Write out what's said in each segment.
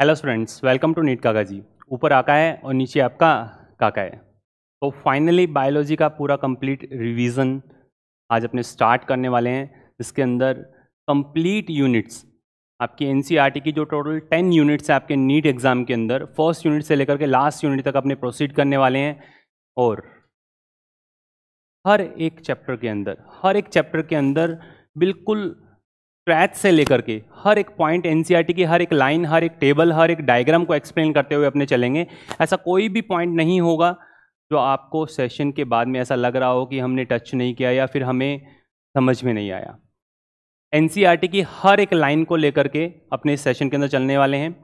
Hello students welcome to NEET Kaka ji ऊपर आका है और नीचे आपका काका है तो फाइनली बायोलॉजी का पूरा कंप्लीट रिवीजन आज अपने स्टार्ट करने वाले हैं जिसके अंदर कंप्लीट यूनिट्स आपकी एन e की जो टोटल टेन यूनिट्स हैं आपके नीट एग्ज़ाम के अंदर फर्स्ट यूनिट से लेकर के लास्ट यूनिट तक अपने प्रोसीड करने वाले हैं और हर एक चैप्टर के अंदर हर एक चैप्टर के अंदर बिल्कुल स्क्रैच से लेकर के हर एक पॉइंट एन e की हर एक लाइन हर एक टेबल हर एक डायग्राम को एक्सप्लेन करते हुए अपने चलेंगे ऐसा कोई भी पॉइंट नहीं होगा जो आपको सेशन के बाद में ऐसा लग रहा हो कि हमने टच नहीं किया या फिर हमें समझ में नहीं आया एन e की हर एक लाइन को लेकर के अपने सेशन के अंदर चलने वाले हैं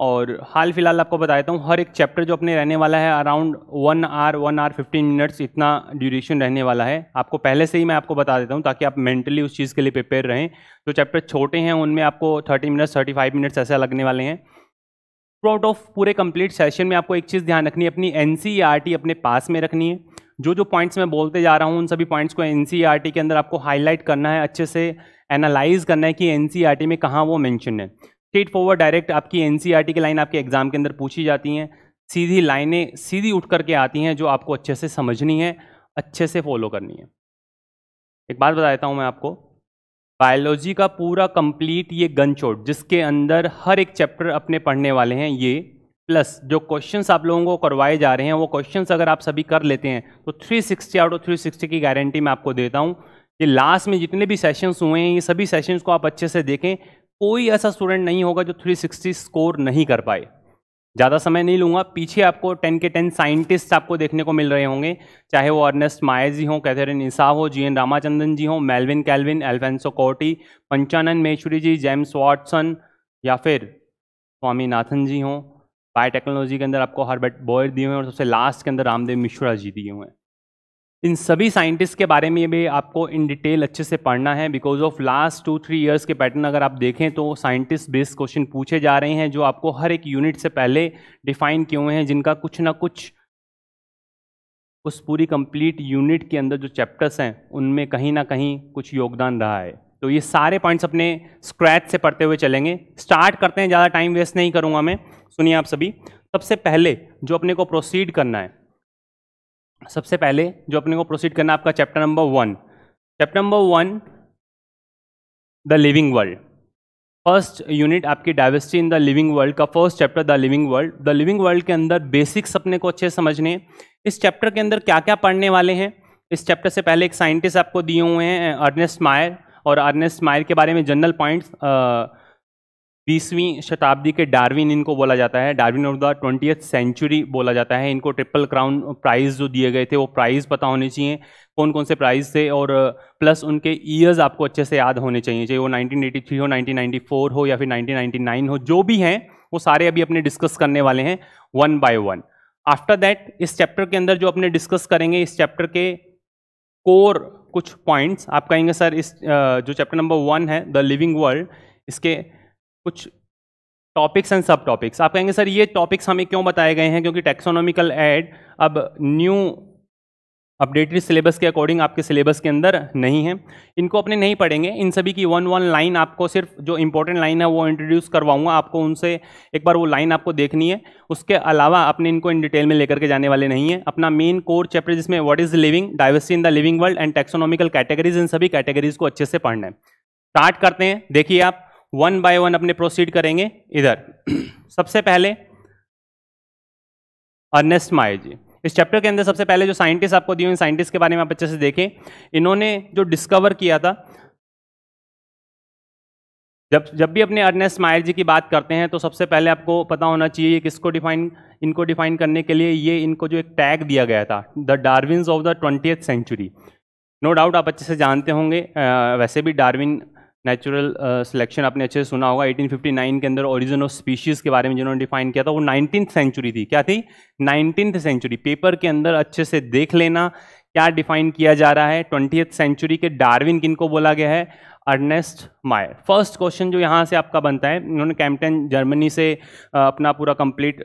और हाल फिलहाल आपको बता देता हूँ हर एक चैप्टर जो अपने रहने वाला है around one hour one hour fifteen minutes इतना ड्यूरेशन रहने वाला है आपको पहले से ही मैं आपको बता देता हूँ ताकि आप मेंटली उस चीज़ के लिए प्रिपेयर रहें जो चैप्टर छोटे हैं उनमें आपको thirty minutes thirty five minutes ऐसा लगने वाले हैं आउट ऑफ पूरे कंप्लीट सेशन में आपको एक चीज़ ध्यान रखनी है अपनी एन e अपने पास में रखनी है जो जो पॉइंट्स मैं बोलते जा रहा हूँ उन सभी पॉइंट्स को एन e के अंदर आपको हाईलाइट करना है अच्छे से एनालाइज करना है कि एन e में कहाँ वो मैंशन है स्ट्रेट फॉरवर्ड डायरेक्ट आपकी एन e की लाइन आपके एग्जाम के अंदर पूछी जाती हैं सीधी लाइनें सीधी उठ करके आती हैं जो आपको अच्छे से समझनी है अच्छे से फॉलो करनी है एक बात बता देता हूँ मैं आपको बायोलॉजी का पूरा कंप्लीट ये गन चोट जिसके अंदर हर एक चैप्टर अपने पढ़ने वाले हैं ये प्लस जो क्वेश्चंस आप लोगों को करवाए जा रहे हैं वो क्वेश्चंस अगर आप सभी कर लेते हैं तो 360 आउट ऑफ थ्री की गारंटी मैं आपको देता हूँ ये लास्ट में जितने भी सेशंस हुए हैं ये सभी सेशंस को आप अच्छे से देखें कोई ऐसा स्टूडेंट नहीं होगा जो 360 स्कोर नहीं कर पाए ज़्यादा समय नहीं लूँगा पीछे आपको टेन के टेन साइंटिस्ट आपको देखने को मिल रहे होंगे चाहे वो अर्नेस्ट माए जी हों कैथेरिन ईसा हो जी एन रामाचंदन जी हों Melvin Calvin Alfonso Corti Panchanand Maheshwari ji James Watson या फिर स्वामीनाथन जी हों बायोटेक्नोलॉजी के अंदर आपको हर्बर्ट बॉयर दिए हुए हैं और सबसे लास्ट के अंदर रामदेव मिश्रा जी दिए हुए हैं इन सभी साइंटिस्ट के बारे में भी आपको इन डिटेल अच्छे से पढ़ना है because of last two three years के पैटर्न अगर आप देखें तो साइंटिस्ट बेस्ड क्वेश्चन पूछे जा रहे हैं जो आपको हर एक यूनिट से पहले डिफाइन किए हुए हैं जिनका कुछ ना कुछ उस पूरी कंप्लीट यूनिट के अंदर जो चैप्टर्स हैं उनमें कहीं ना कहीं कुछ योगदान रहा है तो ये सारे पॉइंट्स अपने स्क्रैच से पढ़ते हुए चलेंगे स्टार्ट करते हैं ज़्यादा टाइम वेस्ट नहीं करूँगा मैं सुनिए आप सभी सबसे पहले जो अपने को प्रोसीड करना है सबसे पहले जो अपने को प्रोसीड करना आपका chapter number one chapter number one the living world first unit आपकी diversity in the living world का first chapter the living world the living world के अंदर बेसिक्स अपने को अच्छे समझने इस चैप्टर के अंदर क्या क्या पढ़ने वाले हैं इस चैप्टर से पहले एक साइंटिस्ट आपको दिए हुए हैं अर्नेस्ट मायर और अर्नेस्ट मायर के बारे में जनरल पॉइंट्स बीसवीं शताब्दी के डार्विन इनको बोला जाता है Darwin of the twenty century बोला जाता है इनको ट्रिपल क्राउन प्राइज़ जो दिए गए थे वो प्राइज़ पता होने चाहिए कौन कौन से प्राइज़ थे और प्लस उनके ईयर्स आपको अच्छे से याद होने चाहिए चाहे वो 1983 हो 1994 हो या फिर 1999 हो जो भी हैं वो सारे अभी अपने डिस्कस करने वाले हैं one by one after that इस चैप्टर के अंदर जो अपने डिस्कस करेंगे इस चैप्टर के कोर कुछ पॉइंट्स आप कहेंगे सर इस जो चैप्टर नंबर वन है द लिविंग वर्ल्ड इसके कुछ टॉपिक्स एंड सब टॉपिक्स आप कहेंगे सर ये टॉपिक्स हमें क्यों बताए गए हैं क्योंकि टेक्सोनॉमिकल एड अब न्यू अपडेटेड सिलेबस के अकॉर्डिंग आपके सिलेबस के अंदर नहीं है इनको अपने नहीं पढ़ेंगे इन सभी की वन वन लाइन आपको सिर्फ जो इंपॉर्टेंट लाइन है वो इंट्रोड्यूस करवाऊंगा आपको उनसे एक बार वो लाइन आपको देखनी है उसके अलावा अपने इनको इन डिटेल में लेकर के जाने वाले नहीं है अपना मेन कोर चैप्टर जिसमें what is living diversity in the living world and taxonomical categories इन सभी कैटेगरीज को अच्छे से पढ़ना है स्टार्ट करते हैं देखिए आप वन बाय वन अपने प्रोसीड करेंगे इधर सबसे पहले अर्नेस्ट माए जी इस चैप्टर के अंदर सबसे पहले जो साइंटिस्ट आपको दिए हुए साइंटिस्ट के बारे में आप अच्छे से देखें इन्होंने जो डिस्कवर किया था जब जब भी अपने अर्नेस्ट मायर जी की बात करते हैं तो सबसे पहले आपको पता होना चाहिए किसको डिफाइन इनको डिफाइन करने के लिए ये इनको जो एक टैग दिया गया था the Darwin of the twenty century no doubt आप अच्छे से जानते होंगे वैसे भी डार्विन नेचुरल सिलेक्शन आपने अच्छे से सुना होगा 1859 के अंदर ओरिजिन ऑफ स्पीशीज़ के बारे में जिन्होंने डिफाइन किया था वो नाइनटीन सेंचुरी थी क्या थी नाइनटीन सेंचुरी पेपर के अंदर अच्छे से देख लेना क्या डिफाइन किया जा रहा है ट्वेंटी सेंचुरी के डार्विन किनको बोला गया है अर्नेस्ट मायर फर्स्ट क्वेश्चन जो यहाँ से आपका बनता है इन्होंने कैम्पटन जर्मनी से अपना पूरा कंप्लीट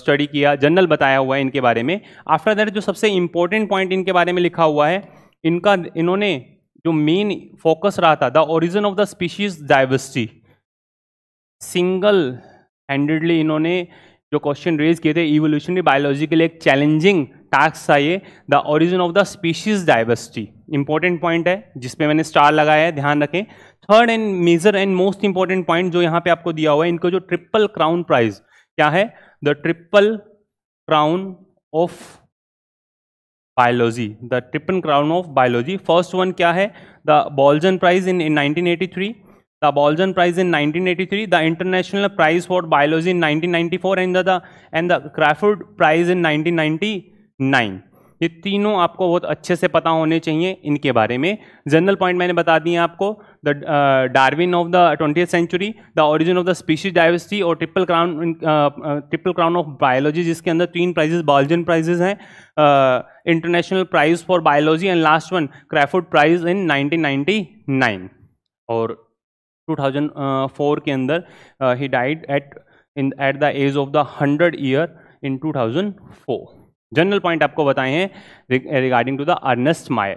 स्टडी किया जनरल बताया हुआ है इनके बारे में आफ्टर दैट जो सबसे इंपॉर्टेंट पॉइंट इनके बारे में लिखा हुआ है इनका इन्होंने जो मेन फोकस रहा था the origin of the species diversity single handedly इन्होंने जो क्वेश्चन रेज किए थे इवोल्यूशनरी बायोलॉजी के लिए एक चैलेंजिंग टास्क था ये the origin of the species diversity important point है जिसपे मैंने स्टार लगाया है ध्यान रखें third and major and most important point जो यहाँ पे आपको दिया हुआ है इनको जो ट्रिपल क्राउन प्राइज क्या है the triple crown of biology the triple crown of biology first one क्या The the Prize in 1983 the Bolzan Prize in 1983, the International Prize for Biology in 1994, and the, the and the Crawford Prize in 1999. ये तीनों आपको बहुत अच्छे से पता होने चाहिए इनके बारे में जनरल पॉइंट मैंने बता दिए आपको the Darwin of the twenty century the origin of the species diversity और triple crown triple crown of biology जिसके अंदर तीन प्राइजेस बॉल्जन प्राइजेस हैं international prize for biology and last one Crafoord prize in nineteen और 2004 के अंदर ही died at in at the age of the hundred year in 2004 general point आपको बताए हैं regarding to the Ernst Mayr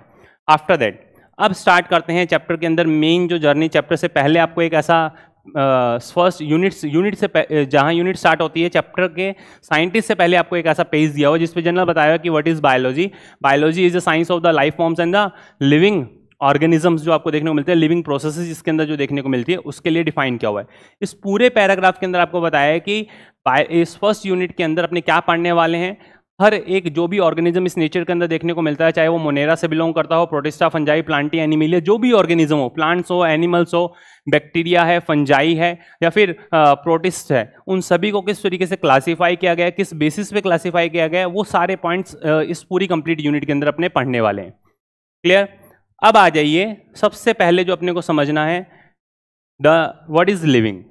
after that अब start करते हैं चैप्टर के अंदर मेन जो जर्नी चैप्टर से पहले आपको एक ऐसा फर्स्ट यूनिट्स यूनिट से जहाँ यूनिट स्टार्ट होती है चैप्टर के साइंटिस्ट से पहले आपको एक ऐसा पेज दिया हुआ जिसपे जनरल बताया कि what is biology biology is the science of the life forms and the living organisms जो आपको देखने को मिलते हैं लिविंग प्रोसेसेस इसके अंदर जो देखने को मिलती है उसके लिए डिफाइन किया हुआ है इस पूरे पैराग्राफ के अंदर आपको बताया है कि इस फर्स्ट यूनिट के अंदर अपने क्या पढ़ने वाले हैं हर एक जो भी ऑर्गेनिज्म इस नेचर के अंदर देखने को मिलता है चाहे वो मोनेरा से बिलोंग करता हो प्रोटिस्टा फंजाई प्लांटी एनिमिलिया जो भी ऑर्गेनिज्म हो प्लांट्स हो एनिमल्स हो बैक्टीरिया है फंजाई है या फिर प्रोटिस्ट है उन सभी को किस तरीके से क्लासीफाई किया गया किस बेसिस पे क्लासीफाई किया गया वो सारे पॉइंट्स इस पूरी कंप्लीट यूनिट के अंदर अपने पढ़ने वाले हैं क्लियर अब आ जाइए सबसे पहले जो अपने को समझना है the what is living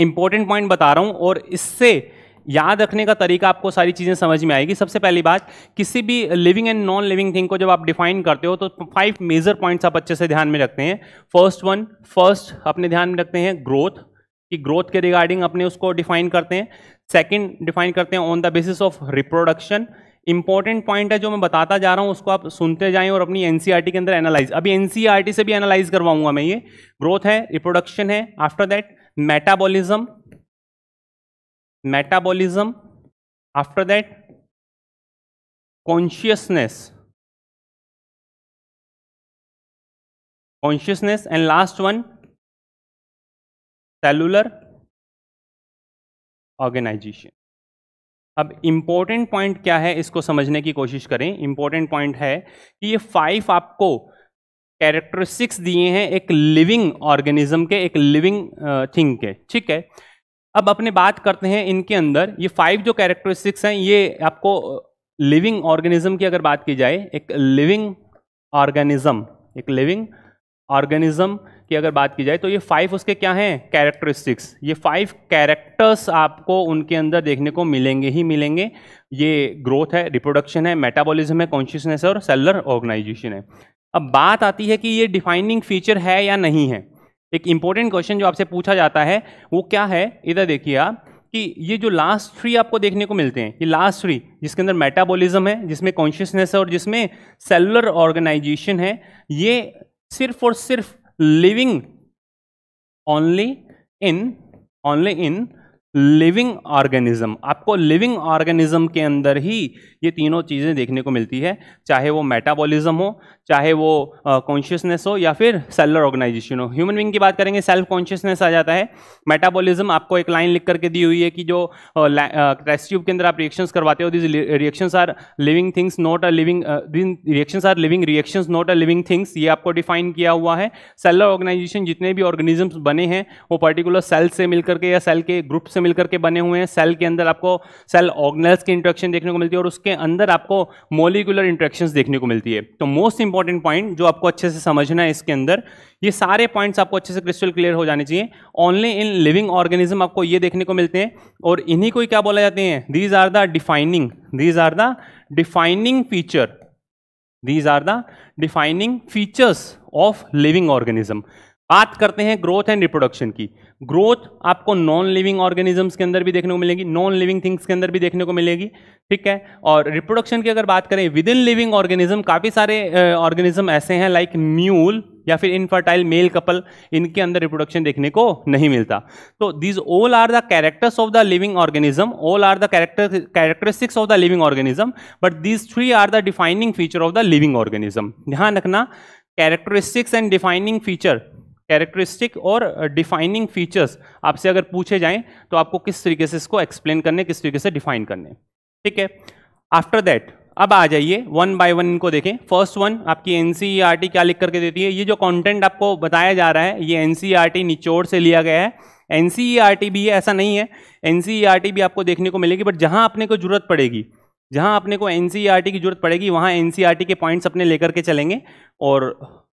important point बता रहा हूँ और इससे याद रखने का तरीका आपको सारी चीज़ें समझ में आएगी सबसे पहली बात किसी भी living and non living thing को जब आप डिफाइन करते हो तो फाइव मेजर पॉइंट्स आप अच्छे से ध्यान में रखते हैं फर्स्ट वन फर्स्ट अपने ध्यान में रखते हैं ग्रोथ कि ग्रोथ के रिगार्डिंग अपने उसको डिफाइन करते हैं सेकेंड डिफाइन करते हैं on the basis of reproduction important point है जो मैं बताता जा रहा हूँ उसको आप सुनते जाएं और अपनी एनसीईआरटी e के अंदर एनालाइज अभी एनसीईआरटी e से भी एनालाइज करवाऊंगा मैं ये ग्रोथ है रिप्रोडक्शन है after that metabolism metabolism after that consciousness consciousness and last one cellular organization अब इंपॉर्टेंट पॉइंट क्या है इसको समझने की कोशिश करें इंपॉर्टेंट पॉइंट है कि ये फाइव आपको कैरेक्टरिस्टिक्स दिए हैं एक लिविंग ऑर्गेनिज्म के एक लिविंग थिंग के ठीक है अब अपने बात करते हैं इनके अंदर ये फाइव जो कैरेक्टरिस्टिक्स हैं ये आपको लिविंग ऑर्गेनिज्म की अगर बात की जाए एक लिविंग ऑर्गेनिज्म एक लिविंग ऑर्गेनिज्म की अगर बात की जाए तो ये फाइव उसके क्या हैं कैरेक्टरिस्टिक्स ये फाइव कैरेक्टर्स आपको उनके अंदर देखने को मिलेंगे ही मिलेंगे ये ग्रोथ है रिप्रोडक्शन है मेटाबॉलिज्म है कॉन्शियसनेस है और सेलर ऑर्गेनाइजेशन है अब बात आती है कि ये डिफाइनिंग फीचर है या नहीं है एक इंपॉर्टेंट क्वेश्चन जो आपसे पूछा जाता है वो क्या है इधर देखिए आप कि ये जो लास्ट थ्री आपको देखने को मिलते हैं ये लास्ट थ्री जिसके अंदर मेटाबॉलिज्म है जिसमें कॉन्शियसनेस है और जिसमें सेलुलर ऑर्गेनाइजेशन है ये सिर्फ और सिर्फ living only in only in living organism आपको लिविंग ऑर्गेनिज्म के अंदर ही ये तीनों चीज़ें देखने को मिलती है चाहे वो मेटाबॉलिज्म हो चाहे वो कॉन्शियसनेस हो या फिर सेलर ऑर्गेनाइजेशन हो ह्यूमन बींग की बात करेंगे सेल्फ कॉन्शियसनेस आ जाता है मेटाबॉलिज्म आपको एक लाइन लिख करके दी हुई है कि जो टेस्ट ट्यूब के अंदर आप रिएक्शंस करवाते हो these reactions are living things not a living reactions are living reactions not a living things ये आपको डिफाइन किया हुआ है सेलर ऑर्गेनाइजेशन जितने भी ऑर्गेनिजम्स बने हैं वो पर्टिकुलर सेल से मिल करके या सेल के ग्रुप से मिल करके बने हुए हैं सेल के अंदर आपको सेल ऑर्गेनल्स की इंट्रेक्शन देखने को मिलती है और उसके अंदर आपको मोलिकुलर इंट्रेक्शन देखने को मिलती है तो मोस्ट इंपॉर्टेंट पॉइंट जो आपको अच्छे से समझना है इसके अंदर ये सारे पॉइंट्स आपको अच्छे से क्रिस्टल क्लियर हो जाने चाहिए ओनली इन लिविंग ऑर्गेनिज्म आपको ये देखने को मिलते हैं और इन्हीं को ही क्या बोला जाते हैं these are the defining these are the defining feature these are the defining features of living organism बात करते हैं ग्रोथ एंड रिप्रोडक्शन की ग्रोथ आपको नॉन लिविंग ऑर्गेनिजम्स के अंदर भी देखने को मिलेगी नॉन लिविंग थिंग्स के अंदर भी देखने को मिलेगी ठीक है और रिप्रोडक्शन की अगर बात करें विद इन लिविंग ऑर्गेनिज्म काफ़ी सारे ऑर्गेनिज्म uh, ऐसे हैं लाइक like म्यूल या फिर इनफर्टाइल मेल कपल इनके अंदर रिप्रोडक्शन देखने को नहीं मिलता तो these all are the characters of the living organism all are the character characteristics of the living organism but these three are the defining feature of the living organism ध्यान रखना characteristics and defining feature characteristic और defining uh, features आपसे अगर पूछे जाएं तो आपको किस तरीके से इसको एक्सप्लेन करने किस तरीके से डिफाइन करने ठीक है आफ्टर दैट अब आ जाइए वन बाय वन इनको देखें फर्स्ट वन आपकी एन e क्या लिख करके देती है ये जो कॉन्टेंट आपको बताया जा रहा है ये एन e निचोड़ से लिया गया है एन e भी है ऐसा नहीं है एन भी आपको देखने को मिलेगी बट जहाँ अपने को जरूरत पड़ेगी जहाँ अपने को एन की जरूरत पड़ेगी वहाँ एन के पॉइंट्स अपने लेकर के चलेंगे और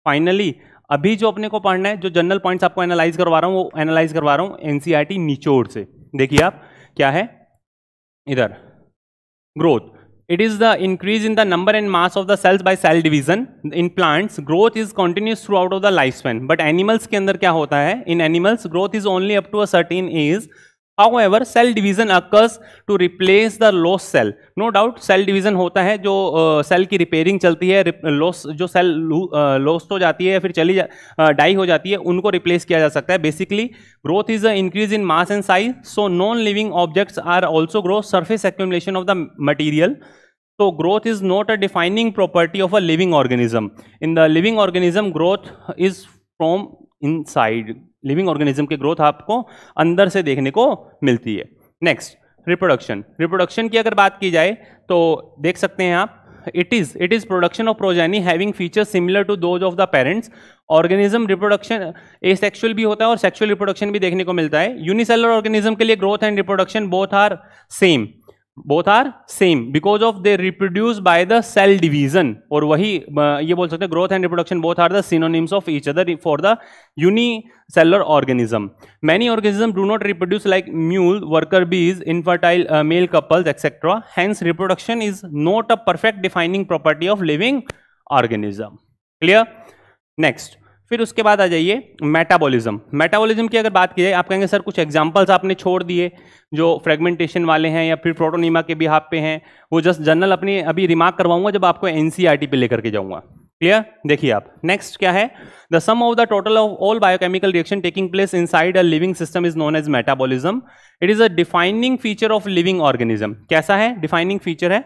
फाइनली अभी जो अपने को पढ़ना है जो जनरल पॉइंट्स आपको एनालाइज करवा रहा हूं वो एनालाइज करवा रहा हूं एनसीआरटी निचोड़ से देखिए आप क्या है इधर growth it is the increase in the number and mass of the cells by cell division in plants growth is continuous throughout of the life span but animals के अंदर क्या होता है in animals growth is only up to a certain age However, cell division occurs to replace the lost cell. No doubt, cell division होता है जो uh, cell की repairing चलती है loss जो cell uh, lost हो जाती है या फिर चली जा uh, die हो जाती है उनको replace किया जा सकता है basically growth is a increase in mass and size so non living objects are also grow surface accumulation of the material So growth is not a defining property of a living organism. In the living organism, growth is from inside. Living organism की growth आपको अंदर से देखने को मिलती है next reproduction reproduction की अगर बात की जाए तो देख सकते हैं आप it is it is production of progeny having feature similar to those of the parents organism reproduction ए भी होता है और सेक्शुअल रिप्रोडक्शन भी देखने को मिलता है यूनिसेलर ऑर्गेनिज्म के लिए growth and reproduction both are same both are same because of they reproduce by the cell division और वही ये बोल सकते हैं growth and reproduction both are the synonyms of each other for the unicellular organism many organism do not reproduce like mule worker bees infertile male couples etcetera hence reproduction is not a perfect defining property of living organism clear next फिर उसके बाद आ जाइए metabolism metabolism की अगर बात की जाए आप कहेंगे सर कुछ एग्जांपल्स आपने छोड़ दिए जो फ्रेगमेंटेशन वाले हैं या फिर प्रोटोनीमा के भी बिहाफ पे हैं वो जस्ट जनरल अपनी अभी रिमार्क करवाऊंगा जब आपको एन e पे लेकर के जाऊंगा क्लियर देखिए आप नेक्स्ट क्या है the sum of the total of all biochemical reaction taking place inside a living system is known as metabolism it is a defining feature of living organism कैसा है डिफाइनिंग फीचर है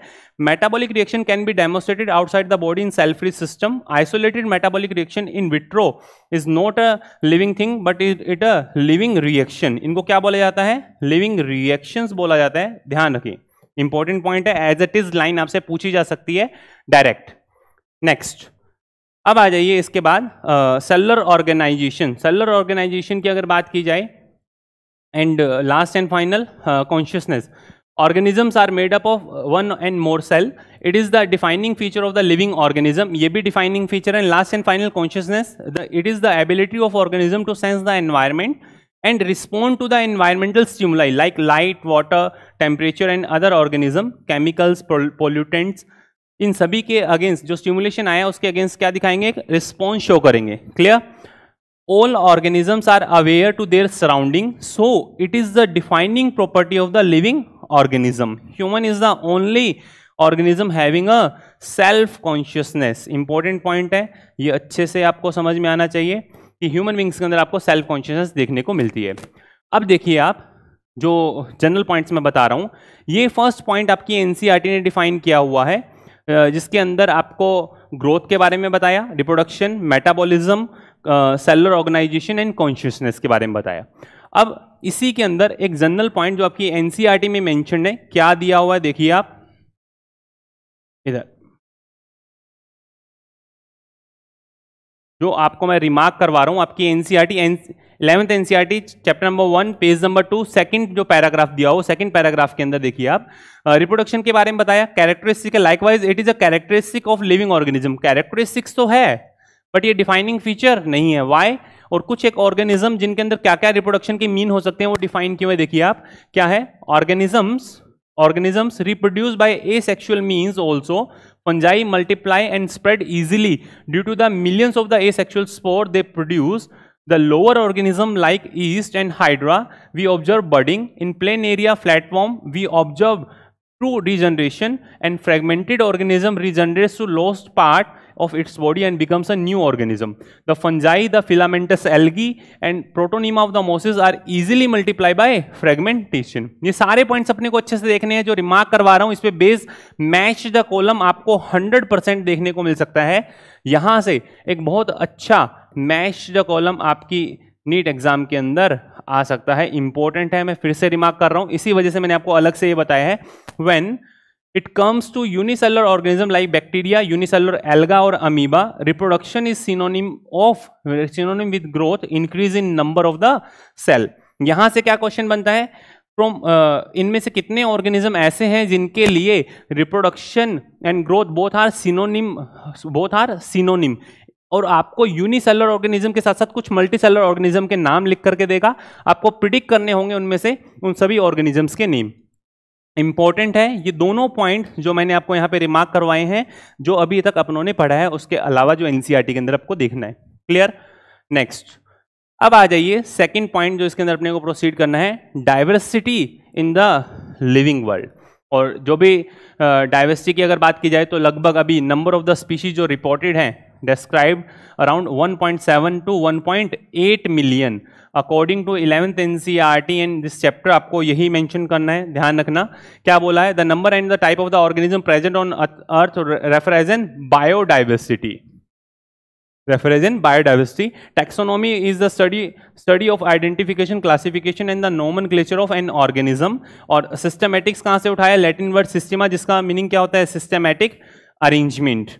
metabolic reaction can be demonstrated outside the body in self free system isolated metabolic reaction in vitro is not a living thing but is it a living reaction इनको क्या बोला जाता है living reaction बोला जाता है ध्यान रखिए इंपॉर्टेंट पॉइंट है एज इट इज लाइन आपसे पूछी जा सकती है डायरेक्ट नेक्स्ट अब आ जाइए इसके बाद सेलर ऑर्गेनाइजेशन सेलर ऑर्गेनाइजेशन की अगर बात की जाए and last and final consciousness organisms are made up of one and more cell it is the defining feature of the living organism ये भी defining feature and last and final consciousness it is the ability of organism to sense the environment and respond to the environmental stimuli like light water temperature and other organism chemicals pollutants इन सभी के against जो stimulation आया उसके against क्या दिखाएंगे response show करेंगे clear all organisms are aware to their surrounding so it is the defining property of the living organism human is the only organism having a self consciousness important point है ये अच्छे से आपको समझ में आना चाहिए कि ह्यूमन बींग्स के अंदर आपको सेल्फ कॉन्शियसनेस देखने को मिलती है अब देखिए आप जो जनरल पॉइंट्स मैं बता रहा हूँ ये फर्स्ट पॉइंट आपकी एनसीईआरटी e ने डिफाइन किया हुआ है जिसके अंदर आपको ग्रोथ के बारे में बताया reproduction metabolism cellular organisation and consciousness के बारे में बताया अब इसी के अंदर एक जनरल पॉइंट जो आपकी एनसीईआरटी e में मेंशन है क्या दिया हुआ है देखिए आप इधर जो आपको मैं रिमार्क करवा रहा हूं आपकी NCERT eleventh NCERT chapter number one page number two second जो पैराग्राफ दिया हो सेकंड पैराग्राफ के अंदर देखिए आप रिप्रोडक्शन uh, के बारे में बताया कैरेक्टरिस्टिक है likewise it is a characteristic of living organism characteristics तो है बट ये डिफाइनिंग फीचर नहीं है वाई और कुछ एक ऑर्गेनिज्म जिनके अंदर क्या क्या रिप्रोडक्शन के मीन हो सकते हैं वो डिफाइन किए हुए देखिए आप क्या है organisms by asexual means also fungi multiply and spread easily due to the millions of the asexual spore they produce The lower organism like yeast and hydra, we observe budding. In plain area flatworm, we observe true regeneration and fragmented organism regenerates to lost part of its body and becomes a new organism. The fungi, the filamentous algae and protonema of the mosses are easily multiply by fragmentation. ये सारे points अपने को अच्छे से देखने हैं जो remark करवा रहा हूँ इस पर बेस मैच द कॉलम आपको 100 परसेंट देखने को मिल सकता है यहाँ से एक बहुत अच्छा मैश द कॉलम आपकी नीट एग्जाम के अंदर आ सकता है इंपॉर्टेंट है मैं फिर से रिमार्क कर रहा हूँ इसी वजह से मैंने आपको अलग से ये बताया है when it comes to unicellular organism like bacteria unicellular alga और amoeba reproduction is synonym of synonym with growth increase in number of the cell यहां से क्या क्वेश्चन बनता है फ्रॉम इनमें से कितने ऑर्गेनिज्म ऐसे हैं जिनके लिए reproduction and growth both are synonym both are synonym और आपको यूनिसेलर ऑर्गेनिज्म के साथ साथ कुछ मल्टी सेलर ऑर्गेनिज्म के नाम लिख करके देगा आपको प्रिडिक्ट करने होंगे उनमें से उन सभी ऑर्गेनिजम्स के नेम इंपॉर्टेंट है ये दोनों पॉइंट जो मैंने आपको यहाँ पे रिमार्क करवाए हैं जो अभी तक अपनों ने पढ़ा है उसके अलावा जो एनसीईआरटी e के अंदर आपको देखना है क्लियर नेक्स्ट अब आ जाइए सेकंड पॉइंट जो इसके अंदर अपने को प्रोसीड करना है diversity in the living world और जो भी डाइवर्सिटी की अगर बात की जाए तो लगभग अभी नंबर ऑफ द स्पीशीज जो रिपोर्टेड हैं described around 1.7 to 1.8 million according to eleventh N C R T and this chapter आपको यही मेंशन करना है ध्यान रखना क्या बोला है the number and the type of the organism present on earth refer as an biodiversity reference in biodiversity taxonomy is the study study of identification classification and the nomenclature of an organism और systematics कहाँ से उठाया Latin word सिस्टिमा जिसका meaning क्या होता है systematic arrangement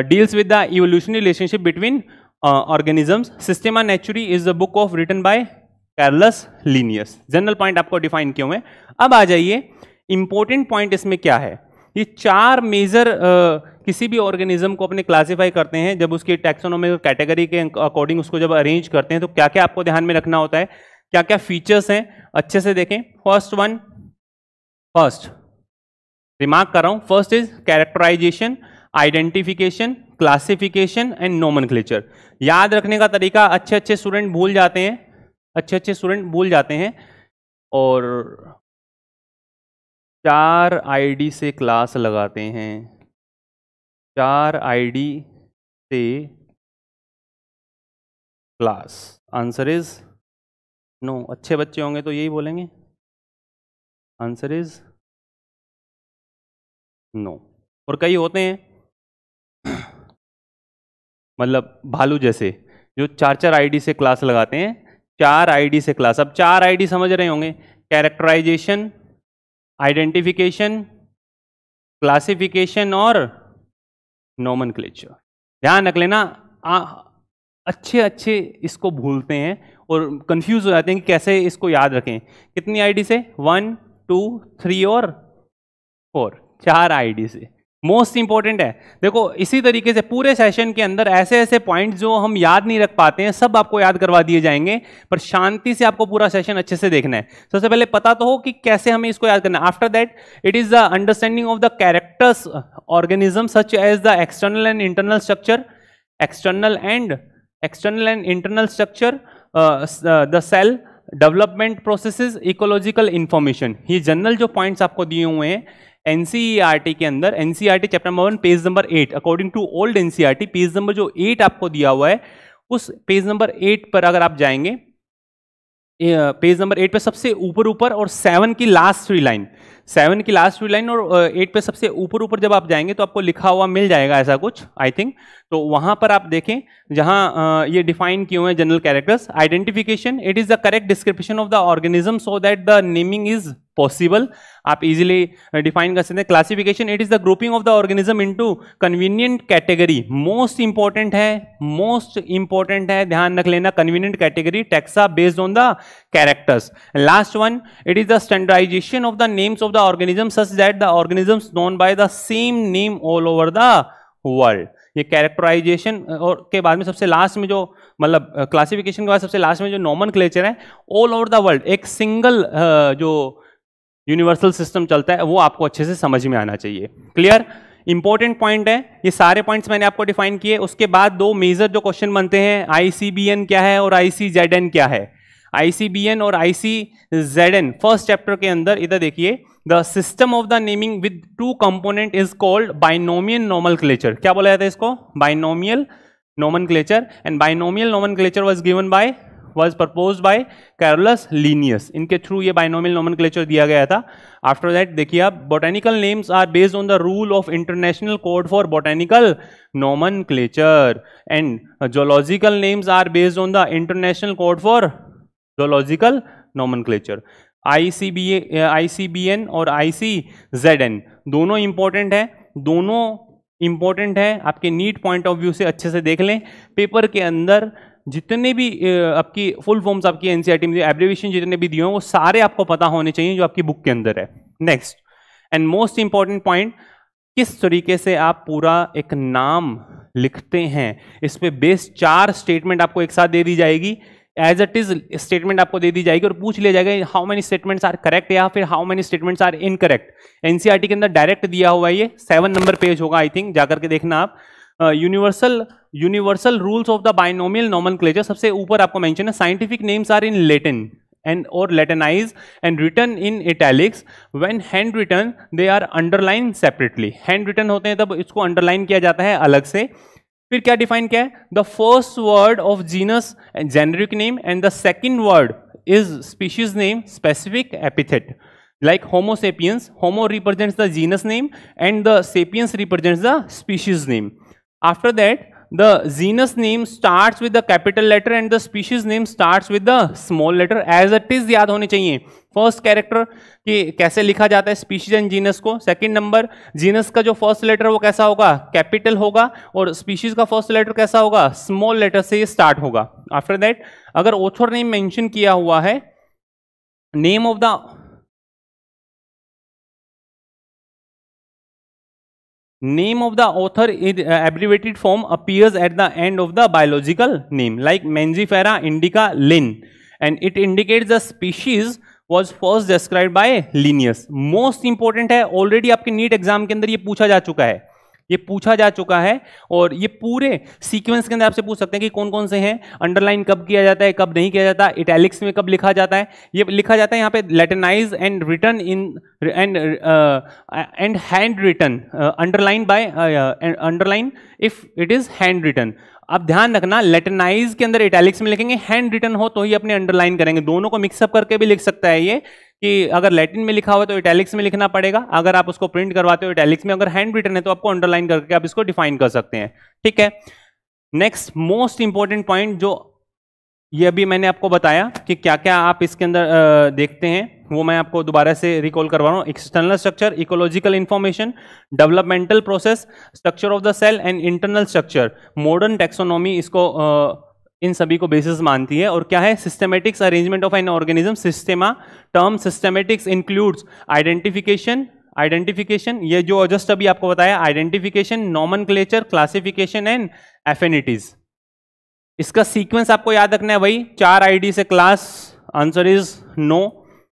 deals uh, deals with the evolutionary relationship between uh, organisms. Systema Naturae is the book of written by Linnaeus general point आपको डिफाइन क्यों है अब आ जाइए इंपॉर्टेंट पॉइंट इसमें क्या है ये चार मेजर uh, किसी भी ऑर्गेनिज्म को अपने क्लासिफाई करते हैं जब उसकी टैक्सोनोमी कैटेगरी के अकॉर्डिंग उसको जब अरेंज करते हैं तो क्या क्या आपको ध्यान में रखना होता है क्या क्या फीचर्स हैं अच्छे से देखें फर्स्ट वन फर्स्ट रिमार्क कर रहा हूँ first is characterisation identification classification and nomen याद रखने का तरीका अच्छे अच्छे स्टूडेंट भूल जाते हैं अच्छे अच्छे स्टूडेंट भूल जाते हैं और चार आईडी से क्लास लगाते हैं चार आईडी से क्लास आंसर इज नो अच्छे बच्चे होंगे तो यही बोलेंगे आंसर इज नो और कई होते हैं मतलब भालू जैसे जो चार चार आईडी से क्लास लगाते हैं चार आईडी से क्लास अब चार आईडी समझ रहे होंगे कैरेक्टराइजेशन आइडेंटिफिकेशन क्लासिफिकेशन और नॉमन ध्यान रख लेना अच्छे अच्छे इसको भूलते हैं और कंफ्यूज हो जाते हैं कि कैसे इसको याद रखें कितनी आईडी से वन टू थ्री और फोर चार आईडी से मोस्ट इंपॉर्टेंट है देखो इसी तरीके से पूरे सेशन के अंदर ऐसे ऐसे पॉइंट जो हम याद नहीं रख पाते हैं सब आपको याद करवा दिए जाएंगे पर शांति से आपको पूरा सेशन अच्छे से देखना है सबसे पहले पता तो हो कि कैसे हमें इसको याद करना है after that it is the understanding of the characters organism such as the external and internal structure external and external and internal structure the cell development processes ecological information ये जनरल जो पॉइंट्स आपको दिए हुए हैं NCERT e के अंदर एन chapter number one page number eight according to old एन पेज नंबर जो एट आपको दिया हुआ है उस पेज नंबर एट पर अगर आप जाएंगे पेज नंबर एट पे सबसे ऊपर ऊपर और सेवन की लास्ट थ्री लाइन सेवन की लास्ट थ्री लाइन और एट पे सबसे ऊपर ऊपर जब आप जाएंगे तो आपको लिखा हुआ मिल जाएगा ऐसा कुछ आई थिंक तो वहां पर आप देखें जहां ये डिफाइन किए हुए हैं general characters identification it is the correct description of the organism so that the naming is possible आप इजीली डिफाइन uh, कर सकते हैं classification it is the grouping of the organism into convenient category most important है most important है ध्यान रख लेना convenient category taxa based on the characters last one it is the standardisation of the names of the organism such that the organisms known by the same name all over the world ये characterisation uh, और के बाद में सबसे last में जो मतलब classification uh, के बाद सबसे लास्ट में जो नॉमन क्लेचर है ऑल ओवर द वर्ल्ड एक सिंगल जो यूनिवर्सल सिस्टम चलता है वो आपको अच्छे से समझ में आना चाहिए क्लियर इंपॉर्टेंट पॉइंट है ये सारे पॉइंट्स मैंने आपको डिफाइन किए उसके बाद दो मेजर जो क्वेश्चन बनते हैं आईसीबीएन क्या है और आईसीजेडएन क्या है आईसीबीएन और आईसीजेडएन फर्स्ट चैप्टर के अंदर इधर देखिए the system of the naming with two component is called binomial nomenclature क्या बोला जाता है इसको binomial nomenclature and binomial nomenclature was given by was propose by Carolus Linnaeus इनके थ्रू ये बाइनोमियल क्लेचर दिया गया था आफ्टर दैट देखिए आप botanical names are based on the rule of international code for botanical nomenclature and zoological names are based on the international code for zoological C ICBA ICBN और ICZN दोनों important हैं दोनों important है आपके NEET point of view से अच्छे से देख लें पेपर के अंदर जितने भी आपकी फुल फॉर्म्स आपकी एनसीआरटी e में एब्रिवेशन जितने भी दिए हैं वो सारे आपको पता होने चाहिए जो आपकी बुक के अंदर है next and most important point किस तरीके से आप पूरा एक नाम लिखते हैं इस पर बेस चार स्टेटमेंट आपको एक साथ दे दी जाएगी एज इट इज स्टेटमेंट आपको दे दी जाएगी और पूछ लिया जाएगा how many statements are correct या फिर how many statements are incorrect NCRT के अंदर डायरेक्ट दिया हुआ है ये सेवन नंबर पेज होगा आई थिंक जाकर के देखना आप universal universal rules of the binomial nomenclature सबसे ऊपर आपको मैंशन है scientific names are in Latin and और latinise and written in italics when handwritten they are underline separately handwritten होते हैं तब इसको अंडरलाइन किया जाता है अलग से फिर क्या डिफाइन किया है the first word of genus generic name and the second word is species name specific epithet like homo sapiens homo represents the genus name and the sapiens represents the species name After that, the genus name starts with the capital letter and the species name starts with the small letter as it is याद होने चाहिए first character कि कैसे लिखा जाता है species and genus को second number genus का जो फर्स्ट लेटर वो कैसा होगा कैपिटल होगा और स्पीशीज का फर्स्ट लेटर कैसा होगा स्मॉल लेटर से ये स्टार्ट होगा आफ्टर दैट अगर ओथर नेम मेंशन किया हुआ है name of the name of the author is abbreviated form appears at the end of the biological name like Mangifera indica Linn and it indicate the species was first describe by Linnaeus most important है already आपके NEET exam के अंदर ये पूछा जा चुका है ये पूछा जा चुका है और ये पूरे सीक्वेंस के अंदर आपसे पूछ सकते हैं कि कौन कौन से हैं अंडरलाइन कब किया जाता है कब नहीं किया जाता इटैलिक्स में कब लिखा जाता है ये लिखा जाता है यहाँ पे latinise and written in and and handwritten underline by underline if it is handwritten अब ध्यान रखना लेटनाइज के अंदर इटैलिक्स में लिखेंगे हैंड रिटर्न हो तो ही अपने अंडरलाइन करेंगे दोनों को मिक्सअप करके भी लिख सकता है ये कि अगर लैटिन में लिखा हुआ तो इटैलिक्स में लिखना पड़ेगा अगर आप उसको प्रिंट करवाते हो इटैलिक्स में अगर हैंड रिटन है तो आपको अंडरलाइन करके आप इसको डिफाइन कर सकते हैं ठीक है नेक्स्ट मोस्ट इंपॉर्टेंट पॉइंट जो ये अभी मैंने आपको बताया कि क्या क्या आप इसके अंदर देखते हैं वो मैं आपको दोबारा से रिकॉल करवा रहा हूँ external structure ecological information developmental process structure of the cell and internal structure modern taxonomy इसको इन सभी को बेसिस मानती है और क्या है systematics arrangement of an organism सिस्टेमा term systematics includes identification identification ये जो जस्ट अभी आपको बताया identification nomen classification and affinities इसका सीक्वेंस आपको याद रखना है वही चार आईडी से class answer is no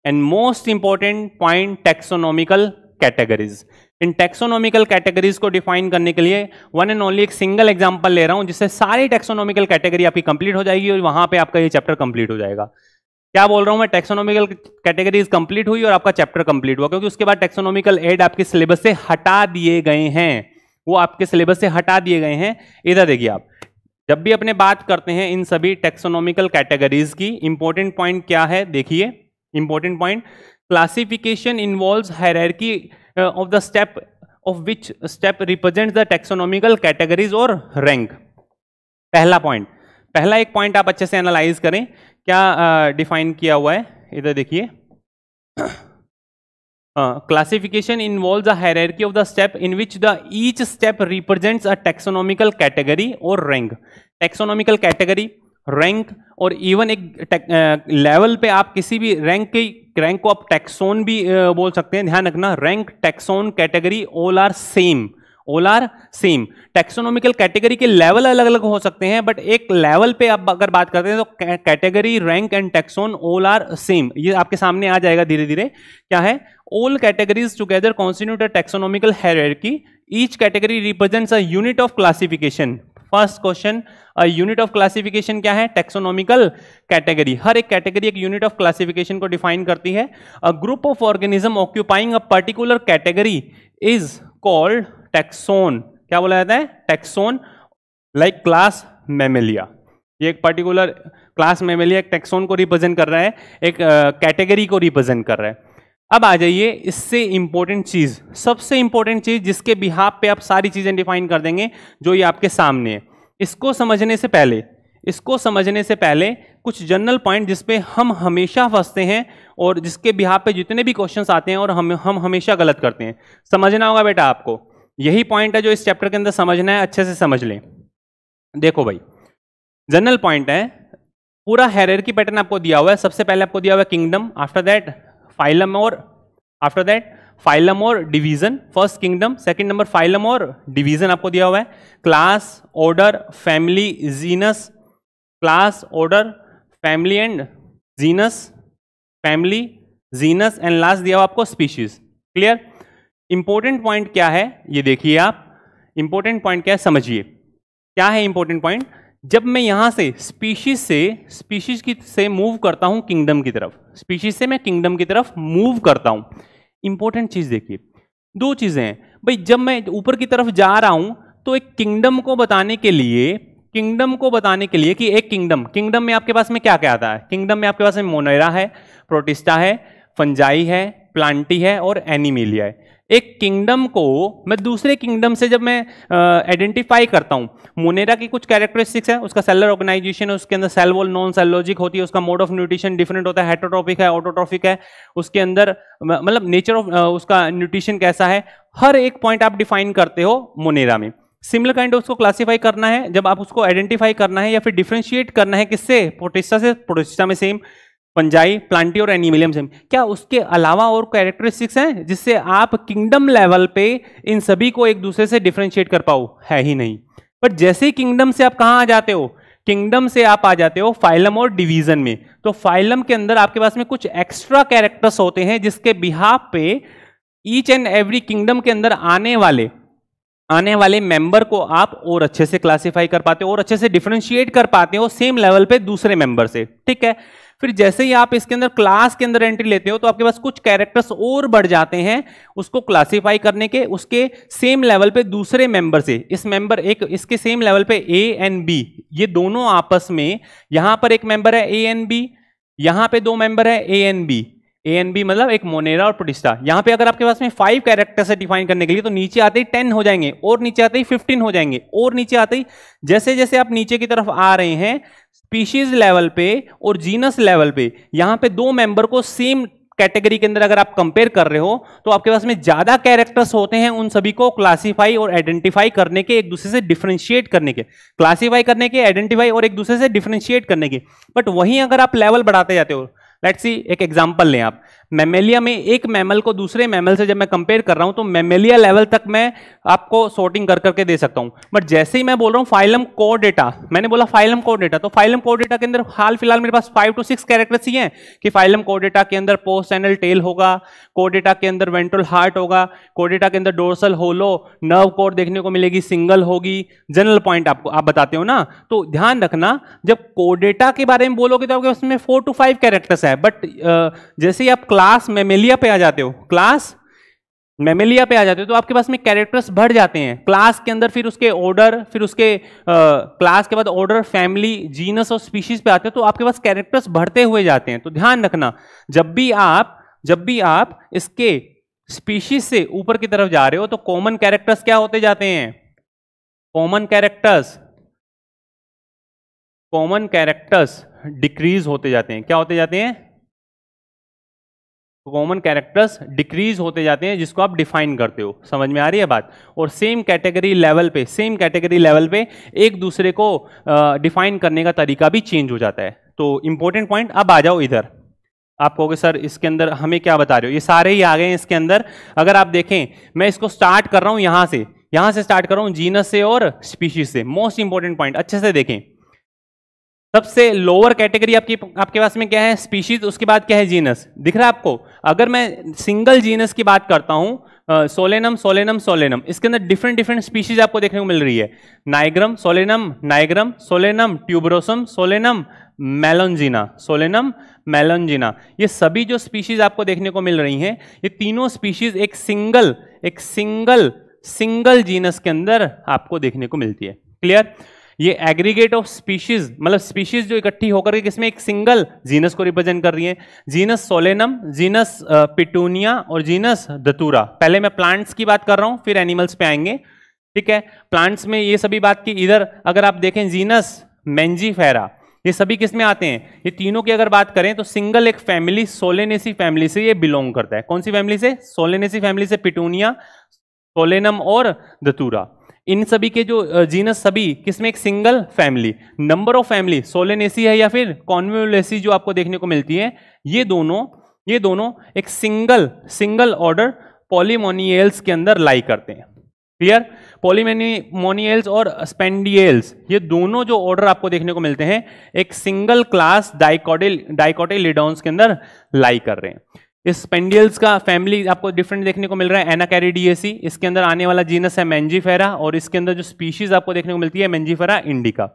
and most important point taxonomical categories in taxonomical categories को डिफाइन करने के लिए वन एंड ओनली एक सिंगल एग्जांपल ले रहा हूं जिससे सारी टेक्सोनॉमिकल कैटेगरी आपकी कंप्लीट हो जाएगी और वहां पे आपका ये चैप्टर कंप्लीट हो जाएगा क्या बोल रहा हूं मैं टेक्सोनॉमिकल कैटेगरीज कंप्लीट हुई और आपका चैप्टर कंप्लीट हुआ क्योंकि उसके बाद टेक्सोनॉमिकल एड आपके सिलेबस से हटा दिए गए हैं वो आपके सिलेबस से हटा दिए गए हैं इधर देखिए आप जब भी अपने बात करते हैं इन सभी टेक्सोनॉमिकल कैटेगरीज की इंपॉर्टेंट पॉइंट क्या है देखिए important point classification involve hierarchy uh, of the step of which step represents the taxonomical categories or rank पहला पॉइंट पहला एक पॉइंट आप अच्छे से एनालाइज करें क्या डिफाइन uh, किया हुआ है इधर देखिए classification involves a hierarchy of the step in which the each step represents a taxonomical category or rank taxonomical category rank और even एक लेवल uh, पे आप किसी भी रैंक की रैंक को आप टैक्सोन भी बोल सकते हैं ध्यान रखना rank taxon category all are same all are same taxonomical category के लेवल अलग अलग हो सकते हैं बट एक लेवल पे आप अगर बात करते हैं तो category rank and taxon all are same ये आपके सामने आ जाएगा धीरे धीरे क्या है all categories together constitute a taxonomical hierarchy each category represents a unit of classification first question unit of classification क्या है टेक्सोनॉमिकल कैटेगरी हर एक कैटेगरी एक यूनिट ऑफ क्लासिफिकेशन को डिफाइन करती है group of organism occupying a particular category is called taxon क्या बोला जाता है टेक्सोन लाइक क्लास मेमेलिया ये एक पर्टिकुलर क्लास मेमेलिया एक टेक्सोन को रिप्रेजेंट कर रहा है एक कैटेगरी uh, को रिप्रेजेंट कर रहा है अब आ जाइए इससे इम्पोर्टेंट चीज़ सबसे इम्पोर्टेंट चीज़ जिसके बिहाब पे आप सारी चीज़ें डिफाइन कर देंगे जो ये आपके सामने है इसको समझने से पहले इसको समझने से पहले कुछ जनरल पॉइंट जिसपे हम हमेशा फंसते हैं और जिसके बिहाब पे जितने भी क्वेश्चंस आते हैं और हम हम हमेशा गलत करते हैं समझना होगा बेटा आपको यही पॉइंट है जो इस चैप्टर के अंदर समझना है अच्छे से समझ लें देखो भाई जनरल पॉइंट है पूरा हेरर की पैटर्न आपको दिया हुआ है सबसे पहले आपको दिया हुआ है किंगडम आफ्टर दैट फाइलम और आफ्टर दैट फाइलम और division first kingdom second number phylum और डिवीजन आपको दिया हुआ है class order family genus class order family and genus family genus and last दिया हुआ आपको स्पीशीज क्लियर इंपॉर्टेंट पॉइंट क्या है ये देखिए आप इंपॉर्टेंट पॉइंट क्या है समझिए क्या है इंपॉर्टेंट पॉइंट जब मैं यहाँ से स्पीशीज से स्पीशीज की से मूव करता हूँ किंगडम की तरफ स्पीशीज से मैं किंगडम की तरफ मूव करता हूँ इंपॉर्टेंट चीज़ देखिए दो चीज़ें हैं भाई जब मैं ऊपर की तरफ जा रहा हूँ तो एक किंगडम को बताने के लिए किंगडम को बताने के लिए कि एक किंगडम किंगडम में आपके पास में क्या क्या आता है किंगडम में आपके पास में मोनेरा है प्रोटिस्टा है फंजाई है प्लांटी है और एनिमेलिया है एक किंगडम को मैं दूसरे किंगडम से जब मैं आइडेंटिफाई करता हूँ मोनेरा की कुछ कैरेक्टरिस्टिक्स है उसका सेलर ऑर्गेनाइजेशन है उसके अंदर सेल वॉल नॉन सेलोजिक होती है उसका मोड ऑफ न्यूट्रिशन डिफरेंट होता है हाइट्रोट्रॉफिक है ऑटोट्रॉफिक है उसके अंदर मतलब नेचर ऑफ उसका न्यूट्रिशन कैसा है हर एक पॉइंट आप डिफाइन करते हो मोनेरा में सिमिलर काइंड उसको क्लासीफाई करना है जब आप उसको आइडेंटिफाई करना है या फिर डिफ्रेंशिएट करना है किससे प्रोटिस्टा से प्रोटिस्टा में सेम पंजाई प्लांटी और एनिमिलियम सेम क्या उसके अलावा और कैरेक्टरिस्टिक्स हैं जिससे आप किंगडम लेवल पे इन सभी को एक दूसरे से डिफ्रेंशिएट कर पाओ है ही नहीं बट जैसे ही किंगडम से आप कहाँ आ जाते हो किंगडम से आप आ जाते हो फाइलम और डिवीजन में तो फाइलम के अंदर आपके पास में कुछ एक्स्ट्रा कैरेक्टर्स होते हैं जिसके बिहाफ पे ईच एंड एवरी किंगडम के अंदर आने वाले आने वाले मेंबर को आप और अच्छे से क्लासिफाई कर पाते हो और अच्छे से डिफ्रेंशिएट कर पाते हो सेम लेवल पे दूसरे मेंबर से ठीक है फिर जैसे ही आप इसके अंदर क्लास के अंदर एंट्री लेते हो तो आपके पास कुछ कैरेक्टर्स और बढ़ जाते हैं उसको क्लासीफाई करने के उसके सेम लेवल पे दूसरे मेंबर से इस मेंबर एक इसके सेम लेवल पे ए एंड बी ये दोनों आपस में यहां पर एक मेंबर है ए एंड बी यहां पे दो मेंबर है A and B A and B मतलब एक मोनेरा और प्रोटिस्टा यहाँ पे अगर आपके पास में फाइव कैरेक्टर से डिफाइन करने के लिए तो नीचे आते ही टेन हो जाएंगे और नीचे आते ही फिफ्टीन हो जाएंगे और नीचे आते ही जैसे जैसे आप नीचे की तरफ आ रहे हैं स्पीशीज लेवल पे और जीनस लेवल पे यहाँ पे दो मेंबर को सेम कैटेगरी के अंदर अगर आप कंपेयर कर रहे हो तो आपके पास में ज्यादा कैरेक्टर्स होते हैं उन सभी को क्लासीफाई और आइडेंटिफाई करने के एक दूसरे से डिफ्रेंशिएट करने के क्लासीफाई करने के आइडेंटिफाई और एक दूसरे से डिफ्रेंशिएट करने के बट वहीं अगर आप लेवल बढ़ाते जाते हो लेट्स सी एक एग्जांपल लें आप मेमेलिया में एक मैमल को दूसरे मैमल से जब मैं कंपेयर कर रहा हूं तो मेमेलिया लेवल तक मैं आपको सॉर्टिंग कर करके दे सकता हूं बट जैसे ही मैं बोल रहा हूं फाइलम कोर डेटा मैंने बोला फाइलम कोर डेटा तो फाइलम कोर डेटा के अंदर हाल फिलहाल मेरे पास फाइव टू सिक्स कैरेक्टर्स ही हैं कि फाइलम कोर डेटा के अंदर पोस्ट एनल टेल होगा कोर डेटा के अंदर वेंट्रल हार्ट होगा कोर डेटा के अंदर डोरसल होलो नर्व कोर देखने को मिलेगी सिंगल होगी जनरल पॉइंट आपको आप बताते हो ना तो ध्यान रखना जब कोर डेटा के बारे में बोलोगे तो आपके उसमें फोर टू फाइव कैरेक्टर्स है है बट जैसे ही आप क्लास मेमेलिया पे आ जाते हो क्लास मेमेलिया पे आ जाते हो तो आपके पास में कैरेक्टर्स भर जाते हैं क्लास के अंदर फिर उसके ऑर्डर फिर उसके क्लास के बाद ऑर्डर फैमिली जीनस और स्पीशीज पे आते हो तो आपके पास कैरेक्टर्स भरते हुए जाते हैं तो ध्यान रखना जब भी आप जब भी आप इसके स्पीशीज से ऊपर की तरफ जा रहे हो तो कॉमन कैरेक्टर्स क्या होते जाते हैं common characters common characters decrease होते जाते हैं क्या होते जाते हैं कॉमन कैरेक्टर्स डिक्रीज होते जाते हैं जिसको आप डिफाइन करते हो समझ में आ रही है बात और सेम कैटेगरी लेवल पे सेम कैटेगरी लेवल पे एक दूसरे को डिफाइन uh, करने का तरीका भी चेंज हो जाता है तो इंपॉर्टेंट पॉइंट अब आ जाओ इधर आप कहोगे सर इसके अंदर हमें क्या बता रहे हो ये सारे ही आ गए हैं इसके अंदर अगर आप देखें मैं इसको स्टार्ट कर रहा हूँ यहाँ से यहाँ से स्टार्ट कर रहा हूँ जीनस से और स्पीशीज से मोस्ट इंपॉर्टेंट पॉइंट अच्छे से देखें सबसे लोअर कैटेगरी आपकी आपके पास में क्या है स्पीशीज उसके बाद क्या है जीनस दिख रहा है आपको अगर मैं सिंगल जीनस की बात करता हूं सोलेनम सोलेनम सोलेनम इसके अंदर डिफरेंट डिफरेंट स्पीशीज आपको देखने को मिल रही है nigrum Solanum nigrum Solanum tuberosum Solanum melongena Solanum melongena ये सभी जो स्पीशीज आपको देखने को मिल रही हैं ये तीनों स्पीशीज एक सिंगल एक सिंगल सिंगल जीनस के अंदर आपको देखने को मिलती है क्लियर ये एग्रीगेट ऑफ स्पीशीज मतलब स्पीशीज जो इकट्ठी होकर के किसमें एक सिंगल जीनस को रिप्रेजेंट कर रही है जीनस सोलेनम जीनस पिटूनिया और जीनस दतूरा पहले मैं प्लांट्स की बात कर रहा हूँ फिर एनिमल्स पे आएंगे ठीक है प्लांट्स में ये सभी बात की इधर अगर आप देखें जीनस मैंजीफेरा ये सभी किस में आते हैं ये तीनों की अगर बात करें तो सिंगल एक फैमिली सोलेनेसी फैमिली से ये बिलोंग करता है कौन सी फैमिली से सोलेनेसी फैमिली से पिटूनिया सोलेनम और दतूरा इन सभी के जो जीनस सभी किसमें एक single family number of family Solanaceae है या फिर कॉन्वेलेसी जो आपको देखने को मिलती है ये दोनों ये दोनों एक सिंगल सिंगल ऑर्डर पॉलीमोनियल्स के अंदर लाई करते हैं क्लियर पॉलीमोनियल्स और स्पेंडियल्स ये दोनों जो ऑर्डर आपको देखने को मिलते हैं एक सिंगल क्लास डाइकोटिल डाइकोटिलिडोन्स के अंदर लाई कर रहे हैं इस पेंडियल्स का फैमिली आपको डिफरेंट देखने को मिल रहा है एना कैरिडीएसी इसके अंदर आने वाला जीनस है मैंजीफेरा और इसके अंदर जो स्पीशीज आपको देखने को मिलती है मैंजीफेरा इंडिका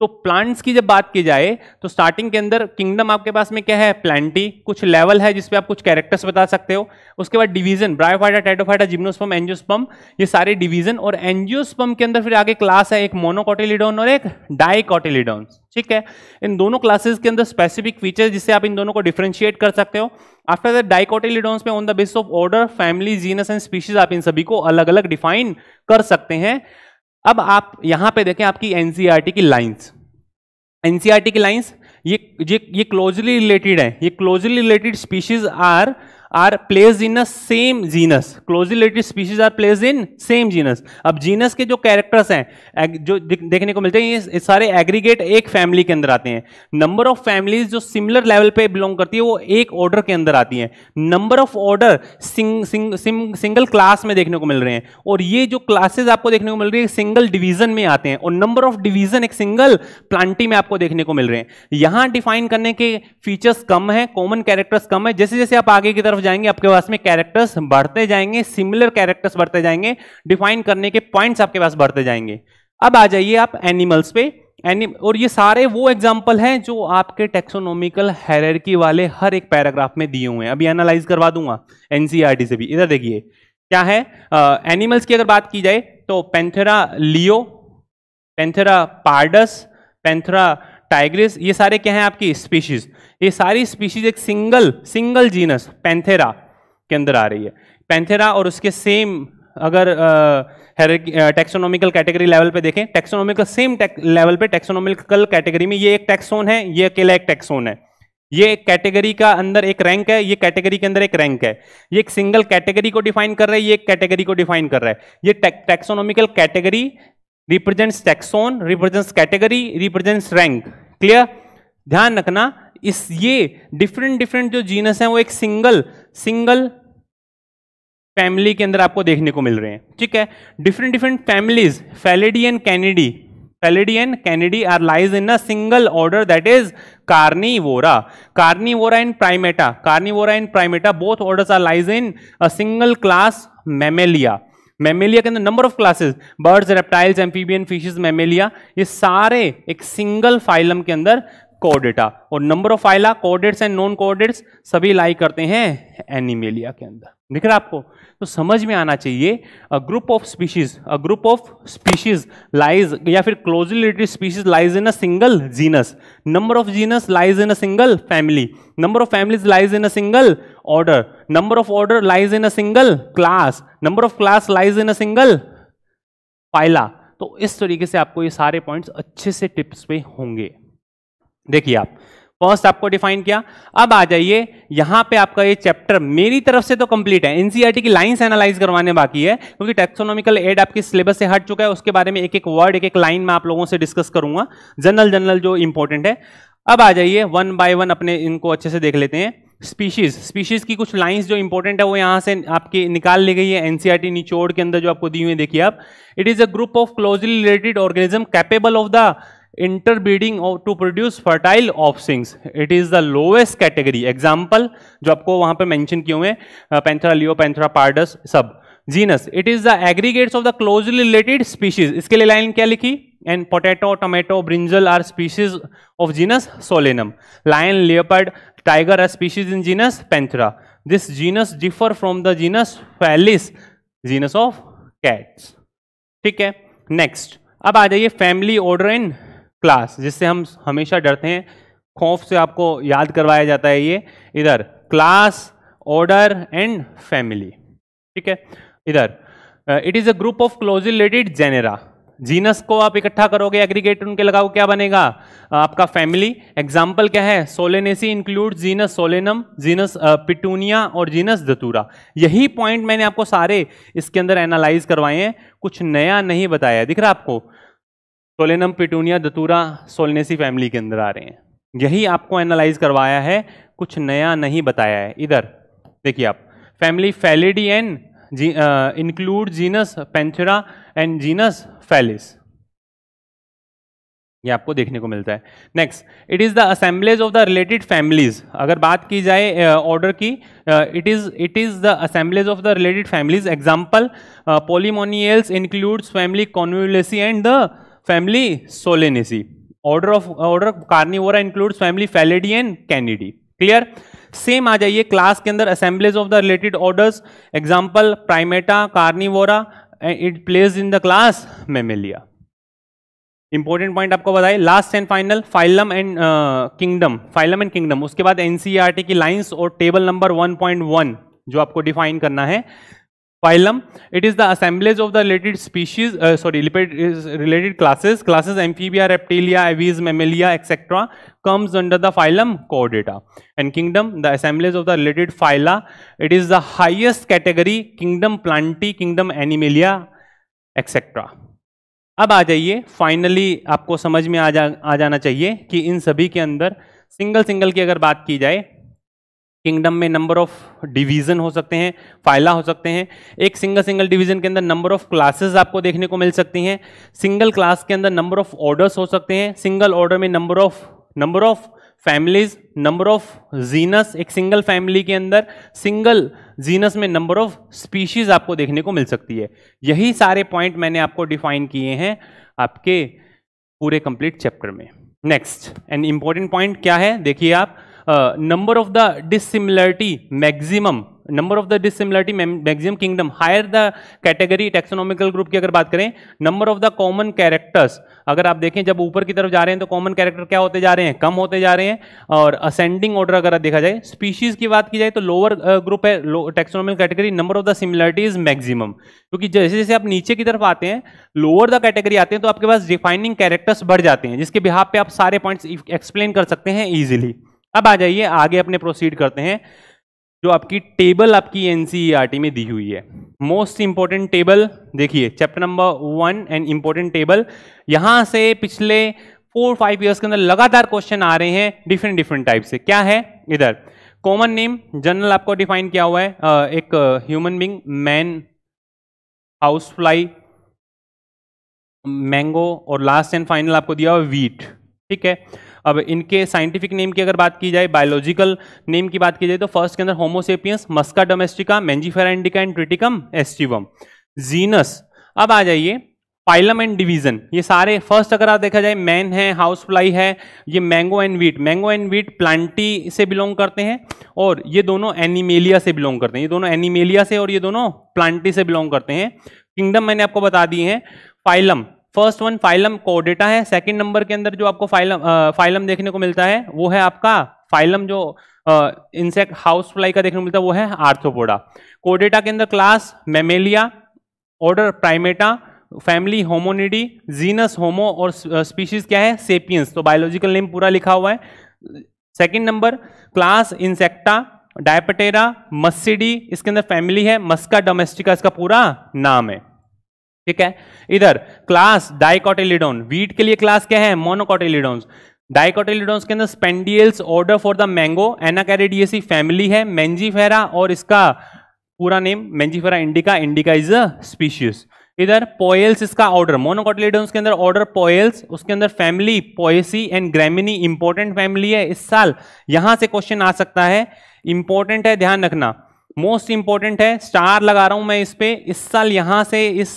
तो प्लांट्स की जब बात की जाए तो स्टार्टिंग के अंदर किंगडम आपके पास में क्या है प्लांटी कुछ लेवल है जिसपे आप कुछ कैरेक्टर्स बता सकते हो उसके बाद डिवीजन ब्रायोफाइटा टाइटोफाइटा जिम्नोस्पम एंजियोस्पम ये सारे डिवीजन और एंजियोस्पम के अंदर फिर आगे क्लास है एक मोनोकोटिलिडोन और एक डाइकोटिलिडोन ठीक है इन दोनों क्लासेस के अंदर स्पेसिफिक फीचर जिससे आप इन दोनों को डिफ्रेंशिएट कर सकते हो आफ्टर दैट डाइकोटिलिडोन्स में on the base of order family genus and species आप इन सभी को अलग अलग डिफाइन कर सकते हैं अब आप यहां पे देखें आपकी एनसीईआरटी e की लाइंस एनसीईआरटी e की लाइंस ये ये ये क्लोजली रिलेटेड है ये closely related species are are placed in a same genus closely related species are placed in same genus अब जीनस के जो कैरेक्टर्स हैं जो देखने को मिलते हैं ये सारे एग्रीगेट एक फैमिली के अंदर आते हैं नंबर ऑफ फैमिलीज जो सिमिलर लेवल पे बिलोंग करती है वो एक ऑर्डर के अंदर आती हैं number of order single class में देखने को मिल रहे हैं और ये जो क्लासेज आपको देखने को मिल रही है सिंगल डिवीजन में आते हैं और नंबर ऑफ डिवीजन एक सिंगल प्लांटी में आपको देखने को मिल रहे हैं यहां डिफाइन करने के फीचर्स कम है कॉमन कैरेक्टर्स कम है जैसे जैसे आप आगे की तरफ तरफ जाएंगे आपके पास में कैरेक्टर्स बढ़ते जाएंगे सिमिलर कैरेक्टर्स बढ़ते जाएंगे डिफाइन करने के पॉइंट्स आपके पास बढ़ते जाएंगे अब आ जाइए आप एनिमल्स पे एनिम और ये सारे वो एग्जाम्पल हैं जो आपके टेक्सोनोमिकल हैरकी वाले हर एक पैराग्राफ में दिए हुए हैं अभी एनालाइज करवा दूंगा एनसीईआरटी e से भी इधर देखिए क्या है एनिमल्स की अगर बात की जाए तो Panthera leo Panthera pardus Panthera tigris ये सारे क्या हैं आपकी स्पीशीज ये सारी स्पीशीज एक सिंगल सिंगल जीनस पैंथेरा के अंदर आ रही है पैंथेरा और उसके सेम अगर टेक्सोनॉमिकल कैटेगरी लेवल पे देखें टेक्सोनॉमिकल सेम लेवल पे टेक्सोनॉमिकल कैटेगरी में ये एक टैक्सोन है ये अकेला एक टैक्सोन है ये एक कैटेगरी का अंदर एक रैंक है ये कैटेगरी के अंदर एक रैंक है ये एक सिंगल कैटेगरी को डिफाइन कर रहा है ये एक कैटेगरी को डिफाइन कर रहा है ये taxonomical category represents taxon represents category represents rank clear ध्यान रखना इस ये डिफरेंट डिफरेंट जो जीनस हैं वो एक सिंगल सिंगल फैमिली के अंदर आपको देखने को मिल रहे हैं ठीक है different different families Felidae and Canidae Felidae and Canidae are lies in a single order that is Carnivora Carnivora and Primata Carnivora and Primata both order are lies in a single class Mammalia Mammalia के अंदर number of classes birds reptiles amphibian fishes Mammalia ये सारे एक single phylum के अंदर कोडेटा और number of phyla chordates and non chordates सभी लाई करते हैं एनिमेलिया के अंदर दिख रहा है आपको तो समझ में आना चाहिए a group of species a group of species lies या फिर closely related species lies in a single genus number of genus lies in a single family number of families lies in a single order number of order lies in a single class number of class lies in a single phyla तो इस तरीके से आपको ये सारे points अच्छे से tips पे होंगे देखिए आप फर्स्ट आपको डिफाइन किया अब आ जाइए यहां पे आपका ये चैप्टर मेरी तरफ से तो कंप्लीट है एनसीईआरटी e की लाइंस एनालाइज करवाने बाकी है क्योंकि टेक्सोनॉमिकल एड आपके सिलेबस से हट चुका है उसके बारे में एक एक वर्ड एक एक लाइन में आप लोगों से डिस्कस करूंगा जनरल जनरल जो इंपॉर्टेंट है अब आ जाइए वन बाय वन अपने इनको अच्छे से देख लेते हैं स्पीशीज स्पीशीज की कुछ लाइंस जो इंपॉर्टेंट है वो यहाँ से आपकी निकाल ली गई है एनसीआरटी e निचोड़ के अंदर जो आपको दी हुई है देखिए आप it is a group of closely related organism capable of the interbreeding to produce fertile offsprings it is the lowest category example जो आपको वहां पे मेंशन किए हुए Panthera Panthera leo Panthera pardus सब genus it is the aggregates of the closely related species इसके लिए line क्या लिखी and potato tomato brinjal are species of genus Solanum line leopard tiger are species in genus पेंथरा this genus differ from the genus Felis genus of cats ठीक है नेक्स्ट अब आ जाइए फैमिली ऑर्डर एंड क्लास जिससे हम हमेशा डरते हैं खौफ से आपको याद करवाया जाता है ये इधर क्लास ऑर्डर एंड फैमिली ठीक है इधर it is a group of closely related genera genus को आप इकट्ठा करोगे एग्रीगेट उनके लगाओ क्या बनेगा आपका फैमिली एग्जाम्पल क्या है Solanaceae include genus Solanum genus Petunia और जीनस धतूरा यही पॉइंट मैंने आपको सारे इसके अंदर एनालाइज करवाए हैं कुछ नया नहीं बताया दिख रहा आपको Solanum Petunia Datura Solanaceae family के अंदर आ रहे हैं यही आपको एनालाइज करवाया है कुछ नया नहीं बताया है इधर देखिए आप फैमिली फैलिडी एंड जी include genus Panthera and genus Felis ये आपको देखने को मिलता है next it is the assemblage of the related families अगर बात की जाए ऑर्डर uh, की it is it is the assemblage of the related families example Polemoniales includes family Convolvulaceae and the family Solanaceae order of order Carnivora include family Felidae and Canidae clear same आ जाइए class के अंदर assemblies of the related orders example Primata Carnivora it places in the class Mammalia important point आपको बताए last and final phylum and kingdom phylum and kingdom उसके बाद NCERT e की lines और टेबल नंबर 1.1 जो आपको डिफाइन करना है Phylum, it is the assemblage of the related species, uh, sorry, related classes, classes amphibia, reptilia, aves, mammalia, etc. comes under the phylum chordata. And kingdom, the assemblage of the related phyla, it is the highest category, kingdom plantae, kingdom animalia, etc. अब आ जाइए finally आपको समझ में आ जा आ जाना चाहिए कि इन सभी के अंदर सिंगल सिंगल की अगर बात की जाए किंगडम में नंबर ऑफ डिवीजन हो सकते हैं फाइला हो सकते हैं एक सिंगल सिंगल डिवीजन के अंदर नंबर ऑफ क्लासेस आपको देखने को मिल सकती हैं सिंगल क्लास के अंदर नंबर ऑफ ऑर्डर्स हो सकते हैं सिंगल ऑर्डर में number of number of families number of genus एक सिंगल फैमिली के अंदर सिंगल जीनस में नंबर ऑफ स्पीशीज आपको देखने को मिल सकती है यही सारे पॉइंट मैंने आपको डिफाइन किए हैं आपके पूरे कंप्लीट चैप्टर में नेक्स्ट एंड इंपॉर्टेंट पॉइंट क्या है देखिए आप number of the dissimilarity maximum number of the dissimilarity maximum kingdom higher the category taxonomical group की अगर बात करें number of the common characters अगर आप देखें जब ऊपर की तरफ जा रहे हैं तो कॉमन कैरेक्टर क्या होते जा रहे हैं कम होते जा रहे हैं और असेंडिंग ऑर्डर अगर देखा जाए स्पीशीज की बात की जाए तो लोअर ग्रुप है taxonomical category number of the similarity is maximum क्योंकि जैसे जैसे आप नीचे की तरफ आते हैं लोअर द कैटेगरी आते हैं तो आपके पास डिफाइनिंग कैरेक्टर्स बढ़ जाते हैं जिसके बिहार पर आप सारे पॉइंट्स एक्सप्लेन कर सकते हैं ईजिली अब आ जाइए आगे अपने प्रोसीड करते हैं जो आपकी टेबल आपकी एनसीईआरटी e में दी हुई है मोस्ट इंपॉर्टेंट टेबल देखिए chapter number one and important table यहां से पिछले फोर फाइव इयर्स के अंदर लगातार क्वेश्चन आ रहे हैं डिफरेंट डिफरेंट टाइप से क्या है इधर कॉमन नेम जनरल आपको डिफाइन किया हुआ है एक human being man house fly mango और लास्ट एंड फाइनल आपको दिया हुआ वीट ठीक है अब इनके साइंटिफिक नेम की अगर बात की जाए बायोलॉजिकल नेम की बात की जाए तो फर्स्ट के अंदर Homo sapiens Musca domestica Mangifera indica and Triticum aestivum genus अब आ जाइए पाइलम एंड डिवीजन ये सारे फर्स्ट अगर आप देखा जाए मैन है हाउस फ्लाई है ये mango and wheat mango and wheat Plantae से बिलोंग करते हैं और ये दोनों एनिमेलिया से बिलोंग करते हैं ये दोनों एनिमेलिया से और ये दोनों प्लांटी से बिलोंग करते हैं किंगडम मैंने आपको बता दिए हैं फाइलम फर्स्ट वन फाइलम कोडेटा है सेकंड नंबर के अंदर जो आपको फाइलम आ, फाइलम देखने को मिलता है वो है आपका फाइलम जो इंसेक्ट हाउस फ्लाई का देखने को मिलता है वो है आर्थोपोडा कोडेटा के अंदर class Mammalia order Primata family Hominidae genus Homo और स्पीशीज क्या है सेपियंस तो बायोलॉजिकल नेम पूरा लिखा हुआ है second number class Insecta Diptera Muscidae इसके अंदर फैमिली है मस्का डोमेस्टिका इसका पूरा नाम है ठीक है इधर क्लास डाइकोटिलिडोन वीट के लिए क्लास क्या है मोनोकोटिलिडोन्स डाइकोटिलिडोन्स के अंदर Sapindales order for the mango Anacardiaceae family है मैंजीफेरा और इसका पूरा name Mangifera indica indica is a species इधर पोयल्स इसका ऑर्डर मोनोकोटिलिडोन्स के अंदर ऑर्डर पोयल्स उसके अंदर family Poaceae and Gramineae important family है इस साल यहां से क्वेश्चन आ सकता है इंपॉर्टेंट है ध्यान रखना मोस्ट इंपॉर्टेंट है स्टार लगा रहा हूं मैं इस पे इस साल यहां से इस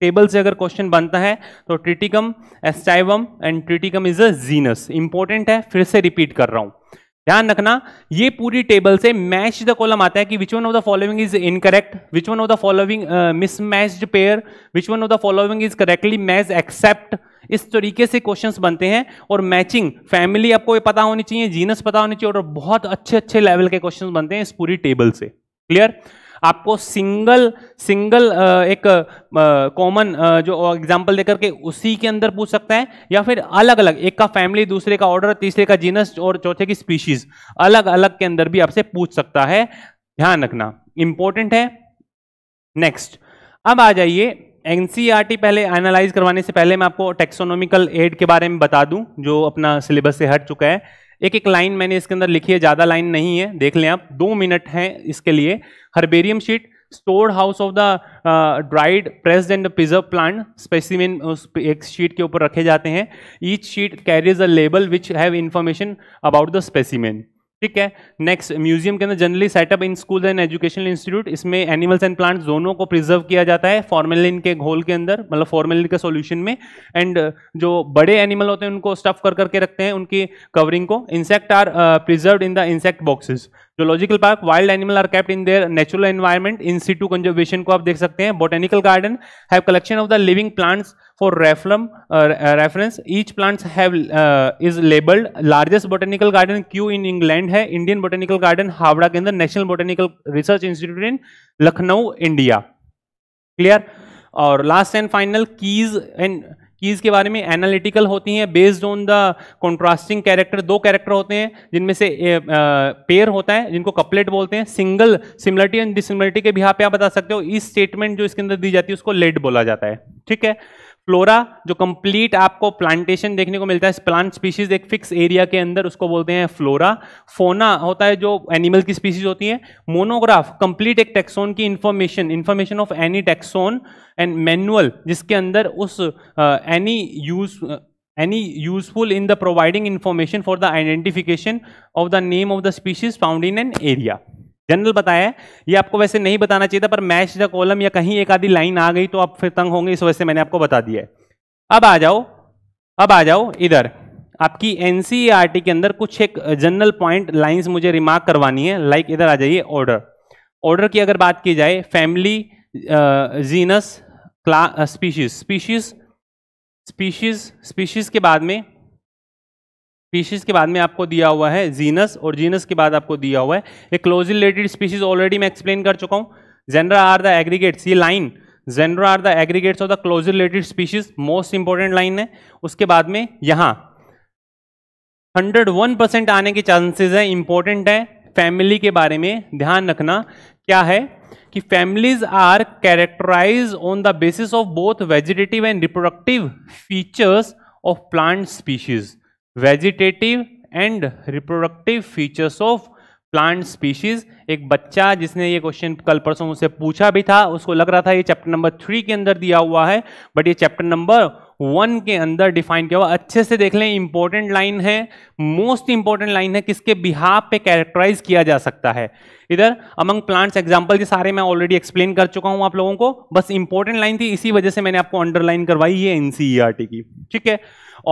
टेबल से अगर क्वेश्चन बनता है तो Triticum aestivum and Triticum is a genus important है फिर से रिपीट कर रहा हूं ध्यान रखना ये पूरी टेबल से मैच द कॉलम आता है कि which one of the following is incorrect which one of the following mismatched pair which one of the following is correctly match except इस तरीके से क्वेश्चंस बनते हैं और मैचिंग फैमिली आपको ये पता होनी चाहिए जीनस पता होनी चाहिए और बहुत अच्छे अच्छे लेवल के क्वेश्चंस बनते हैं इस पूरी टेबल से क्लियर आपको सिंगल सिंगल एक कॉमन जो एग्जांपल देकर के उसी के अंदर पूछ सकता है या फिर अलग अलग एक का फैमिली दूसरे का ऑर्डर तीसरे का जीनस और चौथे की स्पीशीज अलग अलग के अंदर भी आपसे पूछ सकता है ध्यान रखना इंपॉर्टेंट है नेक्स्ट अब आ जाइए एनसीईआरटी e पहले एनालाइज करवाने से पहले मैं आपको टेक्सोनोमिकल एड के बारे में बता दूं जो अपना सिलेबस से हट चुका है एक एक लाइन मैंने इसके अंदर लिखी है ज़्यादा लाइन नहीं है देख लें आप दो मिनट हैं इसके लिए herbarium sheet store house of the dried pressed and preserve plant specimen एक शीट के ऊपर रखे जाते हैं each sheet carries a label which have information about the specimen ठीक है नेक्स्ट म्यूजियम के अंदर generally set up in school and educational institute इसमें एनिमल्स एंड प्लांट्स दोनों को प्रिजर्व किया जाता है फॉर्मेलिन के घोल के अंदर मतलब फॉर्मेलिन के सॉल्यूशन में एंड uh, जो बड़े एनिमल होते हैं उनको स्टफ कर करके रखते हैं उनकी कवरिंग को insect are preserve in the insect boxes zoological park wild animal are kept in their natural environment in situ conservation को आप देख सकते हैं botanical garden have collection of the living plants for रेफलम reference each plants have is labelled largest botanical garden Kew in England है Indian botanical garden Howrah के अंदर national botanical research institute in Lucknow India clear और last and final keys and keys के बारे में analytical होती हैं based on the contrasting character दो कैरेक्टर होते हैं जिनमें से पेयर होता है जिनको कपलेट बोलते हैं सिंगल सिमिलरिटी एंड डिसिमिलरिटी के भी आप बता सकते हो इस स्टेटमेंट जो इसके अंदर दी जाती है उसको लेट बोला जाता है ठीक है फ्लोरा जो कंप्लीट आपको प्लांटेशन देखने को मिलता है प्लांट स्पीशीज एक फिक्स एरिया के अंदर उसको बोलते हैं फ्लोरा फोना होता है जो एनिमल की स्पीशीज होती है मोनोग्राफ कंप्लीट एक टेक्सोन की information information of any taxon and manual जिसके अंदर उस any uh, use uh, any useful in the providing information for the identification of the name of the species found in an area general बताया है ये आपको वैसे नहीं बताना चाहिए था पर मैच द कॉलम या कहीं एक आधी लाइन आ गई तो आप फिर तंग होंगे इस वजह से मैंने आपको बता दिया है अब आ जाओ अब आ जाओ इधर आपकी एनसीईआरटी e के अंदर कुछ एक जनरल पॉइंट लाइंस मुझे रिमार्क करवानी है लाइक इधर आ जाइए ऑर्डर ऑर्डर की अगर बात की जाए फैमिली जीनस क्ला स्पीशीज स्पीशीज स्पीशीज स्पीशीज के बाद में स्पीशीज के बाद में आपको दिया हुआ है जीनस और जीनस के बाद आपको दिया हुआ है ये क्लोजली रिलेटेड स्पीशीज ऑलरेडी मैं एक्सप्लेन कर चुका हूँ जेनरा आर द एग्रीगेट्स ये line genera are the aggregates of the closely related species most important line है उसके बाद में यहाँ हंड्रेड वन परसेंट आने के चांसेस है इंपॉर्टेंट है फैमिली के बारे में ध्यान रखना क्या है कि families are characterise on the basis of both vegetative and reproductive features of plant species vegetative and reproductive features of plant species एक बच्चा जिसने ये क्वेश्चन कल परसों मुझसे पूछा भी था उसको लग रहा था ये चैप्टर नंबर थ्री के अंदर दिया हुआ है बट ये चैप्टर नंबर वन के अंदर डिफाइन किया हुआ अच्छे से देख लें इंपॉर्टेंट लाइन है मोस्ट इंपॉर्टेंट लाइन है किसके बिहाव पे कैरेक्टराइज किया जा सकता है इधर अमंग प्लांट्स एग्जाम्पल के सारे मैं ऑलरेडी एक्सप्लेन कर चुका हूं आप लोगों को बस इंपॉर्टेंट लाइन थी इसी वजह से मैंने आपको अंडरलाइन करवाई है एनसीईआरटी e की ठीक है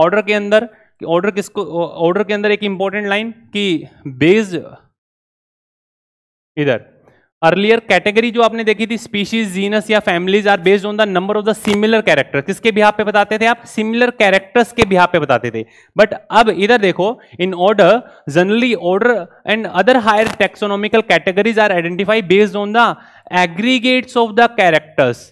ऑर्डर के अंदर ऑर्डर किसको ऑर्डर के अंदर एक इंपॉर्टेंट लाइन कि बेस्ड इधर अर्लियर कैटेगरी जो आपने देखी थी स्पीशीज जीनस या families are based on the number of the similar character किसके बिहार पे बताते थे आप सिमिलर कैरेक्टर्स के बिहार पे बताते थे बट अब इधर देखो in order generally order and other higher taxonomical categories are identify based on the aggregates of the characters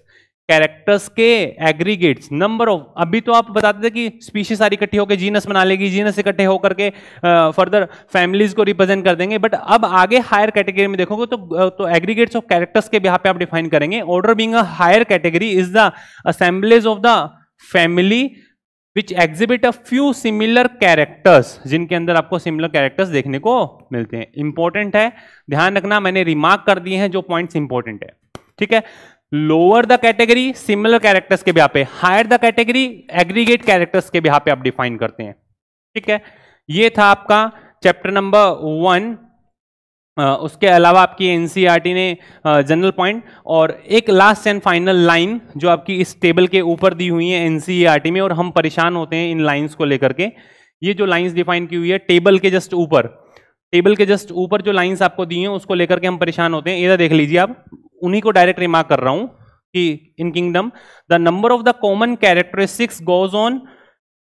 characters के एग्रीगेट्स नंबर ऑफ अभी तो आप बताते थे कि स्पीशीज सारी इकट्ठी होकर जीनस बना लेगी जीनस इकट्ठे होकर के फर्दर फैमिलीज को रिप्रेजेंट कर देंगे बट अब आगे हायर कैटेगरी में देखोगे तो तो एग्रीगेट्स ऑफ कैरेक्टर्स के यहाँ पे आप डिफाइन करेंगे order being a higher category is the assemblies of the family which exhibit a few similar characters जिनके अंदर आपको सिमिलर कैरेक्टर्स देखने को मिलते हैं इंपॉर्टेंट है ध्यान रखना मैंने रिमार्क कर दिए हैं जो पॉइंट्स इंपॉर्टेंट है ठीक है lower the category similar characters के बिहार पे higher the category aggregate characters के बिहार पे आप डिफाइन करते हैं ठीक है ये था आपका चैप्टर नंबर वन उसके अलावा आपकी एनसीईआरटी e ने जनरल पॉइंट और एक लास्ट एंड फाइनल लाइन जो आपकी इस टेबल के ऊपर दी हुई है एनसीईआरटी e में और हम परेशान होते हैं इन लाइंस को लेकर के ये जो लाइंस डिफाइन की हुई है टेबल के जस्ट ऊपर टेबल के जस्ट ऊपर जो लाइंस आपको दी हैं उसको लेकर के हम परेशान होते हैं इधर देख लीजिए आप उन्हीं को डायरेक्ट रिमार्क कर रहा हूं कि in kingdom the number of the common characteristics goes on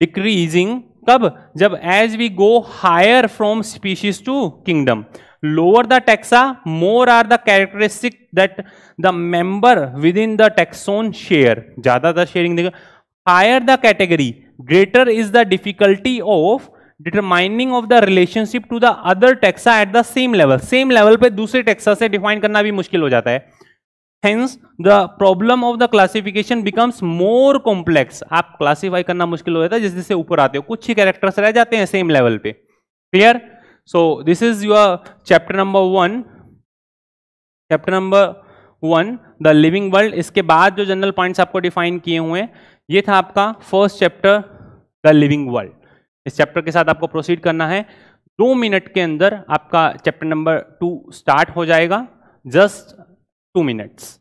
decreasing कब जब as we go higher from species to kingdom lower the taxa more are the characteristic that the member with in the taxon share ज्यादा sharing देगा higher the category greater is the difficulty of determining of the relationship to the other taxa at the same level same level पे दूसरे taxa से define करना भी मुश्किल हो जाता है hence the problem of the classification becomes more complex आप क्लासीफाई करना मुश्किल हो जाता है जिस जिससे ऊपर आते हो कुछ ही कैरेक्टर्स रह जाते हैं सेम लेवल पे clear so this is your chapter number one chapter number one the living world इसके बाद जो जनरल पॉइंट्स आपको डिफाइन किए हुए हैं ये था आपका first chapter the living world इस चैप्टर के साथ आपको प्रोसीड करना है दो मिनट के अंदर आपका चैप्टर नंबर टू स्टार्ट हो जाएगा जस्ट two minutes.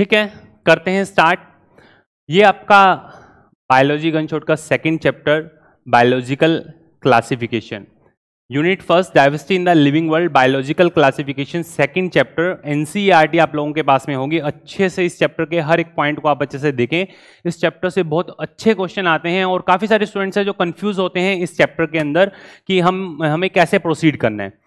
ठीक है करते हैं स्टार्ट ये आपका बायोलॉजी गनशॉट का second chapter biological classification unit first diversity in the living world biological classification second chapter NCERT आप लोगों के पास में होगी अच्छे से इस चैप्टर के हर एक पॉइंट को आप अच्छे से देखें इस चैप्टर से बहुत अच्छे क्वेश्चन आते हैं और काफ़ी सारे स्टूडेंट्स हैं जो कन्फ्यूज़ होते हैं इस चैप्टर के अंदर कि हम हमें कैसे प्रोसीड करना है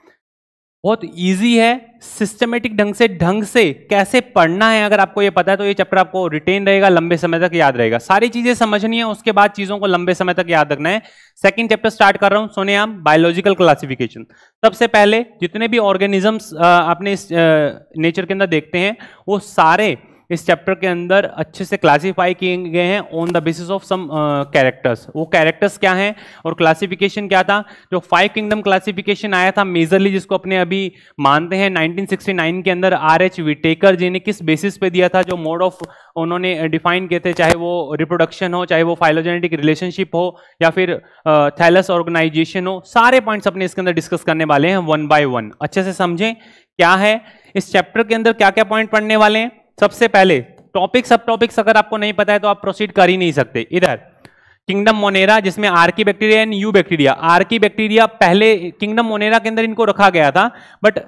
बहुत इजी है सिस्टमेटिक ढंग से ढंग से कैसे पढ़ना है अगर आपको ये पता है तो ये चैप्टर आपको रिटेन रहेगा लंबे समय तक याद रहेगा सारी चीजें समझनी है उसके बाद चीजों को लंबे समय तक याद रखना है सेकंड चैप्टर स्टार्ट कर रहा हूं आम बायोलॉजिकल क्लासिफिकेशन सबसे पहले जितने भी ऑर्गेनिजम्स अपने नेचर के अंदर देखते हैं वो सारे इस चैप्टर के अंदर अच्छे से क्लासिफाई किए गए हैं on the basis of some characters वो कैरेक्टर्स क्या हैं और क्लासिफिकेशन क्या था जो फाइव किंगडम क्लासिफिकेशन आया था मेजरली जिसको अपने अभी मानते हैं 1969 के अंदर आर एच विटेकर जी ने किस बेसिस पे दिया था जो मोड ऑफ उन्होंने डिफाइन uh, किए थे चाहे वो रिप्रोडक्शन हो चाहे वो फाइलोजेनेटिक रिलेशनशिप हो या फिर थैलस uh, ऑर्गेनाइजेशन हो सारे पॉइंट्स अपने इसके अंदर डिस्कस करने वाले हैं वन बाय वन अच्छे से समझें क्या है इस चैप्टर के अंदर क्या क्या पॉइंट पढ़ने वाले हैं सबसे पहले टॉपिक सब टॉपिक्स अगर आपको नहीं पता है तो आप प्रोसीड कर ही नहीं सकते इधर किंगडम मोनेरा जिसमें archaebacteria and eubacteria archaebacteria पहले किंगडम मोनेरा के अंदर इनको रखा गया था बट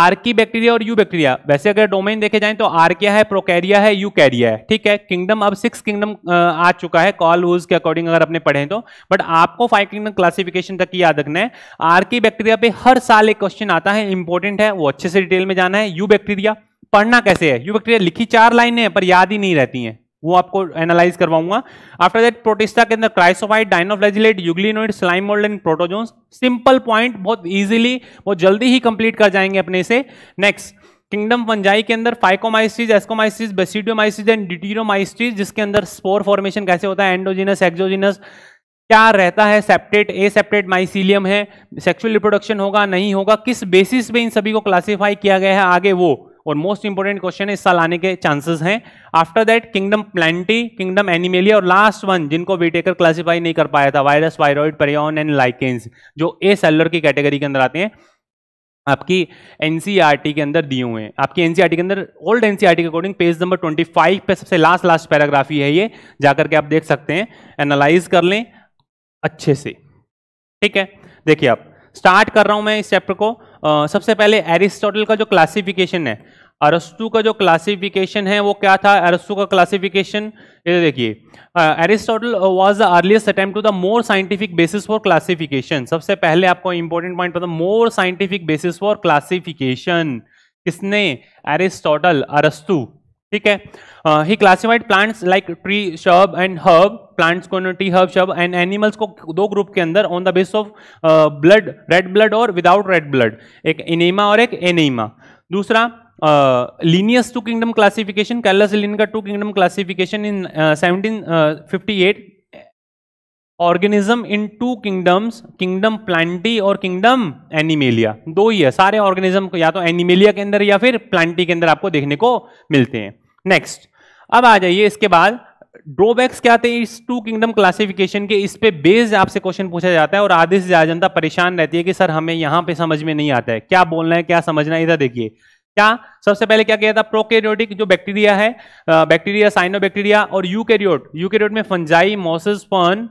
आर की बैक्टीरिया और यू बैक्टीरिया वैसे अगर डोमेन देखे जाए तो आर क्या है प्रोकैरिया है यू कैरिया है ठीक है किंगडम अब सिक्स किंगडम आ चुका है कॉल वूज के अकॉर्डिंग अगर अपने पढ़े तो बट आपको फाइव किंगडम क्लासिफिकेशन तक याद रखना है आर की बैक्टीरिया पे हर साल एक क्वेश्चन आता है इंपॉर्टेंट है वो अच्छे से डिटेल में जाना है यू बैक्टीरिया पढ़ना कैसे है यू बैक्टीरिया लिखी चार लाइनें हैं पर याद ही नहीं रहती हैं वो आपको एनालाइज करवाऊंगा आफ्टर दैट प्रोटिस्टा के अंदर chrysophyte dinoflagellate euglenoid slime mould and protozoans simple point बहुत इजीली बहुत जल्दी ही कंप्लीट कर जाएंगे अपने से नेक्स्ट किंगडम फंजाई के अंदर फाइकोमाइसिस एस्कोमाइसिस बेसिडियोमाइसिस एंड डिटीरोमाइसिस जिसके अंदर स्पोर फॉर्मेशन कैसे होता है एंडोजिनस एक्जोजिनस क्या रहता है सेप्टेट ए सेप्टेट माइसिलियम है सेक्सुअल रिप्रोडक्शन होगा नहीं होगा किस बेसिस पे इन सभी को क्लासिफाई किया गया है आगे वो और मोस्ट इंपॉर्टेंट क्वेश्चन है इस साल आने के चांसेस हैं after that kingdom Plantae kingdom Animalia और लास्ट वन जिनको वीटेकर क्लासिफाई नहीं कर पाया था virus viroid prion and lichens जो ए सेलर की कैटेगरी के अंदर आते हैं आपकी एनसीईआरटी e के अंदर दिए हुए हैं आपकी एनसीईआरटी e के अंदर ओल्ड एनसीईआरटी e के अकॉर्डिंग पेज नंबर 25 पे सबसे लास्ट लास्ट पैराग्राफी है ये जाकर के आप देख सकते हैं एनालाइज कर लें अच्छे से ठीक है देखिए आप स्टार्ट कर रहा हूं मैं इस चैप्टर को सबसे पहले एरिस्टोटल का जो क्लासिफिकेशन है अरस्तु का जो क्लासिफिकेशन है वो क्या था अरस्तु का क्लासिफिकेशन ये देखिए Aristotle was the earliest attempt to the more scientific basis for classification सबसे पहले आपको इंपॉर्टेंट पॉइंट पता more scientific basis for classification किसने एरिस्टोटल अरस्तु ठीक है he classified plants like tree shrub and herb plants को tree herb shrub and animals को दो ग्रुप के अंदर on the base of blood red blood और विदाउट रेड ब्लड एक एनीमा और एक एनीमा दूसरा लीनियस टू किंगडम क्लासिफिकेशन कैलस लिन का two kingdom classification in seventeen fifty eight organism in two kingdoms kingdom Plantae और किंगडम एनिमेलिया दो ही है सारे ऑर्गेनिज्म या तो एनिमेलिया के अंदर या फिर प्लांटी के अंदर आपको देखने को मिलते हैं नेक्स्ट अब आ जाइए इसके बाद ड्रोबैक्स क्या आते हैं इस टू किंगडम क्लासिफिकेशन के इस पे बेस्ड आपसे क्वेश्चन पूछा जाता है और आधे से ज्यादा जनता परेशान रहती है कि सर हमें यहाँ पे समझ में नहीं आता है क्या बोलना है क्या समझना है इधर देखिए क्या सबसे पहले क्या किया था प्रोकेरियोटिक जो बैक्टीरिया है बैक्टीरिया साइनोबैक्टीरिया और यूकेरियोट यूकेरियोट में फंजाई मोसिस फन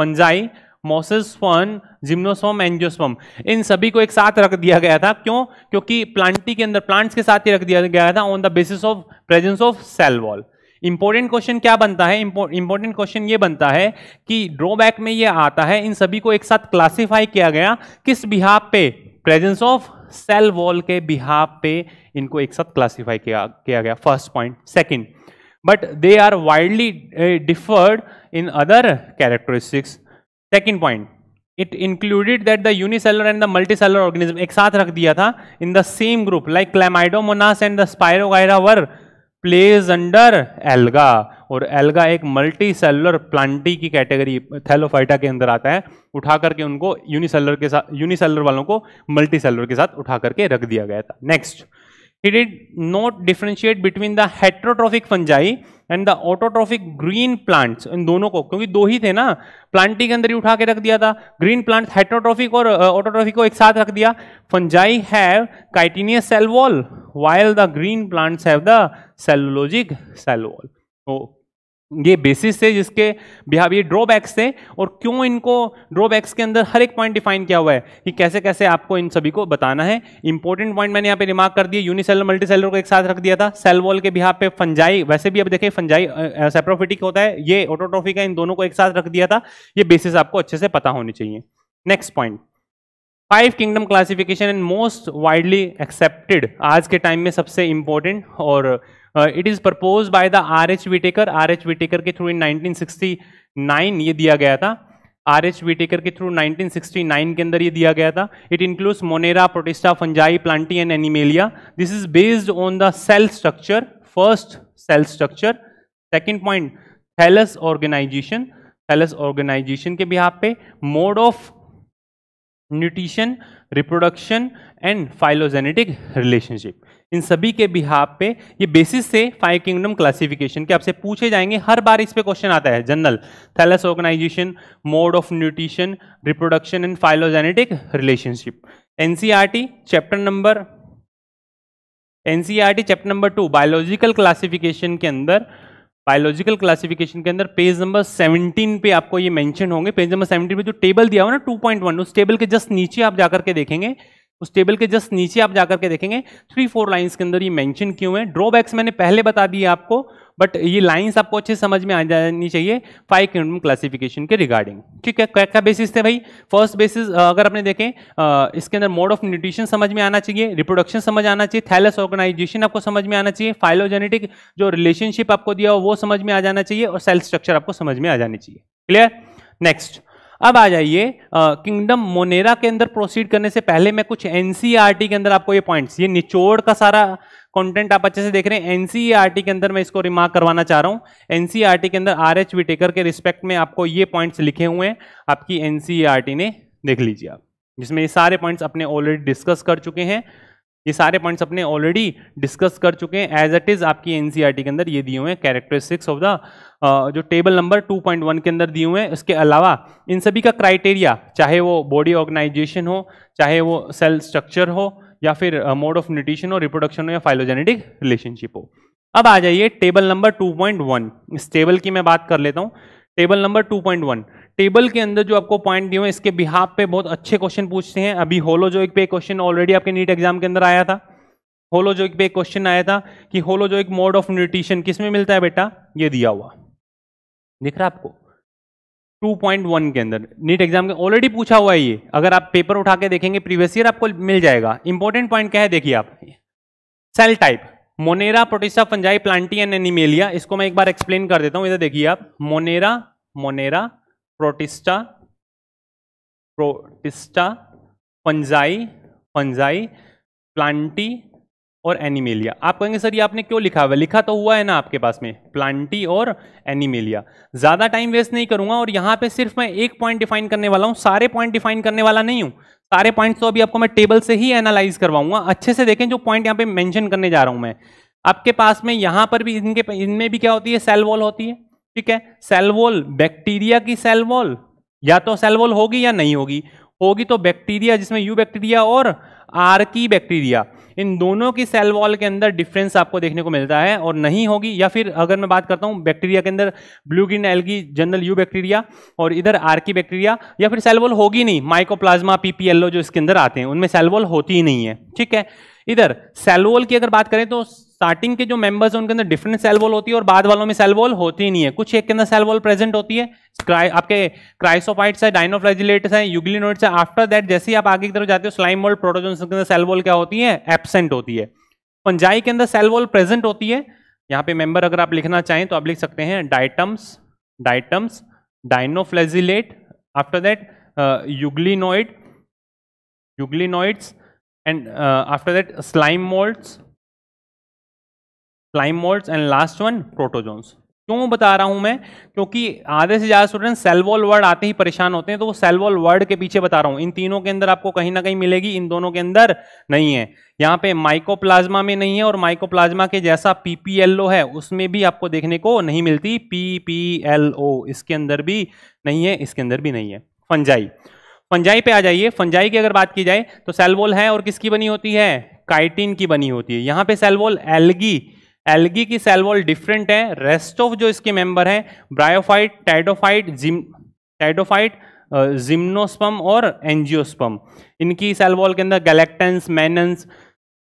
फंजाई मोसेस्पम जिम्नोसोम एंजियोसोम इन सभी को एक साथ रख दिया गया था क्यों क्योंकि प्लांटी के अंदर प्लांट्स के साथ ही रख दिया गया था on the basis of presence of cell wall important question क्या बनता है इंपॉर्टेंट क्वेश्चन ये बनता है कि ड्रॉबैक में ये आता है इन सभी को एक साथ क्लासिफाई किया गया किस बिहाब पे प्रेजेंस ऑफ सेल वॉल के बिहाब पे इनको एक साथ क्लासिफाई किया किया गया first point second but they are widely differed in other characteristics second point it included that the unicellular and the multicellular organism एक साथ रख दिया था in the same group like Chlamydomonas and the Spirogyra were placed under algae और algae एक multicellular Plantae की category Thallophyta के अंदर आता है उठा करके उनको यूनिसेलर के साथ यूनिसेलर वालों को मल्टी सेलर के साथ उठा करके रख दिया गया था next it did not differentiate between the heterotrophic fungi and the autotrophic green plants इन दोनों को क्योंकि दो ही थे ना प्लांटी के अंदर ही उठा के रख दिया था ग्रीन प्लांट हाइट्रोट्रॉफिक और ऑटोट्रॉफिक uh, को एक साथ रख दिया fungi have chitinous cell wall while the green plants have the cellulosic cell wall ये बेसिस है जिसके बिहार ये ड्रॉबैक्स थे और क्यों इनको ड्रॉबैक्स के अंदर हर एक पॉइंट डिफाइन किया हुआ है कि कैसे कैसे आपको इन सभी को बताना है इंपॉर्टेंट पॉइंट मैंने यहाँ पे रिमार्क कर दिया यूनिसेल मल्टी सेलर को एक साथ रख दिया था सेल वॉल के बिहार पे फंजाई वैसे भी अब देखें फंजाई सेप्रोफिटिक होता है ये ऑटोट्रोफिक है इन दोनों को एक साथ रख दिया था ये बेसिस आपको अच्छे से पता होनी चाहिए next point five kingdom classification and most widely accepted आज के टाइम में सबसे इंपॉर्टेंट और it is proposed by the R H Whittaker R H Whittaker के थ्रू इन 1969 ये दिया गया था आर एच विटेकर के थ्रू 1969 के अंदर ये दिया गया था it includes Monera Protista fungi Plantae and Animalia this is based on the cell structure first cell structure second point thallus organisation thallus organisation के बिहार पे mode of nutrition reproduction and phylogenetic relationship in सभी के बिहाब पे ये basis से five kingdom classification के आपसे पूछे जाएंगे हर बार इस पे क्वेश्चन आता है general thallus organisation mode of nutrition reproduction and phylogenetic relationship NCERT chapter number NCERT chapter number two biological classification के अंदर बायोलॉजिकल क्लासिफिकेशन के अंदर पेज नंबर 17 पे आपको ये मेंशन होंगे पेज नंबर 17 पे जो टेबल दिया हुआ ना 2.1 उस टेबल के जस्ट नीचे आप जाकर के देखेंगे उस टेबल के जस्ट नीचे आप जाकर के देखेंगे थ्री फोर लाइंस के अंदर ये मेंशन किए हुए हैं ड्रॉबैक्स मैंने पहले बता दिए आपको बट ये लाइंस आपको अच्छे समझ में आ जानी चाहिए फाइव किंगडम क्लासिफिकेशन के रिगार्डिंग ठीक है क्या क्या बेसिस थे भाई फर्स्ट बेसिस अगर आपने देखें इसके अंदर मोड ऑफ न्यूट्रिशन समझ में आना चाहिए रिप्रोडक्शन समझ आना चाहिए थैलस ऑर्गेनाइजेशन आपको समझ में आना चाहिए फाइलोजेनेटिक जो रिलेशनशिप आपको दिया हो वो समझ में आ जाना चाहिए और सेल स्ट्रक्चर आपको समझ में आ जानी चाहिए क्लियर नेक्स्ट अब आ जाइए किंगडम मोनेरा के अंदर प्रोसीड करने से पहले मैं कुछ एनसीईआरटी e के अंदर आपको ये पॉइंट्स ये निचोड़ का सारा कंटेंट आप अच्छे से देख रहे हैं एनसीईआरटी e के अंदर मैं इसको रिमार्क करवाना चाह रहा हूँ एनसीईआरटी e के अंदर आर एच विटेकर के रिस्पेक्ट में आपको ये पॉइंट्स लिखे हुए हैं आपकी एनसीईआरटी ने देख लीजिए आप जिसमें ये सारे पॉइंट्स अपने ऑलरेडी डिस्कस कर चुके हैं ये सारे पॉइंट्स अपने ऑलरेडी डिस्कस कर चुके हैं एज इट इज़ आपकी एनसीईआरटी के अंदर ये दिए हुए हैं कैरेक्टरिस्टिक्स ऑफ द जो टेबल नंबर 2.1 के अंदर दिए हुए हैं इसके अलावा इन सभी का क्राइटेरिया चाहे वो बॉडी ऑर्गेनाइजेशन हो चाहे वो सेल स्ट्रक्चर हो या फिर मोड ऑफ न्यूट्रिशन हो रिप्रोडक्शन हो या फाइलोजेनेटिक रिलेशनशिप हो अब आ जाइए टेबल नंबर 2.1 इस टेबल की मैं बात कर लेता हूँ टेबल नंबर 2.1 टेबल के अंदर जो आपको पॉइंट दिए हुए इसके बिहाब पे बहुत अच्छे क्वेश्चन पूछते हैं अभी होलोजोइक पे क्वेश्चन ऑलरेडी आपके नीट एग्जाम के अंदर आया था होलोजोइक पे क्वेश्चन आया था कि होलोजोइक मोड ऑफ न्यूट्रिशन किस में मिलता है बेटा ये दिया हुआ दिख रहा है आपको 2.1 के अंदर नीट एग्जाम के ऑलरेडी पूछा हुआ है ये अगर आप पेपर उठा के देखेंगे प्रीवियस ईयर आपको मिल जाएगा इंपॉर्टेंट पॉइंट क्या है देखिए आप cell type Monera Protista fungi Plantae and Animalia इसको मैं एक बार एक्सप्लेन कर देता हूं इधर देखिए आप Monera Monera Protista Protista fungi fungi Plantae और एनिमेलिया आप कहेंगे सर ये आपने क्यों लिखा हुआ लिखा तो हुआ है ना आपके पास में प्लांटी और एनिमेलिया ज़्यादा टाइम वेस्ट नहीं करूंगा और यहाँ पे सिर्फ मैं एक पॉइंट डिफाइन करने वाला हूँ सारे पॉइंट डिफाइन करने वाला नहीं हूँ सारे पॉइंट्स तो अभी आपको मैं टेबल से ही एनालाइज करवाऊंगा अच्छे से देखें जो पॉइंट यहाँ पे मैंशन करने जा रहा हूँ मैं आपके पास में यहाँ पर भी इनके इनमें भी क्या होती है सेल वॉल होती है ठीक है सेल वॉल बैक्टीरिया की सेल वॉल या तो सेल वॉल होगी या नहीं होगी होगी तो बैक्टीरिया जिसमें यू बैक्टीरिया और आर की बैक्टीरिया इन दोनों की सेल वॉल के अंदर डिफरेंस आपको देखने को मिलता है और नहीं होगी या फिर अगर मैं बात करता हूँ बैक्टीरिया के अंदर blue green algae general eubacteria और इधर की बैक्टीरिया या फिर सेल वॉल होगी नहीं माइकोप्लाज्मा पीपीएलओ जो इसके अंदर आते हैं उनमें सेल वॉल होती ही नहीं है ठीक है इधर सेल वॉल की अगर बात करें तो स्टार्टिंग के जो मेंबर्स हैं उनके अंदर डिफरेंट सेल वॉल होती है और बाद वालों में सेल वॉल होती ही नहीं है कुछ एक के अंदर सेल वॉल प्रेजेंट होती है आपके क्राइसोपाइट्स है डाइनोफ्लाजिलेट्स हैं यूग्लिनोइड्स है आफ्टर दैट जैसे ही आप आगे की तरफ जाते हो स्लाइम वॉल प्रोटोजोन के अंदर सेल वॉल क्या होती है एबसेंट होती है पंजाई के अंदर सेल वॉल प्रेजेंट होती है यहाँ पे मेंबर अगर आप लिखना चाहें तो आप लिख सकते हैं diatoms diatoms dinoflagellate after that euglenoid euglenoids and uh, after that slime molds slime molds and last one protozoans क्यों बता रहा हूं मैं क्योंकि आधे से ज्यादा स्टूडेंट वॉल वर्ड आते ही परेशान होते हैं तो वो सेलवॉल वर्ड के पीछे बता रहा हूं इन तीनों के अंदर आपको कहीं ना कहीं मिलेगी इन दोनों के अंदर नहीं है यहाँ पे माइकोप्लाज्मा में नहीं है और माइकोप्लाज्मा के जैसा पीपीएलओ है उसमें भी आपको देखने को नहीं मिलती पीपीएलओ इसके अंदर भी नहीं है इसके अंदर भी नहीं है फंजाई फंजाई पे आ जाइए फंजाई की अगर बात की जाए तो सेलवोल है और किसकी बनी होती है काइटिन की बनी होती है यहाँ पे सेलवोल एल्गी एल्गी की सेलवोल डिफरेंट है रेस्ट ऑफ जो इसके मेंबर हैं bryophyte pteridophyte gym pteridophyte gymnosperm और एंजियोस्पम इनकी सेलवॉल के अंदर गैलेक्टेंस मैनन्स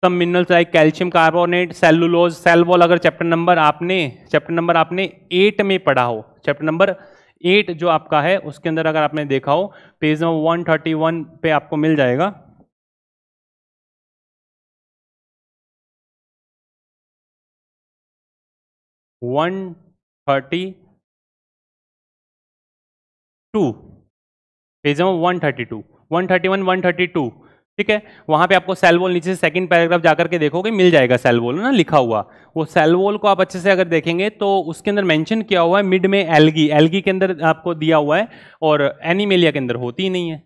सब minerals like calcium carbonate cellulose cell wall अगर चैप्टर नंबर आपने चैप्टर नंबर आपने एट में पढ़ा हो चैप्टर नंबर एट जो आपका है उसके अंदर अगर आपने देखा हो page number one thirty one पे आपको मिल जाएगा one thirty two page number one thirty two one thirty one one thirty two ठीक है वहाँ पे आपको सेल वॉल नीचे से सेकंड पैराग्राफ जाकर के देखोगे मिल जाएगा सेल वॉल ना लिखा हुआ वो सेल वॉल को आप अच्छे से अगर देखेंगे तो उसके अंदर मेंशन किया हुआ है मिड में एलगी एलगी के अंदर आपको दिया हुआ है और एनिमेलिया के अंदर होती ही नहीं है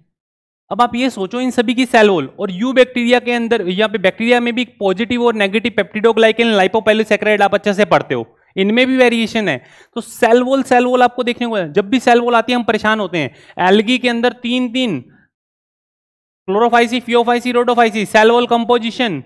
अब आप ये सोचो इन सभी की सेल वॉल और यू बैक्टीरिया के अंदर यहाँ पे बैक्टीरिया में भी पॉजिटिव और नेगेटिव पेप्टिडोग्लाइकन लाइपोपैलिसैक्राइड आप अच्छे से पढ़ते हो इनमें भी वेरिएशन है तो सेल वॉल सेल वॉल आपको देखने को जब भी सेल वॉल आती है हम परेशान होते हैं एलगी के अंदर तीन तीन Chlorophyceae Phaeophyceae Rhodophyceae cell wall composition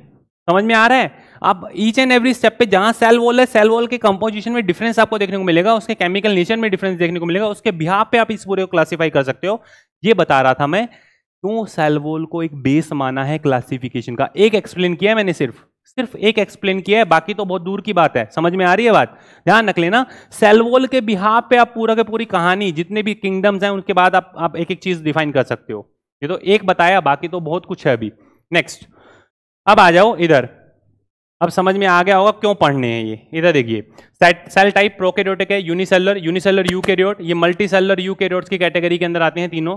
समझ में आ रहा है आप ईच एंड एवरी स्टेप पे जहां सेल वॉल है सेल वॉल के कंपोजिशन में डिफरेंस आपको देखने को मिलेगा उसके केमिकल नेचर में डिफरेंस देखने को मिलेगा उसके बिहार पे आप इस पूरे को क्लासीफाई कर सकते हो ये बता रहा था मैं क्यों सेल वॉल को एक बेस माना है क्लासिफिकेशन का एक एक्सप्लेन किया है मैंने सिर्फ सिर्फ एक एक्सप्लेन किया है बाकी तो बहुत दूर की बात है समझ में आ रही है बात ध्यान रख लेना सेलवोल के बिहार पे आप पूरा के पूरी कहानी जितने भी किंगडम्स हैं उनके बाद आप आप एक एक चीज डिफाइन कर सकते हो ये तो एक बताया बाकी तो बहुत कुछ है अभी नेक्स्ट अब आ जाओ इधर अब समझ में आ गया होगा क्यों पढ़ने हैं ये इधर देखिए सेल टाइप प्रोकेरियोटिक है यूनिसेलर यूनिसेलर यूकेरियोट ये मल्टी सेलर यूकेरियोट्स की कैटेगरी के अंदर आते हैं तीनों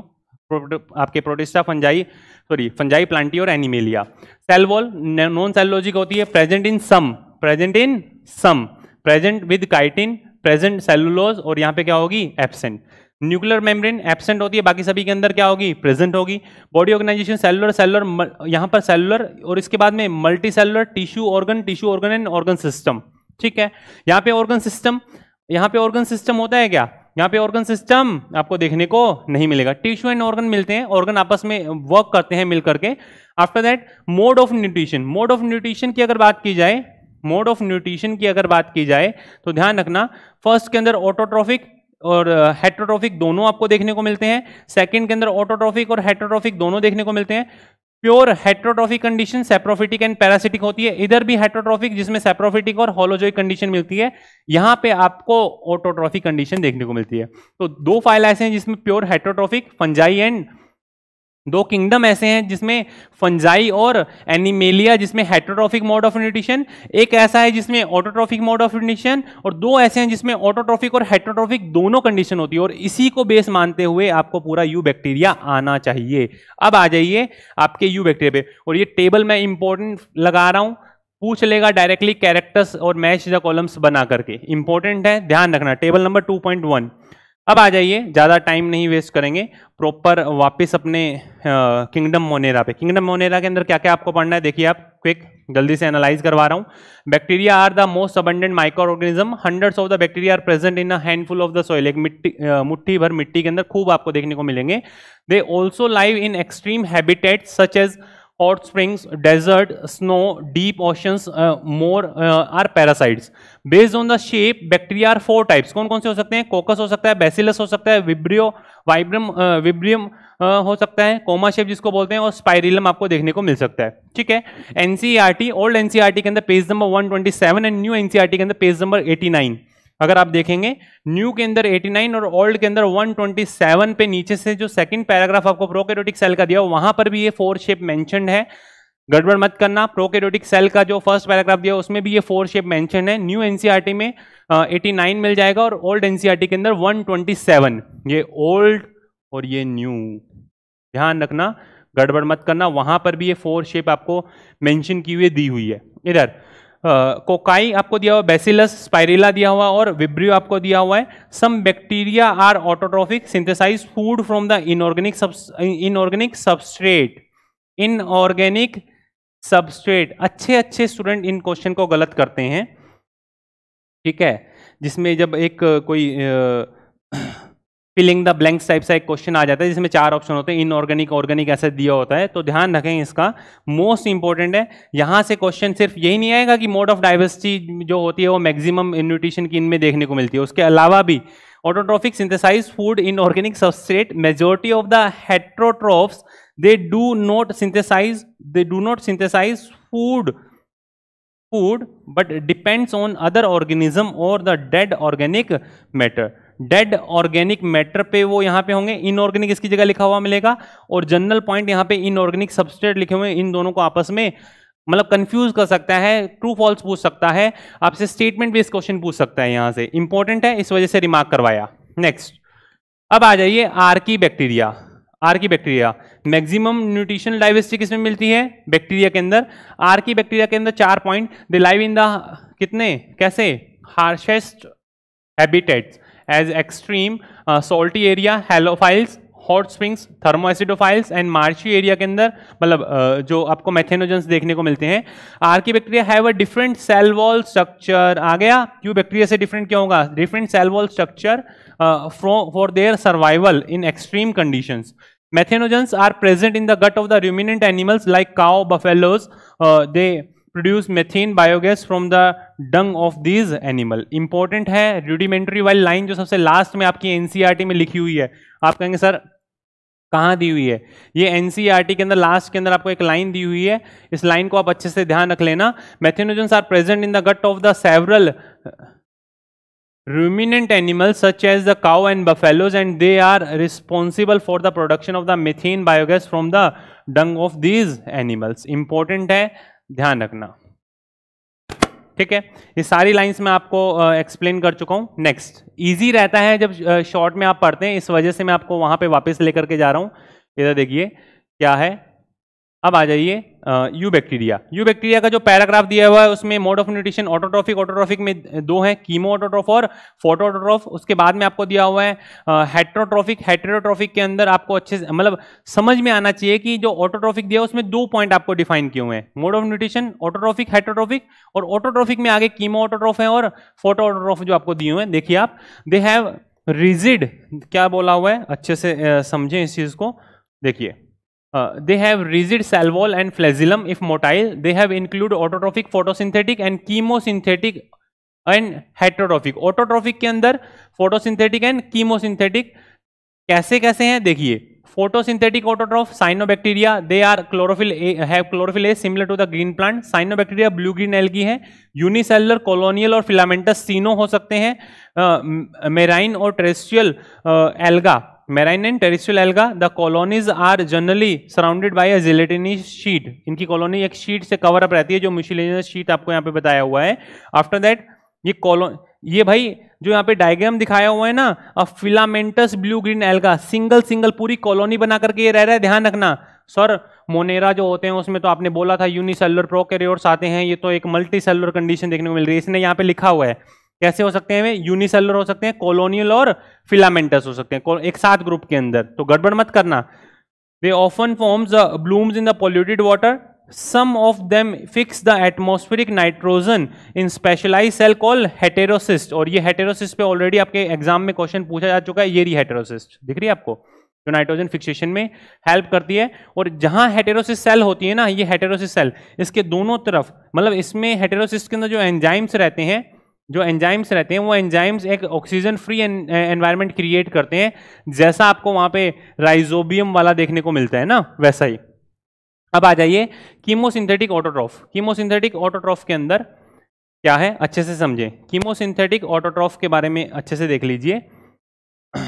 आपके Protista fungi sorry fungi Plantae और Animalia cell wall non cellulosic होती है present in some present in some present with chitin present cellulose और यहाँ पे क्या होगी एब्सेंट न्यूक्लियर मेम्ब्रेन एब्सेंट होती है बाकी सभी के अंदर क्या होगी प्रेजेंट होगी बॉडी ऑर्गेनाइजेशन सेलुलर सेलुलर यहाँ पर सेलुलर और इसके बाद में multicellular tissue organ tissue organ and organ system ठीक है यहाँ पे ऑर्गन सिस्टम यहाँ पे ऑर्गन सिस्टम होता है क्या यहाँ पे ऑर्गन सिस्टम आपको देखने को नहीं मिलेगा टिश्यू एंड ऑर्गन मिलते हैं ऑर्गन आपस में वर्क करते हैं मिल करके after that mode of nutrition mode of nutrition की अगर बात की जाए मोड ऑफ न्यूट्रिशन की अगर बात की जाए तो ध्यान रखना फर्स्ट के अंदर ऑटोट्रॉफिक और हेट्रोट्रॉफिक दोनों आपको देखने को मिलते हैं सेकंड के अंदर ऑटोट्रॉफिक और हेट्रोट्रॉफिक दोनों देखने को मिलते हैं pure heterotrophic condition saprophytic and parasitic होती है इधर भी हेट्रोट्रॉफिक जिसमें सेप्रोफिटिक और होलोजोइक कंडीशन मिलती है यहां पे आपको ऑटोट्रॉफिक कंडीशन देखने को मिलती है तो दो फाइल ऐसे हैं जिसमें प्योर हेट्रोट्रॉफिक फंजाई एंड दो किंगडम ऐसे हैं जिसमें फंजाई और एनिमेलिया जिसमें हेट्रोट्रॉफिक मोड ऑफ न्यूट्रिशन एक ऐसा है जिसमें ऑटोट्रॉफिक मोड ऑफ न्यूट्रिशन और दो ऐसे हैं जिसमें ऑटोट्रॉफिक और हेट्रोट्रॉफिक दोनों कंडीशन होती है और इसी को बेस मानते हुए आपको पूरा यू बैक्टीरिया आना चाहिए अब आ जाइए आपके यू बैक्टीरिया पे और ये टेबल मैं इंपॉर्टेंट लगा रहा हूँ पूछ लेगा डायरेक्टली कैरेक्टर्स और मैच द कॉलम्स बना करके इंपॉर्टेंट है ध्यान रखना table number two point one अब आ जाइए ज़्यादा टाइम नहीं वेस्ट करेंगे प्रॉपर वापस अपने किंगडम मोनेरा पे किंगडम मोनेरा के अंदर क्या क्या आपको पढ़ना है देखिए आप क्विक जल्दी से एनालाइज करवा रहा हूँ bacteria are the most abundant microorganism hundreds of the bacteria are present in a handful of the soil एक मिट्टी मुट्ठी भर मिट्टी के अंदर खूब आपको देखने को मिलेंगे they also live in extreme habitat such as hot springs, desert, snow, deep oceans, uh, more uh, are parasites. Based on the shape, bacteria are four types. कौन कौन से हो सकते हैं कोकस हो सकता है बेसिलस हो सकता है विब्रियो वाइब्रम विब्रियम हो सकता है कोमा शेप जिसको बोलते हैं और स्पाइरिलम आपको देखने को मिल सकता है ठीक है एनसीईआरटी ओल्ड एनसीईआरटी के अंदर page number 127 and new NCERT के अंदर पेज नंबर 89 अगर आप देखेंगे न्यू के अंदर 89 और ओल्ड के अंदर 127 पे नीचे से जो सेकंड पैराग्राफ आपको प्रोकेरोटिक सेल का दिया वहां पर भी ये फोर शेप मैंशन है गड़बड़ मत करना प्रोकेरोटिक सेल का जो फर्स्ट पैराग्राफ दिया उसमें भी ये फोर शेप मेंशन है न्यू एनसीआरटी e में एटी 89 मिल जाएगा और ओल्ड एनसीआरटी e के अंदर वन ये ओल्ड और ये न्यू ध्यान रखना गड़बड़ मत करना वहां पर भी ये फोर शेप आपको मेंशन की हुई दी हुई है इधर कोकाई आपको दिया हुआ बेसिलस स्पाइरिला दिया हुआ और विब्रियो आपको दिया हुआ है some bacteria are autotrophic synthesise food from the inorganic inorganic substrate inorganic substrate अच्छे अच्छे स्टूडेंट इन क्वेश्चन को गलत करते हैं ठीक है जिसमें जब एक कोई फिलिंग द ब्लैंक्स टाइप सा एक क्वेश्चन आ जाता है जिसमें चार ऑप्शन होते हैं इनऑर्गेनिक ऑर्गेनिक ऐसे दिया होता है तो ध्यान रखें इसका मोस्ट इंपॉर्टेंट है यहाँ से क्वेश्चन सिर्फ यही नहीं आएगा कि मोड ऑफ डाइवर्सिटी जो होती है वो मैक्सिमम न्यूट्रिशन की इनमें देखने को मिलती है उसके अलावा भी autotrophic synthesise food inorganic substrate majority of the heterotrophs they do not synthesise they do not synthesise food food but depends on other organism और the dead organic matter dead organic matter पे वो यहाँ पे होंगे inorganic इसकी जगह लिखा हुआ मिलेगा और जनरल पॉइंट यहाँ पे इनऑर्गेनिक सबस्टेट लिखे हुए इन दोनों को आपस में मतलब कंफ्यूज कर सकता है ट्रू फॉल्स पूछ सकता है आपसे स्टेटमेंट बेस्ड क्वेश्चन पूछ सकता है यहाँ से इंपॉर्टेंट है इस वजह से रिमार्क करवाया नेक्स्ट अब आ जाइए archaebacteria archaebacteria maximum nutrition diversity किसमें मिलती है बैक्टीरिया के अंदर आर की बैक्टीरिया के अंदर चार point the live in the कितने कैसे harshest habitats as extreme uh, salty area halophiles hot springs thermoacidophiles and marshy area के अंदर मतलब uh, जो आपको मैथेनोजेंस देखने को मिलते हैं archaebacteria have a different cell wall structure आ गया क्यों बैक्टीरिया से डिफरेंट क्या होगा different cell wall structure for their survival in extreme conditions methanogens are present in the gut of the ruminant animals like cow buffaloes they produce methane biogas from the dung of these animal important है rudimentary वाली line जो सबसे last में आपकी NCERT में लिखी हुई है आप कहेंगे सर कहाँ दी हुई है ये एनसीईआरटी के अंदर लास्ट के अंदर आपको एक लाइन दी हुई है इस लाइन को आप अच्छे से ध्यान रख लेना methanogens are present in the gut of the several ruminant animals such as the cow and buffaloes and they are responsible for the production of the methane biogas from the dung of these animals important hai dhyan rakhna ठीक है ये सारी lines मैं आपको explain कर चुका हूँ next easy रहता है जब शॉर्ट में आप पढ़ते हैं इस वजह से मैं आपको वहाँ पे वापस लेकर के जा रहा हूँ इधर देखिए क्या है अब आ जाइए यू बैक्टीरिया यू बैक्टीरिया का जो पैराग्राफ दिया हुआ है उसमें mode of nutrition autotrophic autotrophic में दो हैं कीमो ऑटोट्रॉफ और फोटो ऑटोट्रॉफ उसके बाद में आपको दिया हुआ है हेट्रोट्रॉफिक हेट्रोट्रॉफिक के अंदर आपको अच्छे से मतलब समझ में आना चाहिए कि जो ऑटोट्रॉफिक दिया उसमें दो पॉइंट आपको डिफाइन किए हुए हैं mode of nutrition autotrophic heterotrophic और ऑटोट्रॉफिक में आगे कीमो ऑटोट्रॉफ है और फोटो ऑटोट्रॉफ जो आपको दिए हुए हैं देखिए आप दे हैव रिजिड क्या बोला हुआ है अच्छे से समझें इस चीज़ को देखिए they have rigid cell wall and flagellum if motile they have include autotrophic photosynthetic and photosynthetic and and heterotrophic autotrophic के अंदर फोटोसिंथेटिक एंड कीमोसिंथेटिक कैसे कैसे हैं देखिए photosynthetic autotroph cyanobacteria they are chlorophyll a have chlorophyll a similar to the green plant cyanobacteria blue green algae है unicellular colonial और filamentous सीनो हो सकते हैं मेराइन और terrestrial alga marine and terrestrial alga the colonies are generally surrounded by a gelatinous sheath इनकी colony एक sheet से कवर अप रहती है जो मिशिलेनियस शीट आपको यहाँ पे बताया हुआ है आफ्टर दैट ये कॉलोन ये भाई जो यहाँ पे डायग्राम दिखाया हुआ है ना a filamentous blue green alga single single पूरी कॉलोनी बना करके ये रह रहा है ध्यान रखना सर मोनेरा जो होते हैं उसमें तो आपने बोला था यूनिसेलुलर प्रोकैरियोट्स आते हैं ये तो एक मल्टी सेलुलर कंडीशन देखने को मिल रही है इसने यहाँ पे लिखा हुआ है कैसे हो सकते हैं वे यूनिसेलर हो सकते हैं कॉलोनियल और फिलामेंटस हो सकते हैं एक साथ ग्रुप के अंदर तो गड़बड़ मत करना they often form blooms in the polluted water some of them fix the atmospheric nitrogen in specialise cell call heterocyst और ये हेटेरोसिस्ट पे ऑलरेडी आपके एग्जाम में क्वेश्चन पूछा जा चुका है ये री हेटेरोसिस्ट दिख रही है आपको जो नाइट्रोजन फिक्सेशन में हेल्प करती है और जहां हेटेरोसिस सेल होती है ना ये हेटेरोसिस सेल इसके दोनों तरफ मतलब इसमें हेटेरोसिस के अंदर जो एंजाइम्स रहते हैं जो एंजाइम्स रहते हैं वो एंजाइम्स एक ऑक्सीजन फ्री एनवायरनमेंट क्रिएट करते हैं जैसा आपको वहां पे राइजोबियम वाला देखने को मिलता है ना वैसा ही अब आ जाइए कीमोसिंथेटिक ऑटोट्रॉफ कीमोसिंथेटिक ऑटोट्रॉफ के अंदर क्या है अच्छे से समझे कीमोसिंथेटिक ऑटोट्रॉफ के बारे में अच्छे से देख लीजिए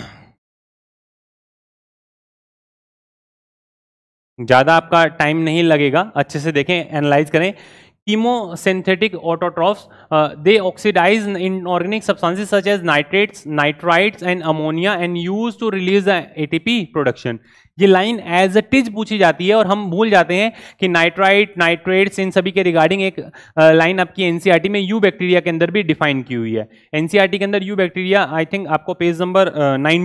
ज़्यादा आपका टाइम नहीं लगेगा अच्छे से देखें एनालाइज करें chemosynthetic autotrophs. Uh, they oxidize inorganic substances such as nitrates, nitrites and ammonia and used to release the ATP production. ये लाइन एज अ टिज पूछी जाती है और हम भूल जाते हैं कि नाइट्राइट नाइट्रेट्स इन सभी के रिगार्डिंग एक लाइन uh, आपकी एनसीईआरटी e में यू बैक्टीरिया के अंदर भी डिफाइन की हुई है एनसीईआरटी e के अंदर यू बैक्टीरिया आई थिंक आपको पेज नंबर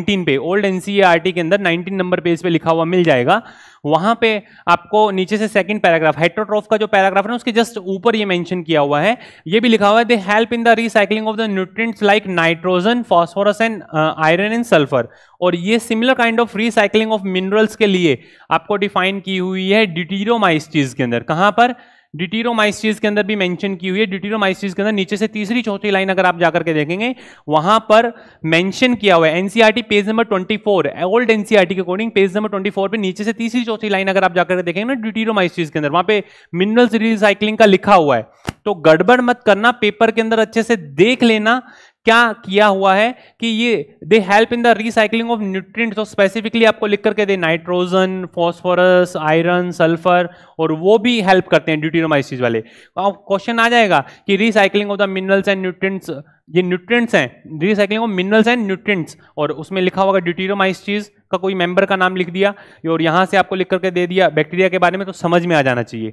19 पे ओल्ड एनसीईआरटी e के अंदर 19 नंबर पेज पे लिखा हुआ मिल जाएगा वहां पे आपको नीचे से सेकंड पैराग्राफ हाइट्रोट्रोफ का जो पैराग्राफ है ना उसके जस्ट ऊपर ये मेंशन किया हुआ है ये भी लिखा हुआ है they help in the recycling of the nutrients like nitrogen phosphorus and iron and sulphur और ये similar kind of recycling of minerals के लिए आपको डिफाइन की हुई है डिटीरोमाइस्टीज के अंदर कहां पर डिटीरोमाइसिस के अंदर भी मेंशन की हुई है डिटीरोमाइसिस के अंदर नीचे से तीसरी चौथी लाइन अगर आप जाकर के देखेंगे वहां पर मेंशन किया हुआ है NCERT page number 24 old NCERT के अकॉर्डिंग पेज नंबर 24 पे नीचे से तीसरी चौथी लाइन अगर आप जाकर के देखेंगे ना डिटीरोमाइसिस के अंदर वहां पे मिनरल्स रिसाइकलिंग का लिखा हुआ है तो गड़बड़ मत करना पेपर के अंदर अच्छे से देख लेना क्या किया हुआ है कि ये they help in the recycling of nutrients तो स्पेसिफिकली आपको लिख करके दे नाइट्रोजन फॉस्फोरस आयरन सल्फर और वो भी हेल्प करते हैं ड्यूटीरोमाइसिस वाले अब क्वेश्चन आ जाएगा कि recycling of the minerals and nutrients ये न्यूट्रिएंट्स हैं recycling of minerals and nutrients और उसमें लिखा होगा ड्यूटीरोमाइसिस का कोई मेंबर का नाम लिख दिया और यहाँ से आपको लिख करके दे दिया बैक्टीरिया के बारे में तो समझ में आ जाना चाहिए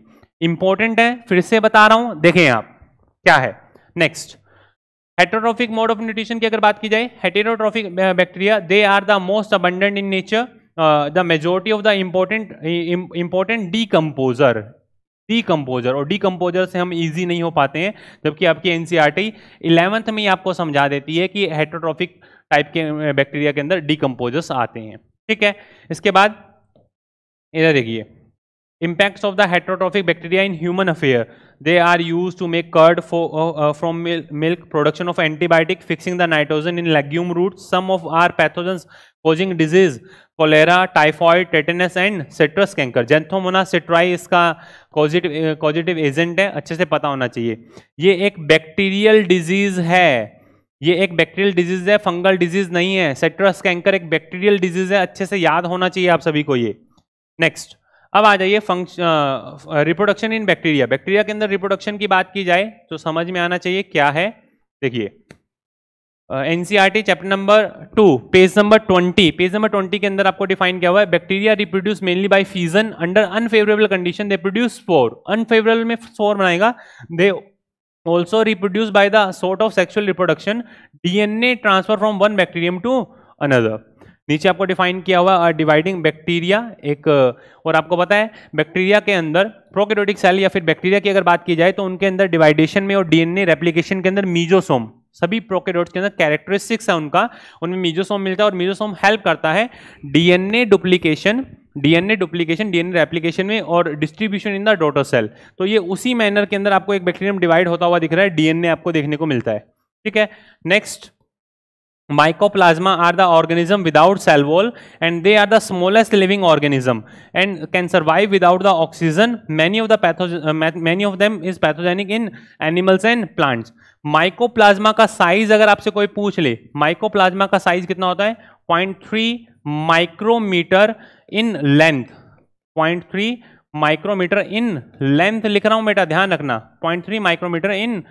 इंपॉर्टेंट है फिर से बता रहा हूँ देखें आप क्या है next heterotrophic mode of nutrition की अगर बात की जाए heterotrophic bacteria they are the most abundant in nature the majority of the important important decomposer decomposer और डीकम्पोजर से हम इजी नहीं हो पाते हैं जबकि आपकी एनसीईआरटी इलेवंथ e में ही आपको समझा देती है कि हेट्रोट्रॉफिक टाइप के बैक्टीरिया uh, के अंदर डीकम्पोजर्स आते हैं ठीक है इसके बाद इधर देखिए impacts of the heterotrophic bacteria in human affair they are used to make curd for, uh, from mil milk production of antibiotic fixing the nitrogen in legume roots some of our pathogens causing disease cholera typhoid tetanus and citrus canker xanthomonas citri इसका causative causative agent है अच्छे से पता होना चाहिए ये एक bacterial disease है ये एक बैक्टीरियल डिजीज है फंगल डिजीज नहीं है सेट्रस कैंकर एक बैक्टीरियल डिजीज है अच्छे से याद होना चाहिए आप सभी को ये नेक्स्ट अब आ जाइए function reproduction in bacteria bacteria के अंदर रिप्रोडक्शन की बात की जाए तो समझ में आना चाहिए क्या है देखिए NCERT chapter number two page number twenty page number twenty के अंदर आपको डिफाइन किया हुआ है bacteria reproduce mainly by fission under unfavourable condition they produce spore unfavourable में फोर बनाएगा they also reproduce by the sort of sexual reproduction DNA transfer from one bacterium to another नीचे आपको डिफाइन किया हुआ dividing bacteria एक और आपको पता है बैक्टीरिया के अंदर प्रोकैरियोटिक सेल या फिर बैक्टीरिया की अगर बात की जाए तो उनके अंदर डिवाइडेशन में और डीएनए रेप्लिकेशन के अंदर मीजोसोम सभी प्रोकैरियोट्स के अंदर कैरेक्टरिस्टिक्स है उनका उनमें मीजोसोम मिलता है और मीजोसोम हेल्प करता है DNA duplication DNA duplication DNA replication में और distribution in the daughter cell तो ये उसी मैनर के अंदर आपको एक बैक्टीरियम डिवाइड होता हुआ दिख रहा है डीएनए आपको देखने को मिलता है ठीक है next mycoplasma are the organism without cell wall and they are the smallest living organism and can survive without the oxygen many of the pathogen many of them is pathogenic in animals and plants mycoplasma का size अगर आपसे कोई पूछ ले mycoplasma का size कितना होता है point three micrometre in length point three micrometre in length लिख रहा हूँ बेटा ध्यान रखना point three micrometre in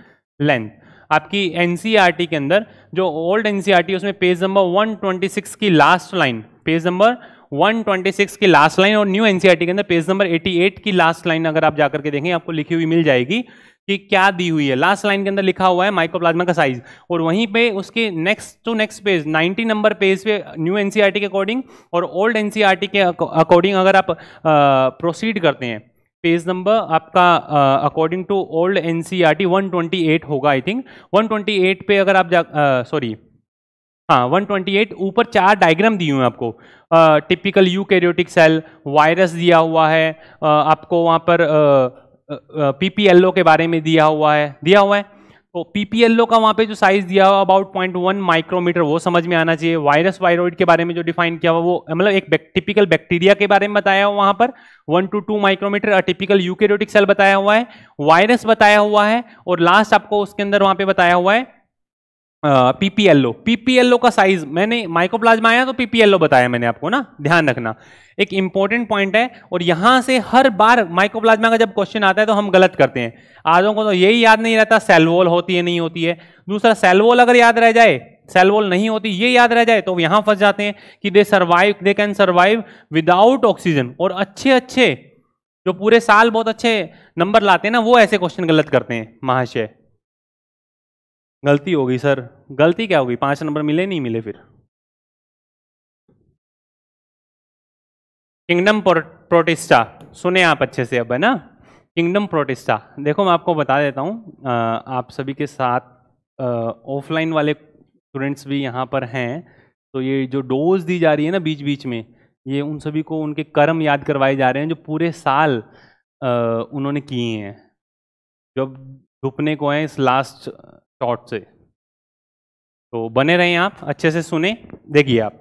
length आपकी एन e के अंदर जो ओल्ड एन e उसमें पेज नंबर 126 की लास्ट लाइन पेज नंबर 126 की लास्ट लाइन और न्यू एन e के अंदर पेज नंबर 88 की लास्ट लाइन अगर आप जाकर के देखें आपको लिखी हुई मिल जाएगी कि क्या दी हुई है लास्ट लाइन के अंदर लिखा हुआ है माइक्रोप्लाज्मा का साइज और वहीं पे उसके next to next page 90 number page पे न्यू एनसीईआरटी के अकॉर्डिंग और ओल्ड एनसीईआरटी के अकॉर्डिंग अगर आप प्रोसीड करते हैं पेज नंबर आपका according to old N C R T one twenty eight होगा I think one twenty eight पे अगर आप जा सॉरी हाँ 128 ऊपर चार डायग्राम दिए हुए हैं आपको typical eukaryotic cell virus दिया हुआ है आ, आपको वहाँ पर पीपीएलओ एल ओ के बारे में दिया हुआ है दिया हुआ है तो पीपीएलओ का वहाँ पे जो साइज दिया हुआ अबाउट पॉइंट वन माइक्रोमीटर वो समझ में आना चाहिए वायरस वायरोइड के बारे में जो डिफाइन किया हुआ वो मतलब एक बैक, टिपिकल बैक्टीरिया के बारे में बताया हुआ वहाँ पर one to two micrometre atypical eukaryotic cell बताया हुआ है वायरस बताया हुआ है और लास्ट आपको उसके अंदर वहाँ पे बताया हुआ है पीपीएलओ पीपीएलओ का साइज मैंने माइकोप्लाज्मा आया तो पीपीएलओ बताया मैंने आपको ना ध्यान रखना एक इंपॉर्टेंट पॉइंट है और यहां से हर बार माइकोप्लाज्मा का जब क्वेश्चन आता है तो हम गलत करते हैं आजों को तो यही याद नहीं रहता सेलवोल होती है नहीं होती है दूसरा सेलवोल अगर याद रह जाए सेलवोल नहीं होती ये याद रह जाए तो यहां फंस जाते हैं कि they survive they can survive without oxygen और अच्छे अच्छे जो पूरे साल बहुत अच्छे नंबर लाते हैं ना वो ऐसे क्वेश्चन गलत करते हैं महाशय गलती हो गई सर गलती क्या होगी पाँच नंबर मिले नहीं मिले फिर किंगडम प्रोटिस्टा सुने आप अच्छे से अब है ना किंगडम प्रोटिस्टा देखो मैं आपको बता देता हूँ आप सभी के साथ ऑफलाइन वाले स्टूडेंट्स भी यहाँ पर हैं तो ये जो डोज दी जा रही है ना बीच बीच में ये उन सभी को उनके कर्म याद करवाए जा रहे हैं जो पूरे साल आ, उन्होंने किए हैं जब डुबने को हैं इस लास्ट शॉर्ट से तो बने रहें आप अच्छे से सुने देखिए आप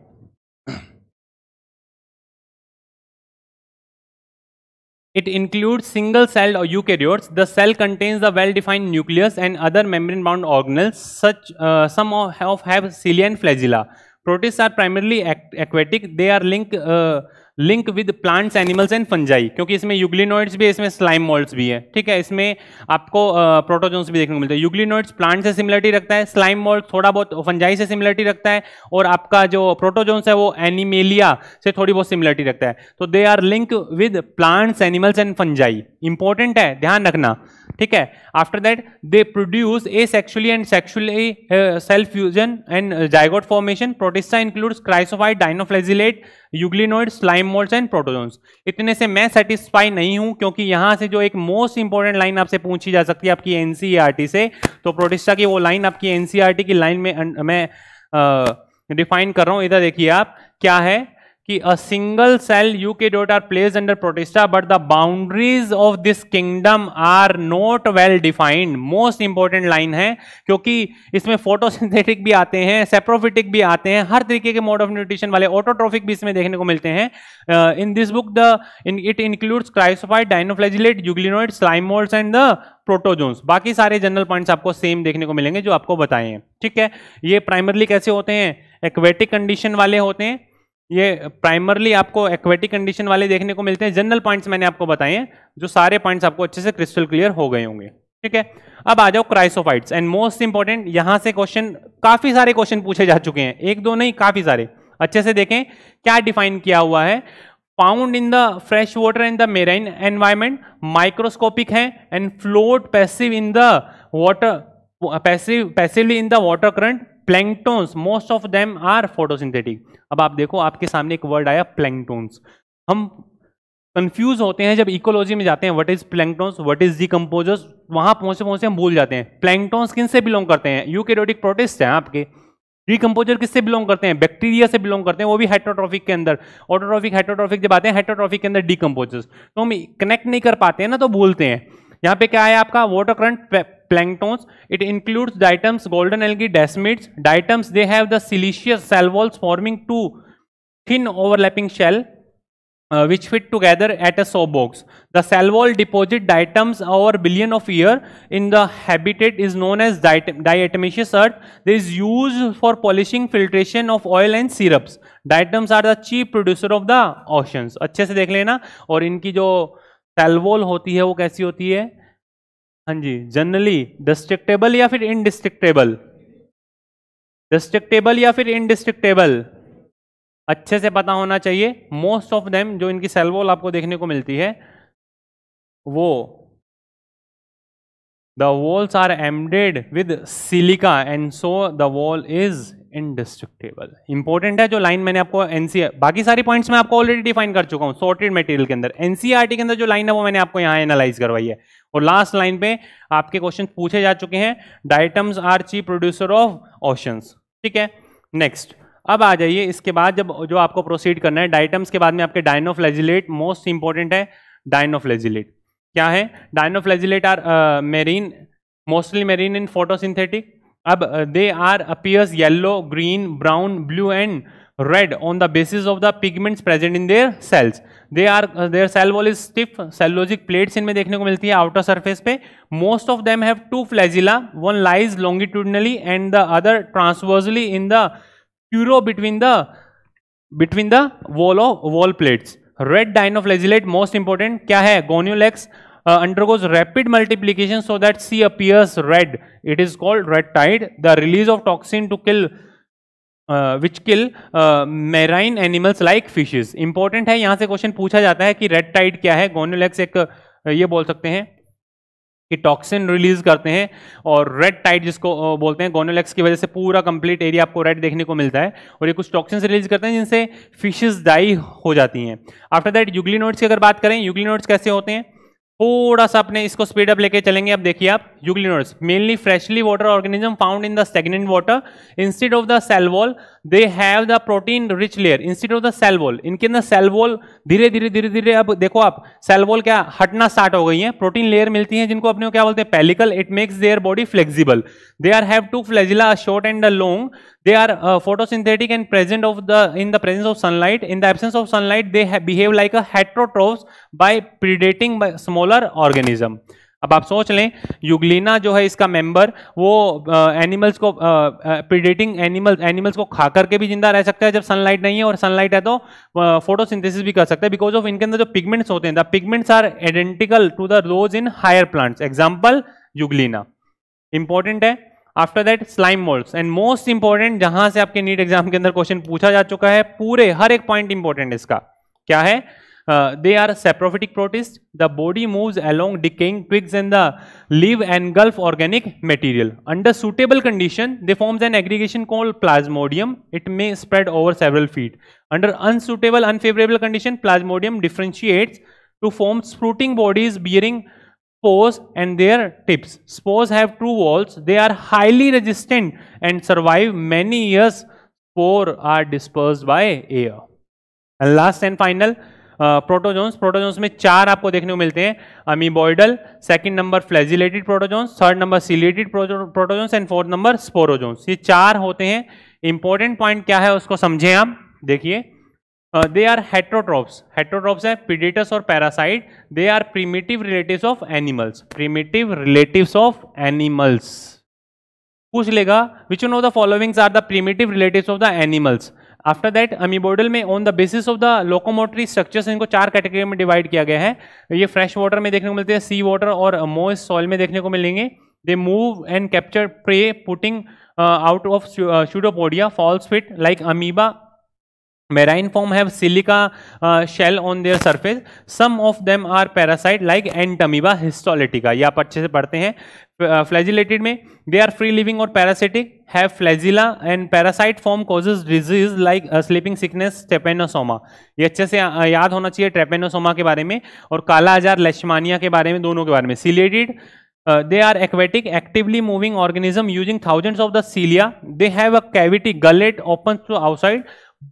इट इंक्लूड सिंगल सेल्ड और रियोर्स the cell contains the well defined nucleus and other membrane bound organelle such some of flagella protists are primarily aquatic they are link link with plants animals and fungi क्योंकि इसमें euglenoids भी इसमें slime moulds भी है ठीक है इसमें आपको प्रोटोजोन्स भी देखने को मिलते हैं यूग्लिनोइड्स प्लांट से सिमिलरिटी रखता है स्लाइम मोल्ड थोड़ा बहुत फंजाई से सिमिलरिटी रखता है और आपका जो प्रोटोजोन्स है वो एनिमेलिया से थोड़ी बहुत सिमिलरिटी रखता है तो they are link with plants animals and fungi important है ध्यान रखना ठीक है after that they produce asexually and sexually self fusion and zygote formation protista includes chrysophyte dinoflagellate euglenoid slime moulds and protozoans इतने से मैं satisfy नहीं हूं क्योंकि यहां से जो एक मोस्ट इंपॉर्टेंट लाइन आपसे पूछी जा सकती है आपकी एनसीईआरटी e से तो प्रोटिस्टा की वो लाइन आपकी एनसीईआरटी e की लाइन में मैं डिफाइन uh, कर रहा हूं इधर देखिए आप क्या है कि a single cell eukaryotes are place under protista but the boundaries of this kingdom are not well defined most important line है क्योंकि इसमें फोटोसिंथेटिक भी आते हैं सेप्रोफिटिक भी आते हैं हर तरीके के मोड ऑफ न्यूट्रिशन वाले ऑटोट्रॉफिक भी इसमें देखने को मिलते हैं in this book the it includes chrysophyte dinoflagellate euglenoid slime moulds and the protozoans बाकी सारे जनरल पॉइंट्स आपको सेम देखने को मिलेंगे जो आपको बताए हैं ठीक है ये प्राइमरली कैसे होते हैं एक्वेटिक कंडीशन वाले होते हैं ये प्राइमरली आपको एक्वेटिक कंडीशन वाले देखने को मिलते हैं जनरल पॉइंट्स मैंने आपको बताए हैं जो सारे पॉइंट्स आपको अच्छे से क्रिस्टल क्लियर हो गए होंगे ठीक है अब आ जाओ क्राइसोफाइट्स एंड मोस्ट इंपॉर्टेंट यहां से क्वेश्चन काफी सारे क्वेश्चन पूछे जा चुके हैं एक दो नहीं काफी सारे अच्छे से देखें क्या डिफाइन किया हुआ है found in the fresh water in the marine environment microscopic है and float passive in the water passive passively in the water current planktons most of them are photosynthetic अब आप देखो आपके सामने एक वर्ड आया प्लैंगटोन्स हम कंफ्यूज होते हैं जब इकोलॉजी में जाते हैं what is planktons what is decomposers वहां पहुंचे पहुंचे हम भूल जाते हैं प्लैंगटोन्स किन से बिलोंग करते हैं यूकेरियोटिक प्रोटेस्ट हैं आपके डिकम्पोजर किससे बिलोंग करते हैं बैक्टीरिया से बिलोंग करते हैं वो भी हाइट्रोट्रॉफिक के अंदर ऑटोट्रॉफिक हाइट्रोट्रॉफिक जब आते हैं हाइट्रोट्रॉफिक के अंदर डिकम्पोजर्स तो हम कनेक्ट नहीं कर पाते हैं ना तो भूलते हैं यहाँ पे क्या है आपका water current planktons. It includes diatoms, golden algae, desmids. Diatoms, they have the siliceous cell walls forming two thin overlapping shell uh, which fit together at a sawbox. The cell wall deposit diatoms over billion of year in the habitat is known as diatom diatomaceous earth. This is used for polishing filtration of oil and syrups. Diatoms are the chief producer of the oceans. अच्छे से देख लेना और इनकी जो cell wall होती है वो कैसी होती है हाँ जी जनरली डिस्ट्रिक्टेबल या फिर इनडिस्ट्रिक्टेबल डिस्ट्रिक्टेबल या फिर इनडिस्ट्रिक्टेबल अच्छे से पता होना चाहिए मोस्ट ऑफ देम जो इनकी सेलवॉल आपको देखने को मिलती है वो the walls are embedded with silica and so the wall is indestructible important है जो लाइन मैंने आपको एनसीआर e बाकी सारी पॉइंट्स मैं आपको ऑलरेडी डिफाइन कर चुका हूँ सॉर्टेड मटेरियल के अंदर एनसीआरटी e के अंदर जो लाइन है वो मैंने आपको यहाँ एनालाइज करवाई है और लास्ट लाइन पे आपके क्वेश्चन पूछे जा चुके हैं diatoms are chief producer of oceans ठीक है नेक्स्ट अब आ जाइए इसके बाद जब जो आपको प्रोसीड करना है डाइटम्स के बाद में आपके डायनोफ्लेजिलेट मोस्ट इंपॉर्टेंट है डायनोफ्लेजिलेट क्या है dinoflagellate are marine mostly marine in photosynthetic अब they are appears yellow green brown blue and red on the basis of the pigments present in their cells they are their cell wall is stiff cellulosic plates इनमें देखने को मिलती है outer surface पे most of them have two flagella one lies longitudinally and the other transversely in the furrow between the between the wall of wall plates red dinoflagellate most important क्या है Gonyaulax Uh, undergoes rapid multiplication so that C appears red. It is called red tide. The release of toxin to kill Uh, which kill marine animals like fishes important है यहाँ से question पूछा जाता है कि red Tide क्या है गोनोलेक्स एक uh, ये बोल सकते हैं कि टॉक्सिन रिलीज करते हैं और रेड टाइड जिसको uh, बोलते हैं गोनोलेक्स की वजह से पूरा कंप्लीट एरिया आपको रेड देखने को मिलता है और ये कुछ टॉक्सिन रिलीज करते हैं जिनसे फिशेज डाई हो जाती हैं आफ्टर दैट यूग्लिनोट्स की अगर बात करें यूग्लिनोट्स कैसे होते हैं थोड़ा सा अपने इसको स्पीड अप लेके चलेंगे अब देखिए आप euglenoids mainly freshly water organism found in the stagnant water instead of the cell wall they have the protein rich layer instead of the cell wall इनके अंदर सेल वॉल धीरे धीरे धीरे धीरे अब देखो आप सेल वॉल क्या हटना स्टार्ट हो गई है प्रोटीन लेयर मिलती है जिनको अपने क्या बोलते हैं pellicle it makes their body flexible they are have two flagella short and a long they are uh, photosynthetic and present of the in the presence of sunlight in the absence of sunlight they behave like a heterotrophs by predating by smaller organism अब आप सोच लें Euglena जो है इसका member वो animals uh, को प्रिडेटिंग animals animals को खा करके भी जिंदा रह सकता है जब सनलाइट नहीं है और सनलाइट है तो फोटोसिंथेसिस uh, भी कर सकता है बिकॉज ऑफ इनके अंदर जो पिगमेंट्स होते हैं the pigments are identical to the those in higher plants example Euglena important है after that slime moulds and most important जहां से आपके नीट एग्जाम के अंदर क्वेश्चन पूछा जा चुका है पूरे हर एक पॉइंट इंपॉर्टेंट इसका क्या है they are saprophytic protist the body move along decaying twigs and the live and gulf organic material under suitable condition they forms an aggregation call plasmodium it may spread over several feet under unsuitable unfavourable condition plasmodium differentiates to form fruiting bodies bearing spores and their tips. Spores have two walls. They are highly resistant and survive many years. Spores are dispersed by air. And last and final, protozoans uh, protozoans में चार आपको देखने को मिलते हैं amoeboidal second number flagellated protozoans third number ciliated protozoans and fourth number sporozoans ये चार होते हैं इंपॉर्टेंट पॉइंट क्या है उसको समझें आप देखिए दे आर हेट्रोट्रॉप्स हेट्रोट्रॉप्स है पीडिटस और parasite they are primitive relative of animals primitive relative of animals पूछ लेगा which no the followings are the primitive relative of the animals after that amoeboidal में on the basis of the locomotory structures इनको चार category में divide किया गया है ये फ्रेश वाटर में देखने को मिलते हैं सी वाटर और मोस सॉइल में देखने को मिलेंगे they move and capture prey putting out of pseudopodia false feet like amoeba marine form have silica shell on their surface some of them are parasite like Entamoeba histolytica ये आप अच्छे से पढ़ते हैं फ्लैजिलेटेड uh, में they are free living और parasitic have flagella and parasite form causes disease like sleeping sickness Trypanosoma ये अच्छे से uh, याद होना चाहिए ट्रेपेनोसोमा के बारे में और काला आजार लेशमानिया के बारे में दोनों के बारे में ciliated they are aquatic actively moving organism using thousands of the cilia they have a cavity gullet open to outside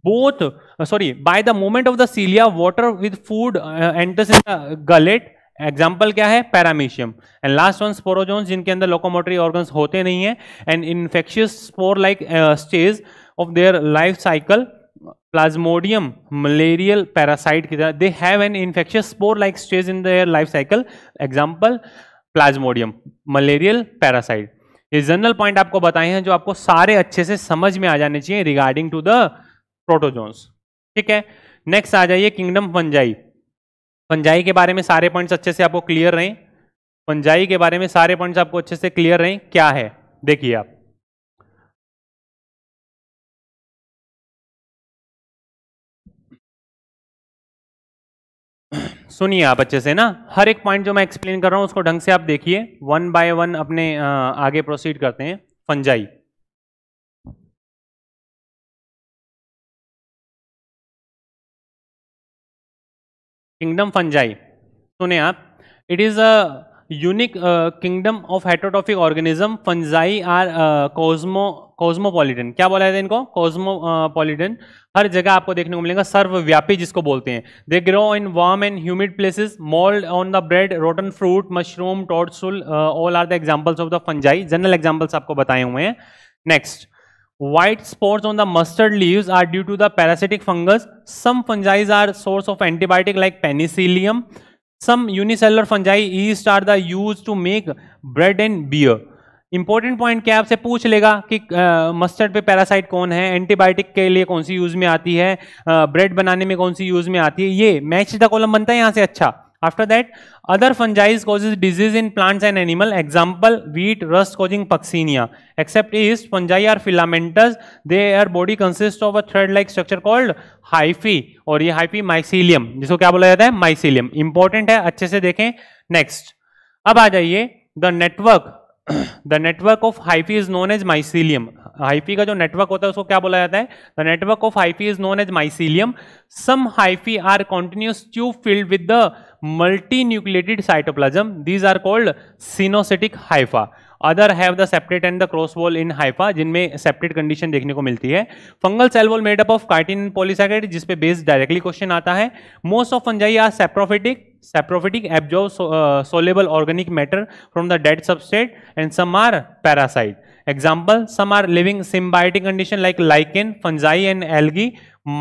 both uh, sorry by the movement of the cilia water with food uh, enters in the gullet example क्या है Paramecium and last one sporozoan जिनके अंदर locomotory organ होते नहीं है and infectious spore like stage of their life cycle Plasmodium malarial parasite की तरह they have an infectious spore like stage in their life cycle example Plasmodium malarial parasite ये general point आपको बताए हैं जो आपको सारे अच्छे से समझ में आ जाने चाहिए रिगार्डिंग टू द प्रोटोजोन्स ठीक है नेक्स्ट आ जाइए किंगडम फंजाई फंजाई के बारे में सारे पॉइंट्स अच्छे से आपको क्लियर रहे फंजाई के बारे में सारे पॉइंट्स आपको अच्छे से क्लियर रहे क्या है देखिए आप सुनिए आप अच्छे से ना हर एक पॉइंट जो मैं एक्सप्लेन कर रहा हूं उसको ढंग से आप देखिए वन बाय वन अपने आगे प्रोसीड करते हैं फंजाई किंगडम फंजाई सुने आप it is a unique kingdom of heterotrophic organism fungi are cosmo cosmopolitan क्या बोला जाता है इनको कोजमोपॉलिटन uh, हर जगह आपको देखने को मिलेगा सर्वव्यापी जिसको बोलते हैं they grow in warm and humid places mould on the bread rotten fruit mushroom toadstool all are the examples of the fungi general examples आपको बताए हुए हैं next White spots on the mustard leaves are due to the parasitic fungus. Some fungi are source of antibiotic like penicillium. Some unicellular fungi yeast are the used to make bread and beer. Important point क्या आपसे पूछ लेगा कि mustard पे parasite कौन है antibiotic के लिए कौन सी यूज में आती है ब्रेड बनाने में कौन सी यूज में आती है ये मैच द कॉलम बनता है यहाँ से अच्छा after that other fungi causes disease in plants and animal example wheat rust causing puccinia except yeast fungi are filamentous their body consists of a thread like structure called hyphae or ये hyphae mycelium जिसको क्या बोला जाता है mycelium important है अच्छे से देखें next अब आ जाइए the network the network of hyphae is known as mycelium hyphae का जो network होता है उसको क्या बोला जाता है the network of hyphae is known as mycelium some hyphae are continuous tube filled with the multi multinucleated cytoplasm these are called coenocytic hyphae other have the septate and the cross wall in hyphae जिनमें septate condition देखने को मिलती है fungal cell wall made up of chitin and जिसपे based directly question आता है most of fungi are saprophytic saprophytic absorb soluble organic matter from the dead substrate and some are parasite example some are living symbiotic condition like lichen fungi and algae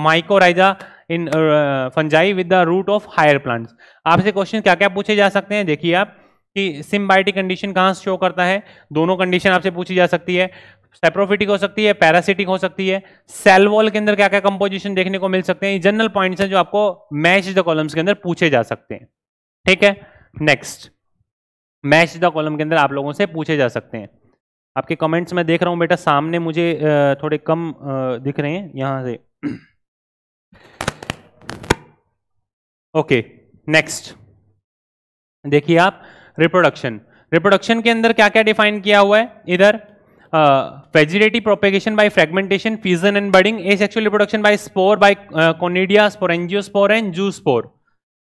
mycorrhiza in fungi with the root of higher plants आपसे question क्या क्या पूछे जा सकते हैं देखिए आप कि सिम्बाइटिक कंडीशन कहाँ शो करता है दोनों कंडीशन आपसे पूछी जा सकती है सेप्रोफिटिक हो सकती है पैरासिटिक हो सकती है सेल वॉल के अंदर क्या क्या कंपोजिशन देखने को मिल सकते हैं जनरल पॉइंट्स हैं जो आपको मैच द कॉलम्स के अंदर पूछे जा सकते हैं ठीक है नेक्स्ट मैच द कॉलम के अंदर आप लोगों से पूछे जा सकते हैं आपके कमेंट्स में देख रहा हूँ बेटा सामने मुझे थोड़े कम दिख रहे हैं यहाँ से ओके नेक्स्ट देखिए आप रिप्रोडक्शन रिप्रोडक्शन के अंदर क्या क्या डिफाइन किया हुआ है इधर vegetative propagation by fragmentation fusion and budding asexual reproduction by spore by conidia sporangiospore and zoospore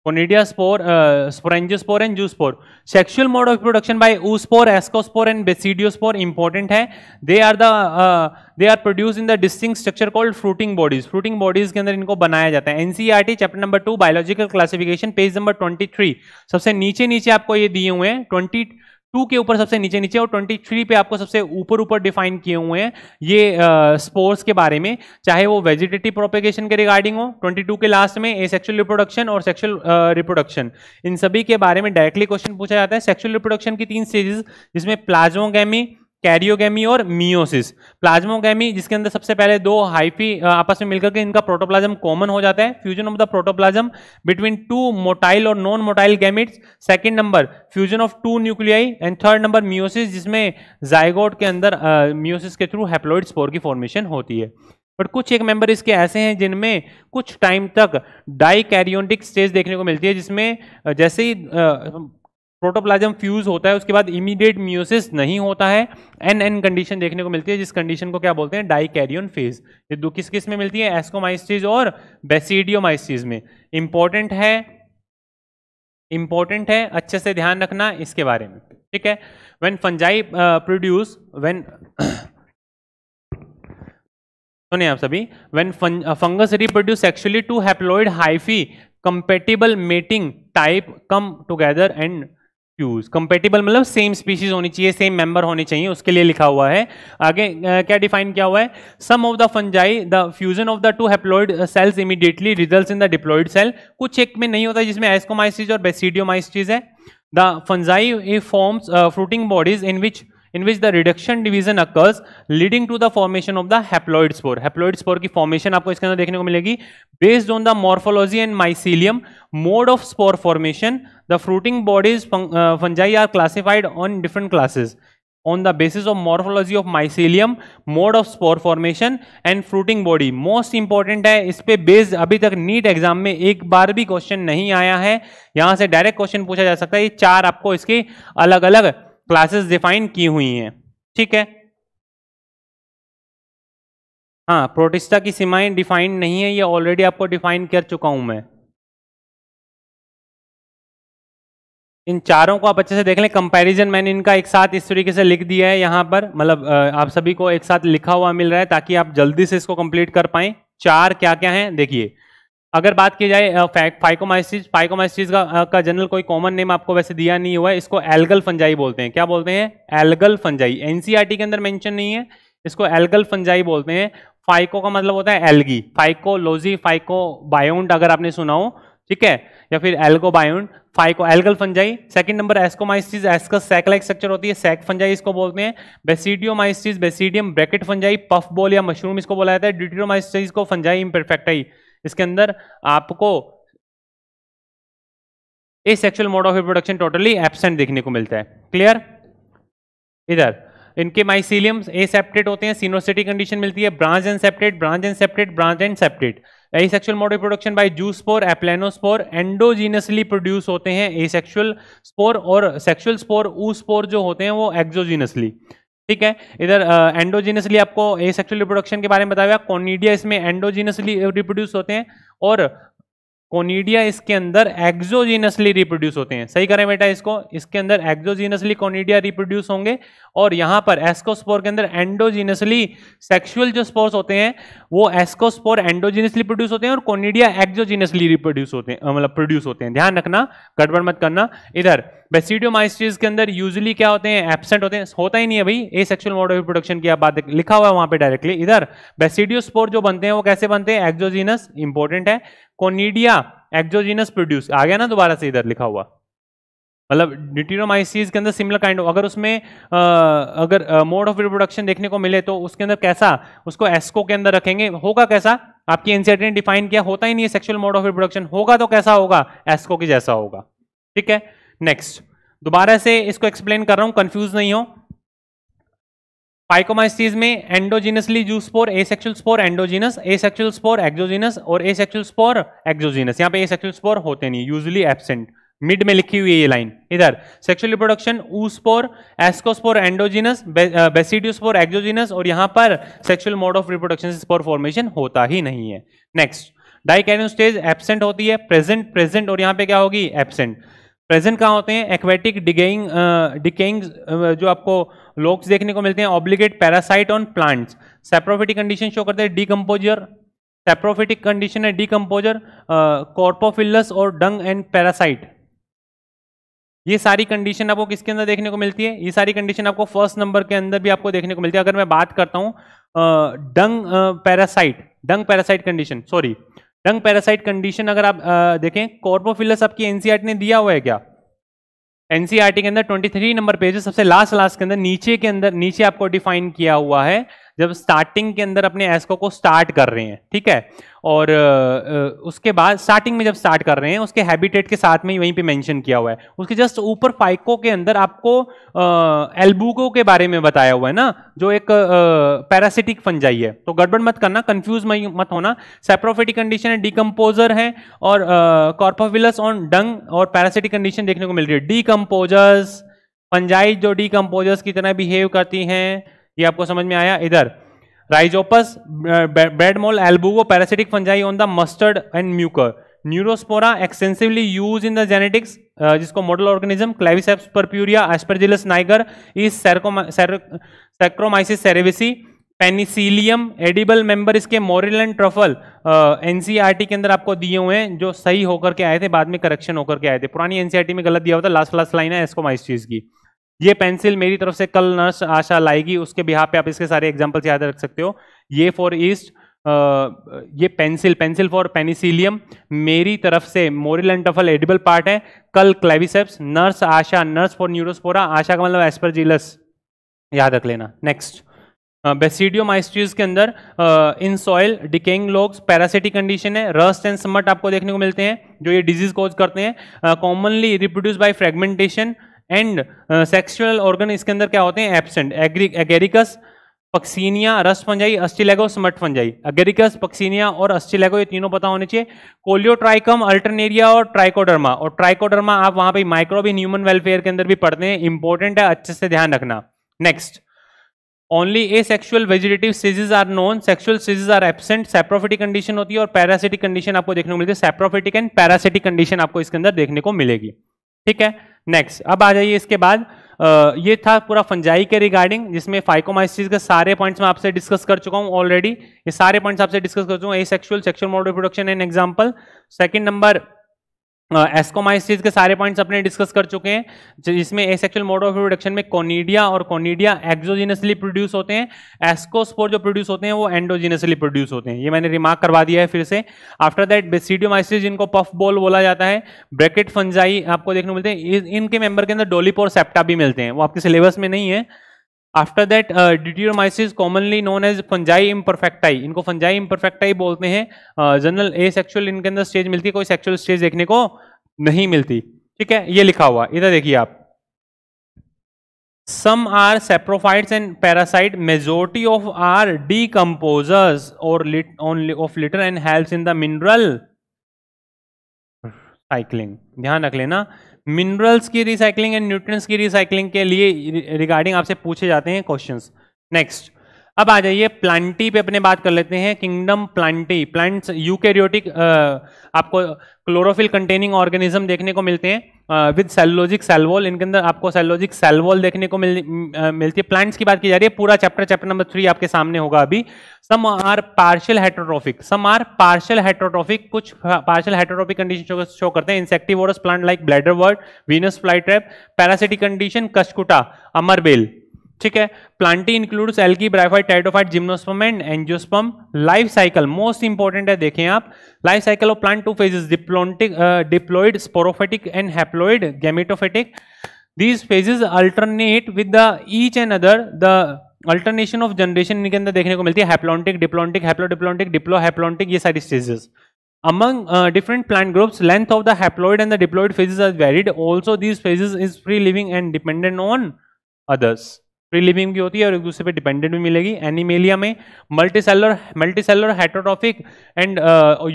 Conidia spore, uh, sporangiosphore and zoospore. Sexual mode of production by oospore, ascospore and basidiospore important है. They are the uh, they are produced in the distinct structure called fruiting bodies. Fruiting bodies के अंदर इनको बनाया जाता है. NCERT chapter number two biological classification page number 23. सबसे नीचे नीचे आपको ये दिए हुए हैं 20 टू के ऊपर सबसे नीचे नीचे और ट्वेंटी थ्री पे आपको सबसे ऊपर ऊपर डिफाइन किए हुए हैं ये स्पोर्स के बारे में चाहे वो वेजिटेटिव प्रोपेगेशन के रिगार्डिंग हो ट्वेंटी टू के लास्ट में ए सेक्शुअल रिप्रोडक्शन और सेक्शुअल रिप्रोडक्शन इन सभी के बारे में डायरेक्टली क्वेश्चन पूछा जाता है सेक्शुअल रिप्रोडक्शन की तीन स्टेजेस जिसमें प्लाज्मोगेमी कैरियोगेमी और मियोसिस प्लाज्मोगेमी जिसके अंदर सबसे पहले दो हाइफी आपस में मिलकर के इनका प्रोटोप्लाज्म कॉमन हो जाता है fusion of the protoplasm between two motile और non motile gametes second number fusion of two nuclei and third number meiosis जिसमें जायगोट के अंदर मियोसिस uh, के थ्रू हेप्लोइड स्पोर की फॉर्मेशन होती है बट कुछ एक मेंबर इसके ऐसे हैं जिनमें कुछ टाइम तक डाई स्टेज देखने को मिलती है जिसमें जैसे ही प्रोटोप्लाज्म फ्यूज होता है उसके बाद इमीडिएट म्यूसिस नहीं होता है एन एन कंडीशन देखने को मिलती है जिस कंडीशन को क्या बोलते हैं डाइकैरियन फेज ये दो किस किस में मिलती है एस्कोमाइसिस और बेसिडियोमाइसिस में इंपॉर्टेंट है इंपॉर्टेंट है अच्छे से ध्यान रखना इसके बारे में ठीक है वेन फंजाई प्रोड्यूस वेन सुनिए आप सभी when fungus reproduce actually two haploid hyphae compatible mating type come together and fuse compatible मतलब सेम स्पीशीज होनी चाहिए सेम मेंबर होने चाहिए उसके लिए लिखा हुआ है आगे क्या डिफाइन किया हुआ है some of the fungi the fusion of the two haploid cells immediately result in the diploid cell कुछ एक में नहीं होता जिसमें एस्कोमाइसिस और बेसिडियोमाइसिस है the fungi forms fruiting bodies in which in which the reduction division occurs leading to the formation of the haploid spore haploid spore की formation आपको इसके अंदर देखने को मिलेगी based on the morphology and mycelium mode of spore formation the fruiting bodies fungi are classified on different classes on the basis of morphology of mycelium mode of spore formation and fruiting body most important है इस पे based अभी तक NEET exam में एक बार भी question नहीं आया है यहां से डायरेक्ट क्वेश्चन पूछा जा सकता है ये चार आपको इसके अलग अलग क्लासेस डिफाइन की हुई हैं ठीक है हाँ प्रोटिस्टा की सीमाएं डिफाइन नहीं है ये ऑलरेडी आपको डिफाइन कर चुका हूं मैं इन चारों को आप अच्छे से देख लें कंपैरिजन मैंने इनका एक साथ इस तरीके से लिख दिया है यहां पर मतलब आप सभी को एक साथ लिखा हुआ मिल रहा है ताकि आप जल्दी से इसको कंप्लीट कर पाए चार क्या क्या हैं देखिए अगर बात की जाए फाइकोमाइसिस फाइकोमाइसिस का का जनरल कोई कॉमन नेम आपको वैसे दिया नहीं हुआ है इसको एल्गल फंजाई बोलते हैं क्या बोलते हैं एल्गल फंजाई एनसीईआरटी के अंदर मेंशन नहीं है इसको एल्गल फंजाई बोलते हैं फाइको का मतलब होता है एल्गी फाइकोलोजी फाइको बायोन्ड अगर आपने सुना हो ठीक है या फिर एल्गो बायोन्ड फाइको algal fungi second number ascomycetes ascus saclike structure होती है सैक फंजाई इसको बोलते हैं basidiomycetes basidium bracket fungi puff ball या मशरूम इसको बोला जाता है ड्यूटियोमाइसिस को फंजाई इम्परफेक्टाई इसके अंदर आपको asexual mode of reproduction totally absent देखने को मिलता है क्लियर इधर इनके माइसिलियम एसेप्टेड होते हैं सीनोसिटी कंडीशन मिलती है branch aseptate branch septate branch and septate asexual mode reproduction by zoospore aplanospore endogenously produce होते हैं ए सेक्शुअल स्पोर और सेक्सुअल स्पोर ऊ स्पोर जो होते हैं वो एक्जोजीनसली ठीक है इधर एंडोजीनियसली आपको ए सेक्सुअल रिप्रोडक्शन के बारे में बताया कॉनिडिया इसमें एंडोजीनियसली रिप्रोड्यूस होते हैं और कोनीडिया इसके अंदर एक्जोजीनसली रिप्रोड्यूस होते हैं सही करें बेटा इसको इसके अंदर एक्जोजीनसली कोनीडिया रिप्रोड्यूस होंगे और यहां पर एस्कोस्पोर के अंदर एंडोजीनसली सेक्सुअल जो स्पोर्स होते हैं वो एस्कोस्पोर एंडोजीनसली प्रोड्यूस होते हैं और कोनीडिया एक्जोजीनसली रिप्रोड्यूस होते हैं मतलब प्रोड्यूस होते हैं ध्यान रखना गड़बड़ मत करना इधर बेसिडियो के अंदर यूजली क्या होते हैं एबसेंट होते हैं होता ही नहीं है भाई asexual mode of reproduction की बात लिखा हुआ है वहां पर डायरेक्टली इधर बेसिडियो जो बनते हैं वो कैसे बनते हैं एक्जोजीनस इंपॉर्टेंट है कोनिडिया एक्जोजीनस प्रोड्यूस आ गया ना दोबारा से इधर लिखा हुआ मतलब डिटीरोमाइसिस के अंदर सिमिलर काइंड अगर उसमें आ, अगर मोड ऑफ रिप्रोडक्शन देखने को मिले तो उसके अंदर कैसा उसको एस्को के अंदर रखेंगे होगा कैसा आपकी एनसीआर e ने डिफाइन किया होता ही नहीं है सेक्सुअल मोड ऑफ रिप्रोडक्शन होगा तो कैसा होगा एस्को के जैसा होगा ठीक है नेक्स्ट दोबारा से इसको एक्सप्लेन कर रहा हूँ कन्फ्यूज नहीं हो पाइकोमाइसिस में endogenously zoospore asexual spore endogenous asexual spore exogenous और ए सेक्चुअल स्पोर एक्जोजिनस यहाँ पे ए सेक्चुअल स्पोर होते नहीं यूजली एबसेंट मिड में लिखी हुई है ये लाइन इधर sexual reproduction oospore ascospore endogenous basidiospore exogenous और यहाँ पर sexual mode of reproduction spore formation होता ही नहीं है नेक्स्ट डाइकैरियोन स्टेज एबसेंट होती है प्रेजेंट प्रेजेंट और यहाँ पे क्या होगी एबसेंट प्रेजेंट कहाँ होते हैं एक्वेटिक डिगेइंग डिकेइंग जो आपको लोक्स देखने को मिलते हैं obligate parasite on plants saprophytic condition show करते हैं डीकम्पोजर सेप्रोफिटिक कंडीशन है डीकम्पोजर कॉर्पोफिलस और डंग एंड पैरासाइट ये सारी कंडीशन आपको किसके अंदर देखने को मिलती है ये सारी कंडीशन आपको फर्स्ट नंबर के अंदर भी आपको देखने को मिलती है अगर मैं बात करता हूँ dung parasite dung parasite condition sorry dung parasite condition अगर आप आ, देखें कॉर्पोफिलस आपकी एनसीआर ने दिया हुआ है क्या एनसीआर e के अंदर 23 नंबर पेज है सबसे लास्ट लास्ट के अंदर नीचे के अंदर नीचे आपको डिफाइन किया हुआ है जब स्टार्टिंग के अंदर अपने एस्को को स्टार्ट कर रहे हैं ठीक है और उसके बाद स्टार्टिंग में जब स्टार्ट कर रहे हैं उसके हैबिटेट के साथ में वहीं पे मेंशन किया हुआ है उसके जस्ट ऊपर फाइको के अंदर आपको एल्बुको के बारे में बताया हुआ है ना जो एक पैरासिटिक फंजाई है तो गड़बड़ मत करना कंफ्यूज मत होना सेप्रोफिटिक कंडीशन है डिकम्पोजर है और कॉर्पोविलस ऑन डंग और पैरासिटिक कंडीशन देखने को मिल रही है डिकम्पोजर्स फंजाई जो डिकम्पोजर्स की तरह बिहेव करती हैं ये आपको समझ में आया इधर Rhizopus bread mould albugo, parasitic fungi on the mustard and Mucor Neurospora extensively use in the genetics जिसको model organism Claviceps purpurea Aspergillus niger is Saccharomyces cerevisiae Penicillium edible member इसके मोरिल एंड ट्रफल एनसीईआरटी के अंदर आपको दिए हुए हैं जो सही होकर के आए थे बाद में करेक्शन होकर के आए थे पुरानी एनसीईआरटी e में गलत दिया हुआ था लास्ट लास्ट लाइन है एस्कोमाइसिस की ये पेंसिल मेरी तरफ से कल नर्स आशा लाएगी उसके बिहार पे आप इसके सारे एग्जाम्पल्स याद रख सकते हो ये फॉर ईस्ट ये पेंसिल पेंसिल फॉर पेनिसिलियम मेरी तरफ से morel and truffle edible part है कल claviceps nurse Asha nurse for neurospora Asha का मतलब एस्परजिलस याद रख लेना नेक्स्ट माइस्ट्रीज के अंदर in soil decaying logs parasitic condition है रस्ट एंड समट आपको देखने को मिलते हैं जो ये डिजीज कॉज करते हैं commonly reproduce by fragmentation uh, and sexual organ इसके अंदर क्या होते हैं absent agaricus puccinia rust fungi ustilago smut fungi agaricus puccinia और अस्टिलेगो ये तीनों पता होने चाहिए कोलियोट्राइकम अल्टरनेरिया और ट्राइकोडर्मा और ट्राइकोडर्मा आप वहां पे माइक्रोबी ह्यूमन वेलफेयर के अंदर भी पढ़ते हैं इंपॉर्टेंट है अच्छे से ध्यान रखना next only asexual vegetative phases are known sexual phases are absent saprophytic condition होती है और पैरासिटिक कंडीशन आपको देखने को मिलती है सेप्रोफिटिक एंड पैरासिटिक कंडीशन आपको इसके अंदर देखने को मिलेगी ठीक है नेक्स्ट अब आ जाइए इसके बाद आ, ये था पूरा फंजाई के रिगार्डिंग जिसमें फाइकोमाइसिस के सारे पॉइंट्स मैं आपसे डिस्कस कर चुका हूँ ऑलरेडी ये सारे पॉइंट्स आपसे डिस्कस कर चुका हूँ asexual sexual model production an example second number ascomycetes के सारे पॉइंट्स अपने डिस्कस कर चुके हैं जिसमें asexual mode of production में कोनीडिया और कोनीडिया एक्जोजिनसली प्रोड्यूस होते हैं एस्कोस्पोर जो प्रोड्यूस होते हैं वो एंडोजिनसली प्रोड्यूस होते हैं ये मैंने रिमार्क करवा दिया है फिर से आफ्टर दैट बेसिडियोमाइसिस जिनको पफ बॉल बोला जाता है ब्रैकेट फंजाई आपको देखने को मिलते हैं इनके मेंबर के अंदर डोलीपोर सेप्टा भी मिलते हैं वो आपके सिलेबस में नहीं है after that deuteromycetes commonly known as fungi imperfecti इनको फंजाई इम्परफेक्टाई बोलते हैं जनरल ए सेक्चुअल इनके अंदर स्टेज मिलती है कोई सेक्चुअल स्टेज देखने को नहीं मिलती ठीक है ये लिखा हुआ इधर देखिए आप some are saprophytes and parasite majority of are decomposers और of litter and help in the mineral cycling ध्यान रख लेना मिनरल्स की रिसाइकलिंग एंड न्यूट्रंस की रिसाइकलिंग के लिए रिगार्डिंग आपसे पूछे जाते हैं क्वेश्चन नेक्स्ट अब आ जाइए प्लांटी पे अपने बात कर लेते हैं किंगडम प्लांटी प्लांट्स यूकेरियोटिक आपको क्लोरोफिल कंटेनिंग ऑर्गेनिज्म देखने को मिलते हैं विद सेलोजिक सेलवॉल इनके अंदर आपको सेलोजिक सेलवॉल देखने को मिल, uh, मिलती है प्लांट्स की बात की जा रही है पूरा चैप्टर चैप्टर नंबर थ्री आपके सामने होगा अभी some are partial heterotrophic some are partial heterotrophic कुछ पार्शियल हाइड्रोट्रॉफिक कंडीशन शो करते हैं insectivorous plant like bladderwort venus flytrap parasitic condition cuscuta अमरबेल ठीक है plantae includes algae bryophyte pteridophyte gymnosperm and angiosperm life cycle most important है देखें आप life cycle of plant two phases diplontic diploid sporophytic and haploid gametophytic these phases alternate with the each and other the alternation of generation के अंदर देखने को मिलती है haplontic haplo diplontic diplo haplontic ये सारी stages among different plant groups length of the haploid and the diploid diploid are varied also these these is free living and dependent on others free की होती है और एक दूसरे पे dependent भी मिलेगी एनिमेलिया में multi cellular multi cellular heterotrophic and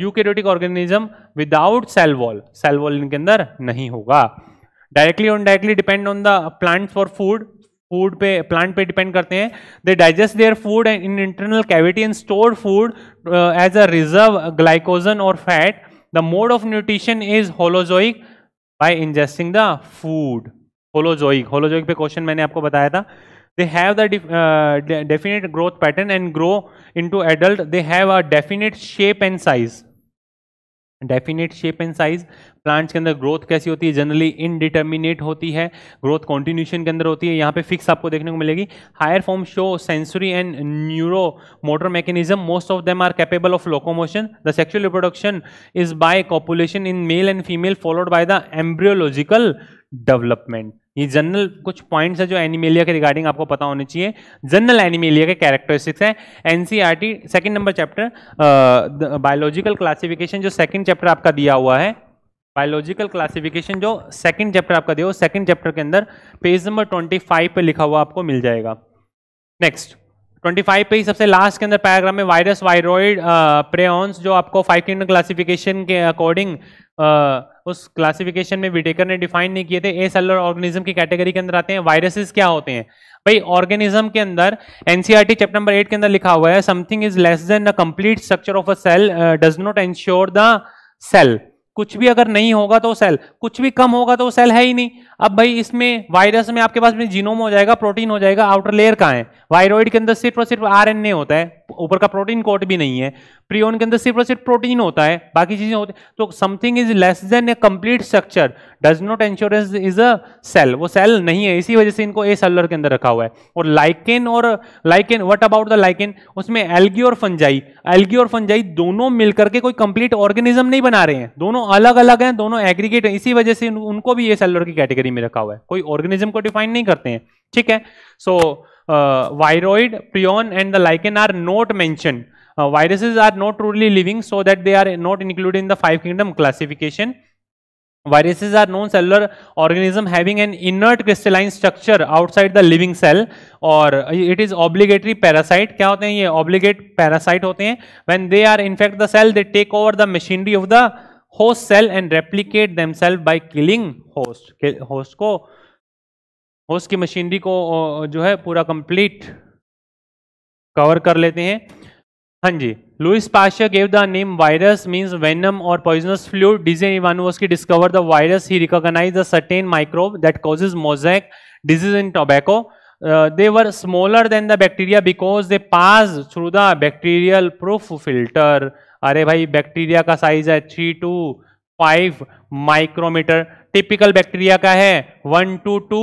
eukaryotic organism without cell wall cell wall इनके अंदर नहीं होगा डायरेक्टली और directly depend on the plants for food food पे प्लांट पे डिपेंड करते हैं they digest their food in internal cavity and store food as a reserve glycogen और fat the mode of nutrition is holozoic by ingesting the food holozoic holozoic पे question मैंने आपको बताया था they have the def uh, de definite growth pattern and grow into adult they have a definite shape and size definite shape and size plants के अंदर growth कैसी होती है जनरली इनडिटर्मिनेट होती है ग्रोथ कॉन्टिन्यूशन के अंदर होती है यहाँ पे फिक्स आपको देखने को मिलेगी higher form show sensory and neuro motor mechanism most of them are capable of locomotion the sexual reproduction is by copulation in male and female followed by the embryological development ये general कुछ points है जो animalia के regarding आपको पता होने चाहिए general animalia के कैरेक्टरिस्टिक्स हैं NCERT second number chapter biological classification जो सेकंड चैप्टर आपका दिया हुआ है बायोलॉजिकल क्लासिफिकेशन जो सेकंड चैप्टर आपका दिया हुआ सेकंड चैप्टर के अंदर पेज नंबर ट्वेंटी फाइव पर लिखा हुआ आपको मिल जाएगा नेक्स्ट 25 पे ही सबसे लास्ट के अंदर पैराग्राम में वायरस वायरोइड प्रेन्स जो आपको फाइव किंगडम क्लासिफिकेशन के अकॉर्डिंग आ, उस क्लासिफिकेशन में विटेकर ने डिफाइन नहीं किए थे ए सेलर ऑर्गेनिज्म की कैटेगरी के अंदर आते हैं वायरसेस क्या होते हैं भाई ऑर्गेनिज्म के अंदर एनसीईआरटी चैप्टर नंबर एट के अंदर लिखा हुआ है something is less than the complete structure of a cell does not ensure the cell कुछ भी अगर नहीं होगा तो सेल कुछ भी कम होगा तो सेल है ही नहीं अब भाई इसमें वायरस में आपके पास में जीनोम हो जाएगा प्रोटीन हो जाएगा आउटर लेयर कहाँ है वायरोइड के अंदर सिर्फ और सिर्फ आरएनए होता है ऊपर का प्रोटीन कोट भी नहीं है प्रियोन के अंदर सिर्फ और सिर्फ प्रोटीन होता है बाकी चीजें होती तो something is less than a complete structure does not ensure is a cell वो सेल नहीं है इसी वजह से इनको ए सेलर के अंदर रखा हुआ है और लाइकेन और lichen what about the lichen उसमें एल्गी और फंजाई एल्गी और फंजाई दोनों मिलकर के कोई कंप्लीट ऑर्गेनिज्म नहीं बना रहे हैं दोनों अलग अलग हैं दोनों एग्रीगेट इसी वजह से उनको भी ए सेलर की कैटेगरी में रखा हुआ है कोई ऑर्गेनिज्म को डिफाइन नहीं करते हैं ठीक है so viroid prion and the lichen are not mention uh, viruses are not truly living so that they are not included in the five kingdom classification viruses are non-cellular organism having an inert crystalline structure outside the living cell और it is obligatory parasite क्या होते हैं ये obligate parasite होते हैं when they are infect the cell they take over the machinery of the host cell and replicate themselves by killing host host ko host की machinery को जो है पूरा कंप्लीट कवर कर लेते हैं हाँ जी Louis Pasteur gave the name virus means venom और पॉइजनस फ्लू डीजे की discover the virus he recognize the certain microbe that causes mosaic disease in tobacco they were smaller than the bacteria because they pass through the bacterial proof filter अरे भाई bacteria का size है three two five micrometer typical bacteria का है one to two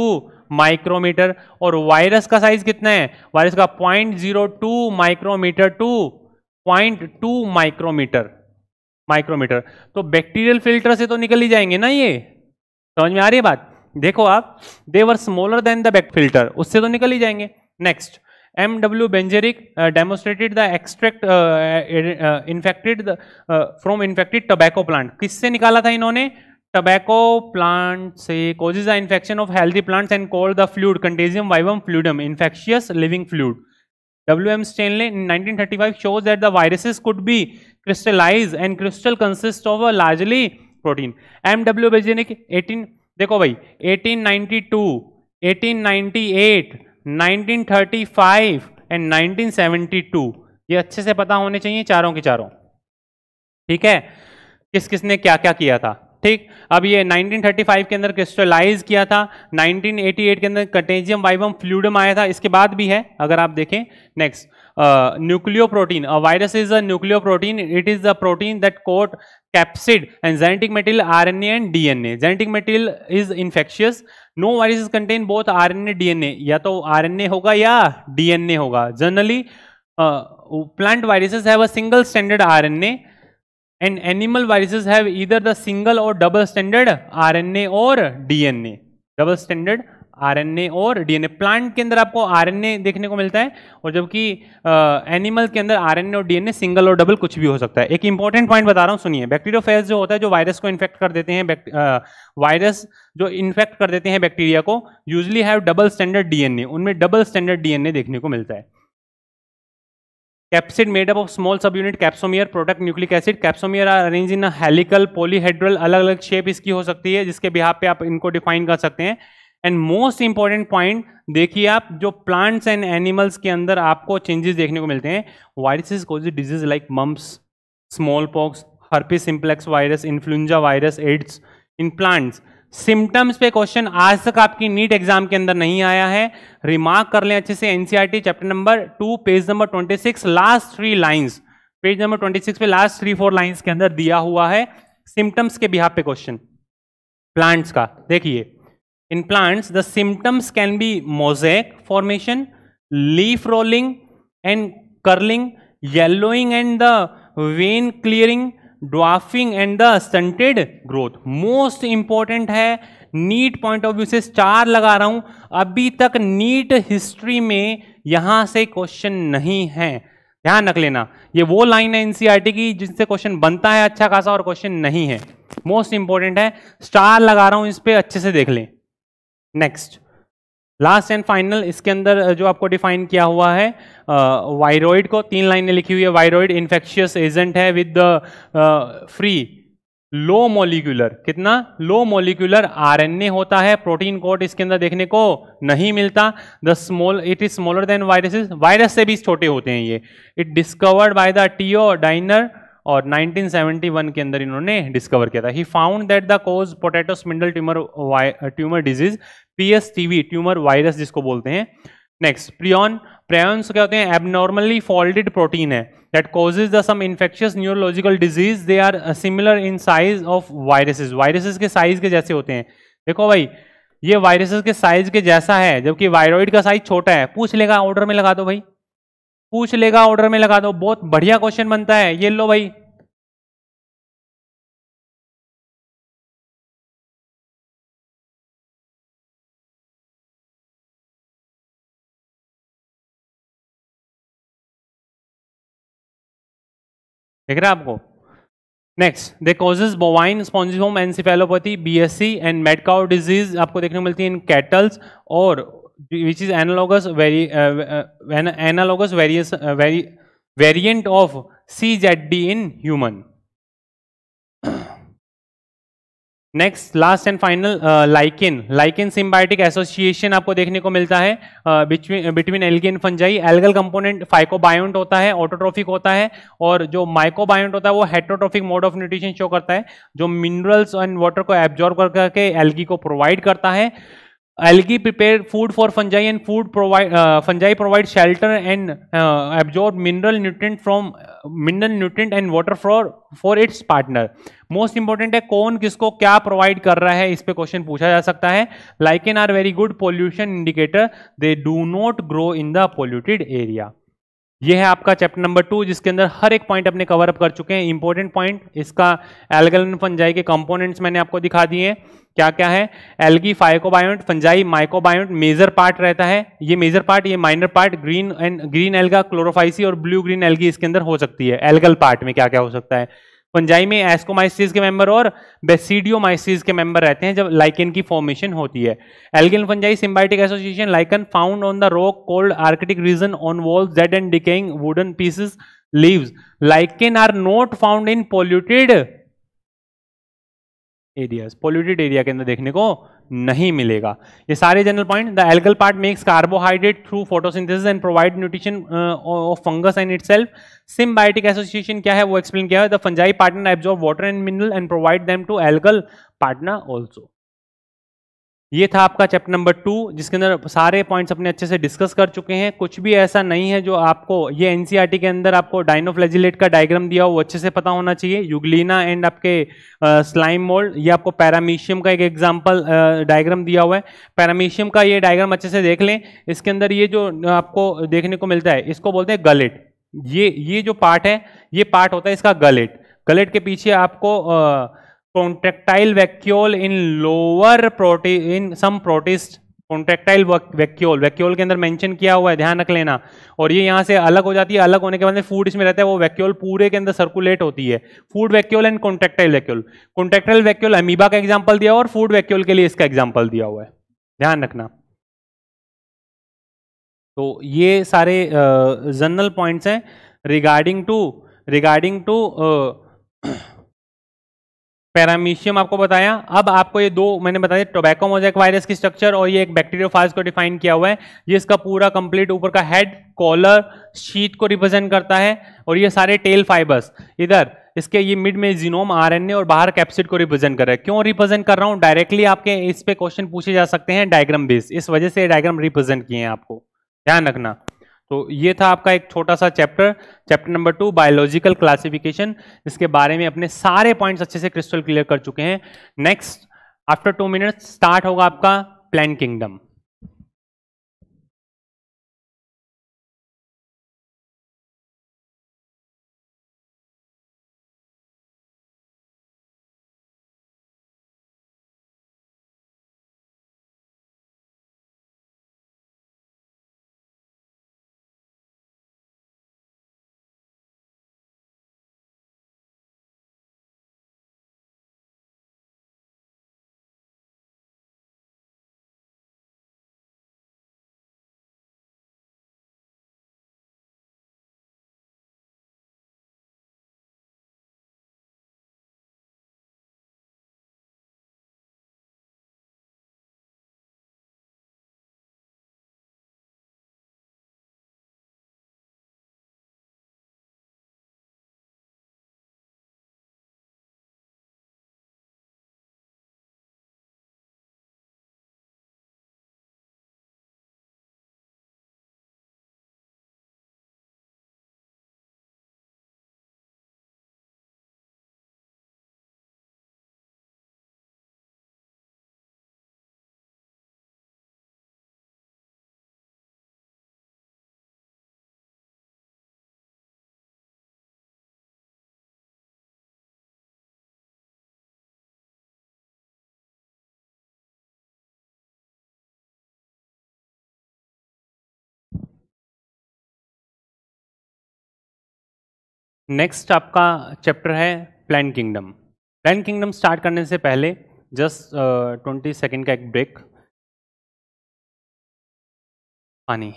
micrometer और virus का size कितना है वायरस का point zero two micrometer to point two micrometer micrometer तो बैक्टीरियल फिल्टर से तो निकल ही जाएंगे ना ये समझ में आ रही है बात देखो आप they were smaller than the back filter उससे तो निकल ही जाएंगे next M W Beijerinck demonstrated the extract infected from infected tobacco plant किससे निकाला था इन्होंने टबैको प्लांट से causes the infection of healthy plants and call the fluid contagium vivum fluidum infectious living fluid W M Stanley ने nineteen thirty five shows that the viruses could be crystallize and crystal consist of a largely protein M W बेजी ने eighteen देखो भाई eighteen ninety two eighteen ninety eight nineteen thirty five and nineteen seventy two ये अच्छे से पता होने चाहिए चारों के चारों ठीक है किस किसने क्या क्या किया था ठीक अब ये 1935 के अंदर क्रिस्टलाइज किया था 1988 के अंदर कटेजियम वाइबम फ्लूडम आया था इसके बाद भी है अगर आप देखें next nucleo protein virus is a nucleo protein it is the protein that coat capsid and genetic material R N and D N A genetic material is infectious no virus is contain both R N A D N A या तो are N ए होगा या D N ए होगा generally plant viruses है a single standard R N A single और double standard R N A और D N A double standard R N RNA और DNA plant के अंदर आपको आरएनए देखने को मिलता है और जबकि एनिमल के अंदर आरएनए और डीएनए सिंगल और डबल कुछ भी हो सकता है एक इंपॉर्टेंट पॉइंट बता रहा हूँ सुनिए बैक्टीरियोफेज जो होता है जो वायरस को इन्फेक्ट कर देते हैं वायरस जो इन्फेक्ट कर देते हैं बैक्टीरिया को usually have double standard DNA उनमें डबल स्टैंडर्ड डीएनए देखने को मिलता है capsid made up of small sub unit capsomere product nucleic acid capsomere are arrange in helical polyhedral अलग अलग शेप इसकी हो सकती है जिसके बिहार पे आप इनको डिफाइन कर सकते हैं एंड मोस्ट इंपॉर्टेंट पॉइंट देखिए आप जो प्लांट्स एंड एनिमल्स के अंदर आपको चेंजेस देखने को मिलते हैं viruses cause disease like mumps small pox herpes simplex virus influenza virus AIDS in plants symptoms पे क्वेश्चन आज तक आपकी नीट एग्जाम के अंदर नहीं आया है रिमार्क कर लें अच्छे से NCERT chapter number two page number twenty six last three lines page number twenty six पे लास्ट थ्री फोर लाइंस के अंदर दिया हुआ है सिम्टम्स के बिहार पे क्वेश्चन प्लांट्स का देखिए in plants the symptoms can be mosaic formation leaf rolling and curling yellowing and the vein clearing dwarfing and the stunted growth most important है नीट पॉइंट ऑफ व्यू से चार लगा रहा हूं अभी तक नीट हिस्ट्री में यहां से क्वेश्चन नहीं है ध्यान रख लेना ये वो लाइन है एनसीईआरटी e की जिससे क्वेश्चन बनता है अच्छा खासा और क्वेश्चन नहीं है मोस्ट इंपॉर्टेंट है स्टार लगा रहा हूं इस पर अच्छे से देख लें नेक्स्ट लास्ट एंड फाइनल इसके अंदर जो आपको डिफाइन किया हुआ है वायरोइड को तीन लाइनें लिखी हुई है वायरोइड इन्फेक्शियस एजेंट है विद फ्री लो मोलिकुलर कितना लो मोलिकुलर आरएनए होता है प्रोटीन कोड इसके अंदर देखने को नहीं मिलता the small it is smaller than viruses virus से भी छोटे होते हैं ये it discovered by the T O Diener और 1971 के अंदर इन्होंने डिस्कवर किया था he found that the cause potato spindle tuber tuber disease PSTV tuber virus जिसको बोलते हैं नेक्स्ट प्रियॉन प्रेयन्स क्या होते हैं एबनॉर्मली फॉल्टेड प्रोटीन है that causes the some infectious neurological disease they are similar in size of viruses viruses के size के जैसे होते हैं देखो भाई ये वायरसेस के साइज के जैसा है जबकि वायरॉइड का साइज छोटा है पूछ लेगा ऑर्डर में लगा दो भाई पूछ लेगा ऑर्डर में लगा दो बहुत बढ़िया क्वेश्चन बनता है ये लो भाई देख रहे हैं आपको next they causes bovine spongiform S C and mad cow disease आपको देखने को मिलती है इन कैटल्स और which is analogous very analogous various variant of C J D in human next last and final lichen lichen symbiotic association आपको देखने को मिलता है between algae and fungi algal component phycobiont होता है ऑटोट्रोफिक होता है और जो माइकोबायोंट होता है वो heterotrophic mode of nutrition show करता है जो मिनरल्स एंड वाटर को एब्जॉर्व करके एल्गी को प्रोवाइड करता है algae prepare food for fungi and food provide uh, fungi provide shelter and uh, absorb mineral nutrient from uh, mineral nutrient and water for for its partner most important है कौन किसको क्या provide कर रहा है इस पे क्वेश्चन पूछा जा सकता है lichen are very good pollution indicator they do not grow in the polluted area ये है आपका चैप्टर नंबर टू जिसके अंदर हर एक पॉइंट अपने कवर अप कर चुके हैं इंपॉर्टेंट पॉइंट इसका एल्गलन फंजाई के कंपोनेंट्स मैंने आपको दिखा दिए क्या क्या है algae phycobiont fungi mycobiont major part रहता है ये मेजर पार्ट ये minor part green and green alga chlorophyceae और ब्लू ग्रीन एल्गी इसके अंदर हो सकती है एल्गल पार्ट में क्या क्या हो सकता है फंजाई में एस्कोमाइसिस के मेंबर और बेसिडियोमाइसिस के मेंबर रहते हैं जब लाइकन की फॉर्मेशन होती है algae and fungi symbiotic association lichen found on the rock cold arctic region on wall jade and decaying wooden pieces leaves lichen are not found in polluted areas polluted area के अंदर देखने को नहीं मिलेगा ये सारे general point the algal part makes carbohydrate through photosynthesis and provide nutrition of fungus and itself symbiotic association क्या है वो एक्सप्लेन किया है the fungi partner absorb water and mineral and provide them to algal partner also ये था आपका chapter number to जिसके अंदर सारे पॉइंट्स अपने अच्छे से डिस्कस कर चुके हैं कुछ भी ऐसा नहीं है जो आपको ये एनसीईआरटी e के अंदर आपको डाइनोफ्लेजिलेट का डायग्राम दिया हो वो अच्छे से पता होना चाहिए युगलीना एंड आपके स्लाइम मोल्ड ये आपको पैरामीशियम का एक एग्जाम्पल डायग्राम दिया हुआ है पैरामीशियम का ये डायग्राम अच्छे से देख लें इसके अंदर ये जो आपको देखने को मिलता है इसको बोलते हैं गलेट ये ये जो पार्ट है ये पार्ट होता है इसका गलेट गलेट के पीछे आपको आ, contractile vacuole in lower protist in some protist contractile vacuole vacuole के अंदर मेंशन किया हुआ है ध्यान रख लेना और ये यहाँ से अलग हो जाती है अलग होने के बाद फूड इसमें रहता है वो वैक्यूल पूरे के अंदर सर्कुलेट होती है food vacuole and contractile vacuole contractile vacuole amoeba का एग्जाम्पल दिया और फूड वैक्यूल के लिए इसका एग्जाम्पल दिया हुआ है ध्यान रखना तो ये सारे जनरल पॉइंट्स हैं regarding to regarding to paramecium आपको बताया अब आपको ये दो मैंने बताया टोबैको मोजैक वायरस की स्ट्रक्चर और ये एक बैक्टीरियोफाज को डिफाइन किया हुआ है जिसका पूरा कंप्लीट ऊपर का हेड कॉलर शीट को रिप्रेजेंट करता है और ये सारे टेल फाइबर्स इधर इसके ये मिड में जीनोम आरएनए और बाहर कैप्सिड को रिप्रेजेंट कर रहा है क्यों रिप्रेजेंट कर रहा हूँ डायरेक्टली आपके इस पे क्वेश्चन पूछे जा सकते हैं डायग्राम बेस इस वजह से डायग्राम रिप्रेजेंट किए हैं आपको ध्यान रखना तो ये था आपका एक छोटा सा chapter chapter number two biological classification इसके बारे में अपने सारे पॉइंट्स अच्छे से क्रिस्टल क्लियर कर चुके हैं next after two minutes start होगा आपका प्लान किंगडम नेक्स्ट आपका चैप्टर है plant kingdom plant kingdom start करने से पहले जस्ट ट्वेंटी सेकेंड का एक ब्रेक पानी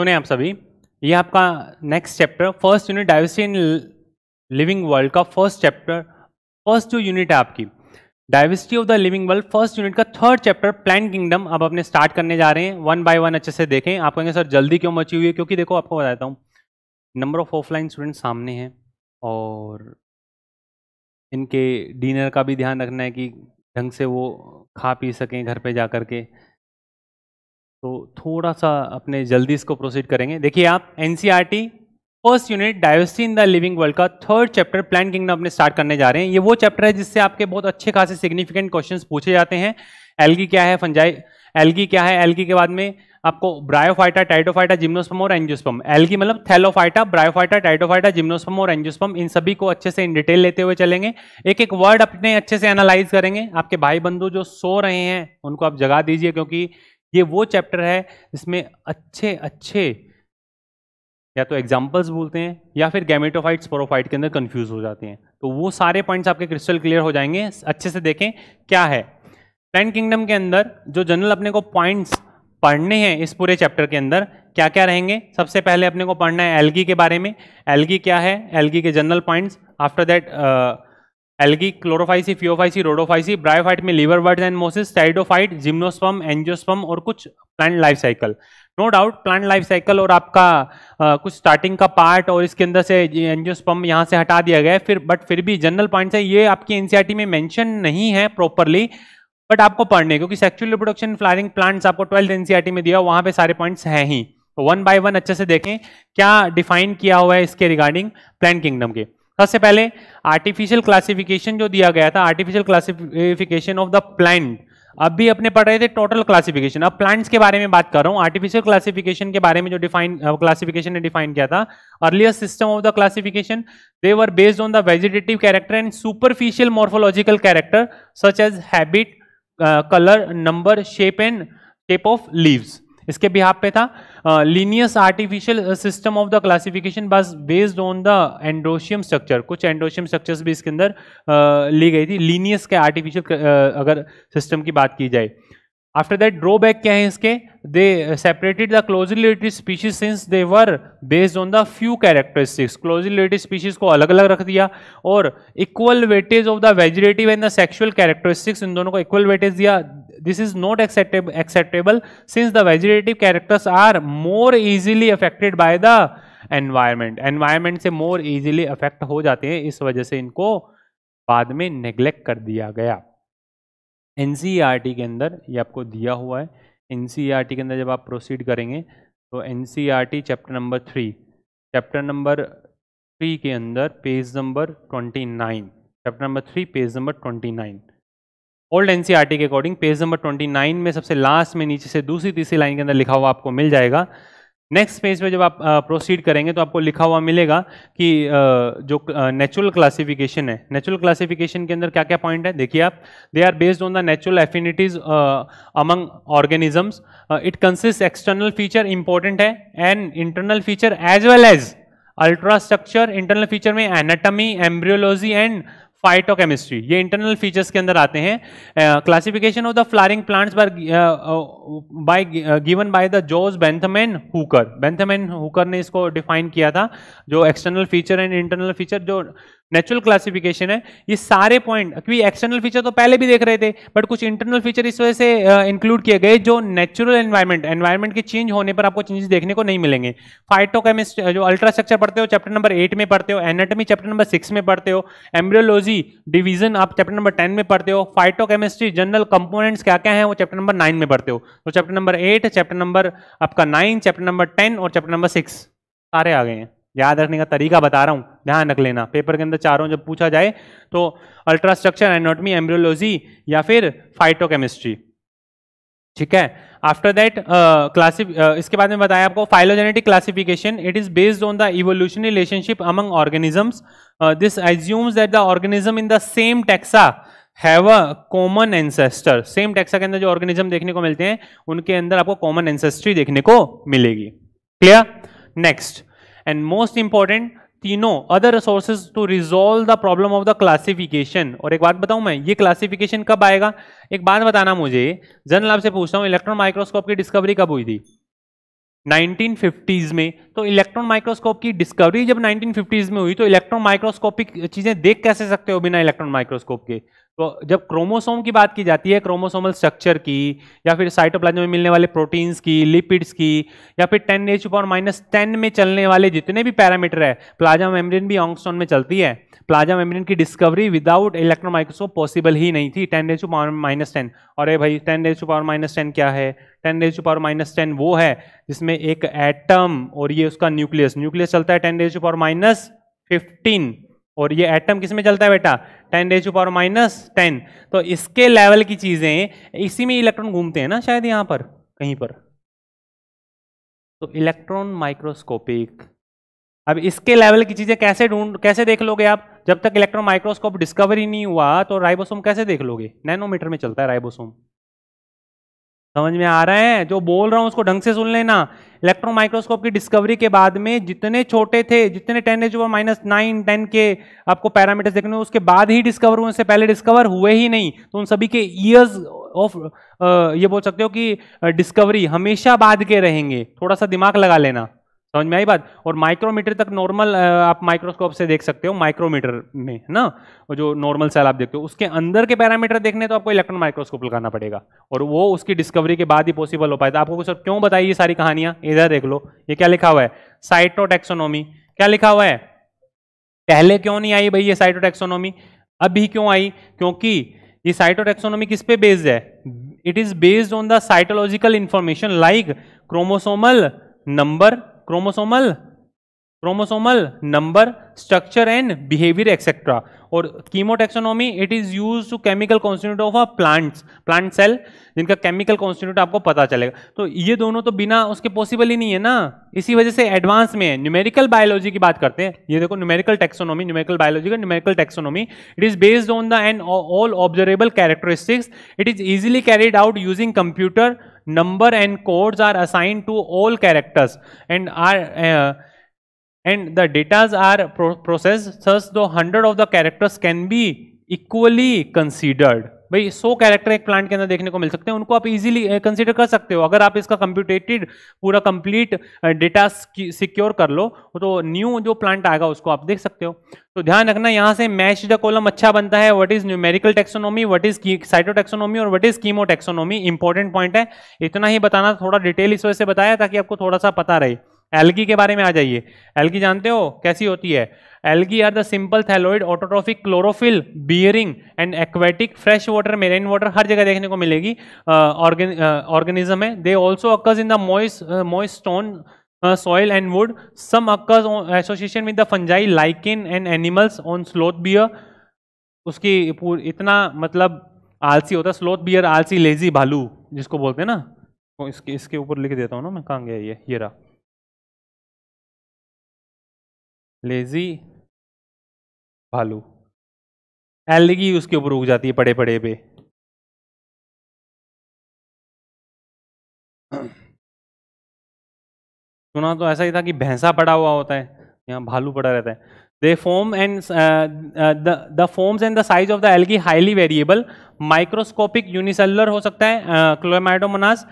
सुने आप सभी ये आपका next chapter first unit diversity in living world का फर्स्ट चैप्टर फर्स्ट जो यूनिट है आपकी diversity of the living world first unit का थर्ड चैप्टर प्लान किंगडम अब अपने स्टार्ट करने जा रहे हैं वन बाय वन अच्छे से देखें आप कहेंगे सर जल्दी क्यों मची हुई है क्योंकि देखो आपको बताता हूँ नंबर ऑफ ऑफलाइन स्टूडेंट सामने हैं और इनके डिनर का भी ध्यान रखना है कि ढंग से वो खा पी सकें घर पे जा कर के तो थोड़ा सा अपने जल्दी इसको प्रोसीड करेंगे देखिए आप and first unit diversity in the living world का थर्ड चैप्टर प्लान किंगडम अपने स्टार्ट करने जा रहे हैं ये वो चैप्टर है जिससे आपके बहुत अच्छे खासे सिग्निफिकेंट क्वेश्चन पूछे जाते हैं एलगी क्या है फंजाई एलगी क्या है एलगी के बाद में आपको ब्रायोफाइटा टाइटोफाइटा जिम्नोस्पम और एंजियोस्पम एलगी मतलब थैलोफाइटा ब्रायोफाइटा टाइटोफाइटा जिम्नोस्पम और एंजियोस्पम इन सभी को अच्छे से इन डिटेल लेते हुए चलेंगे एक एक वर्ड अपने अच्छे से एनालाइज करेंगे आपके भाई बंधु जो सो रहे हैं उनको आप जगा दीजिए क्योंकि ये वो चैप्टर है जिसमें अच्छे अच्छे या तो एग्जाम्पल्स बोलते हैं या फिर गैमेटोफाइट स्पोरोफाइट के अंदर कंफ्यूज हो जाते हैं तो वो सारे पॉइंट्स आपके क्रिस्टल क्लियर हो जाएंगे अच्छे से देखें क्या है प्लैंड किंगडम के अंदर जो जनरल अपने को पॉइंट्स पढ़ने हैं इस पूरे चैप्टर के अंदर क्या क्या रहेंगे सबसे पहले अपने को पढ़ना है एलगी के बारे में एलगी क्या है एलगी के general points after that algae chlorophyceae Phaeophyceae rhodophyceae bryophyte में liverwort and mosses pteridophyte gymnosperm angiosperm और कुछ plant life cycle no doubt plant life cycle और आपका आ, कुछ स्टार्टिंग का पार्ट और इसके अंदर से एंजियोस्पम यहाँ से हटा दिया गया है फिर बट फिर भी जनरल पॉइंट है ये आपकी एनसीआरटी में मैंशन नहीं है प्रॉपरली बट आपको पढ़ने क्योंकि सेक्चुअल रिप्रोडक्शन फ्लारिंग प्लांट्स आपको ट्वेल्थ एनसीआरटी में दिया वहाँ पे सारे पॉइंट्स हैं ही तो वन बाय वन अच्छे से देखें क्या डिफाइन किया हुआ है इसके रिगार्डिंग प्लांट किंगडम के सबसे पहले आर्टिफिशियल क्लासिफिकेशन जो दिया गया था artificial classification of the plant अब भी अपने पढ़ रहे थे टोटल क्लासिफिकेशन अब प्लांट्स के बारे में बात कर रहा हूँ आर्टिफिशियल क्लासिफिकेशन के बारे में जो डिफाइन क्लासिफिकेशन ने डिफाइन किया था earliest system of the classification they were based on the vegetative character and superficial morphological character such as habit colour number shape and shape of leaves इसके behalf पे था Linnaeus artificial system of the classification was based on the androecium structure कुछ androecium structures भी इसके अंदर ली गई थी Linnaeus के आर्टिफिशियल अगर सिस्टम की बात की जाए आफ्टर दैट ड्रॉबैक क्या है इसके they separated the closely related species since they were based on the few characteristics closely related species को अलग अलग रख दिया और equal weightage of the vegetative and the sexual characteristics इन दोनों को इक्वल वेटेज दिया this is not acceptable, acceptable since the vegetative characters are more easily affected by the environment environment से more easily affect हो जाते हैं इस वजह से इनको बाद में neglect कर दिया गया एन के अंदर ये आपको दिया हुआ है एन के अंदर जब आप प्रोसीड करेंगे तो and chapter number three chapter number three के अंदर page number twenty nine chapter number three page number twenty nine old NCERT e के अकॉर्डिंग पेज नंबर 29 में सबसे लास्ट में नीचे से दूसरी तीसरी लाइन के अंदर लिखा हुआ आपको मिल जाएगा नेक्स्ट पेज पे जब आप प्रोसीड करेंगे तो आपको लिखा हुआ मिलेगा कि जो नेचुरल क्लासिफिकेशन है नेचुरल क्लासिफिकेशन के अंदर क्या क्या पॉइंट है देखिए आप they are based on the natural affinities among organisms it consist external feature important है and internal feature as well as ultrastructure internal feature में एनाटमी एम्ब्रियोलॉजी एंड फाइटोकेमिस्ट्री ये इंटरनल फीचर्स के अंदर आते हैं classification of the flowering plants by given by the George Bentham and Hooker Bentham and Hooker ने इसको define किया था जो external feature and internal feature जो नेचुरल क्लासिफिकेशन है ये सारे पॉइंट क्योंकि एक्सटर्नल फीचर तो पहले भी देख रहे थे बट कुछ इंटरनल फीचर इस वजह से इंक्लूड किए गए जो नेचुरल एनवायरमेंट एनवायरमेंट के चेंज होने पर आपको चेंजेस देखने को नहीं मिलेंगे फाइटोकेमिस्ट जो अल्ट्रास्ट्रक्चर पढ़ते हो चैप्टर नंबर एट में पढ़ते हो एनाटमी चैप्टर नंबर सिक्स में पढ़ते हो एम्ब्रियोलॉजी डिवीजन आप चैप्टर नंबर टेन में पढ़ते हो फाइटोकेमिस्ट्री जनरल कंपोनेंट्स क्या क्या है वो चैप्टर नंबर नाइन में पढ़ते हो तो chapter number eight chapter number आपका नाइन चैप्टर नंबर टेन और चैप्टर नंबर सिक्स सारे आ गए हैं याद रखने का तरीका बता रहा हूँ ध्यान रख लेना पेपर के अंदर चारों जब पूछा जाए तो अल्ट्रास्ट्रक्चर एनोटमी एम्ब्रियोलॉजी या फिर फाइटोकेमिस्ट्री ठीक है आफ्टर दैट क्लासिफ इसके बाद में बताया आपको phylogenetic classification it is based on the evolutionary relationship among organisms this assumes that the organism in the same taxa have a common ancestor same taxa के अंदर जो ऑर्गेनिज्म देखने को मिलते हैं उनके अंदर आपको कॉमन एंसेस्ट्री देखने को मिलेगी clear next and most important तीनों other resources to resolve the problem of the classification और एक बात बताऊं मैं ये क्लासिफिकेशन कब आएगा एक बात बताना मुझे जनरल आपसे पूछता हूँ इलेक्ट्रॉन माइक्रोस्कोप की डिस्कवरी कब हुई थी 1950s में तो इलेक्ट्रॉन माइक्रोस्कोप की डिस्कवरी जब 1950s में हुई तो इलेक्ट्रॉन माइक्रोस्कोपिक चीजें देख कैसे सकते हो बिना इलेक्ट्रॉन माइक्रोस्कोप के तो जब क्रोमोसोम की बात की जाती है क्रोमोसोमल स्ट्रक्चर की या फिर साइटोप्लाज्म में मिलने वाले प्रोटीन्स की लिपिड्स की या फिर टेन एच पावर माइनस टेन में चलने वाले जितने भी पैरामीटर है प्लाज्मा मेम्ब्रेन भी ऑंगस्टोन में चलती है प्लाज्मा मेम्ब्रेन की discovery without electron microscope possible ही नहीं थी टेन एच पावर माइनस टेन और ये भाई टेन एच पावर माइनस टेन क्या है टेन एच पावर माइनस टेन वो है जिसमें एक एटम और ये उसका न्यूक्लियस न्यूक्लियस चलता है टेन एच पावर माइनस फिफ्टीन और ये एटम किस में चलता है बेटा ten raise to power minus ten तो इसके लेवल की चीज़ें इसी में इलेक्ट्रॉन घूमते हैं ना शायद यहां पर कहीं पर तो इलेक्ट्रॉन माइक्रोस्कोपिक अब इसके लेवल की चीज़ें कैसे ढूंढ कैसे देख लोगे आप जब तक इलेक्ट्रॉन माइक्रोस्कोप डिस्कवरी नहीं हुआ तो राइबोसोम कैसे देख लोगे नैनोमीटर में चलता है राइबोसोम समझ में आ रहा है जो बोल रहा हूँ उसको ढंग से सुन लेना इलेक्ट्रॉन माइक्रोस्कोप की डिस्कवरी के बाद में जितने छोटे थे जितने टेन एच ऊपर माइनस नाइन टेन के आपको पैरामीटर्स देखने उसके बाद ही डिस्कवर हुए उससे पहले डिस्कवर हुए ही नहीं तो उन सभी के ईयर्स ऑफ ये बोल सकते हो कि डिस्कवरी हमेशा बाद के रहेंगे थोड़ा सा दिमाग लगा लेना समझ में आई बात और माइक्रोमीटर तक नॉर्मल आप माइक्रोस्कोप से देख सकते हो माइक्रोमीटर में ना और जो नॉर्मल सेल आप देखते हो उसके अंदर के पैरामीटर देखने तो आपको इलेक्ट्रॉन माइक्रोस्कोप लगाना पड़ेगा और वो उसकी डिस्कवरी के बाद ही पॉसिबल हो पाया था तो आपको सर क्यों बताई ये सारी कहानियां इधर देख लो ये क्या लिखा हुआ है साइटोटेक्सोनोमी क्या लिखा हुआ है पहले क्यों नहीं आई भाई ये साइटोटेक्सोनोमी अभी क्यों आई क्योंकि ये साइटोटेक्सोनोमी किस पे बेस्ड है it is based on the cytological information like chromosomal number chromosomal chromosomal number structure and behaviour etcetera और chemotaxonomy it is use to chemical constituent of a plants plant cell जिनका chemical constituent आपको पता चलेगा तो ये दोनों तो बिना उसके पॉसिबल ही नहीं है ना इसी वजह से एडवांस में है न्यूमेरिकल बायोलॉजी की बात करते हैं ये देखो न्यूमेरिकल टेक्सोनॉमी न्यूमेरिकल बायोलॉजी का numerical taxonomy it is based on the and all observable characteristics it is easily carried out using computer number and codes are assigned to all characters and are uh, and the datas are pro processed thus the 100 of the characters can be equally considered भाई सो character एक plant के अंदर देखने को मिल सकते हैं उनको आप इजीली कंसिडर कर सकते हो अगर आप इसका कंप्यूटेटेड पूरा कंप्लीट डेटा सिक्योर कर लो तो न्यू जो प्लांट आएगा उसको आप देख सकते हो तो ध्यान रखना यहाँ से मैच द कॉलम अच्छा बनता है what is numerical taxonomy what is cytotaxonomy और what is chemotaxonomy important point है इतना ही बताना थोड़ा डिटेल इस वजह से बताया ताकि आपको थोड़ा सा पता रहे एल्गी के बारे में आ जाइए एल्गी जानते हो कैसी होती है algae are the simple thalloid autotrophic chlorophyll bearing and aquatic fresh water marine water हर जगह देखने को मिलेगी ऑर्गेनिज्म है they also occurs in the moist moist stone soil and wood some occurs association with the fungi lichen and animals on sloth bear beer उसकी इतना मतलब आलसी होता है स्लोथ बियर आलसी लेजी भालू जिसको बोलते हैं ना इसके इसके ऊपर लिख देता हूँ ना मैं कहाँ गया ये ये रहा लेजी भालू एलगी उसके ऊपर उग जाती है पड़े पड़े पे सुना तो ऐसा ही था कि भैंसा पड़ा हुआ होता है यहाँ भालू पड़ा रहता है They form and uh, uh, the, the forms and the size of the algae highly variable. Microscopic unicellular हो सकता है क्लोमाइडोमोनास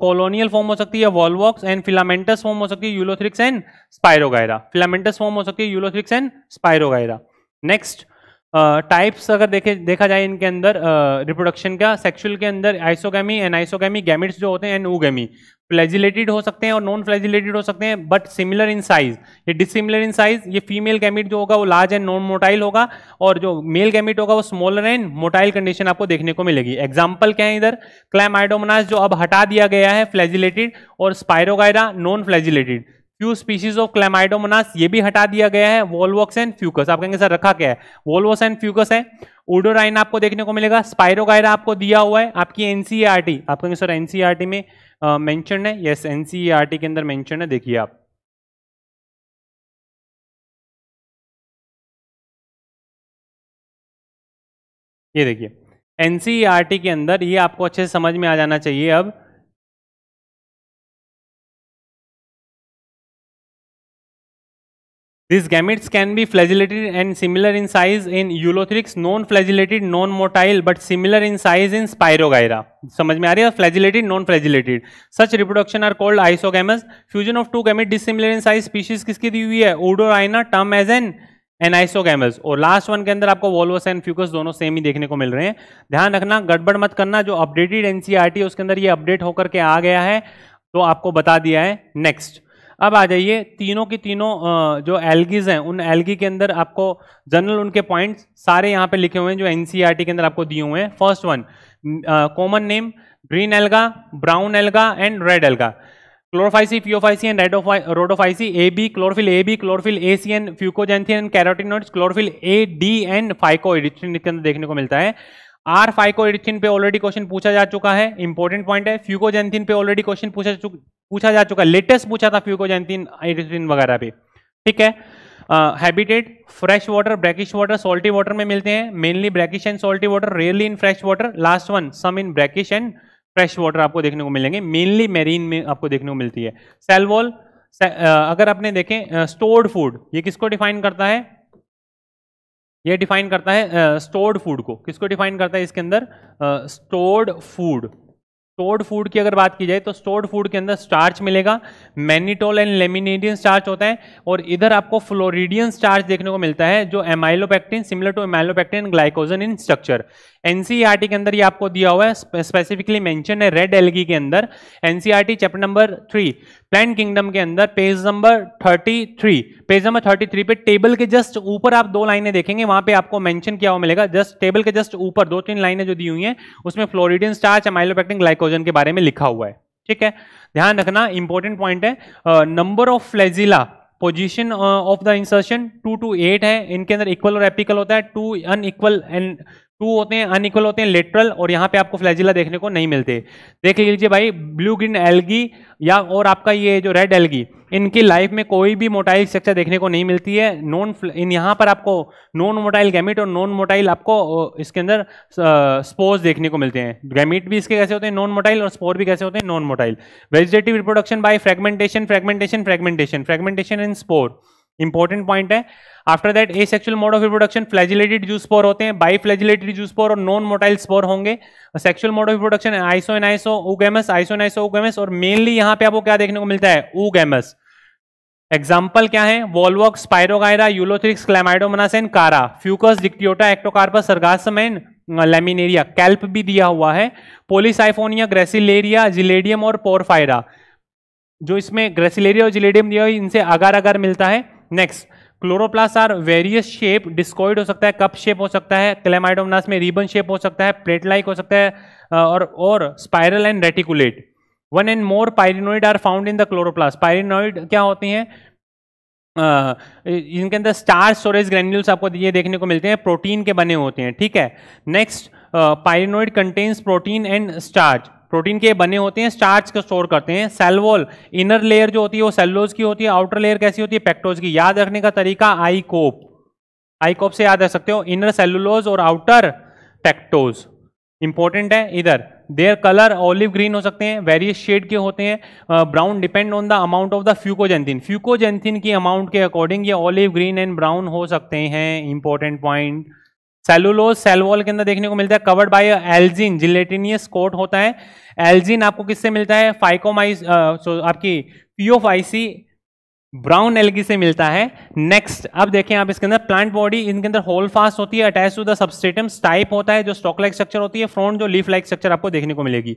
कॉलोनियल फॉर्म हो सकती है वॉलवॉक्स एंड फिलामेंटस फॉर्म हो सकती है ulothrix and spirogyra filamentous form हो सकती है ulothrix and spirogyra next types अगर देखे देखा जाए इनके अंदर रिप्रोडक्शन का सेक्सुअल के अंदर आइसोगैमी एंड आइसोगैमी गैमिट्स जो होते हैं एंड ऊगैमी फ्लैजिलेटेड हो सकते हैं और नॉन फ्लैजिलेटेड हो सकते हैं बट सिमिलर इन साइज ये डिसिमिलर इन साइज ये फीमेल गैमिट जो होगा वो लार्ज एंड नॉन मोटाइल होगा और जो मेल गैमिट होगा वो स्मॉलर एंड मोटाइल कंडीशन आपको देखने को मिलेगी एग्जाम्पल क्या है इधर क्लैमाइडोमनास जो अब हटा दिया गया है फ्लैजिलेटेड और spirogyra non flagellated few species of chlamydomonas ये भी हटा दिया गया है वॉलवॉक्स एंड फ्यूकस आप कहेंगे सर रखा क्या है वॉलवॉक्स एंड फ्यूकस है ओडोराइन आपको देखने को मिलेगा स्पायरोगायरा आपको दिया हुआ है आपकी एनसीईआरटी e आप कहेंगे सर एनसीईआरटी e में मेंशन है यस एनसीईआरटी e के अंदर मेंशन है देखिए आप ये देखिए एनसीईआरटी के अंदर ये आपको अच्छे से समझ में आ जाना चाहिए अब These gametes can be flagellated and similar in size in Eulothrix, non-flagellated, non-motile, but similar in size in Spirogyra. समझ में आ रही है flagellated, non-flagellated. Such reproduction are called isogamous. Fusion of two gametes dissimilar in size species किसकी दी हुई है Odorina term as an anisogamous और last one के अंदर आपको वोल्वस एंड फ्यूकस दोनों सेम ही देखने को मिल रहे हैं ध्यान रखना गड़बड़ मत करना जो अपडेटेड एनसीईआरटी उसके अंदर ये अपडेट होकर के आ गया है तो आपको बता दिया है नेक्स्ट अब आ जाइए तीनों की तीनों जो एलगीज हैं उन एल्गी के अंदर आपको जनरल उनके पॉइंट्स सारे यहाँ पे लिखे हुए हैं जो एनसीईआरटी e के अंदर आपको दिए हुए हैं first one common name green alga brown alga and red alga chlorophyceae phaeophyceae and rhodophyceae A B chlorophyll A B chlorophyll A C and fucoxanthin and carotenoids chlorophyll A D and phycoerythrin के अंदर देखने को मिलता है are phyco एडिथिन पे already question पूछा जा चुका है इंपॉर्टेंट पॉइंट है फ्यूकोजेंथिन पे ऑलरेडी क्वेश्चन पूछा पूछा जा चुका लेटेस्ट पूछा था फ्यूकोजेंथिन एरिथ्रिन वगैरह पे ठीक है habitat fresh water brackish water salty water में मिलते हैं mainly brackish and salty water rarely in fresh water last one some in brackish and fresh water आपको देखने को मिलेंगे मेनली मेरीन में आपको देखने को मिलती है सेलवॉल से, अगर आपने देखें स्टोर्ड फूड ये किसको डिफाइन करता है ये डिफाइन करता है स्टोर्ड फूड को किसको डिफाइन करता है इसके अंदर स्टोर्ड फूड स्टोर्ड फूड की अगर बात की जाए तो स्टोर्ड फूड के अंदर स्टार्च मिलेगा मैनिटोल एंड लेमिनेडियन स्टार्च होता है और इधर आपको फ्लोरिडियन स्टार्च देखने को मिलता है जो amylopectin similar to amylopectin glycogen in structure NCERT के अंदर ये आपको दिया हुआ है स्पेसिफिकली मेंशन है रेड एलगी के अंदर NCERT chapter number three plant kingdom के अंदर पेज नंबर 33 पेज नंबर 33 पे टेबल के जस्ट ऊपर आप दो लाइनें देखेंगे वहां पे आपको मेंशन किया हुआ मिलेगा जस्ट टेबल के जस्ट ऊपर दो तीन लाइनें जो दी हुई हैं उसमें फ्लोरिडियन स्टार्च माइलोपैक्टिन ग्लाइकोजन के बारे में लिखा हुआ है ठीक है ध्यान रखना इंपॉर्टेंट पॉइंट है number of flagella position of the insertion two to eight है इनके अंदर इक्वल और एपिकल होता है two unequal and two होते हैं अनइक्वल होते हैं लेटरल और यहाँ पे आपको फ्लैजिला देखने को नहीं मिलते देख लीजिए भाई ब्लू ग्रीन एलगी या और आपका ये जो रेड एलगी इनकी लाइफ में कोई भी मोटाइल स्ट्रक्चर देखने को नहीं मिलती है नॉन इन यहाँ पर आपको नॉन मोटाइल गैमिट और नॉन मोटाइल आपको इसके अंदर स्पोर्स देखने को मिलते हैं गैमिट भी इसके कैसे होते हैं नॉन मोटाइल और स्पोर भी कैसे होते हैं non motile vegetative reproduction by fragmentation fragmentation fragmentation fragmentation and spore important point है after that asexual mode of reproduction flagellated zoospore होते हैं बाई फ्लैजिलेटेड जूस पोर और नॉन मोटाइल स्पोर होंगे sexual mode of reproduction iso aniso oogamous iso aniso oogamous और mainly यहाँ पे आपको क्या देखने को मिलता है उगेमस एग्जाम्पल क्या है वॉलवॉक spirogyra Ulothrix Chlamydomonas Chara Fucus Dictyota Ectocarpus Sargassum and Laminaria kelp भी दिया हुआ है पोलिसाइफोनिया ग्रेसिलेरिया जिलेडियम और पोरफायरा जो इसमें ग्रेसिलेरिया और जिलेडियम दिया हुआ इनसे अगार अगर मिलता है next chloroplast are various shape discoid हो सकता है कप शेप हो सकता है क्लेमाइडोमनास में रिबन शेप हो सकता है प्लेट लाइक हो सकता है और और spiral and reticulate one and more pyrenoid are found in the chloroplast pyrenoid क्या होती हैं इनके अंदर स्टार स्टोरेज ग्रेन्यूल्स आपको ये देखने को मिलते हैं प्रोटीन के बने होते हैं ठीक है next pyrenoid contains protein and starch protein के बने होते हैं स्टार्च को स्टोर करते हैं सेलवोल इनर लेयर जो होती है वो सेलोज की होती है आउटर लेयर कैसी होती है पेक्टोज की याद रखने का तरीका आईकोप आईकोप से याद रख सकते हो इनर सेलुलोज और आउटर पेक्टोज इंपॉर्टेंट है इधर देयर कलर ऑलिव ग्रीन हो सकते हैं वेरियस शेड के होते हैं brown depend on the amount of the fucoxanthin fucoxanthin की अमाउंट के अकॉर्डिंग ये ऑलिव ग्रीन एंड ब्राउन हो सकते हैं इंपॉर्टेंट पॉइंट सेलुलोज सेलवॉल के अंदर देखने को मिलता है covered by algin gelatinous coat होता है एल्जिन आपको किससे मिलता है फाइकोमाइस आपकी पीओफाइसी ब्राउन एलगी से मिलता है नेक्स्ट अब देखें आप इसके अंदर प्लांट बॉडी इनके अंदर होल फास्ट होती है attach to the substratum type होता है जो स्टॉक लाइक स्ट्रक्चर होती है फ्रंट जो लीफ लाइक स्ट्रक्चर आपको देखने को मिलेगी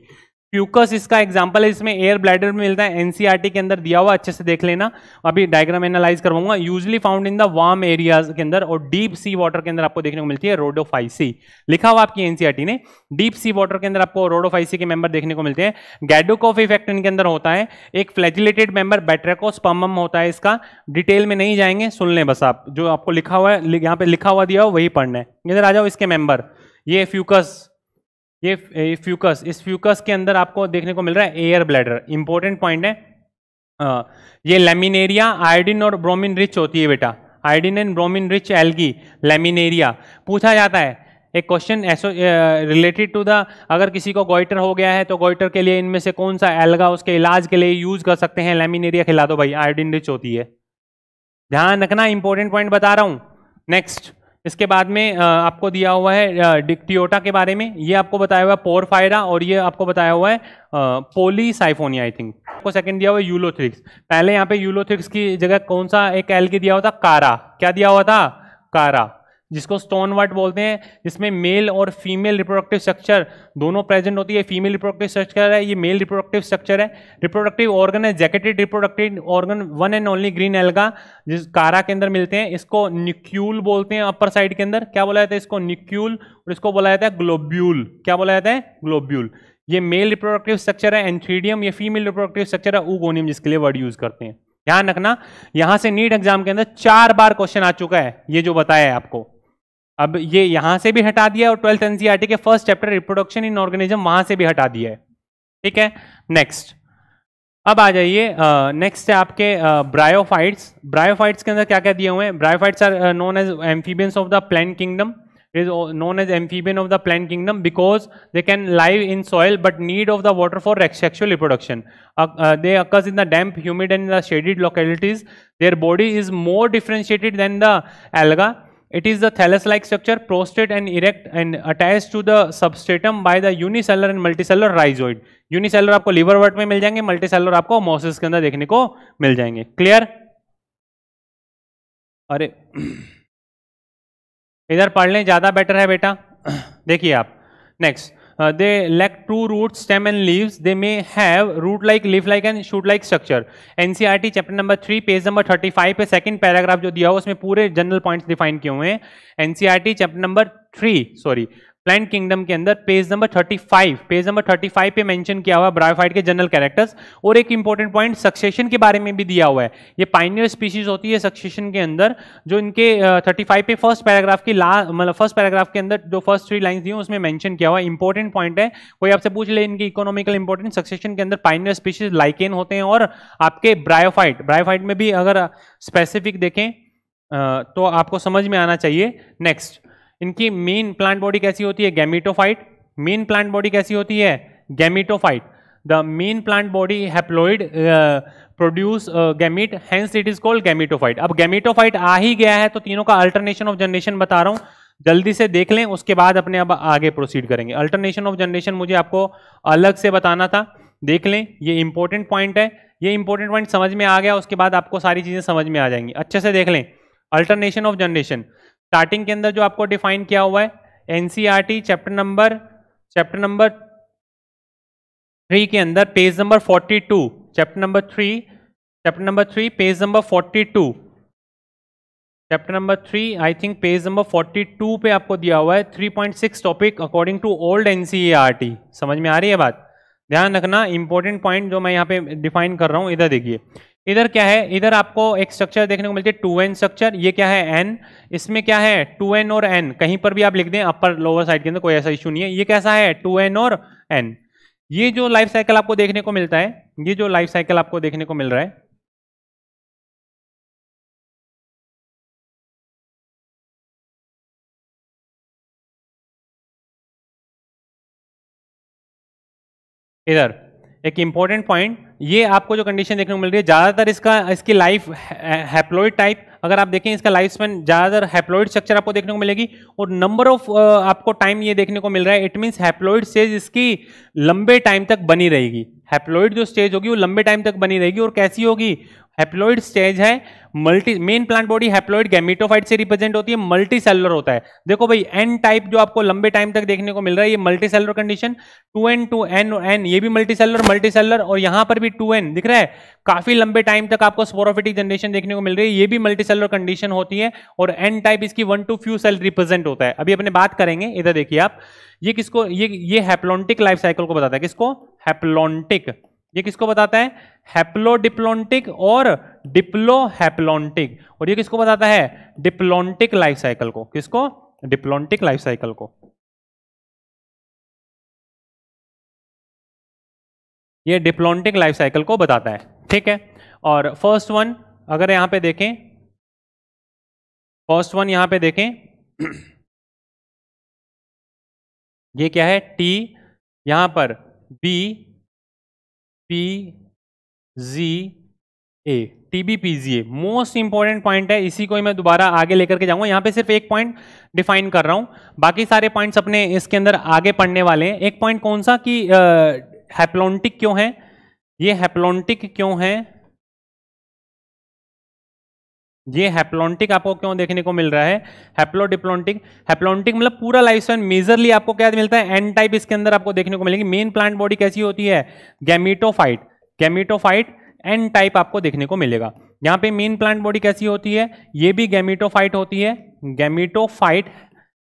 प्यूकस इसका एग्जाम्पल है इसमें एयर ब्लैडर में मिलता है एनसीआरटी e के अंदर दिया हुआ अच्छे से देख लेना अभी डायग्राम एनालाइज करवाऊंगा usually found in the warm areas के अंदर और डीप सी वाटर के अंदर आपको देखने को मिलती है रोडोफाइसी लिखा हुआ आपकी एनसीआरटी e ने डीप सी वाटर के अंदर आपको रोडोफाइसी के मेंबर देखने को मिलते हैं गैडोकॉफ इफेक्ट इनके अंदर होता है एक फ्लेजिलेटेड मेंबर बैट्रेकोस्पम होता है इसका डिटेल में नहीं जाएंगे सुन लें बस आप जो आपको लिखा हुआ है यहाँ पे लिखा हुआ दिया हो वही पढ़ना है इधर आ जाओ इसके मेंबर ये फ्यूकस ये फ्यूकस इस फ्यूकस के अंदर आपको देखने को मिल रहा है एयर ब्लैडर इंपॉर्टेंट पॉइंट है ये लेमिनेरिया आयोडिन और ब्रोमिन रिच होती है बेटा iodine and bromine rich algae Laminaria पूछा जाता है एक क्वेश्चन एसो रिलेटेड टू द अगर किसी को गोइटर हो गया है तो गोइटर के लिए इनमें से कौन सा एल्गा उसके इलाज के लिए यूज कर सकते हैं लेमिनेरिया खिला दो भाई आयोडिन रिच होती है ध्यान रखना इंपॉर्टेंट पॉइंट बता रहा हूँ नेक्स्ट इसके बाद में आपको दिया हुआ है डिक्टियोटा के बारे में ये आपको बताया हुआ है पोरफायरा और ये आपको बताया हुआ है पोलीसाइफोनिया आई थिंक आपको सेकंड दिया हुआ है यूलोथ्रिक्स पहले यहाँ पे यूलोथ्रिक्स की जगह कौन सा एक एल के दिया हुआ था कारा क्या दिया हुआ था कारा जिसको स्टोन वर्ट बोलते हैं जिसमें मेल और फीमेल रिप्रोडक्टिव स्ट्रक्चर दोनों प्रेजेंट होती है फीमेल रिप्रोडक्टिव स्ट्रक्चर है ये मेल रिप्रोडक्टिव स्ट्रक्चर है रिप्रोडक्टिव ऑर्गन है jacketed reproductive organ one and only green alga जिस कारा के अंदर मिलते हैं इसको निक्यूल बोलते हैं अपर साइड के अंदर क्या बोला जाता है इसको निक्यूल और इसको बोला जाता है ग्लोब्यूल क्या बोला जाता है ग्लोब्यूल ये मेल रिप्रोडक्टिव स्ट्रक्चर है एंथ्रीडियम ये फीमेल रिप्रोडक्टिव स्ट्रक्चर है ऊगोनियम जिसके लिए वर्ड यूज करते हैं ध्यान रखना यहां से नीट एग्जाम के अंदर चार बार क्वेश्चन आ चुका है ये जो बताया है आपको अब ये यहां से भी हटा दिया और ट्वेल्थ एनसीईआरटी e के first chapter reproduction in organism वहां से भी हटा दिया है ठीक है नेक्स्ट अब आ जाइए नेक्स्ट है आपके ब्रायोफाइट्स ब्रायोफाइट्स के अंदर क्या क्या दिए हुए हैं bryophytes are known as amphibians of the plant kingdom is known as amphibian of the plant kingdom because they can live in soil but need of the water for sexual reproduction they occurs in the damp humid and the shaded localities their body is more differentiated than the alga It is the thallus-like structure, prostrate and erect and attached to the substratum by the unicellular and multicellular rhizoid. Unicellular आपको liver wort में मिल जाएंगे, multicellular आपको mosses के अंदर देखने को मिल जाएंगे. Clear? अरे इधर पढ़ लें ज़्यादा बेटर है बेटा देखिए आप next they lack to root stem and leaf they may have root like leaf like and shoot like structure NCERT chapter number three page number thirty five पे सेकंड पैराग्राफ जो दिया हुआ उसमें पूरे जनरल पॉइंट्स डिफाइन किए हुए हैं NCERT chapter number three sorry plant kingdom के अंदर पेज नंबर 35 पेज नंबर 35 पे मेंशन किया हुआ ब्रायोफाइट के जनरल कैरेक्टर्स और एक इंपॉर्टेंट पॉइंट सक्सेशन के बारे में भी दिया हुआ है ये पाइनियर स्पीशीज होती है सक्सेशन के अंदर जो इनके थर्टी uh, फाइव पे फर्स्ट पैराग्राफ की ला मतलब फर्स्ट पैराग्राफ के अंदर जो फर्स्ट थ्री लाइन दी उसमें मैंशन किया हुआ है इंपॉर्टेंट पॉइंट है कोई आपसे पूछ ले इनकी इकोनॉमिकल इंपॉर्टेंट सक्सेशन के अंदर पाइनियर स्पीशीज लाइकेन होते हैं और आपके ब्रायोफाइट ब्रायोफाइट में भी अगर स्पेसिफिक देखें तो आपको समझ में आना चाहिए नेक्स्ट इनकी मेन प्लांट बॉडी कैसी होती है गैमिटोफाइट मेन प्लांट बॉडी कैसी होती है gametophyte the main plant body haploid produce gamete hence it is called gametophyte अब गैमिटोफाइट आ ही गया है तो तीनों का अल्टरनेशन ऑफ जनरेशन बता रहा हूँ जल्दी से देख लें उसके बाद अपने अब आगे प्रोसीड करेंगे अल्टरनेशन ऑफ जनरेशन मुझे आपको अलग से बताना था देख लें ये इंपॉर्टेंट पॉइंट है ये इंपॉर्टेंट पॉइंट समझ में आ गया उसके बाद आपको सारी चीज़ें समझ में आ जाएंगी अच्छे से देख लें अल्टरनेशन ऑफ जनरेशन स्टार्टिंग के अंदर जो आपको डिफाइन किया हुआ है NCERT e chapter number chapter number three के अंदर page number forty two chapter number three chapter number three page number forty two chapter number three I think page number forty two पे आपको दिया हुआ है three point six topic according to old NCERT समझ में आ रही है बात ध्यान रखना इंपॉर्टेंट पॉइंट जो मैं यहाँ पे डिफाइन कर रहा हूँ इधर देखिए इधर क्या है इधर आपको एक स्ट्रक्चर देखने को मिलती है टू एन स्ट्रक्चर ये क्या है एन इसमें क्या है टू एन और एन कहीं पर भी आप लिख दें अपर लोअर साइड के अंदर कोई ऐसा इशू नहीं है ये कैसा है टू एन और एन ये जो लाइफ साइकिल आपको देखने को मिलता है ये जो लाइफ साइकिल आपको देखने को मिल रहा है इधर एक इंपॉर्टेंट पॉइंट ये आपको जो कंडीशन देखने को मिल रही है ज़्यादातर इसका इसकी लाइफ हैप्लोइड टाइप अगर आप देखें इसका लाइफ स्पेन ज़्यादातर हैप्लोइड स्ट्रक्चर आपको देखने को मिलेगी और नंबर ऑफ आपको टाइम ये देखने को मिल रहा है इट मीन्स हैप्लोइड स्टेज इसकी लंबे टाइम तक बनी रहेगी हैप्लोइड जो स्टेज होगी वो लंबे टाइम तक बनी रहेगी और कैसी होगी हैप्लोइड स्टेज है multi main plant body haploid gametophyte से रिप्रेजेंट होती है मल्टी सेलर होता है देखो भाई एन टाइप जो आपको लंबे टाइम तक देखने को मिल रहा है ये multicellular condition two n two n n ये भी मल्टी सेलर मल्टी सेलर और यहां पर भी टू एन दिख रहा है काफी लंबे टाइम तक आपको स्पोरोफिटिक जनरेशन देखने को मिल रही है ये भी मल्टी सेलर कंडीशन होती है और एन टाइप इसकी one to few cell represent होता है अभी अपने बात करेंगे इधर देखिए आप ये किसको ये ये हैप्लोंटिक लाइफ साइकिल को बताता है किसको हैप्लोन्टिक ये किसको बताता है हैप्लोडिप्लोन्टिक और डिप्लोहैप्लोन्टिक और ये किसको बताता है डिप्लोन्टिक लाइफ साइकिल को किसको डिप्लोन्टिक लाइफ साइकिल को ये डिप्लोन्टिक लाइफ साइकिल को बताता है ठीक है और फर्स्ट वन अगर यहां पे देखें फर्स्ट वन यहां पे देखें ये क्या है टी यहां पर B P G A T B P G A most important point है इसी को ही मैं दोबारा आगे लेकर के जाऊंगा यहां पे सिर्फ एक पॉइंट डिफाइन कर रहा हूं बाकी सारे पॉइंट्स अपने इसके अंदर आगे पढ़ने वाले हैं एक पॉइंट कौन सा कि हैप्लोन्टिक क्यों है ये हैप्लोन्टिक क्यों है ये हैप्लोन्टिक आपको क्यों देखने को मिल रहा है हैप्लोडिप्लोन्टिक हैप्लोन्टिक मतलब पूरा लाइफ स्पैन मेजरली आपको क्या मिलता है एन टाइप इसके अंदर आपको देखने को मिलेगी मेन प्लांट बॉडी कैसी होती है गैमिटोफाइट गैमिटोफाइट एन टाइप आपको देखने को मिलेगा यहाँ पे मेन प्लांट बॉडी कैसी होती है ये भी गैमिटोफाइट होती है गैमिटोफाइट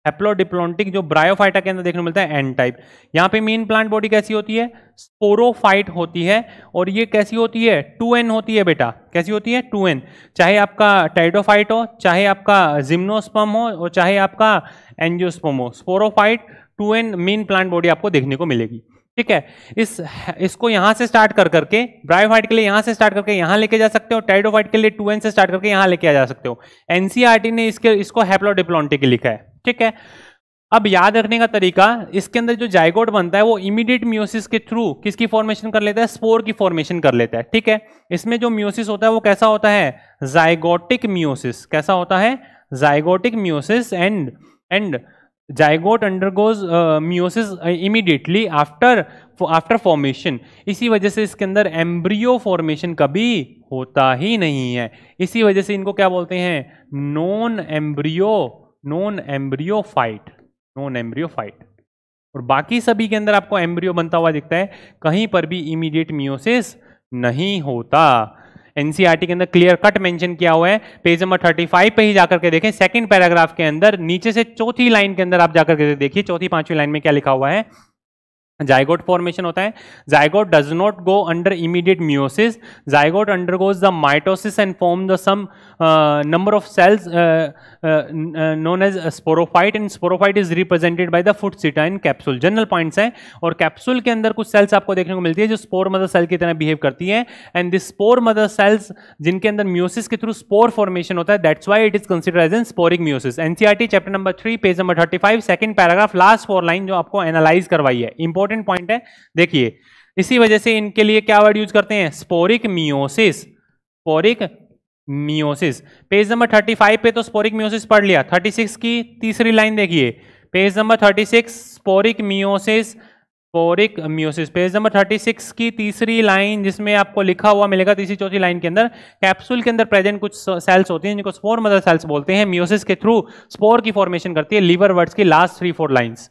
हेप्लोडिप्लोन्टिक जो ब्रायोफाइटा के अंदर देखने को मिलता है एन टाइप यहाँ पे मेन प्लांट बॉडी कैसी होती है स्पोरोफाइट होती है और ये कैसी होती है टू एन होती है बेटा कैसी होती है टू एन चाहे आपका टाइडोफाइट हो चाहे आपका जिम्नोस्पम हो और चाहे आपका एनजियोस्पम हो sporophyte two n main plant body आपको देखने को मिलेगी ठीक है इस इसको यहां से स्टार्ट कर करके ब्राइव हाइट के लिए यहां से स्टार्ट करके यहां लेके जा सकते हो टाइडोफाइट के लिए टू से स्टार्ट करके यहां लेके जा सकते हो एनसीआरटी e ने इसके इसको हैप्लोडिप्लॉन्टिक लिखा है ठीक है अब याद रखने का तरीका इसके अंदर जो जायगोड बनता है वो इमीडिएट म्यूसिस के थ्रू किसकी फॉर्मेशन कर लेता है स्पोर की फॉर्मेशन कर लेता है ठीक है इसमें जो म्यूसिस होता है वो कैसा होता है जायगोटिक म्यूसिस कैसा होता है zygotic meiosis and and zygote undergoes meiosis immediately after after formation इसी वजह से इसके अंदर एम्ब्रियो फॉर्मेशन कभी होता ही नहीं है इसी वजह से इनको क्या बोलते हैं non embryo non embryophyte non embryophyte और बाकी सभी के अंदर आपको एम्ब्रियो बनता हुआ दिखता है कहीं पर भी इमीडिएट मियोसिस नहीं होता एनसीईआरटी e के अंदर क्लियर कट मेंशन किया हुआ है पेज नंबर 35 पे ही जाकर के देखें सेकंड पैराग्राफ के अंदर नीचे से चौथी लाइन के अंदर आप जाकर के देखिए चौथी पांचवी लाइन में क्या लिखा हुआ है जायगोट फॉर्मेशन होता है zygote does not go under immediate meiosis under undergoes the mitosis and form the some Uh, number of cells uh, uh, known as and sporophyte is represented by the foot seta in capsule general points हैं और capsule के अंदर कुछ sales आपको देखने को मिलती है जो स्पोर मदर सेल की तरह बिहेव करती है and this spore mother cells जिनके अंदर म्यूसिस के थ्रू स्पोर फॉर्मेशन होता है that's why it is consider as an sporic meiosis NCERT chapter number three page number thirty five second paragraph last four line जो आपको analyse करवाई है important point है देखिए इसी वजह से इनके लिए क्या वर्ड यूज करते हैं sporic meiosis sporic meiosis page number thirty five पे तो स्पोरिक मियोसिस पढ़ लिया थर्टी सिक्स की तीसरी लाइन देखिए page number thirty six sporic meiosis sporic meiosis page number 36 की तीसरी लाइन जिसमें आपको लिखा हुआ मिलेगा तीसरी चौथी लाइन के अंदर कैप्सूल के अंदर प्रेजेंट कुछ सेल्स होती हैं जिनको स्पोर मदर सेल्स बोलते हैं मियोसिस के थ्रू स्पोर की फॉर्मेशन करती है लीवर वर्ड्स की last three four lines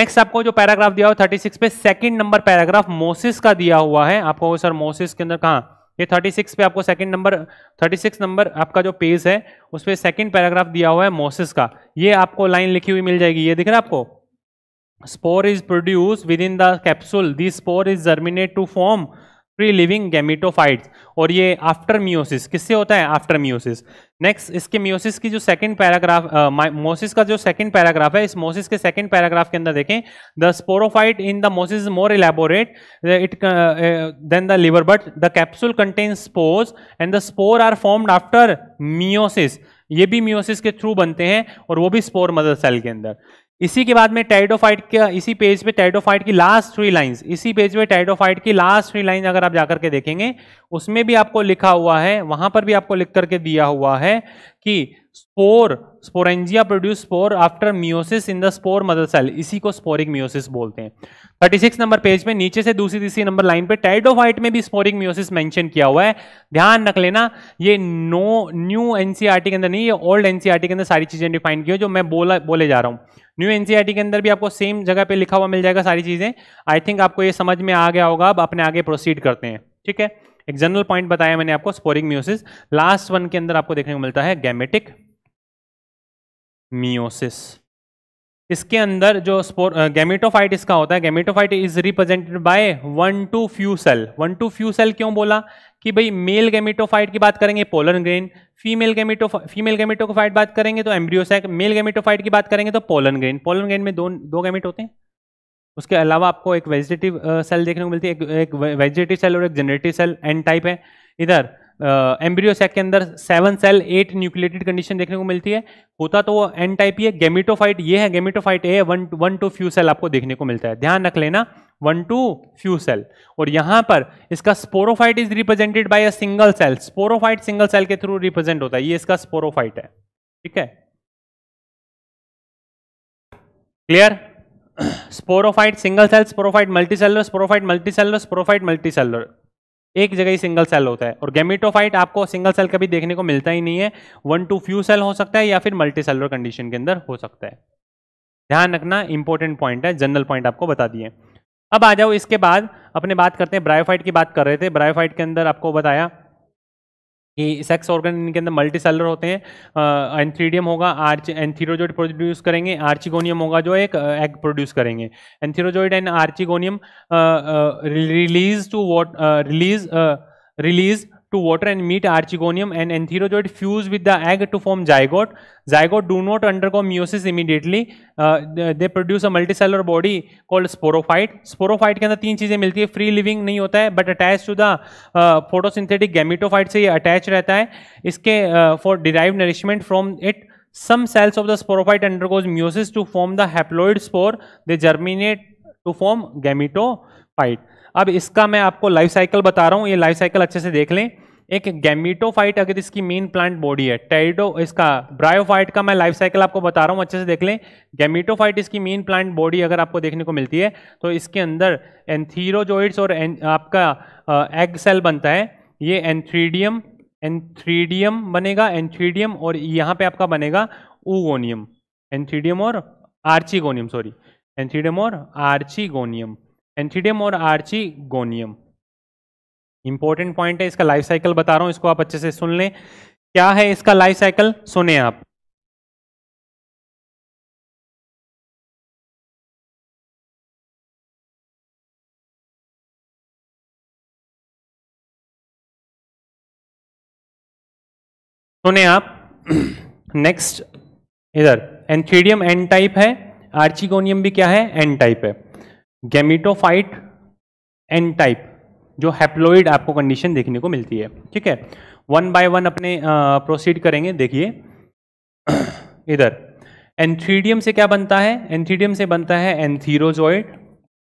next आपको जो पैराग्राफ दिया हुआ थर्टी सिक्स पे सेकंड नंबर पैराग्राफ मोसिस का दिया हुआ है आपको सर मोसिस के अंदर कहाँ ये 36 पे आपको सेकंड नंबर 36 नंबर आपका जो पेज है उस पर सेकेंड पैराग्राफ दिया हुआ है मोसिस का ये आपको लाइन लिखी हुई मिल जाएगी ये दिख रहा है आपको spore is produce with in the capsule the spore is germinate to form free living gametophytes और ये आफ्टर मियोसिस किससे होता है आफ्टर मियोसिस नेक्स्ट इसके मियोसिस की जो सेकंड पैराग्राफ मोसिस का जो सेकंड पैराग्राफ है इस मोसिस के सेकंड पैराग्राफ के अंदर देखें the sporophyte in the mosses more elaborate it than the liver but the capsule contain spores and the spore are formed after meiosis ये भी मियोसिस के थ्रू बनते हैं और वो भी स्पोर मदर सेल के अंदर इसी के बाद में टाइडोफाइट के इसी पेज पे टाइडोफाइट की लास्ट थ्री लाइंस इसी पेज पे टाइडोफाइट की लास्ट थ्री लाइन अगर आप जाकर के देखेंगे उसमें भी आपको लिखा हुआ है वहां पर भी आपको लिख करके दिया हुआ है कि spore sporangia produce spore after meiosis in the spore mother cell इसी को स्पोरिक मियोसिस बोलते हैं सिक्स नंबर पेज में नीचे से दूसरी तीसरी नंबर लाइन पे टाइडोफाइट में भी स्पोरिक मियोसिस मेंशन किया हुआ है ध्यान रख लेना ये नो न्यू एनसीआरटी के अंदर नहीं ये ओल्ड एनसीआरटी e के अंदर सारी चीजें डिफाइन की जो मैं बोला बोले जा रहा हूँ न्यू एनसीईआरटी e के अंदर भी आपको सेम जगह पे लिखा हुआ मिल जाएगा सारी चीज़ें आई थिंक आपको ये समझ में आ गया होगा अब अपने आगे प्रोसीड करते हैं ठीक है एक जनरल पॉइंट बताया मैंने आपको स्पोरिंग म्यूसिस लास्ट वन के अंदर आपको देखने को मिलता है गैमेटिक मियोसिस इसके अंदर जो स्पोर गैमेटोफाइट इसका होता है gametophyte is represented by one to few cell one to few cell क्यों बोला कि भाई मेल गेमेटोफाइट की बात करेंगे pollen grain female gameto female gametophyte बात करेंगे तो एम्ब्रियोसैक मेल गेमिटोफाइट की बात करेंगे तो पोलन ग्रेन पोलन ग्रेन में दो दो गेमिट होते हैं उसके अलावा आपको एक वेजिटेटिव सेल देखने को मिलती है एक, एक वेजिटेटिव सेल और एक जनरेटिव सेल एन टाइप है इधर एम्ब्रियोसैक के अंदर seven cell eight nucleated condition देखने को मिलती है होता तो वो एन टाइप ही है गेमिटोफाइट ये है gametophyte a one one to few cell आपको देखने को मिलता है ध्यान रख लेना वन टू फ्यू सेल और यहां पर इसका sporophyte is represented by a single cell sporophyte single cell के थ्रू रिप्रेजेंट होता है ये इसका स्पोरोफाइट है ठीक है clear sporophyte single cell sporophyte multicellular sporophyte multicellular sporophyte multicellular एक जगह ही सिंगल सेल होता है और गेमिटोफाइट आपको सिंगल सेल कभी देखने को मिलता ही नहीं है वन टू फ्यू सेल हो सकता है या फिर मल्टी सेलर कंडीशन के अंदर हो सकता है ध्यान रखना इंपॉर्टेंट पॉइंट है जनरल पॉइंट आपको बता दिए अब आ जाओ इसके बाद अपने बात करते हैं ब्रायोफाइट की बात कर रहे थे ब्रायोफाइट के अंदर आपको बताया कि सेक्स ऑर्गन इनके अंदर मल्टी सेलर होते हैं एंथीडियम होगा आर्च एंथीरोजोइड प्रोड्यूस करेंगे आर्चिगोनियम होगा जो एक एग प्रोड्यूस करेंगे antherozoid and archegonium release to water release release to water and meet archegonium and entherozoid fuse with the egg to form zygote. Zygote do not undergo meiosis immediately. Uh, they produce a multicellular body called sporophyte. Sporophyte के अंदर तीन चीजें मिलती है free living नहीं होता है but attach to the photosynthetic gametophyte से ये अटैच रहता है इसके for derive nourishment from it Some cells of the sporophyte undergoes meiosis to form the haploid spore. They germinate to form gametophyte. अब इसका मैं आपको लाइफ साइकिल बता रहा हूँ ये लाइफ साइकिल अच्छे से देख लें एक गैमिटोफाइट अगर इसकी मेन प्लांट बॉडी है टेरिडो इसका ब्रायोफाइट का मैं लाइफ साइकिल आपको बता रहा हूँ अच्छे से देख लें गैमिटोफाइट इसकी मेन प्लांट बॉडी अगर आपको देखने को मिलती है तो इसके अंदर एंथीरोजोइड्स और एं, आपका एग सेल बनता है ये एंथ्रीडियम एंथ्रीडियम बनेगा एंथ्रीडियम और यहाँ पर आपका बनेगा ऊगोनियम एंथीडियम और आर्चीगोनियम सॉरी एंथीडियम और आर्चीगोनियम एंथीडियम और आर्ची गोनियम इंपॉर्टेंट पॉइंट है इसका लाइफ साइकिल बता रहा हूं इसको आप अच्छे से सुन लें क्या है इसका लाइफ साइकिल सुने आप सुने आप नेक्स्ट इधर एंथीडियम एन टाइप है आर्चिकोनियम भी क्या है एन टाइप है गैमिटोफाइट एन टाइप जो हैप्लोइड आपको कंडीशन देखने को मिलती है ठीक है वन बाय वन अपने प्रोसीड करेंगे देखिए इधर एंथ्रीडियम से क्या बनता है एंथ्रीडियम से बनता है एंथीरोजॉइड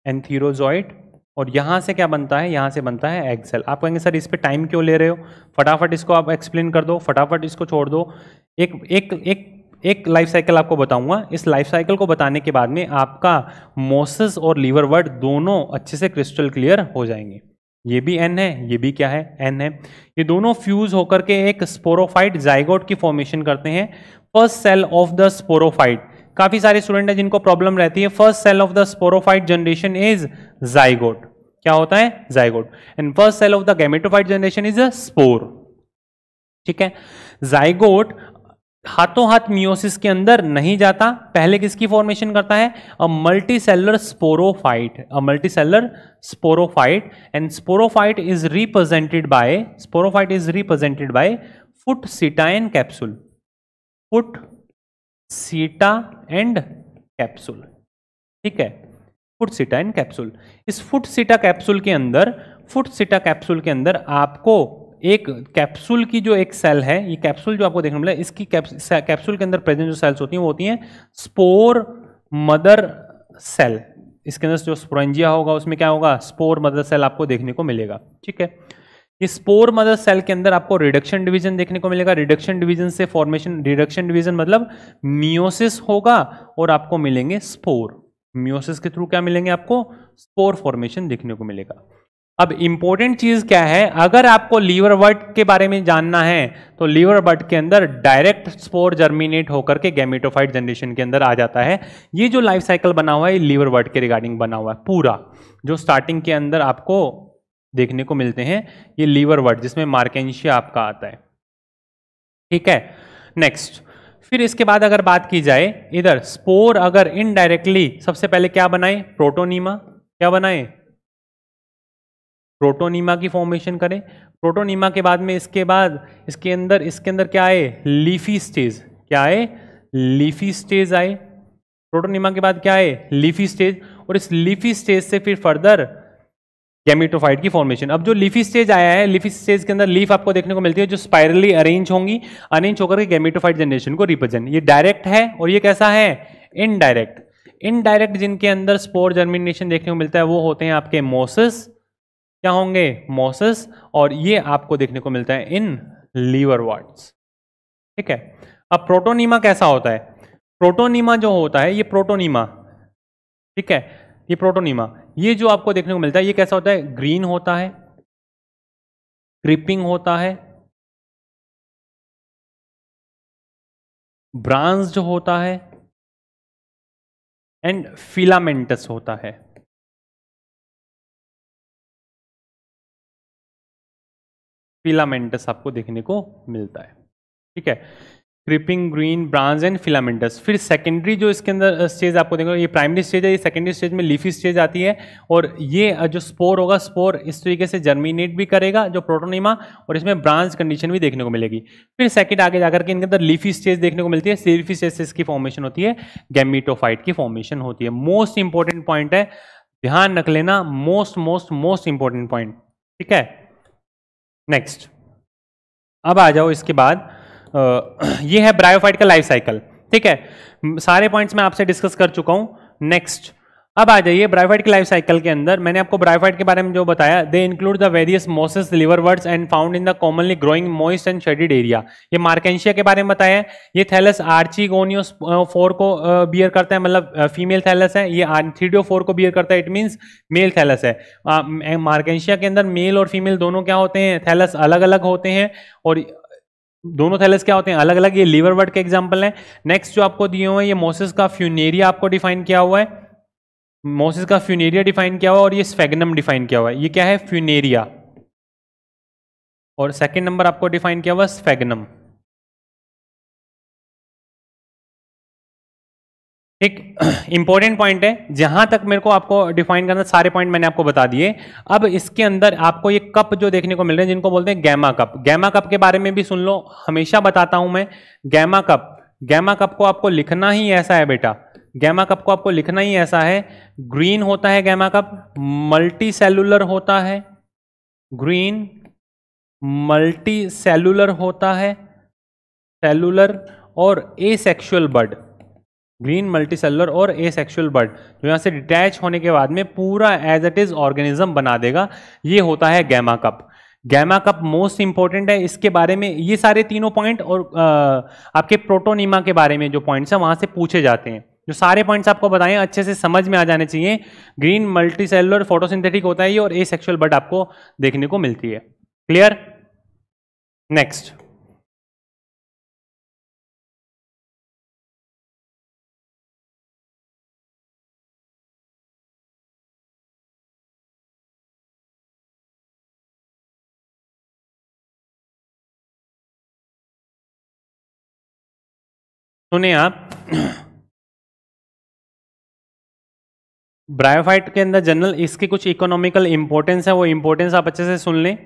एंथीरोजॉइड और यहाँ से क्या बनता है यहाँ से बनता है एक्सेल आप कहेंगे सर इस पर टाइम क्यों ले रहे हो फटाफट इसको आप एक्सप्लेन कर दो फटाफट इसको छोड़ दो एक एक एक एक लाइफ साइकिल आपको बताऊंगा इस लाइफ साइकिल को बताने के बाद में आपका मोसेस और लीवर वर्ड दोनों अच्छे से क्रिस्टल क्लियर हो जाएंगे ये भी एन है ये भी क्या है एन है ये दोनों फ्यूज होकर के एक स्पोरोफाइट जाइगोट की फॉर्मेशन करते हैं first cell of the sporophyte काफी सारे स्टूडेंट हैं जिनको प्रॉब्लम रहती है first cell of the sporophyte generation is zygote क्या होता है zygote and first cell of the gametophyte generation is a spore ठीक है जाइगोट हाथों हाथ मियोसिस के अंदर नहीं जाता पहले किसकी फॉर्मेशन करता है a multicellular sporophyte a multicellular sporophyte and sporophyte is represented by sporophyte is represented by foot seta in capsule foot seta and capsule ठीक है फुट सीटा एंड कैप्सूल इस फुट सीटा कैप्सूल के अंदर foot seta capsule के अंदर आपको एक capsule की जो एक सेल है ये कैप्सूल जो आपको देखने मिला इसकी कैप्सूल के अंदर प्रेजेंट जो सेल्स होती हैं वो होती हैं स्पोर मदर सेल इसके अंदर जो स्पोरेंजिया होगा उसमें क्या होगा स्पोर मदर सेल आपको देखने को मिलेगा ठीक है इस स्पोर मदर सेल के अंदर आपको रिडक्शन डिवीजन देखने को मिलेगा रिडक्शन डिवीजन से फॉर्मेशन रिडक्शन डिवीजन मतलब मियोसिस होगा और आपको मिलेंगे स्पोर मियोसिस के थ्रू क्या मिलेंगे आपको स्पोर फॉर्मेशन देखने को मिलेगा अब इंपॉर्टेंट चीज क्या है अगर आपको लीवर बर्ड के बारे में जानना है तो लीवर बर्ड के अंदर डायरेक्ट स्पोर जर्मिनेट होकर के गैमेटोफाइट जनरेशन के अंदर आ जाता है ये जो लाइफ साइकिल बना हुआ है लीवर बर्ड के रिगार्डिंग बना हुआ है पूरा जो स्टार्टिंग के अंदर आपको देखने को मिलते हैं ये लीवर वर्ड जिसमें मार्केशिया आपका आता है ठीक है नेक्स्ट फिर इसके बाद अगर बात की जाए इधर स्पोर अगर इनडायरेक्टली सबसे पहले क्या बनाए प्रोटोनीमा क्या बनाए प्रोटोनीमा की फॉर्मेशन करें प्रोटोनीमा के बाद में इसके बाद इसके अंदर इसके अंदर क्या आए लीफी स्टेज क्या आए लीफी स्टेज आए प्रोटोनीमा के बाद क्या आए लीफी स्टेज और इस लीफी स्टेज से फिर फर्दर गैमिटोफाइट की फॉर्मेशन अब जो लीफी स्टेज आया है लीफी स्टेज के अंदर लीफ आपको देखने को मिलती है जो स्पायरली अरेंज होंगी अरेंज होकर के गैमिटोफाइट जनरेशन को रिप्रेजेंट ये डायरेक्ट है और ये कैसा है इनडायरेक्ट इनडायरेक्ट जिनके अंदर स्पोर जर्मिनेशन देखने को मिलता है वो होते हैं आपके मोसिस क्या होंगे मॉसेस और ये आपको देखने को मिलता है इन लीवर वार्ड्स ठीक है अब प्रोटोनीमा कैसा होता है प्रोटोनीमा जो होता है ये प्रोटोनीमा ठीक है ये प्रोटोनीमा ये जो आपको देखने को मिलता है ये कैसा होता है ग्रीन होता है क्रिपिंग होता है ब्रांस जो होता है एंड फिलामेंटस होता है फिलामेंटस आपको देखने को मिलता है ठीक है creeping green branch and filamentous फिर सेकेंडरी जो इसके अंदर स्टेज आपको देखो ये प्राइमरी स्टेज है ये सेकेंडरी स्टेज में लीफी स्टेज आती है और ये जो स्पोर होगा स्पोर इस तरीके से जर्मिनेट भी करेगा जो प्रोटोनिमा और इसमें ब्रांच कंडीशन भी देखने को मिलेगी फिर सेकेंड आगे जाकर के इनके अंदर लीफी स्टेज देखने को मिलती है सीरफी स्टेज से इसकी फॉर्मेशन होती है गैमीटोफाइट की फॉर्मेशन होती है मोस्ट इंपॉर्टेंट पॉइंट है ध्यान रख लेना most most most important point ठीक है नेक्स्ट अब आ जाओ इसके बाद ये है ब्रायोफाइट का लाइफ साइकिल ठीक है सारे पॉइंट्स मैं आपसे डिस्कस कर चुका हूं नेक्स्ट अब आ जाइए ब्राइफाइट के लाइफ साइकिल के अंदर मैंने आपको ब्राइफाइट के बारे में जो बताया they include the various mosses worts and found in the commonly growing moist and shaded area ये मार्केशिया के बारे में बताया ये थैलस आर्चिगोनियोस फोर को बियर करता है मतलब फीमेल थैलस है ये आर्थीडियो फोर को बियर करता है इट मीन्स मेल थैलस है मार्केशिया के अंदर मेल और फीमेल दोनों क्या होते हैं थैलस अलग अलग होते हैं और दोनों थैलस क्या होते हैं अलग अलग ये लीवर वर्ड के एग्जाम्पल हैं नेक्स्ट जो आपको दिए हुए हैं ये मोसेस का फ्यूनेरिया आपको डिफाइन किया हुआ है मोसिस का फ्यूनेरिया डिफाइन किया हुआ और ये स्फेगनम डिफाइन किया हुआ है ये क्या है फ्यूनेरिया और सेकंड नंबर आपको डिफाइन किया हुआ स्फेगनम एक इंपॉर्टेंट पॉइंट है जहां तक मेरे को आपको डिफाइन करना सारे पॉइंट मैंने आपको बता दिए अब इसके अंदर आपको ये कप जो देखने को मिल रहे हैं जिनको बोलते हैं गैमा कप गैमा कप के बारे में भी सुन लो हमेशा बताता हूं मैं गैमा कप गैमा कप को आपको लिखना ही ऐसा है बेटा गैमा कप को आपको लिखना ही ऐसा है ग्रीन होता है गैमा कप मल्टी सेलुलर होता है ग्रीन मल्टी सेलुलर होता है सेलुलर और asexual bud green multicellular और ए सेक्शुअल बर्ड जो यहाँ से डिटैच होने के बाद में पूरा एज इट इज ऑर्गेनिज्म बना देगा ये होता है gemma cup gemma cup most important है इसके बारे में ये सारे तीनों पॉइंट और आ, आपके प्रोटोनिमा के बारे में जो पॉइंट्स हैं वहां से पूछे जाते हैं जो सारे पॉइंट्स आपको बताएं अच्छे से समझ में आ जाने चाहिए ग्रीन मल्टी सेलुलर फोटोसिंथेटिक होता है ये और ए सेक्शुअल बर्ड आपको देखने को मिलती है क्लियर नेक्स्ट सुने आप ब्रायोफाइट के अंदर जनरल इसके कुछ इकोनॉमिकल इंपॉर्टेंस है वो इंपॉर्टेंस आप अच्छे से सुन लें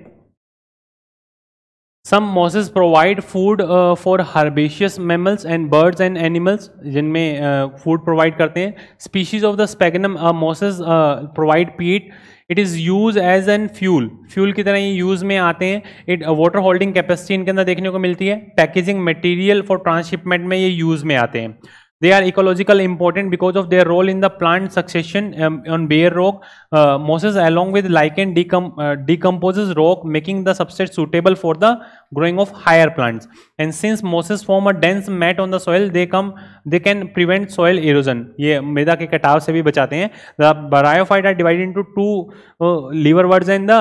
some mosses provide food for herbaceous mammals and birds and animals जिनमें फूड uh, प्रोवाइड करते हैं species of the sphagnum mosses provide peat it is use as an fuel fuel की तरह ये यूज़ में आते हैं इट वाटर होल्डिंग कैपेसिटी इनके अंदर देखने को मिलती है पैकेजिंग मटेरियल फॉर ट्रांसशिपमेंट में ये यूज़ में आते हैं They are ecologically important because of their role in the plant succession um, on bare rock. Uh, mosses along with lichen decom uh, decomposes rock making the substrate suitable for the growing of higher plants. And since mosses form a dense mat on the soil, they come they can prevent soil erosion. ये मृदा के कटाव से भी बचाते हैं The bryophyte are divided into two uh, liverworts and the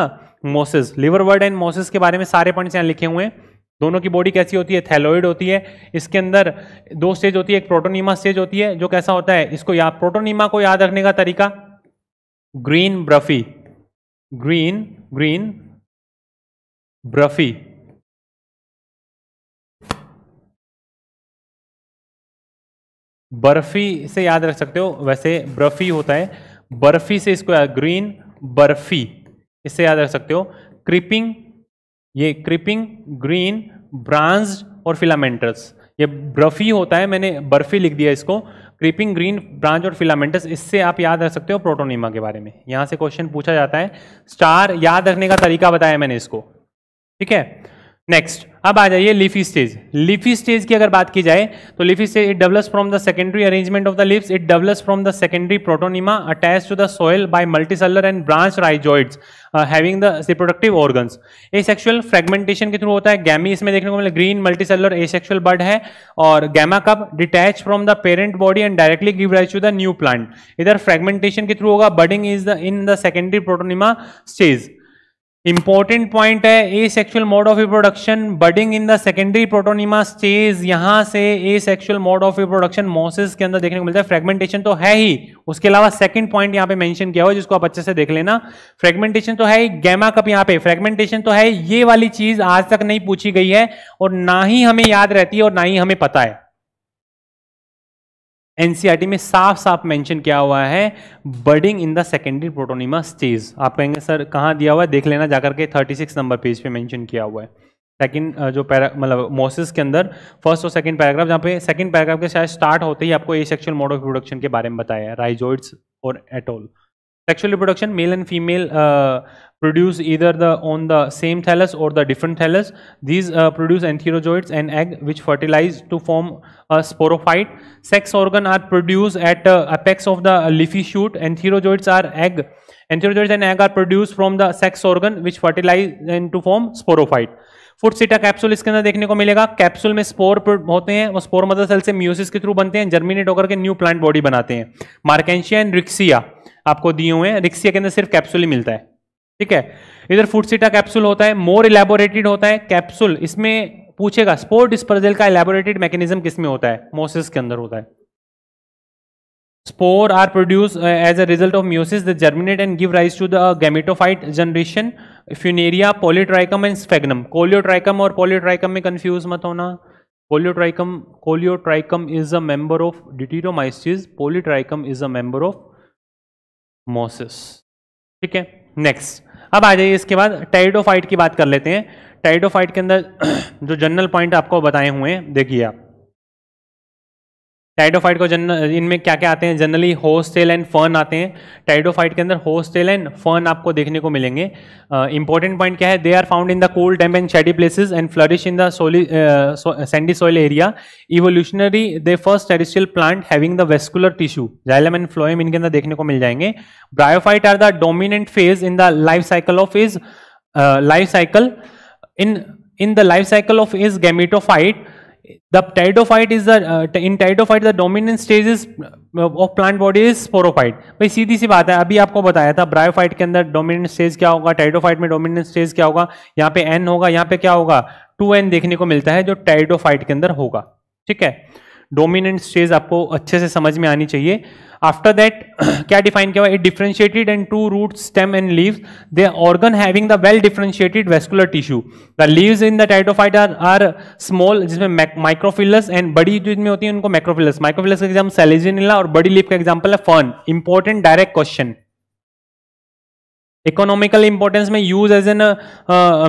mosses. Liverwort and mosses के बारे में सारे पॉइंट्स यहाँ लिखे हुए हैं दोनों की बॉडी कैसी होती है थैलोइड होती है इसके अंदर दो स्टेज होती है एक प्रोटोनिमा स्टेज होती है जो कैसा होता है इसको याद प्रोटोनीमा को याद रखने का तरीका ग्रीन ब्रफी ग्रीन ग्रीन ब्रफी बर्फी से याद रख सकते हो वैसे ब्रफी होता है बर्फी से इसको ग्रीन बर्फी इससे याद रख सकते हो क्रिपिंग ये क्रिपिंग ग्रीन ब्रांज और फिलामेंटस ये ब्रफी होता है मैंने बर्फी लिख दिया इसको क्रीपिंग ग्रीन ब्रांच और फिलामेंटस इससे आप याद रख सकते हो प्रोटोनिमा के बारे में यहां से क्वेश्चन पूछा जाता है स्टार याद रखने का तरीका बताया मैंने इसको ठीक है नेक्स्ट अब आ जाइए लिफी स्टेज लिफी स्टेज की अगर बात की जाए तो leafy stage it develops from the secondary arrangement of the lips it develops from the secondary protonema attach to the soil bye multicellular and branch rhizoids having the reproductive organs A sexual fragmentation के through होता है गैमी इसमें देखने को मिले green multicellular ए asexual bird है और gamma cup detach from the parent body and directly give rise to the new plant इधर फ्रेगमेंटेशन के थ्रू होगा budding is the in the secondary protonema stage important point है asexual mode of reproduction budding in the secondary protonema stage यहां से asexual mode of reproduction mosses के अंदर देखने को मिलता है फ्रेगमेंटेशन तो है ही उसके अलावा सेकंड पॉइंट यहां पे मेंशन किया हुआ है जिसको आप अच्छे से देख लेना फ्रेगमेंटेशन तो है ही गैमा कप यहां पे फ्रेगमेंटेशन तो है ये वाली चीज आज तक नहीं पूछी गई है और ना ही हमें याद रहती है और ना ही हमें पता है एनसीईआरटी में साफ साफ मेंशन किया हुआ है budding in the secondary protonema stage आप कहेंगे सर कहाँ दिया हुआ है देख लेना जाकर के 36 नंबर पेज पे मेंशन किया हुआ है सेकेंड जो पैरा मतलब मोसिस के अंदर फर्स्ट और सेकेंड पैराग्राफ जहाँ पे सेकेंड पैराग्राफ के शायद स्टार्ट होते ही आपको asexual mode of production के बारे में बताया है राइजोइड्स और एटोल sexual reproduction male and female produce either the on the same thallus or the different thallus. These uh, produce enterozoids and egg which fertilize to form a sporophyte. Sex organ are produced at uh, apex of the leafy shoot. Enterozoids are egg. Enterozoids and egg are produced from the sex organ which fertilize and to form sporophyte. Foot seta capsule इसके अंदर देखने को मिलेगा capsule में spore होते हैं और spore mother cell से म्यूसिस के थ्रू बनते हैं जर्मिनेट होकर के न्यू प्लांट बॉडी बनाते हैं मार्केशिया एंड रिक्सिया आपको दिए हुए हैं रिक्सिया के अंदर सिर्फ कैप्सूल ही मिलता है ठीक है इधर फूडसीटा कैप्सूल होता है मोर इलेबोरेटेड होता है कैप्सूल इसमें पूछेगा स्पोर डिस्पर्जल का इलेबोरेटेड मैकेनिज्म किसमें होता है मोसिस के अंदर होता है spore are produce as a result of meiosis the germinate and give rise to the gametophyte generation Funaria Polytrichum and Sphagnum Colletotrichum और पोलियोट्राइकम में कंफ्यूज मत होना Colletotrichum Colletotrichum is a member of deuteromycetes Polytrichum is a member of mosses ठीक है नेक्स्ट अब आ जाइए इसके बाद टाइडोफाइट की बात कर लेते हैं टाइडोफाइट के अंदर जो जनरल पॉइंट आपको बताए हुए हैं देखिए आप टाइडोफाइट को जनरल इनमें क्या क्या आते हैं जनरली होस्टेल एंड फर्न आते हैं टाइडोफाइट के अंदर होस्टेल एंड फर्न आपको देखने को मिलेंगे इंपॉर्टेंट uh, पॉइंट क्या है they are found in the cold damp and shady places and flourish in the soily sandy soil area evolutionary they first terrestrial plant having the vascular tissue xylem and phloem इनके अंदर देखने को मिल जाएंगे bryophyte are the dominant phase in the life cycle of is life cycle in in the life cycle of is gametophyte the pteridophyte is the uh, in pteridophyte the dominant stages uh, of plant body is sporophyte भाई सीधी सी बात है अभी आपको बताया था bryophyte के अंदर डोमिनेंट स्टेज क्या होगा टाइडोफाइट में डोमिनेंट स्टेज क्या होगा यहाँ पे एन होगा यहाँ पे क्या होगा टू एन देखने को मिलता है जो टाइडोफाइट के अंदर होगा ठीक है डोमिनेंट स्टेज आपको अच्छे से समझ में आनी चाहिए आफ्टर दैट क्या डिफाइन किया हुआ it differentiated and to root stem and leaves the organ having the well differentiated vascular tissue the leaves in the pteridophyte are are small जिसमें माइक्रोफिलस एंड बड़ी जो जिसमें होती है उनको माइक्रोफिलस माइक्रोफिलस का एग्जाम सेलेजिनिला और बड़ी लीव का एग्जाम्पल है fern important direct question economical importance में use as an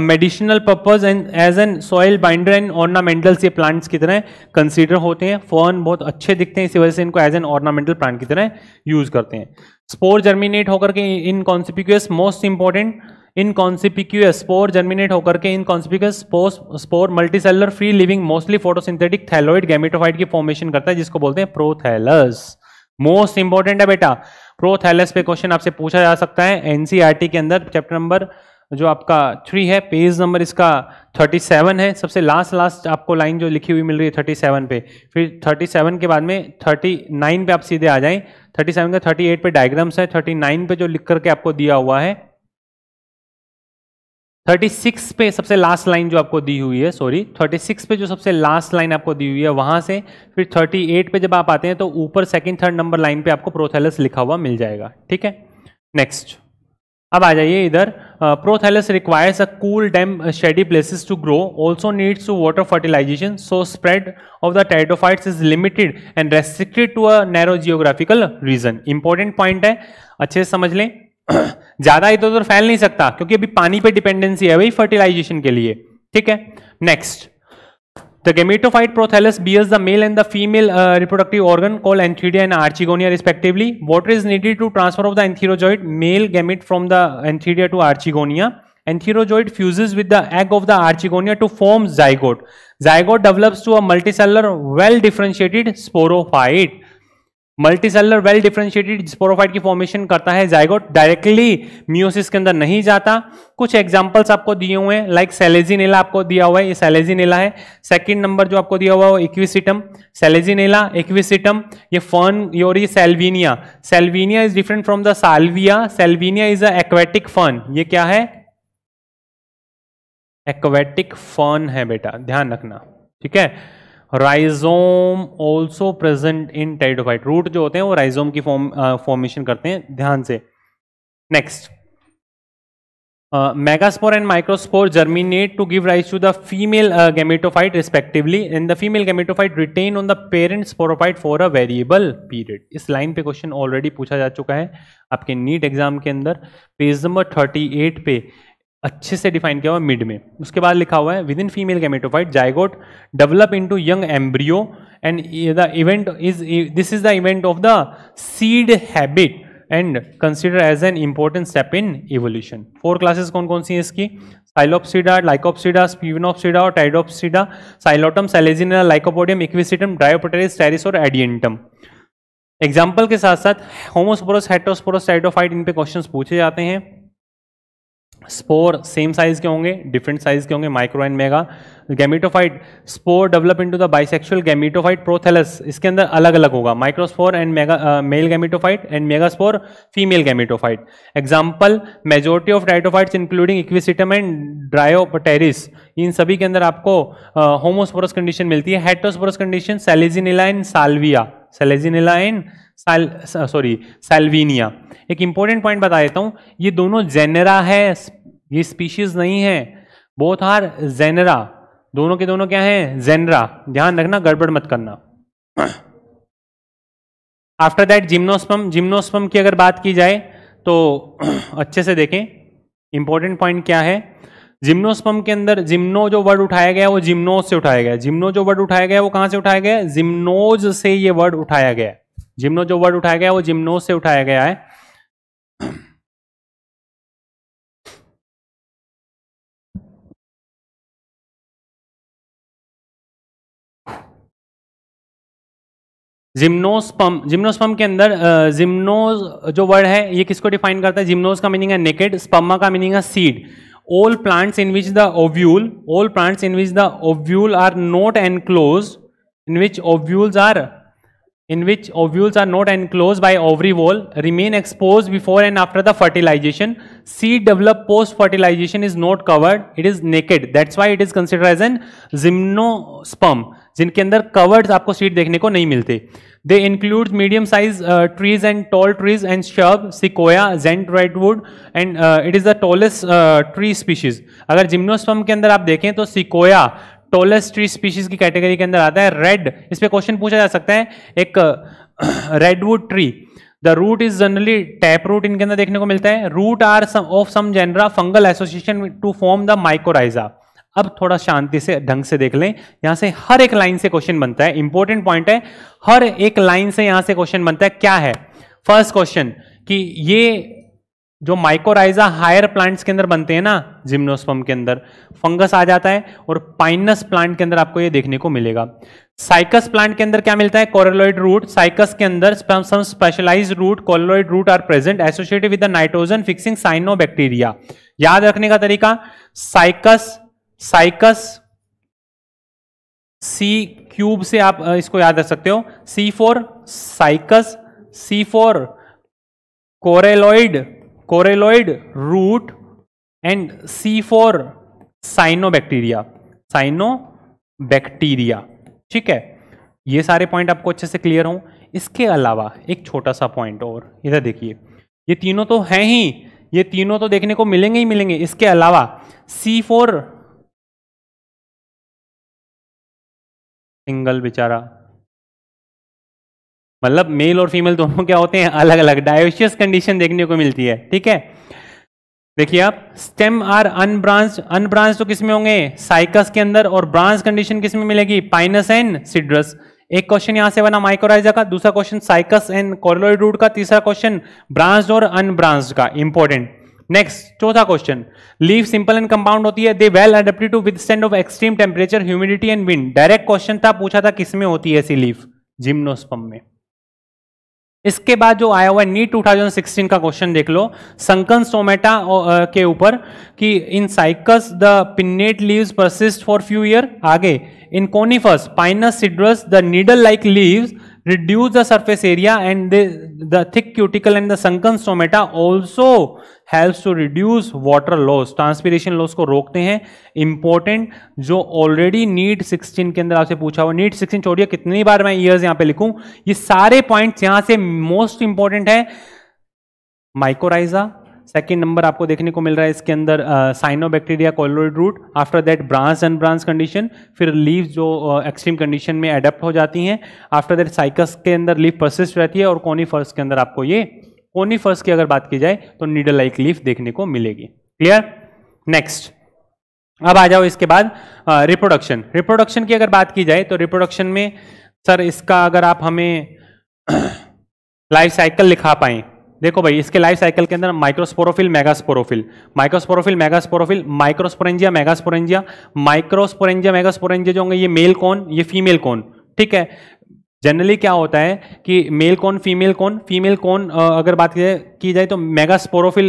medicinal purpose and as an soil binder and ornamentals ये प्लांट्स की तरह कंसीडर होते हैं फोन बहुत अच्छे दिखते हैं इसी वजह से इनको एज एन ऑर्नामेंटल प्लांट की तरह यूज करते हैं स्पोर जर्मिनेट होकर के inconspicuous most important inconspicuous spore germinate होकर के inconspicuous spores spore multicellular free living mostly photosynthetic thalloid gametophyte की फॉर्मेशन करता है जिसको बोलते हैं प्रोथेलस मोस्ट इंपॉर्टेंट है बेटा प्रोथैलस पे क्वेश्चन आपसे पूछा जा सकता है एनसीईआरटी e के अंदर चैप्टर नंबर जो आपका थ्री है पेज नंबर इसका थर्टी सेवन है सबसे लास्ट लास्ट आपको लाइन जो लिखी हुई मिल रही है थर्टी सेवन पे फिर थर्टी सेवन के बाद में थर्टी नाइन पे आप सीधे आ जाएं थर्टी सेवन का थर्टी एट पे डायग्राम्स है थर्टी नाइन पे जो लिख करके आपको दिया हुआ है 36 पे सबसे लास्ट लाइन जो आपको दी हुई है सॉरी 36 पे जो सबसे लास्ट लाइन आपको दी हुई है वहां से फिर 38 पे जब आप आते हैं तो ऊपर सेकंड थर्ड नंबर लाइन पे आपको प्रोथेलस लिखा हुआ मिल जाएगा ठीक है नेक्स्ट अब आ जाइए इधर prothallus requires a cool damp shady places to grow also needs to water fertilization so spread of the pteridophytes is limited and restricted to a narrow geographical region important point है अच्छे से समझ लें ज्यादा इधर उधर फैल नहीं सकता क्योंकि अभी पानी पे डिपेंडेंसी है वही फर्टिलाइजेशन के लिए ठीक है next the gametophyte prothallus as the male and the female reproductive organ call antheridia and archegonia respectively water is needed to transfer of the antherozoid male gamete from the antheridia to archegonia antherozoid fuses with the egg of the archegonia to form zygote zygote develops to a multicellular well differentiated sporophyte multicellular well differentiated sporophyte की formation करता है zygote directly meiosis के अंदर नहीं जाता कुछ examples आपको दिए हुए हैं लाइक सेलेजीनेला आपको दिया हुआ है ये सेलेजीनेला है सेकंड नंबर जो आपको दिया हुआ है वो इक्विसिटम सेलेजीनेला इक्विसिटम ये फर्न योर ये Salvinia Salvinia is different from the Salvia Salvinia is a aquatic fern ये क्या है एक्वेटिक फर्न है बेटा ध्यान रखना ठीक है rhizome also present in pteridophyte root जो होते हैं वो राइजोम की फॉर्म फॉर्मेशन uh, करते हैं ध्यान से next megaspore and microspore germinate to give rise to the female gametophyte respectively in the female gametophyte retain on the parent sporophyte for a variable period इस लाइन पे question already पूछा जा चुका है आपके नीट एग्जाम के अंदर page number thirty eight पे अच्छे से डिफाइन किया हुआ मिड में उसके बाद लिखा हुआ है within female gametophyte zygote develop into young embryo and the event is this is the event of the seed habit and consider as an important step in evolution four classes कौन कौन सी है इसकी Psilopsida Lycopsida Sphenopsida और Pteropsida Psilotum Selaginella Lycopodium Equisetum Dryopteris Pteris और Adiantum example के साथ साथ होमोस्पोरस हेटोस्पोरस टाइडोफाइट इन पे क्वेश्चन पूछे जाते हैं स्पोर सेम साइज के होंगे डिफरेंट साइज के होंगे micro and mega gametophyte spore develop into the bisexual gametophyte prothallus इसके अंदर अलग अलग होगा microspore and mega male gametophyte and mega spore female gametophyte example majority of pteridophytes including Equisetum and Dryopteris इन सभी के अंदर आपको होमोस्पोरस uh, कंडीशन मिलती है heterosporous condition Selaginella and Salvia Selaginella and sal sorry Salvinia एक important point बता देता हूँ ये दोनों जेनेरा है ये स्पीशीज नहीं है बोथ आर जेनेरा दोनों के दोनों क्या हैं जेनरा ध्यान रखना गड़बड़ मत करना आफ्टर दैट जिम्नोस्पम जिम्नोस्पम की अगर बात की जाए तो अच्छे से देखें इंपॉर्टेंट पॉइंट क्या है जिम्नोस्पम के अंदर जिम्नो जो वर्ड उठाया गया वो जिम्नोज से उठाया गया जिम्नो जो वर्ड उठाया गया वो कहां से उठाया गया जिम्नोज से ये वर्ड उठाया गया जिम्नो जो वर्ड उठाया गया है वो जिम्नो से उठाया गया है जिम्नोस्पम जिम्नोस्पम के अंदर जिम्नोज जो वर्ड है ये किसको डिफाइन करता है जिम्नोज का मीनिंग है नेकेड स्पम्मा का मीनिंग है seed all plants in which the ovule all plants in which the ovule are not enclosed in which ovules are in which ovules are not enclosed by ovary wall remain exposed before and after the fertilization. Seed developed post-fertilization is not covered, it is naked. That's why it is considered as an gymnosperm. जिनके अंदर covered आपको seed देखने को नहीं मिलते they include medium size trees and tall trees and shrub sequoia giant redwood and it is the tallest tree species अगर gymnosperm के अंदर आप देखें तो सिकोया टोलेस्ट ट्री स्पीशीज की कैटेगरी के अंदर आता है रेड इस पर क्वेश्चन पूछा जा सकता है एक redwood tree the root is generally tap root इनके अंदर देखने को मिलता है root are of some genera fungal association to form the mycorrhiza अब थोड़ा शांति से ढंग से देख लें यहां से हर एक लाइन से क्वेश्चन बनता है इंपॉर्टेंट पॉइंट है हर एक लाइन से यहां से क्वेश्चन बनता है क्या है फर्स्ट क्वेश्चन कि ये जो माइकोराइजा हायर प्लांट्स के अंदर बनते हैं ना जिम्नोस्पम के अंदर फंगस आ जाता है और पाइनस प्लांट के अंदर आपको ये देखने को मिलेगा साइकस प्लांट के अंदर क्या मिलता है कोरेलॉइड रूट साइकस के अंदर some specialise root coralloid root are present associated with the nitrogen fixing cyanobacteria याद रखने का तरीका साइकस साइकस सी क्यूब से आप इसको याद रख सकते हो C four Cycas C four coralloid coralloid root and C four cyanobacteria cyanobacteria ठीक है ये सारे पॉइंट आपको अच्छे से क्लियर हों इसके अलावा एक छोटा सा पॉइंट और इधर देखिए ये तीनों तो हैं ही ये तीनों तो देखने को मिलेंगे ही मिलेंगे इसके अलावा सी फोर सिंगल बेचारा मतलब मेल और फीमेल दोनों क्या होते हैं अलग अलग डायोशियस कंडीशन देखने को मिलती है ठीक है देखिए आप स्टेम आर अनब्रांच अनब्रांच तो किसमें होंगे साइकस के अंदर और ब्रांच कंडीशन किसमें मिलेगी पाइनस एंड सिड्रस एक क्वेश्चन यहां से बना माइकोराइजा का दूसरा question Cycas and coralloid root का तीसरा क्वेश्चन ब्रांच और अनब्रांच का इंपॉर्टेंट नेक्स्ट चौथा question leave simple and compound होती है they well adapted to withstand of extreme temperature humidity and wind direct question था पूछा था किसमें होती है ऐसी लीव जिम्नोस्पम में इसके बाद जो आया हुआ है नीट 2016 का क्वेश्चन देख लो संकन सोमेटा के ऊपर कि in Cycas the pinnate leaves persist for few year आगे in conifers Pinus Cedrus the needle like leaves reduce the surface area and they, the thick cuticle and the sunken stomata also helps to reduce water loss transpiration loss को रोकते हैं important जो already need 16 के अंदर आपसे पूछा हुआ need 16 छोड़िए कितनी बार मैं years यहाँ पे लिखूं ये सारे points यहाँ से most important है mycorrhiza सेकेंड नंबर आपको देखने को मिल रहा है इसके अंदर cyanobacteria coralloid root after that branch and branch condition फिर लीव जो एक्सट्रीम uh, कंडीशन में अडेप्ट हो जाती हैं आफ्टर दैट साइकस के अंदर लीव परसिस्ट रहती है और कोनीफर्स के अंदर आपको ये कोनीफर्स की अगर बात की जाए तो नीडल लाइक लीफ देखने को मिलेगी क्लियर नेक्स्ट अब आ जाओ इसके बाद रिप्रोडक्शन uh, रिप्रोडक्शन की अगर बात की जाए तो रिप्रोडक्शन में सर इसका अगर आप हमें लाइफ साइकिल लिखा पाएं देखो भाई इसके लाइफ साइकिल के अंदर microsporophyll megasporophyll microsporophyll megasporophyll microsporangia megasporangia microsporangia megasporangia जो होंगे ये मेल कौन ये फीमेल कौन ठीक है जनरली क्या होता है कि मेल कौन फीमेल कौन फीमेल कौन अगर बात करें की जाए तो मेगास्पोरोफिल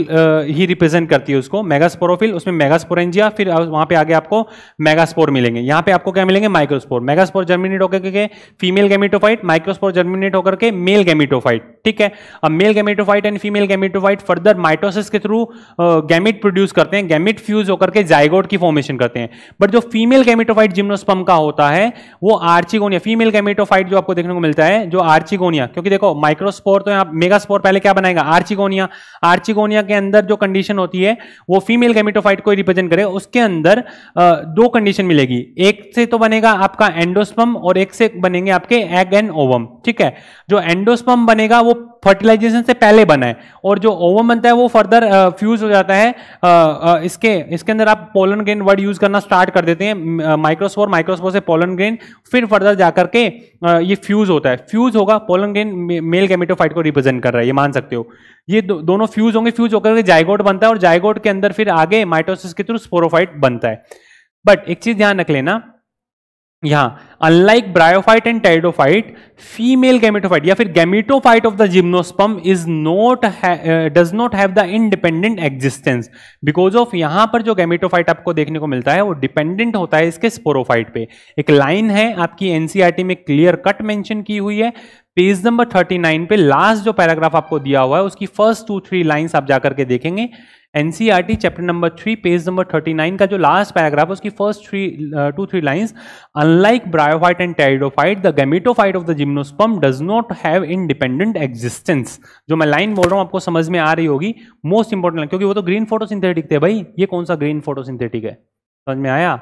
ही रिप्रेजेंट करती है उसको मेगास्पोरोफिल उसमें मेगास्पोरेंजिया फिर वहां पे आगे आपको मेगास्पोर मिलेंगे यहां पे आपको क्या मिलेंगे माइक्रोस्पोर मेगास्पोर जर्मिनेट होकर के फीमेल गैमेटोफाइट माइक्रोस्पोर जर्मिनेट होकर के मेल गैमेटोफाइट ठीक है अब male gametophyte and female gametophyte further mitosis के थ्रू गैमिट प्रोड्यूस करते हैं गैमिट फ्यूज होकर के जायगोट की फॉर्मेशन करते हैं बट जो फीमेल गैमेटोफाइट जिम्नोस्पम का होता है वो आर्चिगोनिया फीमेल गैमेटोफाइट जो आपको देखने को मिलता है जो आर्चिगोनिया क्योंकि देखो माइक्रोस्पोर तो यहाँ मेगास्पोर पहले क्या बनाएगा आर्चिगोनिया आर्चिगोनिया आर्चिगोनिया के अंदर जो कंडीशन होती है वो फीमेल गेमिटोफाइट को रिप्रेजेंट करे उसके अंदर दो कंडीशन मिलेगी एक से तो बनेगा आपका एंडोस्पम और एक से बनेंगे आपके एग एंड ओवम ठीक है जो एंडोस्पम बनेगा वो फर्टिलाइजेशन से पहले बना है और जो ओवम बनता है वो फर्दर फ्यूज uh, हो जाता है आ, uh, आ, uh, इसके इसके अंदर आप पोलन ग्रेन वर्ड यूज करना स्टार्ट कर देते हैं माइक्रोस्पोर माइक्रोस्पोर से पोलन ग्रेन फिर फर्दर जाकर के आ, ये फ्यूज होता है फ्यूज होगा पोलन ग्रेन मेल गेमेटोफाइट को रिप्रेजेंट कर रहा है ये मान सकते हो ये दो, दोनों फ्यूज होंगे फ्यूज होकर के जायगोट बनता है और जायगोट के अंदर फिर आगे माइटोसिस के थ्रू स्पोरोफाइट बनता है बट एक चीज ध्यान रख लेना यहां unlike bryophyte and pteridophyte female gametophyte या फिर gametophyte of the gymnosperm is not does not have the independent existence because of यहां पर जो गैमेटोफाइट आपको देखने को मिलता है वो डिपेंडेंट होता है इसके स्पोरोफाइट पे एक लाइन है आपकी एनसीआरटी e में क्लियर कट मेंशन की हुई है पेज नंबर थर्टी नाइन पे लास्ट जो पैराग्राफ आपको दिया हुआ है उसकी फर्स्ट टू थ्री लाइन्स आप जाकर के देखेंगे NCERT chapter number three page number thirty nine का जो लास्ट पैराग्राफ है उसकी first three two three lines unlike bryophyte and pteridophyte the gametophyte of the gymnosperm does not have dependent existence जो मैं लाइन बोल रहा हूँ आपको समझ में आ रही होगी मोस्ट इंपॉर्टेंट क्योंकि वो तो ग्रीन फोटो सिंथेटिक थे भाई ये कौन सा ग्रीन फोटो सिंथेटिक है समझ में आया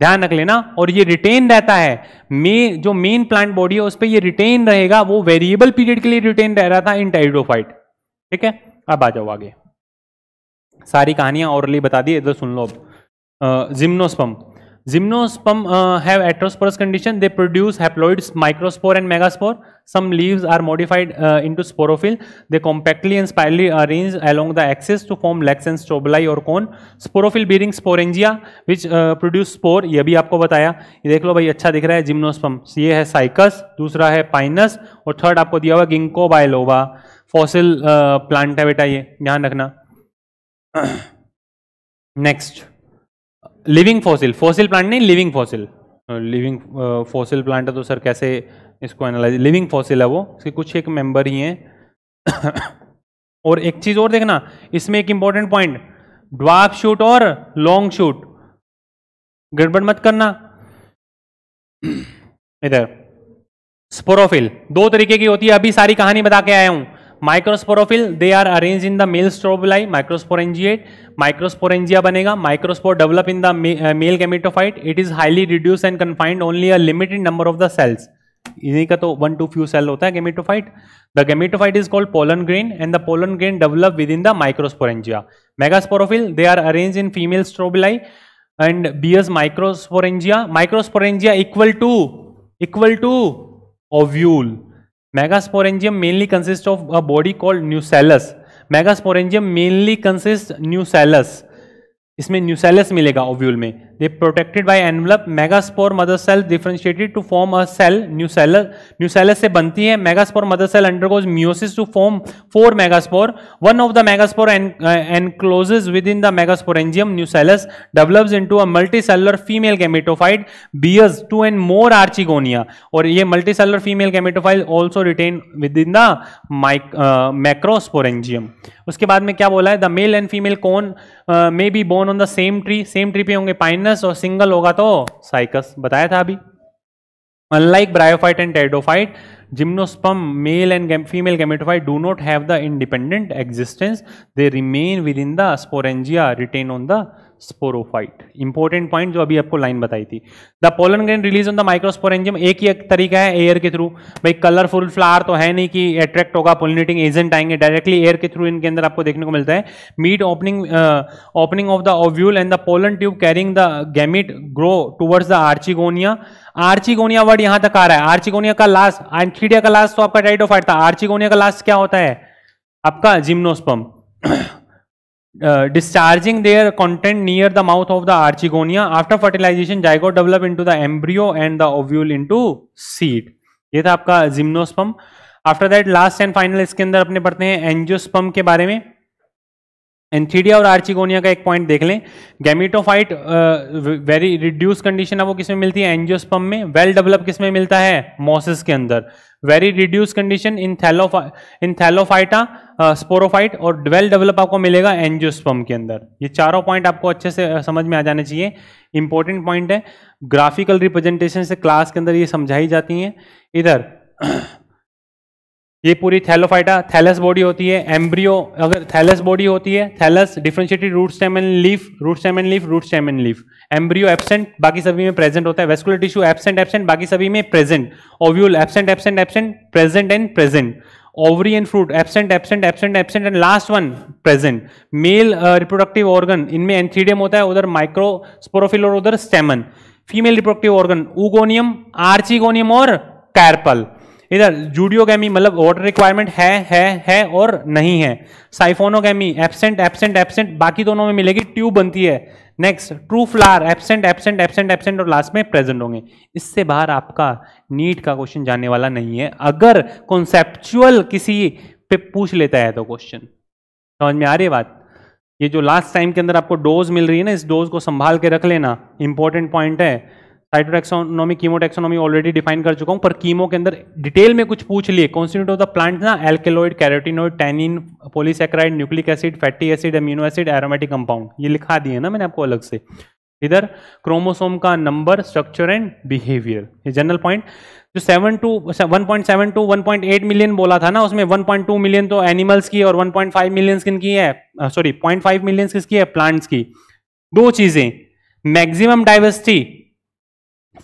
ध्यान रख लेना और ये रिटेन रहता है मे जो मेन प्लांट बॉडी है उस पर यह रिटेन रहेगा वो वेरिएबल पीरियड के लिए रिटेन रह रहा था इन टेरिडोफाइट ठीक है अब आ जाओ आगे सारी कहानियाँ ऑरली बता दी इधर सुन लो अब gymnosperm gymnosperm have heterosporous condition they produce haploids microspore and megaspore some leaves are modified in to sporophyll they compactly and spirally arrange along the axis to form lax and strobili और cone sporophyll bearing sporangia which produce spore ये भी आपको बताया ये देख लो भाई अच्छा दिख रहा है जिम्नोस्पम ये है साइकस दूसरा है पाइनस और थर्ड आपको दिया हुआ गिंको बायलोवा फॉसिल प्लांट है बेटा ये ध्यान रखना next living fossil fossil plant नहीं living fossil living fossil plant है तो सर कैसे इसको एनालाइज लिविंग फॉसिल है वो इसके कुछ एक मेंबर ही हैं और एक चीज़ और देखना इसमें एक इंपॉर्टेंट पॉइंट ड्वाप शूट और लॉन्ग शूट गड़बड़ मत करना इधर स्पोरोफिल दो तरीके की होती है अभी सारी कहानी बता के आया हूं microsporophyll they are arrange in the male strobili microsporangiate microsporangia बनेगा microspore develop in the male gametophyte it is highly reduce and confined only a limited number of the cells इन्हीं का तो वन टू फ्यू सेल होता है gametophyte the gametophyte is called pollen grain and the pollen grain develop with in the microsporangia megasporophyll they are arrange in female strobili and bears microsporangia microsporangia equal to equal to ovule megasporangium mainly consist of a body called nucellus megasporangium mainly consist nucellus इसमें nucellus मिलेगा ovule में they protected by envelop spore mother cell differentiated to form a cell nucellus nucellus से बनती है megaspore mother cell undergoes meiosis to form four megaspore one of the megaspore encloses with in the megasporangium nucellus develops into a multicellular female gametophyte bears two and more archegonia और ये multicellular female gametophyte also retain with in the माइक macrosporangium उसके बाद में क्या बोला है the male and female cone may be borne on the same tree same tree पे होंगे पाइन माइनस और सिंगल होगा तो साइकस बताया था अभी unlike bryophyte and pteridophyte gymnosperm male and female gametophyte do not have the independent existence they remain with in the sporangia retain on the sporophyte important point जो अभी आपको line बताई थी the pollen grain release on the microsporangium एक ही एक तरीका है एयर के थ्रू भाई कलरफुल फ्लावर तो है नहीं कि अट्रैक्ट होगा पोलिनेटिंग एजेंट आएंगे डायरेक्टली एयर के थ्रू इनके अंदर आपको देखने को मिलता है मीट opening opening of the ovule and the pollen tube carrying the gamete grow towards the archegonia archegonia word यहां तक आ रहा है आर्चिगोनिया का लास्ट आर्थिडिया का लास्ट तो आपका टाइटोफाइट था आर्चिगोनिया का लास्ट क्या होता है आपका gymnosperm Uh, discharging their content near the mouth of the archigonia after fertilization zygote develop into the embryo and the ovule into seed ये था आपका gymnosperm after that last and final इसके अंदर अपने पढ़ते हैं एंजियोस्पम के बारे में एंथीडिया और आर्चिगोनिया का एक पॉइंट देख लें गैमिटोफाइट वेरी रिड्यूस कंडीशन है वो किसमें मिलती है एंजियोस्पम में वेल डेवलप किसमें मिलता है मोसिस के अंदर वेरी रिड्यूस कंडीशन इन थैलोफा इन थैलोफाइटा स्पोरोफाइट और ड्वेल डेवलप आपको मिलेगा एनजियोस्पर्म के अंदर ये चारों पॉइंट आपको अच्छे से समझ में आ जाने चाहिए इंपॉर्टेंट पॉइंट है ग्राफिकल रिप्रेजेंटेशन से क्लास के अंदर ये समझाई जाती हैं इधर ये पूरी थैलोफाइटा थैलस बॉडी होती है एम्ब्रियो अगर थैलस बॉडी होती है thallus differentiated root stem and leaf root stem and leaf root stem and leaf embryo absent बाकी सभी में प्रेजेंट होता है वेस्कुलर टिश्यू एब्सेंट एब्सेंट बाकी सभी में present ovule absent absent absent present and present ovary and fruit absent absent absent absent and last one present male reproductive uh, organ इनमें antheridium होता है उधर माइक्रोस्पोरोफिल और उधर stamen female reproductive organ oogonium archegonium और carpel इधर जूडियोगी मतलब water requirement है है है और नहीं है साइफोनोगी एबसेंट एबसेंट एबसेंट बाकी दोनों में मिलेगी ट्यूब बनती है next true flower absent absent absent absent और लास्ट में प्रेजेंट होंगे इससे बाहर आपका नीट का क्वेश्चन जाने वाला नहीं है अगर कॉन्सेप्चुअल किसी पे पूछ लेता है तो क्वेश्चन समझ में आ रही है बात ये जो लास्ट टाइम के अंदर आपको डोज मिल रही है ना इस डोज को संभाल के रख लेना इंपॉर्टेंट पॉइंट है साइटोटेक्सोनॉमी कीमोटेक्सोनॉमी ऑलरेडी डिफाइन कर चुका हूँ पर कीमो के अंदर डिटेल में कुछ पूछ लिए कॉन्स्टिट्यूट ऑफ द प्लांट ना alkaloid carotenoid tannin polysaccharide nucleic acid fatty acid amino acid aromatic compound ये लिखा दिए ना मैंने आपको अलग से इधर क्रोमोसोम का नंबर स्ट्रक्चर एंड बिहेवियर ये जनरल पॉइंट जो seven two one point seven two one point eight million बोला था ना उसमें वन पॉइंट टू मिलियन तो एनिमल्स की और वन पॉइंट फाइव मिलियंस किन की है सॉरी पॉइंट फाइव मिलियंस किसकी है प्लांट्स की दो चीजें मैक्सिमम डाइवर्सिटी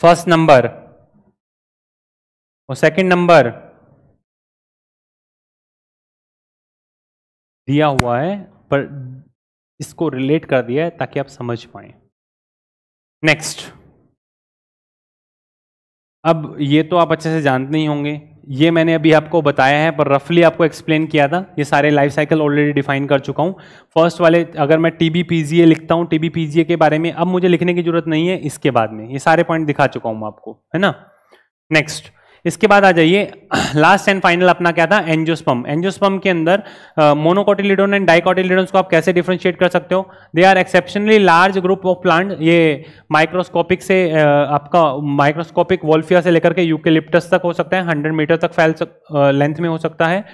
फर्स्ट नंबर और सेकंड नंबर दिया हुआ है पर इसको रिलेट कर दिया है ताकि आप समझ पाए नेक्स्ट अब ये तो आप अच्छे से जानते ही होंगे ये मैंने अभी आपको बताया है पर रफली आपको एक्सप्लेन किया था ये सारे लाइफ साइकिल ऑलरेडी डिफाइन कर चुका हूँ फर्स्ट वाले अगर मैं T B P G A लिखता हूँ T B P G A के बारे में अब मुझे लिखने की जरूरत नहीं है इसके बाद में ये सारे पॉइंट दिखा चुका हूँ आपको है ना नेक्स्ट इसके बाद आ जाइए लास्ट एंड फाइनल अपना क्या था एंजियोस्पम एंजियोस्पम के अंदर मोनोकोटिलिडोन एंड डाइकोटिलिडोन्स को आप कैसे डिफ्रेंशिएट कर सकते हो they are exceptionally large group of plant ये माइक्रोस्कोपिक से uh, आपका माइक्रोस्कोपिक वोल्फिया से लेकर के यूकेलिप्टस तक हो सकता है हंड्रेड मीटर तक फैल लेंथ uh, में हो सकता है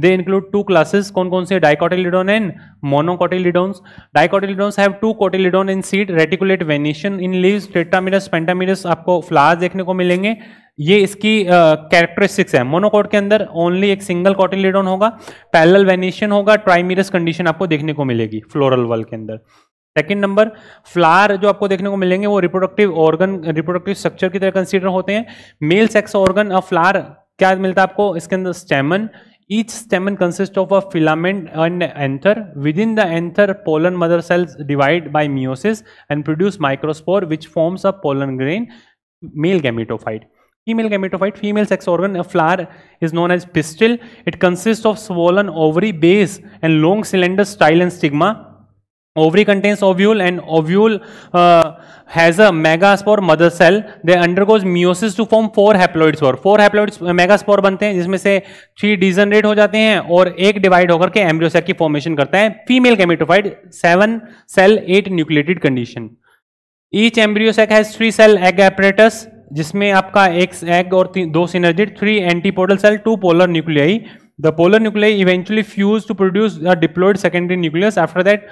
दे इंक्लूड टू क्लासेस कौन कौन से dicotyledon and monocotyledons dicotyledons have two cotyledon in seed reticulate venation in leaves tetramerous pentamerous आपको फ्लावर्स देखने को मिलेंगे ये इसकी कैरेक्टरिस्टिक्स है मोनोकोट के अंदर ओनली एक सिंगल कॉटिलेडोन होगा पैरल वेनेशियन होगा ट्राइमीरस कंडीशन आपको देखने को मिलेगी फ्लोरल वर्ल के अंदर सेकेंड नंबर फ्लार जो आपको देखने को मिलेंगे वो रिप्रोडक्टिव ऑर्गन रिप्रोडक्टिव स्ट्रक्चर की तरह कंसीडर होते हैं मेल सेक्स ऑर्गन और फ्लार क्या मिलता है आपको इसके अंदर stamen each stamen consist of a filament and anther with in the anther pollen mother cells divide by meiosis and produce microspore which forms a pollen grain male gametophyte Female gametophyte, female sex organ, a flower is known as pistil. It consists of swollen ovary base and long cylinder style and stigma. Ovary contains ovule and ovule uh, has a megaspore mother cell. They undergoes meiosis to form four haploid spore. Four haploid megaspore बनते हैं जिसमें से three degenerate हो जाते हैं और एक divide होकर के एम्ब्रियोसेक की फॉर्मेशन करता है female gametophyte seven cell eight nucleated condition each embryo sac has three cell egg apparatus जिसमें आपका एक एग और दो synergid three antipodal cell two polar nuclei the polar nuclei eventually fuse to produce a diploid secondary nucleus after that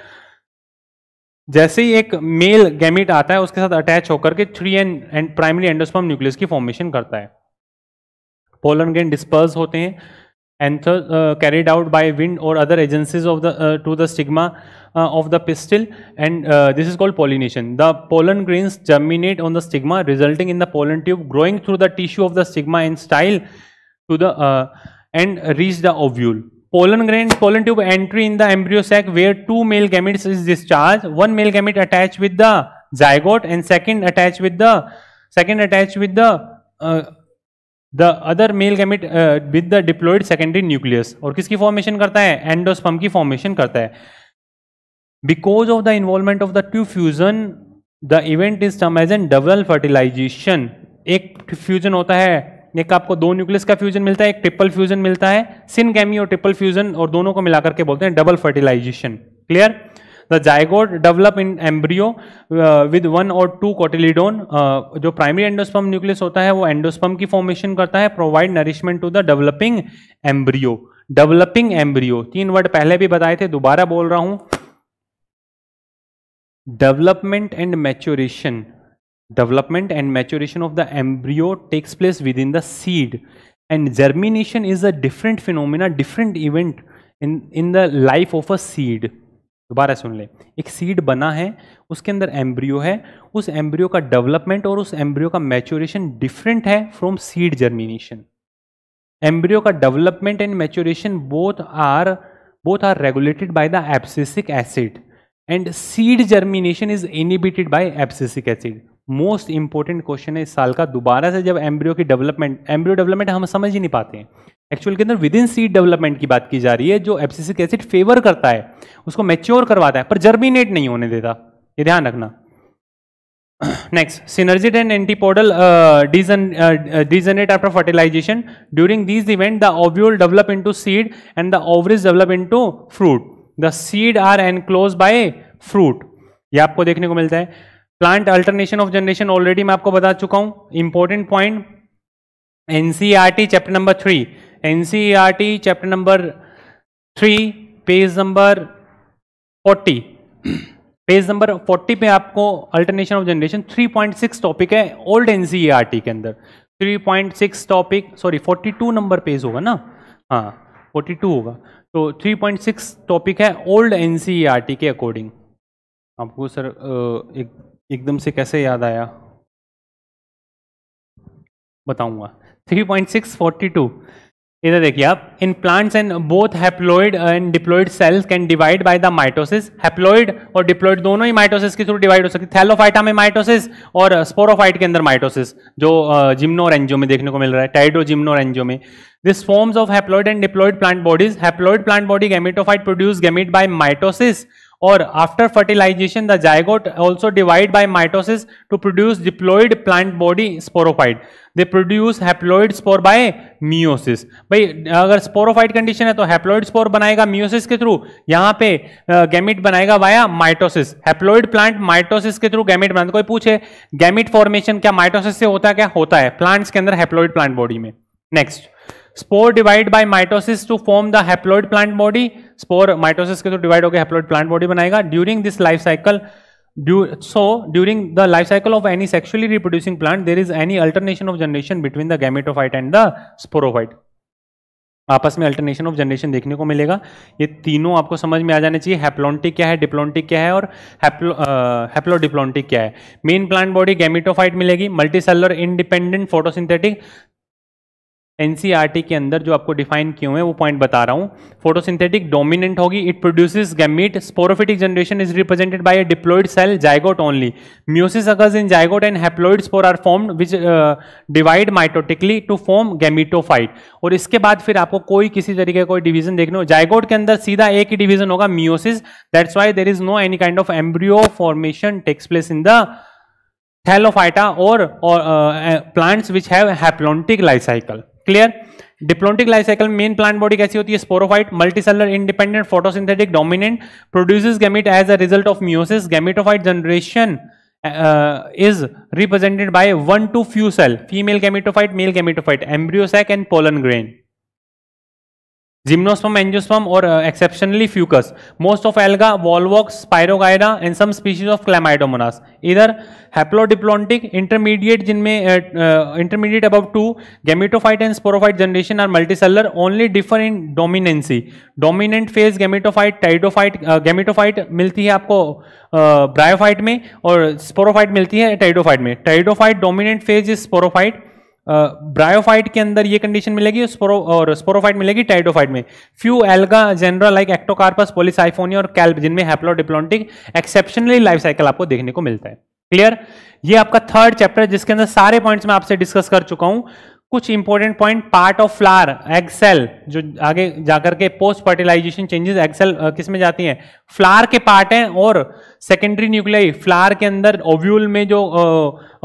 जैसे ही एक male gamete आता है उसके साथ अटैच होकर के three and and primary endosperm nucleus की फॉर्मेशन करता है पोलन गेन डिस्पर्स होते हैं and uh, carried out by wind or other agencies of the uh, to the stigma uh, of the pistil and this is called pollination. The pollen grains germinate on the stigma resulting in the pollen tube growing through the tissue of the stigma and style to the and reach the ovule pollen grain pollen tube entry in the embryo sac where two male gametes is discharged one male gamete attached with the zygote and second attached with the second attached with the uh, the other male gamete with the diploid secondary nucleus और किसकी formation करता है endosperm की formation करता है because of the involvement of the two fusion the event is term as an double fertilization एक fusion होता है एक आपको दो न्यूक्लियस का फ्यूजन मिलता है एक ट्रिपल फ्यूजन मिलता है गैमी और ट्रिपल फ्यूजन और दोनों को मिलाकर के बोलते हैं double fertilization clear the zygote develop in embryo with one और टू कोटिलीडोन जो प्राइमरी एंडोस्पम न्यूक्लियस होता है वो एंडोस्पम की फॉर्मेशन करता है provide nourishment to the developing embryo developing embryo तीन वर्ड पहले भी बताए थे दोबारा बोल रहा हूं development and maturation development and maturation of the embryo takes place with in the seed and germination is a different phenomena different event in in the life of a seed दोबारा सुन ले एक सीड बना है उसके अंदर embryo है उस एम्ब्रियो का डेवलपमेंट और उस एम्ब्रियो का मैच्योरेशन डिफरेंट है फ्रॉम सीड जर्मिनेशन एम्ब्रियो का development and maturation both are both are regulated by the abscisic acid and seed germination is inhibited by abscisic acid most important question है इस साल का दोबारा से जब एम्ब्रियो की डेवलपमेंट एम्ब्रियो डेवलपमेंट हम समझ ही नहीं पाते हैं एक्चुअल के अंदर विद इन सीड डेवलपमेंट की बात की जा रही है जो एप्सिसिक एसिड फेवर करता है उसको मेच्योर करवाता है पर जर्मिनेट नहीं होने देता ये ध्यान रखना next synergid and antipodal degenerate after fertilization during this event the ovule develop into seed and the ovaries develop into fruit the seed are enclose by fruit ये आपको देखने को मिलता है plant alternation of generation already मैं आपको बता चुका हूं important point NCERT chapter number three एन chapter number three page number forty page number forty पे आपको alternation of generation three point six topic है ओल्ड एन e के अंदर three point six topic sorry forty two number page होगा ना हाँ forty two होगा तो थ्री पॉइंट सिक्स टॉपिक है ओल्ड एन e के अकॉर्डिंग आपको सर एक एकदम से कैसे याद आया बताऊंगा three point six forty two इधर देखिए आप in plants and both haploid and diploid cells can divide by the mitosis haploid और डिप्लोइड दोनों ही माइटोसिस के थ्रू डिवाइड हो सकती है थैलोफाइटा में माइटोसिस और स्पोरोफाइट uh, के अंदर माइटोसिस जो जिम्नोरेंजो uh, में देखने को मिल रहा है टाइडो जिम्नोरेंजो में this forms of haploid and diploid plant bodies haploid plant body gametophyte produce gamete by mitosis और after fertilization the zygote also divide by mitosis to produce diploid plant body sporophyte they produce haploid spore by meiosis भाई अगर sporophyte condition है तो haploid spore बनाएगा meiosis के through यहाँ पे gamete बनाएगा via mitosis haploid plant mitosis के थ्रू गैमिट बनाते कोई पूछे गैमिट फॉर्मेशन क्या माइटोसिस से होता है क्या होता है प्लांट्स के अंदर हैप्लोइड प्लांट बॉडी में next spore divide by mitosis to form the haploid plant body spore mitosis के थ्रू डिवाइड होकर हैप्लोइड प्लांट बॉडी बनाएगा during this life cycle so during the life cycle of any sexually reproducing plant there is any alternation of generation between the gametophyte and the sporophyte आपस में alternation of generation देखने को मिलेगा ये तीनों आपको समझ में आ जाने चाहिए हैप्लोन्टिक क्या है डिप्लोन्टिक क्या है और हैप्लोडिप्लोन्टिक क्या है मेन प्लांट बॉडी गैमिटोफाइट मिलेगी multicellular independent photosynthetic NCERT e के अंदर जो आपको डिफाइन किए हुए हैं वो पॉइंट बता रहा हूँ फोटोसिंथेटिक डोमिनेंट होगी it produces gamete sporophytic generation is represented by a diploid cell zygote only meiosis occurs in zygote and haploid spore are formed which divide mitotically to form gametophyte और इसके बाद फिर आपको कोई किसी तरीके का कोई डिवीजन देखने हो जाइगोट के अंदर सीधा एक ही डिवीजन होगा meiosis that's why there is no any kind of embryo formation takes place in the Thallophyta और plants which have haplontic life cycle clear diplontic life cycle main plant body कैसी होती है sporophyte multicellular independent photosynthetic dominant produces gamete as a result of meiosis gametophyte generation is represented by one to few cell female gametophyte male gametophyte embryo sac and pollen grain gymnosperm angiosperm और exceptionally Fucus most of algae Volvox Spirogyra and some species of Chlamydomonas इधर haplodiplontic intermediate जिनमें intermediate above two gametophyte and sporophyte generation are multicellular only differ in dominancy dominant phase gametophyte pteridophyte gametophyte मिलती है आपको bryophyte uh, में और sporophyte मिलती है pteridophyte में pteridophyte dominant phase is sporophyte bryophyte के अंदर ये कंडीशन मिलेगी और स्पोरोफाइट मिलेगी टाइडोफाइट में few algae genera like Ectocarpus Polysiphonia और कैल्प जिनमें हैप्लोडिप्लोन्टिक एक्सेप्शनली लाइफ साइकिल आपको देखने को मिलता है क्लियर ये आपका थर्ड चैप्टर जिसके अंदर सारे पॉइंट्स मैं आपसे डिस्कस कर चुका हूं कुछ important point part of flower axile जो आगे जाकर के पोस्ट फर्टिलाइजेशन चेंजेस एक्सेल किस में जाती है फ्लावर के पार्ट हैं और सेकेंडरी न्यूक्लियाई फ्लावर के अंदर ओव्यूल में जो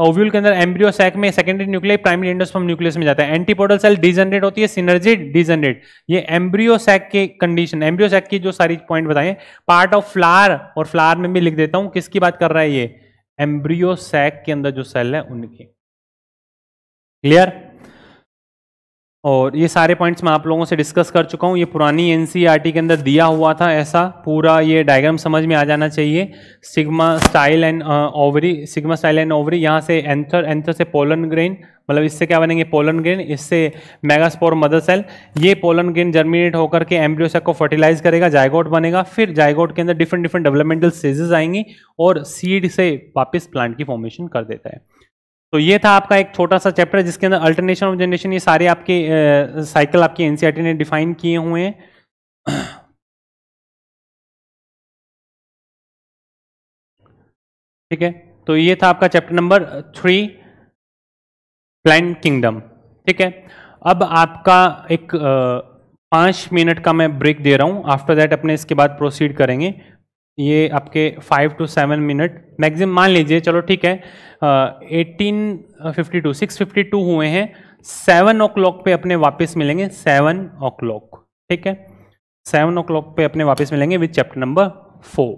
ओव्यूल के अंदर एम्ब्रियो सैक में secondary nuclei primary endosperm nucleus में जाता है एंटीपोडल सेल डिजनरेट होती है सिनर्जी डिजनरेट ये एम्ब्रियो सैक के कंडीशन एम्ब्रियो सैक की जो सारी पॉइंट बताए पार्ट ऑफ फ्लावर और फ्लावर में भी लिख देता हूँ किसकी बात कर रहा है ये एम्ब्रियो सैक के अंदर जो सेल है उनकी क्लियर और ये सारे पॉइंट्स मैं आप लोगों से डिस्कस कर चुका हूँ ये पुरानी एन e के अंदर दिया हुआ था ऐसा पूरा ये डायग्राम समझ में आ जाना चाहिए stigma style and ovary stigma style and ovary यहाँ से एंथर एंथर से पोलन ग्रेन मतलब इससे क्या बनेंगे पोलन ग्रेन इससे मेगास्पोर मदर सेल ये पोलन ग्रेन जर्मिनेट होकर के एम्ब्रियोसेक को फर्टिलाइज करेगा जायगोट बनेगा फिर जायगोट के अंदर डिफरेंट डिफरेंट डेवलपमेंटल स्टेजेस आएंगी और सीड से वापस प्लांट की फॉर्मेशन कर देता है तो ये था आपका एक छोटा सा चैप्टर जिसके अंदर अल्टरनेशन ऑफ जनरेशन ये सारे आपके साइकिल आपकी एनसीईआरटी e ने डिफाइन किए हुए हैं ठीक है तो ये था आपका chapter number three plant kingdom ठीक है अब आपका एक पांच मिनट का मैं ब्रेक दे रहा हूं आफ्टर दैट अपने इसके बाद प्रोसीड करेंगे ये आपके five to seven minute maximum मान लीजिए चलो ठीक है eighteen fifty two six fifty two हुए हैं सेवन ओ क्लॉक पे अपने वापस मिलेंगे सेवन ओ क्लॉक ठीक है सेवन ओ क्लॉक पे अपने वापस मिलेंगे विथ चैप्टर नंबर फोर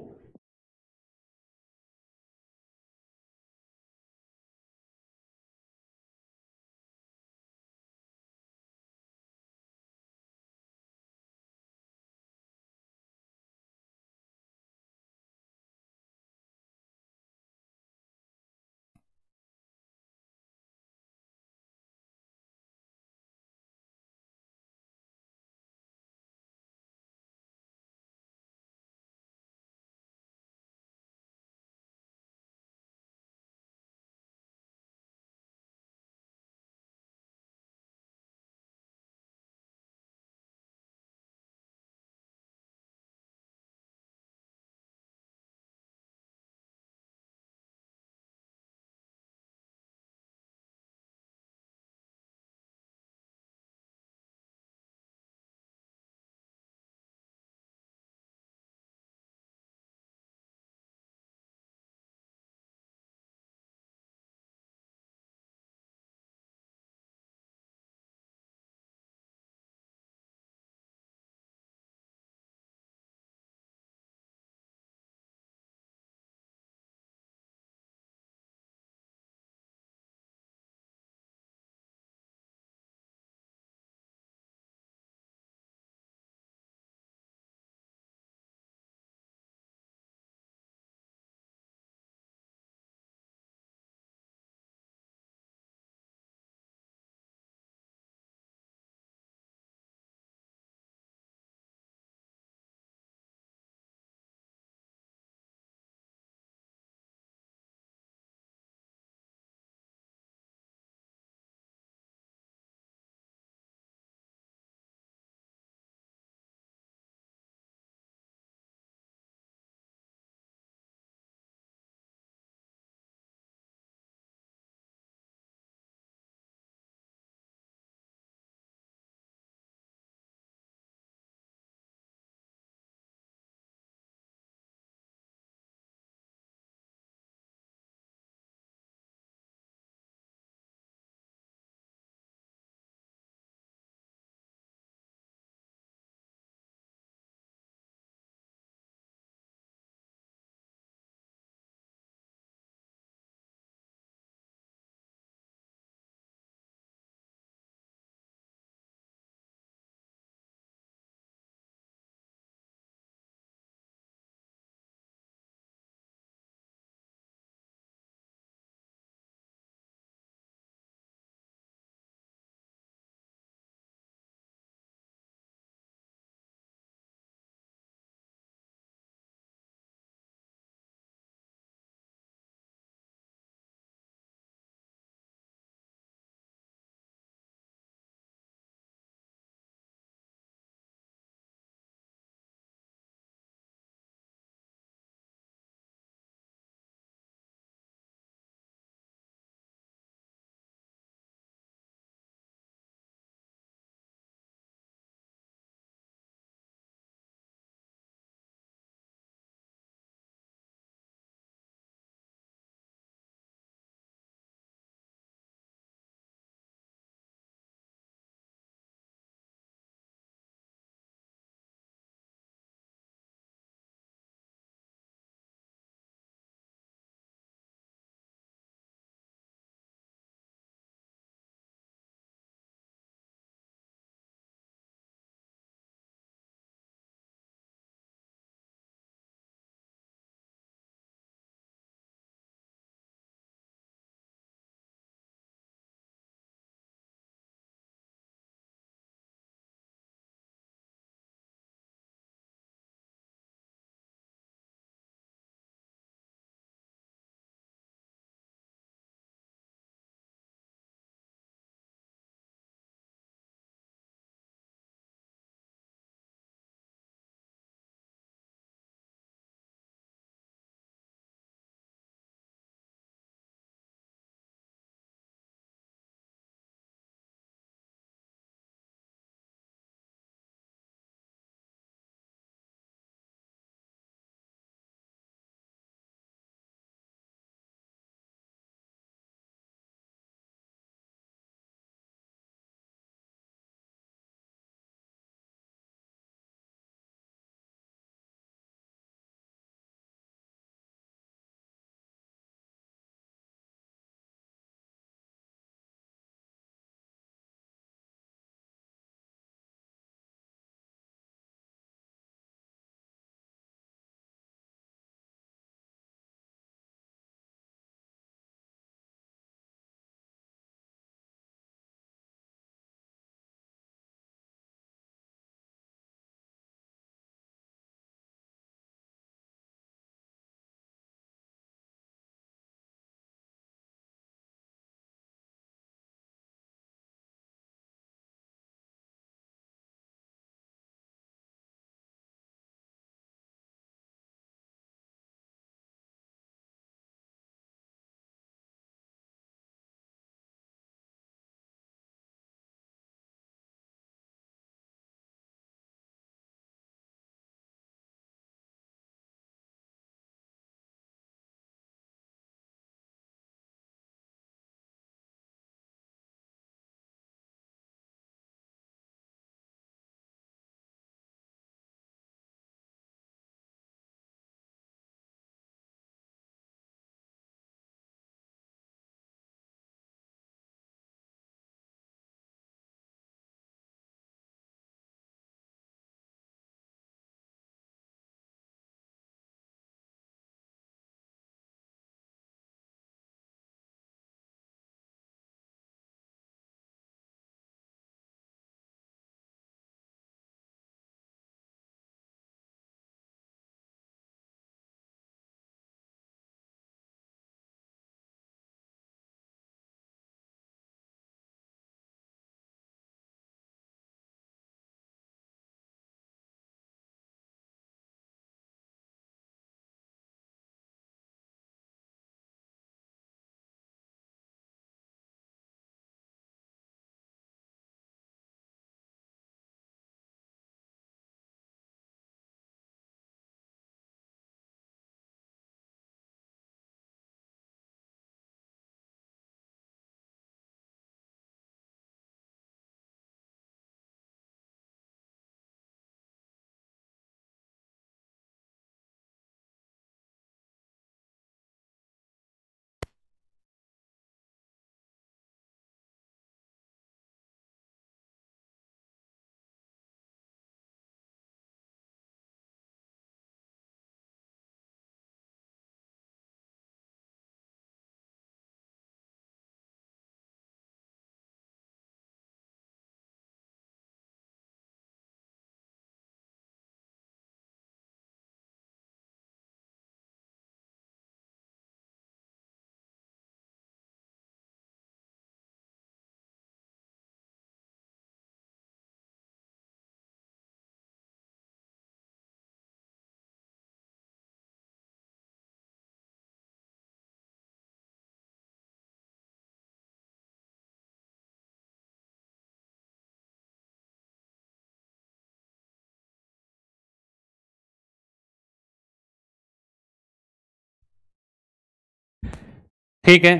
ठीक है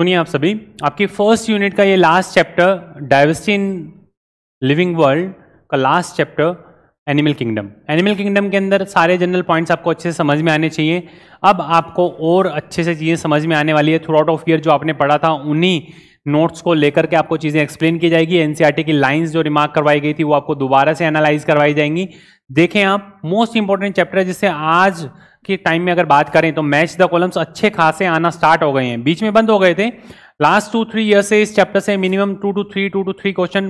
सुनिए आप सभी आपकी फर्स्ट यूनिट का ये last chapter diversity in living world का last chapter animal kingdom animal kingdom के अंदर सारे जनरल पॉइंट्स आपको अच्छे से समझ में आने चाहिए अब आपको और अच्छे से चीज़ें समझ में आने वाली है थ्रू आउट ऑफ ईयर जो आपने पढ़ा था उन्हीं नोट्स को लेकर के आपको चीज़ें एक्सप्लेन की जाएगी एनसीईआरटी e की लाइंस जो रिमार्क करवाई गई थी वो आपको दोबारा से एनालाइज करवाई जाएंगी देखें आप मोस्ट इंपॉर्टेंट चैप्टर जिससे आज के टाइम में अगर बात करें तो मैच द कॉलम्स अच्छे खासे आना स्टार्ट हो गए हैं बीच में बंद हो गए थे लास्ट टू थ्री ईयर से इस चैप्टर से minimum two to three two to three question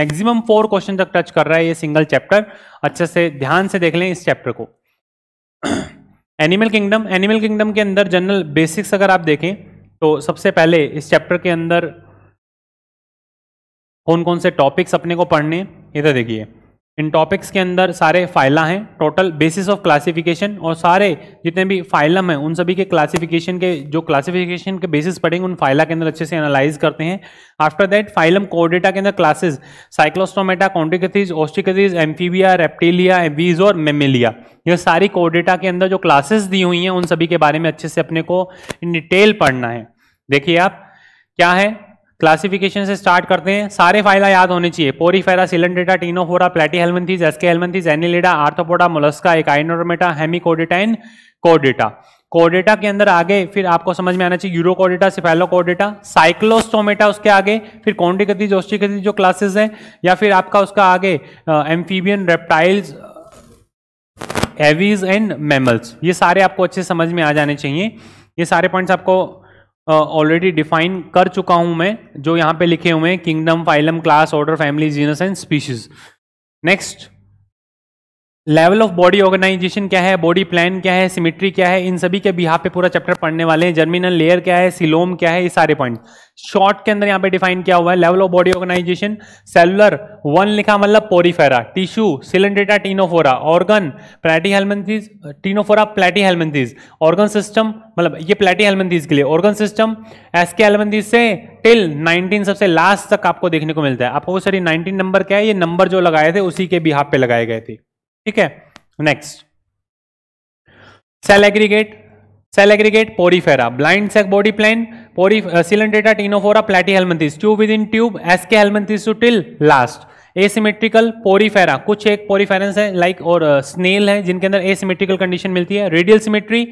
maximum four question तक टच कर रहा है ये सिंगल चैप्टर अच्छे से ध्यान से देख लें इस चैप्टर को एनिमल किंगडम एनिमल किंगडम के अंदर जनरल बेसिक्स अगर आप देखें तो सबसे पहले इस चैप्टर के अंदर कौन कौन से टॉपिक्स अपने को पढ़ने इधर तो देखिए इन टॉपिक्स के अंदर सारे फाइला हैं टोटल बेसिस ऑफ क्लासिफिकेशन और सारे जितने भी फाइलम हैं उन सभी के क्लासिफिकेशन के जो क्लासिफिकेशन के बेसिस पढ़ेंगे उन फाइला के अंदर अच्छे से एनालाइज करते हैं आफ्टर दैट फाइलम कोडेटा के अंदर classes Cyclostomata Chondrichthyes Osteichthyes Amphibia Reptilia Aves और मेमेलिया यह सारी कोडेटा के अंदर जो क्लासेस दी हुई हैं उन सभी के बारे में अच्छे से अपने को इन डिटेल पढ़ना है देखिए आप क्या है क्लासिफिकेशन से स्टार्ट करते हैं सारे फाइला याद होने चाहिए पोरीफेरा सिलेंडेटा टीनोफोरा प्लेटी Helminthes SK Helminthes एनिलेडा Arthropoda Mollusca एकाइनोरमेटा hemichordata and कोडेटा कोडेटा के अंदर आगे फिर आपको समझ में आना चाहिए यूरोकोडेटा सिफेलोकोडेटा साइक्लोस्टोमेटा उसके आगे फिर कौंडिकतीज ओस्टिकतीज जो क्लासेस हैं या फिर आपका उसका आगे amphibian reptiles Aves and mammals ये सारे आपको अच्छे समझ में आ जाने चाहिए ये सारे पॉइंट्स आपको ऑलरेडी डिफाइन कर चुका हूं मैं जो यहां पे लिखे हुए हैं kingdom phylum class order family genus and species next level of body organization क्या है बॉडी प्लान क्या है सिमिट्री क्या है इन सभी के भी यहाँ पे पूरा चैप्टर पढ़ने वाले हैं जर्मिनल लेयर क्या है सिलोम क्या है ये सारे पॉइंट शॉर्ट के अंदर यहाँ पे डिफाइन किया हुआ है level of body organization cellular one लिखा मतलब Porifera tissue Coelenterata Ctenophora organ Platyhelminthes Ctenophora Platyhelminthes organ system मतलब ये प्लेटी हेलमेंथीज के लिए organ system Aschelminthes से टिल 19 सबसे लास्ट तक आपको देखने को मिलता है आपको सर सारी 19 नंबर क्या है ये नंबर जो लगाए थे उसी के भी हाँ पे लगाए गए थे ठीक है next cell aggregate cell aggregate Porifera blind sac body plane पोरी सिलेंडेटा टीनोफोरा प्लेटी helminths tube within tube S के helminths to till last asymmetrical Porifera कुछ एक पोरीफेरेंस है लाइक और स्नेल uh, है जिनके अंदर एसिमेट्रिकल कंडीशन मिलती है radial symmetry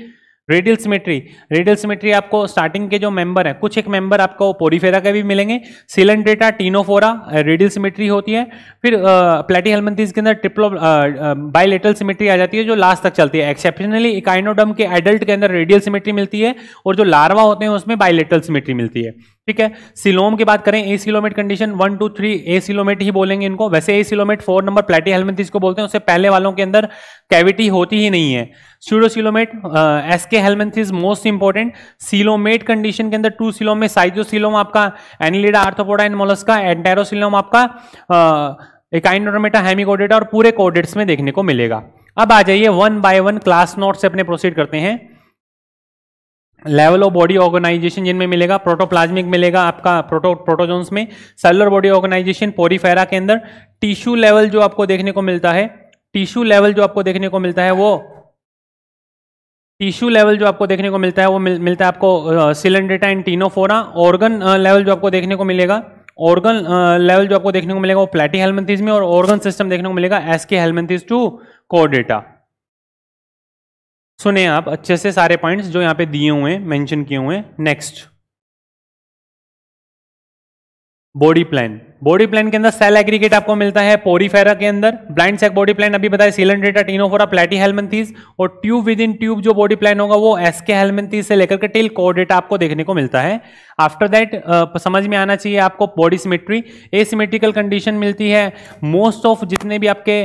radial symmetry radial symmetry आपको स्टार्टिंग के जो मेंबर हैं कुछ एक मेंबर आपको पोरीफेरा के भी मिलेंगे सिलेंड्रेटा टीनोफोरा रेडियल सिमेट्री होती है फिर प्लेटी हेलमेंथीज के अंदर ट्रिप्लो बाइलेटल सिमेट्री आ जाती है जो लास्ट तक चलती है एक्सेप्शनली इकाइनोडम के एडल्ट के अंदर रेडियल सिमेट्री मिलती है और जो लार्वा होते हैं उसमें बायलेटल सिमेट्री मिलती है ठीक है सिलोम की बात करें acoelomate condition one two three acoelomate ही बोलेंगे इनको वैसे acoelomate four number Platyhelminth जिसको बोलते हैं उससे पहले वालों के अंदर कैविटी होती ही नहीं है pseudocoelomate Aschelminth is most important coelomate condition के अंदर टू सिलोम में साइजोसिलोम आपका Annelida Arthropoda and Mollusca enterocoelom आपका एकाइनोटोमेटा हेमिकोडेटा और पूरे कोडेट्स में देखने को मिलेगा अब आ जाइए one by one class note से अपने प्रोसीड करते हैं लेवल ऑफ बॉडी ऑर्गेनाइजेशन जिनमें मिलेगा प्रोटोप्लाज्मिक मिलेगा आपका प्रोटो प्रोटोजोन्स में सेलुलर बॉडी ऑर्गेनाइजेशन पोरीफेरा के अंदर टिश्यू लेवल जो आपको देखने को मिलता है टिश्यू लेवल जो आपको देखने को मिलता है वो टिश्यू लेवल जो आपको देखने को मिलता है वो मिल, मिलता है आपको Coelenterata and Ctenophora organ level जो आपको देखने को मिलेगा ऑर्गन लेवल जो आपको देखने को मिलेगा वो प्लेटी हेलमेंथिस में और ऑर्गन सिस्टम देखने को मिलेगा एसके हेलमेंथीज हेलमेंथिस टू कोडेटा सुने आप अच्छे से सारे पॉइंट्स जो यहां पे दिए हुए मेंशन किए हुए हैं next body plan body plan के अंदर सेल एग्रीगेट आपको मिलता है पोरीफेरा के अंदर ब्लाइंड सेक बॉडी प्लान अभी बताया सिलेंड्रेटा टीनोफोरा प्लेटी हेलमेंथीज और ट्यूब विद इन ट्यूब जो बॉडी प्लान होगा वो एस के हेलमेंथीज से लेकर के टिल कोडेटा आपको देखने को मिलता है आफ्टर दैट समझ में आना चाहिए आपको body symmetry asymmetrical condition मिलती है मोस्ट ऑफ जितने भी आपके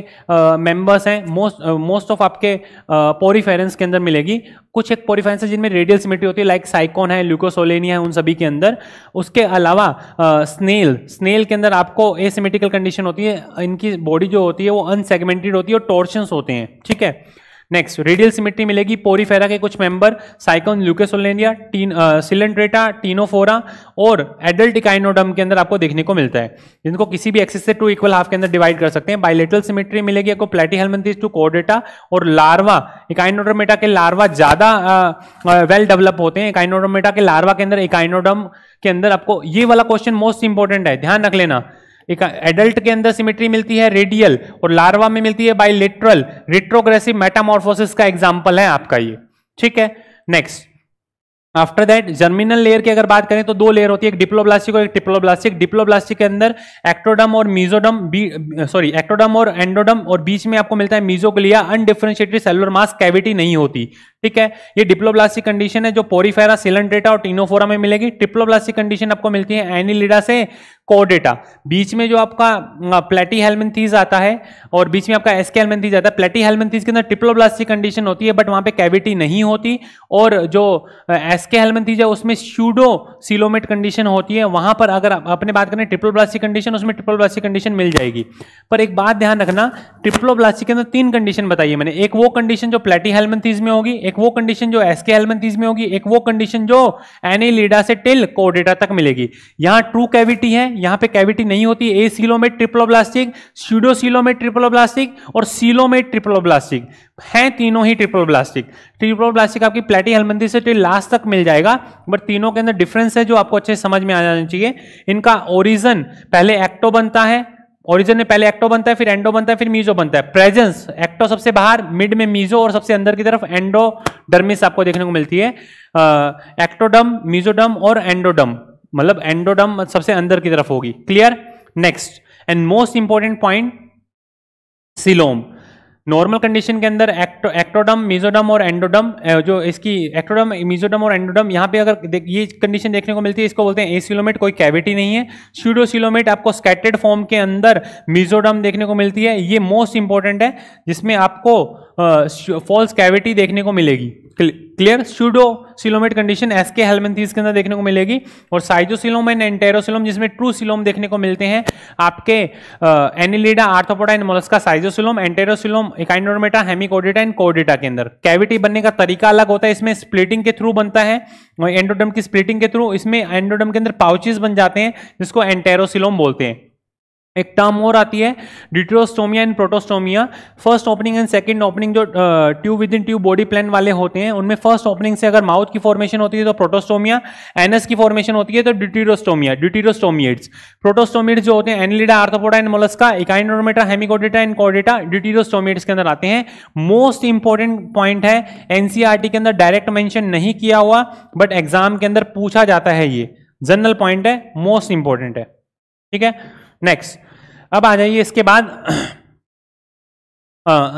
मेंबर्स हैं मोस्ट मोस्ट ऑफ आपके पोरीफेरेंस के अंदर मिलेगी कुछ एक पोरिफाइन है जिनमें रेडियल सिमेट्री होती है लाइक साइकोन है ल्यूकोसोलेनिया है उन सभी के अंदर उसके अलावा आ, स्नेल स्नेल के अंदर आपको एसिमेटिकल कंडीशन होती है इनकी बॉडी जो होती है वो अनसेगमेंटेड होती है और टोर्शंस होते हैं ठीक है नेक्स्ट रेडियल सिमेट्री मिलेगी पोरीफेरा के कुछ मेंबर साइकोन ल्यूकेसोलेंडिया टीन सिलेंड्रेटा टीनोफोरा और एडल्ट इकाइनोडम के अंदर आपको देखने को मिलता है जिनको किसी भी एक्सिस से टू इक्वल हाफ के अंदर डिवाइड कर सकते हैं बाइलेटरल सिमेट्री मिलेगी आपको प्लेटी हेलमेंथिस टू कोडेटा और लार्वा इकाइनोडोमेटा के लार्वा ज्यादा वेल uh, डेवलप uh, होते हैं इकाइनोडोमेटा के लार्वा के अंदर इकाइनोडम के अंदर आपको ये वाला क्वेश्चन मोस्ट इंपॉर्टेंट है ध्यान रख लेना एक एडल्ट के अंदर सिमेट्री मिलती है रेडियल और लार्वा में मिलती है लिटरल रिट्रोग्रेसिव मेटामोर्फोसिस का एग्जाम्पल है आपका ये ठीक है next after that germinal layer की अगर बात करें तो दो लेयर होती है एक डिप्लोब्लास्टिक और एक टिप्लोब्लास्टिक डिप्लोब्लास्टिक के अंदर एक्टोडम और मीजोडम सॉरी एक्टोडम और एंडोडम और बीच में आपको मिलता है mesoglea undifferentiated cellular mass cavity नहीं होती ठीक है ये डिप्लोब्लास्टिक कंडीशन है जो पोरीफेरा सिलेंड्रेटा और टीनोफोरा में मिलेगी डिप्लोब्लास्टिक कंडीशन आपको मिलती है एनिलिडा से कोडेटा बीच में जो आपका प्लेटी हेलमेंथीज आता है और बीच में आपका एसके हेलमेंथीज आता है प्लेटी हेलमेंथीज के अंदर ट्रिप्लोब्लास्टिक कंडीशन होती है बट वहां पे कैविटी नहीं होती और जो एसके हेलमेंथीज है उसमें शूडो सिलोमेट कंडीशन होती है वहां पर अगर अपने बात करें ट्रिप्लोब्लास्टिक कंडीशन उसमें ट्रिप्लोब्लास्टिक कंडीशन मिल जाएगी पर एक बात ध्यान रखना ट्रिप्लोब्लास्टिक के अंदर तीन कंडीशन बताइए मैंने एक वो कंडीशन जो प्लेटी हेलमेंथीज में होगी एक एक वो कंडीशन जो एसके के में होगी एक वो कंडीशन जो लीडा से टिल कोडेटा तक मिलेगी यहां ट्रू कैविटी है यहां पे कैविटी नहीं होती ए सीलो में ट्रिपलोब्लास्टिक स्यूडो सीलो में ट्रिपलोब्लास्टिक और सीलो में ट्रिपलोब्लास्टिक है तीनों ही ट्रिपलोब्लास्टिक ट्रिपलोब्लास्टिक आपकी प्लेटी हेलमंदी से टिल लास्ट तक मिल जाएगा बट तीनों के अंदर डिफरेंस है जो आपको अच्छे समझ में आ जाना चाहिए इनका ओरिजन पहले एक्टो बनता है ओरिजिन में पहले एक्टो बनता है फिर एंडो बनता है फिर मीजो बनता है प्रेजेंस एक्टो सबसे बाहर मिड में मीजो और सबसे अंदर की तरफ एंडो डर्मिस आपको देखने को मिलती है एक्टोडम मीजोडम और एंडोडम मतलब एंडोडम सबसे अंदर की तरफ होगी clear next and most important point coelom normal condition के अंदर एक्टो, एक्टोडम मिजोडम और एंडोडम जो इसकी एक्टोडम मिजोडम और एंडोडम यहाँ पे अगर ये कंडीशन देखने को मिलती है इसको बोलते हैं एसिलोमेट कोई कैविटी नहीं है स्यूडोसिलोमेट आपको स्कैटेड फॉर्म के अंदर मिजोडम देखने को मिलती है ये मोस्ट इंपॉर्टेंट है जिसमें आपको फॉल्स कैविटी देखने को मिलेगी clear pseudocoelomate condition Aschelminthes के अंदर देखने को मिलेगी और साइजोसिलोम एंड एंटेरोसिलोम जिसमें ट्रू सिलोम देखने को मिलते हैं आपके Annelida Arthropoda and Mollusca schizocoelom enterocoelom Echinodermata Hemichordata and कोडिटा के अंदर कैविटी बनने का तरीका अलग होता है इसमें स्प्लिटिंग के थ्रू बनता है एंडोडम की स्प्लिटिंग के थ्रू इसमें एंडोडम के अंदर पाउचेज बन जाते हैं जिसको एंटेरोसिलोम बोलते हैं एक टर्म और आती है Deuterostomia and Protostomia first opening and second opening जो tube within tube body plan वाले होते हैं उनमें फर्स्ट ओपनिंग से अगर माउथ की फॉर्मेशन होती है तो प्रोटोस्टोमिया एनएस की फॉर्मेशन होती है तो डिटीरोस्टोमिया डिटीरोस्टोमिएट्स प्रोटोस्टोमिड्स जो होते हैं Annelida Arthropoda and Mollusca इकाइनोमेटा hemichordata and कॉडेटा डिटीरोस्टोमिएट्स के अंदर आते हैं मोस्ट इंपॉर्टेंट पॉइंट है एनसीआरटी e के अंदर डायरेक्ट मैंशन नहीं किया हुआ बट एग्जाम के अंदर पूछा जाता है ये जनरल पॉइंट है मोस्ट इंपॉर्टेंट है ठीक है नेक्स्ट अब आ जाइए इसके बाद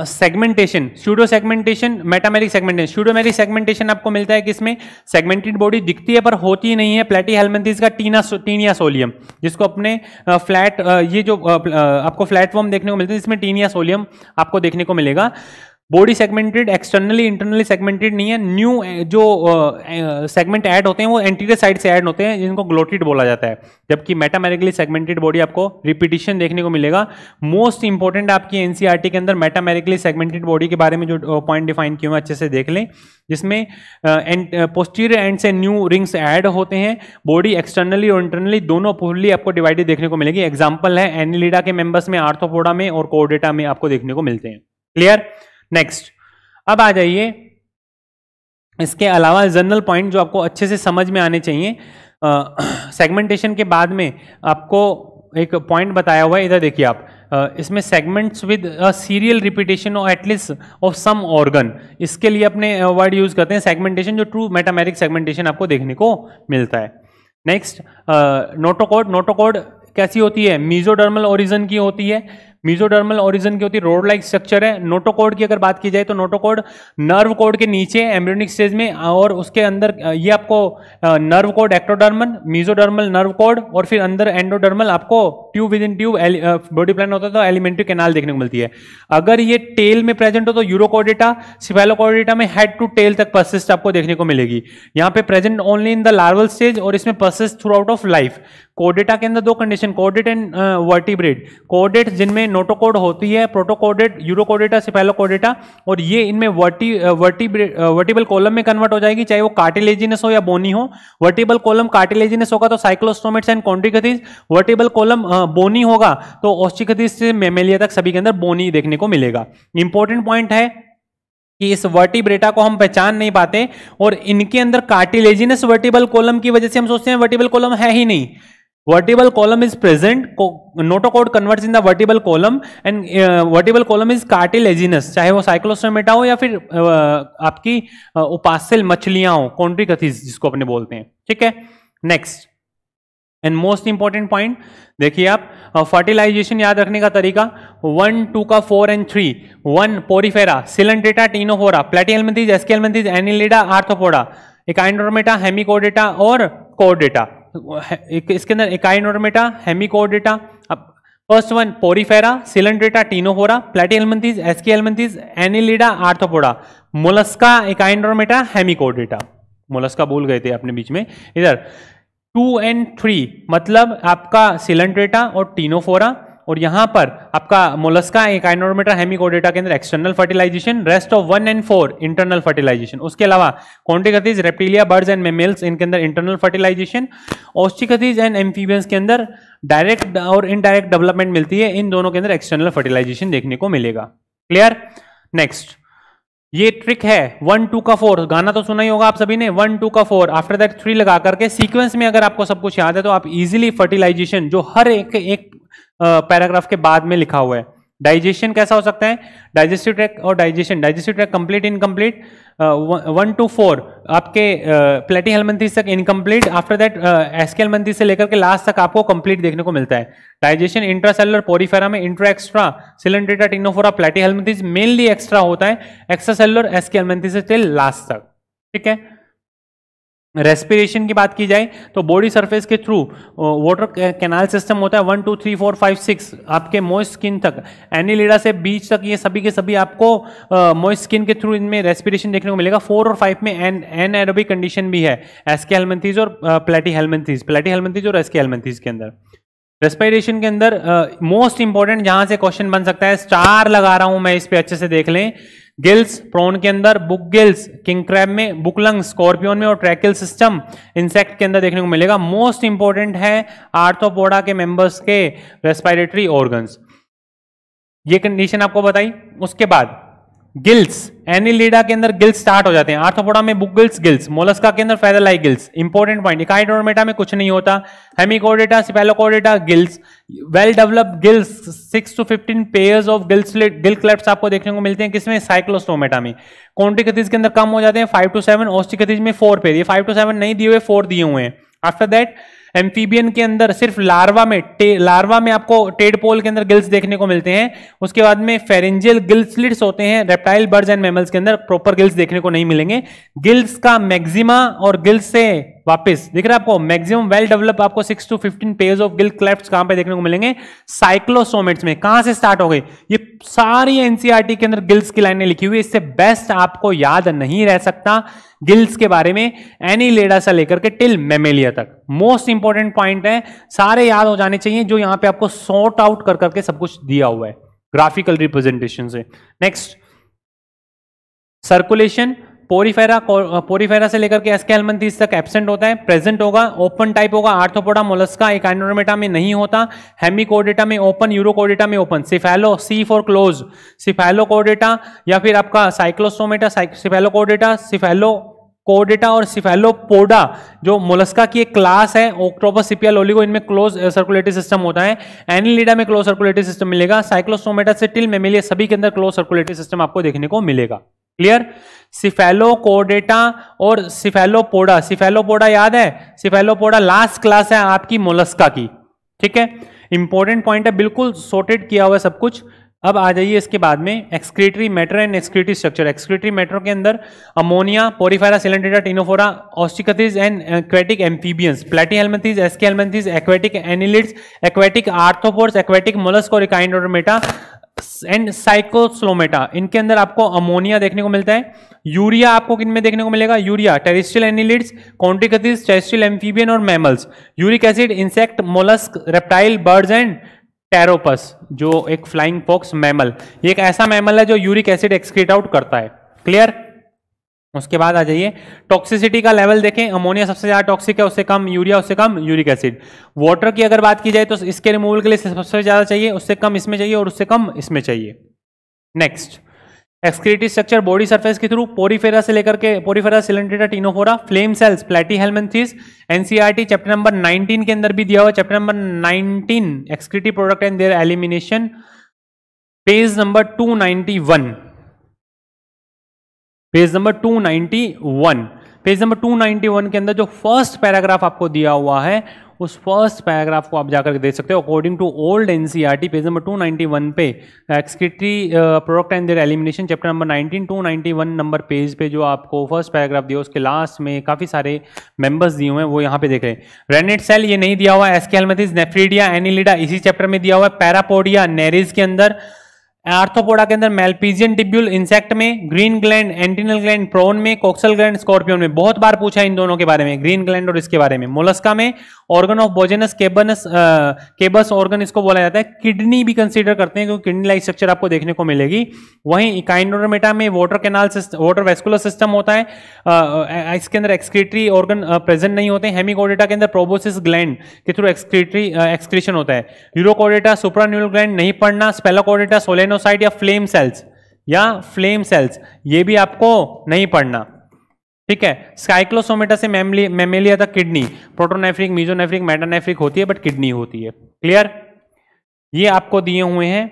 segmentation pseudo segmentation metameric segmentation pseudometameric segmentation आपको मिलता है कि इसमें सेगमेंटेड बॉडी दिखती है पर होती नहीं है प्लेटी हेलमेंथिस का टीना टीनिया सोलियम जिसको अपने फ्लैट ये जो आपको फ्लैटफॉर्म देखने को मिलता है इसमें टीनिया सोलियम आपको देखने को मिलेगा body segmented externally internally segmented नहीं है न्यू eh, जो सेगमेंट uh, ऐड होते हैं वो एंटीरियर साइड से ऐड होते हैं जिनको ग्लोटिड बोला जाता है जबकि मेटामेरिकली सेगमेंटेड बॉडी आपको रिपीटिशन देखने को मिलेगा मोस्ट इंपॉर्टेंट आपकी एनसीईआरटी e के अंदर मेटामेरिकली सेगमेंटेड बॉडी के बारे में जो पॉइंट eh, डिफाइन किए हुए अच्छे से देख लें जिसमें पोस्टीरियर eh, एंड से न्यू रिंग्स ऐड होते हैं बॉडी एक्सटर्नली और इंटरनली दोनों फुल्ली आपको डिवाइडेड देखने को मिलेगी एग्जाम्पल है एनिलिडा के मेंबर्स में आर्थोपोडा में और कोडेटा में आपको देखने को मिलते हैं क्लियर नेक्स्ट अब आ जाइए इसके अलावा जनरल पॉइंट जो आपको अच्छे से समझ में आने चाहिए सेगमेंटेशन के बाद में आपको एक पॉइंट बताया हुआ है इधर देखिए आप इसमें सेगमेंट्स विद सीरियल रिपीटेशन और एटलीस्ट ऑफ सम ऑर्गन इसके लिए अपने वर्ड यूज करते हैं सेगमेंटेशन जो ट्रू मेटामेरिक सेगमेंटेशन आपको देखने को मिलता है नेक्स्ट नोटोकोड नोटोकोड कैसी होती है मीजोडर्मल ओरिजन की होती है मीजोडर्मल ओरिजन की होती है रोड लाइक स्ट्रक्चर है नोटोकोड की अगर बात की जाए तो नोटोकोड नर्व कोड के नीचे एम्ब्रियोनिक स्टेज में और उसके अंदर ये आपको nerve cord ectodermal mesodermal nerve cord और फिर अंदर एंडोडर्मल आपको tube within tube body plan होता है तो एलिमेंट्री कैनाल देखने को मिलती है अगर ये टेल में प्रेजेंट हो तो यूरोकोडेटा सिफेलोकोडेटा में हेड टू टेल तक परसिस्ट आपको देखने को मिलेगी यहाँ पे present only in the larval stage और इसमें persist throughout of life कोडेटा के अंदर दो condition caudate and vertebrate caudate जिनमें नोटोकोड होती है प्रोटोकोडेट यूरोकोडेटा सिपेलोकोडेटा और ये इनमें वर्टी वर्टिब्रेड वर्टिबल कॉलम में कन्वर्ट हो जाएगी चाहे वो कार्टिलेजिनस हो या बोनी हो वर्टिबल कॉलम कार्टिलेजिनस होगा तो cyclostomates and Chondrichthyes vertebral column bony होगा तो ओस्टिकथि से मेमेलिया तक सभी के अंदर बोनी देखने को मिलेगा इंपॉर्टेंट पॉइंट है कि इस वर्टिब्रेटा को हम पहचान नहीं पाते और इनके अंदर कार्टिलेजिनस वर्टिबल कॉलम की वजह से हम सोचते हैं वर्टिबल कॉलम है ही नहीं vertebral column is present notochord converts in the vertebral column and uh, vertebral column is cartilaginous चाहे वो साइक्लोसोमेटा हो या फिर uh, आपकी uh, उपासिल मछलियां हो कॉन्ट्रिकथिस जिसको अपने बोलते हैं ठीक है next and most important point देखिए आप फर्टिलाइजेशन याद रखने का तरीका वन टू का four and three one Porifera Coelenterata Ctenophora Platyhelminthes Aschelminthes Annelida Arthropoda Echinodermata Hemichordata और कोडेटा इसके अंदर इकाइनोरमेटा हेमिकोडेटा अब first one Porifera Coelenterata Ctenophora Platyhelminthes Aschelminthes Annelida Arthropoda Mollusca Echinodermata Hemichordata Mollusca बोल गए थे अपने बीच में इधर टू एंड थ्री मतलब आपका सिलेंट्रेटा और टीनोफोरा और यहां पर आपका मोलस्का एक आइनोमीटर हेमिकोडेटा के अंदर external fertilisation rest of one and four internal fertilisation उसके अलावा Chondrichthyes Reptilia birds and mammals इनके अंदर internal fertilisation Osteichthyes and amphibians के अंदर डायरेक्ट और इनडायरेक्ट डेवलपमेंट मिलती है इन दोनों के अंदर एक्सटर्नल फर्टिलाइजेशन देखने को मिलेगा क्लियर नेक्स्ट ये ट्रिक है वन टू का फोर गाना तो सुना ही होगा आप सभी ने वन टू का फोर आफ्टर दैट थ्री लगा करके सीक्वेंस में अगर आपको सब कुछ याद है तो आप इजिली फर्टिलाइजेशन जो हर एक एक पैराग्राफ के बाद में लिखा हुआ है डाइजेशन कैसा हो सकता है डाइजेस्टिव ट्रैक और digestion digestive tract complete incomplete one two four आपके प्लेटी हेलमेंथीज तक incomplete after that Aschelminthes से लेकर के लास्ट तक आपको कंप्लीट देखने को मिलता है डाइजेशन सेलर पोरीफेरा में intra extra Coelenterata Ctenophora Platyhelminthes mainly extra होता है एक्स्ट्रा सेलर एसके हेलमंथी से लास्ट तक ठीक है रेस्पिरेशन की बात की जाए तो बॉडी सरफेस के थ्रू वाटर कैनाल सिस्टम होता है one two three four five six आपके मोइस्ट स्किन तक एनीलिडा से बीच तक ये सभी के सभी आपको मोइस्ट स्किन के थ्रू इनमें रेस्पिरेशन देखने को मिलेगा फोर और फाइव में एन एन एरोबिक कंडीशन भी है एसके हेलमेंथीज और प्लेटी हेलमेंथीज प्लेटी हेलमेंथीज और एसके हेलमेंथीज के अंदर रेस्पिरेशन के अंदर मोस्ट इंपॉर्टेंट जहां से क्वेश्चन बन सकता है स्टार लगा रहा हूं मैं इस पर अच्छे से देख लें गिल्स प्रॉन के अंदर बुक गिल्स किंग क्रैब में बुकलंग स्कॉर्पियन में और ट्रैकल सिस्टम इंसेक्ट के अंदर देखने को मिलेगा मोस्ट इंपॉर्टेंट है आर्थोपोडा के मेंबर्स के रेस्पायरेटरी ऑर्गन्स ये कंडीशन आपको बताई उसके बाद गिल्स एनिलीडा के अंदर गिल्स स्टार्ट हो जाते हैं आर्थोपोडा में बुक गिल्स गिल्स मोलस्का के अंदर feather like gills important point Echinodermata में कुछ नहीं होता Hemichordata Cephalochordata gills well develop gills six to fifteen pairs of gills gill clefts आपको देखने को मिलते हैं किसमें साइक्लोस्टोमेटा में कॉन्ट्रिकथीज के अंदर कम हो जाते हैं फाइव टू सेवन ऑस्टिकथीज में फोर पेयर ये फाइव टू सेवन नहीं दिए हुए फोर दिए हुए हैं आफ्टर दैट एम्फीबियन के अंदर सिर्फ लार्वा में लार्वा में आपको टेडपोल के अंदर गिल्स देखने को मिलते हैं उसके बाद में फेरेंजियल गिल्सलिट्स होते हैं रेप्टाइल बर्ड्स एंड मेमल्स के अंदर प्रॉपर गिल्स देखने को नहीं मिलेंगे गिल्स का मैक्सिमा और गिल्स से वापस दिख रहा है आपको मैक्सिमम वेल डेवलप आपको six to fifteen pairs of gill cleft कहां पे देखने को मिलेंगे साइक्लोसोमेट्स में कहां से स्टार्ट हो गए ये सारी एनसीआरटी e के अंदर गिल्स की लाइनें लिखी हुई इससे बेस्ट आपको याद नहीं रह सकता गिल्स के बारे में एनी लेडा से लेकर के टिल मेमेलिया तक मोस्ट इंपॉर्टेंट पॉइंट है सारे याद हो जाने चाहिए जो यहां पर आपको सॉर्ट आउट कर करके सब कुछ दिया हुआ है ग्राफिकल रिप्रेजेंटेशन से नेक्स्ट सर्कुलेशन पोरीफेरा पोरीफेरा से लेकर के एस्केलमंथीस तक एबसेंट होता है प्रेजेंट होगा ओपन टाइप होगा आर्थोपोडा मोलस्का एक एनोरमेटा में नहीं होता हेमिकोडेटा में ओपन यूरोकोडेटा में open cephalo C for close Cephalochordata या फिर आपका साइक्लोसोमेटा सिफेलोकोडेटा सिफेलो कोडेटा और सिफेलोपोडा जो मोलस्का की एक क्लास है सिपियल ओलिगो इनमें क्लोज सर्कुलेटरी सिस्टम होता है एनिलीडा में क्लोज सर्कुलेटरी सिस्टम मिलेगा साइक्लोसोमेटा से टिल मेमेलिया सभी के अंदर क्लोज सर्कुलेटरी सिस्टम आपको देखने को मिलेगा क्लियर सिफेलोकोडेटा और सिफेलोपोडा सिफेलोपोडा याद है सिफेलोपोडा लास्ट क्लास है आपकी मोलस्का की ठीक है इंपॉर्टेंट पॉइंट है बिल्कुल सॉर्टेड किया हुआ है सब कुछ अब आ जाइए इसके बाद में excretory matter and excretory structure excretory matter के अंदर ammonia Porifera Coelenterata Ctenophora Osteichthyes and aquatic amphibians Platyhelminthes Aschelminthes aquatic annelids aquatic arthropods aquatic mollusc और इकाइंडोरमेटा एंड साइकोस्लोमेटा इनके अंदर आपको अमोनिया देखने को मिलता है यूरिया आपको किन में देखने को मिलेगा urea terrestrial annelids Chondrichthyes terrestrial amphibian और mammals uric acid insect mollusc reptile birds and Pteropus जो एक फ्लाइंग पॉक्स मैमल ये एक ऐसा मैमल है जो यूरिक एसिड एक्सक्रीट आउट करता है क्लियर उसके बाद आ जाइए टॉक्सिसिटी का लेवल देखें अमोनिया सबसे ज़्यादा टॉक्सिक है उससे कम यूरिया उससे कम यूरिक एसिड वाटर की अगर बात की जाए तो इसके रिमूवल के लिए सबसे ज़्यादा चाहिए उससे कम इसमें चाहिए और उससे कम इसमें चाहिए next excretive structure body surface के थ्रू पोरीफेरा से लेकर के Porifera Coelenterata Ctenophora flame cells Platyhelminthes NCERT chapter number 19 के अंदर भी दिया हुआ chapter number 19 excretive product and their elimination page number 291 page number 291 page number 291 के अंदर जो फर्स्ट पैराग्राफ आपको दिया हुआ है उस फर्स्ट पैराग्राफ को आप जाकर देख सकते हो according to old NCERT page number 291 पे excretory product and their elimination chapter number 19 291 number page पे जो आपको फर्स्ट पैराग्राफ दिया उसके लास्ट में काफ़ी सारे मेंबर्स दिए हुए हैं वो यहाँ पे देख रहे हैं रेनेट सेल ये नहीं दिया हुआ एलमेथिस नेफ्रीडिया एनिलिडा इसी चैप्टर में दिया हुआ है पैरापोडिया नेरिज के अंदर आर्थोपोडा के अंदर मेलपीजियन टिब्यूल इंसेक्ट में green gland antennal gland prawn में कोक्सल ग्लैंड स्कॉर्पियन में बहुत बार पूछा इन दोनों के बारे में ग्रीन ग्लैंड और इसके बारे में मोलस्का में ऑर्गन ऑफ बोजेनस केबनस केबस ऑर्गन इसको बोला जाता है किडनी भी कंसिडर करते हैं क्योंकि किडनी लाइक स्ट्रक्चर आपको देखने को मिलेगी वहीं काइनोडोमेटा में water canal water vascular system होता है इसके अंदर एक्सक्रीटरी ऑर्गन प्रेजेंट नहीं होते हेमिकोडेटा के अंदर प्रोबोसिस ग्लैंड के थ्रू एक्सक्रीटरी एक्सक्रीशन होता है यूरोकोडेटा सुप्रान्यूल ग्लैंड नहीं पड़ना स्पेलोकोडेटा सोलेनो कैरोसाइट या फ्लेम सेल्स या फ्लेम सेल्स ये भी आपको नहीं पढ़ना ठीक है स्काइक्लोसोमेटा से मेमेलिया तक किडनी प्रोटोनेफ्रिक मीजोनेफ्रिक मेटानेफ्रिक होती है बट किडनी होती है क्लियर ये आपको दिए हुए हैं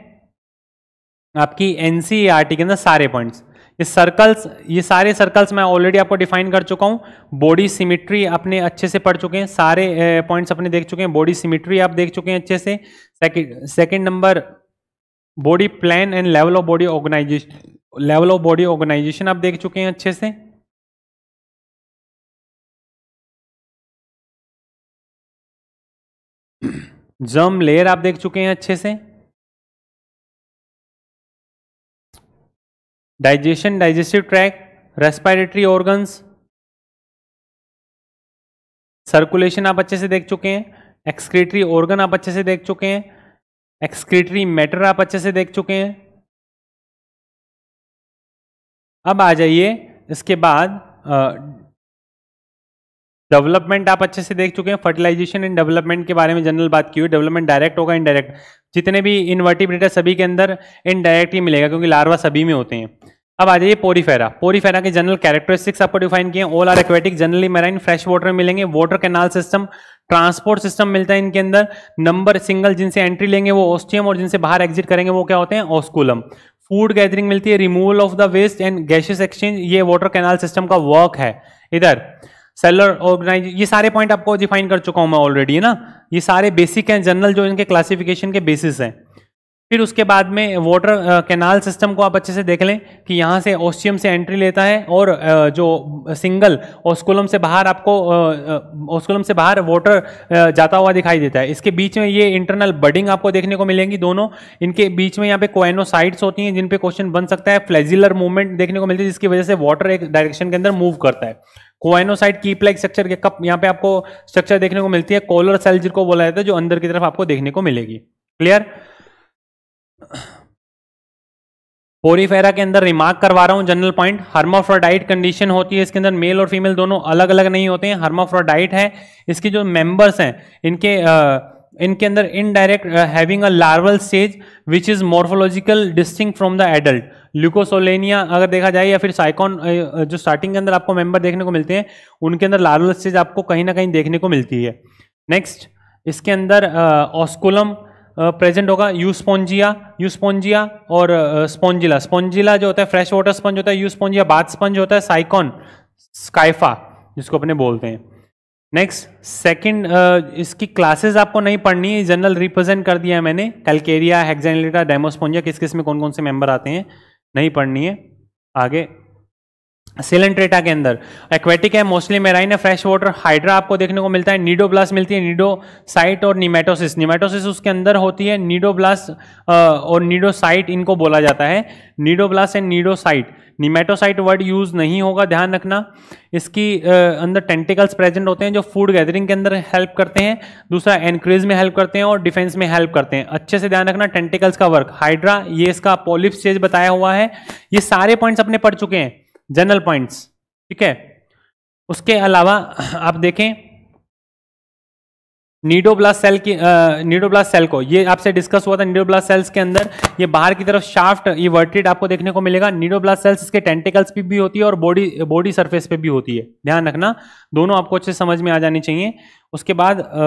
आपकी एनसीईआरटी e के अंदर सारे पॉइंट्स ये सर्कल्स ये सारे सर्कल्स मैं ऑलरेडी आपको डिफाइन कर चुका हूँ बॉडी सिमिट्री अपने अच्छे से पढ़ चुके हैं सारे पॉइंट्स अपने देख चुके हैं बॉडी सिमिट्री आप देख चुके हैं अच्छे से second number body plan and level of body organisation level of body organisation आप देख चुके हैं अच्छे से जम लेयर आप देख चुके हैं अच्छे से digestion digestive tract respiratory organs circulation आप अच्छे से देख चुके हैं एक्सक्रेटरी ऑर्गन आप अच्छे से देख चुके हैं एक्सक्रीटरी मैटर आप अच्छे से देख चुके हैं अब आ जाइए इसके बाद डेवलपमेंट आप अच्छे से देख चुके हैं फर्टिलाइजेशन एंड डेवलपमेंट के बारे में जनरल बात की हुई डेवलपमेंट डायरेक्ट होगा इनडायरेक्ट जितने भी इन्वर्टिब्रेटर सभी के अंदर इनडायरेक्ट ही मिलेगा क्योंकि लार्वा सभी में होते हैं अब आ जाइए पोरीफेरा पोरीफेरा के जनरल कैरेक्टरिस्टिक्स आपको डिफाइन किए all are aquatic generally marine fresh water में मिलेंगे water canal system transport system मिलता है इनके अंदर नंबर सिंगल जिनसे एंट्री लेंगे वो ऑस्टियम और जिनसे बाहर एग्जिट करेंगे वो क्या होते हैं ऑस्कुलम फूड गैदरिंग मिलती है removal of the waste and gases exchange ये वाटर कैनाल सिस्टम का वर्क है इधर सेलर ऑर्गेनाइज ये सारे पॉइंट आपको डिफाइन कर चुका हूं मैं ऑलरेडी है ना ये सारे बेसिक हैं जनरल जो इनके क्लासिफिकेशन के बेसिस हैं फिर उसके बाद में वाटर कैनाल सिस्टम को आप अच्छे से देख लें कि यहाँ से ओस्टियम से एंट्री लेता है और जो सिंगल ओस्कुलम से बाहर आपको ओस्कुलम से बाहर वाटर जाता हुआ दिखाई देता है इसके बीच में ये इंटरनल बडिंग आपको देखने को मिलेंगी दोनों इनके बीच में यहाँ पे कोएनोसाइट्स होती हैं जिन पर क्वेश्चन बन सकता है फ्लेजिलर मूवमेंट देखने को मिलती है जिसकी वजह से वाटर एक डायरेक्शन के अंदर मूव करता है कोएनोसाइट कीप लाइक स्ट्रक्चर के कप यहाँ पे आपको स्ट्रक्चर देखने को मिलती है कोलर सेल जिनको बोला जाता है जो अंदर की तरफ आपको देखने को मिलेगी क्लियर पोरीफेरा के अंदर रिमार्क करवा रहा हूं जनरल पॉइंट हर्माफ्रोडाइट कंडीशन होती है इसके अंदर मेल और फीमेल दोनों अलग अलग नहीं होते हैं हर्माफ्रोडाइट है इसके जो मेंबर्स हैं इनके आ, इनके अंदर indirect having a larval stage which is morphological distinct from the adult Leucosolenia अगर देखा जाए या फिर साइकॉन जो स्टार्टिंग के अंदर आपको मेंबर देखने को मिलते हैं उनके अंदर लार्वल स्टेज आपको कहीं ना कहीं देखने को मिलती है नेक्स्ट इसके अंदर ऑस्कुलम प्रेजेंट होगा यूस्पोंजिया यूस्पोंजिया और स्पॉन्जिला स्पॉन्जिला जो होता है फ्रेश वाटर स्पंज होता है यूस्पोंजिया बाथ स्पंज होता है साइकॉन स्काइफा जिसको अपने बोलते हैं नेक्स्ट सेकंड इसकी क्लासेस आपको नहीं पढ़नी है जनरल रिप्रेजेंट कर दिया है मैंने कैलकेरिया हेक्जेनलिटा डेमोस्पोंजिया किस किस में कौन कौन से मेंबर आते हैं नहीं पढ़नी है आगे सिलेंट्रेटा के अंदर एक्वेटिक है मोस्टली मेराइन है फ्रेश वाटर हाइड्रा आपको देखने को मिलता है नीडो मिलती है नीडो और निमेटोसिस निमेटोसिस उसके अंदर होती है नीडो और नीडो इनको बोला जाता है cnido and cnido nematocyte word use नहीं होगा ध्यान रखना इसकी अंदर टेंटिकल्स प्रेजेंट होते हैं जो फूड गैदरिंग के अंदर हेल्प करते हैं दूसरा एनक्रीज में हेल्प करते हैं और डिफेंस में हेल्प करते हैं अच्छे से ध्यान रखना टेंटिकल्स का वर्क हाइड्रा ये इसका पॉलिप स्टेज बताया हुआ है ये सारे पॉइंट्स अपने पढ़ चुके हैं जनरल पॉइंट्स ठीक है उसके अलावा आप देखें नीडोब्लास्ट सेल की नीडोब्लास्ट सेल को ये आपसे डिस्कस हुआ था नीडोब्लास्ट सेल्स के अंदर ये बाहर की तरफ शाफ्ट ये वर्टेड आपको देखने को मिलेगा नीडोब्लास्ट सेल्स इसके टेंटिकल्स पे भी होती है और बॉडी बॉडी सरफेस पे भी होती है ध्यान रखना दोनों आपको अच्छे समझ में आ जानी चाहिए उसके बाद आ,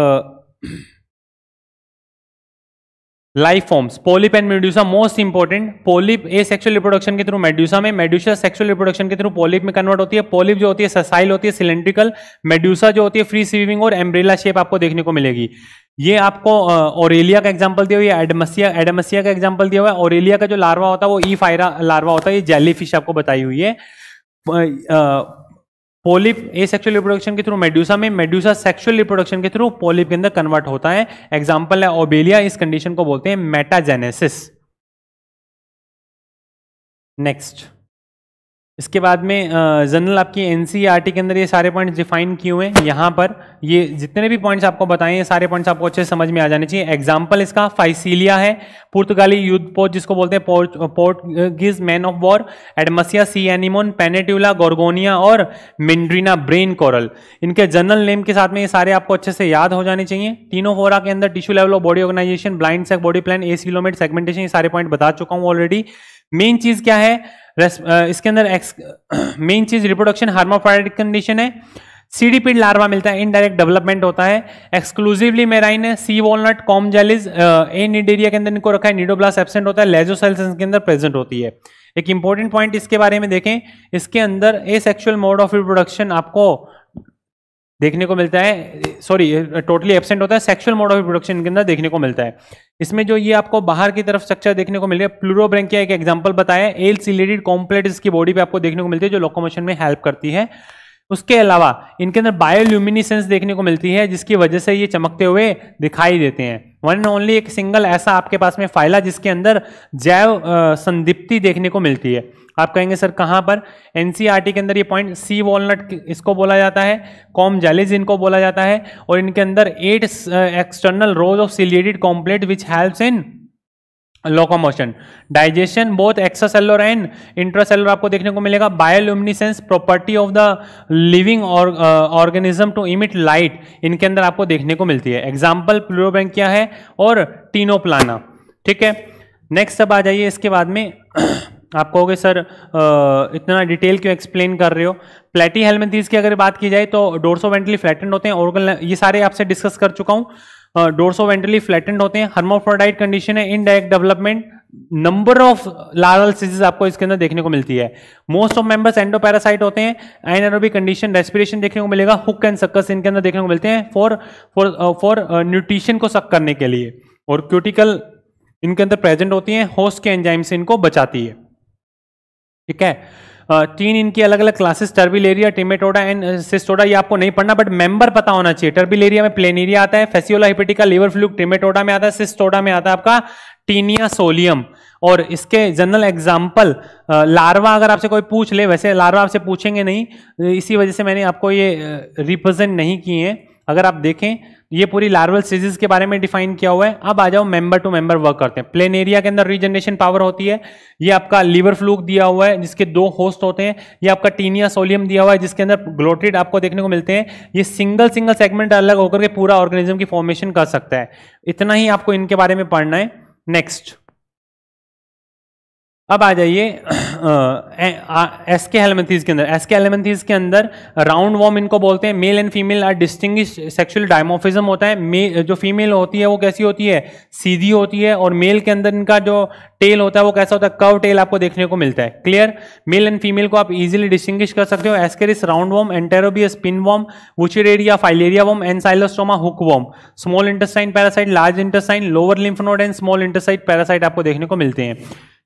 life forms polyp and medusa most important polyp asexual reproduction के थ्रू मेड्यूसा में मेड्यूसा सेक्सुअल रिप्रोडक्शन के थ्रू पोलिप में कन्वर्ट होती है पोलिप जो होती है ससाइल होती है सिलेंड्रिकल मेड्यूसा जो होती है फ्री स्विविंग और एम्ब्रेला शेप आपको देखने को मिलेगी ये आपको ओरेलिया का एग्जाम्पल दिया हुआ है एडमसिया एडमसिया का एग्जाम्पल दिया हुआ है ओरेलिया का जो लार्वा होता है वो ई फायरा लार्वा होता है ये जेली फिश आपको बताई हुई है पोलिप ए सेक्सुअल रिप्रोडक्शन के थ्रू मेड्यूसा में मेड्यूसा सेक्सुअल रिप्रोडक्शन के थ्रू पोलिप के अंदर कन्वर्ट होता है एग्जाम्पल है ओबेलिया इस कंडीशन को बोलते हैं मेटाजेनेसिस नेक्स्ट इसके बाद में जनरल आपकी एन e के अंदर ये सारे पॉइंट्स डिफाइन किए हुए हैं यहाँ पर ये जितने भी पॉइंट्स आपको बताए ये सारे पॉइंट्स आपको अच्छे से समझ में आ जाने चाहिए एग्जाम्पल इसका फाइसिलिया है पुर्तगाली युद्ध पोर्ट जिसको बोलते हैं port man of war Adamsia sea anemone Pennatula Gorgonia और मिंड्रीना ब्रेन कोरल इनके जनरल नेम के साथ में ये सारे आपको अच्छे से याद हो जाने चाहिए तीनों फोरा के अंदर tissue level of body organisation blind sac body plan acoelomate segmentation ये सारे पॉइंट बता चुका हूँ ऑलरेडी मेन चीज क्या है इसके अंदर एक्स मेन चीज रिप्रोडक्शन हार्मोफाइड कंडीशन है सीडीपीड लार्वा मिलता है इनडायरेक्ट डेवलपमेंट होता है एक्सक्लूसिवली मेराइन है sea walnut comb jellies a Cnidaria के अंदर इनको रखा है नीडोब्लास एबसेंट होता है लेजोसेल्स के अंदर प्रेजेंट होती है एक इंपॉर्टेंट पॉइंट इसके बारे में देखें इसके अंदर asexual mode of reproduction आपको देखने को मिलता है सॉरी टोटली एबसेंट होता है सेक्सुअल मोड ऑफ रिप्रोडक्शन के अंदर देखने को मिलता है इसमें जो ये आपको बाहर की तरफ स्ट्रक्चर देखने को मिल गया प्लूरोब्रैंकिया एक एग्जांपल बताया एल सिलेटेड कॉम्प्लेट इसकी बॉडी पे आपको देखने को मिलती है जो लोकोमोशन में हेल्प करती है उसके अलावा इनके अंदर बायोल्यूमिनिसेंस देखने को मिलती है जिसकी वजह से ये चमकते हुए दिखाई देते हैं वन एंड ओनली एक सिंगल ऐसा आपके पास में फाइला जिसके अंदर जैव संदिप्ति देखने को मिलती है आप कहेंगे सर कहाँ पर एन e के अंदर ये पॉइंट सी वॉलनट इसको बोला जाता है कॉम जेलिज इनको बोला जाता है और इनके अंदर eight external rows of ciliated comb plate which helps in locomotion digestion both extracellular and intracellular आपको देखने को मिलेगा bioluminescence property of the living organism to emit light इनके अंदर आपको देखने को मिलती है एग्जाम्पल क्या है और टीनोप्लाना ठीक है नेक्स्ट अब आ जाइए इसके बाद में आप कहोगे सर इतना डिटेल क्यों एक्सप्लेन कर रहे हो प्लेटी हेलमेंथीज की अगर बात की जाए तो डोरसो वेंटली फ्लैटेंड होते हैं ऑर्गन ये सारे आपसे डिस्कस कर चुका हूँ डोरसो वेंटली फ्लैटेंड होते हैं हर्मोफ्रोडाइट कंडीशन है indirect development number of larval सीजेज आपको इसके अंदर देखने को मिलती है मोस्ट ऑफ मेंबर्स एंडोपैरासाइट होते हैं एन कंडीशन रेस्पिरेशन देखने को मिलेगा हुक एंड सक्कस इनके अंदर देखने को मिलते हैं फॉर फॉर फॉर न्यूट्रिशन को सक करने के लिए और क्यूटिकल इनके अंदर प्रेजेंट होती है होस्ट के एंजाइम से इनको बचाती है ठीक है तीन इनकी अलग अलग classes Turbellaria Trematoda and Cestoda ये आपको नहीं पढ़ना बट मेंबर पता होना चाहिए टर्बिलेरिया में प्लेनेरिया आता है Fasciola hepatica liver fluke Trematoda में आता है सिस्टोडा में आता है आपका टीनिया सोलियम और इसके जनरल एग्जाम्पल लार्वा अगर आपसे कोई पूछ ले वैसे लार्वा आपसे पूछेंगे नहीं इसी वजह से मैंने आपको ये रिप्रेजेंट नहीं किए हैं अगर आप देखें ये पूरी लार्वल सीजेस के बारे में डिफाइन किया हुआ है अब आ जाओ मेंबर टू मेंबर वर्क करते हैं प्लेन एरिया के अंदर रीजनरेशन पावर होती है ये आपका लीवर फ्लूक दिया हुआ है जिसके दो होस्ट होते हैं ये आपका टीनिया सोलियम दिया हुआ है जिसके अंदर ग्लोटेड आपको देखने को मिलते हैं ये सिंगल सिंगल सेगमेंट अलग होकर के पूरा ऑर्गेनिज्म की फॉर्मेशन कर सकता है इतना ही आपको इनके बारे में पढ़ना है नेक्स्ट अब आ जाइए एस के हेलमेंथीज के अंदर एस के हेलमेंथीज के अंदर राउंड वॉर्म इनको बोलते हैं male and female are distinct sexual dimorphism होता है मे जो फीमेल होती है वो कैसी होती है सीधी होती है और मेल के अंदर इनका जो टेल होता है वो कैसा होता है कव टेल आपको देखने को मिलता है क्लियर मेल एंड फीमेल को आप इजिली डिस्टिंग कर सकते हो रिस round worm Enterobius pin worm Wuchereria filaria worm Ancylostoma hook worm small intestine parasite large intestine lower lymph node and small intestine parasite आपको देखने को मिलते हैं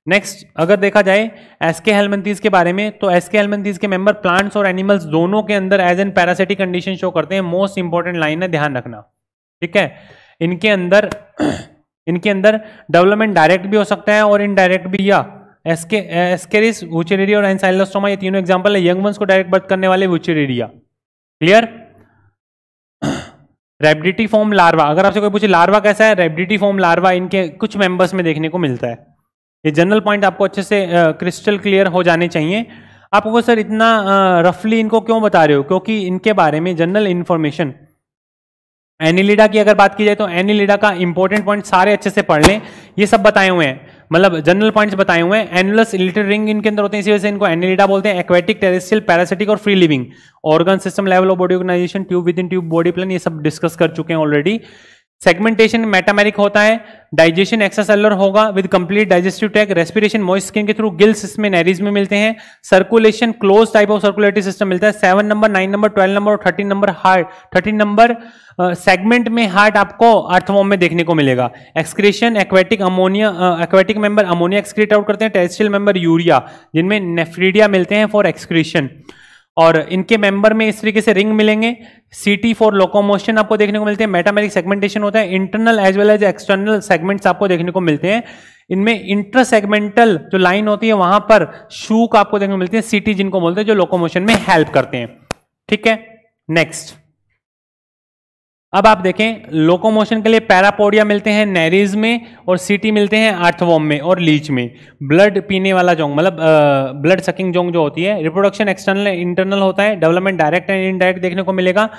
नेक्स्ट अगर देखा जाए एसके हेलमेंथीज के बारे में तो एसके हेलमेंथीज के मेंबर प्लांट्स और एनिमल्स दोनों के अंदर as an parasitic condition show करते हैं मोस्ट इंपॉर्टेंट लाइन है ध्यान रखना ठीक है इनके अंदर इनके अंदर डेवलपमेंट डायरेक्ट भी हो सकता है और इनडायरेक्ट भी या एसके एस्केरिस वुचेरिडिया और एनसाइलोस्टोमा ये तीनों एग्जाम्पल है यंग वंस को डायरेक्ट बर्थ करने वाले Wuchereria clear rhabditiform larva अगर आपसे कोई पूछे लार्वा कैसा है रेबडिटी फॉर्म लार्वा इनके कुछ मेंबर्स में देखने को मिलता है ये जनरल पॉइंट आपको अच्छे से क्रिस्टल क्लियर हो जाने चाहिए आप वो सर इतना रफली इनको क्यों बता रहे हो क्योंकि इनके बारे में जनरल इन्फॉर्मेशन एनिलिडा की अगर बात की जाए तो एनिलिडा का इंपॉर्टेंट पॉइंट सारे अच्छे से पढ़ लें ये सब बताए हुए हैं मतलब जनरल पॉइंट्स बताए हुए हैं एनुलस इलिटर रिंग इनके अंदर होते हैं इसी वजह से इनको एनिलिडा बोलते हैं एक्वेटिक टेरेस्ट्रियल पैरासिटिक और free living organ system level of body organisation tube within tube body plan ये सब डिस्कस कर चुके हैं ऑलरेडी सेगमेंटेशन मेटामेरिक होता है डाइजेशन एक्सासेलर होगा with complete digestive tract respiration moist skin के थ्रू गिल्स इसमें नैरीज में मिलते हैं circulation close type of circulatory system मिलता है seven number nine number twelve number और thirteen number heart thirteen number segment में हार्ट आपको अर्थवॉम में देखने को मिलेगा excretion aquatic ammonia aquatic member ammonia excrete out करते हैं टेरेस्ट्रियल मेंबर यूरिया जिनमें नेफ्रीडिया मिलते हैं फॉर एक्सक्रेशन और इनके मेंबर में इस तरीके से रिंग मिलेंगे सीटी फॉर लोकोमोशन आपको देखने को मिलते हैं मेटामेरिक सेगमेंटेशन होता है internal as well as external segments आपको देखने को मिलते हैं इनमें इंटर सेगमेंटल जो लाइन होती है वहां पर शूक आपको देखने को मिलते हैं सीटी जिनको बोलते हैं जो लोकोमोशन में हेल्प करते हैं ठीक है नेक्स्ट अब आप देखें लोकोमोशन के लिए पैरापोडिया मिलते हैं नैरीज में और सीटी मिलते हैं आर्थवोम में और लीच में ब्लड पीने वाला जोंग मतलब ब्लड सकिंग जोंग जो होती है रिप्रोडक्शन एक्सटर्नल इंटरनल होता है डेवलपमेंट डायरेक्ट एंड इनडायरेक्ट देखने को मिलेगा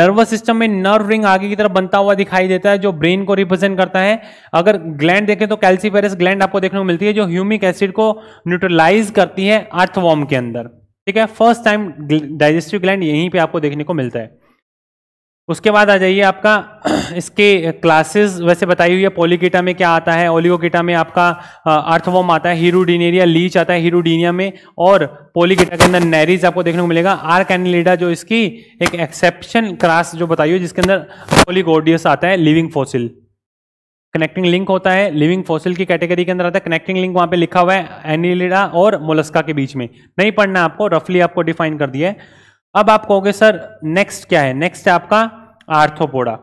नर्वस सिस्टम में नर्व रिंग आगे की तरफ बनता हुआ दिखाई देता है जो ब्रेन को रिप्रेजेंट करता है अगर ग्लैंड देखें तो कैल्सीफेरस ग्लैंड आपको देखने को मिलती है जो ह्यूमिक एसिड को न्यूट्रलाइज करती है अर्थवॉर्म के अंदर ठीक है फर्स्ट टाइम डाइजेस्टिव ग्लैंड यहीं पे आपको देखने को मिलता है उसके बाद आ जाइए आपका इसके क्लासेस वैसे बताई हुई है पोलिकेटा में क्या आता है ओलिगोकेटा में आपका अर्थवॉम आता है हीरोडीनेरिया लीच आता है हीरोडीनिया में और पोलिकेटा के अंदर नैरिज आपको देखने को मिलेगा आर कैनिलेडा जो इसकी एक एक्सेप्शन क्लास जो बताई हुई जिसके अंदर पोलिकोडियस आता है लिविंग फोसिल कनेक्टिंग लिंक होता है लिविंग फॉसिल की कैटेगरी के अंदर आता है कनेक्टिंग लिंक वहां पे लिखा हुआ है एनिलिडा और मोलस्का के बीच में नहीं पढ़ना आपको रफली आपको डिफाइन कर दिया है अब आप कहोगे सर नेक्स्ट क्या है नेक्स्ट आपका आर्थोपोडा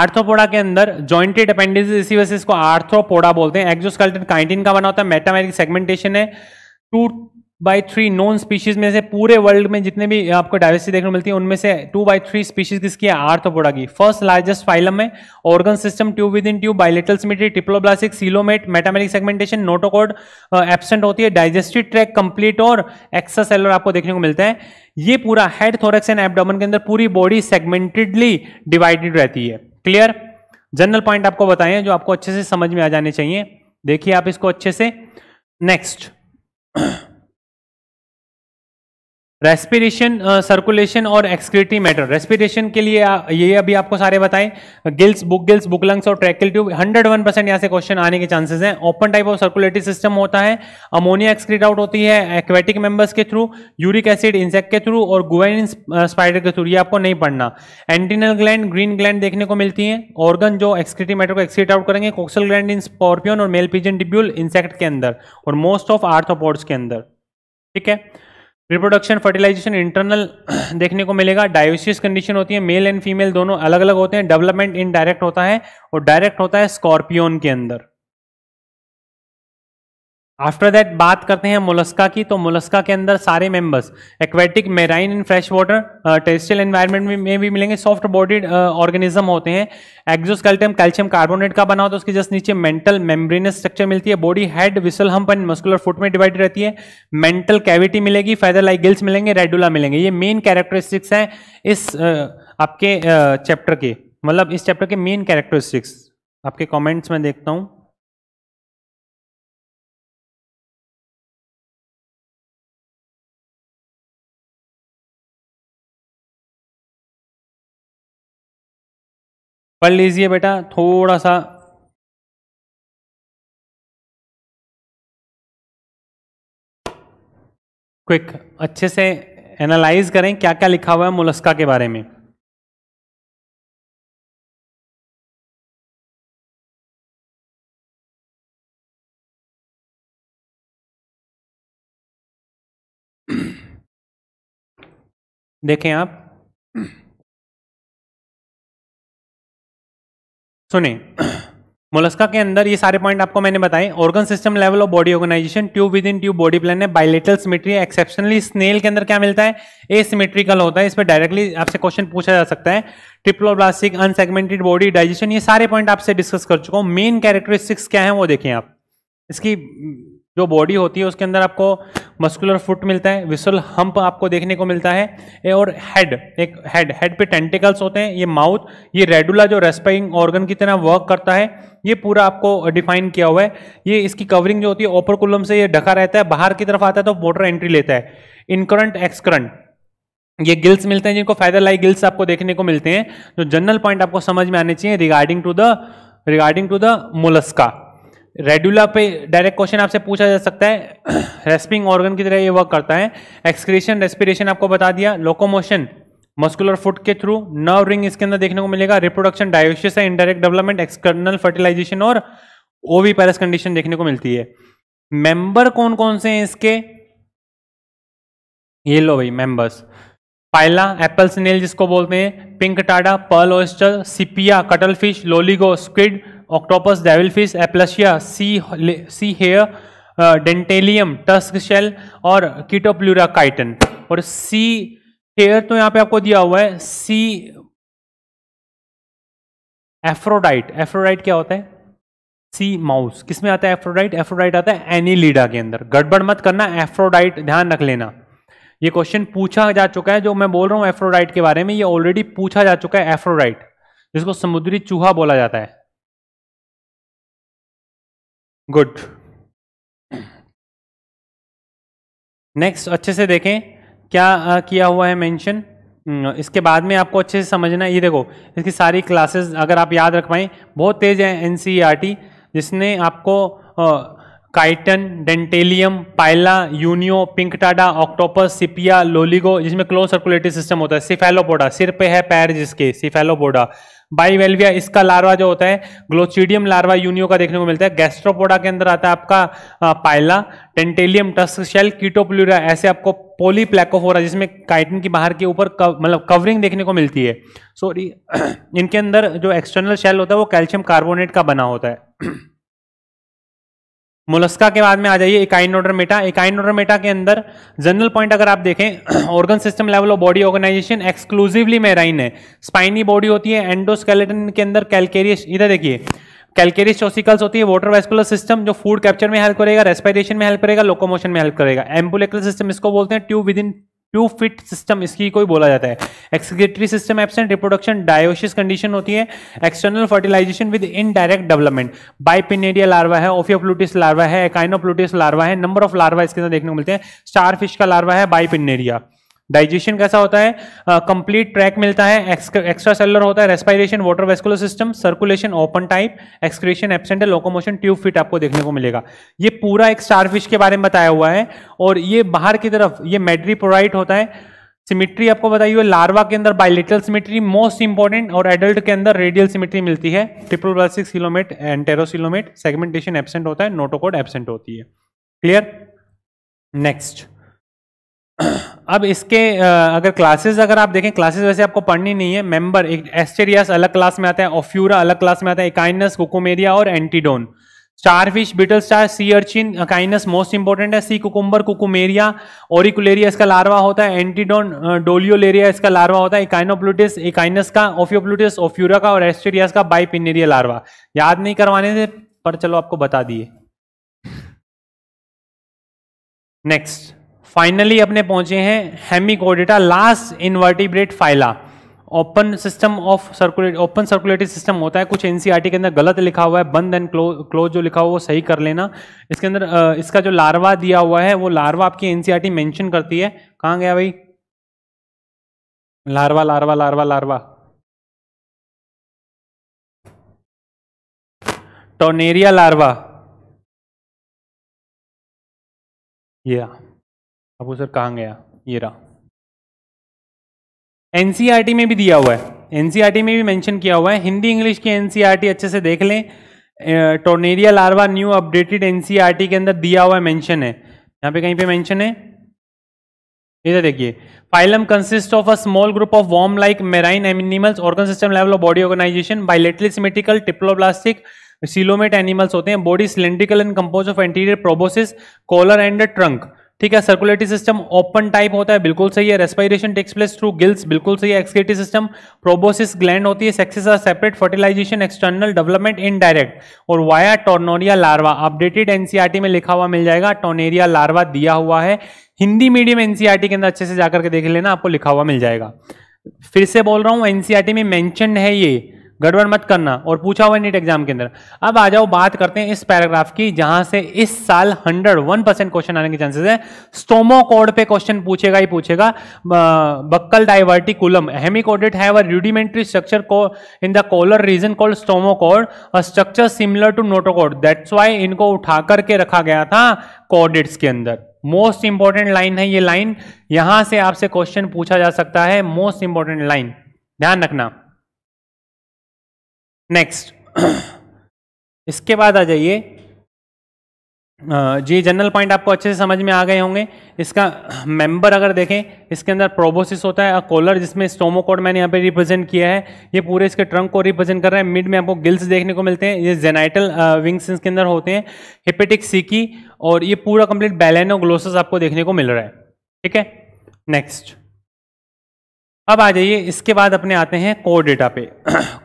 आर्थोपोडा के अंदर जॉइंटेड अपेंडिस इसी वजह से इसको आर्थोपोडा बोलते हैं एक्जोस्केलेटन काइटिन का बना होता है मेटामेरिक सेगमेंटेशन है two by three known species में से पूरे वर्ल्ड में जितने भी आपको डायवर्सिटी देखने को मिलती है उनमें से टू बाई थ्री स्पीशीज किसकी है आर्थोपोडा की फर्स्ट लार्जेस्ट फाइलम है organ system tube within tube bilateral symmetry triploblastic coelomate metameric segmentation notochord absent होती है डाइजेस्टिव ट्रैक कंप्लीट और एक्सासेलर आपको देखने को मिलता है ये पूरा हेड थोरेक्स एंड एबडोमन के अंदर पूरी बॉडी सेगमेंटेडली डिवाइडेड रहती है क्लियर जनरल पॉइंट आपको बताएं जो आपको अच्छे से समझ में आ जाने चाहिए देखिए आप इसको अच्छे से नेक्स्ट रेस्पिरेशन सर्कुलेशन uh, और एक्सक्रिटी मैटर रेस्पिरेशन के लिए uh, ये अभी आपको सारे बताएं gills book gills book lungs और ट्रैकल ट्यूब 101 परसेंट यहाँ से क्वेश्चन आने के चांसेस हैं open type of circulatory system होता है अमोनिया एक्सक्रीट आउट होती है एक्वेटिक मेंबर्स के थ्रू यूरिक एसिड इंसेक्ट के थ्रू और गुआइन स्पाइडर uh, के थ्रू ये आपको नहीं पढ़ना एंटीनल ग्लैंड ग्रीन ग्लैंड देखने को मिलती है ऑर्गन जो एक्सक्रिटी मैटर को एक्सक्रीट आउट करेंगे कोक्सल ग्लैंड इन स्कॉर्पियन और मेल पिजन डिब्यूल इंसेक्ट के अंदर और मोस्ट ऑफ आर्थोपोर्ट्स के अंदर ठीक है रिप्रोडक्शन फर्टिलाइजेशन इंटरनल देखने को मिलेगा डायोसिस कंडीशन होती है मेल एंड फीमेल दोनों अलग अलग होते हैं डेवलपमेंट इनडायरेक्ट होता है और डायरेक्ट होता है स्कॉर्पियोन के अंदर आफ्टर दैट बात करते हैं मोलस्का की तो मोलस्का के अंदर सारे members aquatic marine in fresh water terrestrial environment में, भी मिलेंगे सॉफ्ट बॉडीड ऑर्गेनिज्म होते हैं एक्जोस्केल्टम कैल्शियम कार्बोनेट का बना होता है उसके जस्ट नीचे मेंटल मेम्ब्रेनस स्ट्रक्चर मिलती है body head visceral hump and muscular foot में डिवाइड रहती है मेंटल कैविटी मिलेगी फैदर लाइक गिल्स मिलेंगे रेडुला मिलेंगे ये मेन कैरेक्टरिस्टिक्स हैं इस आपके चैप्टर के मतलब इस चैप्टर के मेन कैरेक्टरिस्टिक्स आपके कॉमेंट्स में देखता हूँ पढ़ लीजिए बेटा थोड़ा सा क्विक अच्छे से एनालाइज करें क्या क्या लिखा हुआ है मुलस्का के बारे में देखें आप सुने मोलस्का के अंदर ये सारे पॉइंट आपको मैंने बताए organ system level of body organisation tube within tube body plan है बाइलेटल सिमेट्री एक्सेप्शनली स्नेल के अंदर क्या मिलता है ए सिमेट्रिकल होता है इस पर डायरेक्टली आपसे क्वेश्चन पूछा जा सकता है ट्रिप्लोब्लास्टिक अनसेगमेंटेड बॉडी डाइजेशन ये सारे पॉइंट आपसे डिस्कस कर चुका हूँ मेन कैरेक्टरिस्टिक्स क्या है वो देखें आप इसकी जो बॉडी होती है उसके अंदर आपको मस्कुलर फुट मिलता है विसल हम्प आपको देखने को मिलता है और हेड एक हेड हेड पे टेंटिकल्स होते हैं ये माउथ ये रेडुला जो रेस्पाइंग ऑर्गन की तरह वर्क करता है ये पूरा आपको डिफाइन किया हुआ है ये इसकी कवरिंग जो होती है ओपरकुलम से ये ढका रहता है बाहर की तरफ आता है तो मोटर एंट्री लेता है इनकरंट एक्सकरंट ये गिल्स मिलते हैं जिनको फायदा लाई गिल्स आपको देखने को मिलते हैं जो जनरल पॉइंट आपको समझ में आने चाहिए regarding to the regarding to the mollusca radula पे डायरेक्ट क्वेश्चन आपसे पूछा जा सकता है रेस्पिंग ऑर्गन की तरह ये वर्क करता है एक्सक्रेशन रेस्पिरेशन आपको बता दिया लोकोमोशन मस्कुलर फुट के थ्रू नर्व रिंग इसके अंदर देखने को मिलेगा रिप्रोडक्शन डायोसिस है इनडायरेक्ट डेवलपमेंट एक्सटर्नल फर्टिलाइजेशन और ओवी पैरस कंडीशन देखने को मिलती है मेंबर कौन कौन से हैं इसके ये लो भाई मेंबर्स पाइला एप्पल स्नेल जिसको बोलते हैं pinctada pearl oyster sepia cuttlefish loligo squid devil fish aplysia sea sea hare dentalium tusk shell और कीटोप्लूरा काइटन और सी हेयर तो यहाँ पे आपको दिया हुआ है सी एफ्रोडाइट एफ्रोडाइट क्या होता है सी माउस किसमें आता है एफ्रोडाइट एफ्रोडाइट आता है एनीलीडा के अंदर गड़बड़ मत करना एफ्रोडाइट ध्यान रख लेना ये क्वेश्चन पूछा जा चुका है जो मैं बोल रहा हूँ एफ्रोडाइट के बारे में ये ऑलरेडी पूछा जा चुका है एफ्रोडाइट जिसको समुद्री चूहा बोला जाता है गुड नेक्स्ट अच्छे से देखें क्या आ, किया हुआ है मेंशन इसके बाद में आपको अच्छे से समझना ये देखो इसकी सारी क्लासेस अगर आप याद रख पाए बहुत तेज है एन e जिसने आपको chiton dentalium pila unio pinctada octopus sepia loligo जिसमें क्लोज सर्कुलेटरी सिस्टम होता है सिफेलोपोडा सिर पे है पैर जिसके सिफेलोपोडा बाईवेल्विया इसका लार्वा जो होता है ग्लोचिडियम लार्वा यूनियो का देखने को मिलता है गैस्ट्रोपोडा के अंदर आता है आपका पायला टेंटेलियम टस्क शेल कीटोप्लूरा ऐसे आपको प्लेकोफोरा जिसमें काइटिन की बाहर के ऊपर कव, मतलब कवरिंग देखने को मिलती है सॉरी इनके अंदर जो एक्सटर्नल शेल होता है वो कैल्शियम कार्बोनेट का बना होता है मोलस्का के बाद में आ जाइए इकाइनोडरमेटा मेटा के अंदर जनरल पॉइंट अगर आप देखें organ system level of body organisation exclusively marine है स्पाइनी बॉडी होती है एंडोस्केलेटन के अंदर कैलकेरियस इधर देखिए कैलकेरियस चोसिकल्स होती है वाटर वेस्कुलर सिस्टम जो फूड कैप्चर में हेल्प करेगा रेस्पिरेशन में हेल्प करेगा लोकोमोशन में हेल्प करेगा एम्बुलेकल सिस्टम इसको बोलते हैं tube within to feet system इसकी कोई बोला जाता है excretory system absent reproduction dioecious condition होती है external fertilisation with indirect development bipinnaria larva है ओफियोप्लूटिस लार्वा है एकाइनोप्लूटिस लार्वा है नंबर ऑफ लार्वा इसके अंदर देखने को मिलते हैं स्टार फिश का लार्वा है बाइपिनेरिया डाइजेशन कैसा होता है कंप्लीट uh, ट्रैक मिलता है एक्स्ट्रा सेलर होता है respiration water vascular system circulation open type excretion absent है लोकोमोशन ट्यूब फिट आपको देखने को मिलेगा ये पूरा एक स्टारफिश के बारे में बताया हुआ है और ये बाहर की तरफ ये मेड्रीप्रोराइट होता है सिमिट्री आपको बताइए लार्वा के अंदर बाइलिटल सिमिट्री मोस्ट इंपॉर्टेंट और एडल्ट के अंदर रेडियल सिमिट्री मिलती है triple coelomate and coelomate enterocoelomate segmentation absent होता है नोटोकोड एबसेंट होती है क्लियर नेक्स्ट अब इसके अगर क्लासेस अगर आप देखें क्लासेस वैसे आपको पढ़नी नहीं है मेंबर एक एस्टेरियास अलग क्लास में आता है ऑफ्यूरा अलग क्लास में आता है इकाइनस कुकुमेरिया और antedon starfish brittle star sea urchin echinus most important है सी कुकुम्बर कुकुमेरिया ओरिकुलेरिया इसका लार्वा होता है एंटीडोन डोलियोलेरिया इसका लार्वा होता है इकाइनोप्लूटिस इकाइनस का ओफियोप्लूटिस ओफ्यूरा का और एस्टेरियास का बाइपिनेरिया लार्वा याद नहीं करवाने से पर चलो आपको बता दिए नेक्स्ट फाइनली अपने पहुंचे हैं hemi last invertebrate phyla open system of circulate open circulatory system होता है कुछ एनसीईआरटी e के अंदर गलत लिखा हुआ है बंद एंड क्लोज जो लिखा हुआ वो सही कर लेना इसके अंदर इसका जो लार्वा दिया हुआ है वो लार्वा आपकी एनसीईआरटी मेंशन e करती है कहाँ गया भाई larva larva larva larva tornaria larva या yeah. अब वो सर कहाँ गया ये रहा एनसीईआरटी e में भी दिया हुआ है एनसीईआरटी e में भी मेंशन किया हुआ है हिंदी इंग्लिश की एनसीईआरटी e अच्छे से देख लें tornaria larva new updated NCERT के अंदर दिया हुआ है मेंशन है यहाँ पे कहीं पे मेंशन है इधर देखिए phylum consist of a small group of worm like marine animals organ system level of body organisation bilaterally symmetrical triploblastic coelomate animals होते हैं body cylindrical and compose of anterior proboscis collar and trunk ठीक है circulatory system open type होता है बिल्कुल सही है respiration takes place through gills बिल्कुल सही है एक्सक्रेटरी सिस्टम प्रोबोसिस ग्लैंड होती है sexes are separate fertilisation external development indirect और via tornaria larva updated NCERT में लिखा हुआ मिल जाएगा टोनेरिया लार्वा दिया हुआ है हिंदी मीडियम एनसीआरटी e के अंदर अच्छे से जाकर के देख लेना आपको लिखा हुआ मिल जाएगा फिर से बोल रहा हूँ एनसीआरटी e में मैंशन है ये गड़बड़ मत करना और पूछा हुआ नीट एग्जाम के अंदर अब आ जाओ बात करते हैं इस पैराग्राफ की जहां से इस साल 101 परसेंट क्वेश्चन आने के चांसेस है स्टोमो कोड पे क्वेश्चन पूछेगा ही पूछेगा बक्कल डाइवर्टिकुलम हेमिकोडेड हैव है रूडिमेंट्री स्ट्रक्चर को in the collar region called stomochord a structure similar to notochord that's why इनको उठा करके रखा गया था कोडिट्स के अंदर मोस्ट इंपॉर्टेंट लाइन है ये लाइन यहां से आपसे क्वेश्चन पूछा जा सकता है मोस्ट इंपॉर्टेंट लाइन ध्यान रखना नेक्स्ट इसके बाद आ जाइए जी जनरल पॉइंट आपको अच्छे से समझ में आ गए होंगे इसका मेंबर अगर देखें इसके अंदर प्रोबोसिस होता है कॉलर जिसमें स्टोमोकोड मैंने यहाँ पे रिप्रेजेंट किया है ये पूरे इसके ट्रंक को रिप्रेजेंट कर रहा है मिड में आपको गिल्स देखने को मिलते हैं ये जेनाइटल विंग्स इसके अंदर होते हैं हिपेटिक सीकी और ये पूरा कंप्लीट बैलेनोग्लोसस आपको देखने को मिल रहा है ठीक है नेक्स्ट अब आ जाइए इसके बाद अपने आते हैं कोर डेटा पे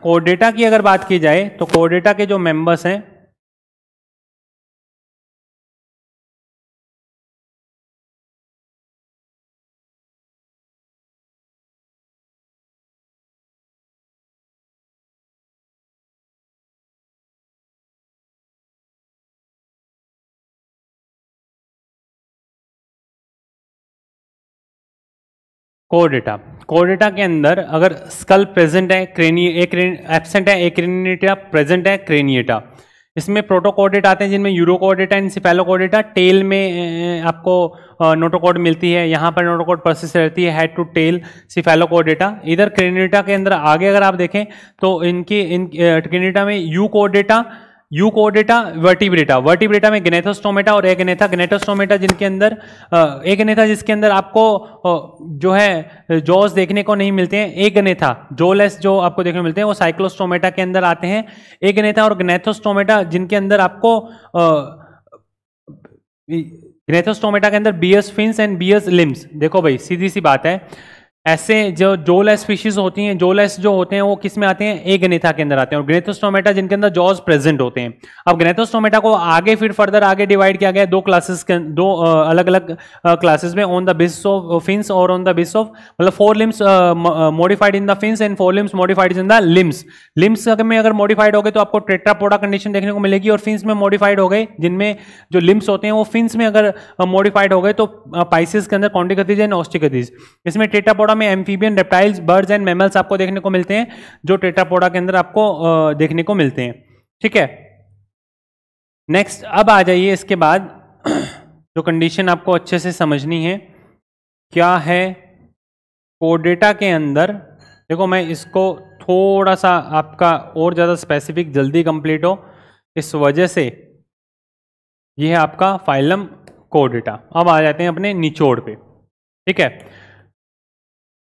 कोर डेटा की अगर बात की जाए तो कोर डेटा के जो मेंबर्स हैं कोर डेटा कोर डेटा के अंदर अगर स्कल प्रेजेंट है क्रेनी एबसेंट है एक क्रेनिटा प्रेजेंट है क्रेनिएटा इसमें प्रोटोकॉर्डेट आते हैं जिनमें यूरोकॉर्डेटा एंड सिफेलोकॉर्डेटा टेल में आपको नोटोकोड मिलती है यहाँ पर नोटोकोड प्रोसेस रहती है हेड टू टेल सिफेलोकॉर्डेटा इधर क्रेनिटा के अंदर आगे अगर आप देखें तो इनकी इन क्रेनिटा में यू कोडेटा यूकोडेटा वर्टिब्रेटा वर्टिब्रेटा में गनेथोस्टोमेटा और एगनेथा गनेथोस्टोमेटा जिनके अंदर एगनेथा जिसके अंदर आपको जो है जॉस देखने को नहीं मिलते हैं एगनेथा जोलेस जो आपको देखने को मिलते हैं वो साइक्लोस्टोमेटा के अंदर आते हैं एगनेथा और गनेथोस्टोमेटा जिनके अंदर आपको गनेथोस्टोमेटा के अंदर bears fins and bears limbs देखो भाई सीधी सी बात है ऐसे जो जोलेस फिशेज होती हैं जोलेस जो होते हैं वो किस में आते हैं ए गनेथा के अंदर आते हैं और ग्रेथोस्टोमेटा जिनके अंदर जॉज प्रेजेंट होते हैं अब ग्रेथोस्टोमेटा को आगे फिर फर्दर आगे डिवाइड किया गया दो क्लासेस के दो अलग अलग क्लासेस में on the basis of fins और ऑन द बेसिस ऑफ मतलब fore limbs modified in the fins and fore limbs modified in the limbs limbs में अगर मॉडिफाइड हो गए तो आपको ट्रेट्रापोडा कंडीशन देखने को मिलेगी और फिन्स में मॉडिफाइड हो गए जिनमें जो लिम्स होते हैं वो फिन्स में अगर मॉडिफाइड हो गए तो पाइसिस के अंदर कॉन्टिकतीज एंड ऑस्टिकतीज इसमें ट्रेट्रापोडा टेट्रापोडा में amphibian reptiles birds and mammals आपको देखने को मिलते हैं जो टेट्रापोडा के अंदर आपको देखने को मिलते हैं ठीक है नेक्स्ट अब आ जाइए इसके बाद जो कंडीशन आपको अच्छे से समझनी है क्या है कोडेटा के अंदर देखो मैं इसको थोड़ा सा आपका और ज़्यादा स्पेसिफिक जल्दी कंप्लीट हो इस वजह से यह है आपका फाइलम कोडेटा अब आ जाते हैं अपने निचोड़ पे ठीक है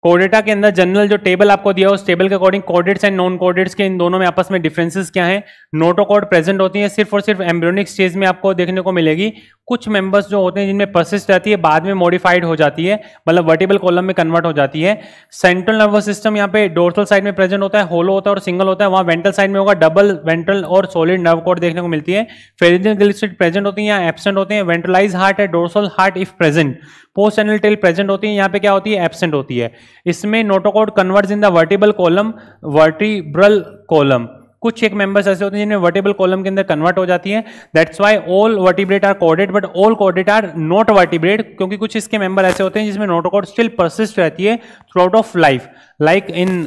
कोडेटा के अंदर जनरल जो टेबल आपको दिया उस टेबल के according chordates and non chordates के इन दोनों में आपस में डिफरेंसेस क्या है नोटोकॉड प्रेजेंट होती है सिर्फ और सिर्फ एम्ब्रोनिक स्टेज में आपको देखने को मिलेगी कुछ मेंबर्स जो होते हैं जिनमें परसिस्ट रहती है बाद में मॉडिफाइड हो जाती है मतलब वर्टिबल कॉलम में कन्वर्ट हो जाती है सेंट्रल नर्वस सिस्टम यहाँ पे डोर्सल साइड में प्रेजेंट होता है होलो होता है और सिंगल होता है वहाँ वेंटल साइड में होगा डबल वेंट्रल और सॉलिड नर्व कोड देखने को मिलती है फेरिजन ग्लिस्ट्रिड प्रेजेंट होती है या एबसेंट होते हैं वेंट्रलाइज हार्ट है dorsal heart if present post anal tail present होती है यहाँ पे क्या होती है एबसेंट होती है इसमें notochord convert in the vertebral column vertebral column कुछ एक मेंबर्स ऐसे होते हैं जिनमें वर्टिबल कॉलम के अंदर कन्वर्ट हो जाती है that's why all vertebrate are chordate but all chordate are not vertebrate क्योंकि कुछ इसके मेंबर ऐसे होते हैं जिसमें नोटोकोड स्टिल परसिस्ट रहती है throughout of life like in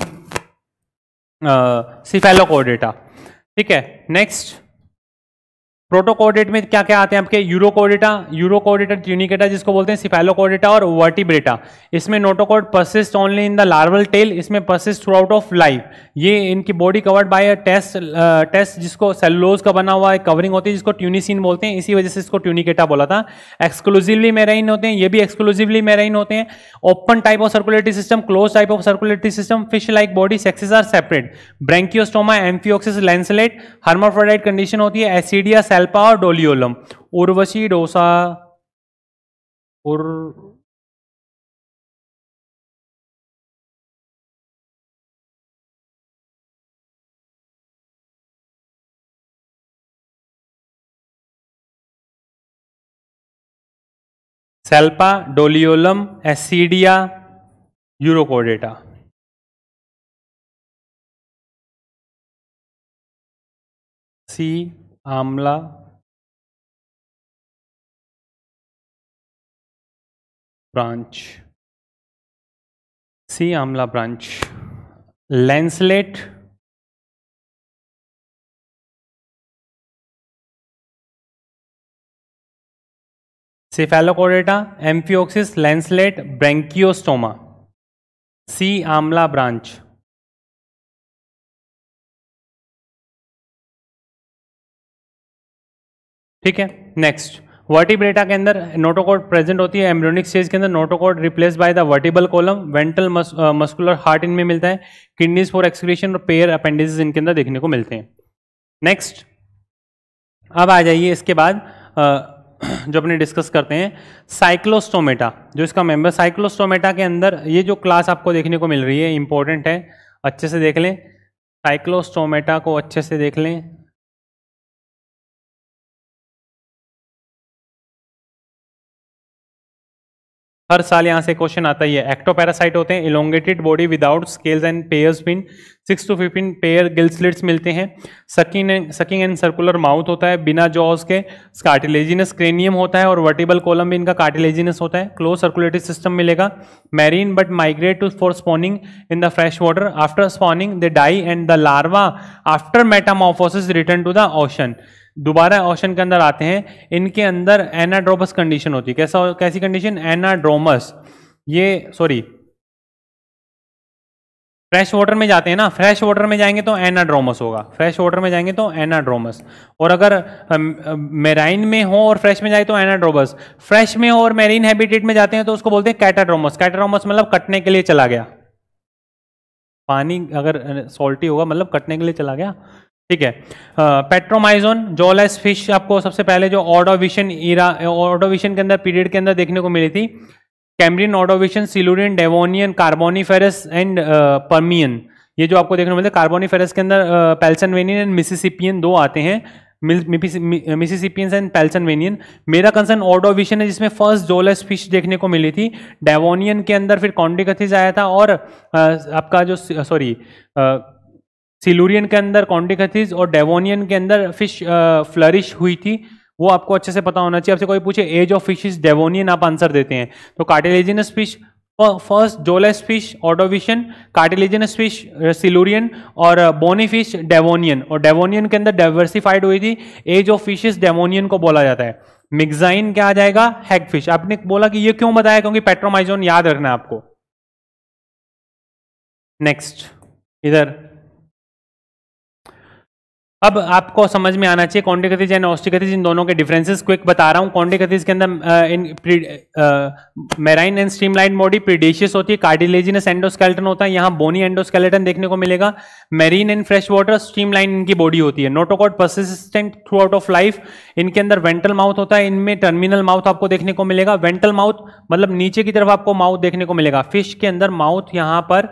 cephalochordata ठीक है नेक्स्ट प्रोटोकोडेट में क्या क्या आते हैं आपके यूरोकोडेटा यूरोकोडेटा ट्यूनिकेटा जिसको बोलते हैं सिफेलोकोडेटा और वर्टिब्रेटा इसमें notochord persist only in the larval tail इसमें persist throughout of life ये इनकी body covered by test test जिसको सेलोज का बना हुआ है कवरिंग होती है जिसको ट्यूनिसिन बोलते हैं इसी वजह से इसको ट्यूनिकेटा बोला था एक्सक्लूसिवली मेराइन होते हैं ये भी एक्सक्लूसिवली मेराइन होते हैं open type of circulatory system close type of circulatory system fish like body sexes are separate branchiostoma amphioxus lancelet hermaphrodite condition होती है एसिडिया एल्पा और डोलियोलम उर्वशी डोसा उर salpa doliolum ascidia urochordata C amla branch C amla branch lancelet cephalochordata amphioxus lancelet branchiostoma C amla branch ठीक है next vertebrata के अंदर notochord present होती है एम्ब्रोनिक स्टेज के अंदर notochord replace by the vertebral column ventral muscular heart इनमें मिलता है किडनीज फॉर एक्सक्रीशन और पेयर अपेंडिजेस इनके अंदर देखने को मिलते हैं नेक्स्ट अब आ जाइए इसके बाद uh, जो अपने डिस्कस करते हैं साइक्लोस्टोमेटा जो इसका मेंबर साइक्लोस्टोमेटा के अंदर ये जो क्लास आपको देखने को मिल रही है इंपॉर्टेंट है अच्छे से देख लें साइक्लोस्टोमेटा को अच्छे से देख लें हर साल यहाँ से क्वेश्चन आता ही है एक्टोपैरासाइट होते हैं elongated body without scales and pairs been six to fifteen pair gill slits मिलते हैं sucking and sucking and circular mouth होता है बिना जॉज के कार्टिलेजिनस क्रेनियम होता है और वर्टिबल कॉलम भी इनका कार्टिलेजिनस होता है क्लोज सर्कुलेटरी सिस्टम मिलेगा marine but migrate to for spawning in the fresh water after spawning the die and the larva after metamorphosis return to the ocean दोबारा option के अंदर आते हैं इनके अंदर एनाड्रोमस कंडीशन होती है कैसा कैसी कंडीशन एनाड्रोमस ये सॉरी फ्रेश वाटर में जाते हैं ना फ्रेश वाटर में जाएंगे तो एनाड्रोमस होगा फ्रेश वाटर में जाएंगे तो एनाड्रोमस और अगर मेराइन में हो और फ्रेश में जाए तो एनाड्रोमस फ्रेश में हो और मेरीन हैबिटेट में जाते हैं तो उसको बोलते हैं कैटाड्रोमस कैटाड्रोमस मतलब कटने के लिए चला गया पानी अगर सॉल्टी होगा मतलब कटने के लिए चला गया ठीक है पेट्रोमाइजोन जोलेस फिश आपको सबसे पहले जो ऑडोविशन ईरा ऑडोविशन के अंदर पीरियड के अंदर देखने को मिली थी Cambrian Ordovician Silurian Devonian Carboniferous and Permian ये जो आपको देखने को मिलते है कार्बोनीफेरस के अंदर पेल्सनवेनियन एंड मिसिसिपियन दो आते हैं मिसिसिपियंस एंड पेल्सनवेनियन मेरा कंसर्न ऑडोविशन है जिसमें फर्स्ट जोलेस फिश देखने को मिली थी डेवोनियन के अंदर फिर कॉन्डिकथिस आया था और आपका जो सॉरी सिलूरियन के अंदर कॉन्डिकथिस और डेवोनियन के अंदर फिश फ्लरिश हुई थी वो आपको अच्छे से पता होना चाहिए आपसे कोई पूछे age of fish is Devonian आप आंसर देते हैं तो cartilaginous fish first jawless fish Ordovician cartilaginous fish Silurian और बोनी फिश डेवोनियन और डेवोनियन के अंदर डाइवर्सिफाइड हुई थी एज ऑफ फिशेस डेवोनियन को बोला जाता है मिग्जाइन क्या आ जाएगा हैग फिश आपने बोला कि ये क्यों बताया क्योंकि पेट्रोमाइजोन याद रखना है आपको नेक्स्ट इधर अब आपको समझ में आना चाहिए कॉन्डिकथिज एंड ऑस्टिकथिज इन दोनों के डिफरेंसेस क्विक बता रहा हूँ कॉन्डिकथिज के अंदर in marine and streamline body predaceous होती है कार्डिलेजिनस एंडोस्केलेटन होता है यहाँ बोनी एंडोस्केलेटन देखने को मिलेगा marine and fresh water streamline इनकी बॉडी होती है notochord persistent throughout of life इनके अंदर वेंटल माउथ होता है इनमें टर्मिनल माउथ आपको देखने को मिलेगा वेंटल माउथ मतलब नीचे की तरफ आपको माउथ देखने को मिलेगा फिश के अंदर माउथ यहाँ पर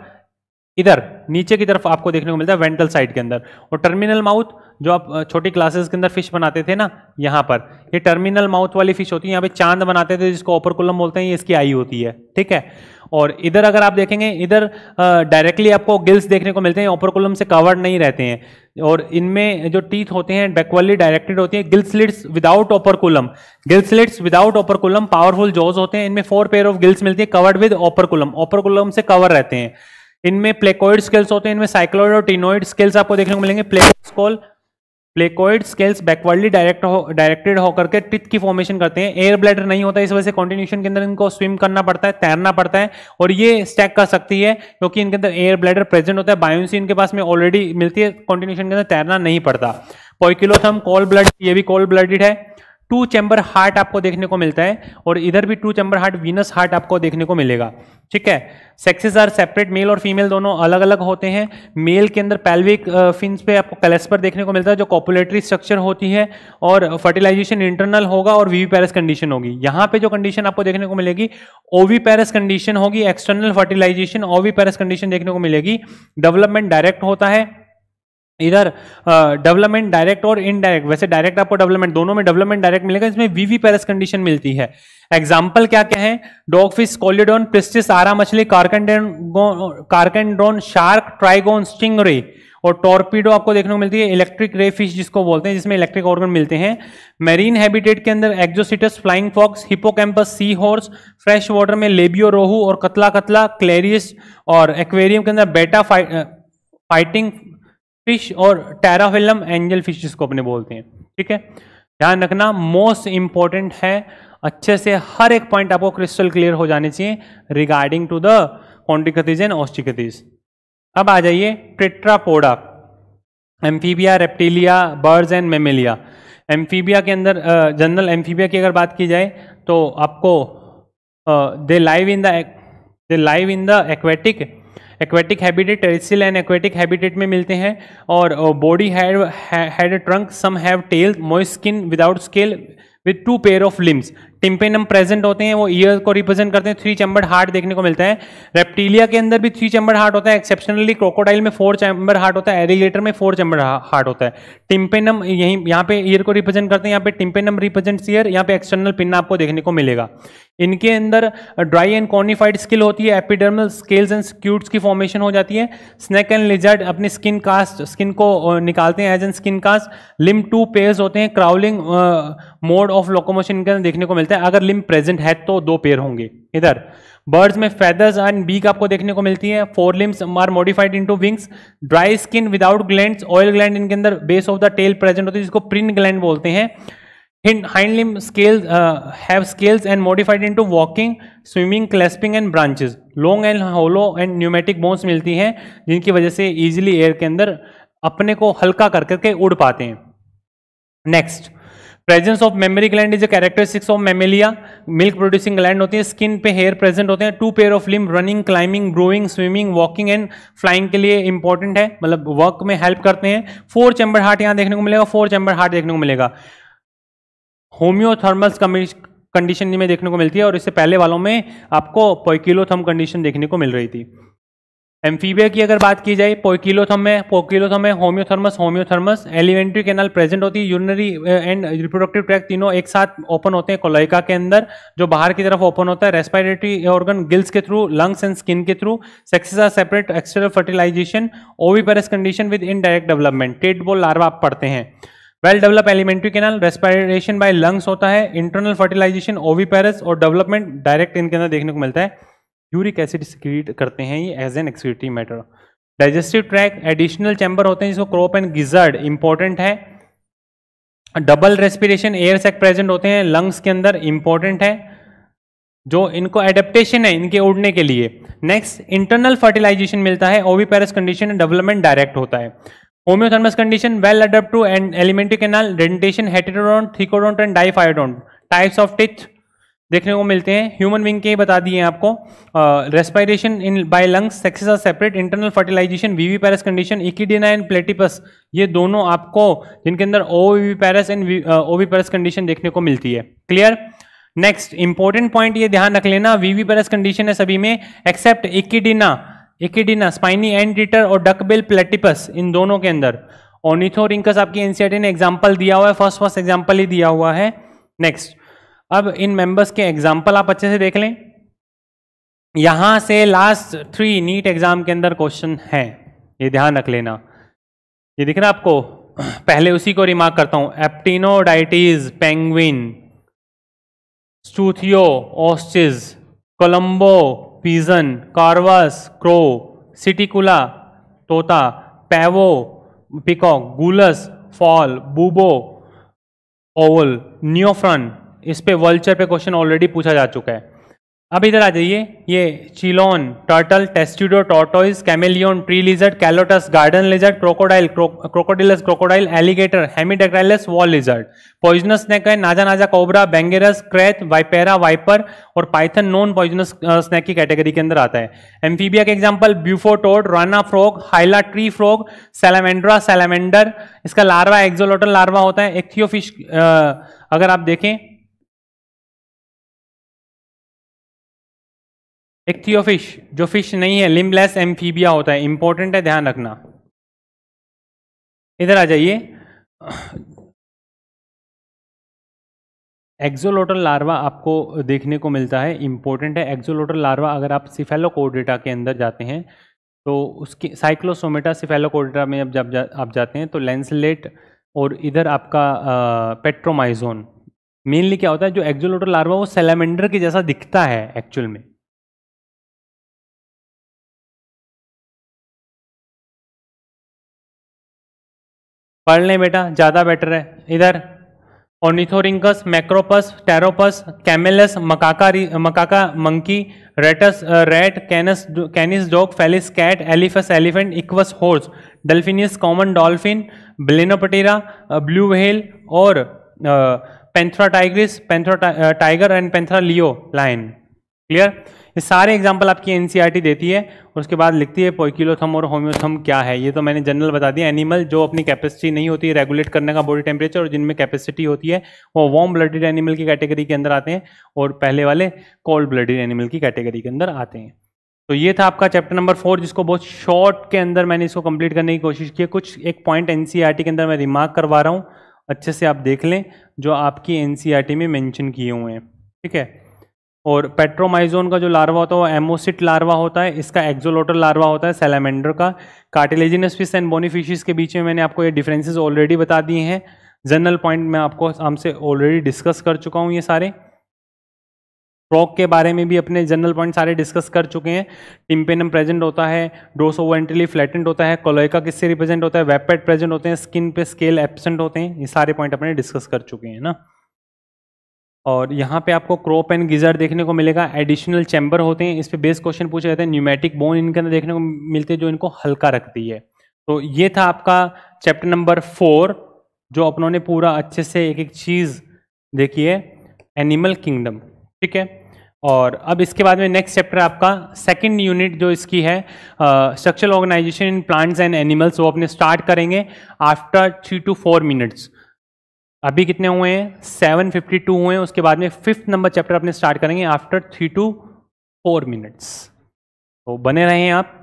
इधर नीचे की तरफ आपको देखने को मिलता है वेंटल साइड के अंदर और टर्मिनल माउथ जो आप छोटी क्लासेस के अंदर फिश बनाते थे ना यहाँ पर ये टर्मिनल माउथ वाली फिश होती है यहाँ पे चांद बनाते थे जिसको ओपरकुलम बोलते हैं ये इसकी आई होती है ठीक है और इधर अगर आप देखेंगे इधर डायरेक्टली आपको गिल्स देखने को मिलते हैं ओपरकुलम से कवर्ड नहीं रहते हैं और इनमें जो टीथ होते हैं बैकवली डायरेक्टेड होती है gill slits without operculum gill slits without operculum powerful jaws होते हैं इनमें फोर पेयर ऑफ गिल्स मिलती है कवर्ड विद ओपरकुलम ओपरकुलम से कवर रहते हैं इनमें प्लेकोइड स्केल्स होते हैं इनमें साइक्लोइड और टीनोइड स्केल्स आपको देखने को मिलेंगे प्लेकोस्कोल प्लेकोइड स्केल्स बैकवर्डली डायरेक्ट हो डायरेक्टेड होकर के टिथ की फॉर्मेशन करते हैं एयर ब्लैडर नहीं होता इस वजह से कॉन्टिन्यूशन के अंदर इनको स्विम करना पड़ता है तैरना पड़ता है और ये स्टैक कर सकती है क्योंकि इनके अंदर एयर ब्लैडर प्रेजेंट होता है बायोसी इनके पास में ऑलरेडी मिलती है कॉन्टिन्यूशन के अंदर तैरना नहीं पड़ता पॉइकिलोथम कोल्ड ब्लड ये भी कोल्ड ब्लडेड है टू चैम्बर हार्ट आपको देखने को मिलता है और इधर भी two chamber heart venous heart आपको देखने को मिलेगा ठीक है सेक्सेस आर सेपरेट मेल और फीमेल दोनों अलग अलग होते हैं मेल के अंदर पैल्विक फिन्स uh, पे आपको कलेस्पर देखने को मिलता है जो कॉपुलेटरी स्ट्रक्चर होती है और फर्टिलाइजेशन इंटरनल होगा और वीवी पैरस कंडीशन होगी यहाँ पे जो कंडीशन आपको देखने को मिलेगी ओवी पैरस कंडीशन होगी external fertilisation oviparous condition देखने को मिलेगी डेवलपमेंट डायरेक्ट होता है इधर डेवलपमेंट डायरेक्ट और इनडायरेक्ट वैसे डायरेक्ट आपको डेवलपमेंट दोनों में डेवलपमेंट डायरेक्ट मिलेगा इसमें वीवी पेरस कंडीशन मिलती है एग्जाम्पल क्या क्या है डॉगफिश कॉलिडोन प्रिस्टिस आरा मछली कार्कनड्रोन शार्क ट्राइगोन रे और टॉर्पीडो आपको देखने को मिलती है इलेक्ट्रिक रे फिश जिसको बोलते हैं जिसमें इलेक्ट्रिक ऑर्गन मिलते हैं मेरीन हैबिटेट के अंदर exocoetus flying fox hippocampus seahorse fresh water में लेबियो रोहू और कतला कतला क्लेरियस और एक्वेरियम के अंदर बेटा फाइटिंग फिश और टेराफिलम एंजल फिश जिसको अपने बोलते हैं ठीक है ध्यान रखना मोस्ट इंपॉर्टेंट है अच्छे से हर एक पॉइंट आपको क्रिस्टल क्लियर हो जाने चाहिए regarding to the chondrichthyes and osteichthyes अब आ जाइए tetrapoda amphibia reptilia birds and mammalia amphibia के अंदर जनरल एम्फीबिया की अगर बात की जाए तो आपको they live in the live in the aquatic aquatic habitat terrestrial and aquatic habitat में मिलते हैं और body head trunk some have tail moist skin without scale with two pair of limbs tympanum present होते हैं वो year को represent करते हैं थ्री चैम्बर हार्ट देखने को मिलता है रेप्टीलिया के अंदर भी थ्री चैम्बर हार्ट होता है एक्सेप्शनली क्रोकोडाइल में फोर चैम्बर हार्ट होता है एरिगेटर में फोर चैम्बर हार्ट होता है टिम्पेनम यहीं यहाँ पे ईयर को रिप्रेजेंट करते हैं यहाँ पे टिम्पेनम रिप्रेजेंट ईयर यहाँ पे एक्सटर्नल पिन आपको देखने को मिलेगा इनके अंदर ड्राई एंड कॉर्निफाइड स्किल होती है एपिडर्मल स्केल्स एंड स्क्यूट्स की फॉर्मेशन हो जाती है स्नैक एंड लिजर्ड अपनी स्किन कास्ट स्किन को निकालते हैं as an skin cast limb two pairs होते हैं क्राउलिंग मोड ऑफ लोकोमोशन के अंदर देखने को मिलता है अगर लिम प्रेजेंट है तो दो पेयर होंगे इधर बर्ड्स में फैदर्स एंड बीक आपको देखने को मिलती है four limbs are modified into wings dry skin without gland oil gland इनके अंदर base of the tail present होती है जिसको प्रिन ग्लैंड बोलते हैं hind limb scales uh, have scales and modified into walking swimming clasping and branches long and hollow and pneumatic bones मिलती हैं जिनकी वजह से easily एयर के अंदर अपने को हल्का कर करके उड़ पाते हैं next presence of mammary gland is a characteristics of Mammalia milk producing gland होती है स्किन पे हेयर प्रेजेंट होते हैं two pair of limb running climbing growing swimming walking and flying के लिए इंपॉर्टेंट है मतलब वर्क में हेल्प करते हैं फोर चैम्बर हार्ट यहाँ देखने को मिलेगा फोर चैम्बर हार्ट देखने को मिलेगा होम्योथर्मल्स कंडीशन में देखने को मिलती है और इससे पहले वालों में आपको पोकिलोथम कंडीशन देखने को मिल रही थी एम्फीबिया की अगर बात की जाए पोकिलोथम में पोकिलोथम में homeothermous homeothermous alimentary canal present होती है यूरिनरी एंड रिप्रोडक्टिव ट्रैक तीनों एक साथ ओपन होते हैं कोलाइका के अंदर जो बाहर की तरफ ओपन होता है रेस्पिरेटरी ऑर्गन गिल्स के थ्रू लंग्स एंड स्किन के through sexes are separate external fertilization oviparous condition with indirect development tadpole larva आप पढ़ते हैं well develop alimentary canal respiration by lungs होता है इंटरनल फर्टिलाइजेशन ओवीपेरस और development direct इनके अंदर देखने को मिलता है यूरिक एसिड सिक्रीट करते हैं ये एज एन एक्सिटी matter digestive tract additional chamber होते हैं जिसको क्रॉप एंड गिजर्ड इंपॉर्टेंट है double respiration air sac present होते हैं लंग्स के अंदर इंपॉर्टेंट है जो इनको एडेप्टेशन है इनके उड़ने के लिए नेक्स्ट इंटरनल फर्टिलाइजेशन मिलता है ओवीपेरस कंडीशन डेवलपमेंट डायरेक्ट होता है homeothermous condition well adapt to and alimentary canal dentition heterodont thecodont and diphyodont types of teeth देखने को मिलते हैं ह्यूमन विंग के ही बता दिए हैं आपको respiration in by lungs sexes are separate internal fertilization viviparous condition echidna and platypus ये दोनों आपको जिनके अंदर ओ वी पैरस एंड ओवी पैरस कंडीशन देखने को मिलती है क्लियर नेक्स्ट इंपॉर्टेंट पॉइंट ये ध्यान रख लेना वीवी पैरस कंडीशन है सभी में except echidna echidna spiny anteater और डकबेल प्लेटिपस इन दोनों के अंदर रिंकस आपकी एनसीआरटी ने एग्जाम्पल दिया हुआ है फर्स्ट फर्स्ट एग्जाम्पल ही दिया हुआ है नेक्स्ट अब इन मेंबर्स के एग्जाम्पल आप अच्छे से देख लें यहां से लास्ट थ्री नीट एग्जाम के अंदर क्वेश्चन है ये ध्यान रख लेना ये दिख रहा है आपको पहले उसी को रिमार्क करता हूं Aptenodytes penguin Struthio ostrich Columba pigeon Corvus crow Psittacula तोता Pavo peacock Gallus fowl Bubo owl Neophron इस पे वल्चर पे क्वेश्चन ऑलरेडी पूछा जा चुका है अब इधर आ जाइए ये Chelone turtle Testudo tortoise chameleon tree lizard Calotes garden lizard crocodile Crocodylus crocodile alligator Hemidactylus wall lizard poisonous snake है Naja Naja cobra Bungarus krait Vipera viper और पाइथन नॉन पॉइजनस स्नैक की कैटेगरी के अंदर आता है Amphibia के example Bufo toad Rana frog Hyla tree frog Salamandra salamander इसका larva axolotl larva होता है एक्थियोफिश अगर आप देखें इक्थियोफिश जो फिश नहीं है लिम्बलेस एम्फीबिया होता है इंपॉर्टेंट है ध्यान रखना इधर आ जाइए एक्जोलोटल लार्वा आपको देखने को मिलता है इंपॉर्टेंट है एक्जोलोटल लार्वा अगर आप सिफेलोकोडेटा के अंदर जाते हैं तो उसके साइक्लोसोमेटा सिफेलोकोडेटा में जब जा, आप जाते हैं तो लेंसलेट और इधर आपका पेट्रोमाइजोन मेनली क्या होता है जो एक्जोलोटल लार्वा वो सेलेमेंडर के जैसा दिखता है एक्चुअल में पढ़ लें बेटा ज़्यादा बेटर है इधर Ornithorhynchus Macropus Pteropus Camelus Macaca Macaca monkey Rattus rat Canis Canis dog Felis cat Elephas elephant Equus horse Delphinus common dolphin Balaenoptera blue whale और Panthera tigris Panthera tiger and Panthera leo lion clear ये सारे example आपकी N e देती है और उसके बाद लिखती है पोइकिलोथम और होम्योथम क्या है ये तो मैंने जनरल बता दिया एनिमल जो अपनी कैपेसिटी नहीं होती है रेगुलेट करने का बॉडी टेम्परेचर और जिनमें कैपेसिटी होती है वो वार्म ब्लडेड एनिमल की कैटेगरी के अंदर आते हैं और पहले वाले कोल्ड ब्लडेड एनिमल की कैटेगरी के अंदर आते हैं तो ये था आपका चैप्टर नंबर फोर जिसको बहुत शॉर्ट के अंदर मैंने इसको कंप्लीट करने की कोशिश की है कुछ एक पॉइंट एन e के अंदर मैं रिमार्क करवा रहा हूँ अच्छे से आप देख लें जो आपकी एन e में मैंशन किए हुए हैं ठीक है और पेट्रोमाइजोन का जो लार्वा होता है वो एमोसिट लार्वा होता है इसका एक्जोलोटर लार्वा होता है सेलेमेंडर का cartilaginous fish and bony fishes के बीच में मैंने आपको ये डिफरेंसेस ऑलरेडी बता दिए हैं जनरल पॉइंट मैं आपको हमसे ऑलरेडी डिस्कस कर चुका हूँ ये सारे फ्रॉक के बारे में भी अपने जनरल पॉइंट सारे डिस्कस कर चुके हैं टिम्पेनम प्रेजेंट होता है डोसो वेंटली फ्लैटेंट होता है कोलोइका किससे रिप्रेजेंट होता है वेपेट प्रेजेंट होते हैं स्किन पे स्केल एबसेंट होते हैं ये सारे पॉइंट अपने डिस्कस कर चुके हैं ना और यहाँ पे आपको क्रॉप एंड गिजर देखने को मिलेगा एडिशनल चैम्बर होते हैं इस पर बेस क्वेश्चन पूछे जाते हैं न्यूमेटिक बोन इनके अंदर देखने को मिलते हैं जो इनको हल्का रखती है तो ये था आपका चैप्टर नंबर फोर जो अपनों ने पूरा अच्छे से एक एक चीज़ देखी है एनिमल किंगडम ठीक है और अब इसके बाद में नेक्स्ट चैप्टर आपका सेकंड यूनिट जो इसकी है structural organisation in plants and animals वो अपने स्टार्ट करेंगे after three to four minutes अभी कितने हुए हैं सेवन फिफ्टी टू हुए हैं उसके बाद में फिफ्थ नंबर चैप्टर अपने स्टार्ट करेंगे after three to four minutes तो बने रहें आप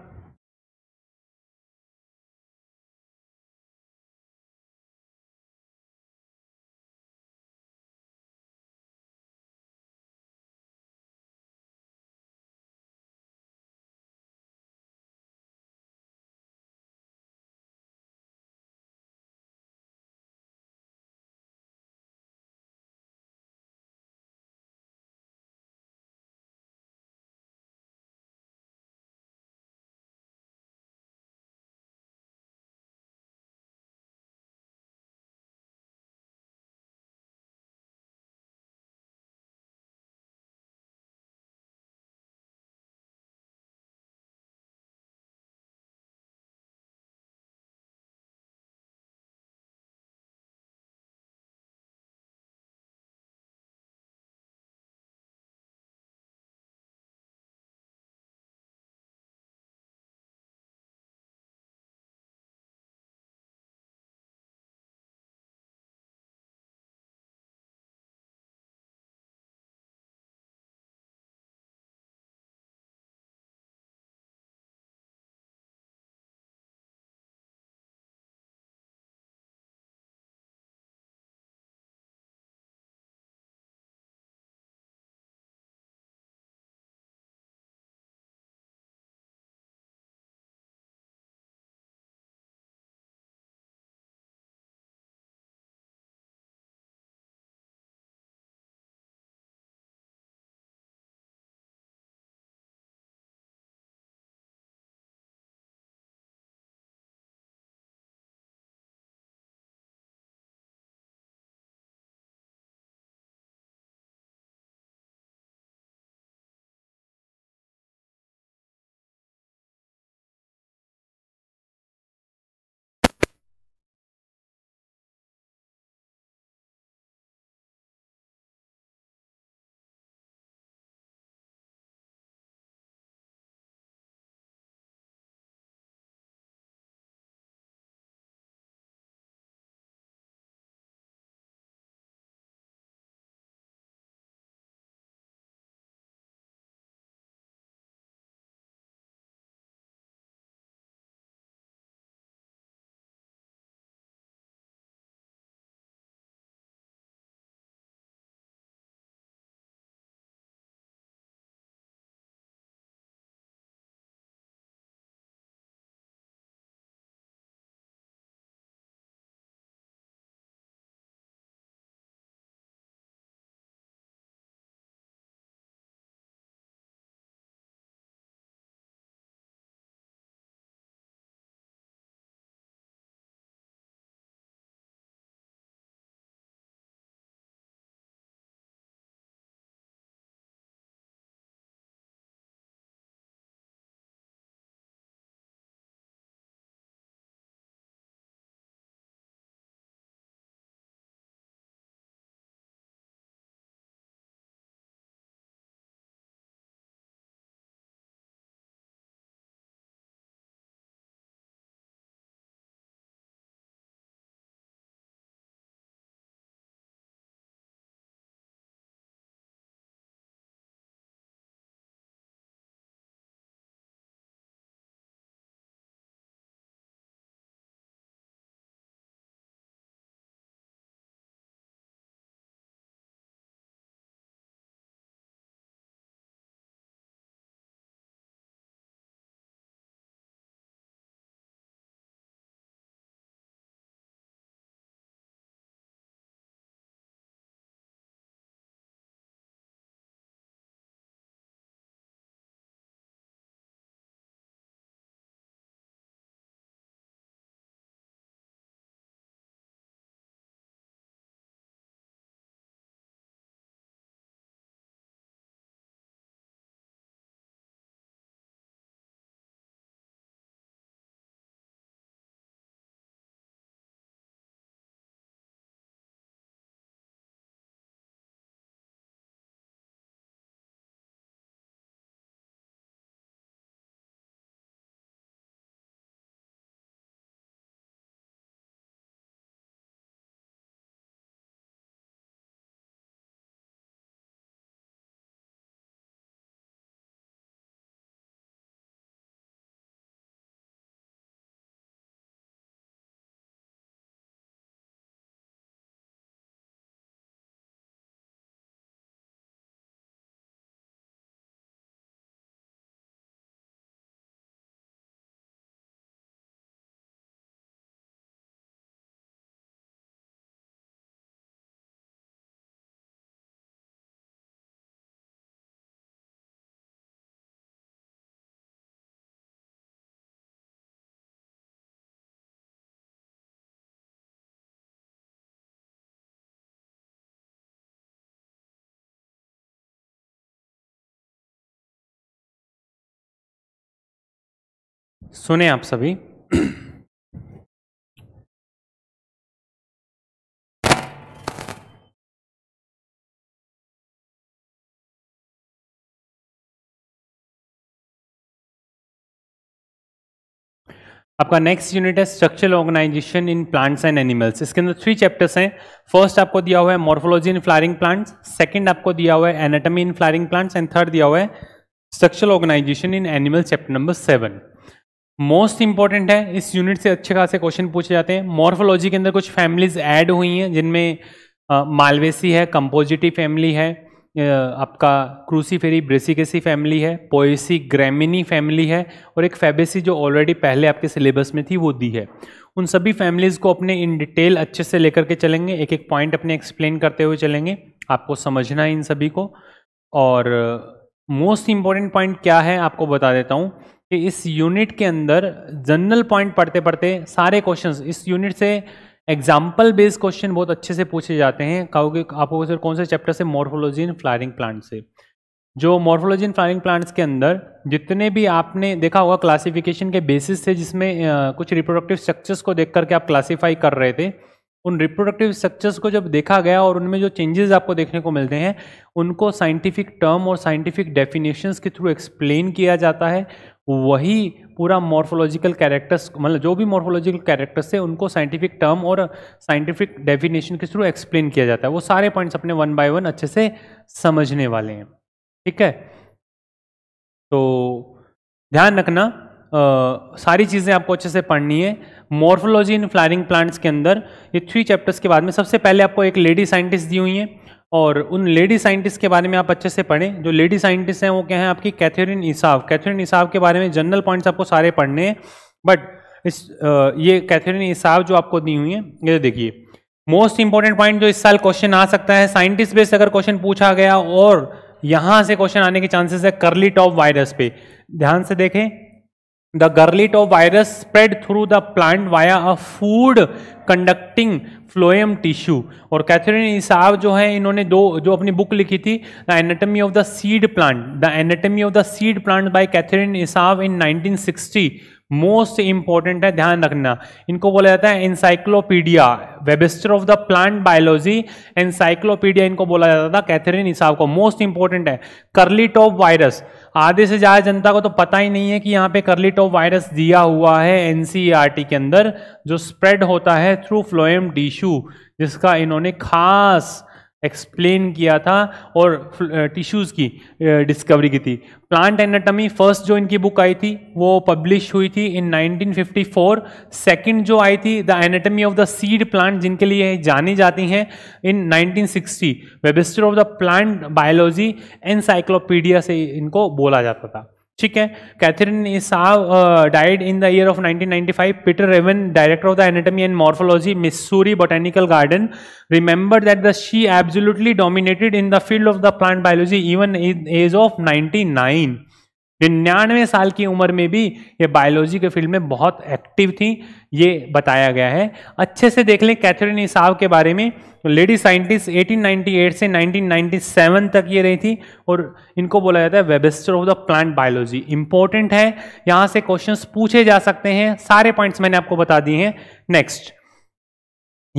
सुने आप सभी आपका नेक्स्ट यूनिट है structural organisation in plants and animals इसके अंदर थ्री चैप्टर्स हैं फर्स्ट आपको दिया हुआ है morphology in flowering plants second आपको दिया हुआ है anatomy in flowering plants and third दिया हुआ है structural organisation in animal chapter number seven most important है इस यूनिट से अच्छे खासे क्वेश्चन पूछे जाते हैं मॉर्फोलॉजी के अंदर कुछ फैमिलीज ऐड हुई हैं जिनमें मालवेसी है कंपोजिटिव फैमिली है आपका क्रूसीफेरी ब्रेसिकेसी फैमिली है पोएसी ग्रेमिनी फैमिली है और एक फेबेसी जो ऑलरेडी पहले आपके सिलेबस में थी वो दी है उन सभी फैमिलीज़ को अपने इन डिटेल अच्छे से लेकर के चलेंगे एक एक पॉइंट अपने एक्सप्लेन करते हुए चलेंगे आपको समझना है इन सभी को और मोस्ट इम्पॉर्टेंट पॉइंट क्या है आपको बता देता हूँ कि इस यूनिट के अंदर जनरल पॉइंट पढ़ते पढ़ते सारे क्वेश्चंस इस यूनिट से एग्जाम्पल बेस्ड क्वेश्चन बहुत अच्छे से पूछे जाते हैं कहोगे आपको सर कौन से चैप्टर से मॉर्फोलॉजी इन फ्लावरिंग प्लांट से जो मॉर्फोलॉजी इन फ्लावरिंग प्लांट्स के अंदर जितने भी आपने देखा होगा क्लासिफिकेशन के बेसिस से जिसमें आ, कुछ रिप्रोडक्टिव स्ट्रक्चर्स को देख करके आप क्लासीफाई कर रहे थे उन रिप्रोडक्टिव स्ट्रक्चर्स को जब देखा गया और उनमें जो चेंजेस आपको देखने को मिलते हैं उनको साइंटिफिक टर्म और साइंटिफिक डेफिनेशंस के थ्रू एक्सप्लेन किया जाता है वही पूरा मॉर्फोलॉजिकल कैरेक्टर्स मतलब जो भी मॉर्फोलॉजिकल कैरेक्टर्स है उनको साइंटिफिक टर्म और साइंटिफिक डेफिनेशन के थ्रू एक्सप्लेन किया जाता है वो सारे पॉइंट्स अपने वन बाय वन अच्छे से समझने वाले हैं ठीक है तो ध्यान रखना सारी चीज़ें आपको अच्छे से पढ़नी है मॉर्फोलॉजी इन फ्लारिंग प्लांट्स के अंदर ये थ्री चैप्टर्स के बाद में सबसे पहले आपको एक लेडी साइंटिस्ट दी हुई हैं और उन लेडी साइंटिस्ट के बारे में आप अच्छे से पढ़ें जो लेडी साइंटिस्ट हैं वो क्या हैं आपकी कैथरीन इसाव कैथरीन इसाव के बारे में जनरल पॉइंट्स आपको सारे पढ़ने हैं बट इस ये कैथरीन इसाव जो आपको दी हुई है ये देखिए मोस्ट इंपॉर्टेंट पॉइंट जो इस साल क्वेश्चन आ सकता है साइंटिस्ट बेस्ड अगर क्वेश्चन पूछा गया और यहाँ से क्वेश्चन आने के चांसेस है करली टॉप वायरस पे ध्यान से देखें द गर्लिट of virus spread through the plant via a food conducting phloem tissue और कैथरीन इसाव जो है इन्होंने दो जो अपनी बुक लिखी थी the anatomy of the seed plant the anatomy of the seed plant by Katherine Esau in 1960 most important है ध्यान रखना इनको बोला जाता है encyclopedia Webster of the plant biology encyclopedia इनको बोला जाता था कैथरीन इसाब को मोस्ट इंपॉर्टेंट है करलीट ऑफ वायरस आधे से ज़्यादा जनता को तो पता ही नहीं है कि यहाँ पे करली टॉप वायरस दिया हुआ है एन e के अंदर जो स्प्रेड होता है थ्रू फ्लोएम टिश्यू जिसका इन्होंने खास एक्सप्लेन किया था और टिश्यूज़ uh, की डिस्कवरी uh, की थी प्लांट एनाटॉमी फर्स्ट जो इनकी बुक आई थी वो पब्लिश हुई थी इन 1954 सेकंड जो आई थी the anatomy of the seed plant जिनके लिए जानी जाती हैं in 1960 Webster of the plant biology encyclopedia से इनको बोला जाता था ठीक है Katherine Esau died in the year of 1995 Peter Raven director of the anatomy and morphology Missouri Botanical Garden remember that the she absolutely dominated in the field of the plant biology even age of 99 निन्यानवे साल की उम्र में भी ये biology के field में बहुत एक्टिव थी ये बताया गया है अच्छे से देख लें कैथरीन इसाव के बारे में लेडी साइंटिस्ट 1898 से 1997 तक ये रही थी और इनको बोला जाता है Webster of the plant biology important है यहाँ से क्वेश्चंस पूछे जा सकते हैं सारे पॉइंट्स मैंने आपको बता दिए हैं नेक्स्ट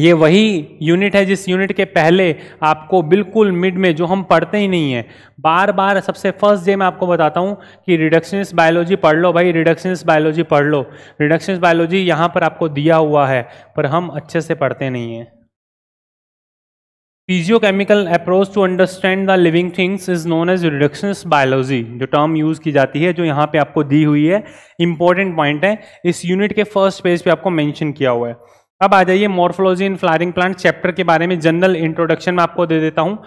ये वही यूनिट है जिस यूनिट के पहले आपको बिल्कुल मिड में जो हम पढ़ते ही नहीं है बार बार सबसे फर्स्ट डे मैं आपको बताता हूँ कि रिडक्शनिस्ट बायोलॉजी पढ़ लो भाई रिडक्शनिस्ट बायोलॉजी पढ़ लो रिडक्शनिस्ट बायोलॉजी यहाँ पर आपको दिया हुआ है पर हम अच्छे से पढ़ते नहीं हैं physicochemical approach to understand the living things is known as reductionist biology जो टर्म यूज़ की जाती है जो यहाँ पे आपको दी हुई है इंपॉर्टेंट पॉइंट है इस यूनिट के फर्स्ट पेज पे आपको मेंशन किया हुआ है अब आ जाइए morphology in flowering plant chapter के बारे में जनरल इंट्रोडक्शन में आपको दे देता हूँ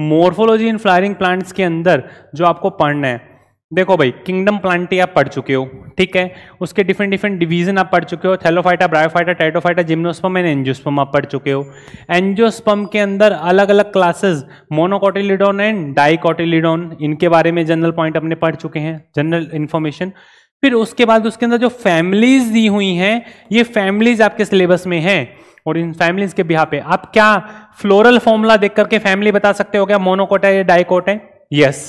मोर्फोलॉजी इन फ्लारिंग प्लांट्स के अंदर जो आपको पढ़ना है देखो भाई किंगडम प्लांटे आप पढ़ चुके हो ठीक है उसके डिफरेंट डिफरेंट डिवीजन आप पढ़ चुके हो Thallophyta bryophyta टाइटोफाइटा gymnosperm and angiosperm आप पढ़ चुके हो एंजियोस्पम के अंदर अलग अलग क्लासेस मोनोकोटिलिडोन एंड डाइकोटिलिडोन इनके बारे में जनरल पॉइंट अपने पढ़ चुके हैं जनरल इन्फॉर्मेशन फिर उसके बाद उसके अंदर जो फैमिलीज दी हुई हैं ये फैमिलीज आपके सिलेबस में हैं और इन फैमिलीज के बिहा पे आप क्या फ्लोरल फॉर्मूला देख करके फैमिली बता सकते हो क्या मोनोकोट है या डाइकोट है यस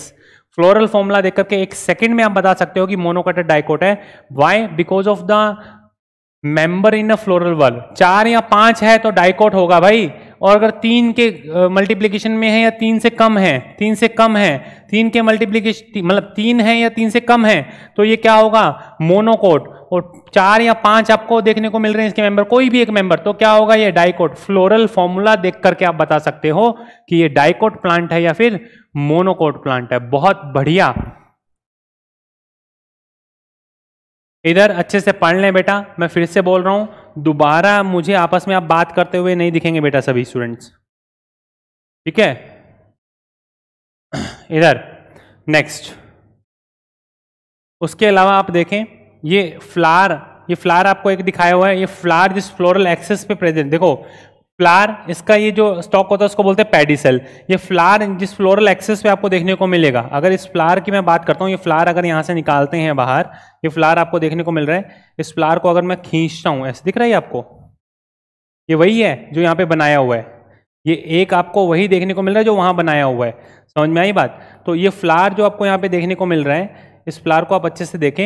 फ्लोरल फॉर्मूला देख करके एक सेकंड में आप बता सकते हो कि मोनोकोट है डाइकोट है why because of the member in a floral whorl चार या पांच है तो डाइकोट होगा भाई और अगर तीन के मल्टीप्लीकेशन में है या तीन से कम है तीन से कम है तीन के मल्टीप्लीकेशन मतलब तीन है या तीन से कम है तो ये क्या होगा मोनोकोट और चार या पांच आपको देखने को मिल रहे हैं इसके मेंबर कोई भी एक मेंबर तो क्या होगा ये डाइकोट फ्लोरल फॉर्मूला देख करके आप बता सकते हो कि ये डाइकोट प्लांट है या फिर मोनोकोट प्लांट है बहुत बढ़िया इधर अच्छे से पढ़ लें बेटा मैं फिर से बोल रहा हूं दोबारा मुझे आपस में आप बात करते हुए नहीं दिखेंगे बेटा सभी स्टूडेंट्स ठीक है इधर नेक्स्ट उसके अलावा आप देखें ये फ्लार ये फ्लार आपको एक दिखाया हुआ है ये फ्लार जिस फ्लोरल एक्सेस पे प्रेजेंट देखो फ्लार इसका ये जो स्टॉक होता है उसको बोलते हैं पेडिसल ये फ्लार जिस फ्लोरल एक्सेस पे आपको देखने को मिलेगा अगर इस फ्लार की मैं बात करता हूँ ये फ्लार अगर यहाँ से निकालते हैं बाहर ये फ्लार आपको देखने को मिल रहा है इस फ्लार को अगर मैं खींचता हूँ ऐसे दिख रहा है आपको ये वही है जो यहाँ पे बनाया हुआ है ये एक आपको वही देखने को मिल रहा है जो वहाँ बनाया हुआ है समझ में आई बात तो ये फ्लार जो आपको यहाँ पे देखने को मिल रहा है इस फ्लार को आप अच्छे से देखें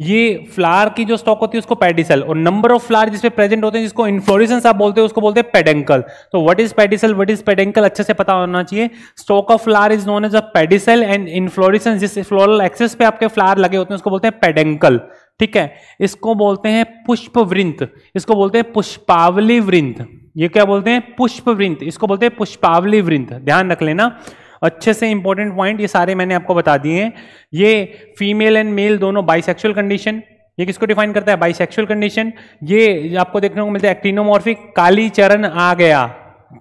ये फ्लावर की जो स्टॉक होती है उसको पेडिसल और नंबर ऑफ फ्लावर जिसमें प्रेजेंट होते हैं जिसको इन्फ्लोरिसेंस आप बोलते हैं उसको बोलते हैं पेडेंकल तो what is pedicel what is peduncle अच्छे से पता होना चाहिए stalk of flower is known as a pedicel and inflorescence जिस फ्लोरल एक्सेस पे आपके फ्लावर लगे होते हैं उसको बोलते हैं पेडेंकल ठीक है इसको बोलते हैं पुष्प वृंत इसको बोलते हैं पुष्पावली वृंत ये क्या बोलते हैं पुष्प वृंत इसको बोलते हैं पुष्पावली वृंत ध्यान रख लेना अच्छे से इंपॉर्टेंट पॉइंट ये सारे मैंने आपको बता दिए हैं ये फीमेल एंड मेल दोनों बाइसेक्सुअल कंडीशन ये किसको डिफाइन करता है बाइसेक्सुअल कंडीशन ये आपको देखने को मिलता है एक्टिनोमॉर्फिक काली चरण आ गया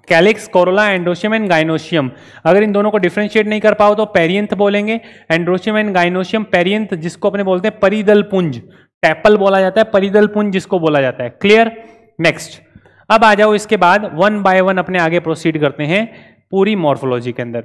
calyx corolla androecium and gynoecium अगर इन दोनों को डिफ्रेंशिएट नहीं कर पाओ तो पेरियंथ बोलेंगे एंड्रोशियम एंड गाइनोशियम पेरियंथ जिसको अपने बोलते हैं परिदल पुंज टैपल बोला जाता है परिदल पुंज जिसको बोला जाता है क्लियर नेक्स्ट अब आ जाओ इसके बाद वन बाय वन अपने आगे प्रोसीड करते हैं पूरी मॉर्फोलॉजी के अंदर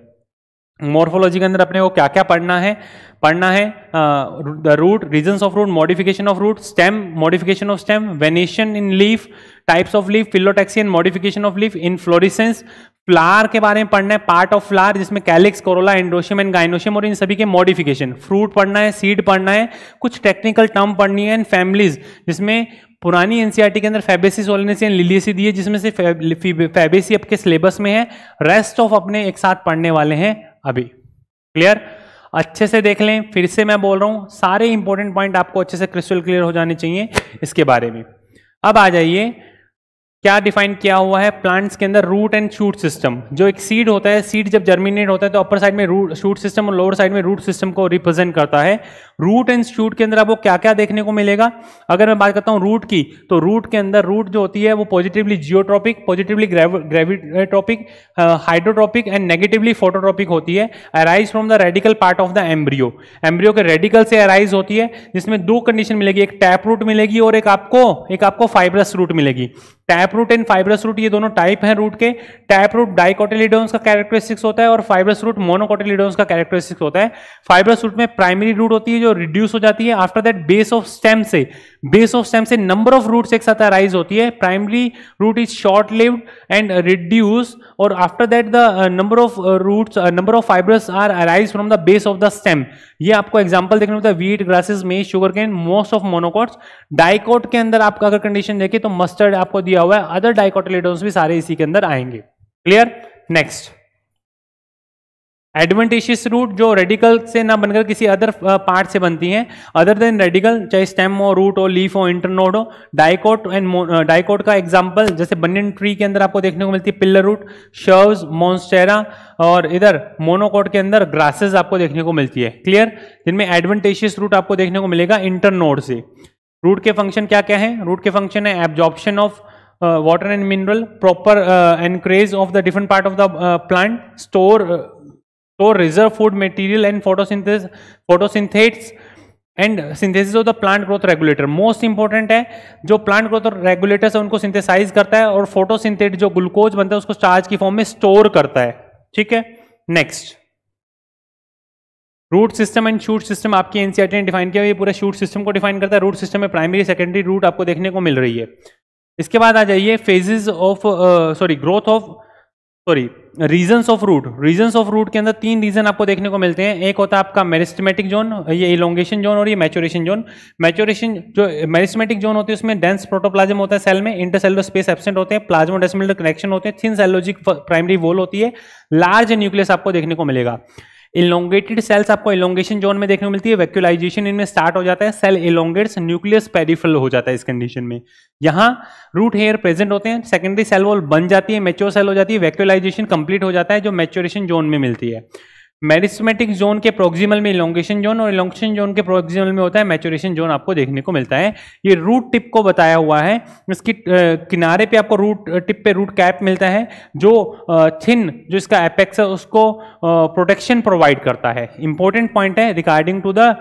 मोर्फोलॉजी के अंदर अपने को क्या क्या पढ़ना है पढ़ना है the root region of root modification of root stem modification of stem venation in leaf types of leaf phyllotaxy modification of leaf inflorescence flower के बारे में पढ़ना है पार्ट ऑफ फ्लार जिसमें calyx corolla androecium and gynoecium और इन सभी के मॉडिफिकेशन फ्रूट पढ़ना है सीड पढ़ना है कुछ टेक्निकल टर्म पढ़नी है एंड फैमिलीज जिसमें पुरानी एनसीईआरटी के अंदर फेबेसी ओलेनेसी एंड लिलियसी दी है जिसमें से फेबेसी आपके सिलेबस में है रेस्ट ऑफ अपने एक साथ पढ़ने वाले हैं अभी क्लियर अच्छे से देख लें फिर से मैं बोल रहा हूं सारे इंपॉर्टेंट पॉइंट आपको अच्छे से क्रिस्टल क्लियर हो जाने चाहिए इसके बारे में अब आ जाइए क्या डिफाइन किया हुआ है प्लांट्स के अंदर रूट एंड शूट सिस्टम जो एक सीड होता है सीड जब जर्मिनेट होता है तो अपर साइड में रूट शूट सिस्टम और लोअर साइड में रूट सिस्टम को रिप्रेजेंट करता है रूट एंड शूट के अंदर आपको क्या क्या देखने को मिलेगा अगर मैं बात करता हूँ रूट की तो रूट के अंदर रूट जो होती है वो positively geotropic positively gravitropic hydrotropic and negatively phototropic होती है arise from the radicle part of the embryo embryo के रेडिकल से अराइज होती है जिसमें दो कंडीशन मिलेगी एक टैप रूट मिलेगी और एक आपको एक आपको फाइब्रस रूट मिलेगी tap root and fibrous root ये दोनों टाइप हैं रूट के टैप रूट डाइकोटेलीडोन्स का कैरेक्टरिस्टिक्स होता है और फाइब्रस रूट मोनोकोटेलीडोन्स का कैरेक्टरिस्टिक्स होता है फाइब्रस रूट में प्राइमरी रूट होती है जो रिड्यूस हो जाती है after that base of stem से बेस ऑफ स्टेम से नंबर ऑफ रूट्स एक साथ अराइज होती है primary root is short lived and reduce और after that the number of roots number of fibres are arise from the base of the stem ये आपको example देखने मिलता है वीट ग्रासेस में sugar can most of monocots dicot के अंदर आपका अगर कंडीशन देखे तो मस्टर्ड आपको दिया हुआ है अदर डाइकोटलेडोन्स भी सारे इसी के अंदर आएंगे क्लियर नेक्स्ट एडवेंटेशियस रूट जो रेडिकल से ना बनकर किसी अदर पार्ट uh, से बनती हैं अदर देन रेडिकल चाहे स्टेम हो रूट हो लीफ हो इंटरनोड हो डाइकोट एंड डाइकोट का एग्जांपल जैसे बनियन ट्री के अंदर आपको देखने को मिलती है पिल्लर रूट शर्व्स मोन्स्टेरा और इधर मोनोकोट के अंदर ग्रासेस आपको देखने को मिलती है क्लियर जिनमें एडवेंटेशियस रूट आपको देखने को मिलेगा इंटरनोड से रूट के फंक्शन क्या क्या है रूट के फंक्शन है absorption of water and mineral proper anchorage of the different part of the plant store तो reserve food material and photosynthesis photosynthates and synthesis of the plant growth regulator most important है जो plant growth regulators है उनको synthesise करता है और फोटोसिंथेट जो glucose बनता है उसको चार्ज की फॉर्म में स्टोर करता है ठीक है next root system and shoot system आपकी एनसीआरटी e ने डिफाइन किया ये पूरे शूट सिस्टम को डिफाइन करता है रूट सिस्टम में प्राइमरी सेकेंडरी रूट आपको देखने को मिल रही है इसके बाद आ जाइए phases of sorry growth of sorry regions of root regions of root के अंदर तीन रीजन आपको देखने को मिलते हैं एक होता है आपका मेरिस्टमेटिक जोन ये इलोंगेशन जोन और ये मैचोरेशन जोन मैचोरेशन जो मेरिस्टमेटिक जोन होती है उसमें डेंस प्रोटोप्लाज्म होता है सेल में इंटरसेलुलर स्पेस एबसेंट होते हैं प्लाज्मोडेसिमिलर कनेक्शन होते हैं थिन सेलोजिक प्राइमरी वोल होती है लार्ज न्यूक्लियस आपको देखने को मिलेगा इलोंगेटेड सेल्स आपको इलोंगेशन जोन में देखने को मिलती है वैक्यूलाइजेशन इनमें स्टार्ट हो जाता है सेल इलोंगेट्स न्यूक्लियस पेरिफल हो जाता है इस कंडीशन में यहाँ रूट हेयर प्रेजेंट होते हैं सेकेंडरी सेल वॉल बन जाती है मेच्योर सेल हो जाती है वैक्यूलाइजेशन कंप्लीट हो जाता है जो मेच्योरेशन जोन में मिलती है मेरिस्मेटिक जोन के प्रोक्सिमल में इलोंगेशन जोन और इलोंगेशन जोन के प्रोक्सिमल में होता है मैचुरेशन जोन आपको देखने को मिलता है ये रूट टिप को बताया हुआ है इसकी किनारे पे आपको रूट टिप पे रूट कैप मिलता है जो थिन जो इसका एपेक्स है उसको प्रोटेक्शन प्रोवाइड करता है इंपॉर्टेंट पॉइंट है regarding to the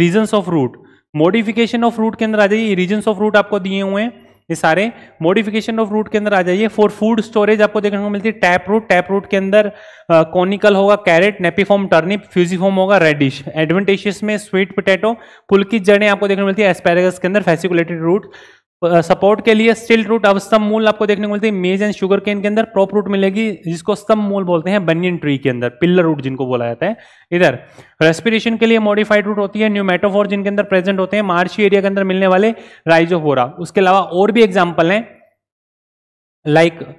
regions of root modification of root के अंदर आ जाइए रीजन्स ऑफ रूट आपको दिए हुए हैं ये सारे मॉडिफिकेशन ऑफ रूट के अंदर आ जाइए फॉर फूड स्टोरेज आपको देखने को मिलती है टैप रूट टैप रूट के अंदर कॉनिकल होगा कैरेट नेपीफॉर्म टर्निप फ्यूजीफॉर्म होगा रेडिश एडवेंटेशियस में स्वीट पोटैटो पुल की जड़ें आपको देखने को मिलती है एस्पेरेगस के अंदर फेसिकुलेटेड रूट सपोर्ट के लिए स्टिल रूट अब स्तम मूल आपको देखने को मिलती है मेज एंड शुगर केन के अंदर प्रॉप रूट मिलेगी जिसको स्तम मूल बोलते हैं बनियन ट्री के अंदर पिल्लर रूट जिनको बोला जाता है इधर रेस्पिरेशन के लिए मॉडिफाइड रूट होती है न्यूमेटोफोर जिनके अंदर प्रेजेंट होते हैं मार्शी एरिया के अंदर मिलने वाले राइजोफोरा उसके अलावा और भी एग्जाम्पल हैं लाइक like,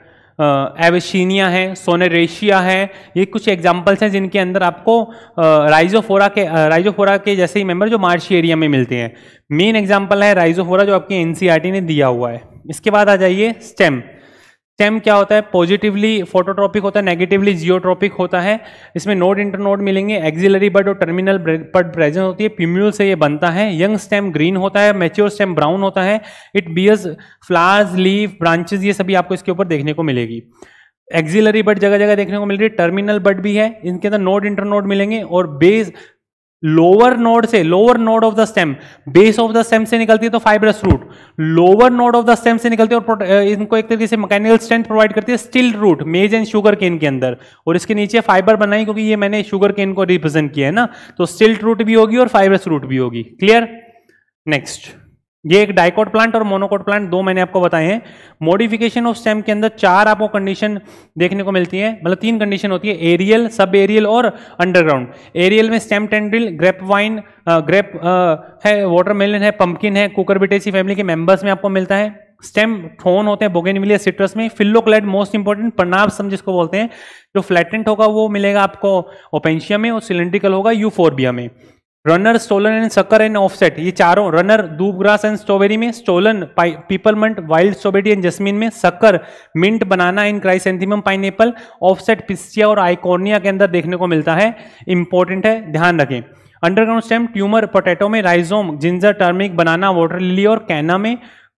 एवेशनिया है सोनेरेशिया है ये कुछ एग्जाम्पल्स हैं जिनके अंदर आपको राइजोफोरा के राइजोफोरा के जैसे ही मेंबर जो मार्शी एरिया में मिलते हैं मेन एग्जाम्पल है राइजोफोरा जो आपके एनसीईआरटी e ने दिया हुआ है इसके बाद आ जाइए स्टेम स्टेम क्या होता है पॉजिटिवली फोटोट्रॉपिक होता है नेगेटिवली जियोट्रॉपिक होता है इसमें नोड इंटरनोड मिलेंगे एक्जिलरी बड और टर्मिनल बड प्रेजेंट होती है प्यम्यूल से ये बनता है यंग स्टेम ग्रीन होता है मेच्योर स्टेम ब्राउन होता है it bears flowers leave branches ये सभी आपको इसके ऊपर देखने को मिलेगी एक्जिलरी बर्ड जगह जगह देखने को मिल रही है टर्मिनल बर्ड भी है इनके अंदर नोड इंटरनोड मिलेंगे और बेस लोअर नोड से lower node of the stem base of the stem से निकलती है तो fibrous root lower node of the stem से निकलती है और इनको एक तरीके से मैकेनिकल स्ट्रेंथ प्रोवाइड करती है stilt root maize and sugar cane के अंदर और इसके नीचे फाइबर बनाई क्योंकि ये मैंने शुगर केन को रिप्रेजेंट किया है ना तो स्टिल रूट भी होगी और फाइब्रस रूट भी होगी क्लियर नेक्स्ट ये एक डाइकोट प्लांट और मोनोकोट प्लांट दो मैंने आपको बताए हैं मॉडिफिकेशन ऑफ स्टेम के अंदर चार आपको कंडीशन देखने को मिलती है मतलब तीन कंडीशन होती है एरियल सब एरियल और अंडरग्राउंड एरियल में stem tendril grape vine grape है वाटरमेलन है पंपकिन है कुकरबिटेसी फैमिली के मेंबर्स में आपको मिलता है स्टेम थोन होते हैं बोगेनविलिया सिट्रस में फिल्लोक्लेड मोस्ट इंपॉर्टेंट पन्नाबसम जिसको बोलते हैं जो फ्लैटेंट होगा वो मिलेगा आपको ओपेंशिया में और सिलेंड्रिकल होगा यूफोर्बिया में runner stolon and sucker and offset ये चारों रनर दूब ग्रास एंड स्ट्रॉबेरी में stolon peppermint wild strawberry and jasmine में sucker mint banana and pine pineapple offset Pistia और आइकोर्निया के अंदर देखने को मिलता है इंपॉर्टेंट है ध्यान रखें अंडरग्राउंड स्टेम ट्यूमर पोटेटो में rhizome ginger turmeric banana water lily और कैना में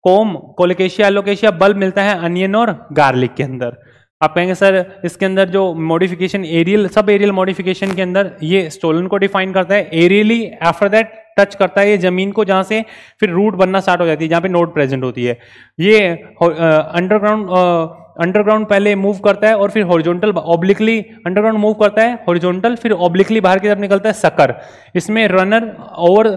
कोम कोलोकेशिया एलोकेशिया बल्ब मिलता है अनियन और गार्लिक के अंदर आप कहेंगे सर इसके अंदर जो modification aerial sub aerial modification के अंदर ये स्टोलन को डिफाइन करता है एरियली आफ्टर दैट टच करता है ये जमीन को जहाँ से फिर रूट बनना स्टार्ट हो जाती है जहाँ पे नोड प्रेजेंट होती है ये अंडरग्राउंड अंडरग्राउंड पहले मूव करता है और फिर हॉरिजॉन्टल ऑब्लिकली अंडरग्राउंड मूव करता है हॉरिजॉन्टल फिर ऑब्लिकली बाहर की तरफ निकलता है सकर इसमें रनर ओवर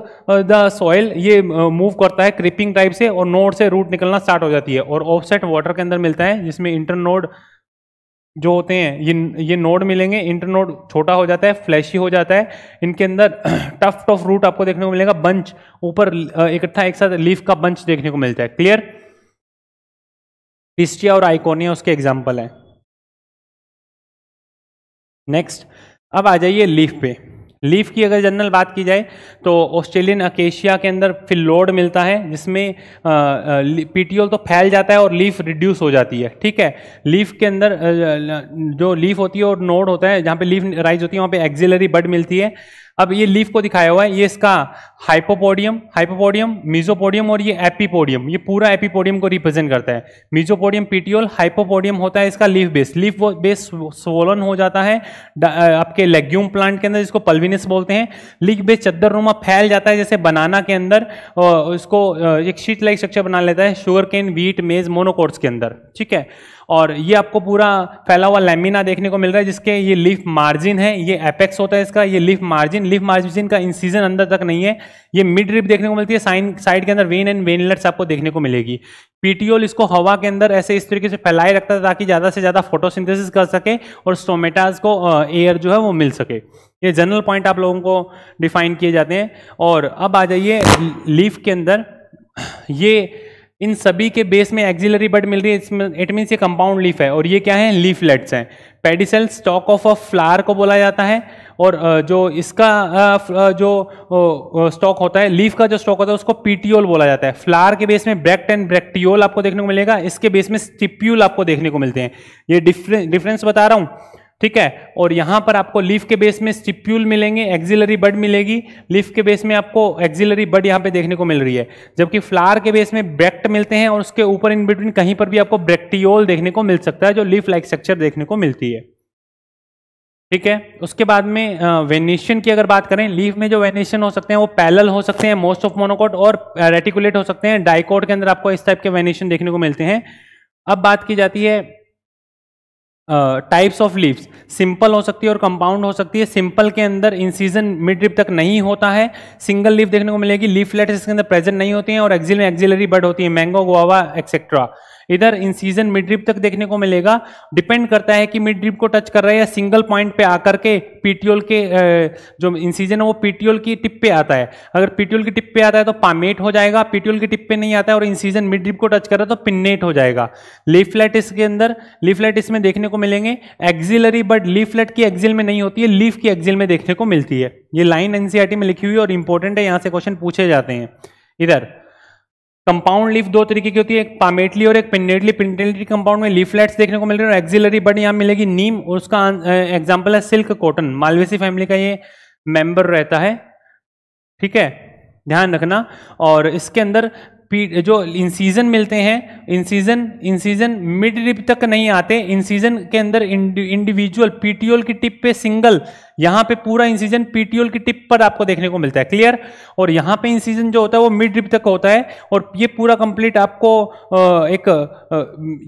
द सॉइल ये मूव करता है क्रिपिंग टाइप से और नोड से रूट निकलना स्टार्ट हो जाती है और ऑफसेट वाटर के अंदर मिलता है जिसमें इंटर नोड जो होते हैं ये ये नोड मिलेंगे इंटर नोड छोटा हो जाता है फ्लैशी हो जाता है इनके अंदर टफ टफ रूट आपको देखने को मिलेगा बंच ऊपर इकट्ठा एक साथ लीफ का बंच देखने को मिलता है क्लियर पिस्टिया और आइकोनिया उसके एग्जाम्पल है नेक्स्ट अब आ जाइए लीफ पे लीफ की अगर जनरल बात की जाए तो ऑस्ट्रेलियन अकेशिया के अंदर फिल्लोड मिलता है जिसमें पीटीओल तो फैल जाता है और लीफ रिड्यूस हो जाती है ठीक है लीफ के अंदर जो लीफ होती है और नोड होता है जहाँ पे लीफ राइज होती है वहाँ पे एक्जिलरी बड मिलती है अब ये लीफ को दिखाया हुआ है ये इसका हाइपोपोडियम हाइपोपोडियम मिजोपोडियम और ये एपीपोडियम ये पूरा एपीपोडियम को रिप्रेजेंट करता है मिजोपोडियम पीटियोल हाइपोपोडियम होता है इसका leaf base leaf base swollen हो जाता है आपके लेग्यूम प्लांट के अंदर जिसको पल्विनस बोलते हैं लीफ बेस चद्दर नुमा फैल जाता है जैसे बनाना के अंदर इसको एक शीट लाइक स्ट्रक्चर बना लेता है sugar cane wheat maize monocots के अंदर ठीक है और ये आपको पूरा फैला हुआ लेमिना देखने को मिल रहा है जिसके ये लीफ मार्जिन है ये एपेक्स होता है इसका ये लीफ मार्जिन लीफ मार्जिन का इंसीजन अंदर तक नहीं है ये मिड रिप देखने को मिलती है साइन साइड के अंदर वेन एंड वेनलेट्स आपको देखने को मिलेगी पीटीओल इसको हवा के अंदर ऐसे इस तरीके से फैलाए रखता है ताकि ज़्यादा से ज़्यादा फोटोसिंथेसिस कर सके और स्टोमेटाज को एयर जो है वो मिल सके ये जनरल पॉइंट आप लोगों को डिफाइन किए जाते हैं और अब आ जाइए लीफ के अंदर ये इन सभी के बेस में एक्जिलरी बड मिल रही है इसमें इट मीन्स ये कंपाउंड लीफ है और ये क्या है लीफलेट्स हैं pedicel stalk of a flower को बोला जाता है और जो इसका जो स्टॉक होता है लीफ का जो स्टॉक होता है उसको पीटियोल बोला जाता है फ्लावर के बेस में ब्रैक्ट एंड ब्रैक्टियोल आपको देखने को मिलेगा इसके बेस में स्टिप्यूल आपको देखने को मिलते हैं ये डिफरेंस बता रहा हूँ ठीक है और यहां पर आपको लीफ के बेस में स्टिप्यूल मिलेंगे एक्जिलरी बड मिलेगी लीफ के बेस में आपको एक्जिलरी बड यहां पे देखने को मिल रही है जबकि फ्लावर के बेस में ब्रेक्ट मिलते हैं और उसके ऊपर इन बिटवीन कहीं पर भी आपको ब्रेक्टियोल देखने को मिल सकता है जो लीफ लाइक स्ट्रक्चर देखने को मिलती है ठीक है उसके बाद में वेनेशन की अगर बात करें लीफ में जो वेनेशन हो सकते हैं वो पैलल हो सकते हैं मोस्ट ऑफ मोनोकोट और रेटिकुलेट हो सकते हैं डाइकोट के अंदर आपको इस टाइप के वेनेशन देखने को मिलते हैं अब बात की जाती है टाइप्स ऑफ लीव्स सिंपल हो सकती है और कंपाउंड हो सकती है सिंपल के अंदर इन सीजन मिड रिप तक नहीं होता है सिंगल लीफ देखने को मिलेगी लीफ लीफलेट इसके अंदर प्रेजेंट नहीं होती हैं और एक्जिल में एक्जिलरी बर्ड होती है मैंगो गुआवा एक्सेट्रा इधर इन मिड मिड्रिप तक देखने को मिलेगा डिपेंड करता है कि मिड ड्रिप को टच कर रहा है या सिंगल पॉइंट पे आकर के पीटीओल के जो इन सीजन है वो पीटीओल की टिप पे आता है अगर पीटीओल की टिप पे आता है तो पामेट हो जाएगा पीटीओल की टिप पे नहीं आता है और सीजन मिड ड्रिप को टच कर रहा है तो पिन्नेट हो जाएगा लीफलेट इसके अंदर लीफलेट इसमें देखने को मिलेंगे एक्जिलरी बट लीफलेट की एक्जिल में नहीं होती है लीफ की एक्जिल में देखने को मिलती है ये लाइन एनसीआरटी e में लिखी हुई है और इंपॉर्टेंट है यहां से क्वेश्चन पूछे जाते हैं इधर कंपाउंड लीफ दो तरीके की होती है एक पामेटली और एक पिंडेटली पिंडेटली कंपाउंड में लीफलेट्स देखने को मिल रहे हैं और एक्सिलरी बट यहाँ मिलेगी नीम उसका एग्जाम्पल है सिल्क कॉटन मालवेसी फैमिली का ये मेंबर रहता है ठीक है ध्यान रखना और इसके अंदर जो इंसीजन मिलते हैं इंसीजन इंसीजन मिड रिप तक नहीं आते इंसीजन के अंदर इंडिविजुअल पीटीओल की टिप पे सिंगल यहां पे पूरा इंसिजन पीटीओल की टिप पर आपको देखने को मिलता है क्लियर और यहां पे इंसिजन जो होता है वो मिड रिप तक होता है और ये पूरा कंप्लीट आपको एक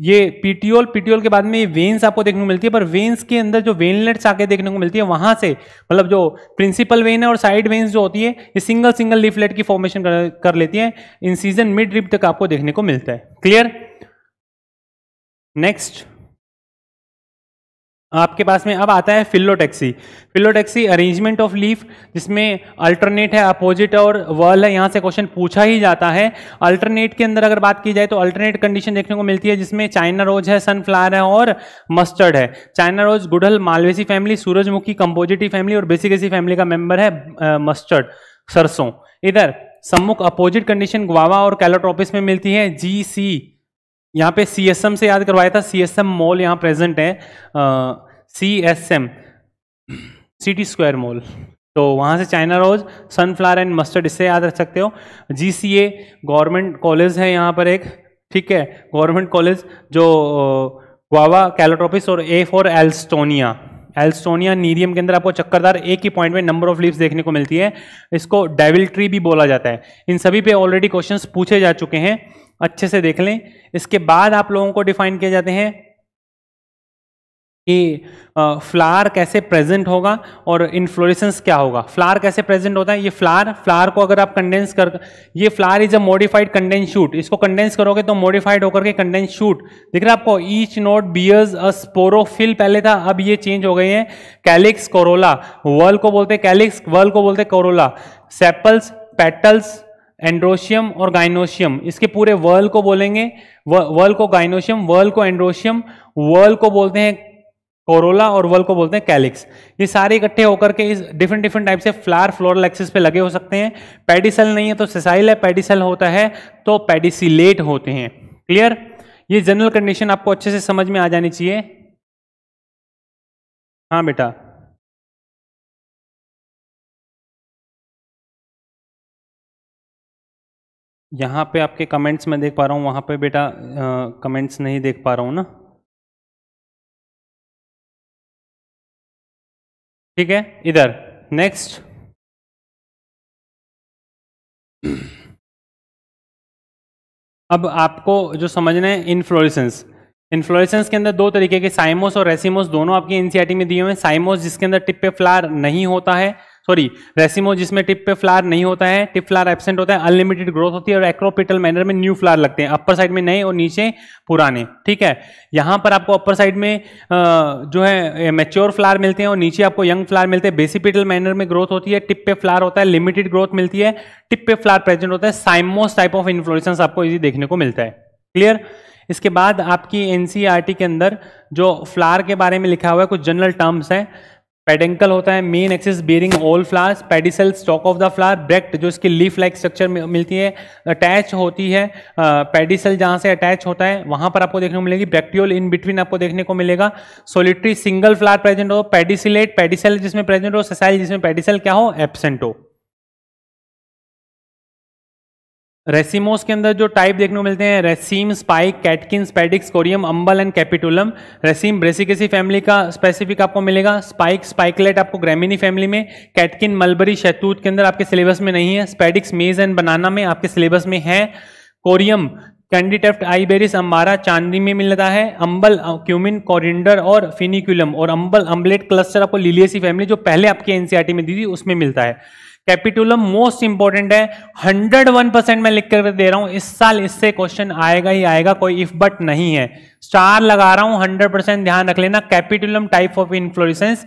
ये पीटीओल पीटीओल के बाद में ये वेन्स आपको देखने को मिलती है पर वेन्स के अंदर जो वेनलेट्स आके देखने को मिलती है वहां से मतलब जो प्रिंसिपल वेन है और साइड वेन्स जो होती है ये सिंगल सिंगल लिफलेट की फॉर्मेशन कर, कर लेती है इंसिजन मिड रिप तक आपको देखने को मिलता है क्लियर नेक्स्ट आपके पास में अब आता है phyllotaxy phyllotaxy arrangement of leaf जिसमें अल्टरनेट है अपोजिट और वर्ल है यहाँ से क्वेश्चन पूछा ही जाता है अल्टरनेट के अंदर अगर बात की जाए तो अल्टरनेट कंडीशन देखने को मिलती है जिसमें चाइना रोज है सनफ्लावर है और मस्टर्ड है चाइना रोज गुडल मालवेसी फैमिली सूरजमुखी कंपोजिटी फैमिली और बेसिकेसी फैमिली का मेंबर है मस्टर्ड सरसों इधर सम्मुख अपोजिट कंडीशन ग्वावा और कैलोट्रोपिस में मिलती है जी सी यहाँ पे सी से याद करवाया था सी मॉल यहाँ प्रेजेंट है C S M city square mall तो वहाँ से China rose sunflower and mustard इससे याद रख सकते हो जी सी ए गवर्नमेंट कॉलेज है यहाँ पर एक ठीक है गवर्नमेंट कॉलेज जो गुआवा कैलोट्रोपिस और A for Alstonia Alstonia Nerium के अंदर आपको चक्करदार एक ही पॉइंट में नंबर ऑफ लीव्स देखने को मिलती है इसको डेविल ट्री भी बोला जाता है इन सभी पे ऑलरेडी क्वेश्चंस पूछे जा चुके हैं अच्छे से देख लें इसके बाद आप लोगों को डिफाइन किए जाते हैं कि फ्लावर कैसे प्रेजेंट होगा और इन्फ्लोरेसेंस क्या होगा फ्लावर कैसे प्रेजेंट होता है ये फ्लावर फ्लावर को अगर आप कंडेंस कर ये flower is a modified condense shoot इसको कंडेंस करोगे तो मॉडिफाइड होकर के कंडेंस शूट दिख रहा है आपको each node bears a sporophyll पहले था अब ये चेंज हो गई है कैलिक्स कोरोला वर्ल को बोलते कैलिक्स वर्ल को बोलते कोरोला सेप्पल्स पेटल्स एंड्रोशियम और गाइनोशियम इसके पूरे वर्ल को बोलेंगे वर्ल को गाइनोशियम वर्ल को एंड्रोशियम वर्ल को बोलते हैं कोरोला और वर्ल को बोलते हैं कैलिक्स ये सारे इकट्ठे होकर के इस डिफरेंट डिफरेंट टाइप से फ्लार फ्लोरल एक्सिस पे लगे हो सकते हैं पेडिसल नहीं है तो सिसाइल है पेडिसल होता है तो पेडिसिलेट होते हैं क्लियर ये जनरल कंडीशन आपको अच्छे से समझ में आ जानी चाहिए हाँ बेटा यहाँ पे आपके कमेंट्स में देख पा रहा हूँ वहाँ पे बेटा कमेंट्स नहीं देख पा रहा हूँ ना ठीक है इधर नेक्स्ट अब आपको जो समझना है इन्फ्लोरिसेंस इन्फ्लोरिसेंस के अंदर दो तरीके के साइमोस और रेसिमोस दोनों आपके एनसीआरटी e में दिए हुए हैं साइमोस जिसके अंदर टिप पे फ्लार नहीं होता है सॉरी रेसिमो जिसमें टिप पे फ्लार नहीं होता है टिप फ्लार एबसेंट होता है अनलिमिटेड ग्रोथ होती है और एक्रोपिटल मैनर में न्यू फ्लार लगते हैं अपर साइड में नए और नीचे पुराने ठीक है यहां पर आपको अपर साइड में जो है मेच्योर फ्लार मिलते हैं और नीचे आपको यंग फ्लार मिलते हैं बेसिपिटल मैनर में ग्रोथ होती है टिप पे फ्लार होता है लिमिटेड ग्रोथ मिलती है टिप पे फ्लार प्रेजेंट होता है साइमोस टाइप ऑफ इन्फ्लोरेशन आपको इसी देखने को मिलता है क्लियर इसके बाद आपकी एनसीईआरटी e के अंदर जो फ्लार के बारे में लिखा हुआ है कुछ जनरल टर्म्स हैं पेडेंकल होता है main axis bearing all flowers pedicel stalk of the flower bract जो इसकी लीफ लाइक स्ट्रक्चर में मिलती है अटैच होती है पेडिसल जहाँ से अटैच होता है वहाँ पर आपको देखने को मिलेगी ब्रैक्टियोल इन बिटवीन आपको देखने को मिलेगा सोलिट्री सिंगल फ्लावर प्रेजेंट हो पेडिसिलेट पेडिसल जिसमें प्रेजेंट हो ससाइल जिसमें पेडिसल क्या हो एबसेंट हो रेसिमोस के अंदर जो टाइप देखने को मिलते हैं raceme spike catkin spadix corymb umbel and capitulum raceme Brassicaceae family का स्पेसिफिक आपको मिलेगा स्पाइक स्पाइकलेट आपको ग्रेमिनी फैमिली में कैटकिन मलबरी शैतूत के अंदर आपके सिलेबस में नहीं है स्पेडिक्स मेज एंड बनाना में आपके सिलेबस में है कोरियम कैंडीटेफ्ट आईबेरिस अम्बारा चांदी में मिलता है अम्बल क्यूमिन कोरिंडर और फिनिक्यूलम और अम्बल अम्बलेट क्लस्टर आपको लिलियसी फैमिली जो पहले आपके एनसीआरटी e में दी थी उसमें मिलता है कैपिटुलम मोस्ट इंपॉर्टेंट है 101 परसेंट मैं लिख कर दे रहा हूं इस साल इससे क्वेश्चन आएगा ही आएगा कोई इफ बट नहीं है स्टार लगा रहा हूं 100 परसेंट ध्यान रख लेना capitulum type of inflorescence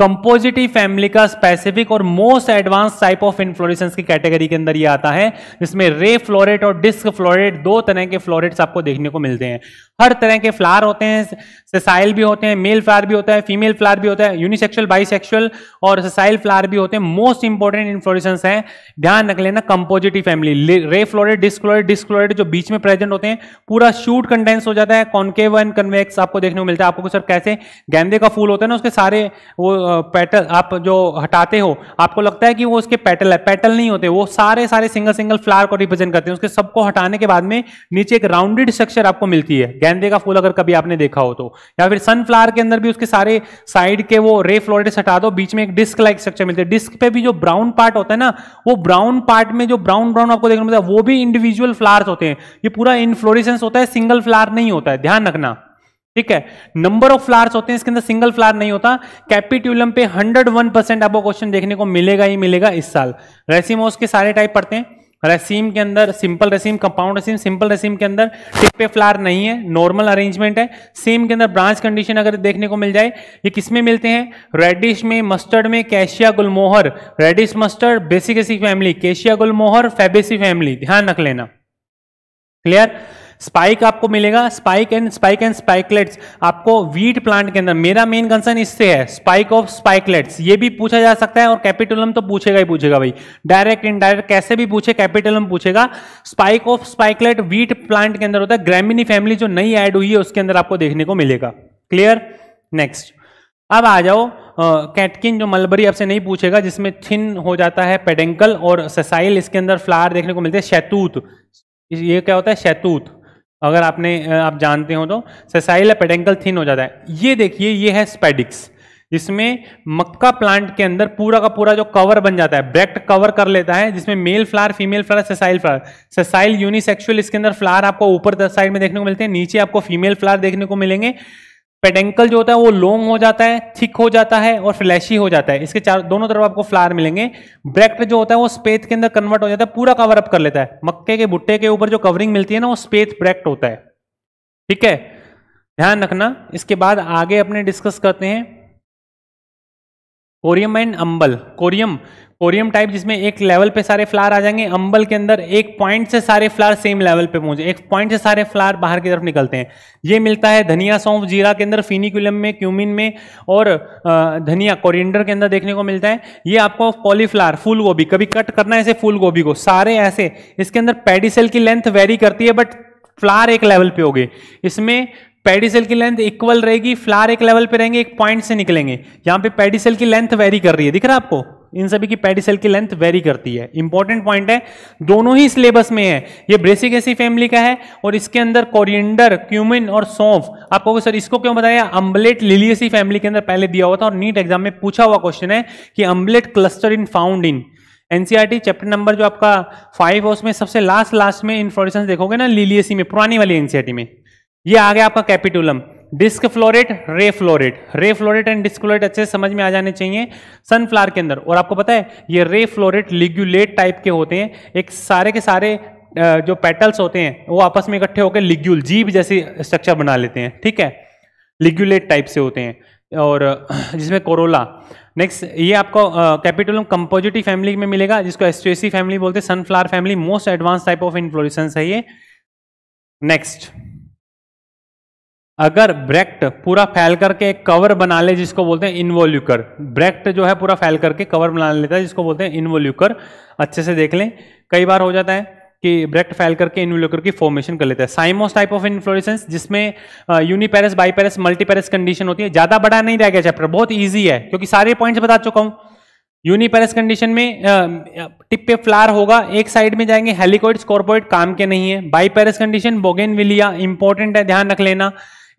Compositae family का स्पेसिफिक और most advanced type of inflorescence की कैटेगरी के अंदर ये आता है जिसमें रे फ्लोरेट और डिस्क फ्लोरेट दो तरह के फ्लोरेट्स आपको देखने को मिलते हैं हर तरह के फ्लावर होते हैं सेसाइल भी होते हैं मेल फ्लावर भी होता है फीमेल फ्लावर भी होता है यूनिसेक्सुअल बाइसेक्सुअल और सेसाइल फ्लावर भी होते हैं मोस्ट इंपॉर्टेंट इन्फ्लोरेसेंस है ध्यान रख लेना Compositae family ray floret disc floret disc floret जो बीच में प्रेजेंट होते हैं पूरा शूट कंटेंस हो जाता है कॉन्केव एंड कन्वेक्स आपको देखने को मिलता है आपको सर कैसे गेंदे का फूल होता है ना उसके सारे वो पेटल आप जो हटाते हो आपको लगता है कि वो उसके पेटल है पेटल नहीं होते वो सारे सारे सिंगल सिंगल फ्लावर को रिप्रेजेंट करते हैं उसके सबको हटाने के बाद में नीचे एक राउंडेड स्ट्रक्चर आपको मिलती है गेंदे का फूल अगर कभी आपने देखा हो तो या फिर सनफ्लावर के अंदर भी उसके सारे साइड के वो रे फ्लोरेट्स हटा दो बीच में एक डिस्क लाइक स्ट्रक्चर मिलते हैं डिस्क पे भी जो ब्राउन पार्ट होता है ना वो ब्राउन पार्ट में जो ब्राउन ब्राउन आपको देखने मिलता है वो भी इंडिविजुअल फ्लावर्स होते हैं ये पूरा इन्फ्लोरिसेंस होता है सिंगल फ्लावर नहीं होता है ध्यान रखना ठीक है नंबर ऑफ फ्लावर्स होते हैं इसके अंदर सिंगल फ्लावर नहीं होता कैपिट्यूलम पे 101 परसेंट आपको क्वेश्चन देखने को मिलेगा ही मिलेगा इस साल रेसिमोस के सारे टाइप पढ़ते हैं रेसीम के अंदर simple raceme compound raceme simple raceme के अंदर टिप पे फ्लार नहीं है नॉर्मल अरेंजमेंट है सेम के अंदर ब्रांच कंडीशन अगर देखने को मिल जाए ये किसमें मिलते हैं रेडिश में मस्टर्ड में cassia gulmohar radish mustard Brassicaceae family cassia gulmohar Fabaceae family ध्यान रख लेना क्लियर स्पाइक आपको मिलेगा spike and spike and spikelets आपको वीट प्लांट के अंदर मेरा मेन कंसर्न इससे है स्पाइक ऑफ स्पाइकलेट्स ये भी पूछा जा सकता है और कैपिटलम तो पूछेगा ही पूछेगा भाई डायरेक्ट इनडायरेक्ट कैसे भी पूछे कैपिटलम पूछेगा spike of spikelet wheat plant के अंदर होता है ग्रामिनी फैमिली जो नई एड हुई है उसके अंदर आपको देखने को मिलेगा क्लियर नेक्स्ट अब आ जाओ कैटकिन जो मलबरी आपसे नहीं पूछेगा जिसमें थिन हो जाता है पेडेंकल और ससाइल इसके अंदर फ्लावर देखने को मिलते हैं शैतूत ये क्या होता है शैतूत अगर आपने आप जानते हो तो सेसाइल या पेडेंकल थिन हो जाता है ये देखिए ये है स्पेडिक्स जिसमें मक्का प्लांट के अंदर पूरा का पूरा जो कवर बन जाता है ब्रेक्ट कवर कर लेता है जिसमें male flower female flower sessile flower sessile unisexual इसके अंदर फ्लावर आपको ऊपर साइड में देखने को मिलते हैं नीचे आपको फीमेल फ्लावर देखने को मिलेंगे पेडेंकल जो होता है वो लॉन्ग हो जाता है थिक हो जाता है और फ्लैशी हो जाता है इसके चार दोनों तरफ आपको फ्लावर मिलेंगे ब्रेक्ट जो होता है वो स्पेथ के अंदर कन्वर्ट हो जाता है पूरा कवर अप कर लेता है मक्के के भुट्टे के ऊपर जो कवरिंग मिलती है ना वो स्पेथ ब्रेक्ट होता है ठीक है ध्यान रखना इसके बाद आगे अपने डिस्कस करते हैं कोरियम एंड अंबल कोरियम ओरियम टाइप जिसमें एक लेवल पे सारे फ्लावर आ जाएंगे अंबल के अंदर एक पॉइंट से सारे फ्लावर सेम लेवल पे पहुंचे एक पॉइंट से सारे फ्लावर बाहर की तरफ निकलते हैं ये मिलता है धनिया सौंफ जीरा के अंदर फिनिकुलम में क्यूमिन में और धनिया कोरिएंडर के अंदर देखने को मिलता है ये आपको कॉलीफ्लावर फूल गोभी कभी कट करना है ऐसे फूल गोभी को सारे ऐसे इसके अंदर पेडिसल की लेंथ वेरी करती है बट फ्लार एक लेवल पे होगी इसमें पेडिसेल की लेंथ इक्वल रहेगी फ्लार एक लेवल पे रहेंगे एक पॉइंट से निकलेंगे यहाँ पे पेडिसेल की लेंथ वेरी कर रही है दिख रहा है आपको इन सभी की पेडिसल की लेंथ वेरी करती है इंपॉर्टेंट पॉइंट है दोनों ही सिलेबस में है ये ब्रेसिक एसी फैमिली का है और इसके अंदर कोरिएंडर क्यूमिन और सौंफ आपको सर इसको क्यों बताया अम्बलेट लिलियसी फैमिली के अंदर पहले दिया हुआ था और नीट एग्जाम में पूछा हुआ क्वेश्चन है कि umbellet cluster in found in NCERT chapter number जो आपका फाइव है उसमें सबसे लास्ट लास्ट में इन्फॉर्मेशन देखोगे ना लिलियसी में पुरानी वाली एनसीआरटी e में ये आ गया आपका capitulum disc floret ray floret ray floret and disc floret अच्छे से समझ में आ जाने चाहिए सनफ्लावर के अंदर और आपको पता है ये रे फ्लोरेट लिग्यूलेट टाइप के होते हैं एक सारे के सारे जो पेटल्स होते हैं वो आपस में इकट्ठे होकर लिग्यूल जीव जैसी स्ट्रक्चर बना लेते हैं ठीक है लिग्यूलेट टाइप से होते हैं और जिसमें कोरोला नेक्स्ट ये आपको कैपिटलम कंपोजिटिव फैमिली में मिलेगा जिसको एस्ट्रेसी फैमिली बोलते हैं sunflower family most advanced type of inflorescence है ये नेक्स्ट अगर ब्रेक्ट पूरा फैल करके एक कवर बना ले जिसको बोलते हैं इन्वोल्यूकर ब्रेक्ट जो है पूरा फैल करके कवर बना लेता है जिसको बोलते हैं इन्वोल्यूकर अच्छे से देख लें कई बार हो जाता है कि ब्रेक्ट फैल करके इन्वोल्यूकर की फॉर्मेशन कर लेता है साइमोस टाइप ऑफ इन्फ्लोरेसेंस जिसमें यूनिपेरस बाईपेरस मल्टीपेरस कंडीशन होती है ज़्यादा बड़ा नहीं रह गया चैप्टर बहुत ईजी है क्योंकि सारे पॉइंट्स बता चुका हूँ यूनिपेरस कंडीशन में टिप पे फ्लार होगा एक साइड में जाएंगे हेलिकॉइड्स कॉर्पोइड काम के नहीं है biparous condition Bougainvillea important है ध्यान रख लेना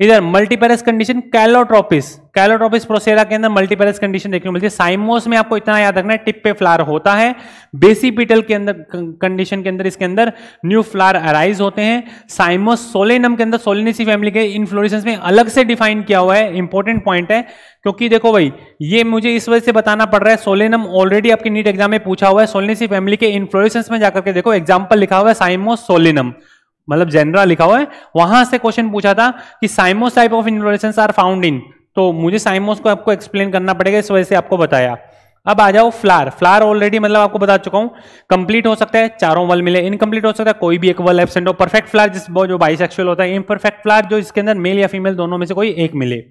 इधर multiparous condition Calotropis Calotropis procera के अंदर मल्टीपेरस कंडीशन देखने को मिलती है साइमोस में आपको इतना याद रखना है टिप पे फ्लार होता है बेसी पीटल के अंदर कंडीशन के अंदर इसके अंदर न्यू फ्लार अराइज होते हैं साइमोस सोलेनम के अंदर सोलिनिसी फैमिली के इन्फ्लोरिसेंस में अलग से डिफाइन किया हुआ है इंपॉर्टेंट पॉइंट है क्योंकि देखो भाई ये मुझे इस वजह से बताना पड़ रहा है सोलेनम ऑलरेडी आपके नीट एग्जाम में पूछा हुआ है सोलिनिसी फैमिली के इन्फ्लोरिसेंस में जाकर के देखो एग्जाम्पल लिखा हुआ है साइमोस सोलेनम मतलब जनरल लिखा हुआ है वहां से क्वेश्चन पूछा था कि cymose type of inflorescence are found in तो मुझे साइमोस को आपको एक्सप्लेन करना पड़ेगा इस वजह से आपको बताया अब आ जाओ फ्लार फ्लार ऑलरेडी मतलब आपको बता चुका हूं कंप्लीट हो सकता है चारों वल मिले इनकम्प्लीट हो सकता है कोई भी एक वल एबसेंट हो परफेक्ट फ्लार जिस जो बाइसेक्सुअल होता है इम्परफेक्ट फ्लार जो इसके अंदर मेल या फीमेल दोनों में से कोई एक मिले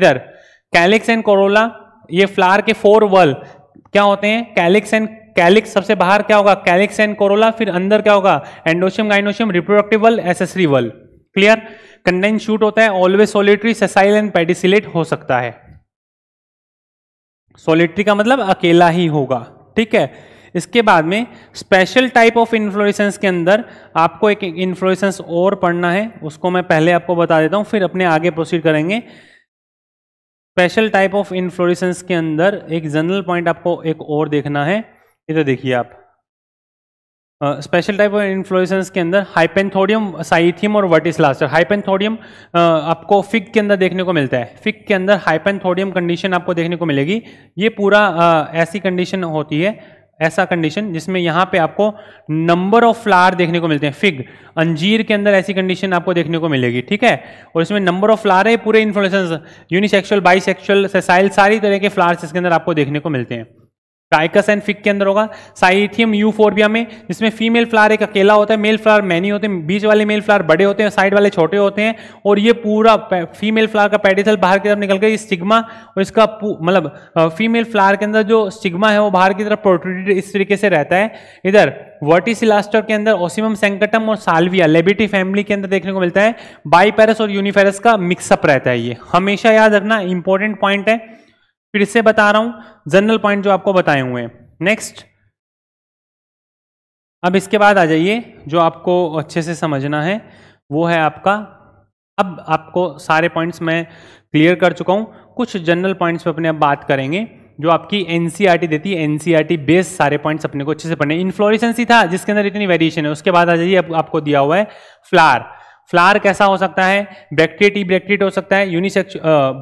इधर कैलिक्स एंड कोरोला ये फ्लार के फोर वल क्या होते हैं कैलिक्स एंड कैलिक्स सबसे बाहर क्या होगा कैलिक्स एंड कोरोला फिर अंदर क्या होगा androecium gynoecium reproductive whorl accessory whorl clear condense shoot होता है always solitary sessile and pedicellate हो सकता है सोलिट्री का मतलब अकेला ही होगा ठीक है इसके बाद में स्पेशल टाइप ऑफ इन्फ्लोरेसेंस के अंदर आपको एक इन्फ्लोरेसेंस और पढ़ना है उसको मैं पहले आपको बता देता हूँ फिर अपने आगे प्रोसीड करेंगे स्पेशल टाइप ऑफ इन्फ्लोरेसेंस के अंदर एक जनरल पॉइंट आपको एक और देखना है इधर देखिए आप स्पेशल टाइप ऑफ इन्फ्लोसेंस के अंदर हाइपेंथोडियम साइथियम और इस लास्टर हाइपेंथोडियम आपको फिग के अंदर देखने को मिलता है फिग के अंदर हाइपेंथोडियम कंडीशन आपको देखने को मिलेगी ये पूरा uh, ऐसी कंडीशन होती है ऐसा कंडीशन जिसमें यहाँ पे आपको नंबर ऑफ फ्लावर देखने को मिलते हैं फिग अंजीर के अंदर ऐसी कंडीशन आपको देखने को मिलेगी ठीक है और इसमें नंबर ऑफ फ्लावर है पूरे इन्फ्लोसेंस यूनिसेक्सुअल बाइसेक्सुअल सेसाइल सारी तरह के फ्लावर्स इसके अंदर आपको देखने को मिलते हैं टाइकस एंड फिक के अंदर होगा साइथियम यूफोर्बिया में जिसमें फीमेल फ्लावर एक अकेला होता है मेल फ्लावर मैनी होते हैं बीच वाले मेल फ्लावर बड़े होते हैं साइड वाले छोटे होते हैं और ये पूरा फीमेल फ्लावर का पेडिसल बाहर की तरफ निकल कर स्टिग्मा और इसका मतलब फीमेल फ्लावर के अंदर जो स्टिग्मा है वो बाहर की तरफ प्रोट्रूटेड इस तरीके से रहता है इधर वर्टिसलास्टर के अंदर ओसिमम सेंकटम और साल्विया लेबिटी फैमिली के अंदर देखने को मिलता है बाईपेरस और यूनिफेरस का मिक्सअप रहता है ये हमेशा याद रखना इंपॉर्टेंट पॉइंट है फिर इससे बता रहा हूं जनरल पॉइंट जो आपको बताए हुए हैं नेक्स्ट अब इसके बाद आ जाइए जो आपको अच्छे से समझना है वो है आपका अब आपको सारे पॉइंट्स मैं क्लियर कर चुका हूँ कुछ जनरल पॉइंट्स पे अपने आप बात करेंगे जो आपकी एनसीईआरटी e देती है एनसीईआरटी बेस e सारे पॉइंट्स अपने को अच्छे से पढ़ने इन्फ्लोरिसेंसी था जिसके अंदर इतनी वेरिएशन है उसके बाद आ जाइए आप, आपको दिया हुआ है फ्लार फ्लावर कैसा हो सकता है बैक्टेट ई बैक्टेट हो सकता है यूनिसेक्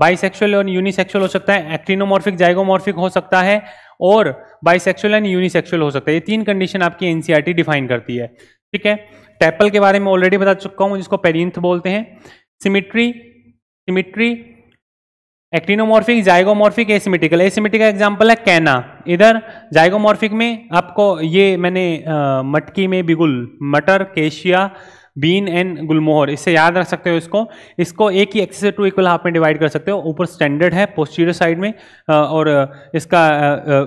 बाइसेक्सुअल और यूनिसेक्सुअल हो सकता है एक्टिनोमॉर्फिक जाइगोमॉर्फिक हो सकता है और बाइसेक्सुअल एंड यूनिसेक्सुअल हो सकता है ये तीन कंडीशन आपकी एनसीईआरटी डिफाइन e करती है ठीक है टेपल के बारे में ऑलरेडी बता चुका हूँ जिसको पेरिंथ बोलते हैं symmetry symmetry actinomorphic zygomorphic asymmetrical asymmetric का एग्जाम्पल है कैना इधर जाइगोमॉर्फिक में आपको ये मैंने आ, मटकी में बिगुल मटर केशिया बीन एंड गुलमोहर इससे याद रख सकते हो इसको इसको एक ही एक्सिस से टू इक्वल हाफ में डिवाइड कर सकते हो ऊपर स्टैंडर्ड है पोस्टीरियर साइड में और इसका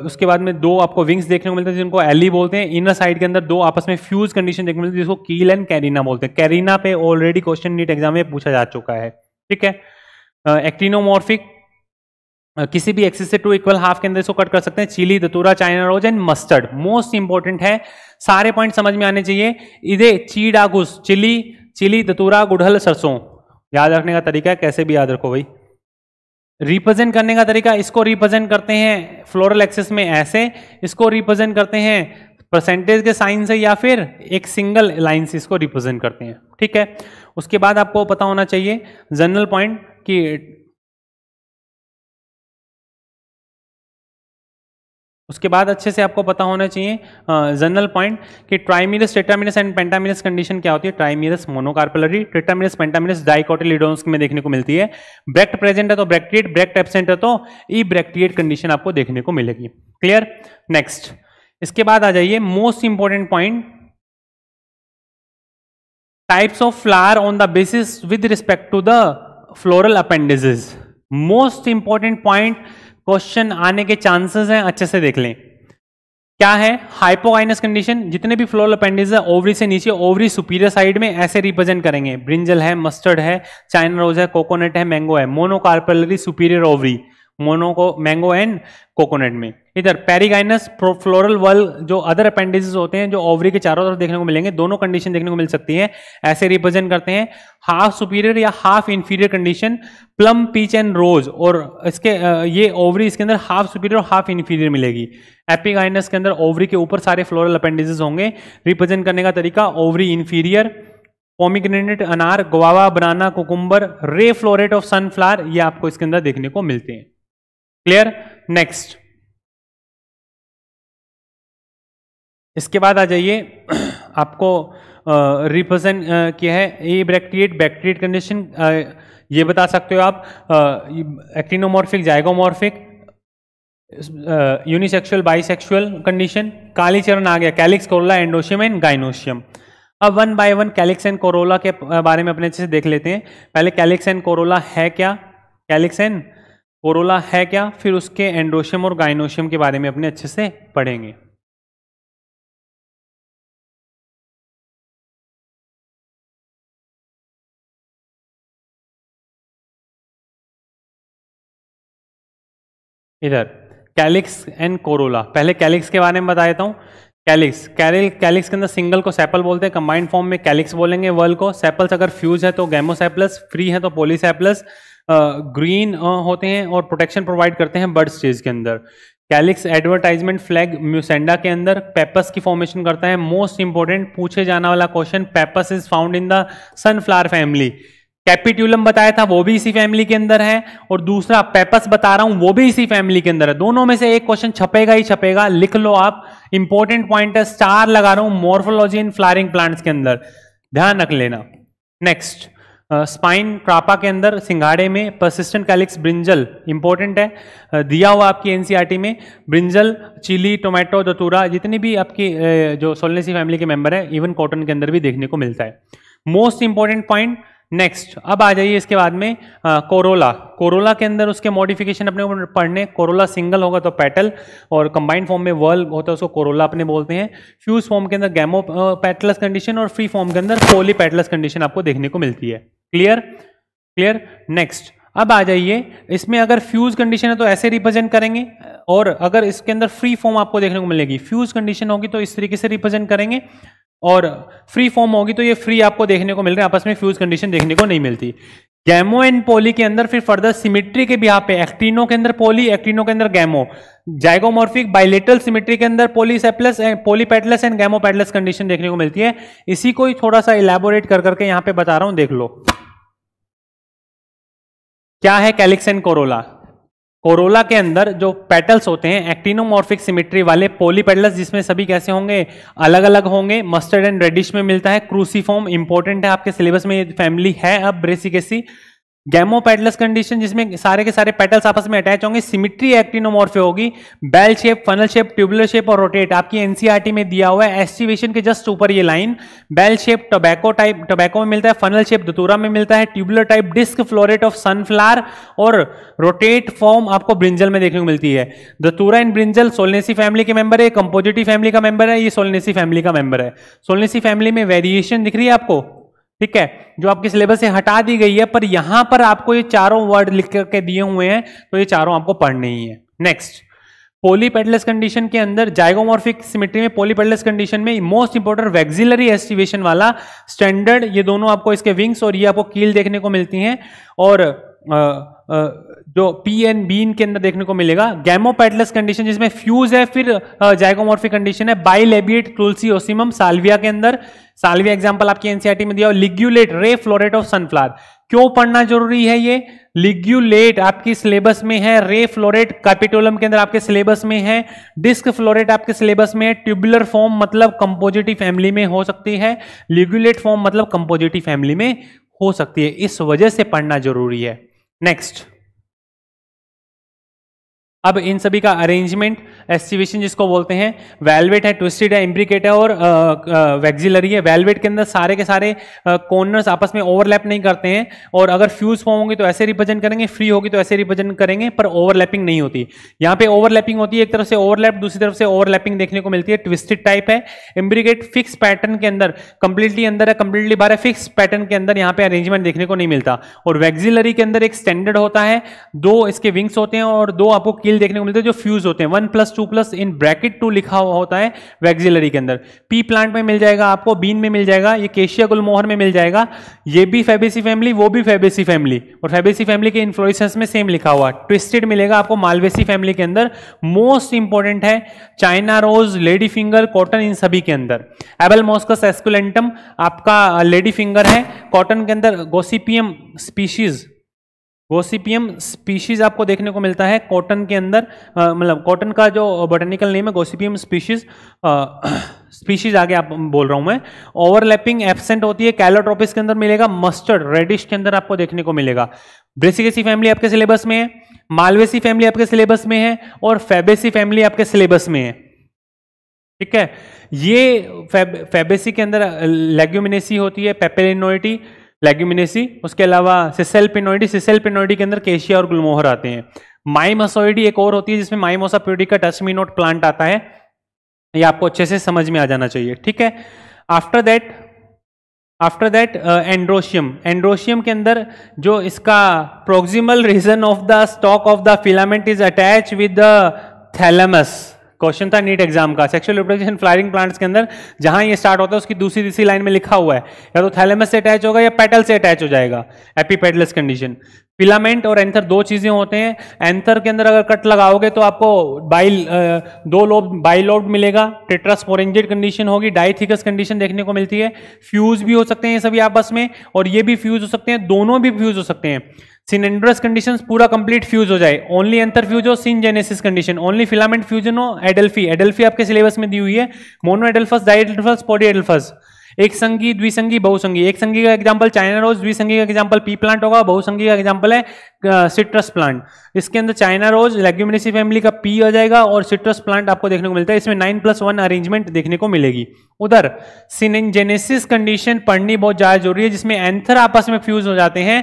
उसके बाद में दो आपको विंग्स देखने को मिलते हैं जिनको एली बोलते हैं इनर साइड के अंदर दो आपस में फ्यूज कंडीशन देखने को मिलती है जिसको कील एंड कैरीना बोलते हैं कैरीना पे ऑलरेडी क्वेश्चन नीट एग्जाम में पूछा जा चुका है ठीक है एक्टिनोमॉर्फिक किसी भी एक्सिस से टू इक्वल हाफ के अंदर इसको कट कर सकते हैं chilli datura China rose and mustard most important है सारे पॉइंट समझ में आने चाहिए इधे चीड़ा घुस चिली चिली दतूरा गुड़हल सरसों याद रखने का तरीका कैसे भी याद रखो भाई रिप्रेजेंट करने का तरीका इसको रिप्रेजेंट करते हैं फ्लोरल एक्सेस में ऐसे इसको रिप्रेजेंट करते हैं परसेंटेज के साइन से या फिर एक सिंगल लाइन से इसको रिप्रेजेंट करते हैं ठीक है उसके बाद आपको पता होना चाहिए जनरल पॉइंट कि उसके बाद अच्छे से आपको पता होना चाहिए जनरल पॉइंट कि ट्राइमिरस टेटामिनस एंड पेंटामिनस कंडीशन क्या होती है ट्राइमिरस मोनोकार्पलरी टेटामिनस पेंटामिनस डाइकोटिलिडोन्स में देखने को मिलती है ब्रेक्ट प्रेजेंट है तो ब्रेक्टिएट ब्रेक्ट एबसेंट है तो ई ब्रेक्टिएट कंडीशन आपको देखने को मिलेगी क्लियर नेक्स्ट इसके बाद आ जाइए most important point types of flower on the basis with respect to the floral appendages most important point question आने के चांसेस हैं अच्छे से देख लें क्या है हाइपोगाइनस कंडीशन जितने भी फ्लोरल अपेंडिज है ओवरी से नीचे ओवरी सुपीरियर साइड में ऐसे रिप्रेजेंट करेंगे ब्रिंजल है मस्टर्ड है चाइना रोज है कोकोनट है मैंगो है मोनोकार्पलरी सुपीरियर ओवरी मोनो को मैंगो एंड कोकोनट में इधर पेरीगाइनस फ्लोरल वल जो अदर अपेंडिस होते हैं जो ओवरी के चारों तरफ देखने को मिलेंगे दोनों कंडीशन देखने को मिल सकती है ऐसे रिप्रेजेंट करते हैं हाफ सुपीरियर या half inferior condition plum peach and rose और इसके ये ओवरी इसके अंदर हाफ सुपीरियर और हाफ इंफीरियर मिलेगी एपीगाइनस के अंदर ओवरी के ऊपर सारे फ्लोरल अपेंडिस होंगे रिप्रेजेंट करने का तरीका ओवरी इंफीरियर पोमिग्रेनेट अनार guava banana cucumber ray floret of sunflower ये आपको इसके अंदर देखने को मिलते हैं क्लियर नेक्स्ट इसके बाद आ जाइए आपको रिप्रेजेंट किया है ए बैक्टीरिएट बैक्टीरियट कंडीशन ये बता सकते हो आप actinomorphic zygomorphic unisexual bisexual condition काली चरण आ गया calyx corolla androecium and gynoecium अब one by one calyx and corolla के बारे में अपने अच्छे से देख लेते हैं पहले कैलिक्स एंड कोरोला है क्या कैलिक्स एंड कोरोला है क्या फिर उसके एंडोशियम और गाइनोशियम के बारे में अपने अच्छे से पढ़ेंगे इधर कैलिक्स एंड कोरोला पहले कैलिक्स के बारे में बता देता हूँ कैलिक्स कैलिक कैलिक्स के अंदर सिंगल को सेपल बोलते हैं कंबाइंड फॉर्म में कैलिक्स बोलेंगे वर्ल को सेपल्स अगर फ्यूज है तो गैमोसेपलस फ्री है तो पोलिसप्लस ग्रीन होते हैं और प्रोटेक्शन प्रोवाइड करते हैं बर्ड स्टेज के अंदर कैलिक्स एडवर्टाइजमेंट फ्लैग म्यूसेंडा के अंदर पेपस की फॉर्मेशन करता है मोस्ट इंपॉर्टेंट पूछे जाने वाला question pappus is found in the sunflower family capitulum बताया था वो भी इसी फैमिली के अंदर है और दूसरा पेपस बता रहा हूं वो भी इसी फैमिली के अंदर है दोनों में से एक क्वेश्चन छपेगा ही छपेगा लिख लो आप इंपॉर्टेंट पॉइंट है स्टार लगा रहा हूं मोर्फोलॉजी इन फ्लारिंग प्लांट्स के अंदर ध्यान रख लेना नेक्स्ट स्पाइन क्रापा के अंदर सिंगाड़े में परसिस्टेंट कैलिक्स ब्रिंजल इंपॉर्टेंट है दिया हुआ आपकी एनसीईआरटी e में ब्रिंजल चिली टोमेटो दतूरा जितनी भी आपकी जो सोलनेसी फैमिली के मेंबर है इवन कॉटन के अंदर भी देखने को मिलता है मोस्ट इंपॉर्टेंट पॉइंट नेक्स्ट अब आ जाइए इसके बाद में कोरोला कोरोला के अंदर उसके मॉडिफिकेशन अपने पढ़ने कोरोला सिंगल होगा तो पेटल और कंबाइंड फॉर्म में वर्ल होता है उसको कोरोला अपने बोलते हैं फ्यूज फॉर्म के अंदर गैमो पैटलस कंडीशन और फ्री फॉर्म के अंदर पोली पैटलस कंडीशन आपको देखने को मिलती है क्लियर क्लियर नेक्स्ट अब आ जाइए इसमें अगर फ्यूज कंडीशन है तो ऐसे रिप्रेजेंट करेंगे और अगर इसके अंदर फ्री फॉर्म आपको देखने को मिलेगी फ्यूज कंडीशन होगी तो इस तरीके से रिप्रेजेंट करेंगे और फ्री फॉर्म होगी तो ये फ्री आपको देखने को मिल रहा है आपस में फ्यूज कंडीशन देखने को नहीं मिलती गैमो एंड पोली के अंदर फिर फर्दर सिमिट्री के भी यहाँ पे एक्टिनो के अंदर पोली एक्टिनो के अंदर गैमो जाइगोमॉर्फिक बाइलेटल सिमिट्री के अंदर poly and polypetalous and gamopetalous condition देखने को मिलती है इसी को ही थोड़ा सा इलेबोरेट कर करके यहाँ पे बता रहा हूं देख लो क्या है कैलिक्स एंड कोरोला कोरोला के अंदर जो पेटल्स होते हैं एक्टिनोमॉर्फिक सिमेट्री वाले पोलीपेटल्स जिसमें सभी कैसे होंगे अलग अलग होंगे मस्टर्ड एंड रेडिश में मिलता है क्रूसीफॉर्म इंपॉर्टेंट है आपके सिलेबस में ये फैमिली है अब ब्रेसिकेसी गैमो पेटल्स कंडीशन जिसमें सारे के सारे पेटल्स आपस में अटैच होंगे सिमिट्री एक्टिनोमोर्फे होगी bell shape funnel shape tubular shape और रोटेट आपकी एनसीआरटी e में दिया हुआ है एस्टिवेशन के जस्ट ऊपर ये line bell shape tobacco type tobacco में मिलता है फनल शेप दतूरा में मिलता है tubular type disc floret of sunflower और रोटेट फॉर्म आपको ब्रिंजल में देखने को मिलती है datura and brinjal solanaceae family के मेंबर है कंपोजिटिव फैमिली का मेंबर है ये सोलनेसी फैमिली का मेंबर है सोलनेसी फैमिली में वेरिएशन दिख रही है आपको ठीक है जो आपके सिलेबस से हटा दी गई है पर यहां पर आपको ये चारों वर्ड लिख करके दिए हुए हैं तो ये चारों आपको पढ़ने ही है नेक्स्ट पोलीपेडलेस कंडीशन के अंदर जाइगोमॉर्फिक सिमेट्री में पोलीपेडलेस कंडीशन में मोस्ट इंपोर्टेंट वैक्सिलरी एस्टिवेशन वाला स्टैंडर्ड ये दोनों आपको इसके विंग्स और ये आपको कील देखने को मिलती हैं और आ, आ, जो पी एन बी के अंदर देखने को मिलेगा गैमोपेडलेस कंडीशन जिसमें फ्यूज है फिर जाइगोमॉर्फिक कंडीशन है बाइलेबिएट तुलसी ओसिमम साल्विया के अंदर सालवी एग्जाम्पल आपकी एनसीआरटी e में दिया लिग्यूलेट रे फ्लोरेट ऑफ सनफ्लावर क्यों पढ़ना जरूरी है ये लिग्यूलेट आपकी सिलेबस में है रे फ्लोरेट कैपिटोलम के अंदर आपके सिलेबस में है डिस्क फ्लोरेट आपके सिलेबस में है ट्यूबुलर फॉर्म मतलब कंपोजिटिव फैमिली में हो सकती है लिग्यूलेट फॉर्म मतलब कंपोजिटिव फैमिली में हो सकती है इस वजह से पढ़ना जरूरी है नेक्स्ट अब इन सभी का अरेंजमेंट एस्टिवेशन जिसको बोलते हैं वेलवेट है ट्विस्टेड है इम्प्रिकेट है और वैक्सिलरी है वेलवेट के अंदर सारे के सारे कॉर्नर्स आपस में ओवरलैप नहीं करते हैं और अगर फ्यूज फॉर्म होंगे तो ऐसे रिप्रेजेंट करेंगे फ्री होगी तो ऐसे रिप्रेजेंट करेंगे पर ओवरलैपिंग नहीं होती यहाँ पे ओवरलैपिंग होती है एक तरफ से ओवरलैप दूसरी तरफ से ओवरलैपिंग देखने को मिलती है ट्विस्टेड टाइप है इम्प्रिकेट फिक्स पैटर्न के अंदर कंप्लीटली अंदर है कंप्लीटली बाहर है फिक्स पैटर्न के अंदर यहाँ पे अरेंजमेंट देखने को नहीं मिलता और वैक्सिलरी के अंदर एक स्टैंडर्ड होता है दो इसके विंग्स होते हैं और दो आपको किल मील देखने को मिलते हैं जो फ्यूज होते हैं one plus two plus in bracket two लिखा हुआ होता है वैक्सिलरी के अंदर पी प्लांट में मिल जाएगा आपको बीन में मिल जाएगा ये केशिया गुलमोहर में मिल जाएगा ये भी फेबेसी फैमिली वो भी फेबेसी फैमिली और फेबेसी फैमिली के इन्फ्लोरिसेंस में सेम लिखा हुआ ट्विस्टेड मिलेगा आपको मालवेसी फैमिली के अंदर मोस्ट इंपॉर्टेंट है China rose lady finger cotton इन सभी के अंदर एबल मोस्कस एस्कुलेंटम आपका लेडी फिंगर है कॉटन के अंदर गोसिपियम स्पीशीज गोसिपियम स्पीशीज आपको देखने को मिलता है कॉटन के अंदर मतलब कॉटन का जो बोटेनिकल नेम है गोसिपियम स्पीशीज स्पीशीज आगे आप बोल रहा हूं मैं ओवरलैपिंग एब्सेंट होती है कैलोट्रोपिस के अंदर मिलेगा मस्टर्ड रेडिश के अंदर आपको देखने को मिलेगा ब्रेसिकेसी फैमिली आपके सिलेबस में है मालवेसी फैमिली आपके सिलेबस में है और फेबेसी फैमिली आपके सिलेबस में है ठीक है ये फेबेसी के अंदर लेग्यूमिनेसी होती है पेपेलिनोइटी लेग्यूमिनेसी उसके अलावा सिसेल पिनोइडी सिसेल पिनोइडी के अंदर केशिया और गुलमोहर आते हैं माइमसोइडी एक और होती है जिसमें माइमोसा प्योडी का टसमीनोट प्लांट आता है ये आपको अच्छे से समझ में आ जाना चाहिए ठीक है after that after that androecium androecium के अंदर जो इसका proximal region of the stalk of the filament is attach with the thalamus question था नीट एग्जाम का सेक्सुअल रिप्रोडक्शन फ्लावरिंग प्लांट्स के अंदर जहां ये स्टार्ट होता है उसकी दूसरी तीसरी लाइन में लिखा हुआ है या तो थैलेमस से अटैच होगा या पेटल से अटैच हो जाएगा एपीपेडलस कंडीशन फिलामेंट और एंथर दो चीजें होते हैं एंथर के अंदर अगर कट लगाओगे तो आपको बाइल दो लोब बाइलोब मिलेगा टेट्रास्पोरेंजेड कंडीशन होगी डाइथिकस कंडीशन देखने को मिलती है फ्यूज भी हो सकते हैं ये सभी आपस में और ये भी फ्यूज हो सकते हैं दोनों भी फ्यूज हो सकते हैं सिनेंड्रस कंडीशन पूरा कंप्लीट फ्यूज हो जाए ओनली एंथर फ्यूज हो genesis condition only filament fusion हो एडल्फी एडल्फी आपके सिलेबस में दी हुई है monadelphous diadelphous polyadelphous एक संगी द्विसंगी बहुसंगी एक संगी का एग्जाम्पल चाइना रोज द्विसंगी का एग्जाम्पल पी प्लांट होगा बहुसंगी का एग्जाम्पल है सिट्रस प्लांट इसके अंदर चाइना रोज लेग्यूमिनेसी फैमिली का पी आ जाएगा और सिट्रस प्लांट आपको देखने को मिलता है इसमें नाइन प्लस वन अरेंजमेंट देखने को मिलेगी उधर सिनेजेनेसिस कंडीशन पढ़नी बहुत ज्यादा जरूरी है जिसमें एंथर आपस में फ्यूज हो जाते हैं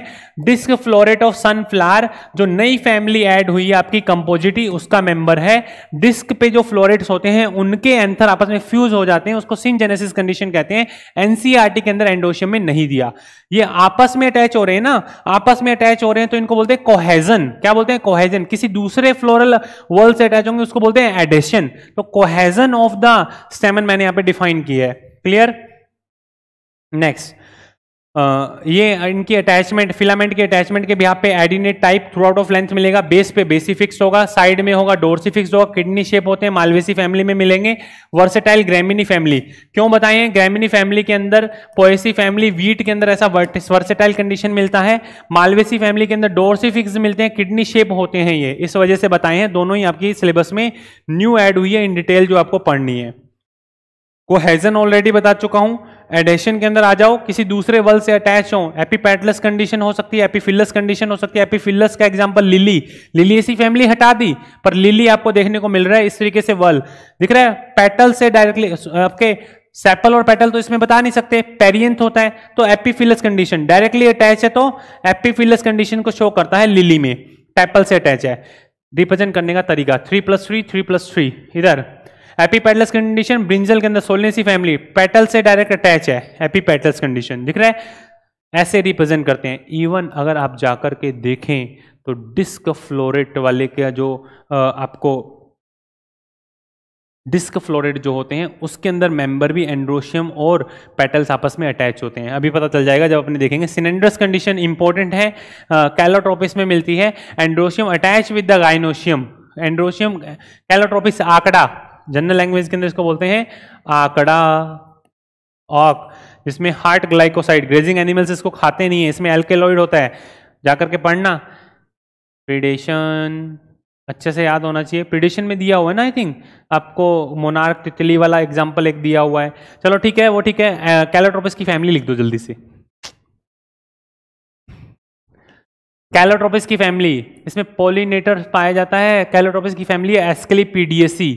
डिस्क फ्लोरेट ऑफ सनफ्लावर जो नई फैमिली ऐड हुई है आपकी कंपोजिटी उसका मेंबर है डिस्क पे जो फ्लोरेट्स होते हैं उनके एंथर आपस में फ्यूज हो जाते हैं उसको सिनजेनेसिस कंडीशन कहते हैं एनसीआरटी के अंदर एंडोशियम में नहीं दिया ये आपस में अटैच हो रहे हैं ना आपस में अटैच हो रहे हैं तो इनको बोलते हैं कोहेजन क्या बोलते हैं कोहेजन किसी दूसरे फ्लोरल वॉल से अटैच होंगे उसको बोलते हैं एडेशन तो कोहेजन ऑफ द स्टेमन मैंने यहां पे डिफाइन किया है क्लियर नेक्स्ट ये इनकी अटैचमेंट फिलामेंट के अटैचमेंट के भी आप पे adnate type throughout of length मिलेगा बेस पे बेसी फिक्स होगा साइड में होगा डोरसी फिक्स होगा किडनी शेप होते हैं मालवेसी फैमिली में मिलेंगे वर्सेटाइल ग्रेमिनी फैमिली क्यों बताएं ग्रेमिनी फैमिली के अंदर पोएसी फैमिली वीट के अंदर ऐसा वर्सेटाइल कंडीशन मिलता है मालवेसी फैमिली के अंदर डोरसी फिक्स मिलते हैं किडनी शेप होते हैं ये इस वजह से बताए हैं दोनों ही आपकी सिलेबस में न्यू एड हुई है इन डिटेल जो आपको पढ़नी है कोहेजन ऑलरेडी बता चुका हूं एडेशन के अंदर आ जाओ किसी दूसरे वल से अटैच हो एपीपैटलस कंडीशन हो सकती है एपीफिलस कंडीशन हो सकती है एपीफिलस का एग्जांपल लिली लिली ऐसी फैमिली हटा दी पर लिली आपको देखने को मिल रहा है इस तरीके से वल दिख रहा है पैटल से डायरेक्टली आपके सेपल और पेटल तो इसमें बता नहीं सकते पेरियंथ होता है तो एपीफिलस कंडीशन डायरेक्टली अटैच है तो एपीफिलस कंडीशन को शो करता है लिली में पैपल से अटैच है रिप्रेजेंट करने का तरीका three plus three three plus three इधर एपीपेटल्स कंडीशन ब्रिंजल के अंदर सोलनेसी फैमिली पेटल से डायरेक्ट अटैच है एपीपेटल्स कंडीशन दिख रहा है ऐसे रिप्रेजेंट करते हैं इवन अगर आप जाकर के देखें तो डिस्क फ्लोरेट वाले का जो आपको डिस्क फ्लोरेट जो होते हैं उसके अंदर मेंबर भी एंड्रोशियम और पेटल्स आपस में अटैच होते हैं अभी पता चल जाएगा जब अपने देखेंगे सिनेंड्रस कंडीशन इंपॉर्टेंट है कैलोट्रोपिस में मिलती है androecium attach with the gynoecium androecium calotropis आकड़ा जनरल लैंग्वेज के अंदर इसको बोलते हैं आकड़ा ऑक जिसमें हार्ट ग्लाइकोसाइड ग्रेजिंग एनिमल्स इसको खाते नहीं है इसमें एल्केलॉइड होता है जाकर के पढ़ना प्रिडेशन अच्छे से याद होना चाहिए प्रिडेशन में दिया हुआ है ना आई थिंक आपको मोनार्क तितली वाला एग्जाम्पल एक दिया हुआ है चलो ठीक है वो ठीक है कैलोट्रोपिस की फैमिली लिख दो जल्दी से कैलोट्रोपिस की फैमिली इसमें पोलिनेटर पाया जाता है कैलोट्रोपिस की फैमिली पीडीएसी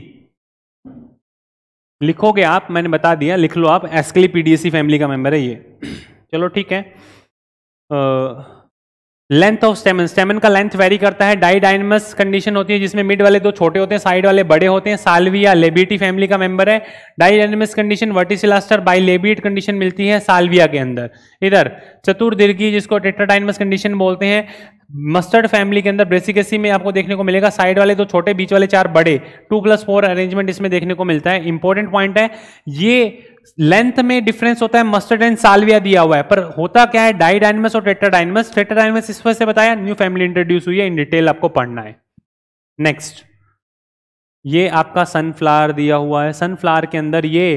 लिखोगे आप मैंने बता दिया लिख लो आप एसकली पीडीएसी फैमिली का मेंबर है ये चलो ठीक है लेंथ ऑफ स्टेमन स्टेमन का लेंथ वेरी करता है डायनमस कंडीशन होती है जिसमें मिड वाले दो छोटे होते हैं साइड वाले बड़े होते हैं सालविया लेबिटी फैमिली का मेंबर है didynamous condition verticillaster bilabiate condition मिलती है सालविया के अंदर इधर चतुर्दीर्घी जिसको टेट्राडाइनमस कंडीशन बोलते हैं मस्टर्ड फैमिली के अंदर ब्रेसिकेसी में आपको देखने को मिलेगा साइड वाले तो छोटे बीच वाले चार बड़े टू प्लस फोर अरेंजमेंट इसमें देखने को मिलता है इंपॉर्टेंट पॉइंट है ये लेंथ में डिफरेंस होता है मस्टर्ड एंड सालविया दिया हुआ है पर होता क्या है डायनमस और ट्रेटर डायनमस इस वजह से बताया न्यू फैमिली इंट्रोड्यूस हुई है इन डिटेल आपको पढ़ना है नेक्स्ट ये आपका सनफ्लावर दिया हुआ है सनफ्लावर के अंदर ये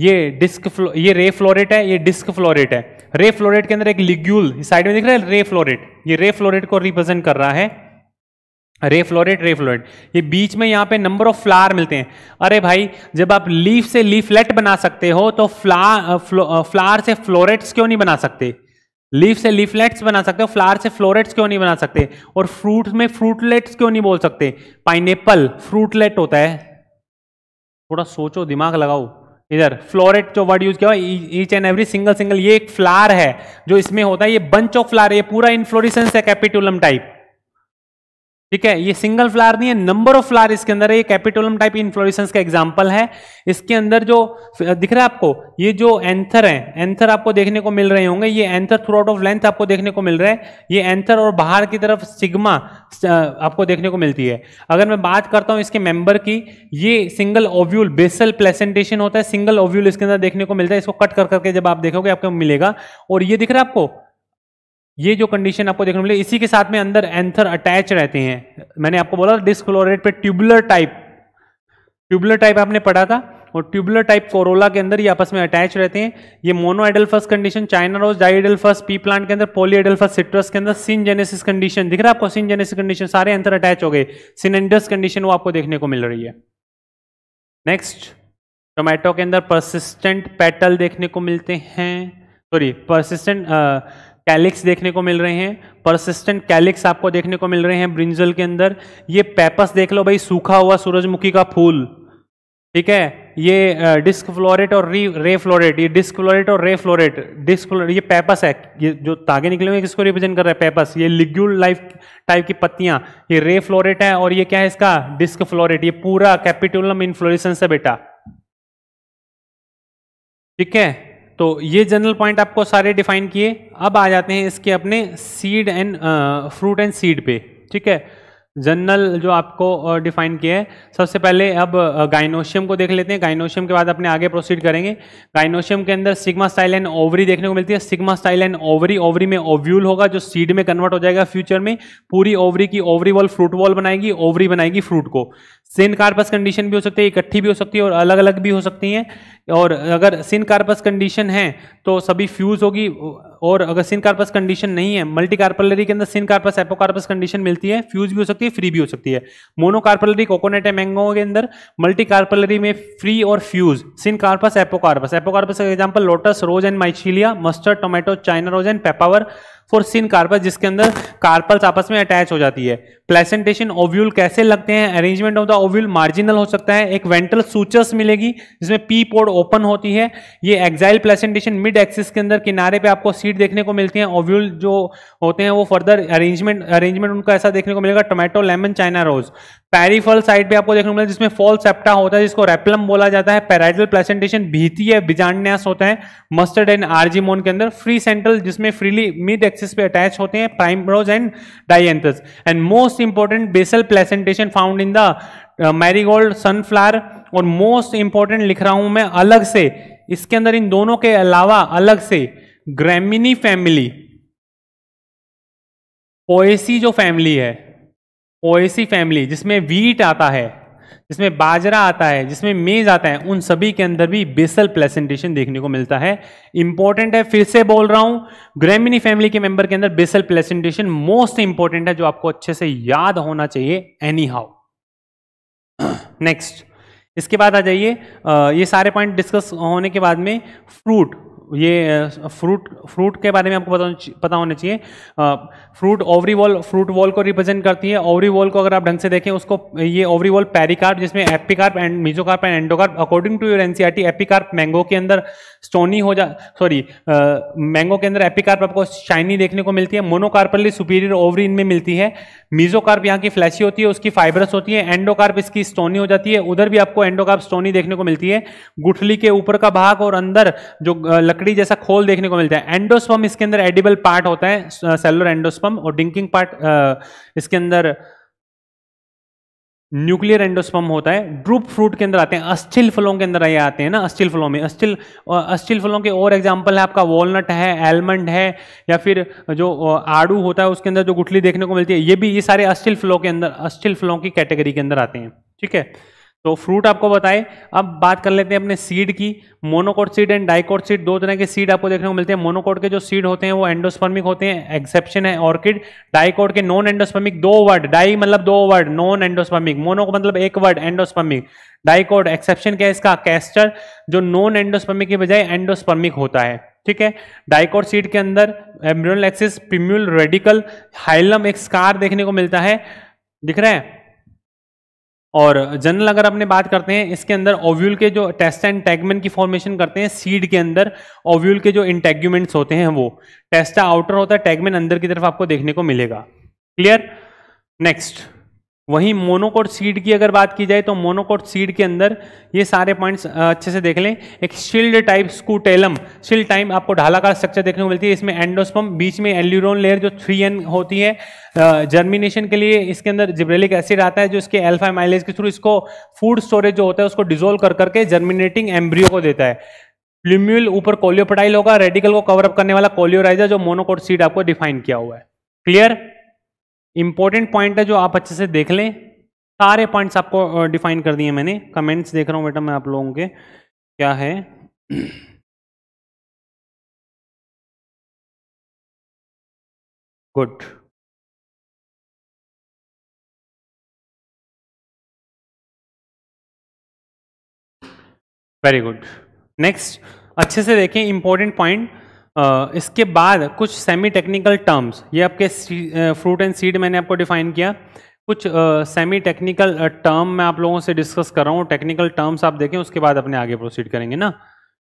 ये डिस्क फ्लो ये रे फ्लोरेट है ये डिस्क फ्लोरेट है रे फ्लोरेट के अंदर एक लिग्यूल साइड में दिख रहा है रे फ्लोरेट ये रे फ्लोरेट को रिप्रेजेंट कर रहा है रे फ्लोरेट रे फ्लोरेट ये बीच में यहाँ पे नंबर ऑफ फ्लावर मिलते हैं अरे भाई जब आप लीफ से लीफलेट बना सकते हो तो फ्ला फ्लावर से फ्लोरेट्स क्यों नहीं बना सकते लीफ से लीफलेट्स बना सकते हो फ्लावर से फ्लोरेट्स क्यों नहीं बना सकते और फ्रूट में फ्रूटलेट्स क्यों नहीं बोल सकते पाइनएप्पल फ्रूटलेट होता है थोड़ा सोचो दिमाग लगाओ इधर फ्लोरेट जो वर्ड यूज किया each and every single single ये एक फ्लार है जो इसमें होता है ये बंच ऑफ फ्लार ये पूरा इन्फ्लोरिसंस है कैपिटुलम टाइप ठीक है ये सिंगल फ्लावर नहीं है नंबर ऑफ फ्लावर इसके अंदर है ये कैपिटोलम टाइप इन्फ्लोरेसेंस का एग्जांपल है इसके अंदर जो दिख रहा है आपको ये जो एंथर है एंथर आपको देखने को मिल रहे होंगे ये anther throughout of length आपको देखने को मिल रहा है ये एंथर और बाहर की तरफ सिग्मा आपको देखने को मिलती है अगर मैं बात करता हूँ इसके मेंबर की ये सिंगल ओव्यूल बेसल प्लेसेंटेशन होता है सिंगल ओव्यूल इसके अंदर देखने को मिलता है इसको कट कर करके जब आप देखोगे आपको मिलेगा और ये दिख रहा है आपको ये जो कंडीशन आपको देखने मिले इसी के साथ में अंदर एंथर अटैच रहते हैं मैंने आपको बोला डिस्क्लोरेट पे ट्यूबुलर टाइप ट्यूबुलर टाइप आपने पढ़ा था और ट्यूबुलर टाइप कोरोला के अंदर ये आपस में अटैच रहते हैं ये monoadelphous condition China rose diadelphous pea plant के अंदर पोलीएडल्फस सिट्रस के अंदर सिन जेनेसिस कंडीशन दिख रहा है आपको सिन जेनेसिस कंडीशन सारे एंथर अटैच हो गए सिनेंडस कंडीशन वो आपको देखने को मिल रही है नेक्स्ट टोमेटो के अंदर परसिस्टेंट पेटल देखने को मिलते हैं सॉरी परसिस्टेंट कैलिक्स देखने को मिल रहे हैं परसिस्टेंट कैलिक्स आपको देखने को मिल रहे हैं ब्रिंजल के अंदर ये पेपस देख लो भाई सूखा हुआ सूरजमुखी का फूल ठीक है ये डिस्क फ्लोरेट और री रे फ्लोरेट ये डिस्क फ्लोरेट और रे फ्लोरेट डिस्क फ्लोरेट ये पेपस है ये जो तागे निकले हुए किसको रिप्रेजेंट कर रहा है पेपस ये लिग्यूल लाइफ टाइप की पत्तियां ये रे फ्लोरेट है और ये क्या है इसका डिस्क फ्लोरेट ये पूरा कैपिटोलम इन्फ्लोरेसेंस है बेटा ठीक है तो ये जनरल पॉइंट आपको सारे डिफाइन किए अब आ जाते हैं इसके अपने seed and fruit and seed पे ठीक है जनरल जो आपको डिफाइन uh, किया है सबसे पहले अब गाइनोशियम uh, को देख लेते हैं गाइनोशियम के बाद अपने आगे प्रोसीड करेंगे गाइनोशियम के अंदर सिग्मा स्टाइल एंड ओवरी देखने को मिलती है stigma style and ovary ovary में ओव्यूल होगा जो सीड में कन्वर्ट हो जाएगा फ्यूचर में पूरी ओवरी की ओवरी वॉल फ्रूट वॉल बनाएगी ओवरी बनाएगी फ्रूट को सिन कार्पस कंडीशन भी हो सकती है इकट्ठी भी हो सकती है और अलग अलग भी हो सकती हैं और अगर सिन कार्पस कंडीशन है तो सभी फ्यूज होगी और अगर सिन कार्पस कंडीशन नहीं है मल्टी कार्पलरी के अंदर सिन कार्पस एपोकार्पस कंडीशन मिलती है फ्यूज भी हो सकती है फ्री भी हो सकती है मोनोकार्पलरी कोकोनट है मैंगो के अंदर मल्टी कार्पलरी में फ्री और fuse syncarpous apocarpous apocarpous का example lotus rose and michelia mustard tomato China rose and papaver syncarpous जिसके अंदर कार्पल्स आपस में अटैच हो जाती है प्लेसेंटेशन ओव्यूल कैसे लगते हैं arrangement of the ovule marginal हो सकता है एक वेंट्रल सूचर्स मिलेगी जिसमें पी पोड ओपन होती है ये एक्साइल प्लेसेंटेशन मिड एक्सिस के अंदर किनारे पे आपको सीट देखने को मिलती है ओव्यूल जो होते हैं वो फर्दर अरेंजमेंट अरेंजमेंट उनका ऐसा देखने को मिलेगा tomato lemon China rose parietal side पे आपको देखने को मिला जिसमें फॉल सेप्टा होता है जिसको रेपलम बोला जाता है पैराइडल प्लेसेंटेशन भीती है बिजान्यास होता है मस्टर्ड एंड आर्जीमोन के अंदर फ्री सेंट्रल जिसमें फ्रीली मिड एक्सिस पे अटैच होते हैं primrose and dianthus and most important basal placentation found in the marigold sunflower और मोस्ट इंपॉर्टेंट लिख रहा हूं मैं अलग से इसके अंदर इन दोनों के अलावा अलग से ग्रेमिनी फैमिली पोएसी जो फैमिली है ओएसी फैमिली जिसमें वीट आता है जिसमें बाजरा आता है जिसमें मेज आता है उन सभी के अंदर भी बेसल प्लेसेंटेशन देखने को मिलता है इंपॉर्टेंट है फिर से बोल रहा हूं ग्रेमिनी फैमिली के मेंबर के अंदर बेसल प्लेसेंटेशन मोस्ट इंपॉर्टेंट है जो आपको अच्छे से याद होना चाहिए एनी हाउ नेक्स्ट इसके बाद आ जाइए ये सारे पॉइंट डिस्कस होने के बाद में फ्रूट ये फ्रूट फ्रूट के बारे में आपको पता पता होना चाहिए fruit ovary wall fruit wall को रिप्रेजेंट करती है ओवरी वॉल को अगर आप ढंग से देखें उसको ये ओवरी वॉल पेरिकार्प जिसमें epicarp and mesocarp and endocarp according to your NCERT epicarp mango के अंदर स्टोनी हो जा सॉरी मैंगो के अंदर एपिकार्प आपको शाइनी देखने को मिलती है मोनोकार्पली सुपीरियर ओवरी इनमें मिलती है मीजोकार्प यहाँ की फ्लैशी होती है उसकी फाइबरस होती है एंडोकार्प इसकी स्टोनी हो जाती है उधर भी आपको एंडोकार्प स्टोनी देखने को मिलती है गुठली के ऊपर का भाग और अंदर जो लकड़ी जैसा खोल देखने को मिलता है एंडोस्पम इसके अंदर एडिबल पार्ट होता है सेलोर एंडोस्पम और डिंकिंग पार्ट इसके अंदर न्यूक्लियर एंडोस्पम होता है ड्रूप फ्रूट के अंदर आते हैं अस्थिल फलों के अंदर ये आते हैं ना अस्थिल फलों में अस्थिल अस्थिल फलों के और एग्जांपल है आपका वॉलनट है एलमंड है या फिर जो आड़ू होता है उसके अंदर जो गुठली देखने को मिलती है ये भी ये सारे अस्थिल फलों के अंदर अस्थिल फलों की कैटेगरी के अंदर आते हैं ठीक है तो फ्रूट आपको बताए अब बात कर लेते हैं अपने सीड की monocot seed and dicot seed दो तरह के सीड आपको देखने को मिलते हैं मोनोकोट के जो सीड होते हैं वो एंडोस्पर्मिक होते हैं एक्सेप्शन है ऑर्किड डाइकोट के नॉन एंडोस्पर्मिक दो वर्ड डाई मतलब दो वर्ड नॉन एंडोस्पर्मिक मोनो मतलब एक वर्ड एंडोस्पर्मिक डाइकोड एक्सेप्शन क्या है इसका कैस्टर जो नॉन एंडोस्पर्मिक के बजाय एंडोस्पर्मिक होता है ठीक है डाइकोड सीड के अंदर embryonal axis plumule radicle hilum एक स्कार देखने को मिलता है दिख रहा है और जनरल अगर अपने बात करते हैं इसके अंदर ओव्यूल के जो टेस्ट एंड टैगमेन की फॉर्मेशन करते हैं सीड के अंदर ओव्यूल के जो इंटेग्यूमेंट्स होते हैं वो टेस्टा आउटर होता है टैगमेन अंदर की तरफ आपको देखने को मिलेगा क्लियर नेक्स्ट वहीं मोनोकोट सीड की अगर बात की जाए तो मोनोकोट सीड के अंदर ये सारे पॉइंट्स अच्छे से देख लें एक shield type scutellum shield type आपको ढाला का स्ट्रक्चर देखने को मिलती है इसमें एंडोस्पम बीच में एल्यूरोन लेयर जो थ्री एन होती है जर्मिनेशन के लिए इसके अंदर जिब्रेलिक एसिड आता है जो इसके एल्फा माइलेज के थ्रू इसको फूड स्टोरेज जो होता है उसको डिजोल्व कर करके जर्मिनेटिंग एम्ब्रियो को देता है प्लिम्यूल ऊपर कोलियोपटाइल होगा रेडिकल को कवर अप करने वाला कोलियोराइजर जो मोनोकोट सीड आपको डिफाइन किया हुआ है क्लियर इंपॉर्टेंट पॉइंट है जो आप अच्छे से देख लें सारे पॉइंट्स आपको डिफाइन कर दिए मैंने कमेंट्स देख रहा हूँ बेटा मैं आप लोगों के क्या है गुड वेरी गुड नेक्स्ट अच्छे से देखें इंपॉर्टेंट पॉइंट इसके बाद कुछ सेमी टेक्निकल टर्म्स ये आपके फ्रूट एंड सीड मैंने आपको डिफाइन किया कुछ सेमी टेक्निकल टर्म मैं आप लोगों से डिस्कस कर रहा हूँ टेक्निकल टर्म्स आप देखें उसके बाद अपने आगे प्रोसीड करेंगे ना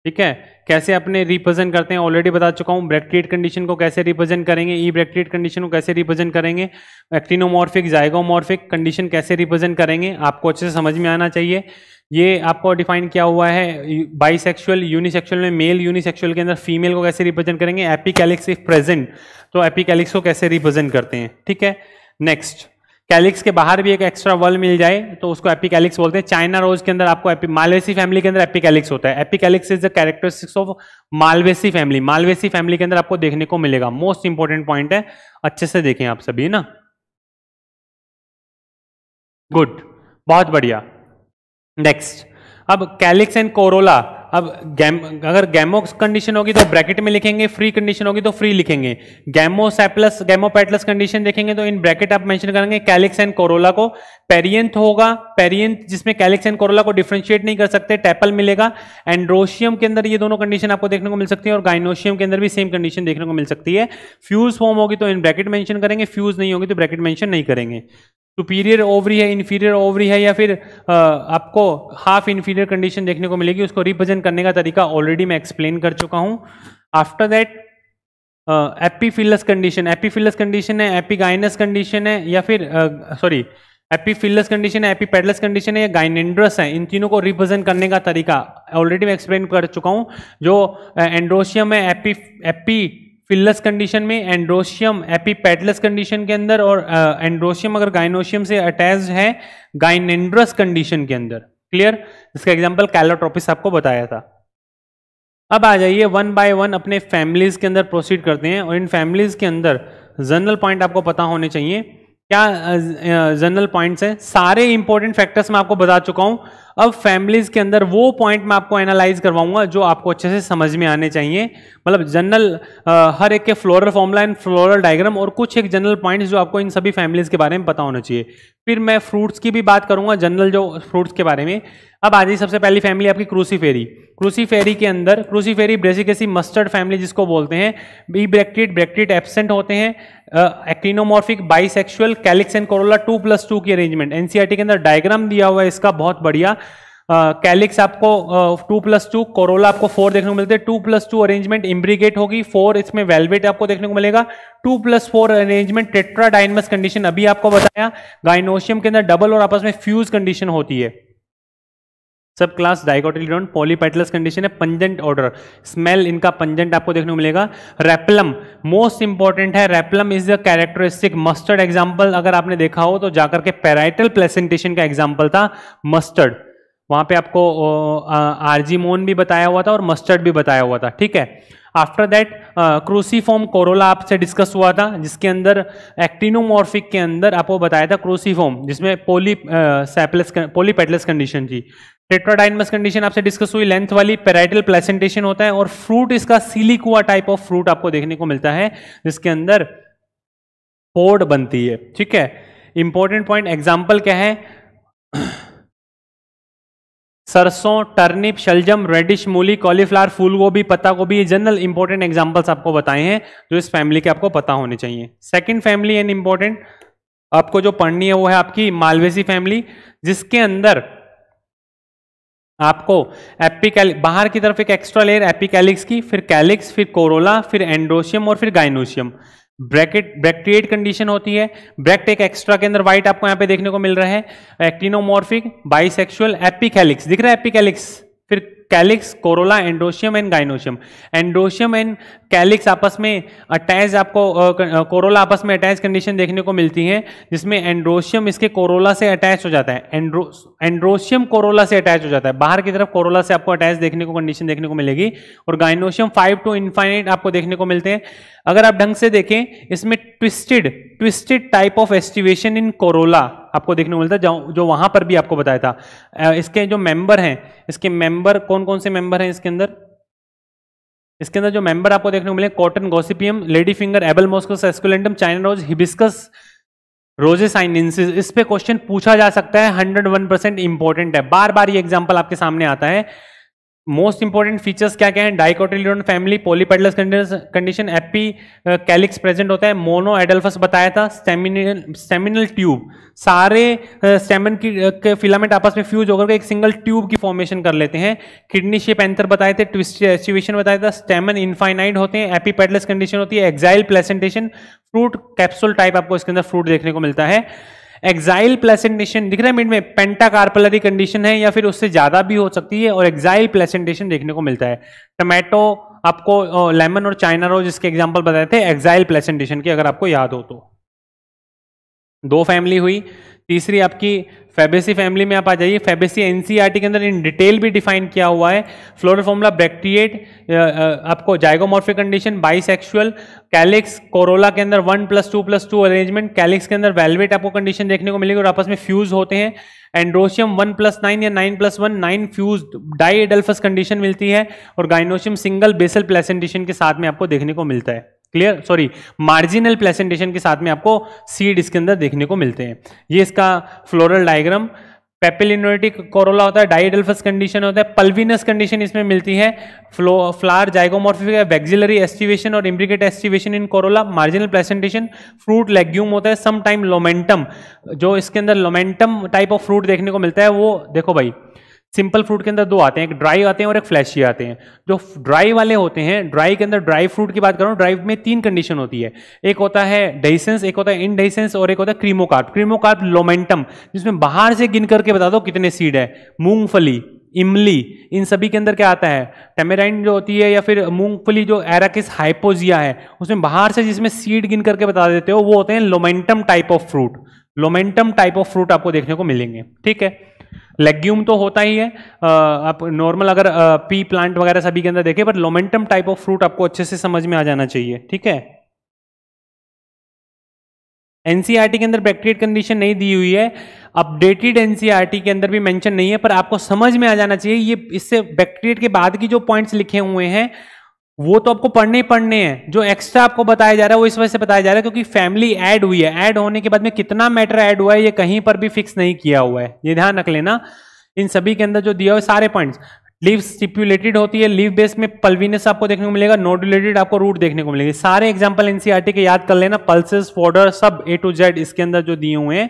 ठीक है कैसे अपने रिप्रेजेंट करते हैं ऑलरेडी बता चुका हूँ ब्रैक्टेड कंडीशन को कैसे रिप्रेजेंट करेंगे ई ब्रैक्टेड कंडीशन को कैसे रिप्रेजेंट करेंगे एक्टिनोमॉर्फिक जायगोमॉर्फिक कंडीशन कैसे रिप्रेजेंट करेंगे आपको अच्छे से समझ में आना चाहिए ये आपको डिफाइन किया हुआ है बाइसेक्सुअल यूनिसेक्सुअल में मेल यूनिसेक्सुअल के अंदर फीमेल को कैसे रिप्रेजेंट करेंगे एपिकैलिक्स इफ प्रेजेंट तो एपिकैलिक्स को कैसे रिप्रेजेंट करते हैं ठीक है नेक्स्ट कैलिक्स के बाहर भी एक एक्स्ट्रा वर्ल मिल जाए तो उसको एपिकैलिक्स बोलते हैं चाइना रोज के अंदर आपको मालवेसी फैमिली के अंदर एपिकैलिक्स होता है epicalyx is the characteristics of malvaceae family malvaceae family के अंदर आपको देखने को मिलेगा मोस्ट इंपॉर्टेंट पॉइंट है अच्छे से देखें आप सभी ना गुड बहुत बढ़िया नेक्स्ट अब कैलिक्स एंड कोरोला अब गैम अगर गैमोक्स कंडीशन होगी तो ब्रैकेट में लिखेंगे फ्री कंडीशन होगी तो फ्री लिखेंगे गैमोसैप्लस गैमोपैटलस कंडीशन देखेंगे तो इन ब्रैकेट आप मेंशन करेंगे कैलिक्स एंड कोरोला को पेरियंथ होगा पेरियंथ जिसमें कैलिक्स एंड कोरोला को डिफ्रेंशिएट नहीं कर सकते टेपल मिलेगा एंड्रोशियम के अंदर ये दोनों कंडीशन आपको देखने को मिल सकती है और गाइनोशियम के अंदर भी सेम कंडीशन देखने को मिल सकती है फ्यूज फॉर्म होगी तो इन ब्रैकेट मेंशन करेंगे फ्यूज नहीं होगी तो ब्रैकेट मेंशन नहीं करेंगे सुपीरियर ओवरी है इन्फीरियर ओवरी है या फिर आ, आपको हाफ इन्फीरियर कंडीशन देखने को मिलेगी उसको रिप्रेजेंट करने का तरीका ऑलरेडी मैं एक्सप्लेन कर चुका हूँ after that epiphyllous condition epiphyllous condition है एपीगाइनस कंडीशन है या फिर सॉरी uh, एपीफिलस कंडीशन है एपीपेडलस कंडीशन है या गाइनेंड्रस है इन तीनों को रिप्रेजेंट करने का तरीका ऑलरेडी मैं एक्सप्लेन कर चुका हूँ जो एंड्रोशियम है एपी एपी फिलस कंडीशन में एंड्रोशियम एपीपेटलस कंडीशन के अंदर और एंड्रोशियम अगर गाइनोशियम से अटैच है गाइनेंड्रस कंडीशन के अंदर क्लियर इसका एग्जाम्पल कैलोट्रोपिस आपको बताया था अब आ जाइए वन बाय वन अपने फैमिलीज के अंदर प्रोसीड करते हैं और इन फैमिलीज के अंदर जनरल पॉइंट आपको पता होने चाहिए क्या जनरल पॉइंट्स हैं सारे इंपॉर्टेंट फैक्टर्स मैं आपको बता चुका हूं अब फैमिलीज के अंदर वो पॉइंट मैं आपको एनालाइज करवाऊंगा जो आपको अच्छे से समझ में आने चाहिए मतलब जनरल हर एक के floral formula and floral diagram और कुछ एक जनरल पॉइंट्स जो आपको इन सभी फैमिलीज के बारे में पता होना चाहिए फिर मैं फ्रूट्स की भी बात करूंगा जनरल जो फ्रूट्स के बारे में अब आ जाइए सबसे पहली फैमिली आपकी क्रूसी फेरी क्रूसी फेरी के अंदर Cruciferae Brassicaceae mustard family जिसको बोलते हैं बी ब्रैक्टिट ब्रैक्टिट एबसेंट होते हैं actinomorphic bisexual calyx and corolla two plus two की अरेंजमेंट एनसीआरटी e के अंदर डायग्राम दिया हुआ है इसका बहुत बढ़िया कैलिक्स uh, आपको टू प्लस टू कोरोला आपको फोर देखने को मिलते हैं two plus two arrangement imbricate होगी फोर इसमें वेलवेट आपको देखने को मिलेगा two plus four arrangement tetra condition अभी आपको बताया गाइनोशियम के अंदर डबल और आपस में फ्यूज कंडीशन होती है subclass dicotyledon polypetalous condition है पंजेंट ऑर्डर स्मेल इनका पंजेंट आपको देखने को मिलेगा रेपलम मोस्ट इंपॉर्टेंट है replum is the characteristic mustard example अगर आपने देखा हो तो जाकर के पेराइटल प्लेसेंटेशन का एग्जांपल था मस्टर्ड वहां पे आपको आर्जीमोन भी बताया हुआ था और मस्टर्ड भी बताया हुआ था ठीक है आफ्टर दैट क्रूसीफॉर्म कोरोला आपसे डिस्कस हुआ था जिसके अंदर एक्टिनोमॉर्फिक के अंदर आपको बताया था क्रूसीफॉर्म जिसमें पोली सैपलेस पोलीपेटलेस कंडीशन थी टेट्राडाइनमस कंडीशन आपसे डिस्कस हुई लेंथ वाली पेराइटल प्लेसेंटेशन होता है और फ्रूट इसका सिलिकुआ टाइप ऑफ फ्रूट आपको देखने को मिलता है जिसके अंदर पोड बनती है ठीक है इंपॉर्टेंट पॉइंट एग्जाम्पल क्या है सरसों टर्निप शलजम रेडिश मूली कॉलीफ्लावर फूल गोभी पत्ता गोभी ये जनरल इंपॉर्टेंट एग्जाम्पल्स आपको बताए हैं जो इस फैमिली के आपको पता होने चाहिए सेकंड फैमिली एंड इंपॉर्टेंट आपको जो पढ़नी है वो है आपकी मालवेसी फैमिली जिसके अंदर आपको एपिकैल बाहर की तरफ एक एक्स्ट्रा लेयर एपिकैलिक्स की फिर कैलिक्स फिर कोरोला फिर एंड्रोशियम और फिर गाइनोशियम ब्रैकेट ब्रैक्ट्रिएट कंडीशन होती है ब्रैक्ट एक एक्स्ट्रा के अंदर व्हाइट आपको यहाँ पे देखने को मिल रहा है एक्टिनोमॉर्फिक बाइसेक्सुअल एपिकैलिक्स दिख रहा है एपिकैलिक्स फिर calyx corolla androecium and gynoecium androecium and calyx आपस में अटैच आपको कोरोला आपस में अटैच कंडीशन देखने को मिलती है जिसमें एंड्रोशियम इसके कोरोला से अटैच हो जाता है एंड्रोशियम कोरोला से अटैच हो जाता है बाहर की तरफ कोरोला से आपको अटैच देखने को कंडीशन देखने को मिलेगी और गाइनोशियम फाइव टू इन्फाइनेट आपको देखने को मिलते हैं अगर आप ढंग से देखें इसमें twisted twisted type of aestivation in corolla आपको देखने को मिलता है जो वहां पर भी आपको बताया था इसके जो मेंबर हैं इसके मेंबर कौन कौन से मेंबर हैं इसके अंदर इसके अंदर जो मेंबर आपको देखने को मिले cotton Gossypium lady finger Abelmoschus esculentus China rose Hibiscus rosa sinensis इस पर क्वेश्चन पूछा जा सकता है हंड्रेड वन परसेंट इंपॉर्टेंट है बार बार ये एग्जाम्पल आपके सामने आता है मोस्ट इंपॉर्टेंट फीचर्स क्या क्या है dicotyledon family polypetalous condition epicalyx present होता है मोनो एडल्फस बताया था स्टेमिनल स्टेमिनल ट्यूब सारे स्टेमन uh, की फिलामेंट uh, आपस में फ्यूज होकर के एक सिंगल ट्यूब की फॉर्मेशन कर लेते हैं किडनी शेप एंथर बताए थे ट्विस्ट एचुएशन बताया था स्टेमन इनफाइनाइट होते हैं एपी कंडीशन होती है axile placentation fruit capsule type आपको इसके अंदर फ्रूट देखने को मिलता है एक्साइल प्लेसेंटेशन दिख रहा है मिड में पेंटाकार्पलरी कंडीशन है या फिर उससे ज्यादा भी हो सकती है और एक्साइल प्लेसेंटेशन देखने को मिलता है टमाटो आपको लेमन और चाइना रोज इसके एग्जाम्पल बताए थे एक्साइल प्लेसेंटेशन की अगर आपको याद हो तो दो फैमिली हुई तीसरी आपकी फेबेसी फैमिली में आप आ जाइए फेबेसी एनसीईआरटी के अंदर इन डिटेल भी डिफाइन किया हुआ है फ्लोरल फॉर्मूला ब्रेक्टिएट आपको zygomorphic condition bisexual calyx corolla के अंदर one plus two plus two arrangement calyx के अंदर वेलवेट आपको कंडीशन देखने को मिलेगी और आपस में फ्यूज होते हैं एंड्रोशियम वन प्लस नाइन या nine plus one nine fuse diadelphous condition मिलती है और गाइनोशियम सिंगल बेसल प्लेसेंटेशन के साथ में आपको देखने को मिलता है क्लियर सॉरी मार्जिनल प्लेसेंटेशन के साथ में आपको सीड इसके अंदर देखने को मिलते हैं ये इसका फ्लोरल डायग्राम पेपिलिनोटिक कोरोला होता है डाइडल्फस कंडीशन होता है पल्विनस कंडीशन इसमें मिलती है फ्लो फ्लार जाइगोमॉर्फिक है एस्टिवेशन और imbricate aestivation in corolla marginal placentation fruit legume होता है सम टाइम लोमेंटम जो इसके अंदर लोमेंटम टाइप ऑफ फ्रूट देखने को मिलता है वो देखो भाई सिंपल फ्रूट के अंदर दो आते हैं एक ड्राई आते हैं और एक फ्लैशी आते हैं जो ड्राई वाले होते हैं ड्राई के अंदर ड्राई फ्रूट की बात करूँ ड्राई में तीन कंडीशन होती है एक होता है डेसेंस एक होता है इनडेसेंस और एक होता है क्रीमोकार्प क्रीमोकार्प लोमेंटम जिसमें बाहर से गिन करके बता दो कितने सीड है मूंगफली इमली इन सभी के अंदर क्या आता है टेमेराइन जो होती है या फिर मूंगफली जो एराकिस हाइपोजिया है उसमें बाहर से जिसमें सीड गिन करके बता देते हो वो होते हैं lomentum type of fruit lomentum type of fruit आपको देखने को मिलेंगे ठीक है लेग्यूम तो होता ही है आप नॉर्मल अगर पी प्लांट वगैरह सभी के अंदर देखें but lomentum type of fruit आपको अच्छे से समझ में आ जाना चाहिए ठीक है एनसीआरटी e के अंदर बैक्टीरियल कंडीशन नहीं दी हुई है अपडेटेड एनसीआरटी e के अंदर भी मेंशन नहीं है पर आपको समझ में आ जाना चाहिए ये इससे बैक्टीरियल के बाद की जो पॉइंट्स लिखे हुए हैं वो तो आपको पढ़ने ही पढ़ने हैं जो एक्स्ट्रा आपको बताया जा रहा है वो इस वजह से बताया जा रहा है क्योंकि फैमिली ऐड हुई है ऐड होने के बाद में कितना मैटर ऐड हुआ है ये कहीं पर भी फिक्स नहीं किया हुआ है ये ध्यान रख लेना इन सभी के अंदर जो दिया हुआ है सारे पॉइंट्स लीव स्टिप्यूलेटेड होती है लीव बेस में पलवीनस आपको देखने को मिलेगा नोडुलेटेड आपको रूट देखने को मिलेगी सारे एग्जाम्पल एनसीआरटी e के याद कर लेना पल्सेस फोर्डर सब ए टू जेड इसके अंदर जो दिए हुए हैं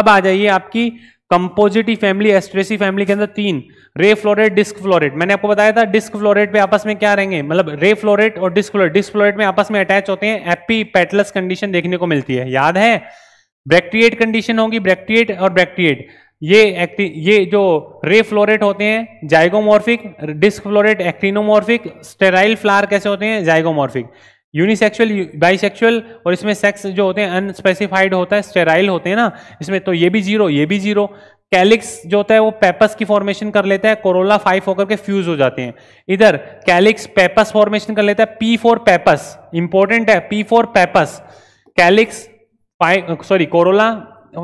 अब आ जाइए आपकी कंपोजिटिव फैमिली एस्ट्रेसी फैमिली के अंदर तीन रे फ्लोरेट डिस्क फ्लोरेट मैंने आपको बताया था डिस्क फ्लोरेट पे आपस में क्या रहेंगे मतलब रे फ्लोरेट और डिस्क फ्लोरेट डिस्क फ्लोरेट में आपस में अटैच होते हैं एपी पैटलस कंडीशन देखने को मिलती है याद है ब्रैक्टिएट कंडीशन होगी ब्रैक्टिएट और ब्रैक्टिएट ये ये जो रे फ्लोरेट होते हैं zygomorphic disc floret actinomorphic sterile flower कैसे होते हैं जाइगोमोर्फिक यूनिसेक्सुअल बाइसेक्सुअल और इसमें सेक्स जो होते हैं अनस्पेसिफाइड होता है स्टेराइल होते हैं ना इसमें तो ये भी जीरो ये भी जीरो कैलिक्स जो होता है वो पेपस की फॉर्मेशन कर लेता है कोरोला फाइव होकर के फ्यूज हो जाते हैं इधर कैलिक्स पेपस फॉर्मेशन कर लेता है पी फोर पेपस इंपॉर्टेंट है P for pappus calyx sorry corolla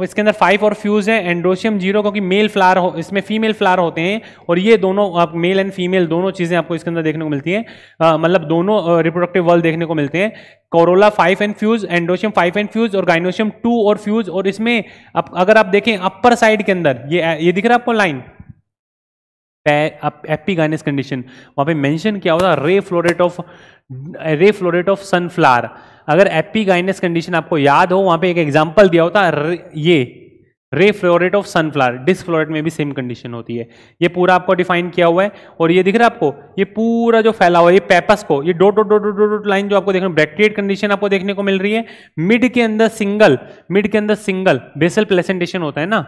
इसके अंदर फाइव और फ्यूज है एंड्रोशियम जीरो क्योंकि मेल फ्लावर हो इसमें फीमेल फ्लावर होते हैं और ये दोनों आप मेल एंड फीमेल दोनों चीज़ें आपको इसके अंदर देखने को मिलती हैं मतलब दोनों रिप्रोडक्टिव वर्ल्ड देखने को मिलते हैं corolla five and fuse androecium five and fuse और गाइनोशियम टू और फ्यूज और इसमें अप, अगर आप देखें अपर साइड के अंदर ये ये दिख रहा है आपको लाइन एपी गाइनेस कंडीशन वहां पे मेंशन किया हुआ था ray floret of ray floret of sunflower अगर एपी गाइनेस कंडीशन आपको याद हो वहां पे एक एग्जाम्पल दिया होता है ये रे फ्लोरेट ऑफ सनफ्लावर डिसफ्लोरेट में भी सेम कंडीशन होती है ये पूरा आपको डिफाइन किया हुआ है और ये दिख रहा है आपको ये पूरा जो फैला हुआ है ये पेपस को ये dot dot dot dot dot line जो आपको देखना ब्रैक्टेड कंडीशन आपको देखने को मिल रही है मिड के अंदर सिंगल मिड के अंदर सिंगल बेसल प्लेसेंटेशन होता है ना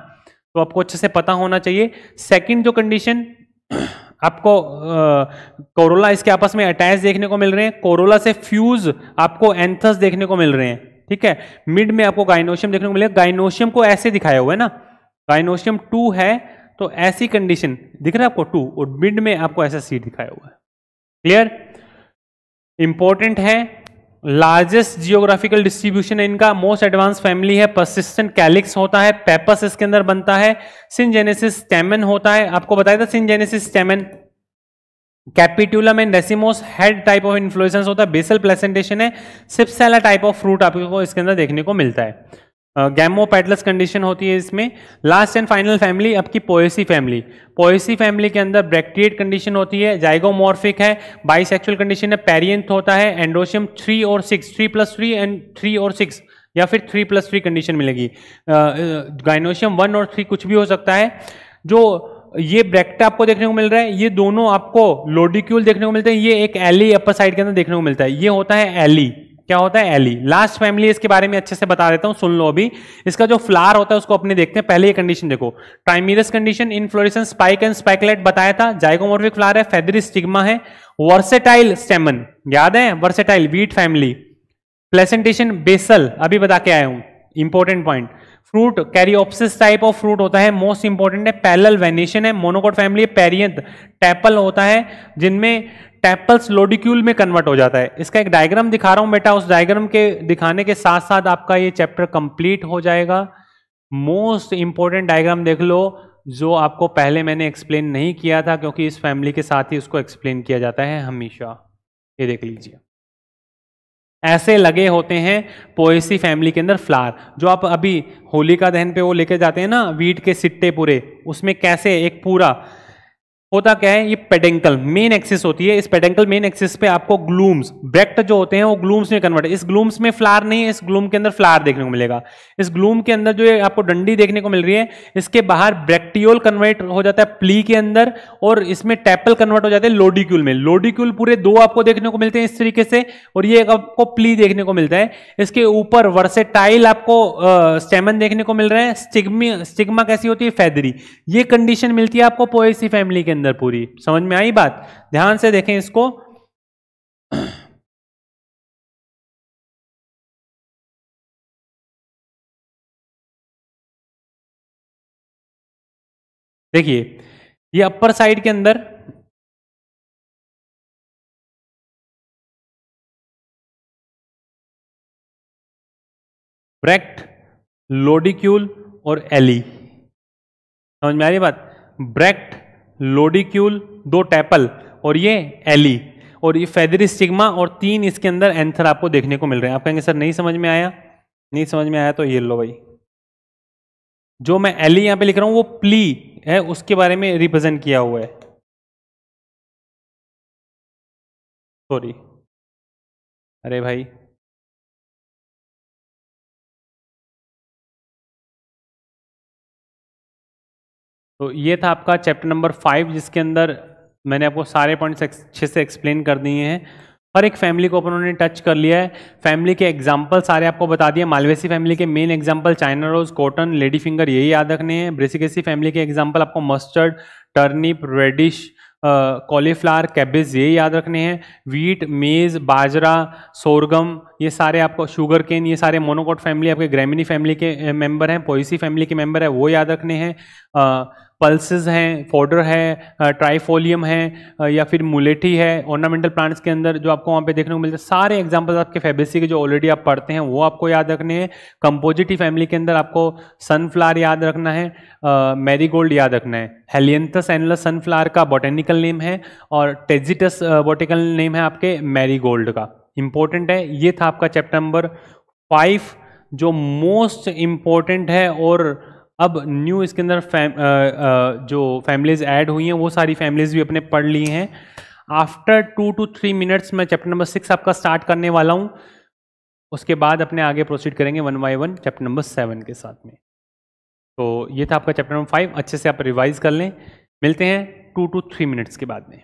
तो आपको अच्छे से पता होना चाहिए सेकेंड जो कंडीशन आपको कोरोला इसके आपस में अटैच देखने को मिल रहे हैं कोरोला से फ्यूज आपको एंथस देखने को मिल रहे हैं ठीक है मिड में आपको गाइनोशियम देखने को मिलेगा गाइनोशियम को ऐसे दिखाया हुआ है ना गाइनोशियम टू है तो ऐसी कंडीशन दिख रहा है आपको टू और मिड में आपको ऐसा सीट दिखाया हुआ है क्लियर इंपॉर्टेंट है लार्जेस्ट जियोग्राफिकल डिस्ट्रीब्यूशन है इनका मोस्ट एडवांस फैमिली है परसिस्टेंट कैलिक्स होता है पेपस इसके अंदर बनता है सिंजेनेसिस स्टेमन होता है आपको बताया था syngenesious stamen capitulum and racemose head type of inflorescence होता है बेसल प्लेसेंटेशन है सिप्सेला टाइप ऑफ फ्रूट आपको इसके अंदर देखने को मिलता है गैमो पैडलस कंडीशन होती है इसमें लास्ट एंड फाइनल फैमिली आपकी पोएसी फैमिली पोएसी फैमिली के अंदर ब्रैक्टिएट कंडीशन होती है जाइगोमॉर्फिक है बाइसेक्सुअल कंडीशन है पेरियंथ होता है एंड्रोशियम थ्री और six three plus three and three और सिक्स या फिर थ्री प्लस थ्री कंडीशन मिलेगी गाइनोशियम वन और थ्री कुछ भी हो सकता है जो ये ब्रैक्ट आपको देखने को मिल रहा है ये दोनों आपको लोडिक्यूल देखने को मिलते हैं ये एक एली अपर साइड के अंदर देखने को मिलता है ये होता है एली क्या होता है एली लास्ट फैमिली इसके बारे में अच्छे से बता देता हूं सुन लो अभी इसका जो फ्लार होता है उसको अपने देखते हैं पहले ये कंडीशन देखो trimerous condition inflorescence spike and spikelet बताया था जाइकोमोर्फिक फ्लार है फेदरी स्टिग्मा है वर्सेटाइल स्टेमन याद है versatile wheat family placentation basal अभी बता के आया हूं important point fruit caryopsis type of fruit होता है मोस्ट इंपॉर्टेंट है पैरल वेनेशन है मोनोकोट फैमिली पेरियंत टेपल होता है जिनमें टेपल्स लोडिक्यूल में कन्वर्ट हो जाता है इसका एक डायग्राम दिखा रहा हूं बेटा उस डायग्राम के दिखाने के साथ साथ आपका ये चैप्टर कंप्लीट हो जाएगा मोस्ट इंपॉर्टेंट डायग्राम देख लो जो आपको पहले मैंने एक्सप्लेन नहीं किया था क्योंकि इस फैमिली के साथ ही उसको एक्सप्लेन किया जाता है हमेशा ये देख लीजिए ऐसे लगे होते हैं पोएसी फैमिली के अंदर फ्लावर जो आप अभी होलिका दहन पे वो लेके जाते हैं ना वीट के सिट्टे पूरे उसमें कैसे एक पूरा होता क्या है ये पेडेंकल मेन एक्सिस होती है इस पेडेंकल मेन एक्सिस पे आपको ग्लूम्स ब्रेक्ट जो होते हैं वो ग्लूम्स में कन्वर्ट इस ग्लूम्स में फ्लार नहीं है इस ग्लूम के अंदर फ्लार देखने को मिलेगा इस ग्लूम के अंदर जो ये आपको डंडी देखने को मिल रही है इसके बाहर ब्रेक्टियोल कन्वर्ट हो जाता है प्ली के अंदर और इसमें टेपल कन्वर्ट हो जाते हैं लोडिक्यूल में लोडिक्यूल पूरे दो आपको देखने को मिलते हैं इस तरीके से और ये आपको प्ली देखने को मिलता है इसके ऊपर वर्सेटाइल आपको स्टेमन देखने को मिल रहा है स्टिग्मा कैसी होती है फैदरी ये कंडीशन मिलती है आपको पोएसी फैमिली के अंदर पूरी समझ में आई बात ध्यान से देखें इसको देखिए ये अपर साइड के अंदर ब्रेक्ट लोडिक्यूल और एली समझ में आ रही बात ब्रेक्ट लोडिक्यूल दो टैपल और ये एली और ये फेदरी स्टिग्मा और तीन इसके अंदर एंथर आपको देखने को मिल रहे हैं आप कहेंगे सर नहीं समझ में आया नहीं समझ में आया तो ये लो भाई जो मैं एली यहाँ पे लिख रहा हूँ वो प्ली है उसके बारे में रिप्रेजेंट किया हुआ है सॉरी अरे भाई तो ये था आपका चैप्टर नंबर फाइव जिसके अंदर मैंने आपको सारे पॉइंट्स अच्छे से एक्सप्लेन कर दिए हैं हर एक फैमिली को अपन उन्होंने टच कर लिया है फैमिली के एग्जाम्पल सारे आपको बता दिए मालवेसी फैमिली के main example China rose cotton lady finger यही याद रखने हैं ब्रेसिकेसी फैमिली के एग्जाम्पल आपको mustard turnip radish cauliflower cabbage ये याद रखने हैं वीट मेज़ बाजरा सोरगम ये सारे आपको शुगर केन ये सारे मोनोकोट फैमिली आपके ग्रेमिनी फैमिली के मेंबर हैं पोइसी फैमिली के मेंबर है वो याद रखने हैं पल्सेस हैं फोडर है ट्राइफोलियम है या फिर मुलेठी है ऑर्नामेंटल प्लांट्स के अंदर जो आपको वहाँ पे देखने को मिलते हैं सारे एग्जांपल्स आपके फेबेसी के जो ऑलरेडी आप पढ़ते हैं वो आपको याद रखने हैं कंपोजिटी फैमिली के अंदर आपको सनफ्लावर याद रखना है मैरीगोल्ड याद रखना है हेलियंथस एनलस सनफ्लावर का बॉटेनिकल नेम है और टेजिटस बॉटिकल नेम है आपके मैरीगोल्ड का इंपॉर्टेंट है ये था आपका चैप्टर नंबर फाइव जो मोस्ट इम्पॉर्टेंट है और अब न्यू इसके अंदर फैम, आ, आ, जो फैमिलीज ऐड हुई हैं वो सारी फैमिलीज भी अपने पढ़ ली हैं after two to three minutes मैं चैप्टर नंबर सिक्स आपका स्टार्ट करने वाला हूँ उसके बाद अपने आगे प्रोसीड करेंगे one by one chapter number seven के साथ में तो ये था आपका चैप्टर नंबर फाइव अच्छे से आप रिवाइज कर लें मिलते हैं टू टू थ्री मिनट्स के बाद में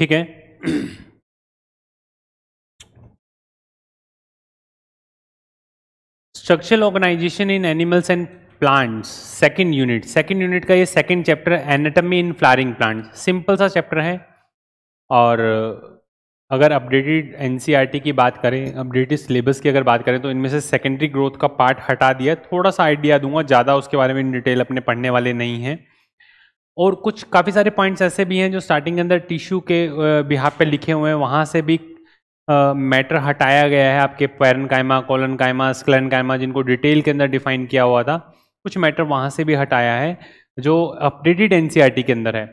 ठीक है structural organisation in animals and plants second unit second unit का ये second chapter anatomy in flowering plant simple सा चैप्टर है और uh, अगर अपडेटेड एनसीईआरटी e की बात करें अपडेटेड सिलेबस की अगर बात करें तो इनमें से सेकेंडरी ग्रोथ का पार्ट हटा दिया थोड़ा सा आइडिया दूंगा ज़्यादा उसके बारे में डिटेल अपने पढ़ने वाले नहीं हैं और कुछ काफ़ी सारे पॉइंट्स ऐसे भी हैं जो स्टार्टिंग के अंदर टिश्यू के बिहार पे लिखे हुए हैं वहाँ से भी मैटर हटाया गया है आपके पैरन कायमा कॉलन कायमा स्क्लन कायमा जिनको डिटेल के अंदर डिफाइन किया हुआ था कुछ मैटर वहाँ से भी हटाया है जो अपडेटेड एन e के अंदर है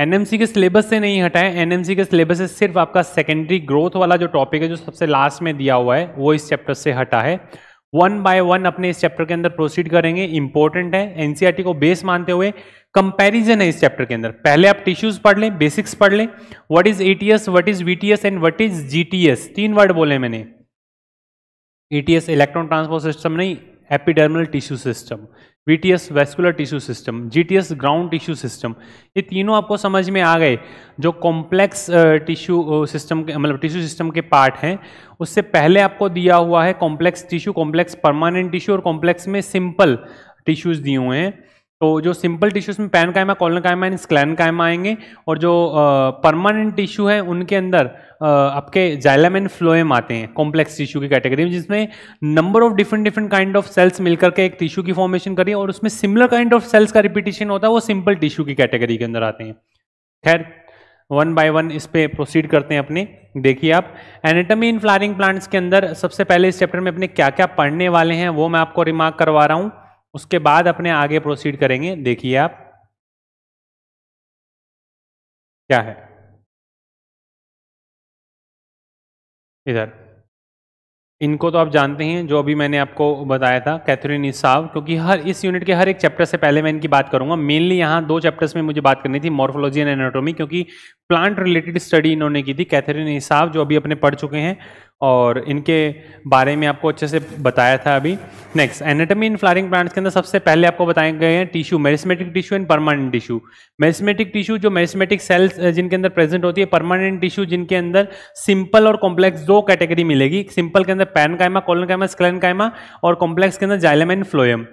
एन के सिलेबस से नहीं हटाएं एन के सिलेबस से सिर्फ आपका सेकेंडरी ग्रोथ वाला जो टॉपिक है जो सबसे लास्ट में दिया हुआ है वो इस चैप्टर से हटा है वन बाय वन अपने इस चैप्टर के अंदर प्रोसीड करेंगे इंपॉर्टेंट है एनसीईआरटी e को बेस मानते हुए कंपैरिजन है इस चैप्टर के अंदर पहले आप टिश्यूज पढ़ लें बेसिक्स पढ़ लें what is ETS what is VTS and what is GTS तीन वर्ड बोले मैंने एटीएस इलेक्ट्रॉन ट्रांसपोर्ट सिस्टम नहीं epidermal tissue system VTS vascular tissue system GTS ground tissue system ये तीनों आपको समझ में आ गए जो कॉम्प्लेक्स टिश्यू सिस्टम के मतलब टिश्यू सिस्टम के पार्ट हैं उससे पहले आपको दिया हुआ है complex tissue complex permanent tissue और कॉम्प्लेक्स में सिंपल टिश्यूज दिए हुए हैं तो जो सिंपल टिश्यूज में parenchyma collenchyma and sclerenchyma आएंगे और जो परमानेंट टिश्यू है उनके अंदर आपके जाइलम एंड फ्लोएम आते हैं कॉम्प्लेक्स टिश्यू की कैटेगरी में जिसमें number of different different kind of cells मिलकर के एक टिश्यू की फॉर्मेशन करी और उसमें सिमिलर काइंड ऑफ सेल्स का रिपीटेशन होता है वो सिंपल टिश्यू की कैटेगरी के अंदर आते हैं खैर वन बाय वन इस पे प्रोसीड करते हैं अपने देखिए आप एनेटमी इन फ्लारिंग प्लांट्स के अंदर सबसे पहले इस चैप्टर में अपने क्या क्या पढ़ने वाले हैं वो मैं आपको रिमार्क करवा रहा हूँ उसके बाद अपने आगे प्रोसीड करेंगे देखिए आप क्या है इधर इनको तो आप जानते हैं जो अभी मैंने आपको बताया था कैथरीन इसाव क्योंकि हर इस यूनिट के हर एक चैप्टर से पहले मैं इनकी बात करूंगा मेनली यहाँ दो चैप्टर्स में मुझे बात करनी थी मॉर्फोलॉजी एंड एनाटोमी क्योंकि प्लांट रिलेटेड स्टडी इन्होंने की थी कैथरीन इसाव जो अभी अपने पढ़ चुके हैं और इनके बारे में आपको अच्छे से बताया था अभी next anatomy in flowering plants के अंदर सबसे पहले आपको बताए गए हैं tissue meristematic tissue and permanent tissue meristematic tissue जो मेरिस्मेटिक सेल्स जिनके अंदर प्रेजेंट होती है परमानेंट टिश्यू जिनके अंदर सिंपल और कॉम्प्लेक्स दो कैटेगरी मिलेगी सिंपल के अंदर पैन कायमा कोलन कायमा स्कलन कायमा और कॉम्प्लेक्स के अंदर जाइलम एंड फ्लोएम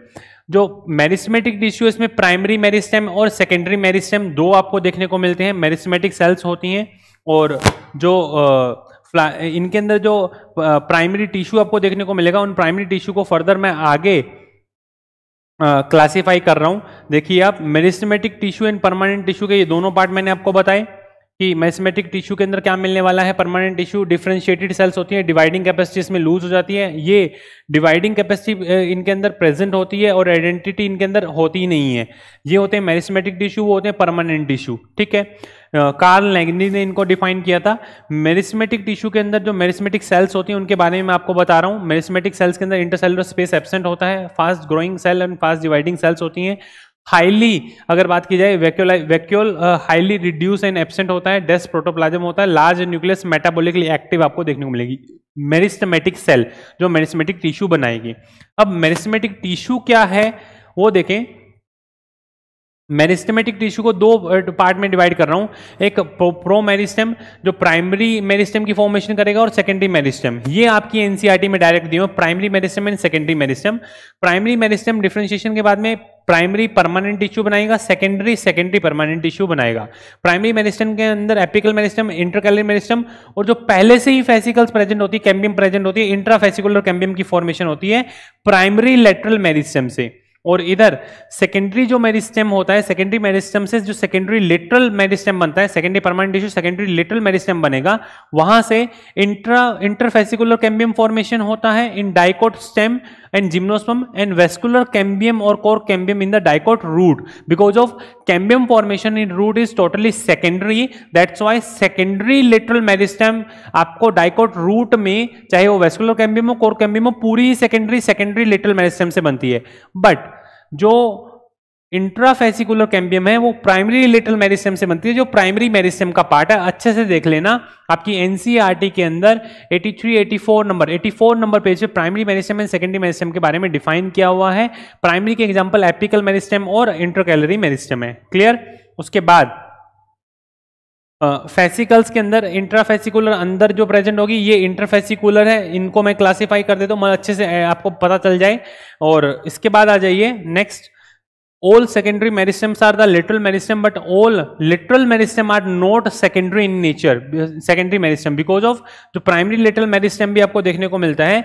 जो मेरिस्मेटिक टिश्यू इसमें प्राइमरी मेरिस्टेम और सेकेंडरी मेरिस्टेम दो आपको देखने को मिलते हैं मेरिस्मेटिक सेल्स होती हैं और जो आ, इनके अंदर जो प्राइमरी टिश्यू आपको देखने को मिलेगा उन प्राइमरी टिश्यू को फर्दर मैं आगे क्लासिफाई कर रहा हूं देखिए आप meristematic tissue and permanent tissue के ये दोनों पार्ट मैंने आपको बताए कि मेरिस्मेटिक टिश्यू के अंदर क्या मिलने वाला है परमानेंट टिश्यू डिफ्रेंशिएटेड सेल्स होती हैं डिवाइडिंग कैपेसिटी इसमें लूज हो जाती है ये डिवाइडिंग कैपेसिटी इनके अंदर प्रेजेंट होती है और आइडेंटिटी इनके अंदर होती ही नहीं है ये होते हैं मैरिस्मेटिक टिश्यू वो होते हैं परमानेंट टिश्यू ठीक है कार्ल लैंगनी ने इनको डिफाइन किया था मेरिस्मेटिक टिश्यू के अंदर जो मेरिस्मेटिक सेल्स होती हैं उनके बारे में मैं आपको बता रहा हूँ मेरिस्मेटिक सेल्स के अंदर इंटरसेलुलर स्पेस एबसेंट होता है fast growing cell and fast dividing cells होती हैं हाईली अगर बात की जाए vacuole vacuole highly reduce and absent होता है डेस्ट प्रोटोप्लाजम होता है लार्ज न्यूक्लियस मेटाबोलिकली एक्टिव आपको देखने को मिलेगी मेरिस्टमेटिक सेल जो मेरिस्मेटिक टिश्यू बनाएगी अब मेरिस्मेटिक टिश्यू क्या है वो देखें मेरिस्टेमेटिक टिश्यू को दो पार्ट में डिवाइड कर रहा हूं एक प्रो मेरिस्टेम जो प्राइमरी मेरिस्टेम की फॉर्मेशन करेगा और सेकेंडरी मेरिस्टेम ये आपकी एनसीआरटी e में डायरेक्ट दी हो primary meristem and secondary meristem primary meristem differentiation के बाद में प्राइमरी परमानेंट टिश्यू बनाएगा सेकेंडरी सेकेंडरी परमानेंट टिश्यू बनाएगा प्राइमरी मेरिस्टम के अंदर एपिकल मेरिस्टम इंटरकैल मेरिस्टम और जो पहले से ही फेसिकल्स प्रेजेंट होती है कैम्बियम प्रेजेंट होती है इंट्रा फेसिकुलर कैम्बियम की फॉर्मेशन होती है प्राइमरी लेटरल मेरिस्टम से और इधर सेकेंडरी जो मेरिस्टेम होता है सेकेंडरी मेरिस्टेम से जो सेकेंडरी लिटरल मेरिस्टेम बनता है secondary permanent tissue secondary lateral meristem बनेगा वहां से इंट्रा इंटरफेसिकुलर कैम्बियम फॉर्मेशन होता है in dicot stem and gymnosperm and vascular cambium और cork cambium in the dicot root because of cambium formation in root is totally secondary that's why secondary lateral meristem आपको dicot root में चाहे वो vascular cambium हो cork cambium हो पूरी secondary secondary lateral meristem से बनती है बट जो इंट्राफेसिकुलर कैम्बियम है वो प्राइमरी लिटल मेरिस्टम से बनती है जो प्राइमरी मेरिस्टम का पार्ट है अच्छे से देख लेना आपकी एनसीईआरटी e के अंदर 83 84 नंबर 84 नंबर पेज पे primary meristem and secondary meristem के बारे में डिफाइन किया हुआ है प्राइमरी के एग्जाम्पल एपिकल मेरिस्टम और इंट्रोकैलरी मेरिस्टम है क्लियर उसके बाद फेसिकल्स के अंदर इंट्राफेसिकुलर अंदर जो प्रेजेंट होगी ये इंटरफेसिकुलर है इनको मैं क्लासीफाई कर देता हूँ मैं अच्छे से आपको पता चल जाए और इसके बाद आ जाइए next all secondary meristems are the lateral meristem but all lateral meristem are not secondary in nature secondary meristem because of जो primary lateral meristem भी आपको देखने को मिलता है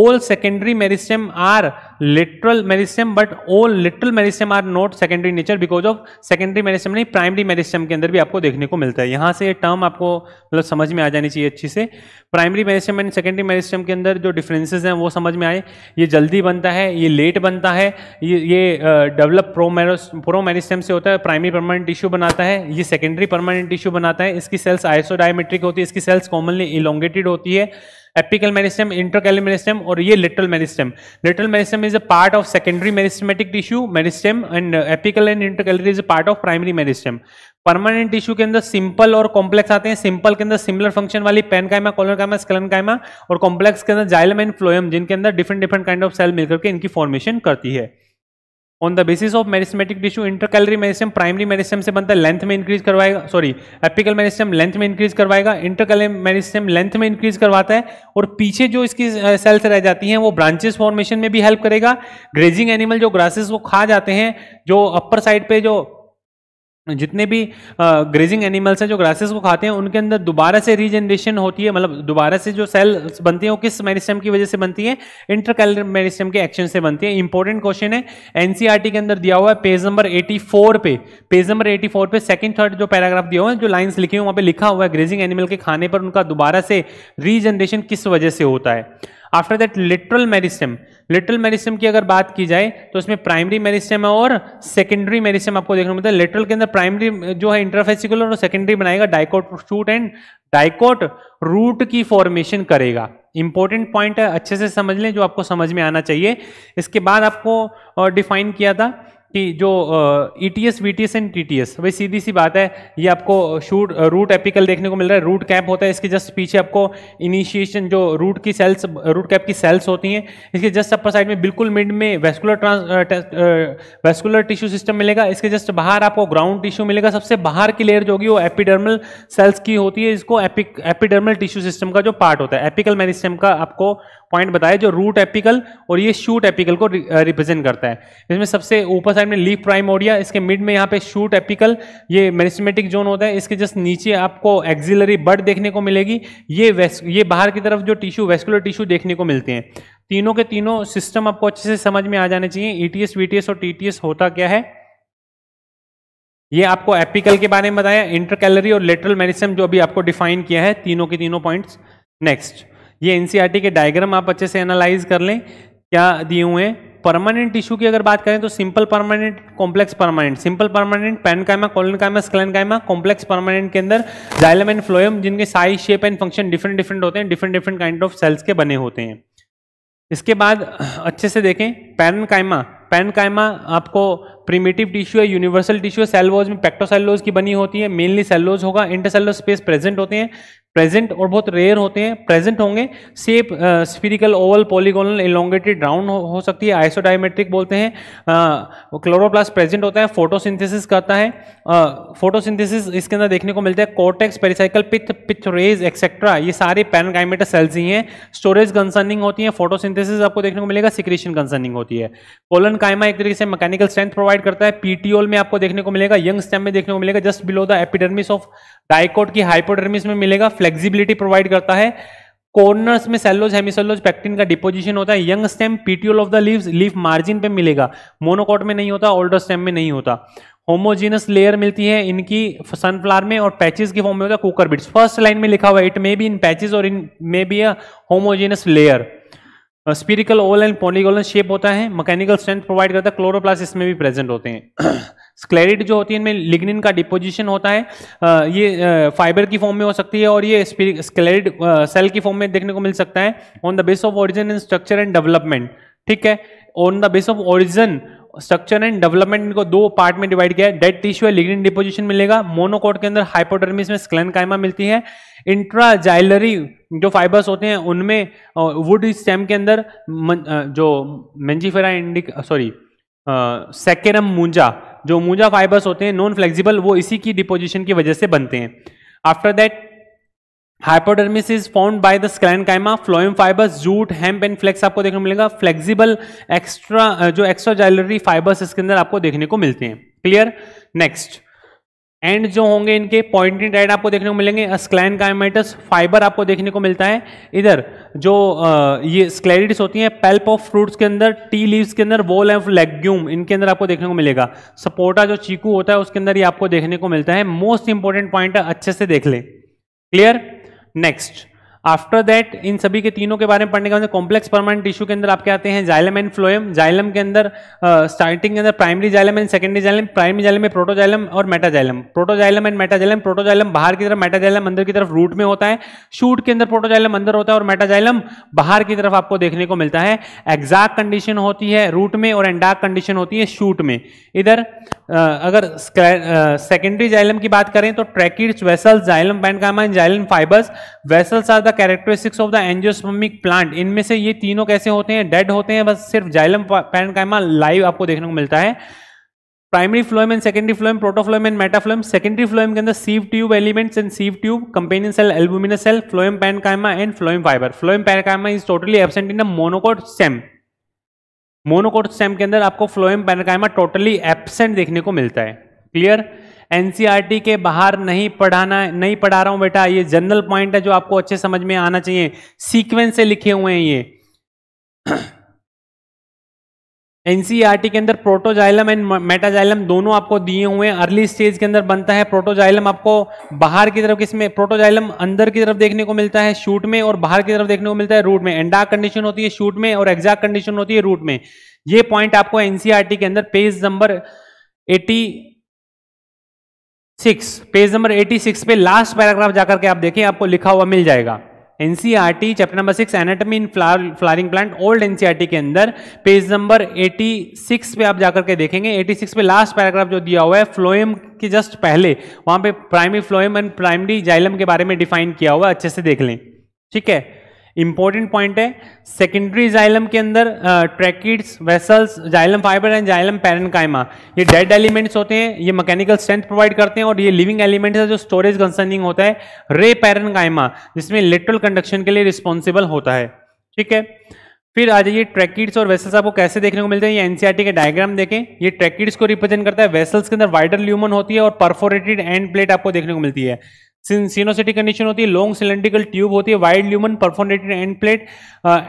all secondary meristem are lateral meristem but all lateral meristem are not secondary in nature because of secondary meristem नहीं primary meristem के अंदर भी आपको देखने को मिलता है यहाँ से ये term आपको मतलब समझ में आ जानी चाहिए अच्छी से primary meristem and secondary meristem के अंदर जो differences हैं वो समझ में आए ये जल्दी बनता है ये late बनता है ये ये डेवलप uh, प्रोमेरिस्टम से होता है प्राइमरी परमानेंट टिश्यू बनाता है ये सेकेंडरी परमानेंट टिश्यू बनाता है इसकी सेल्स आइसोडायमेट्रिक होती है इसकी सेल्स कॉमनली इलोंगेटेड होती है एपिकल मेरिस्टम इंटरकैलम मेरिस्टम और ये lateral meristem lateral meristem is a part of secondary meristematic tissue meristem and apical and intercalary is a part of primary meristem permanent tissue के अंदर simple और complex आते हैं simple के अंदर सिमिलर फंक्शन वाली पेनकाइमा स्कलन स्कलनकाइमा और कॉम्प्लेक्स के अंदर जाइलम एंड फ्लोएम जिनके अंदर different different kind of cell मिलकर के इनकी फॉर्मेशन करती है on the basis of meristematic tissue intercalary meristem primary meristem से बनता है लेंथ में इंक्रीज करवाएगा सॉरी एपिकल मेरिस्टम लेंथ में इंक्रीज करवाएगा इंटरकैलरी मेरिस्टम लेंथ में इंक्रीज करवाता है और पीछे जो इसकी सेल्स रह जाती हैं वो ब्रांचेस फॉर्मेशन में भी हेल्प करेगा ग्रेजिंग एनिमल जो ग्रासेस वो खा जाते हैं जो अपर साइड पे जो जितने भी ग्रेजिंग एनिमल्स हैं जो ग्रासेस को खाते हैं उनके अंदर दोबारा से रीजनरेशन होती है मतलब दोबारा से जो सेल्स बनती है वो किस मेरिस्टम की वजह से बनती है इंटरकैल मेरिस्टम के एक्शन से बनती है इंपॉर्टेंट क्वेश्चन है एनसीईआरटी के अंदर दिया हुआ है पेज नंबर 84 पे पेज नंबर 84 पे सेकंड थर्ड जो पैराग्राफ दिया हुआ है जो लाइन्स लिखी हुई वहाँ पर लिखा हुआ है ग्रेजिंग एनिमल के खाने पर उनका दोबारा से रीजनरेशन किस वजह से होता है after that lateral meristem lateral meristem की अगर बात की जाए तो उसमें प्राइमरी मेरिस्टम है और सेकेंडरी मेरिस्टम आपको देखने को मिलता है लिटरल के अंदर प्राइमरी जो है इंटरफेसिकुलर और सेकेंडरी बनाएगा dicot shoot and dicot root की फॉर्मेशन करेगा इंपॉर्टेंट पॉइंट है अच्छे से समझ लें जो आपको समझ में आना चाहिए इसके बाद आपको डिफाइन किया था टी जो E T S V T S and T T S भाई सीधी सी बात है ये आपको शूट रूट एपिकल देखने को मिल रहा है रूट कैप होता है इसके जस्ट पीछे आपको इनिशिएशन जो रूट की सेल्स रूट कैप की सेल्स होती हैं इसके जस्ट अपर साइड में बिल्कुल मिड में vascular trans vascular tissue system मिलेगा इसके जस्ट बाहर आपको ग्राउंड टिश्यू मिलेगा सबसे बाहर की लेयर जो होगी वो एपिडर्मल सेल्स की होती है इसको एपिक एपिडर्मल टिश्यू सिस्टम का जो पार्ट होता है एपिकल मेरिस्टम का आपको पॉइंट बताया जो रूट एपिकल और ये शूट एपिकल को रिप्रेजेंट करता है इसमें सबसे ऊपर साइड में लीफ प्राइमोडिया इसके मिड में यहाँ पे शूट एपिकल ये मेरिस्मेटिक जोन होता है इसके जस्ट नीचे आपको एक्जिलरी बर्ड देखने को मिलेगी ये ये बाहर की तरफ जो टिश्यू वेस्कुलर टिश्यू देखने को मिलते हैं तीनों के तीनों सिस्टम आपको अच्छे से समझ में आ जाने चाहिए ईटीएस e वीटीएस और टीटीएस होता क्या है ये आपको एपिकल के बारे में बताया इंटर कैलरी और लेटरल मेरिसम जो अभी आपको डिफाइन किया है तीनों के तीनों पॉइंट्स नेक्स्ट ये एनसीईआरटी e के डायग्राम आप अच्छे से एनालाइज कर लें क्या दिए हुए हैं परमानेंट टिश्यू की अगर बात करें तो simple permanent complex permanent simple permanent parenchyma collenchyma chyma complex permanent के अंदर जाइलम एंड फ्लोएम जिनके size shape and function different different होते हैं different different kind of cells के बने होते हैं इसके बाद अच्छे से देखें पैनकाइमा पैनकाइमा आपको प्रीमेटिव टिश्यू है यूनिवर्सल टिश्यू है सेलवोज में पैक्टोसेलोज की बनी होती है मेनली सेलोज होगा इंटरसेलोज स्पेस प्रेजेंट होते हैं प्रेजेंट और बहुत रेयर होते हैं प्रेजेंट होंगे shape spherical oval polygonal elongated round हो सकती है आइसोडायमेट्रिक बोलते हैं क्लोरोप्लास्ट प्रेजेंट होता है फोटोसिंथेसिस करता है फोटोसिंथेसिस इसके अंदर देखने को मिलता है cortex pericycle pith pith rays etcetera ये सारे गायमेटर सेल्स ही हैं स्टोरेज कंसर्निंग होती है फोटोसिंथेसिस आपको देखने को मिलेगा सिक्रेशन कंसर्निंग होती है कोलन कायमा एक तरीके से मैकेनिकल स्ट्रेंथ प्रोवाइड करता है पीटीओल में आपको देखने को मिलेगा यंग स्टेम में देखने को मिलेगा just below the epidermis of dicot की हाइपोडर्मिस में मिलेगा फ्लेक्सिबिलिटी प्रोवाइड करता है कॉर्नर्स में सेलोज हेमिसेलोज पेक्टिन का डिपोजिशन होता है young stem petiole of the leaves leaf margin पे मिलेगा मोनोकोट में नहीं होता ओल्डर स्टेम में नहीं होता होमोजीनस लेयर मिलती है इनकी सनफ्लावर में और पैचेस के फॉर्म में होता है कुकर बिट्स फर्स्ट लाइन में लिखा हुआ है it may be in patches और in may be a homogeneous layer spherical oval and polygonal shape होता है मैकेनिकल स्ट्रेंथ प्रोवाइड करता है क्लोरोप्लास्ट इसमें भी प्रेजेंट होते हैं स्क्लेरिट जो होती है इनमें लिग्निन का डिपोजिशन होता है ये फाइबर की फॉर्म में हो सकती है और ये स्क्लेरिड सेल की फॉर्म में देखने को मिल सकता है on the base of origin in structure and development ठीक है on the base of origin structure and development इनको दो पार्ट में डिवाइड किया है डेड टिश्यू है लिग्निन डिपोजिशन मिलेगा मोनोकोट के अंदर हाइपोडर्मिस में स्क्लेन कायमा मिलती है इंट्राजाइलरी जो फाइबर्स होते हैं उनमें वुड स्टेम के अंदर जो Mangifera indica sorry Saccharum munja जो मूजा फाइबर्स होते हैं नॉन फ्लेक्सिबल वो इसी की डिपोजिशन की वजह से बनते हैं after that hypodermis is found by the sclerenchyma phloem fibres jute hemp and flax आपको देखने को मिलेगा फ्लेक्सिबल एक्स्ट्रा जो एक्स्ट्रा ज्वेलरी फाइबर्स इसके अंदर आपको देखने को मिलते हैं क्लियर नेक्स्ट एंड जो होंगे इनके पॉइंटिंग एड आपको देखने को मिलेंगे स्क्लैन कायमाइटस फाइबर आपको देखने को मिलता है इधर जो आ, ये स्क्लेरिटिस होती हैं पेल्प ऑफ फ्रूट्स के अंदर टी लीव्स के अंदर वोल एफ लेग्यूम इनके अंदर आपको देखने को मिलेगा सपोटा जो चीकू होता है उसके अंदर ये आपको देखने को मिलता है मोस्ट इंपॉर्टेंट पॉइंट अच्छे से देख लें क्लियर नेक्स्ट आफ्टर दैट इन सभी के तीनों के बारे में पढ़ने के बाद कॉम्प्लेक्स परमानेंट टिश्यू के अंदर आपके आते हैं जाइलम एंड फ्लोएम जाइलम के अंदर स्टार्टिंग के अंदर primary xylem and secondary xylem primary xylem में प्रोटोजाइलम और metaxylem protoxylem and metaxylem protoxylem बाहर की तरफ मेटाजाइलम अंदर की तरफ रूट में होता है शूट के अंदर प्रोटोजाइलम अंदर होता है और मेटाजाइलम बाहर की तरफ आपको देखने को मिलता है एग्जैक्ट कंडीशन होती है रूट में और एंडाक कंडीशन होती है शूट में इधर अगर सेकेंडरी जाइलम की बात करें तो tracheid vessels xylem parenchyma and xylem fibres vessels are the characteristics of the angiospermic plant इनमें से ये तीनों कैसे होते हैं डेड होते हैं बस सिर्फ जाइलम पैनकामा लाइव आपको देखने को मिलता है primary phloem and secondary phloem protophloem and metaphloem secondary phloem के अंदर sieve tube elements and sieve tube companion cell albuminous cell phloem parenchyma and phloem fibre phloem parenchyma is totally absent in a monocot stem monocot stem के अंदर आपको phloem पैनकाइमा totally absent देखने को मिलता है clear NCERT e के बाहर नहीं पढ़ाना नहीं पढ़ा रहा हूं बेटा ये जनरल पॉइंट है जो आपको अच्छे समझ में आना चाहिए सीक्वेंस से लिखे हुए हैं ये एनसीईआरटी e के अंदर प्रोटोजाइलम एंड मेटाजाइलम दोनों आपको दिए हुए हैं अर्ली स्टेज के अंदर बनता है प्रोटोजाइलम आपको बाहर की तरफ किसमें प्रोटोजाइलम अंदर की तरफ देखने को मिलता है शूट में और बाहर की तरफ देखने को मिलता है रूट में एंडा कंडीशन होती है शूट में और एग्जैक्ट कंडीशन होती है रूट में ये पॉइंट आपको एनसीआरटी e के अंदर page number eighty six page number eighty six पे लास्ट पैराग्राफ जाकर के आप देखें आपको लिखा हुआ मिल जाएगा the chapter number six anatomy in flowering plant old टी के अंदर पेज नंबर एटी सिक्स पे आप जाकर के देखेंगे एटी सिक्स पे लास्ट पैराग्राफ जो दिया हुआ है फ्लोएम के जस्ट पहले वहां पे primary phloem and primary xylem के बारे में डिफाइन किया हुआ है अच्छे से देख लें ठीक है इंपॉर्टेंट पॉइंट है सेकेंडरी जाइलम के अंदर tracheids vessels xylem fibre and xylem chyma ये डेड एलिमेंट्स होते हैं ये मैकेनिकल स्ट्रेंथ प्रोवाइड करते हैं और ये लिविंग एलिमेंट्स है जो स्टोरेज कंसर्निंग होता है रे कायमा जिसमें इलेक्ट्रल कंडक्शन के लिए रिस्पॉन्सिबल होता है ठीक है फिर आ जाइए ट्रैकिड्स और वेसल्स आपको कैसे देखने को मिलते हैं ये एनसीआरटी e के डायग्राम देखें ये ट्रैकिड्स को रिप्रेजेंट करता है वेसल्स के अंदर वाइडर ल्यूमन होती है और परफोरेटेड एंड प्लेट आपको देखने को मिलती है सिनोसिटी कंडीशन होती है लॉन्ग सिलेंड्रिकल ट्यूब होती है wide lumen perforated end plate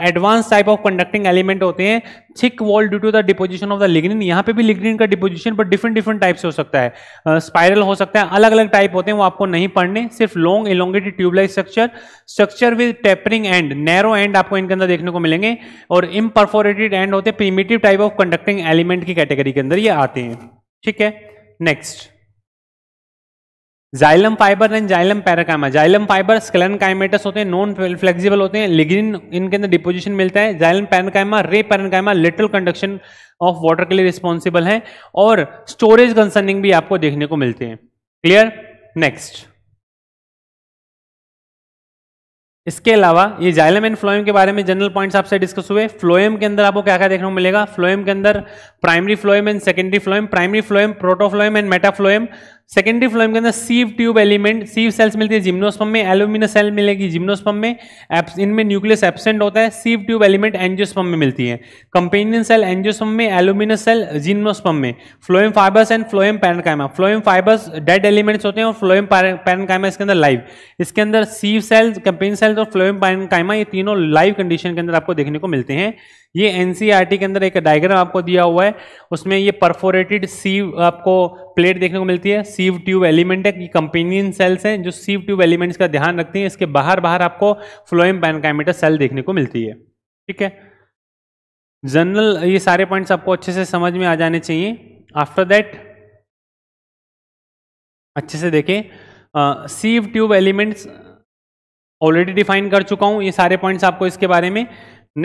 advance type of conducting element होते हैं thick wall due to the deposition of the lignin यहाँ पे भी लिग्निन का डिपोजिशन पर डिफरेंट डिफरेंट टाइप से हो सकता है स्पायरल uh, हो सकता है अलग अलग टाइप होते हैं वो आपको नहीं पढ़ने सिर्फ long elongated tubelike structure structure with tapering end narrow end आपको इनके अंदर देखने को मिलेंगे और इम्परफोरेटेड एंड होते हैं primitive type of conducting element की कैटेगरी के अंदर ये आते हैं ठीक है next xylem fibre and xylem parenchyma xylem fibre sclerenchymatous होते हैं नॉन फ्लेक्सिबल होते हैं लेकिन इनके अंदर डिपोजिशन मिलता है xylem parenchyma ray parenchyma lateral conduction of water के लिए रिस्पॉन्सिबल है और स्टोरेज कंसर्निंग भी आपको देखने को मिलते हैं क्लियर नेक्स्ट इसके अलावा ये जाइलम एंड फ्लोएम के बारे में जनरल पॉइंट्स आपसे डिस्कस हुए फ्लोएम के अंदर आपको क्या क्या देखने को मिलेगा फ्लोएम के अंदर primary phloem and secondary phloem primary phloem protophloem and metaphloem secondary phloem के अंदर sieve tube element sieve cells मिलती है जिम्नोस्पम में एल्यूमिना सेल मिलेगी जिम्नोस्पम में इनमें न्यूक्लियस एबसेंट होता है सीव ट्यूब एलिमेंट एंजियोस्पम में मिलती है कंपेनियन सेल एंजियोस्पम में एल्यूमिना सेल जिम्नोस्पम में phloem fibres and phloem parenchyma phloem fibres dead elements होते हैं और फ्लोएम पैनकाइमा इसके अंदर लाइव इसके अंदर सीव सेल्स कंपेनियन सेल्स और फ्लोएम पैनकाइमा ये तीनों लाइव कंडीशन के अंदर आपको देखने को मिलते हैं ये एनसीईआरटी e के अंदर एक डायग्राम आपको दिया हुआ है उसमें ये परफोरेटेड सीव आपको प्लेट देखने को मिलती है सीव ट्यूब एलिमेंट है कंपेनियन सेल्स हैं जो सीव ट्यूब एलिमेंट्स का ध्यान रखती हैं इसके बाहर बाहर आपको फ्लोएम पैनकाइमेटर सेल देखने को मिलती है ठीक है जनरल ये सारे पॉइंट्स आपको अच्छे से समझ में आ जाने चाहिए आफ्टर दैट अच्छे से देखें sieve tube elements already define कर चुका हूं ये सारे पॉइंट्स आपको इसके बारे में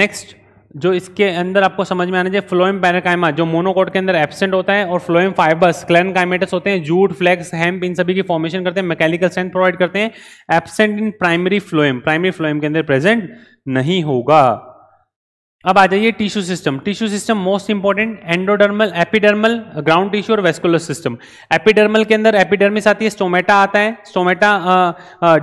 नेक्स्ट जो इसके अंदर आपको समझ में आना चाहिए फ्लोएम पैराकाइमा जो मोनोकोट के अंदर एबसेंट होता है और फ्लोएम फाइबर्स क्लैन काइमेटस होते हैं जूट फ्लेक्स हेम्प इन सभी की फॉर्मेशन करते हैं मैकेनिकल स्ट्रेंथ प्रोवाइड करते हैं absent in primary phloem primary phloem के अंदर प्रेजेंट नहीं होगा अब आ जाइए tissue system tissue system most important endodermal epidermal ground tissue और वेस्कुलर सिस्टम एपिडर्मल के अंदर एपिडर्मिस आती है स्टोमेटा आता है stomata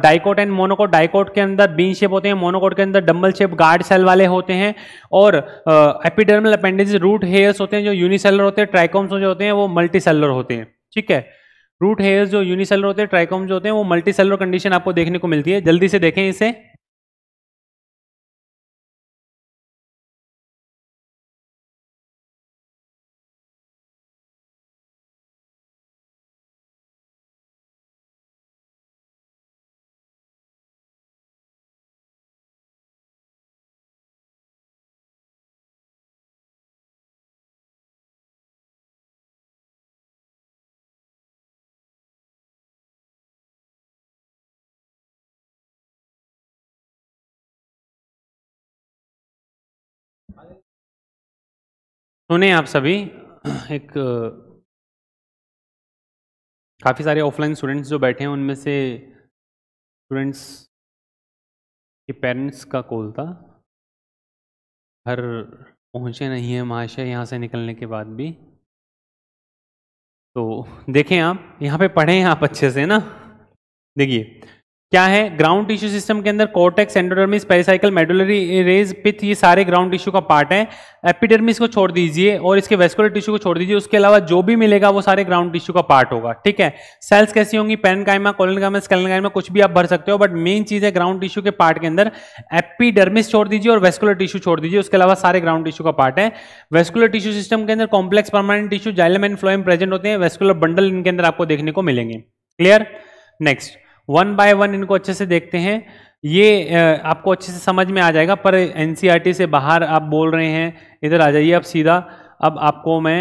dicot and monocot dicot के अंदर बीन शेप होते हैं मोनोकोट के अंदर डम्बल शेप गार्ड सेल वाले होते हैं और एपिडर्मल अपेंडेज रूट हेयर्स होते हैं जो यूनिसेलर होते हैं ट्राइकोम्स जो होते हैं वो मल्टी सेलर होते हैं ठीक है रूट हेयर्स जो यूनिसेलर होते हैं ट्राइकोम्स जो होते हैं वो मल्टी कंडीशन आपको देखने को मिलती है जल्दी से देखें इसे सुने आप सभी एक काफ़ी सारे ऑफलाइन स्टूडेंट्स जो बैठे हैं उनमें से स्टूडेंट्स के पेरेंट्स का कॉल था घर पहुंचे नहीं है महाशय यहाँ से निकलने के बाद भी तो देखें आप यहाँ पे पढ़ें आप अच्छे से ना देखिए क्या है ग्राउंड टिश्यू सिस्टम के अंदर cortex endodermis pericycle medullary rays pith ये सारे ग्राउंड टिश्यू का पार्ट है एपिडर्मिस को छोड़ दीजिए और इसके वेस्कुलर टिश्यू को छोड़ दीजिए उसके अलावा जो भी मिलेगा वो सारे ग्राउंड टिश्यू का पार्ट होगा ठीक है सेल्स कैसी होंगी पेनकाइमा कोलनकाइमा कायमा कुछ भी आप भर सकते हो बट मेन चीज है ग्राउंड टिश्यू के पार्ट के अंदर एपिडर्मिस छोड़ दीजिए और वेस्कुलर टिश्यू छोड़ दीजिए उसके अलावा सारे ग्राउंड टिश्यू का पार्ट है वेस्कुलर टिश्यू सिस्टम के अंदर complex permanent tissue xylem and phloem present होते हैं वेस्कुलर बंडल इनके अंदर आपको देखने को मिलेंगे clear next one by one इनको अच्छे से देखते हैं ये आपको अच्छे से समझ में आ जाएगा पर एन से बाहर आप बोल रहे हैं इधर आ जाइए आप सीधा अब आपको मैं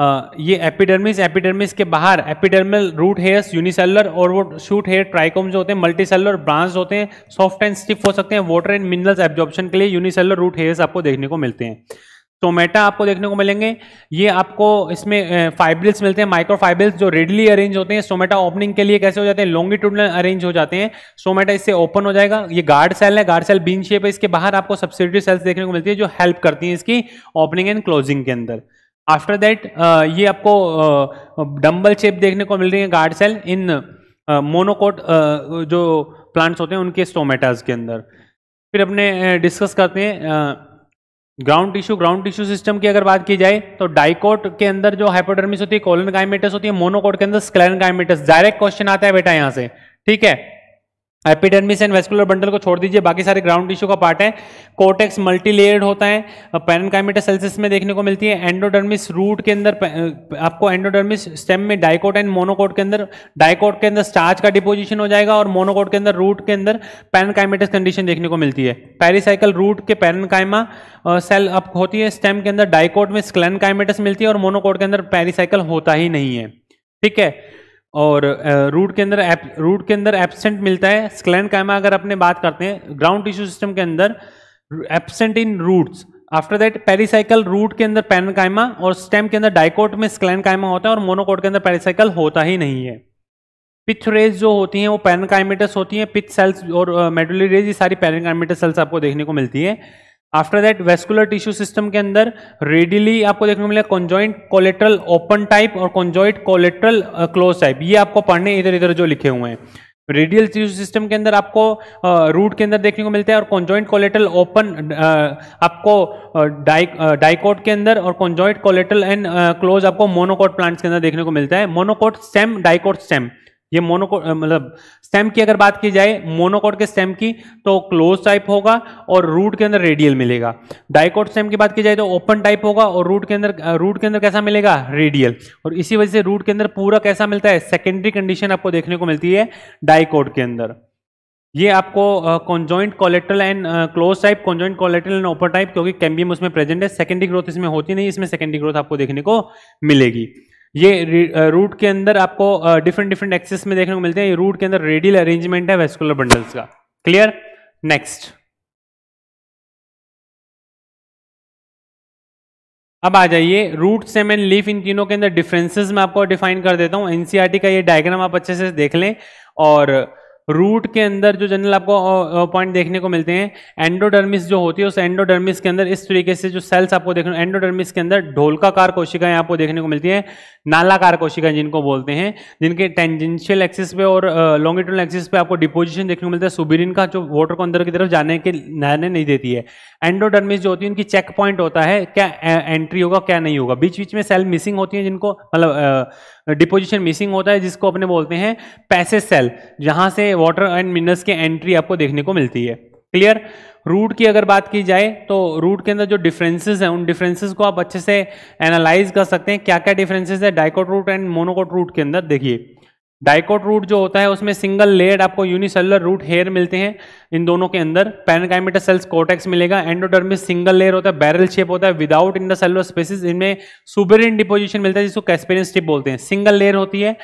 आ, ये एपिडर्मिस एपिडर्मिस के बाहर एपिडर्मल रूट हेयर्स यूनिसेलर और वो शूट हेयर ट्राइकोम जो होते हैं मल्टी सेलर ब्रांच होते हैं सॉफ्ट एंड स्टिफ हो सकते हैं वाटर एंड मिनरल्स एब्जॉर्प्शन के लिए यूनिसेलर रूट हेयर्स आपको देखने को मिलते हैं टोमेटा तो आपको देखने को मिलेंगे ये आपको इसमें फाइब्रिल्स मिलते हैं माइक्रो फाइब्रिल्स जो रेडली अरेंज होते हैं सोमेटा ओपनिंग के लिए कैसे हो जाते हैं लॉन्गिट्यूडनल अरेंज हो जाते हैं सोमेटा इससे ओपन हो जाएगा ये गार्ड सेल है गार्ड सेल बीन शेप है इसके बाहर आपको सब्सिडरी सेल्स देखने को मिलती है जो हेल्प करती हैं इसकी ओपनिंग एंड क्लोजिंग के अंदर आफ्टर दैट ये आपको डम्बल शेप देखने को मिल रही है गार्ड सेल इन मोनोकोट जो प्लांट्स होते हैं उनके स्टोमेटाज के अंदर फिर अपने डिस्कस करते हैं ground tissue ground tissue system की अगर बात की जाए तो डाइकोट के अंदर जो हाइपोडर्मिस होती है कोलन गायमेटस होती है मोनोकोट के अंदर स्क्लेरन गायमेटस डायरेक्ट क्वेश्चन आता है बेटा यहां से ठीक है एपिडर्मिस एंड वेस्कुलर बंडल को छोड़ दीजिए बाकी सारे ग्राउंड टिश्यू का पार्ट है कोटेक्स मल्टीलेयर्ड होता है पैनकाइमेटा सेल्सिस में देखने को मिलती है एंडोडर्मिस रूट के अंदर आपको एंडोडर्मिस स्टेम में डाइकोट एंड मोनोकोट के अंदर डाइकोट के अंदर स्टार्च का डिपोजिशन हो जाएगा और मोनोकोट के अंदर रूट के अंदर पैनकाइमेटस कंडीशन देखने को मिलती है पेरीसाइकल रूट के पैनकाइमा सेल अब होती है स्टेम के अंदर डाइकोट में स्क्लेनकाइमेटस मिलती है और मोनोकोट के अंदर पेरीसाइकल होता ही नहीं है ठीक है और रूट के अंदर रूट के अंदर एबसेंट मिलता है स्क्लैंड कायमा अगर अपने बात करते हैं ग्राउंड टिश्यू सिस्टम के अंदर absent in roots after that pericycle root के अंदर पैन कायमा और स्टेम के अंदर डाइकोट में स्क्लैन कायमा होता है और मोनोकोट के अंदर पेरिसाइकल होता ही नहीं है पिथ रेज जो होती हैं वो पैनकाइमेटस होती हैं पिथ सेल्स और मेडुलरी रेज ये सारी पैन सेल्स आपको देखने को मिलती है after that vascular tissue system के अंदर रेडिली आपको देखने को मिलेगा कॉन्जॉइंट कोलेट्रल ओपन टाइप और कॉन्जॉइंट कोलेट्रल क्लोज टाइप ये आपको पढ़ने इधर इधर जो लिखे हुए हैं रेडियल टिश्यू सिस्टम के अंदर आपको रूट के अंदर देखने को मिलता है और कॉन्जॉइंट कोलेट्रल ओपन आपको डाइकोट के अंदर और कॉन्जॉइंट कोलेट्रल एंड क्लोज आपको मोनोकोट प्लांट्स के अंदर देखने को मिलता है मोनोकोट सेम डाइकोट सेम ये मोनोकोड मतलब स्टेम की अगर बात की जाए मोनोकोड के स्टेम की तो क्लोज टाइप होगा और रूट के अंदर रेडियल मिलेगा डाइकोट स्टेम की बात की जाए तो ओपन टाइप होगा और रूट के अंदर रूट के अंदर कैसा मिलेगा रेडियल और इसी वजह से रूट के अंदर पूरा कैसा मिलता है सेकेंडरी कंडीशन आपको देखने को मिलती है डाइकोट के अंदर ये आपको conjoint collateral and close type conjoint collateral and open type क्योंकि कैम्बियम उसमें प्रेजेंट है सेकेंडरी ग्रोथ इसमें होती नहीं इसमें सेकेंडरी ग्रोथ आपको देखने को मिलेगी ये रूट uh, के अंदर आपको डिफरेंट डिफरेंट एक्सेस में देखने को मिलते हैं रूट के अंदर रेडियल अरेंजमेंट है वेस्कुलर बंडल्स का क्लियर नेक्स्ट अब आ जाइए रूट सेम एंड लीफ इन तीनों के अंदर डिफरेंसेस मैं आपको डिफाइन कर देता हूं एनसीआरटी e का ये डायग्राम आप अच्छे से देख लें और रूट के अंदर जो जनरल आपको पॉइंट देखने को मिलते हैं एंडोडर्मिस जो होती है उस एंडोडर्मिस के अंदर इस तरीके से जो सेल्स आपको देखने एंडोडर्मिस के अंदर ढोलकाकार कोशिकाएं आपको देखने को मिलती हैं नालाकार कोशिकाएं जिनको बोलते हैं जिनके टेंजेंशियल एक्सिस पे और लॉन्गिट्यूडल एक्सिस पे आपको डिपोजिशन देखने को मिलता है सुबिरिन का जो वाटर को अंदर की तरफ जाने के नहने नहीं देती है एंडोडर्मिस जो होती है उनकी चेक पॉइंट होता है क्या एंट्री होगा क्या नहीं होगा बीच बीच में सेल मिसिंग होती है जिनको मतलब डिपोजिशन मिसिंग होता है जिसको अपने बोलते हैं पैसेज सेल जहां से वाटर एंड मिनरल्स के एंट्री आपको देखने को मिलती है क्लियर रूट की अगर बात की जाए तो रूट के अंदर जो डिफरेंसेस हैं उन डिफरेंसेस को आप अच्छे से एनालाइज कर सकते हैं क्या क्या डिफरेंसेस है dicot root and monocot root के अंदर देखिए डाइकोट रूट जो होता है उसमें सिंगल लेयर आपको यूनिसेलर रूट हेयर मिलते हैं इन दोनों के अंदर पैनकाइमेटस सेल्स कोटेक्स मिलेगा एंडोडर्मिस सिंगल लेयर होता है बैरल शेप होता है without in the cellular spaces इनमें सुबेरिन डिपोजिशन मिलता है जिसको कैस्पेरियन स्टिप बोलते हैं सिंगल लेयर होती है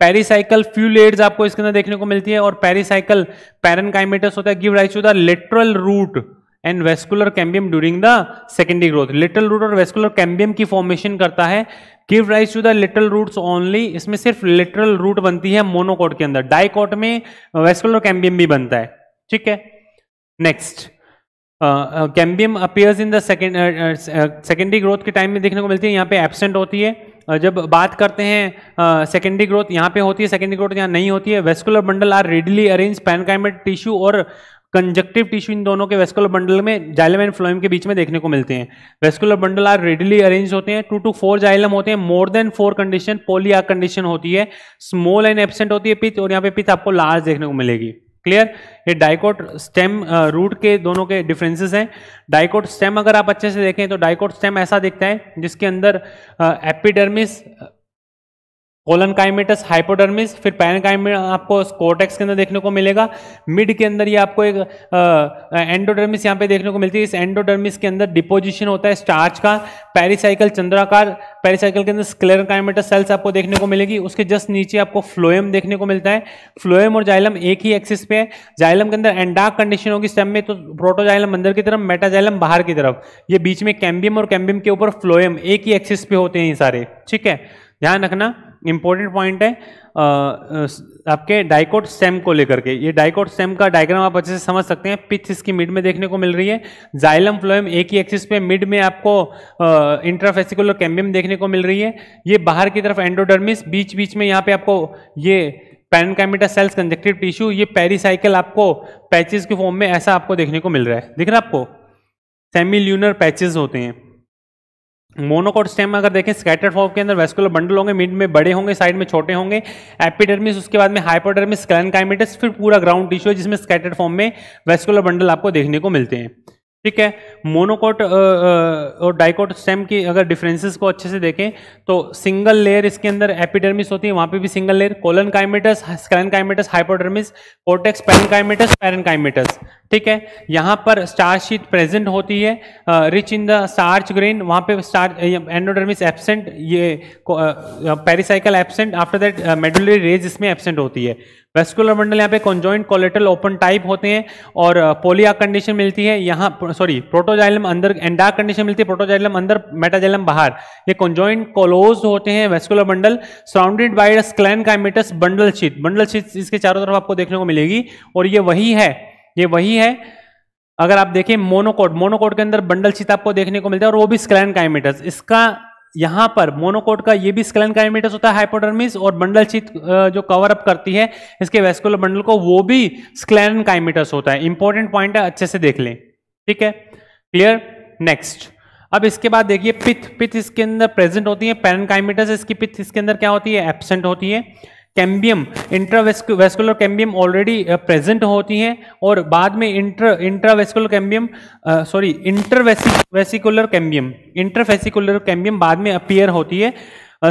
पेरिसाइकल फ्यू लेयर्स आपको इसके अंदर देखने को मिलती है और पेरिसाइकल पैरनकाइमेटस होता है give rise to the lateral root and vascular cambium during the secondary growth lateral root और वेस्कुलर कैम्बियम की फॉर्मेशन करता है give rise to the lateral roots only इसमें सिर्फ लिटरल रूट बनती है मोनोकोट के अंदर डाइकोट में वेस्कुलर uh, कैम्बियम भी बनता है ठीक है next cambium appears in the second secondary growth के टाइम में देखने को मिलती है यहाँ पे एबसेंट होती है uh, जब बात करते हैं सेकेंडरी uh, ग्रोथ यहाँ पे होती है सेकेंडरी ग्रोथ यहाँ नहीं होती है vascular bundle are radially arrange parenchymatous tissue और कंजक्टिव टिश्यू इन दोनों के वेस्कुलर बंडल में जाइलम एंड फ्लोएम के बीच में देखने को मिलते हैं vascular bundle are radially arrange होते हैं टू टू फोर जाइलम होते हैं मोर देन फोर कंडीशन पोलिया कंडीशन होती है स्मॉल एंड एबसेंट होती है पिथ और यहाँ पे पिथ आपको लार्ज देखने को मिलेगी क्लियर ये डाइकोट स्टेम रूट के दोनों के डिफरेंसेस हैं डाइकोट स्टेम अगर आप अच्छे से देखें तो डाइकोट स्टेम ऐसा दिखता है जिसके अंदर एपिडर्मिस कोलन काइमेटस हाइपोडर्मिस फिर पैन काइमेट आपको स्कोटेक्स के अंदर देखने को मिलेगा मिड के अंदर ये आपको एक एंडोडर्मिस यहाँ पे देखने को मिलती है इस एंडोडर्मिस के अंदर डिपोजिशन होता है स्टार्च का पेरिसाइकिल चंद्राकार पेरिसाइकिल के अंदर स्क्लेर काइमेटस सेल्स आपको देखने को मिलेगी उसके जस्ट नीचे आपको फ्लोएम देखने को मिलता है फ्लोएम और जाइलम एक ही एक्सिस पे है जाइलम के अंदर एंडार्क कंडीशन होगी स्टेम में तो प्रोटोजाइलम अंदर की तरफ मेटाजाइलम बाहर की तरफ ये बीच में कैम्बियम और कैम्बियम के ऊपर फ्लोएम एक ही एक्सिस पे होते हैं ये सारे ठीक है ध्यान रखना इंपॉर्टेंट पॉइंट है आपके डाइकोट सेम को लेकर के ये डाइकोट सेम का डायग्राम आप अच्छे से समझ सकते हैं पिच इसकी मिड में देखने को मिल रही है जाइलम फ्लोएम एक ही एक्सिस पे मिड में आपको इंट्राफेसिकुलर कैम्बियम देखने को मिल रही है ये बाहर की तरफ एंडोडर्मिस बीच बीच में यहाँ पे आपको ये पैनकैमिटा सेल्स कंजेक्टिव टिश्यू ये पेरीसाइकिल आपको पैचेज के फॉर्म में ऐसा आपको देखने को मिल रहा है दिख रहा है आपको सेमिल्यूनर पैचेज होते हैं मोनोकोट स्टेम में अगर देखें स्कैटर्ड फॉर्म के अंदर वेस्कुलर बंडल होंगे मिड में बड़े होंगे साइड में छोटे होंगे एपिडर्मिस उसके बाद में हाइपोडर्मिस क्लैनकाइमेटिस फिर पूरा ग्राउंड टिश्यू है जिसमें स्कैटर्ड फॉर्म में वेस्कुलर बंडल आपको देखने को मिलते हैं ठीक है मोनोकोट और डाइकोट स्टेम की अगर डिफरेंसेस को अच्छे से देखें तो सिंगल लेयर इसके अंदर एपिडर्मिस होती है वहां पे भी single layer collenchymatous sclerenchymatous hypodermis cortex parenchymatous parenchymatous ठीक है यहाँ पर स्टार शीट प्रेजेंट होती है rich in the starch grain वहाँ पे स्टार एंडोडर्मिस एबसेंट ये pericycle absent after that medullary rays इसमें एबसेंट होती है वेस्कुलर बंडल यहाँ पे कॉन्जॉइंट कोलेटल ओपन टाइप होते हैं और पोलिया uh, कंडीशन मिलती है यहाँ सॉरी प्रोटोजाइलम अंदर एंडार्क कंडीशन मिलती है प्रोटोजाइलम अंदर मेटाजाइलम बाहर ये कॉन्जॉइंट कोलोज होते हैं vascular bundle surrounded by sclerenchymatous bundle sheath bundle sheath इसके चारों तरफ आपको देखने को मिलेगी और ये वही है ये वही है अगर आप देखें मोनोकोट मोनोकोट के अंदर बंडल शीत आपको देखने को मिलता है और वो भी स्क्लैन काइमेटस इसका यहां पर मोनोकोट का ये भी स्केलन काइमेटस होता है हाइपोडर्मिस और बंडल चीत जो कवर अप करती है इसके वेस्कुलर बंडल को वो भी स्केलन काइमेटस होता है इंपॉर्टेंट पॉइंट है अच्छे से देख लें ठीक है क्लियर नेक्स्ट अब इसके बाद देखिए पिथ पिथ इसके अंदर प्रेजेंट होती है पेरन इसकी पिथ इसके अंदर क्या होती है एबसेंट होती है cambium intravascular cambium already present uh, होती हैं और बाद में inter intravascular cambium sorry uh, intervesicular cambium interfascicular cambium बाद में अपियर होती है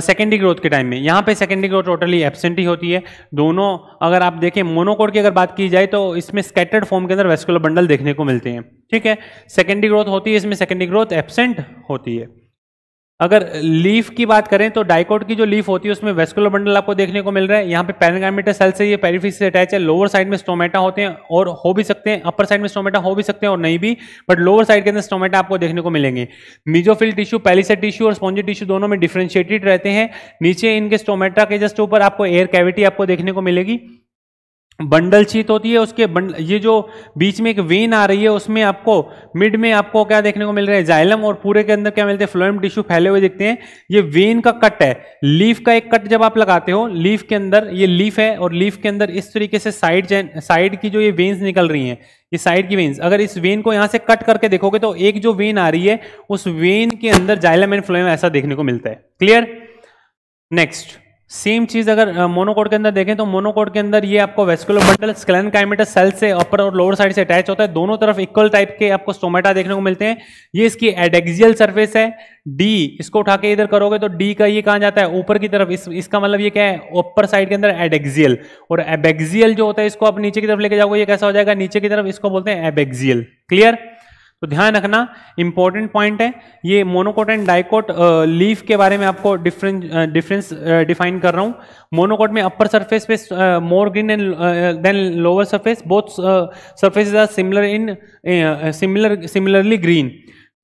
सेकेंडरी uh, ग्रोथ के टाइम में यहाँ पे सेकेंडरी ग्रोथ टोटली एबसेंट ही होती है दोनों अगर आप देखें मोनोकोड की अगर बात की जाए तो इसमें स्कैटर्ड फॉर्म के अंदर वेस्कुलर बंडल देखने को मिलते हैं ठीक है सेकेंडरी ग्रोथ होती है इसमें सेकेंडरी ग्रोथ एबसेंट होती है अगर लीफ की बात करें तो डाइकोट की जो लीफ होती है उसमें वेस्कुलर बंडल आपको देखने को मिल रहा है यहाँ पे पैनगामीटर सेल से ये पेरीफिस से अटैच है लोअर साइड में स्टोमेटा होते हैं और हो भी सकते हैं अपर साइड में स्टोमेटा हो भी सकते हैं और नहीं भी बट लोअर साइड के अंदर स्टोमेटा आपको देखने को मिलेंगे मिजोफिल टिश्यू पेलिसेट टिश्यू और स्पॉन्जी टिश्यू दोनों में डिफ्रेंशिएटेड रहते हैं नीचे इनके स्टोमेटा के जस्ट ऊपर आपको एयर कैविटी आपको देखने को मिलेगी बंडल शीत होती है उसके बंडल ये जो बीच में एक वेन आ रही है उसमें आपको मिड में आपको क्या देखने को मिल रहा है जाइलम और पूरे के अंदर क्या मिलते हैं फ्लोएम टिश्यू फैले हुए दिखते हैं ये वेन का कट है लीफ का एक कट जब आप लगाते हो लीफ के अंदर ये लीफ है और लीफ के अंदर इस तरीके से साइड साइड की जो ये वेन्स निकल रही है ये साइड की वेन्स अगर इस वेन को यहाँ से कट करके देखोगे तो एक जो वेन आ रही है उस वेन के अंदर जाइलम एंड फ्लोएम ऐसा देखने को मिलता है क्लियर नेक्स्ट सेम चीज अगर मोनोकोड के अंदर देखें तो मोनोकोड के अंदर ये आपको vascular bundle sclerenchyma cell से अपर और लोअर साइड से अटैच होता है दोनों तरफ इक्वल टाइप के आपको स्टोमेटा देखने को मिलते हैं ये इसकी एडेक्जियल सरफेस है डी इसको उठा के इधर करोगे तो डी का ये कहा जाता है ऊपर की तरफ इस, इसका मतलब ये क्या है ऊपर साइड के अंदर एडेक्जियल और एबेक्जियल जो होता है इसको आप नीचे की तरफ लेके जाओगे ये कैसा हो जाएगा नीचे की तरफ इसको बोलते हैं एबेक्जियल क्लियर तो ध्यान रखना इंपॉर्टेंट पॉइंट है ये मोनोकोट एंड डाइकोट लीफ के बारे में आपको डिफरेंस डिफरेंस डिफाइन कर रहा हूँ मोनोकोट में अपर सरफेस पे more green and then lower surface both surfaces are similar in similar similarly green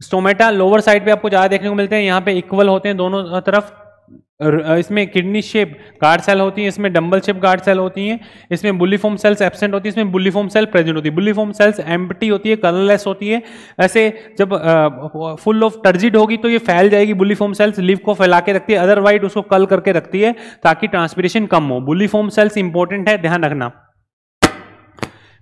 stomata lower side पे आपको ज़्यादा देखने को मिलते हैं यहाँ पे इक्वल होते हैं दोनों तरफ इसमें किडनी शेप गार्ड सेल होती है इसमें डम्बल शेप गार्ड सेल होती है इसमें बुलीफॉर्म सेल्स एबसेंट होती है इसमें बुलीफॉर्म सेल प्रेजेंट होती है बुलीफॉर्म सेल्स एम्पटी होती है कलरलेस होती है ऐसे जब फुल ऑफ टर्जिड होगी तो ये फैल जाएगी बुलीफॉर्म सेल्स लीव को फैला के रखती है अदरवाइज उसको कल करके रखती है ताकि ट्रांसपिरेशन कम हो बुलीफॉर्म सेल्स इंपॉर्टेंट है ध्यान रखना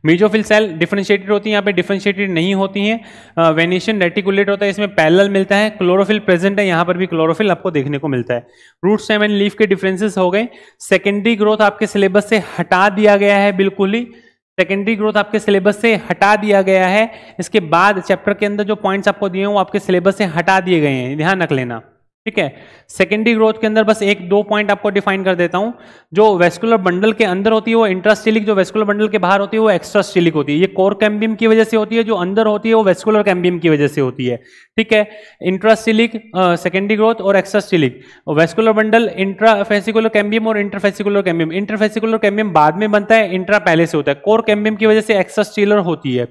मीजोफिल सेल डिफ्रेंशिएटेड होती है यहाँ पे डिफ्रेंशिएटेड नहीं होती हैं वेनेशन रेटिकुलेट होता है इसमें पैरल मिलता है क्लोरोफिल प्रेजेंट है यहाँ पर भी क्लोरोफिल आपको देखने को मिलता है रूट सेम एंड लीफ के डिफरेंसेस हो गए सेकेंडरी ग्रोथ आपके सिलेबस से हटा दिया गया है बिल्कुल ही सेकेंडरी ग्रोथ आपके सिलेबस से हटा दिया गया है इसके बाद चैप्टर के अंदर जो पॉइंट्स आपको दिए हैं वो आपके सिलेबस से हटा दिए गए हैं ध्यान रख लेना ठीक है सेकेंडरी ग्रोथ के अंदर बस एक दो पॉइंट आपको डिफाइन कर देता हूं जो वेस्कुलर बंडल के अंदर होती है वो इंट्रास्टिलिक जो वेस्कुलर बंडल के बाहर होती है वो एक्स्ट्रास्टिलिक होती है ये कोर कैम्बियम की वजह से होती है जो अंदर होती है वो वेस्कुलर कैम्बियम की वजह से होती है ठीक है इंट्रास्टिलिक सेकेंडरी ग्रोथ और extrastelar vascular bundle intrafascicular cambium और इंटरफेसिकुलर कैम्बियम इंटरफेसिकुलर कैम्बियम बाद में बनता है इंट्रा पहले से होता है कोर कैम्बियम की वजह से एक्स्ट्रास्टिलर होती है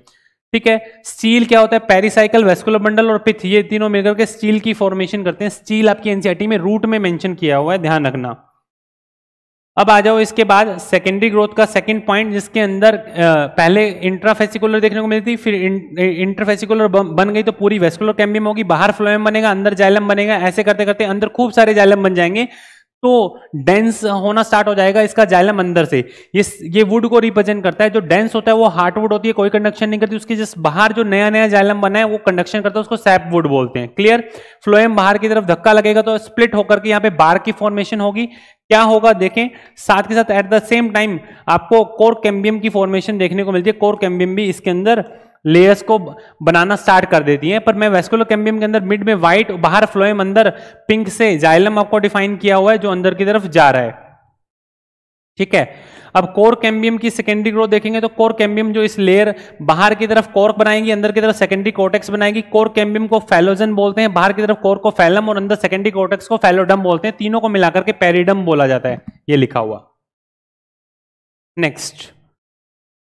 ठीक है स्टील क्या होता है पेरिसाइकल वेस्कुलर बंडल और पिथ ये तीनों मिलकर के स्टील की फॉर्मेशन करते हैं स्टील आपकी एनसीआरटी e में रूट में मेंशन किया हुआ है ध्यान रखना अब आ जाओ इसके बाद सेकेंडरी ग्रोथ का सेकेंड पॉइंट जिसके अंदर पहले इंट्राफेसिकुलर देखने को मिलती थी फिर इंट्राफेसिकुलर बन गई तो पूरी वेस्कुलर कैम्बियम होगी बाहर फ्लोएम बनेगा अंदर जाइलम बनेगा ऐसे करते करते अंदर खूब सारे जाइलम बन जाएंगे तो डेंस होना स्टार्ट हो जाएगा इसका जाइलम अंदर से ये ये वुड को रिप्रेजेंट करता है जो डेंस होता है वो हार्ड वुड होती है कोई कंडक्शन नहीं करती उसके जिस बाहर जो नया नया जाइलम बना है वो कंडक्शन करता है उसको सैप वुड बोलते हैं क्लियर फ्लोएम बाहर की तरफ धक्का लगेगा तो स्प्लिट होकर के यहाँ पे बार की फॉर्मेशन होगी क्या होगा देखें साथ के साथ एट द सेम टाइम आपको कोर कैम्बियम की फॉर्मेशन देखने को मिलती है कोर कैम्बियम भी इसके अंदर लेयर्स को बनाना स्टार्ट कर देती हैं पर मैं वेस्कुलर कैम्बियम के अंदर मिड में व्हाइट बाहर फ्लोएम अंदर पिंक से जाइलम आपको डिफाइन किया हुआ है जो अंदर की तरफ जा रहा है ठीक है अब कोर कैम्बियम की सेकेंडरी ग्रोथ देखेंगे तो कोर कैम्बियम जो इस लेयर बाहर की तरफ कोर्क बनाएंगी अंदर की तरफ सेकेंडरी कोटेक्स बनाएगी कोर कैम्बियम को फैलोजन बोलते हैं बाहर की तरफ कोर को फैलम और अंदर सेकेंडरी कोटेक्स को फैलोडम बोलते हैं तीनों को मिलाकर के पेरिडम बोला जाता है ये लिखा हुआ next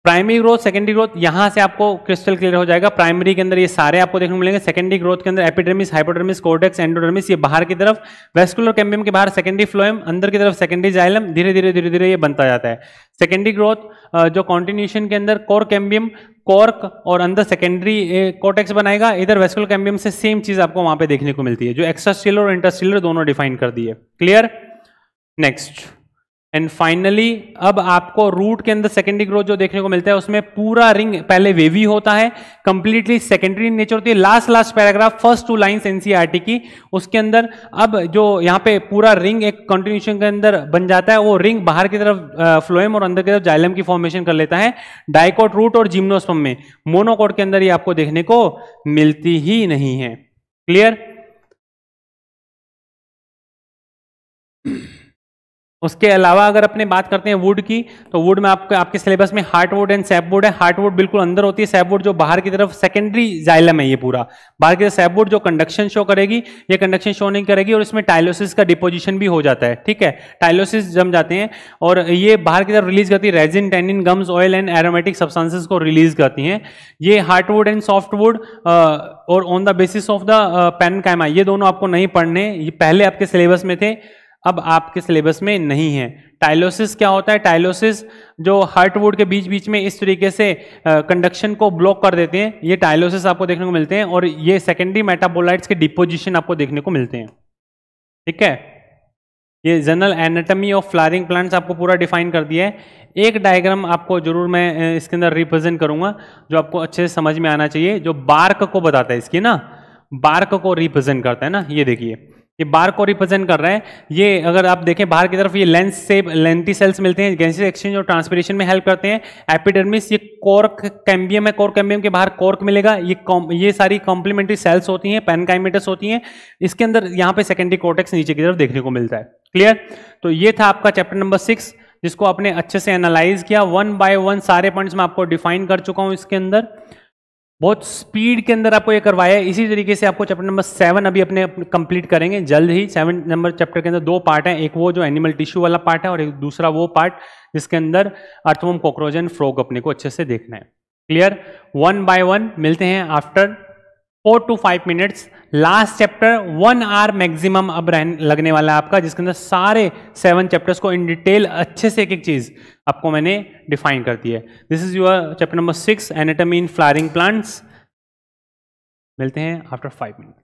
primary growth secondary growth यहां से आपको क्रिस्टल क्लियर हो जाएगा प्राइमरी के अंदर ये सारे आपको देखने को मिलेंगे सेकेंडरी ग्रोथ के अंदर एपिडर्मिस हाइपोडर्मिस कोडेक्स एंडोडर्मिस ये बाहर की तरफ वेस्कुलर कैम्बियम के बाहर सेकेंडरी फ्लोएम अंदर की तरफ सेकेंडरी जाइलम धीरे धीरे धीरे धीरे ये बनता जाता है सेकेंडरी ग्रोथ जो कॉन्टिन्यूशन के अंदर कोर कैम्बियम कॉर्क और अंदर सेकेंडरी कोटेक्स बनाएगा इधर वेस्कुलर कैम्बियम से सेम चीज आपको वहां पे देखने को मिलती है जो एक्स्ट्रा और इंटरस्टिलर दोनों डिफाइन कर दिए क्लियर नेक्स्ट एंड फाइनली अब आपको रूट के अंदर सेकेंडरी ग्रोथ जो देखने को मिलता है उसमें पूरा रिंग पहले वेवी होता है कंप्लीटली सेकेंडरी नेचर होती है last last paragraph first two lines NCERT की उसके अंदर अब जो यहाँ पे पूरा रिंग एक कंटिन्यूशन के अंदर बन जाता है वो रिंग बाहर की तरफ फ्लोएम और अंदर की तरफ जाइलम की फॉर्मेशन कर लेता है डाइकोट रूट और जिम्नोसम में मोनोकोट के अंदर ये आपको देखने को मिलती ही नहीं है क्लियर उसके अलावा अगर अपने बात करते हैं वुड की तो वुड में आपके आपके सिलेबस में हार्टवुड एंड सैपवुड है हार्टवुड बिल्कुल अंदर होती है सैपवुड जो बाहर की तरफ सेकेंडरी जाइलम है ये पूरा बाहर की तरफ सैपवुड जो कंडक्शन शो करेगी ये कंडक्शन शो नहीं करेगी और इसमें टाइलोसिस का डिपोजिशन भी हो जाता है ठीक है टाइलोसिस जम जाते हैं और ये बाहर की तरफ रिलीज करती है resin tannin gums oil and aromatic substances को रिलीज करती हैं ये हार्टवुड एंड सॉफ्टवुड और on the basis of the parenchyma ये दोनों आपको नहीं पढ़ने ये पहले आपके सिलेबस में थे अब आपके सिलेबस में नहीं है टाइलोसिस क्या होता है टाइलोसिस जो हार्टवुड के बीच बीच में इस तरीके से कंडक्शन को ब्लॉक कर देते हैं ये टाइलोसिस आपको देखने को मिलते हैं और ये सेकेंडरी मेटाबोलाइट्स के डिपोजिशन आपको देखने को मिलते हैं ठीक है ये general anatomy of flowering plants आपको पूरा डिफाइन कर दिया है एक डायग्राम आपको जरूर मैं इसके अंदर रिप्रेजेंट करूंगा जो आपको अच्छे से समझ में आना चाहिए जो बार्क को बताता है इसकी ना बार्क को रिप्रेजेंट करता है ना ये देखिए ये बार को रिप्रेजेंट कर रहे हैं ये अगर आप देखें बाहर की तरफ ये लेंस से लेंटी सेल्स मिलते हैं गैसेस एक्सचेंज और ट्रांसपिरेशन में हेल्प करते हैं एपिडर्मिस ये कॉर्क कैम्बियम है कॉर्क कैम्बियम के बाहर कॉर्क मिलेगा ये ये सारी कॉम्प्लीमेंट्री सेल्स होती हैं पेनकाइमेटस होती हैं इसके अंदर यहाँ पे सेकेंडरी कॉटेक्स नीचे की तरफ देखने को मिलता है क्लियर तो ये था आपका चैप्टर नंबर सिक्स जिसको आपने अच्छे से एनालाइज किया वन बाय वन सारे पॉइंट्स मैं आपको डिफाइन कर चुका हूँ इसके अंदर बहुत स्पीड के अंदर आपको ये करवाया है इसी तरीके से आपको चैप्टर नंबर सेवन अभी अपने कंप्लीट करेंगे जल्द ही सेवन नंबर चैप्टर के अंदर दो पार्ट हैं एक वो जो एनिमल टिश्यू वाला पार्ट है और एक दूसरा वो पार्ट जिसके अंदर अर्थवम कॉकरोच एंड फ्रॉग अपने को अच्छे से देखना है क्लियर वन बाय वन मिलते हैं after four to five minutes last chapter one hour maximum अब रहन लगने वाला है आपका जिसके अंदर सारे सेवन चैप्टर्स को इन डिटेल अच्छे से एक एक चीज़ आपको मैंने डिफाइन कर दी है this is your chapter number six anatomy in flowering plants मिलते हैं after five minute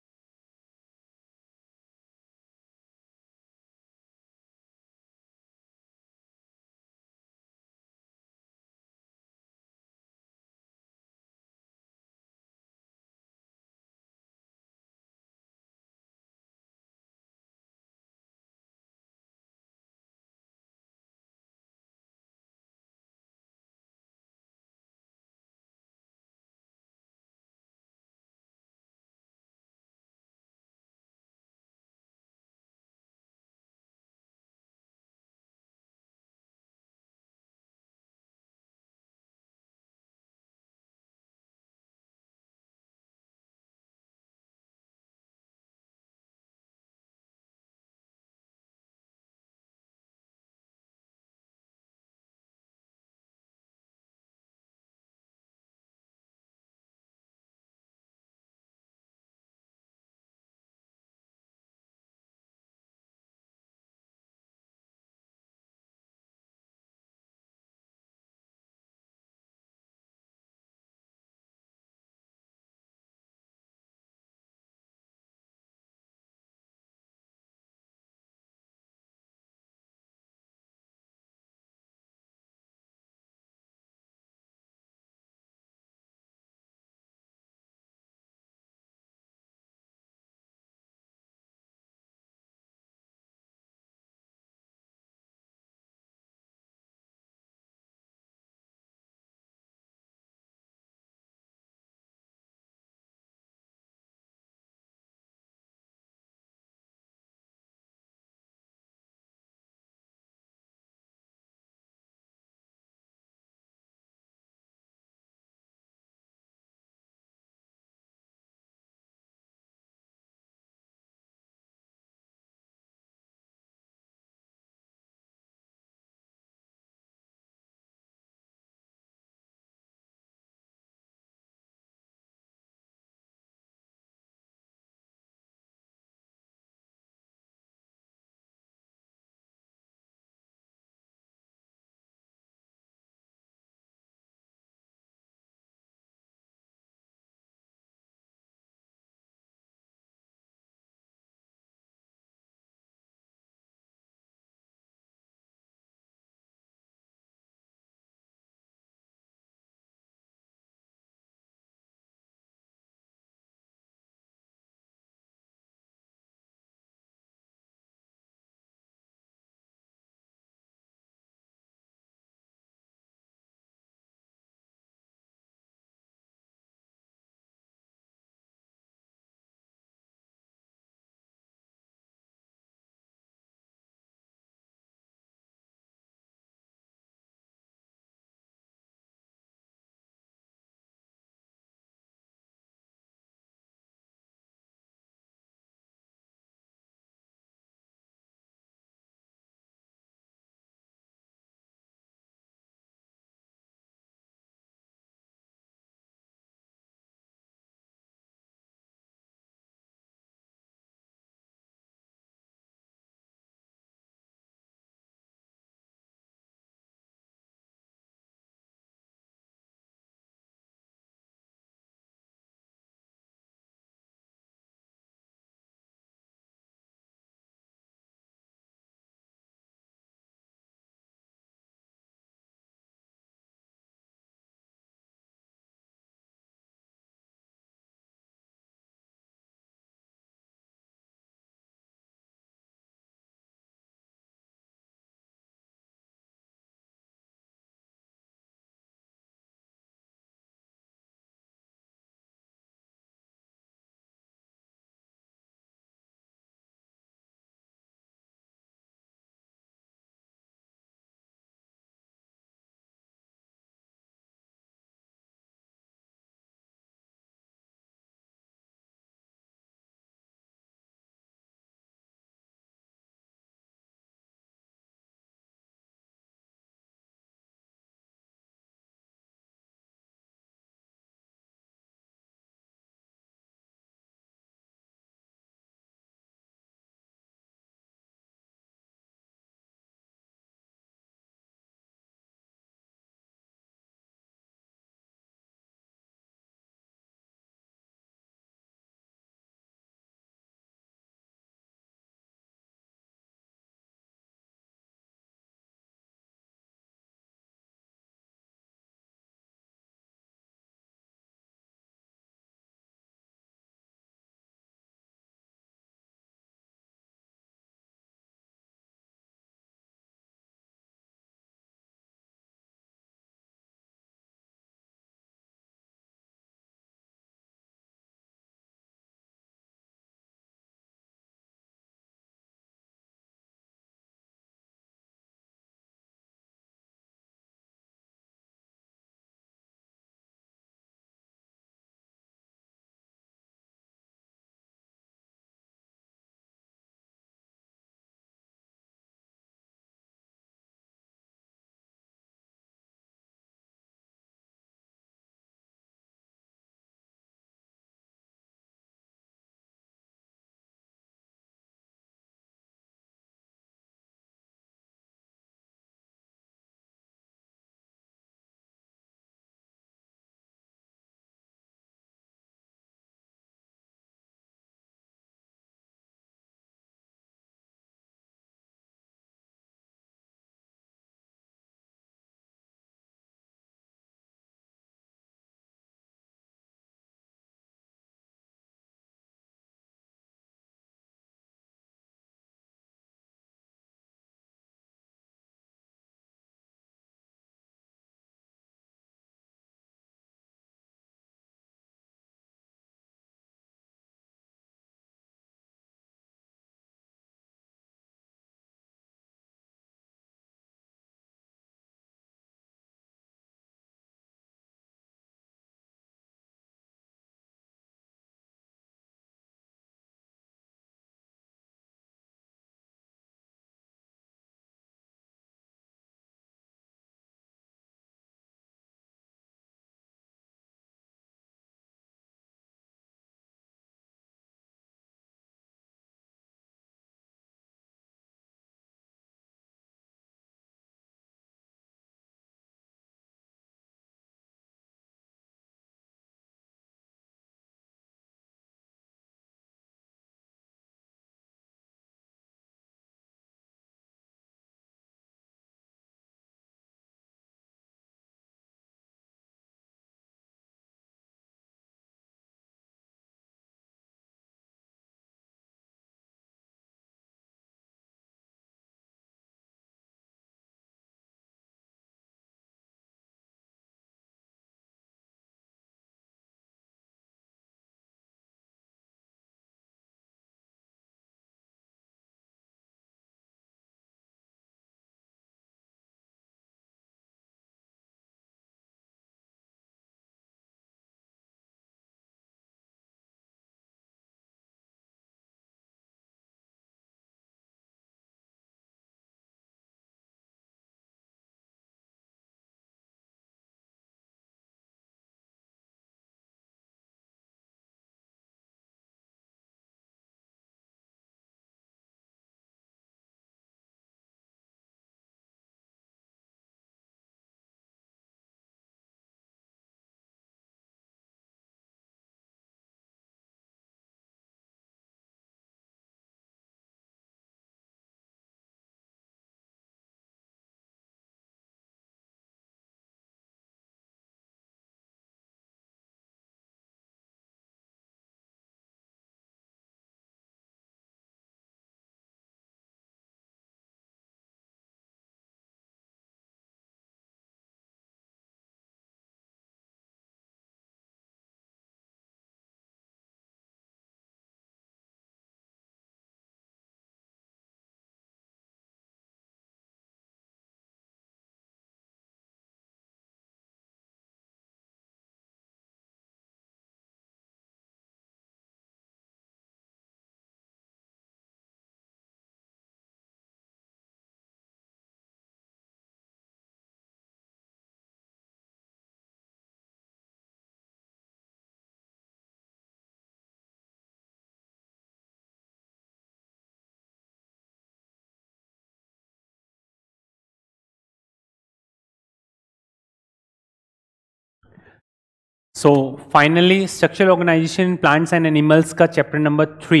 so finally structural organisation in plants and animals का chapter number three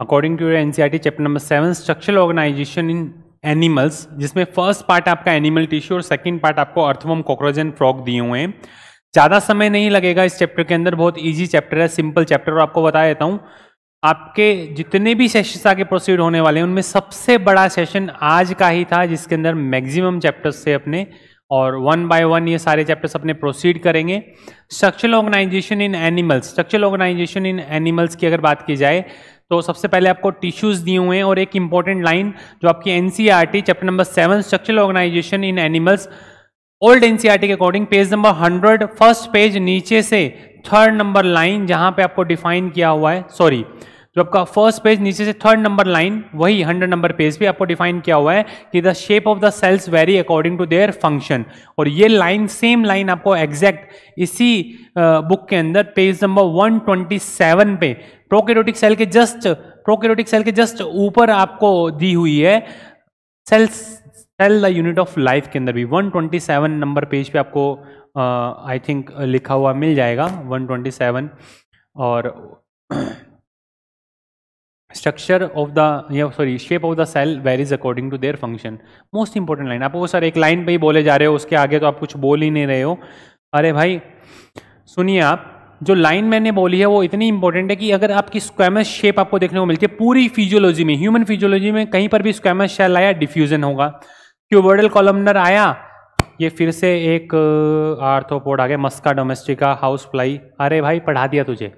according to your NCERT chapter number seven structural organisation in animals जिसमें first part आपका animal tissue और second part आपको earthworm cockroach and frog दिए हुए हैं ज़्यादा समय नहीं लगेगा इस चैप्टर के अंदर बहुत ईजी चैप्टर है सिंपल चैप्टर और आपको बता देता हूँ आपके जितने भी सेशन आगे प्रोसीड होने वाले हैं उनमें सबसे बड़ा सेशन आज का ही था जिसके अंदर मैक्सिमम चैप्टर्स थे अपने और वन बाय वन ये सारे चैप्टर्स अपने प्रोसीड करेंगे structural organisation in animals structural organisation in animals की अगर बात की जाए तो सबसे पहले आपको टिश्यूज दिए हुए हैं और एक इंपॉर्टेंट लाइन जो आपकी N chapter number seven structural organisation in animals old N के according page number hundred first page नीचे से थर्ड नंबर लाइन जहां पे आपको डिफाइन किया हुआ है सॉरी जो आपका फर्स्ट पेज नीचे से थर्ड नंबर लाइन वही हंड्रेड नंबर पेज पे आपको डिफाइन किया हुआ है कि the shape of the cells vary according to their function और ये लाइन सेम लाइन आपको एग्जैक्ट इसी बुक uh, के अंदर पेज नंबर 127 पे प्रोकेरोटिक सेल के जस्ट प्रोकेरोटिक सेल के जस्ट ऊपर आपको दी हुई है cells cell the unit of life के अंदर भी 127 नंबर पेज पे आपको आई uh, थिंक लिखा हुआ मिल जाएगा 127 और स्ट्रक्चर ऑफ द या sorry shape of the cell varies according to their function most important line आप वो सर एक लाइन पे ही बोले जा रहे हो उसके आगे तो आप कुछ बोल ही नहीं रहे हो अरे भाई सुनिए आप जो लाइन मैंने बोली है वो इतनी इंपॉर्टेंट है कि अगर आपकी स्क्वेमस शेप आपको देखने को मिलती है पूरी फिजियोलॉजी में ह्यूमन फिजियोलॉजी में कहीं पर भी स्क्वेमस शेल आया डिफ्यूजन होगा क्यूबर्डल कॉलमनर आया ये फिर से एक आर्थोपोड आ गया मस्का डोमेस्टिका हाउस फ्लाई अरे भाई पढ़ा दिया तुझे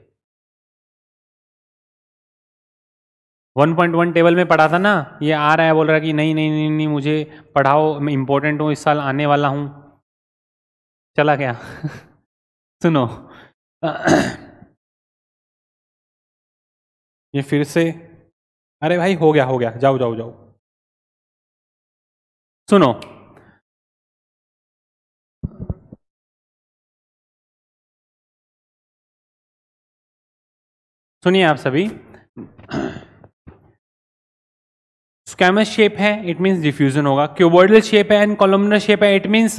1.1 टेबल में पढ़ा था ना ये आ रहा है बोल रहा है कि नहीं नहीं नहीं नहीं मुझे पढ़ाओ मैं इंपॉर्टेंट हूँ इस साल आने वाला हूँ चला क्या सुनो ये फिर से अरे भाई हो गया हो गया जाओ जाओ जाओ सुनो सुनिए आप सभी स्कैमस शेप है इट मीन्स डिफ्यूजन होगा क्यूबॉइडल शेप है एंड कॉलमनर शेप है it means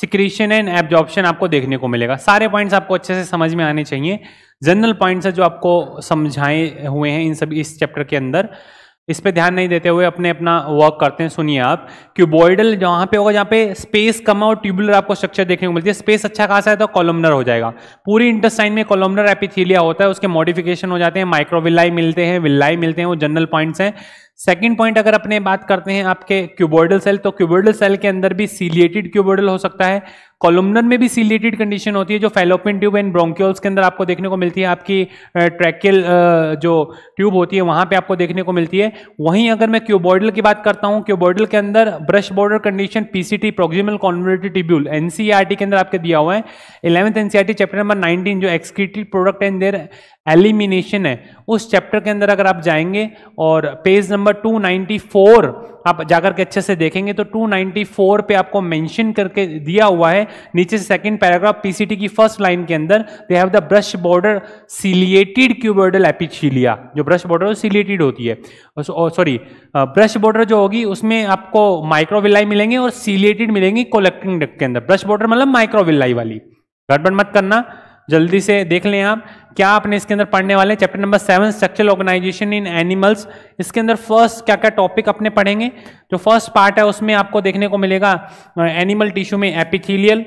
secretion and absorption आपको देखने को मिलेगा सारे पॉइंट्स आपको अच्छे से समझ में आने चाहिए जनरल पॉइंट्स है जो आपको समझाए हुए हैं इन सभी इस चैप्टर के अंदर इस पर ध्यान नहीं देते हुए अपने अपना वर्क करते हैं सुनिए आप क्यूबॉइडल जहाँ पे होगा जहाँ पे स्पेस कम और ट्यूबुलर आपको स्ट्रक्चर देखने को मिलती है स्पेस अच्छा खासा है तो कॉलमनर हो जाएगा पूरी इंटरसाइन में कॉलमनर एपिथीलिया होता है उसके मॉडिफिकेशन हो जाते हैं माइक्रोविलाई मिलते हैं विल्लाई मिलते हैं वो जनरल पॉइंट्स हैं सेकेंड पॉइंट अगर अपने बात करते हैं आपके क्यूबोइडल सेल तो क्यूबोइडल सेल के अंदर भी सीलिएटेड क्यूबोइडल हो सकता है कॉलमनर में भी सीलेटेड कंडीशन होती है जो फेलोपिन ट्यूब एंड ब्रोंक्योल्स के अंदर आपको देखने को मिलती है आपकी ट्रैकियल जो ट्यूब होती है वहां पे आपको देखने को मिलती है वहीं अगर मैं क्यूबॉइडल की बात करता हूँ क्यूबॉइडल के अंदर brush border condition PCT proximal converted tubule NCERT के अंदर आपके दिया हुआ है eleventh NCERT chapter number nineteen जो excreted product and their elimination है उस चैप्टर के अंदर अगर आप जाएंगे और पेज नंबर टू आप जाकर के अच्छे से देखेंगे तो 294 पे आपको मेंशन करके दिया हुआ है नीचे सेकंड पैराग्राफ पीसीटी की फर्स्ट लाइन के अंदर they have the brush border ciliated cuboidal epithelia जो ब्रश बॉर्डर सिलिएटेड होती है सॉरी ब्रश बॉर्डर जो होगी उसमें आपको माइक्रोविलाई मिलेंगे और सिलिएटेड मिलेंगी कोलेक्टिंग डक्ट के अंदर ब्रश बॉर्डर मतलब माइक्रोविलाई वाली गड़बड़ मत करना जल्दी से देख लें आप क्या आपने इसके अंदर पढ़ने वाले chapter number seven structural organisation in animals इसके अंदर फर्स्ट क्या क्या टॉपिक अपने पढ़ेंगे जो फर्स्ट पार्ट है उसमें आपको देखने को मिलेगा एनिमल uh, टिश्यू में epithelial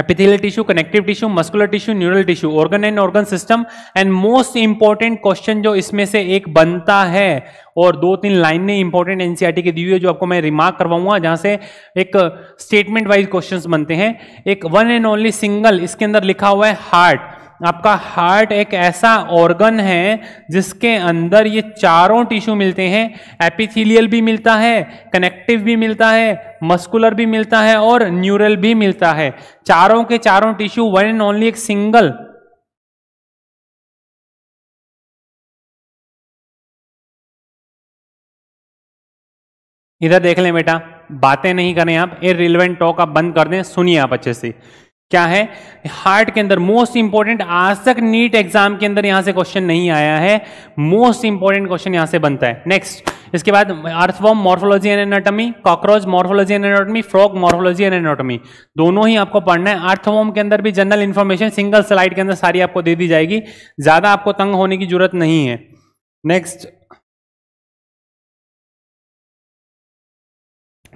epithelial tissue, connective tissue, muscular tissue, neural tissue, organ and organ system and most important question जो इसमें से एक बनता है और दो तीन लाइनें इंपॉर्टेंट एनसीईआरटी की दी हुई है जो आपको मैं रिमार्क करवाऊंगा जहां से एक स्टेटमेंट वाइज क्वेश्चंस बनते हैं एक वन एंड ओनली सिंगल इसके अंदर लिखा हुआ है हार्ट आपका हार्ट एक ऐसा ऑर्गन है जिसके अंदर ये चारों टिश्यू मिलते हैं एपिथिलियल भी मिलता है कनेक्टिव भी मिलता है मस्कुलर भी मिलता है और न्यूरल भी मिलता है चारों के चारों टिश्यू वन एंड ओनली एक सिंगल इधर देख लें बेटा बातें नहीं करें आप ए रिलेवेंट टॉक आप बंद कर दें सुनिए आप अच्छे से क्या है हार्ट के अंदर मोस्ट इंपॉर्टेंट आज तक नीट एग्जाम के अंदर यहां से क्वेश्चन नहीं आया है मोस्ट इंपॉर्टेंट क्वेश्चन यहां से बनता है नेक्स्ट इसके बाद earthworm morphology and anatomy cockroach morphology and anatomy frog morphology and anatomy दोनों ही आपको पढ़ना है अर्थवॉर्म के अंदर भी जनरल इन्फॉर्मेशन सिंगल स्लाइड के अंदर सारी आपको दे दी जाएगी ज्यादा आपको तंग होने की जरूरत नहीं है नेक्स्ट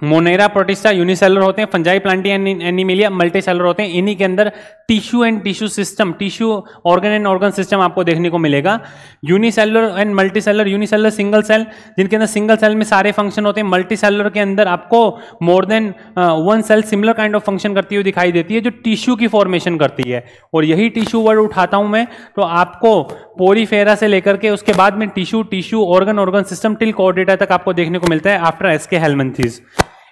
मोनेरा प्रोटिस्टा यूनिसेलर होते हैं fungi plantae animalia multicellular होते हैं इन्हीं के अंदर tissue and tissue system tissue organ and organ system आपको देखने को मिलेगा unicellular and multicellular unicellular single cell जिनके अंदर सिंगल सेल में सारे फंक्शन होते हैं मल्टी सेलर के अंदर आपको more than one cell similar kind of function करती हुई दिखाई देती है जो टिश्यू की फॉर्मेशन करती है और यही टिश्यू वर्ड उठाता हूँ मैं तो आपको पोरीफेरा से लेकर के उसके बाद में tissue tissue organ organ system till coordinator तक आपको देखने को मिलता है आफ्टर एस के हेलमेंथीज़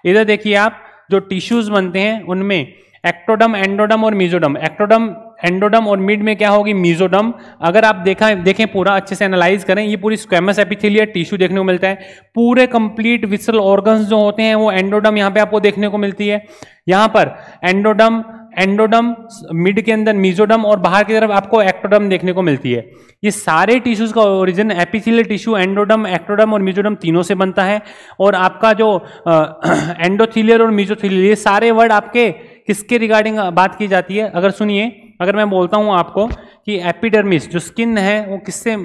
इधर देखिए आप जो टिश्यूज बनते हैं उनमें एक्टोडम एंडोडम और मीजोडम एक्टोडम एंडोडम और मिड में क्या होगी मीजोडम अगर आप देखा देखें पूरा अच्छे से एनालाइज करें ये पूरी स्क्वेमस एपिथेलियर टिश्यू देखने को मिलता है पूरे कंप्लीट विसल ऑर्गन्स जो होते हैं वो एंडोडम यहाँ पे आपको देखने को मिलती है यहाँ पर एंडोडम एंडोडम मिड के अंदर मीजोडम और बाहर की तरफ आपको एक्टोडम देखने को मिलती है ये सारे टिश्यूज का origin epithelial tissue endoderm ectoderm और मीजोडम तीनों से बनता है और आपका जो एंडोथिलियर और मीजोथिलियर ये सारे वर्ड आपके किसके रिगार्डिंग बात की जाती है अगर सुनिए अगर मैं बोलता हूँ आपको कि एपिडर्मिस जो स्किन है वो किससे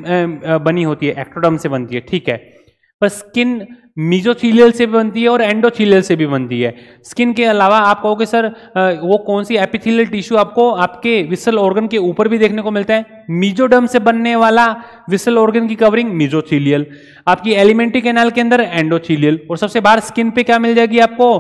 बनी होती है एक्टोडम से बनती है ठीक है पर स्किन मीजोथीलियल से भी बनती है और एंडोथीलियल से भी बनती है स्किन के अलावा आप कहोगे सर वो कौन सी एपिथीलियल टिश्यू आपको आपके विसल ऑर्गन के ऊपर भी देखने को मिलता है मीजोडम से बनने वाला विसल ऑर्गन की कवरिंग मीजोथीलियल आपकी एलिमेंट्री कैनाल के अंदर एंडोथीलियल और सबसे बाहर स्किन पे क्या मिल जाएगी आपको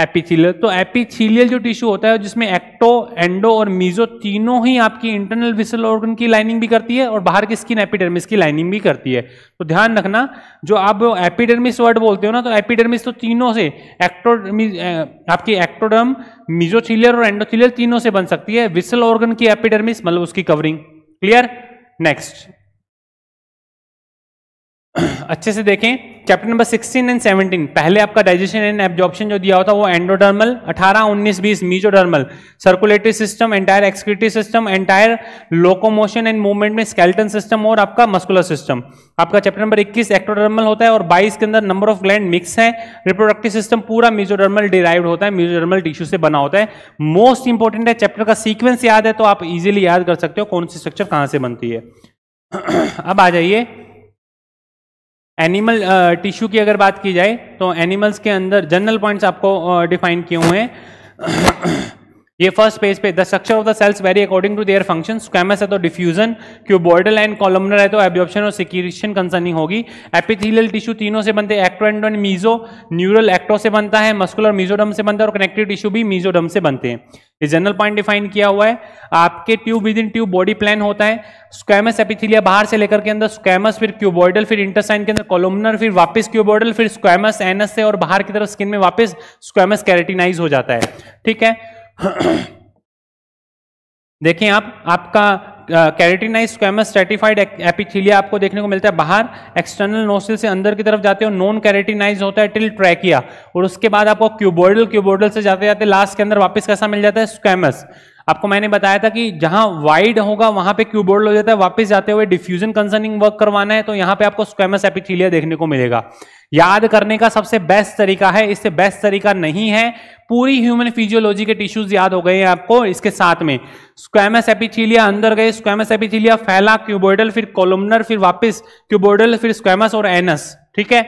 एपिथीलियल तो एपिथीलियल जो टिश्यू होता है जिसमें एक्टो एंडो और मीजो तीनों ही आपकी इंटरनल विसल ऑर्गन की लाइनिंग भी करती है और बाहर की स्किन एपिडर्मिस की लाइनिंग भी करती है तो ध्यान रखना जो आप एपिडर्मिस वर्ड बोलते हो ना तो एपिडर्मिस तो तीनों से एक्टोडर्मी आपकी एक्टोडर्म मीजोथीलियर और एंडोथीलियर तीनों से बन सकती है विसल ऑर्गन की एपिडर्मिस मतलब उसकी कवरिंग क्लियर नेक्स्ट अच्छे से देखें चैप्टर नंबर 16 एंड 17 पहले आपका डाइजेशन एंड एब्जॉर्प्शन जो दिया होता है वो endodermal 18, 19, 20 mesodermal circulatory system entire excretory system entire locomotion and movement में स्केल्टन सिस्टम और आपका मस्कुलर सिस्टम आपका चैप्टर नंबर 21 एक्टोडर्मल होता है और 22 के अंदर नंबर ऑफ ग्लैंड मिक्स है रिप्रोडक्टिव सिस्टम पूरा मीजोडर्मल डिराइव्ड होता है मीजोडर्मल टिश्यू से बना होता है मोस्ट इंपॉर्टेंट है चैप्टर का सीक्वेंस याद है तो आप इजिली याद कर सकते हो कौन सी स्ट्रक्चर कहाँ से बनती है अब आ जाइए एनिमल टिश्यू uh, की अगर बात की जाए तो एनिमल्स के अंदर जनरल पॉइंट्स आपको डिफाइन uh, किए हुए हैं ये फर्स्ट पेज पे the structure of the cells vary according to their function squamous है तो डिफ्यूजन क्यों बॉर्डर लाइन कॉलमनर है तो एब्जॉर्प्शन और सिक्यूरिशन कंसर्निंग होगी एपिथीलियल टिश्यू तीनों से बनते हैं ecto and meso neural ecto से बनता है मस्कुलर मीजोडम से बनता है और कनेक्टिव टिश्यू भी मीजोडम से बनते हैं ये जनरल पॉइंट डिफाइन किया हुआ है आपके tube within tube body plan होता है स्क्वेमस एपिथिलिया बाहर से लेकर के अंदर स्क्वेमस फिर क्यूबॉइडल फिर इंटरसाइन के अंदर कॉलोमनर फिर वापस क्यूबॉइडल फिर स्क्वेमस एनस से और बाहर की तरफ स्किन में वापस स्क्वेमस कैरेटिनाइज हो जाता है ठीक है देखें आप आपका कैरेटिनाइज स्क्वेमस स्टेटिफाइड एपिथिलिया आपको देखने को मिलता है बाहर एक्सटर्नल नोसिल से अंदर की तरफ जाते हो नॉन कैरेटिनाइज होता है टिल ट्रैकिया और उसके बाद आपको क्यूबोर्डल क्यूबोर्डल से जाते जाते लास्ट के अंदर वापस कैसा मिल जाता है स्क्वेमस आपको मैंने बताया था कि जहां वाइड होगा वहां पे क्यूबोर्ड हो जाता है वापस जाते हुए डिफ्यूजन कंसर्निंग वर्क करवाना है तो यहां पे आपको स्क्वेमस एपिथीलिया देखने को मिलेगा याद करने का सबसे बेस्ट तरीका है इससे बेस्ट तरीका नहीं है पूरी ह्यूमन फिजियोलॉजी के टिश्यूज याद हो गए हैं आपको इसके साथ में स्क्वेमस एपिथीलिया अंदर गए स्क्वेमस एपिथीलिया फैला क्यूबोइडल फिर कोलमनर फिर वापस क्यूबोइडल फिर स्क्वेमस और एनस ठीक है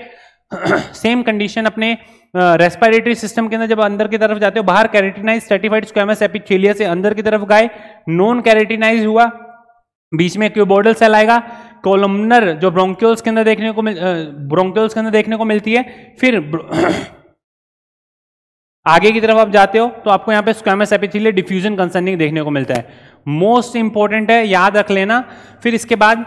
सेम कंडीशन अपने रेस्पिरेटरी सिस्टम के अंदर जब अंदर की तरफ जाते हो बाहर कैरेटिनाइज सर्टिफाइड स्क्वेमस एपिथीलिया से अंदर की तरफ गए नॉन कैरेटिनाइज हुआ बीच में क्यूबोर्डल सेल आएगा कोलमनर जो ब्रोंक्योल्स के अंदर देखने को मिल ब्रोंक्योल्स के अंदर देखने को मिलती है फिर आगे की तरफ आप जाते हो तो आपको यहाँ पे स्क्वेमस एपिथिलियल डिफ्यूजन कंसर्निंग देखने को मिलता है मोस्ट इंपॉर्टेंट है याद रख लेना फिर इसके बाद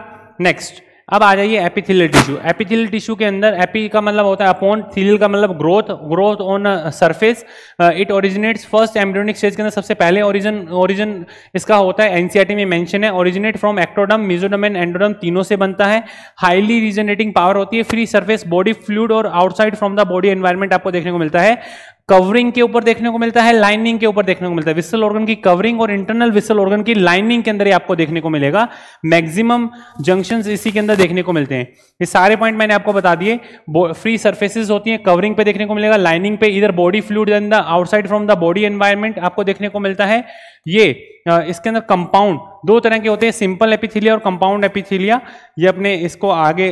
नेक्स्ट अब आ जाइए एपिथिलियल टिश्यू एपिथिलियल टिश्यू के अंदर एपी का मतलब होता है अपॉन थील का मतलब growth growth on surface it originates first embryonic stage के अंदर सबसे पहले ओरिजिन ओरिजिन इसका होता है एनसीईआरटी में मेंशन है originate from ectoderm mesoderm and endoderm तीनों से बनता है हाईली रीजनरेटिंग पावर होती है फ्री सर्फेस बॉडी फ्लूड और outside from the body environment आपको देखने को मिलता है कवरिंग के ऊपर देखने को मिलता है लाइनिंग के ऊपर देखने को मिलता है विसल ऑर्गन की कवरिंग और इंटरनल विसल ऑर्गन की लाइनिंग के अंदर ही आपको देखने को मिलेगा मैक्सिमम जंक्शन इसी के अंदर देखने को मिलते हैं ये सारे पॉइंट मैंने आपको बता दिए फ्री सर्फेसिस होती है कवरिंग पे देखने को मिलेगा लाइनिंग पे इधर body fluid in the outside from the body environment आपको देखने को मिलता है ये इसके अंदर कंपाउंड दो तरह के होते हैं सिंपल एपिथिलिया और कंपाउंड एपिथिलिया ये अपने इसको आगे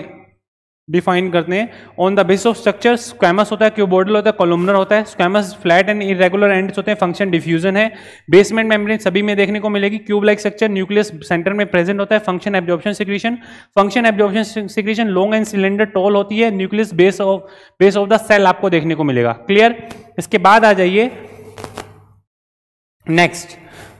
डिफाइन करते हैं on the base of structure squamous होता है क्यूबोर्डल होता है कॉलोमनर होता है squamous flat and irregular ends होते हैं फंक्शन डिफ्यूजन है बेसमेंट मेम्ब्रेन सभी में देखने को मिलेगी cube like structure nucleus centre में प्रेजेंट होता है function absorption secretion function absorption secretion long and cylinder tall होती है nucleus base of base of the cell आपको देखने को मिलेगा क्लियर इसके बाद आ जाइए नेक्स्ट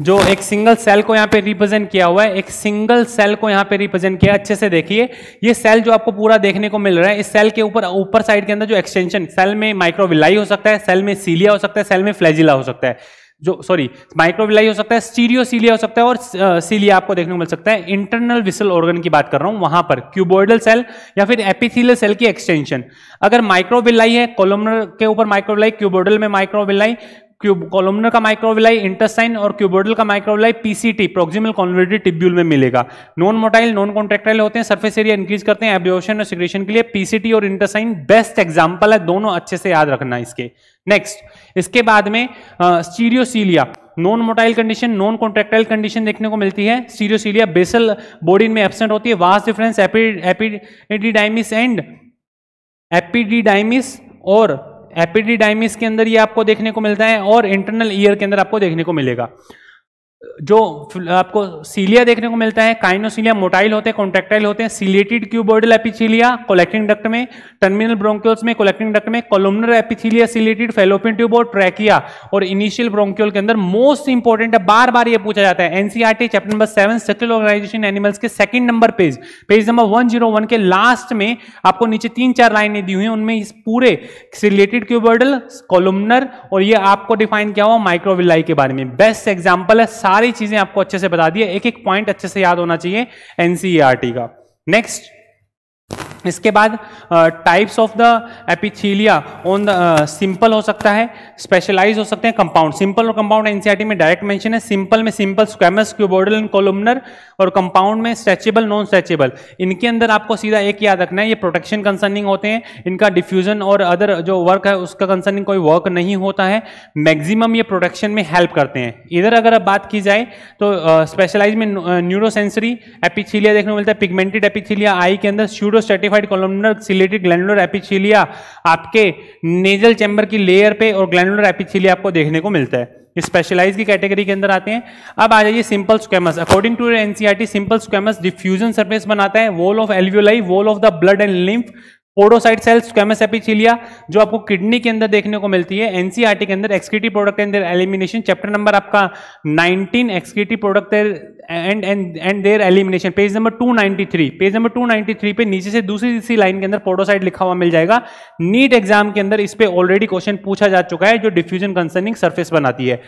जो एक सिंगल सेल को यहाँ पे रिप्रेजेंट किया हुआ है एक सिंगल सेल को यहाँ पे रिप्रेजेंट किया अच्छे से देखिए ये सेल जो आपको पूरा देखने को मिल रहा है इस सेल के ऊपर ऊपर साइड के अंदर जो एक्सटेंशन सेल में माइक्रोविलाई हो सकता है सेल में सीलिया हो सकता है सेल में फ्लैजिला हो सकता है जो सॉरी माइक्रोविलाई हो सकता है स्टीरियो सीलिया हो सकता है और सीलिया uh, आपको देखने को मिल सकता है इंटरनल विसल ऑर्गन की बात कर रहा हूं वहां पर क्यूबोइडल सेल या फिर एपिथीलियल सेल की एक्सटेंशन अगर माइक्रोविलाई है कोलोमर के ऊपर माइक्रोविलाई क्यूबोइडल में माइक्रोविलाई क्यूब का माइक्रोविलाई इंटरसाइन और क्यूबोडल का microvilli PCT proximal converted tubule में मिलेगा नॉन मोटाइल नॉन कॉन्ट्रेक्टाइल होते हैं सरफेस एरिया इंक्रीज करते हैं एब्जॉर्शन और सिग्रेशन के लिए पीसीटी और इंटरसाइन बेस्ट एग्जाम्पल है दोनों अच्छे से याद रखना इसके नेक्स्ट इसके बाद में stereocilia non motile condition non contractile condition देखने को मिलती है स्टीरियोसीलिया बेसल बॉडी में एबसेंट होती है vas deferens epididymis and epididymis और एपिडीडाइमिस के अंदर ये आपको देखने को मिलता है और इंटरनल ईयर के अंदर आपको देखने को मिलेगा जो आपको सीलिया देखने को मिलता है काइनोसीलिया मोटाइल होते हैं कॉन्ट्रेक्टाइल होते हैं ciliated cuboidal epithelia collecting duct में टर्मिनल ब्रोंक्योल्स में कोलेक्टिंग डक्ट में columnar epithelia ciliated fallopian tube और ट्रैकिया और इनिशियल ब्रोंक्योल के अंदर मोस्ट इंपॉर्टेंट है बार बार ये पूछा जाता है NCERT chapter number seven cell organisation animals के second number page page number one के लास्ट में आपको नीचे तीन चार लाइने दी हुई है उनमें इस पूरे सिलेटेड क्यूबोर्डल कोलुमनर और ये आपको डिफाइन किया हुआ माइक्रोविलाई के बारे में बेस्ट एग्जाम्पल है सारी चीजें आपको अच्छे से बता दी एक एक पॉइंट अच्छे से याद होना चाहिए एनसीईआरटी e का नेक्स्ट इसके बाद types of the epithelia on the simple हो सकता है स्पेशलाइज हो सकते हैं कंपाउंड सिंपल और कंपाउंड एनसीआरटी में डायरेक्ट मेंशन है सिंपल में simple squamous cuboidal and columnar और कंपाउंड में स्ट्रेचेबल नॉन स्ट्रेचेबल इनके अंदर आपको सीधा एक याद रखना है ये प्रोटेक्शन कंसर्निंग होते हैं इनका डिफ्यूजन और अदर जो वर्क है उसका कंसर्निंग कोई वर्क नहीं होता है मैक्सिमम ये प्रोटेक्शन में हेल्प करते हैं इधर अगर अब बात की जाए तो स्पेशलाइज में न्यूरोसेंसरी एपिथीलिया देखने को मिलता है पिगमेंटेड एपिथीलिया आई के अंदर pseudostratified identified columnar ciliated glandular epithelia आपके नेजल चैम्बर की लेयर पे और ग्लैंडुलर एपिथिलिया आपको देखने को मिलता है स्पेशलाइज की कैटेगरी के अंदर आते हैं अब आ जाइए simple squamous according to NCERT simple squamous diffusion surface बनाता है wall of alveoli wall of the blood and lymph podocyte cell squamous epithelia जो आपको किडनी के अंदर देखने को मिलती है एनसीआरटी के अंदर एक्सक्यूटिव प्रोडक्ट के अंदर एलिमिनेशन चैप्टर नंबर आपका 19 executive product and and and their elimination page number 293 page number 293 पे नीचे से दूसरी तीसरी लाइन के अंदर पोडोसाइड लिखा हुआ मिल जाएगा नीट एग्जाम के अंदर इस पर ऑलरेडी क्वेश्चन पूछा जा चुका है जो डिफ्यूजन कंसर्निंग सरफेस बनाती है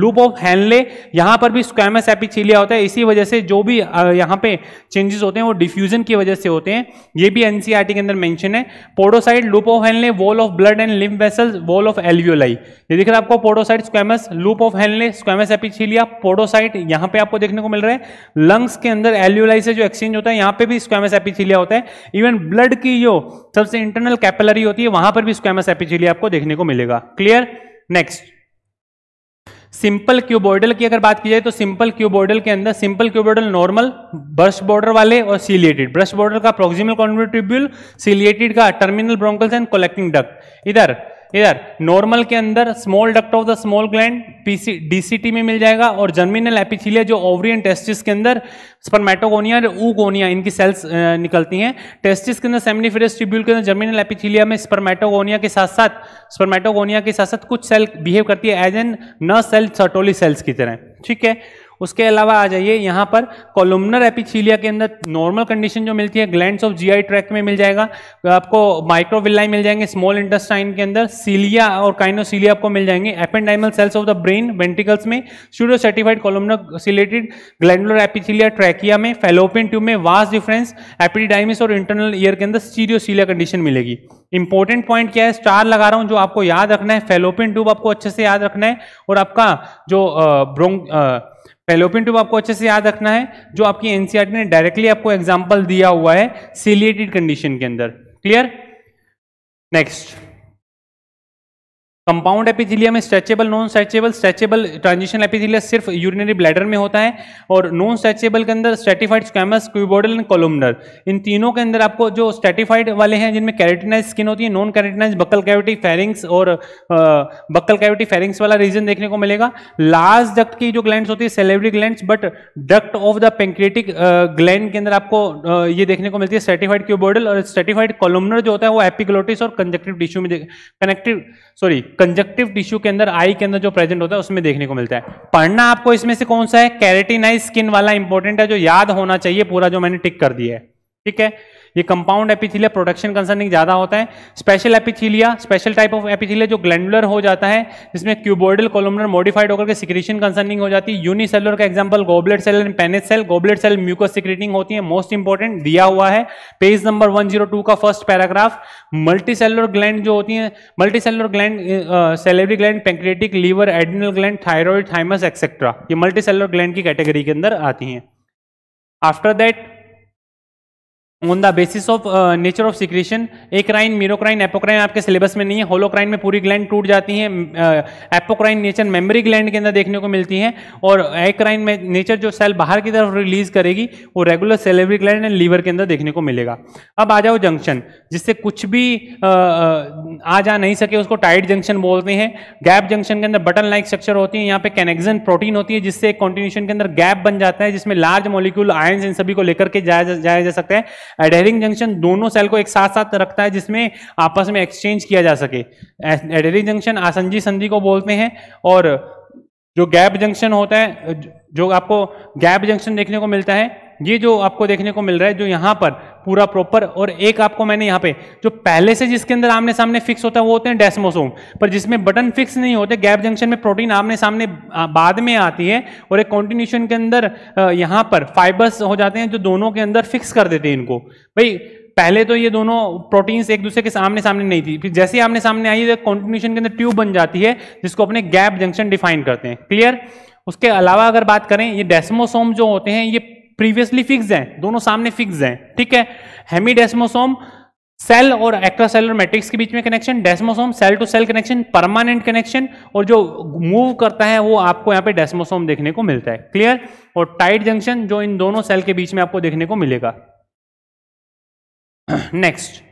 लूप ऑफ हैनले यहां पर भी स्क्वेमस एपिथेलिया होता है इसी वजह से जो भी यहाँ पे चेंजेस होते हैं वो डिफ्यूजन की वजह से होते हैं ये भी एनसीईआरटी e के अंदर मेंशन है podocyte loop of Henle wall of blood and lymph vessel wall of alveoli ये दिख रहा है आपको podocyte squamous loop of Henle squamous epithelia podocyte यहाँ पे आपको देखने को मिल रहा है लंग्स के अंदर एल्यूलाई से जो एक्सचेंज होता है यहां पे भी स्क्वेमस एपिथिलिया होता है इवन ब्लड की जो सबसे इंटरनल कैपिलरी होती है वहां पर भी स्क्वेमस एपिथिलिया आपको देखने को मिलेगा क्लियर नेक्स्ट सिंपल क्यूबोर्डल की अगर बात की जाए तो सिंपल क्यूबोर्डल के अंदर simple cuboidal normal brush border वाले और सीलिएटेड ब्रश बॉर्डर का प्रोक्सिमल कॉन्वर्टिब्यूल सीलिएटेड का terminal bronchioles and collecting duct इधर इधर नॉर्मल के अंदर small duct of the small gland PC DCT में मिल जाएगा और जर्मिनल एपिथिलिया जो ओवरियन टेस्टिस के अंदर स्पर्मेटोगोनिया और ऊगोनिया इनकी सेल्स निकलती हैं टेस्टिस के अंदर सेमिनिफेरस ट्यूब्यूल के अंदर जर्मिनल एपिथिलिया में स्पर्मेटोगोनिया के साथ साथ स्पर्मेटोगोनिया के साथ साथ कुछ सेल बिहेव करती है एज एन न सेल सर्टोली सेल्स की तरह ठीक है उसके अलावा आ जाइए यहाँ पर कॉलुमनर एपिथीलिया के अंदर नॉर्मल कंडीशन जो मिलती है ग्लैंड्स ऑफ जीआई ट्रैक में मिल जाएगा तो आपको माइक्रोविलाई मिल जाएंगे स्मॉल इंडस्टाइन के अंदर सीलिया और काइनोसीलिया आपको मिल जाएंगे ependymal cells of the brain ventricles में pseudostratified columnar ciliated glandular epithelia trachea में फेलोपियन ट्यूब में वास्ट डिफरेंस एपिडाइमिस और इंटरनल ईयर के अंदर स्टीरियोसीलिया कंडीशन मिलेगी इंपॉर्टेंट पॉइंट क्या है स्टार लगा रहा हूं जो आपको याद रखना है फेलोपिन ट्यूब आपको अच्छे से याद रखना है और आपका जो ब्रोंग फेलोपिन ट्यूब आपको अच्छे से याद रखना है जो आपकी एनसीआरटी e ने डायरेक्टली आपको एग्जाम्पल दिया हुआ है सिलिएटेड कंडीशन के अंदर क्लियर नेक्स्ट कंपाउंड एपिथिलिया में stretchable non stretchable stretchable transition epithelia सिर्फ यूरिनरी ब्लैडर में होता है और नॉन स्ट्रेचेबल के अंदर stratified squamous cuboidal and columnar इन तीनों के अंदर आपको जो स्ट्रेटिफाइड वाले हैं जिनमें कैरेटिनाइज स्किन होती है non keratinise buccal cavity pharynx और आ, बकल कैविटी फेरिंग्स वाला रीजन देखने को मिलेगा लार्ज डक्ट की जो ग्लैंड होती है salivary gland but duct of the pancreatic gland के अंदर आपको आ, ये देखने को मिलती है स्ट्रेटिफाइड क्यूबोडल और स्ट्रेटिफाइड कोलुमनर जो होता है वो एपिग्लोटिस और कंजेक्टिव टिश्यू में कनेक्टिव सॉरी कंजक्टिव टिश्यू के अंदर आई के अंदर जो प्रेजेंट होता है उसमें देखने को मिलता है पढ़ना आपको इसमें से कौन सा है कैरेटिनाइज स्किन वाला इंपॉर्टेंट है जो याद होना चाहिए पूरा जो मैंने टिक कर दिया है ठीक है ये कंपाउंड एपिथीलिया प्रोडक्शन कंसर्निंग ज़्यादा होता है special epithelia special type of epithelia जो ग्लैंडुलर हो जाता है जिसमें क्यूबोइडल कोलोमर मॉडिफाइड होकर के सिक्रेशन कंसर्निंग हो जाती है यूनिसेलर का example goblet cell and Paneth cell goblet cell mucus secreting होती है मोस्ट इंपॉर्टेंट दिया हुआ है पेज नंबर वन का फर्स्ट पैराग्राफ मल्टी ग्लैंड जो होती है multi cellular gland salivary gland pancreatic liver adrenal gland thyroid thymus etcetera ये मल्टी ग्लैंड की कैटेगरी के अंदर आती है after that on the basis of nature of secretion exocrine मीरोक्राइन apocrine आपके सिलेबस में नहीं है होलोक्राइन में पूरी ग्लैंड टूट जाती है एपोक्राइन नेचर मेमोरी ग्लैंड के अंदर देखने को मिलती है और एकराइन में नेचर जो सेल बाहर की तरफ रिलीज करेगी वो regular salivary gland and liver के अंदर देखने को मिलेगा अब आ जाओ जंक्शन जिससे कुछ भी uh, uh, आ जा नहीं सके उसको टाइट जंक्शन बोलते हैं गैप जंक्शन के अंदर बटन लाइक स्ट्रक्चर होती है यहाँ पे कनेक्जन प्रोटीन होती है जिससे एक कॉन्टिन्यूशन के अंदर गैप बन जाता है जिसमें लार्ज मोलिक्यूल आयन इन सभी को लेकर के जाया जाया जा सकता है एडेरिंग जंक्शन दोनों सेल को एक साथ साथ रखता है जिसमें आपस में एक्सचेंज किया जा सके एडेरिंग जंक्शन आसंजी संधि को बोलते हैं और जो गैप जंक्शन होता है जो आपको गैप जंक्शन देखने को मिलता है ये जो आपको देखने को मिल रहा है जो यहाँ पर पूरा प्रॉपर और एक आपको मैंने यहाँ पे जो पहले से जिसके अंदर आमने सामने फिक्स होता है वो होते हैं डेस्मोसोम पर जिसमें बटन फिक्स नहीं होते गैप जंक्शन में प्रोटीन आमने सामने बाद में आती है और एक कॉन्टिन्यूशन के अंदर यहाँ पर फाइबर्स हो जाते हैं जो दोनों के अंदर फिक्स कर देते हैं इनको भाई पहले तो ये दोनों प्रोटीन्स एक दूसरे के सामने सामने नहीं थी फिर जैसे आमने सामने आई तो कॉन्टिन्यूशन के अंदर ट्यूब बन जाती है जिसको अपने गैप जंक्शन डिफाइन करते हैं क्लियर उसके अलावा अगर बात करें ये डेस्मोसोम जो होते हैं ये प्रीवियसली फिक्स हैं दोनों सामने फिक्स हैं ठीक है हेमी डेस्मोसोम सेल और एक्ट्रासेलर मैट्रिक्स के बीच में connection desmosome cell to cell connection permanent connection और जो मूव करता है वो आपको यहाँ पे डेस्मोसोम देखने को मिलता है क्लियर और टाइट जंक्शन जो इन दोनों सेल के बीच में आपको देखने को मिलेगा नेक्स्ट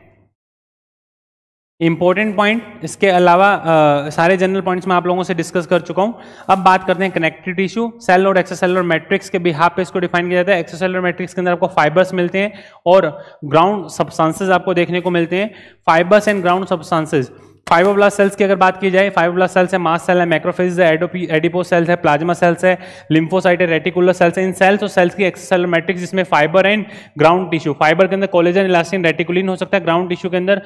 इंपॉर्टेंट पॉइंट इसके अलावा आ, सारे जनरल पॉइंट्स मैं आप लोगों से डिस्कस कर चुका हूं अब बात करते हैं कनेक्टिव टिश्यू सेल और एक्सेसेलर मैट्रिक्स के हाफ पे इसको डिफाइन किया जाता है एक्सेसेलर मैट्रिक्स के अंदर आपको फाइबर्स मिलते हैं और ग्राउंड सब्सटेंसेस आपको देखने को मिलते हैं fibres and ground substances fibroblast cells की अगर बात की जाए फाइबोब्लास्ट सेल्स है मास सेल है माइक्रोफेज है एडोपी एडिपो सेल्स है प्लाज्मा सेल्स है लिम्फोसाइट है रेटिकुलर सेल्स है इन सेल्स और सेल्स की एक्सेल मेट्रिक्स जिसमें fibre and ground tissue fibre के अंदर कोलेजन इलास्टिन रेटिकुलिन हो सकता है ग्राउंड टिश्यू के अंदर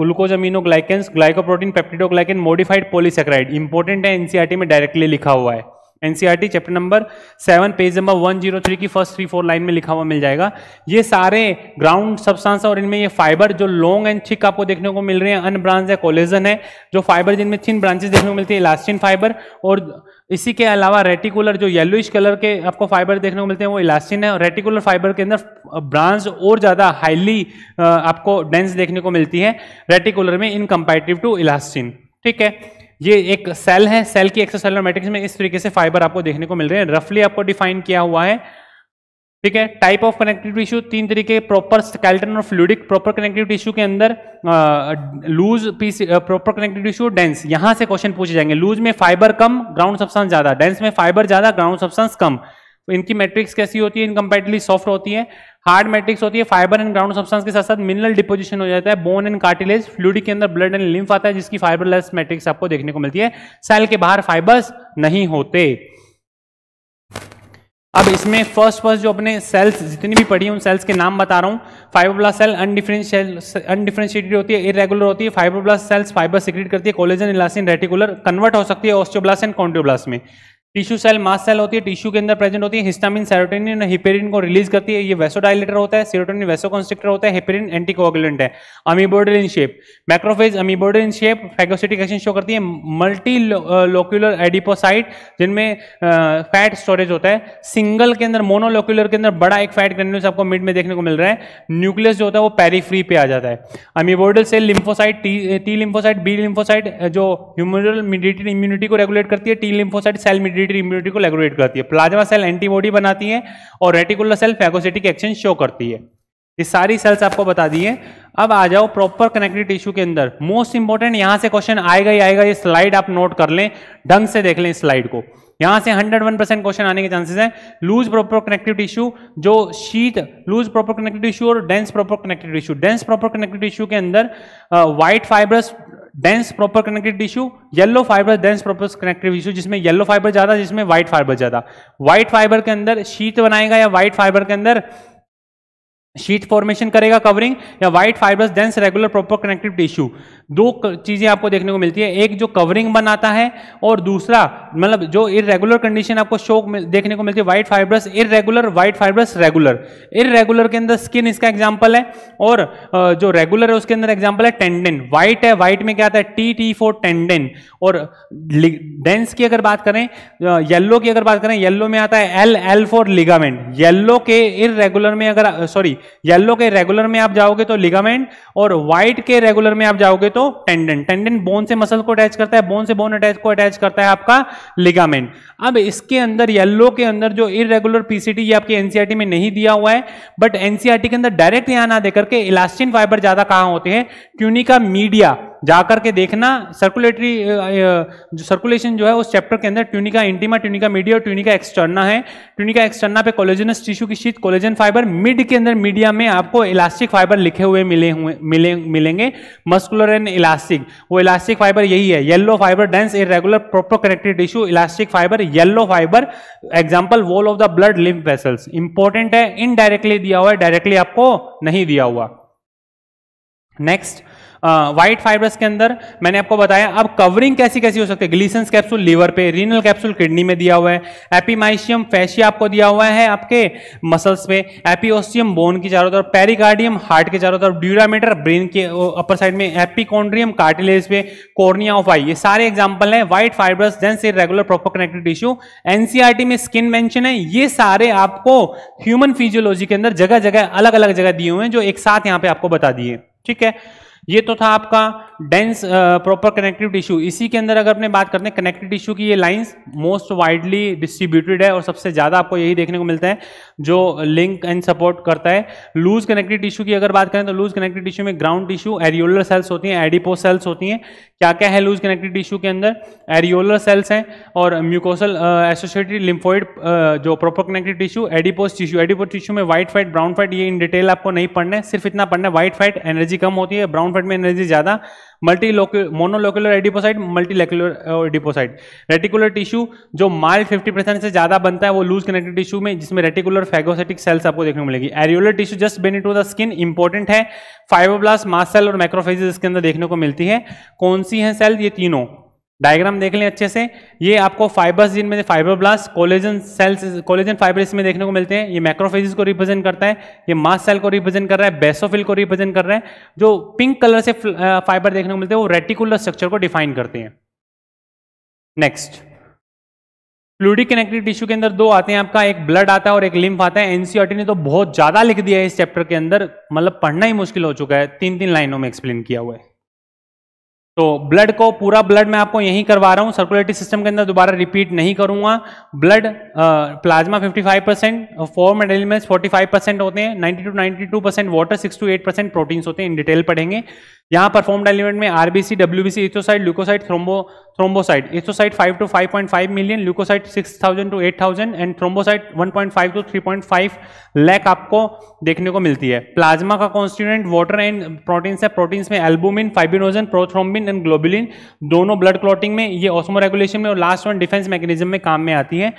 glucose amino glycans glycoprotein peptidoglycan modified polysaccharide important है एनसीआरटी e में डायरेक्टली लिखा हुआ है NCERT chapter number seven page number one zero three की फर्स्ट थ्री फोर लाइन में लिखा हुआ मिल जाएगा ये सारे ग्राउंड सब्सटेंस और इनमें ये फाइबर जो लॉन्ग एंड थिक आपको देखने को मिल रहे हैं ब्रांच है कोलेजन है जो फाइबर जिनमें थिन ब्रांचेस देखने को मिलती है इलास्टिन फाइबर और इसी के अलावा रेटिकुलर जो येलोइश कलर के आपको फाइबर देखने को मिलते हैं वो इलास्टिन है और रेटिकुलर फाइबर के अंदर ब्रांच और ज़्यादा हाईली आपको डेंस देखने को मिलती है रेटिकुलर में इन कंपेरेटिव टू इलास्टिन ठीक है ये एक सेल है सेल की एक्सोसेलर मैट्रिक्स में इस तरीके से फाइबर आपको देखने को मिल रहे हैं रफली आपको डिफाइन किया हुआ है ठीक है टाइप ऑफ कनेक्टिव टिश्यू तीन तरीके प्रॉपर स्केल्टन और फ्लूडिक प्रॉपर कनेक्टिव टिश्यू के अंदर loose piece proper connective tissue dense यहां से क्वेश्चन पूछे जाएंगे लूज में फाइबर कम ग्राउंड सब्सटेंस ज्यादा डेंस में फाइबर ज्यादा ग्राउंड सब्सटेंस कम इनकी मैट्रिक्स कैसी होती है इनकम्पेटिवली सॉफ्ट होती है हार्ड मैट्रिक्स होती है फाइबर एंड ग्राउंड सब्सटेंस के साथ साथ मिनरल डिपोजिशन हो जाता है बोन एंड कार्टिलेज फ्लूड के अंदर ब्लड एंड लिम्फ आता है जिसकी फाइबरलेस मैट्रिक्स आपको देखने को मिलती है सेल के बाहर फाइबर्स नहीं होते अब इसमें फर्स्ट फर्स्ट जो अपने सेल्स जितनी भी पड़ी है उन सेल्स के नाम बता रहा हूँ फाइबरब्लास्ट सेल अनडिफ्रेंशियल अनडिफ्रेंशिएटेड होती है इरेगुलर होती है फाइबरब्लास्ट सेल्स फाइबर सिक्रेट करती है कोलेजन इलासिन रेटिकुलर कन्वर्ट हो सकती है ऑस्टोब्लास्ट एंड कॉन्ट्रोब्लास्ट में टिश्यू सेल मास सेल होती है टिश्यू के अंदर प्रेजेंट होती है हिस्टामिन सेरोटोनिन और हिपेरिन को रिलीज करती है ये डायलेटर होता है सेरोटोनिन कॉन्स्ट्रिक्टर होता है हिपेरिन एंटीकोगुलेंट है amoeboid in shape macrophage amoeboid in shape phagocytic action show करती है मल्टी लोक्यूलर एडिपोसाइट जिनमें फैट स्टोरेज होता है सिंगल के अंदर मोनोलोक्यूलर के अंदर बड़ा एक फैट ग्रेन्यूल्स आपको मिड में देखने को मिल रहा है न्यूक्लियस जो होता है वो पेरीफ्री पे आ जाता है amoeboid cell lymphocyte T lymphocyte B lymphocyte जो ह्यूमरल मीडिएटेड इम्यूनिटी को रेगुलेट करती है T lymphocyte cell mediated heredity immunity को रेगुलेट करती है प्लाज्मा सेल एंटीबॉडी बनाती है और reticular cell phagocytic action show करती है ये सारी सेल्स आपको बता दिए अब आ जाओ प्रॉपर कनेक्टेड टिश्यू के अंदर मोस्ट इंपॉर्टेंट यहां से क्वेश्चन आएगा ही आएगा ये स्लाइड आप नोट कर लें ढंग से देख लें इस स्लाइड को यहां से 101 परसेंट क्वेश्चन आने के चांसेस हैं लूज प्रॉपर कनेक्टेड टिश्यू जो sheet loose proper connected tissue और dense proper connected tissue dense proper connected tissue के अंदर white uh, fibres dense proper connected tissue yellow fibre dense proper connected tissue जिसमें yellow fibre ज्यादा जिसमें white fibre ज्यादा white fibre के अंदर sheet बनाएगा या व्हाइट फाइबर के अंदर शीट फॉर्मेशन करेगा कवरिंग या white fibres dense regular proper connective tissue दो चीज़ें आपको देखने को मिलती है एक जो कवरिंग बनाता है और दूसरा मतलब जो इरेगुलर कंडीशन आपको शो देखने को मिलती है white fibrous irregular white fibrous regular irregular के अंदर स्किन इसका एग्जाम्पल है और जो रेगुलर है उसके अंदर एग्जाम्पल है टेंडेन व्हाइट है व्हाइट में क्या आता है टी टी फोर टेंडेन और डेंस की अगर बात करें येल्लो की अगर बात करें येल्लो में आता है L L four ligament yellow के इरेगुलर में अगर सॉरी येल्लो के रेगुलर में आप जाओगे तो लिगामेंट और व्हाइट के रेगुलर में आप जाओगे तो तो टेंडन टेंडन बोन से मसल को अटैच करता है बोन से बोन अटैच को अटैच करता है आपका लिगामेंट अब इसके अंदर येलो के अंदर जो इरेगुलर पीसीटी ये आपके एनसीआरटी e में नहीं दिया हुआ है बट एनसीआरटी e के अंदर डायरेक्ट यहां ना देकर के इलास्टिन फाइबर ज्यादा कहां होते हैं क्यूनिका मीडिया जाकर के देखना सर्कुलेटरी जो सर्कुलेशन जो है उस चैप्टर के अंदर ट्यूनिका इंटीमा ट्यूनिका मीडिया और ट्यूनिका एक्सटर्ना है ट्यूनिका एक्सटर्ना पे कोलेजनस टिश्यू की शीत कोलेजन फाइबर मिड के अंदर मीडिया में आपको इलास्टिक फाइबर लिखे हुए मिले हुए मिले मिलेंगे मस्कुलर एंड इलास्टिक वो इलास्टिक फाइबर यही है yellow fibre dense irregular proper connected tissue elastic fibre yellow fibre example wall of the blood lymph vessels important है इनडायरेक्टली दिया हुआ है डायरेक्टली आपको नहीं दिया हुआ नेक्स्ट व्हाइट फाइबर्स के अंदर मैंने आपको बताया अब कवरिंग कैसी कैसी हो सकती है ग्लीसेंस कैप्सूल लीवर पे रीनल कैप्सूल किडनी में दिया हुआ है एपीमाइशियम फैशी आपको दिया हुआ है आपके मसल्स पे एपीओसियम बोन की चारों तरफ पेरिकार्डियम हार्ट के चारों तरफ ड्यूरामीटर ब्रेन के अपर साइड में एपिकोन्ड्रियम कार्टिलेज पे कॉर्निया ऑफ आई ये सारे एग्जाम्पल है व्हाइट फाइबर्स देन से regular proper connected tissue NCERT में स्किन मेंशन है ये सारे आपको ह्यूमन फिजियोलॉजी के अंदर जगह जगह अलग अलग जगह दिए हुए हैं जो एक साथ यहाँ पे आपको बता दिए ठीक है ये तो था आपका डेंस प्रॉपर कनेक्टिव टिश्यू इसी के अंदर अगर अपने बात करते हैं कनेक्टिव टिश्यू की ये लाइंस मोस्ट वाइडली डिस्ट्रीब्यूटेड है और सबसे ज़्यादा आपको यही देखने को मिलता है जो लिंक एंड सपोर्ट करता है लूज कनेक्टिव टिश्यू की अगर बात करें तो लूज कनेक्टिव टिश्यू में ग्राउंड टिश्यू एरियोलर सेल्स होती हैं एडिपो सेल्स होती हैं क्या क्या है लूज कनेक्टिव टिश्यू के अंदर एरियोलर सेल्स हैं और म्यूकोसल एसोसिएटेड लिम्फोइड जो proper connective tissue adipose tissue adipose tissue में व्हाइट फैट ब्राउन फैट ये इन डिटेल आपको नहीं पढ़ना है सिर्फ इतना पढ़ना है व्हाइट फैट एनर्जी कम होती है ब्राउन कॉम्फर्ट में एनर्जी ज़्यादा multi monolocular adipocyte multilocular adipocyte reticular tissue जो माइल्ड 50 परसेंट से ज़्यादा बनता है वो लूज कनेक्टेड टिश्यू में जिसमें रेटिकुलर फैगोसाइटिक सेल्स आपको देखने को मिलेगी areolar tissue just beneath to the skin important है फाइबोब्लास्ट मास सेल और मैक्रोफेजिस इसके अंदर देखने को मिलती है कौन सी है सेल ये तीनों डायग्राम देख लें अच्छे से ये आपको फाइबर्स जिनमें blast collagen cells collagen fibre इसमें देखने को मिलते हैं ये मैक्रोफेजिस को रिप्रेजेंट करता है ये मास सेल को रिप्रेजेंट कर रहा है बेसोफिल को रिप्रेजेंट कर रहा है जो पिंक कलर से फाइबर देखने को मिलते हैं वो रेटिकुलर स्ट्रक्चर को डिफाइन करते हैं नेक्स्ट फ्लूडिक कनेक्टिव टिश्यू के अंदर दो आते हैं आपका एक ब्लड आता है और एक लिम्फ आता है एनसीआरटी e ने तो बहुत ज्यादा लिख दिया है इस चैप्टर के अंदर मतलब पढ़ना ही मुश्किल हो चुका है तीन तीन लाइनों में एक्सप्लेन किया हुआ है तो ब्लड को पूरा ब्लड मैं आपको यहीं करवा रहा हूँ सर्कुलेटरी सिस्टम के अंदर दोबारा रिपीट नहीं करूँगा blood plasma 55 percent form and elements 45 percent होते हैं 90 to 92 percent water 6 to 8 percent proteins होते हैं इन डिटेल पढ़ेंगे यहां फॉर्म एलिमेंट में RBC WBC erythrocyte leukocyte thrombo thrombocyte erythrocyte 5 to 5.5 million leukocyte 6000 to 8000 and thrombocyte 1.5 to 3.5 lakh आपको देखने को मिलती है प्लाज्मा का कॉन्स्टिट्यूएंट वाटर एंड प्रोटीन्स है प्रोटीन्स में एल्बुमिन फाइबिनोजन प्रोथ्रोम्बिन एंड ग्लोबिलिन दोनों ब्लड क्लॉटिंग में ये ऑसमो रेगुलेशन में और लास्ट वन डिफेंस मैकेनिज्म में काम में आती है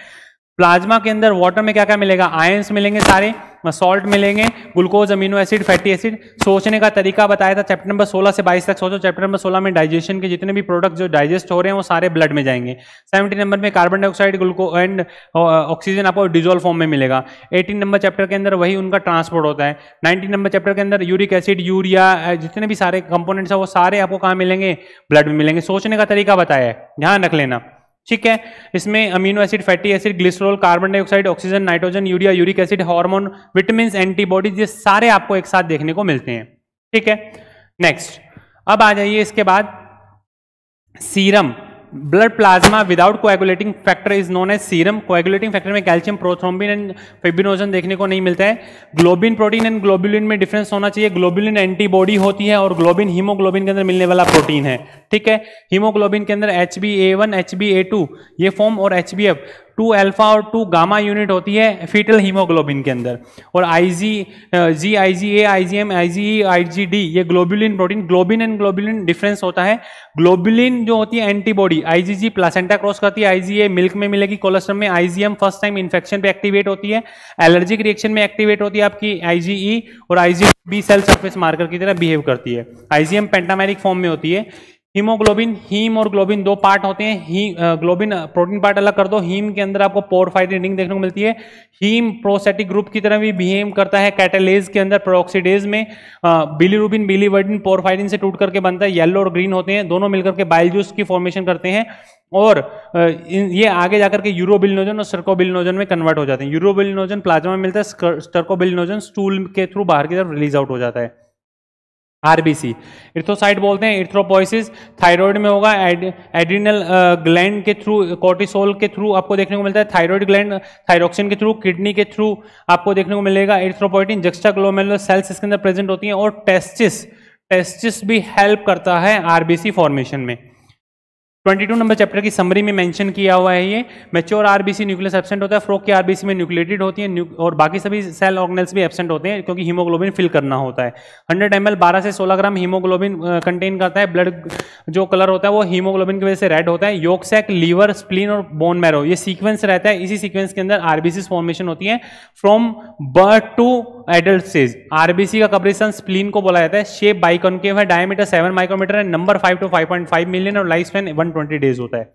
प्लाज्मा के अंदर वाटर में क्या क्या मिलेगा आयंस मिलेंगे सारे सॉल्ट मिलेंगे glucose amino acid fatty acid सोचने का तरीका बताया था चैप्टर नंबर 16 से 22 तक सोचो चैप्टर नंबर 16 में डाइजेशन के जितने भी प्रोडक्ट जो डाइजेस्ट हो रहे हैं वो सारे ब्लड में जाएंगे 17 नंबर में carbon dioxide glucose and oxygen आपको डिजोल्व फॉर्म में मिलेगा एटीन नंबर चैप्टर के अंदर वही उनका ट्रांसपोर्ट होता है नाइनटीन नंबर चैप्टर के अंदर यूरिक एसिड यूरिया जितने भी सारे कंपोनेंट्स हैं वो सारे आपको कहाँ मिलेंगे ब्लड में मिलेंगे सोचने का तरीका बताया है ध्यान रख लेना ठीक है इसमें amino acid fatty acid glycerol carbon dioxide oxygen nitrogen urea uric acid hormone vitamin antibodies ये सारे आपको एक साथ देखने को मिलते हैं ठीक है नेक्स्ट अब आ जाइए इसके बाद serum blood plasma without coagulating factor is known as serum coagulating factor में कैल्शियम प्रोथ्रोम्बिन एंड फेबिनोजन देखने को नहीं मिलता है ग्लोबिन प्रोटीन एंड ग्लोबुलिन में डिफरेंस होना चाहिए ग्लोबुलिन एंटीबॉडी होती है और ग्लोबिन हीमोग्लोबिन के अंदर मिलने वाला प्रोटीन है ठीक है हीमोग्लोबिन के अंदर H B A one H B A two ये फॉर्म और H B F two alpha और टू गामा यूनिट होती है फीटल हीमोग्लोबिन के अंदर और I G G I G A I G M I G E I G D ये globulin protein globin and globulin difference होता है globulin जो होती है antibody I G G placenta cross करती है आई जी ए मिल्क में मिलेगी कोलेस्ट्रम में I G M first time infection पे एक्टिवेट होती है एलर्जिक रिएक्शन में एक्टिवेट होती है आपकी आई जी ई और I G B cell surface marker की तरह बिहेव करती है I G M pentameric form में होती है हीमोग्लोबिन हीम और ग्लोबिन दो पार्ट होते हैं ही ग्लोबिन प्रोटीन पार्ट अलग कर दो हीम के अंदर आपको पोरफाइड रीडिंग देखने को मिलती है हीम प्रोसेटिक ग्रुप की तरह भी बिहेव करता है कैटेलेज के अंदर प्रोक्सीडेज में बिली बिलीवर्डिन पोरफाइडिन से टूट करके बनता है येलो और ग्रीन होते हैं दोनों मिलकर के बाइल जूस की फॉर्मेशन करते हैं और ये आगे जाकर के यूरोबिलनोजन और सर्कोबिलिनोजन में कन्वर्ट हो जाते हैं यूरोबिलनोजन प्लाज्मा में मिलता है सर्कोबिलिनोजन स्टूल के थ्रू बाहर की तरफ रिलीज आउट हो जाता है आरबीसी इर्थोसाइट बोलते हैं इर्थ्रोपोइसिस थायराइड में होगा एड्रिनल ग्लैंड के थ्रू कोर्टिसोल के थ्रू आपको देखने को मिलता है थायराइड ग्लैंड थायरोक्सिन के थ्रू किडनी के थ्रू आपको देखने को मिलेगा इर्थ्रोपोइटिन जक्स्टा ग्लोमेरुलर सेल्स इसके अंदर प्रेजेंट होती हैं और टेस्टिस टेस्टिस भी हेल्प करता है आरबीसी फॉर्मेशन में ट्वेंटी टू नंबर चैप्टर की समरी में मेंशन किया हुआ है ये मेच्योर आरबीसी न्यूक्लियस एबसेंट होता है फ्रोक के आरबीसी में न्यूक्लेटेड होती है और बाकी सभी सेल ऑर्गेनल्स भी एबसेंट होते हैं क्योंकि हीमोग्लोबिन फिल करना होता है 100 एम 12 से 16 ग्राम हीमोग्लोबिन कंटेन करता है ब्लड जो कलर होता है वो हीमोग्लोबिन की वजह से रेड होता है सेक लीवर स्प्लिन और बोन मैरो ये सीक्वेंस रहता है इसी सीक्वेंस के अंदर आरबीसी फॉर्मेशन होती है from birth to adult stage RBC का कपरेशन स्प्लीन को बोला जाता है शेप बाइकॉनकेव है डायमीटर सेवन माइक्रोमीटर है number five to five point five million और life span one twenty days होता है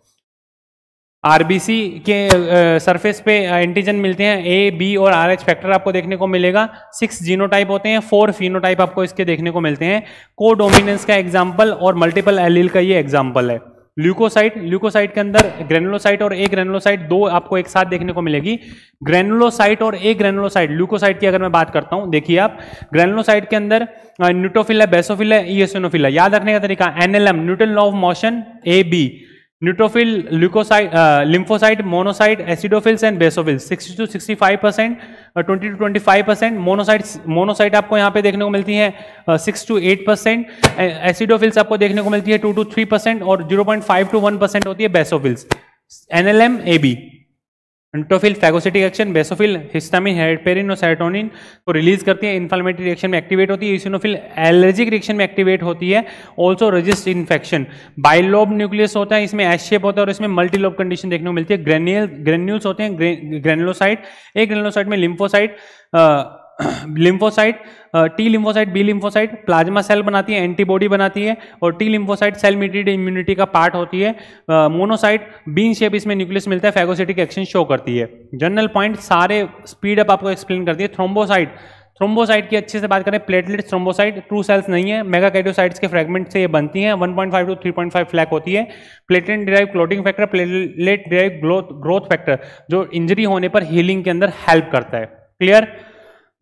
आरबीसी के सरफेस पे एंटीजन मिलते हैं ए बी और आर एच फैक्टर आपको देखने को मिलेगा सिक्स जीनोटाइप होते हैं फोर फिनोटाइप आपको इसके देखने को मिलते हैं को डोमिनेंस का एग्जाम्पल और मल्टीपल एलिल का ये एग्जाम्पल है ल्यूकोसाइट ल्यूकोसाइट के अंदर ग्रेनुलोसाइट और एक ग्रेनुलोसाइट दो आपको एक साथ देखने को मिलेगी ग्रेनुलोसाइट और एक ग्रेनुलोसाइट ल्यूकोसाइट की अगर मैं बात करता हूं देखिए आप ग्रेनुलोसाइट के अंदर न्यूटोफिला बेसोफिला बेसोफिल है याद रखने का तरीका NLM law of motion A B neutrophil leukocyte, lymphocyte monocyte acidophils and basophils sixty 60 sixty 65 percent twenty two twenty five percent monocyte monocyte आपको यहाँ पे देखने को मिलती है six to eight percent acidophils आपको देखने को मिलती है टू टू थ्री परसेंट और zero point five to one percent होती है basophils N L M A B neutrophil phagocytic action basophil histamine हेडपेरिन और सेरोटोनिन को रिलीज करती है इन्फ्लामेटरी रिएक्शन में एक्टिवेट होती है यूसिनोफिल एलर्जिक रिएक्शन में एक्टिवेट होती है also resist infection bilobe nucleus होता है इसमें एश शेप होता है और इसमें मल्टीलोब कंडीशन देखने को मिलती है ग्रेन्यूल ग्रेन्यूल्स होते हैं ग्रेनुलोसाइट एक ग्रेनुलोसाइट में lymphocyte lymphocyte T lymphocyte B lymphocyte plasma cell बनाती है एंटीबॉडी बनाती है और T lymphocyte cell mediated immunity का पार्ट होती है मोनोसाइट बीन शेप इसमें न्यूक्लियस मिलता है फेगोसिटिक एक्शन शो करती है जनरल पॉइंट सारे स्पीड अप आपको एक्सप्लेन करती है थ्रोम्बोसाइट थ्रोम्बोसाइट की अच्छे से बात करें प्लेटलेट थ्रोम्बोसाइट ट्रू सेल्स नहीं है मेगाकैरियोसाइट्स के फ्रेगमेंट से ये बनती हैं 1.5 टू 3.5 फ्लैक होती है platelet derive clotting factor platelet derive growth growth factor जो इंजरी होने पर हीलिंग के अंदर हेल्प करता है क्लियर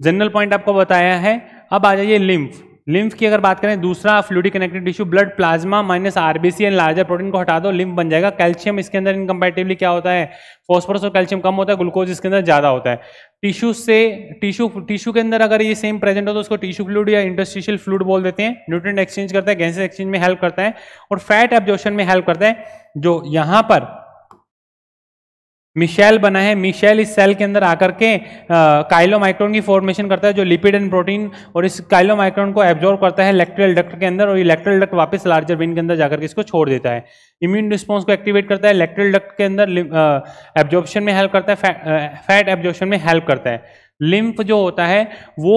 जनरल पॉइंट आपको बताया है अब आ जाइए लिम्फ लिम्फ की अगर बात करें दूसरा fluid connected tissue blood plasma minus RBC and larger protein को हटा दो लिम्फ बन जाएगा कैल्शियम इसके अंदर इनकम्पेटिवली क्या होता है फॉस्फोरस और कैल्शियम कम होता है ग्लूकोज इसके अंदर ज्यादा होता है टिश्यू से टिश्यू टिश्यू के अंदर अगर ये सेम प्रेजेंट हो तो उसको टिश्यू फ्लूड या इंडस्ट्रीशियल फ्लूड बोल देते हैं न्यूट्रिएंट एक्सचेंज करता है गैसेज एक्सचेंज में हेल्प करता है और फैट एब्जॉर्शन में हेल्प करता है जो यहाँ पर मिशेल बना है मिशेल इस सेल के अंदर आकर के काइलोमाइक्रोन की फॉर्मेशन करता है जो लिपिड एंड प्रोटीन और इस काइलोमाइक्रोन को एब्जॉर्व करता है इलेक्ट्रल डक्ट के अंदर और इलेक्ट्रल डक्ट वापस लार्जर बिन के अंदर जाकर के इसको छोड़ देता है इम्यून रिस्पॉन्स को एक्टिवेट करता है इलेक्ट्रल डक्ट के अंदर एब्जॉर्प्शन में हेल्प करता है फैट एब्जॉर्प्शन में हेल्प करता है लिम्फ जो होता है वो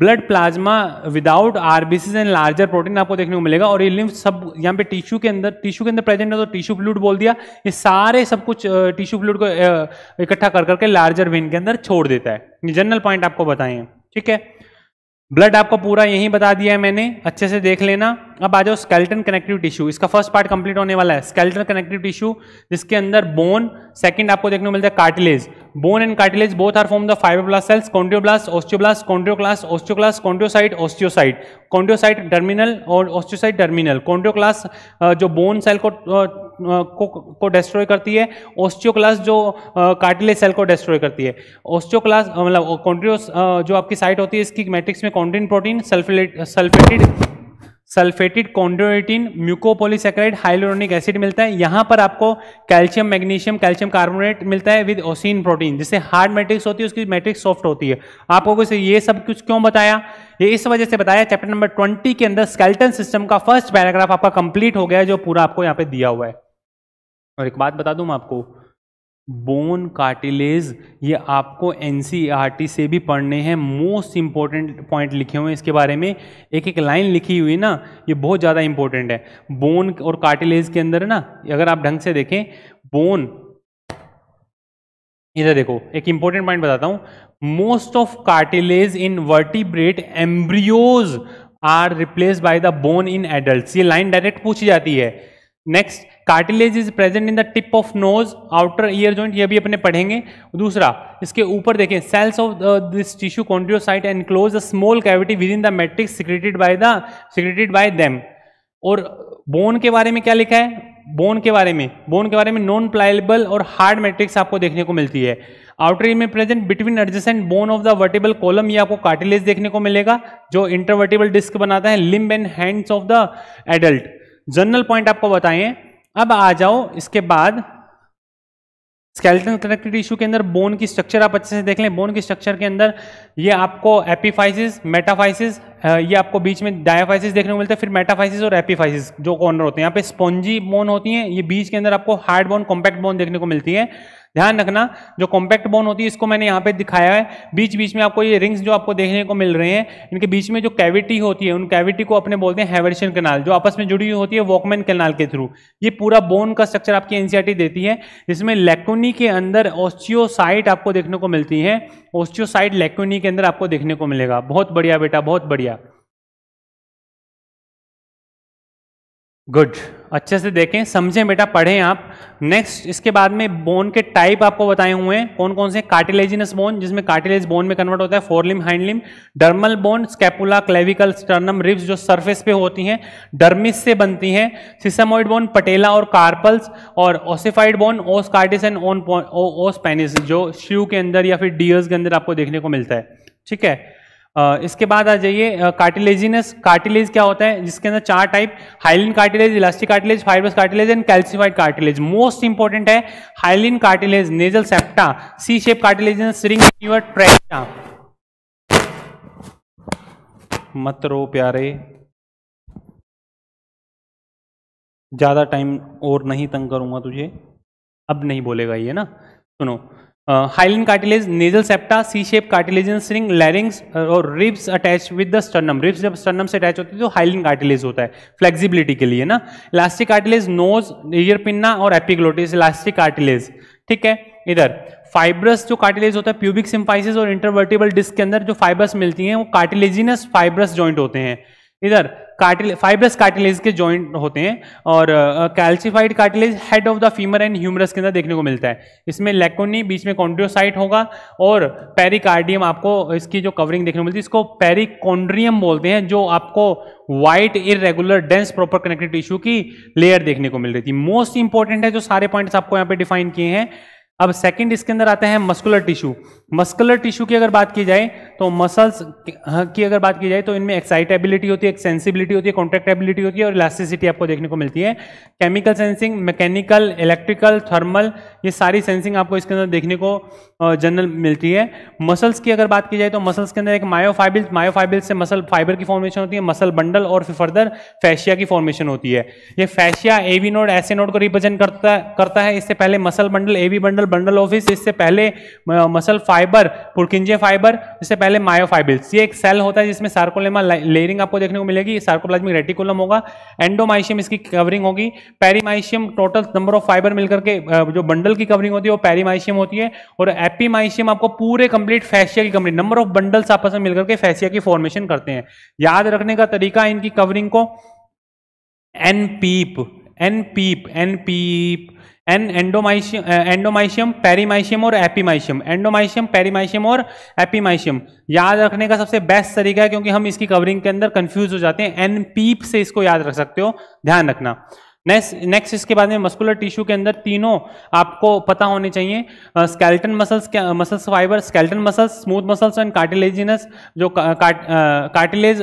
blood plasma without RBCs and larger protein आपको देखने को मिलेगा और ये लिम्फ सब यहाँ पे टिश्यू के अंदर टिश्यू के अंदर प्रेजेंट है तो टिश्यू फ्लूड बोल दिया ये सारे सब कुछ टिश्यू फ्लूड को इकट्ठा कर करके लार्जर वेन के अंदर छोड़ देता है ये जनरल पॉइंट आपको बताएं ठीक है ब्लड आपको पूरा यही बता दिया है मैंने अच्छे से देख लेना अब आ जाओ स्केल्टन कनेक्टिव टिश्यू इसका फर्स्ट पार्ट कंप्लीट होने वाला है स्केल्टन कनेक्टिव टिश्यू जिसके अंदर बोन सेकंड आपको देखने को मिलता है cartilage Bone and cartilage both are from the fibroblast cells, chondroblast, osteoblast, chondroclast, osteoclast, chondrocyte, osteocyte, chondrocyte terminal और osteocyte terminal, chondroclast जो bone cell को को को डिस्ट्रॉय करती है ओस्टियोक्लास जो कार्टिलेज सेल को डिस्ट्रॉय करती है ओस्टियोक्लास मतलब कॉन्ट्रियोस जो आपकी साइट होती है इसकी मैट्रिक्स में contain protein sulphated sulphated chondroitin mucopolysaccharide hyaluronic acid मिलता है यहां पर आपको कैल्शियम मैग्नीशियम कैल्शियम कार्बोनेट मिलता है विद ओसिन प्रोटीन जिससे हार्ड मैट्रिक्स होती है उसकी मैट्रिक्स सॉफ्ट होती है आपको कुछ ये सब कुछ क्यों बताया ये इस वजह से बताया चैप्टर नंबर ट्वेंटी के अंदर स्केल्टन सिस्टम का फर्स्ट पैराग्राफ आपका कंप्लीट हो गया जो पूरा आपको यहाँ पे दिया हुआ है और एक बात बता दूं मैं आपको बोन कार्टिलेज ये आपको एन e से भी पढ़ने हैं मोस्ट इंपॉर्टेंट पॉइंट लिखे हुए हैं इसके बारे में एक एक लाइन लिखी हुई ना ये बहुत ज़्यादा इंपॉर्टेंट है बोन और कार्टिलेज के अंदर ना अगर आप ढंग से देखें बोन इधर देखो एक इंपॉर्टेंट पॉइंट बताता हूँ most of cartilage in vertebrate embryos are replace by the bone in adult ये लाइन डायरेक्ट पूछी जाती है next cartilage is present in the tip of nose outer ear joint ये भी अपने पढ़ेंगे दूसरा इसके ऊपर देखें cells of this tissue chondrocyte close a small cavity with in the matrix secreted by the secreted by them और bone के बारे में क्या लिखा है बोन के बारे में बोन के बारे में नॉन प्लाइबल और हार्ड मैट्रिक्स आपको देखने को मिलती है आउटर ईयर में present between adjacent bone of the vertebral column ये आपको कार्टिलेज देखने को मिलेगा जो इंटरवर्टेबल डिस्क बनाता है limb and hands of the adult general point आपको बताएं अब आ जाओ इसके बाद स्केलेटल कनेक्टिव टिश्यू के अंदर बोन की स्ट्रक्चर आप अच्छे से देख लें बोन की स्ट्रक्चर के अंदर ये आपको एपीफाइसिस मेटाफाइसिस ये आपको बीच में डायाफाइसिस देखने को मिलता है फिर मेटाफाइसिस और एपीफाइसिस जो कॉर्नर होते हैं यहाँ पे स्पॉन्जी बोन होती हैं ये बीच के अंदर आपको हार्ड बोन कॉम्पैक्ट बोन देखने को मिलती है ध्यान रखना जो कॉम्पैक्ट बोन होती है इसको मैंने यहाँ पे दिखाया है बीच बीच में आपको ये रिंग्स जो आपको देखने को मिल रहे हैं इनके बीच में जो कैविटी होती है उन कैविटी को अपने बोलते हैं हेवर्शन केनाल जो आपस में जुड़ी हुई होती है वॉकमैन केनाल के थ्रू ये पूरा बोन का स्ट्रक्चर आपकी एनसीआरटी देती है जिसमें लेकोनी के अंदर ऑस्टियोसाइट आपको देखने को मिलती है ऑस्टियोसाइट लेकोनी के अंदर आपको देखने को मिलेगा बहुत बढ़िया बेटा बहुत बढ़िया गुड अच्छे से देखें समझें बेटा पढ़ें आप नेक्स्ट इसके बाद में बोन के टाइप आपको बताए हुए हैं कौन कौन से कार्टिलेजिनस बोन जिसमें कार्टिलेज बोन में कन्वर्ट होता है forelimb hindlimb dermal bone scapula clavicle sternum ribs जो सरफेस पे होती हैं डर्मिस से बनती हैं सिसमोइड बोन पटेला और कार्पल्स और ossified bone os cordis and ओन ओस पेनिस जो शिव के अंदर या फिर डीयर्स के अंदर आपको देखने को मिलता है ठीक है इसके बाद आ जाइए कार्टिलेजिनस कार्टिलेज क्या होता है जिसके अंदर चार type hyaline cartilage elastic cartilage fibrous cartilage and calcified cartilage most important है hyaline cartilage nasal septa C shape cartilage सिरिंग यूर ट्रेक्टा मत रो प्यारे ज़्यादा टाइम और नहीं तंग करूंगा तुझे अब नहीं बोलेगा ये ना सुनो hyaline cartilage nasal septa C shape in string larynx और ribs attach with the sternum ribs जब स्टर्नम से अटैच होती है तो हाइलिन कार्टिलेज होता है फ्लेक्सिबिलिटी के लिए ना elastic cartilage nose ear pinna और एपिग्लोटिस इलास्टिक कार्टिलेज ठीक है इधर फाइब्रस जो कार्टिलेज होता है प्यूबिक सिम्फाइसिस और इंटरवर्टिबल डिस्क के अंदर जो फाइबर्स मिलती हैं वो कार्टिलेजिनस फाइब्रस जॉइंट होते हैं इधर कार्टिल फाइब्रस कार्टिलेज के जॉइंट होते हैं और calcified cartilage head of the femur and humerus के अंदर देखने को मिलता है इसमें लेकोनी बीच में कॉन्ड्रियोसाइट होगा और पेरिकार्डियम आपको इसकी जो कवरिंग देखने को मिलती है इसको पेरिकॉन्ड्रियम बोलते हैं जो आपको white irregular dense proper connected tissue की लेयर देखने को मिल रही थी मोस्ट इंपॉर्टेंट है जो सारे पॉइंट्स आपको यहाँ पे डिफाइन किए हैं अब सेकंड इसके अंदर आता है मस्कुलर टिश्यू मस्कुलर टिश्यू की अगर बात की जाए तो मसल्स हाँ, की अगर बात की जाए तो इनमें एक्साइटेबिलिटी होती है एक सेंसिबिलिटी होती है कॉन्ट्रेक्टेबिलिटी होती है और इलास्टिसिटी आपको देखने को मिलती है chemical sensing mechanical electrical thermal ये सारी सेंसिंग आपको इसके अंदर देखने को जनरल मिलती है मसल्स की अगर बात की जाए तो मसल्स के अंदर एक मायोफाइबिल मायोफाइबिल से मसल फाइबर की फॉर्मेशन होती है मसल बंडल और फिर फर्दर फैशिया की फॉर्मेशन होती है ये फैशिया एवी नोड ऐसे नोड को रिप्रेजेंट करता करता है इससे पहले muscle bundle AV bundle bundle of His इससे पहले muscle fibre fibre Purkinje fibre जिससे पहले मायोफाइबिल्स ये एक सेल होता है जिसमें सार्कोलेमा लेयरिंग आपको देखने को मिलेगी सार्कोप्लाज्मिक रेटिकुलम होगा एंडोमाइशियम इसकी कवरिंग होगी perimysium total number of fibre मिलकर के जो बंडल की कवरिंग होती है वो पेरीमाइशियम होती है और एपीमाइशियम आपको पूरे कंप्लीट फैशिया की कंप्लीट नंबर ऑफ बंडल्स आपस में मिलकर के फैशिया की फॉर्मेशन करते हैं याद रखने का तरीका इनकी कवरिंग को एन पीप एन पीप एन पीप एन एंडोमाइशियम एंडोमाइशियम पेरीमाइशियम और एपीमाइशियम एंडोमाइशियम पेरीमाइशियम और एपीमाइशियम याद रखने का सबसे बेस्ट तरीका है क्योंकि हम इसकी कवरिंग के अंदर कंफ्यूज हो जाते हैं एन पीप से इसको याद रख सकते हो ध्यान रखना नेक्स्ट नेक्स्ट इसके बाद में मस्कुलर टिश्यू के अंदर तीनों आपको पता होने चाहिए skeleton muscles muscles fibre skeleton muscles smooth muscles and cartilaginous जो कार्टिलेज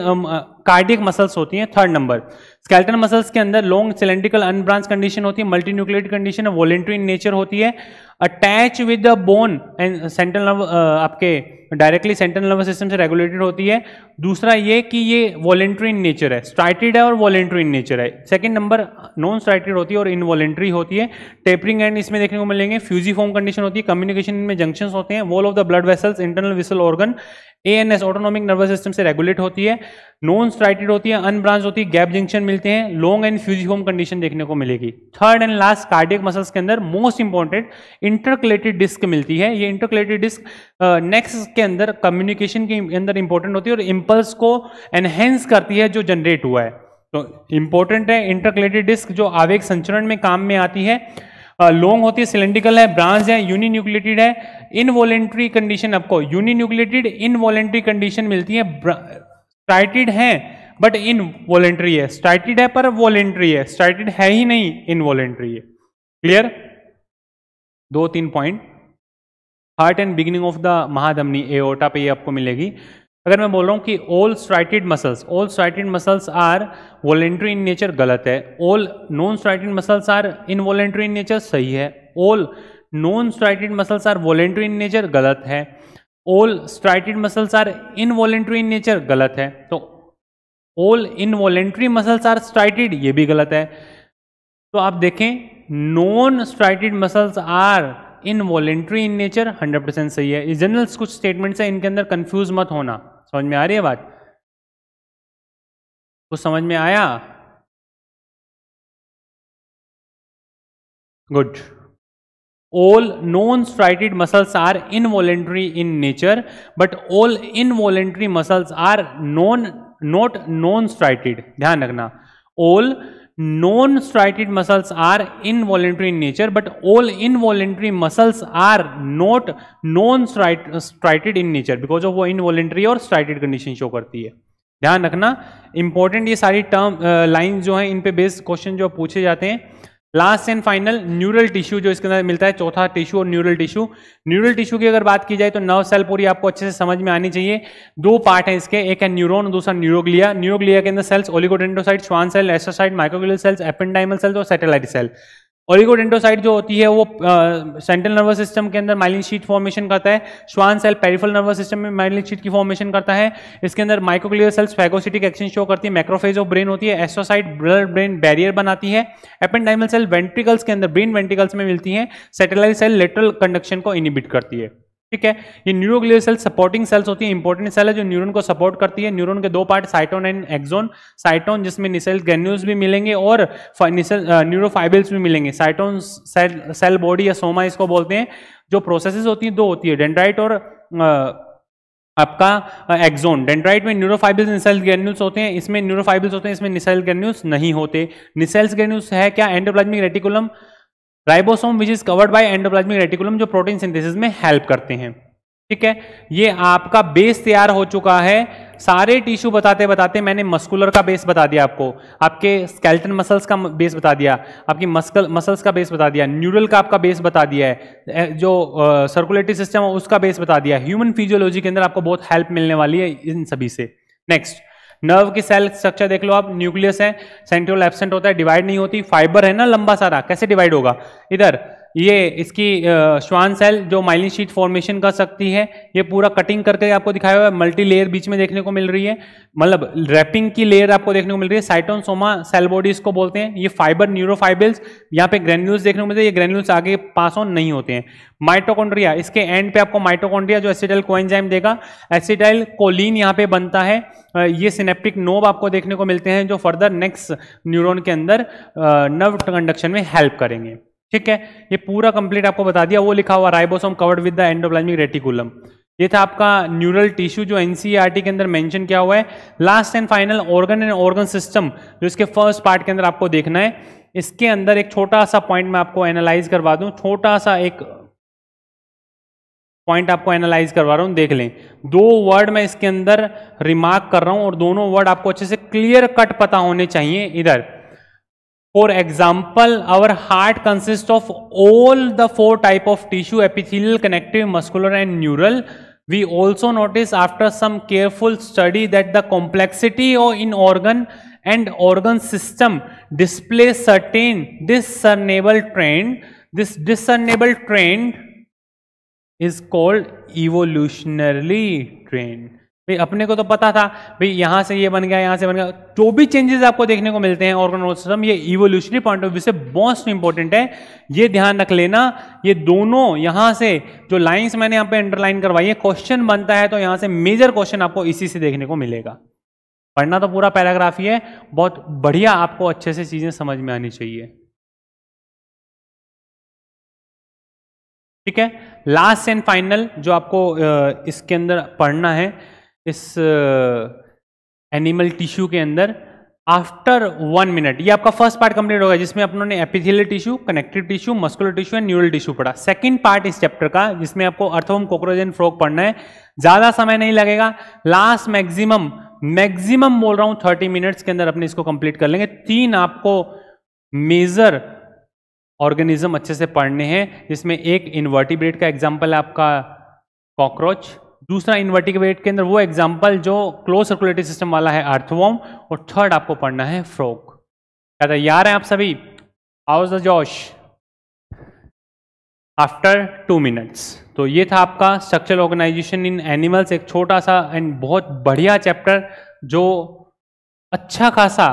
कार्डियक मसल्स होती हैं थर्ड नंबर स्केल्टन मसल्स के अंदर लॉन्ग सिलेंड्रिकल अनब्रांच कंडीशन होती है multi nucleate condition voluntary in nature होती है attach with the bone and central nerve आपके डायरेक्टली सेंट्रल नर्वस सिस्टम से रेगुलेटेड होती है दूसरा ये कि ये वॉलेंट्री इन नेचर है स्ट्राइटेड है और वॉलेंट्री इन नेचर है सेकेंड नंबर नॉन स्ट्राइटेड होती है और इनवॉलेंट्री होती है टेपरिंग एंड इसमें देखने को मिलेंगे फ्यूजी फॉर्म कंडीशन होती है कम्युनिकेशन में जंक्शन होते हैं wall of the blood vessels internal visceral organ A N S autonomic nervous system से रेगुलेट होती है नॉन स्ट्राइटेड होती है अनब्रांच होती है गैप जंक्शन मिलते हैं लॉन्ग एंड फ्यूजीफॉर्म कंडीशन देखने को मिलेगी third and last cardiac muscles के अंदर मोस्ट इंपॉर्टेंट इंटरकलेटेड डिस्क मिलती है ये इंटरकलेटेड डिस्क नेक्स्ट के अंदर कम्युनिकेशन के अंदर इंपॉर्टेंट होती है और इम्पल्स को एनहेंस करती है जो जनरेट हुआ है तो इंपॉर्टेंट है इंटरकलेटेड डिस्क जो आवेग संचरण में काम में आती है लॉन्ग होती है सिलेंड्रिकल है ब्रांच है यूनि न्यूक्लेटेड है इनवॉलेंट्री कंडीशन आपको यूनि न्यूक्लेटेड इनवॉलेंट्री कंडीशन मिलती है स्ट्राइटेड है बट इन वॉलेंट्री है स्ट्राइटेड है पर वॉलेंट्री है स्ट्राइटेड है ही नहीं इनवॉलेंट्री है क्लियर दो तीन point heart and beginning of the महाधमनी एओटा पे ये आपको मिलेगी अगर मैं बोल रहा हूँ कि all striated muscles all striated muscles are voluntary in nature गलत है all non striated muscles are involuntary in nature सही है all non striated muscles are voluntary in nature गलत है all striated muscles are involuntary in nature गलत है तो all involuntary muscles are striated ये भी गलत है तो आप देखें non striated muscles are involuntary in nature hundred percent सही है जनरल कुछ स्टेटमेंट्स हैं इनके अंदर कंफ्यूज मत होना समझ में आ रही है बात कुछ समझ में आया good all non striated muscles are involuntary in nature but all involuntary muscles are non not non striated ध्यान रखना all non striated muscles are involuntary in nature but all involuntary muscles are not non striate striated in nature because of वो involuntary और striated condition show करती है ध्यान रखना important ये सारी टर्म लाइन जो है इन पे बेस्ड क्वेश्चन जो पूछे जाते हैं last and final neural tissue जो इसके अंदर मिलता है चौथा टिश्यू और न्यूरल टिश्यू न्यूरल टिश्यू की अगर बात की जाए तो नर्व सेल पूरी आपको अच्छे से समझ में आनी चाहिए दो पार्ट हैं इसके एक है न्यूरोन दूसरा न्यूरोग्लिया न्यूरोग्लिया के अंदर सेल्स ओलिगोडेंडोसाइड श्वान सेल एसोसाइड माइक्रोग्लियल सेल्स एपेंडाइमल सेल्स और सेटेलाइट सेल ओरिगोडेंटोसाइट जो होती है वो सेंट्रल नर्वस सिस्टम के अंदर माइलिन शीट फॉर्मेशन करता है Schwann cell peripheral nervous system में माइलिन शीट की फॉर्मेशन करता है इसके अंदर microglial cells phagocytic action show करती है मैक्रोफेज ऑफ ब्रेन होती है एसोसाइट ब्लड ब्रेन बैरियर बनाती है एपेंडाइमल सेल वेंट्रिकल्स के अंदर ब्रेन वेंट्रिकल्स में मिलती है सेटेलाइट सेल लेटरल कंडक्शन को इनिबिट करती है ठीक है ये न्यूरोग्लियल सेल सपोर्टिंग सेल्स होती है इंपॉर्टेंट सेल है जो न्यूरॉन को सपोर्ट करती है न्यूरॉन के दो part cyton and axon cyton जिसमें निसेल ग्रेन्यूल्स भी मिलेंगे और निसेल न्यूरोफाइबल्स भी मिलेंगे साइटोन सेल सेल बॉडी या सोमा इसको बोलते हैं जो प्रोसेसेस होती हैं दो होती है डेंड्राइट और आपका एक्सोन डेंड्राइट में न्यूरोफाइबल्स निसेल ग्रेन्यूल्स होते हैं इसमें न्यूरोफाइबल्स होते हैं इसमें निसेल ग्रेन्यूल्स नहीं होते निसेल्स ग्रेन्यूल्स है क्या endoplasmic reticulum ribosome which is covered by endoplasmic reticulum जो प्रोटीन सिंथेसिस में हेल्प करते हैं ठीक है ये आपका बेस तैयार हो चुका है सारे टिश्यू बताते बताते मैंने मस्कुलर का बेस बता दिया आपको आपके स्केल्टन मसल्स का बेस बता दिया आपकी मस्कल मसल्स का बेस बता दिया न्यूरल का आपका बेस बता दिया है जो सर्कुलेटरी सिस्टम है उसका बेस बता दिया ह्यूमन फिजियोलॉजी के अंदर आपको बहुत हेल्प मिलने वाली है इन सभी से नेक्स्ट नर्व की सेल स्ट्रक्चर देख लो आप न्यूक्लियस है सेंट्रल एबसेंट होता है डिवाइड नहीं होती फाइबर है ना लंबा सारा कैसे डिवाइड होगा इधर ये इसकी श्वान सेल जो माइलिन शीट फॉर्मेशन कर सकती है ये पूरा कटिंग करके आपको दिखाया हुआ है मल्टी लेयर बीच में देखने को मिल रही है मतलब रैपिंग की लेयर आपको देखने को मिल रही है साइटोनसोमा सेल बॉडीज को बोलते हैं ये फाइबर न्यूरोफाइबल्स यहाँ पे ग्रेन्यूल्स देखने को मिलते हैं ये ग्रेन्यूल्स आगे पास ऑन नहीं होते हैं माइटोकॉन्ड्रिया इसके एंड पे आपको माइटोकॉन्ड्रिया जो एसिडाइल कोएंजाइम देगा एसिडाइल कोलिन यहाँ पे बनता है ये सिनेप्टिक नोब आपको देखने को मिलते हैं जो फर्दर नेक्स्ट न्यूरोन के अंदर नर्व कंडक्शन में हेल्प करेंगे ठीक है ये पूरा कंप्लीट आपको बता दिया वो लिखा हुआ ribosome covered with the endoplasmic reticulum ये था आपका न्यूरल टिश्यू जो एनसीईआरटी e के अंदर मेंशन किया हुआ है last and final organ and organ system जो इसके फर्स्ट पार्ट के अंदर आपको देखना है इसके अंदर एक छोटा सा पॉइंट मैं आपको एनालाइज करवा दूं छोटा सा एक पॉइंट आपको एनालाइज करवा रहा हूं देख लें दो वर्ड मैं इसके अंदर रिमार्क कर रहा हूं और दोनों वर्ड आपको अच्छे से क्लियर कट पता होने चाहिए इधर For example, our heart consists of all the four type of tissue, epithelial, connective, muscular and neural. We also notice after some careful study that the complexity or in organ and organ system display certain discernible trend. This discernible trend is called evolutionarily trained. भाई अपने को तो पता था भाई यहाँ से ये बन गया यहाँ से बन गया जो भी चेंजेस आपको देखने को मिलते हैं सिस्टम ये इवोल्यूशनरी पॉइंट ऑफ व्यू से मोस्ट इंपॉर्टेंट है ये ध्यान रख लेना ये दोनों यहाँ से जो लाइंस मैंने यहाँ पे अंडरलाइन करवाई है क्वेश्चन बनता है तो यहाँ से मेजर क्वेश्चन आपको इसी से देखने को मिलेगा पढ़ना तो पूरा पैराग्राफ ही है बहुत बढ़िया आपको अच्छे से चीज़ें समझ में आनी चाहिए ठीक है लास्ट एंड फाइनल जो आपको इसके अंदर पढ़ना है इस एनिमल टिश्यू के अंदर आफ्टर वन मिनट ये आपका फर्स्ट पार्ट कंप्लीट होगा जिसमें अपनों ने epithelial tissue connective tissue muscular tissue and neural tissue पढ़ा सेकंड पार्ट इस चैप्टर का जिसमें आपको अर्थवम कॉकरोच एंड फ्रॉग पढ़ना है ज्यादा समय नहीं लगेगा लास्ट मैक्सिमम मैक्सिमम बोल रहा हूं थर्टी मिनट्स के अंदर अपने इसको कंप्लीट कर लेंगे तीन आपको मेजर ऑर्गेनिज्म अच्छे से पढ़ने हैं जिसमें एक इन्वर्टिब्रेट का एग्जाम्पल है आपका कॉकरोच दूसरा इन्वर्टिकेट के अंदर वो एग्जाम्पल जो क्लोज सर्कुलेटरी सिस्टम वाला है अर्थवॉम और थर्ड आपको पढ़ना है फ्रोक क्या था यार आप सभी how's the josh after two minutes तो ये था आपका स्ट्रक्चरल ऑर्गेनाइजेशन इन एनिमल्स एक छोटा सा एंड बहुत बढ़िया चैप्टर जो अच्छा खासा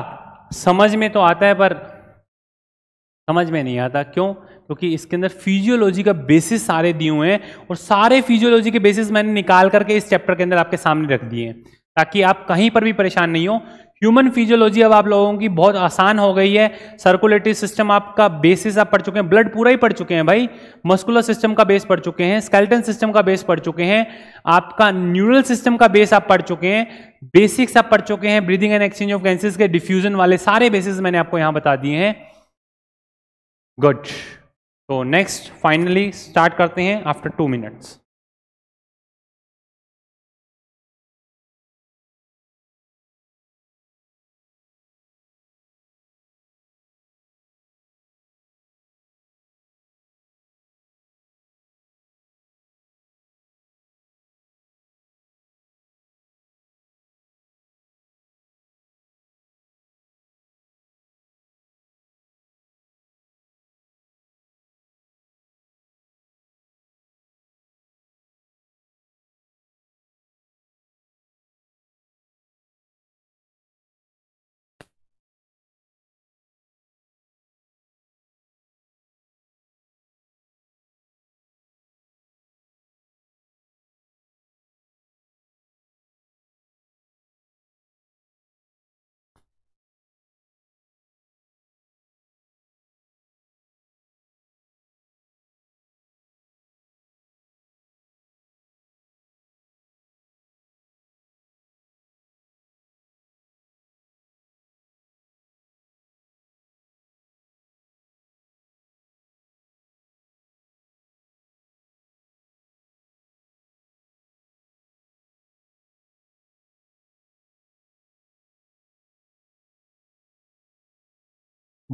समझ में तो आता है पर समझ में नहीं आता क्यों क्योंकि तो इसके अंदर फिजियोलॉजी का बेसिस सारे दिए हुए हैं और सारे फिजियोलॉजी के बेसिस मैंने निकाल करके इस चैप्टर के अंदर आपके सामने रख दिए हैं ताकि आप कहीं पर भी परेशान नहीं हो ह्यूमन फिजियोलॉजी अब आप लोगों की बहुत आसान हो गई है सर्कुलेटरी सिस्टम आपका बेसिस आप पढ़ चुके हैं ब्लड पूरा ही पढ़ चुके हैं भाई मस्कुलर सिस्टम का बेस पढ़ चुके हैं स्केल्टन सिस्टम का बेस पढ़ चुके हैं आपका न्यूरल सिस्टम का बेस आप पढ़ चुके हैं बेसिक्स आप पढ़ चुके हैं breathing and exchange of gases के डिफ्यूजन वाले सारे बेसिस मैंने आपको यहां बता दिए हैं गुड तो नेक्स्ट फाइनली स्टार्ट करते हैं आफ्टर टू मिनट्स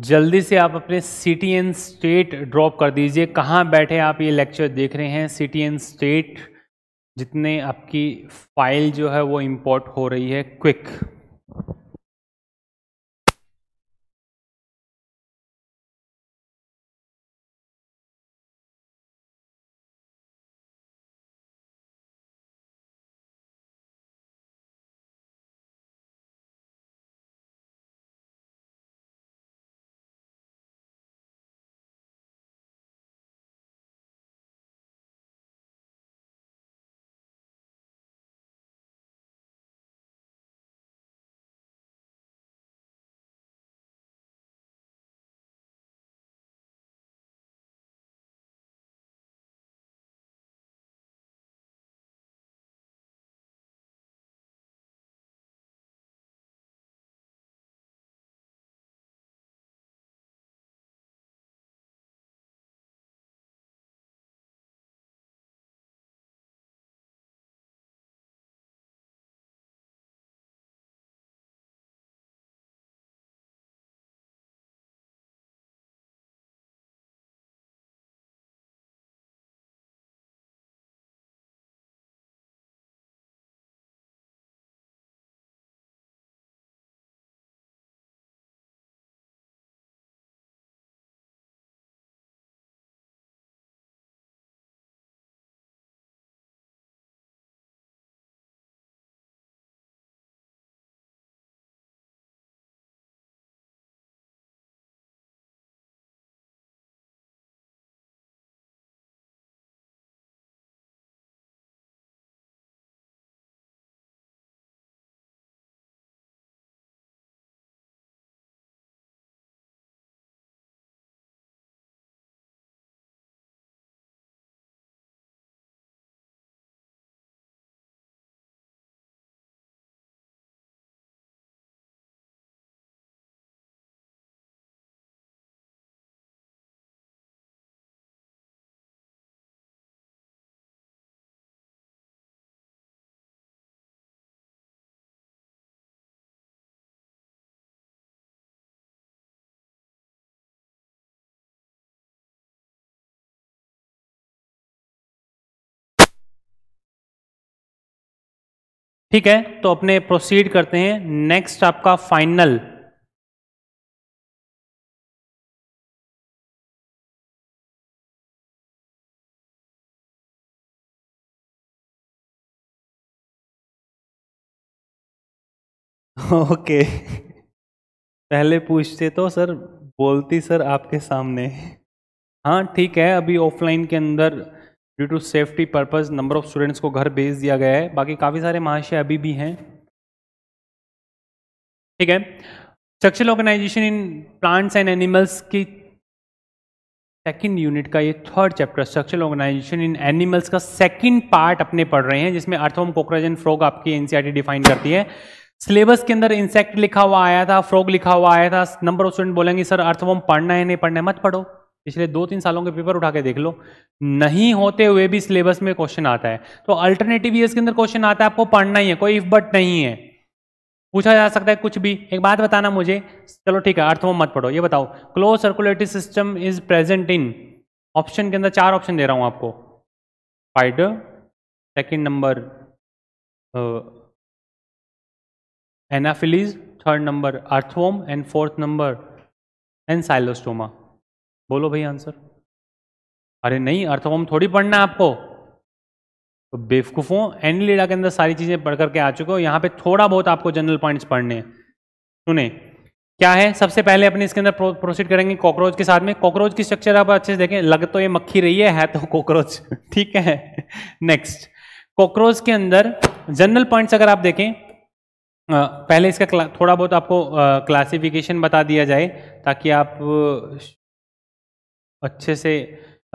जल्दी से आप अपने सिटी एंड स्टेट ड्रॉप कर दीजिए कहाँ बैठे आप ये लेक्चर देख रहे हैं सिटी एंड स्टेट जितने आपकी फाइल जो है वो इम्पोर्ट हो रही है क्विक ठीक है तो अपने प्रोसीड करते हैं नेक्स्ट आपका फाइनल ओके पहले पूछते तो सर बोलती सर आपके सामने हाँ ठीक है अभी ऑफलाइन के अंदर due to safety purpose number of students को घर भेज दिया गया है बाकी काफ़ी सारे महाशय अभी भी हैं ठीक है structural organisation in plants and animals की सेकेंड यूनिट का ये third chapter structural organisation in animals का सेकेंड पार्ट अपने पढ़ रहे हैं जिसमें अर्थोम कॉकरोच एंड फ्रॉग आपकी एनसीईआरटी डिफाइन e करती है सिलेबस के अंदर इंसेक्ट लिखा हुआ आया था फ्रॉग लिखा हुआ आया था नंबर ऑफ स्टूडेंट बोलेंगे सर अर्थवॉम पढ़ना है नहीं पढ़ना है मत पढ़ो पिछले दो तीन सालों के पेपर उठा के देख लो नहीं होते हुए भी सिलेबस में क्वेश्चन आता है तो अल्टरनेटिव ईयर्स के अंदर क्वेश्चन आता है आपको पढ़ना ही है कोई इफ बट नहीं है पूछा जा सकता है कुछ भी एक बात बताना मुझे चलो ठीक है अर्थवम मत पढ़ो ये बताओ closed circulatory system is present in option के अंदर चार ऑप्शन दे रहा हूं आपको फाइडर second number Anopheles third number earthworm and fourth number and cyclostoma बोलो भाई आंसर अरे नहीं अर्थवम थोड़ी पढ़ना है आपको तो बेवकूफ़ों एंड लीडा के अंदर सारी चीज़ें पढ़ करके आ चुके हो यहां पे थोड़ा बहुत आपको जनरल पॉइंट्स पढ़ने हैं सुने क्या है सबसे पहले अपने इसके अंदर प्रोसीड करेंगे कॉकरोच के साथ में कॉकरोच की स्ट्रक्चर आप अच्छे से देखें लग तो ये मक्खी रही है, है तो कॉकरोच ठीक है नेक्स्ट कॉकरोच के अंदर जनरल पॉइंट्स अगर आप देखें पहले इसका थोड़ा बहुत आपको क्लासिफिकेशन बता दिया जाए ताकि आप अच्छे से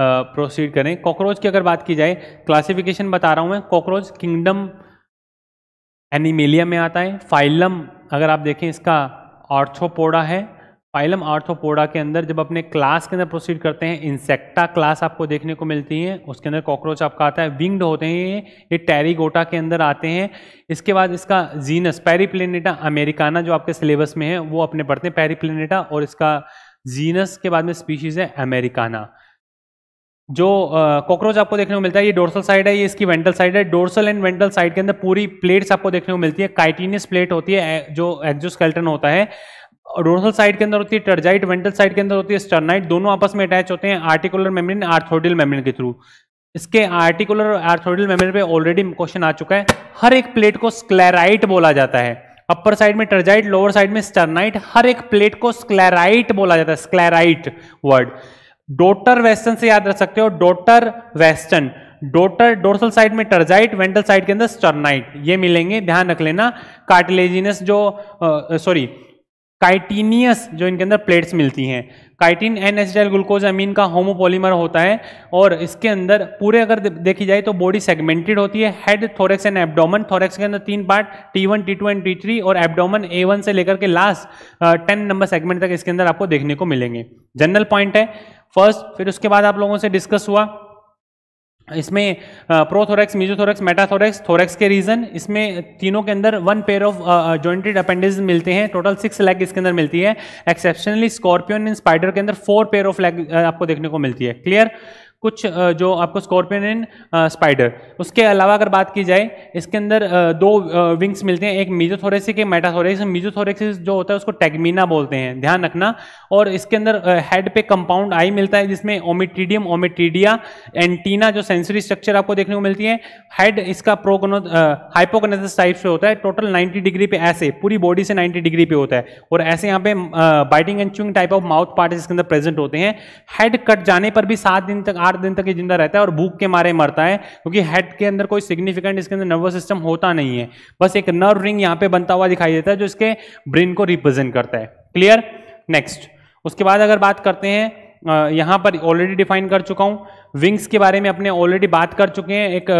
प्रोसीड करें कॉकरोच की अगर बात की जाए क्लासिफिकेशन बता रहा हूँ मैं कॉकरोच किंगडम एनिमेलिया में आता है फाइलम अगर आप देखें इसका ऑर्थोपोडा है फाइलम आर्थोपोडा के अंदर जब अपने क्लास के अंदर प्रोसीड करते हैं इंसेक्टा क्लास आपको देखने को मिलती है उसके अंदर कॉकरोच आपका आता है विंग्ड होते हैं ये ये टेरीगोटा के अंदर आते हैं इसके बाद इसका जीनस पेरीप्लेनेटा अमेरिकाना जो आपके सिलेबस में है वो अपने पढ़ते हैं पेरीप्लेनेटा और इसका जीनस के बाद में स्पीशीज है अमेरिकाना जो कॉकरोच आपको देखने को मिलता है ये डोर्सल साइड है ये इसकी वेंटल साइड है डोर्सल एंड वेंटल साइड के अंदर पूरी प्लेट्स आपको देखने को मिलती है काइटिनियस प्लेट होती है जो एक्जोस्केल्टन होता है डोर्सल साइड के अंदर होती है टर्जाइट वेंटल साइड के अंदर होती है स्टर्नाइट दोनों आपस में अटैच होते हैं आर्टिकुलर मेम्ब्रेन आर्थोडियल मेम्ब्रेन के थ्रू इसके आर्टिकुलर आर्थोडियल मेम्ब्रेन पे ऑलरेडी क्वेश्चन आ चुका है हर एक प्लेट को स्क्लेराइट बोला जाता है अपर साइड में टर्जाइट लोअर साइड में स्टर्नाइट हर एक प्लेट को स्क्लेराइट बोला जाता है स्क्लेराइट वर्ड डोटर वेस्टर्न से याद रख सकते हो daughter western daughter dorsal side में टर्जाइट वेंटल साइड के अंदर स्टर्नाइट ये मिलेंगे ध्यान रख लेना कार्टिलेजिनस जो सॉरी काइटीनियस जो इनके अंदर प्लेट्स मिलती हैं chitin N acetyl glucosamine का होमोपोलीमर होता है और इसके अंदर पूरे अगर देखी जाए तो बॉडी सेगमेंटेड होती है head thorax and abdomen thorax के अंदर तीन part T one T two and T three और एब्डोमन ए वन से लेकर के लास्ट टेन नंबर सेगमेंट तक इसके अंदर आपको देखने को मिलेंगे जनरल पॉइंट है फर्स्ट फिर उसके बाद आप लोगों से डिस्कस हुआ इसमें प्रोथोरेक्स मिजोथोरेक्स मेटाथोरैक्स थोरेक्स के रीजन इसमें तीनों के अंदर one pair of jointed appendages मिलते हैं टोटल सिक्स लेग इसके अंदर मिलती है एक्सेप्शनली स्कॉर्पियन एंड स्पाइडर के अंदर फोर पेयर ऑफ लेग आपको देखने को मिलती है क्लियर कुछ जो आपको स्कॉर्पियन एंड स्पाइडर उसके अलावा अगर बात की जाए इसके अंदर दो विंग्स मिलते हैं एक मीजोथोरेसिक एक मेटाथोरेक्स मीजोथोरेक्सिस जो होता है उसको टेगमिना बोलते हैं ध्यान रखना और इसके अंदर हेड पे कंपाउंड आई मिलता है जिसमें ओमिट्रीडियम ओमिट्रीडिया एंटीना जो सेंसरी स्ट्रक्चर आपको देखने को मिलती है हेड इसका प्रोगनो हाइपोगोनेसिस टाइप से होता है टोटल नाइन्टी डिग्री पे ऐसे पूरी बॉडी से नाइन्टी डिग्री पे होता है और ऐसे यहाँ पे biting and chewing type of mouth part इसके अंदर प्रेजेंट होते हैं हेड कट जाने पर भी सात दिन तक आठ चार दिन तक ही जिंदा रहता है और भूख के मारे मरता है क्योंकि हेड के अंदर कोई सिग्निफिकेंट इसके अंदर नर्वस सिस्टम होता नहीं है बस एक नर्व रिंग यहाँ पे बनता हुआ दिखाई देता है जो इसके ब्रेन को रिप्रेजेंट करता है क्लियर नेक्स्ट उसके बाद अगर बात करते हैं यहाँ पर ऑलरेडी डिफाइन कर चुका हूँ विंग्स के बारे में अपने ऑलरेडी बात कर चुके हैं एक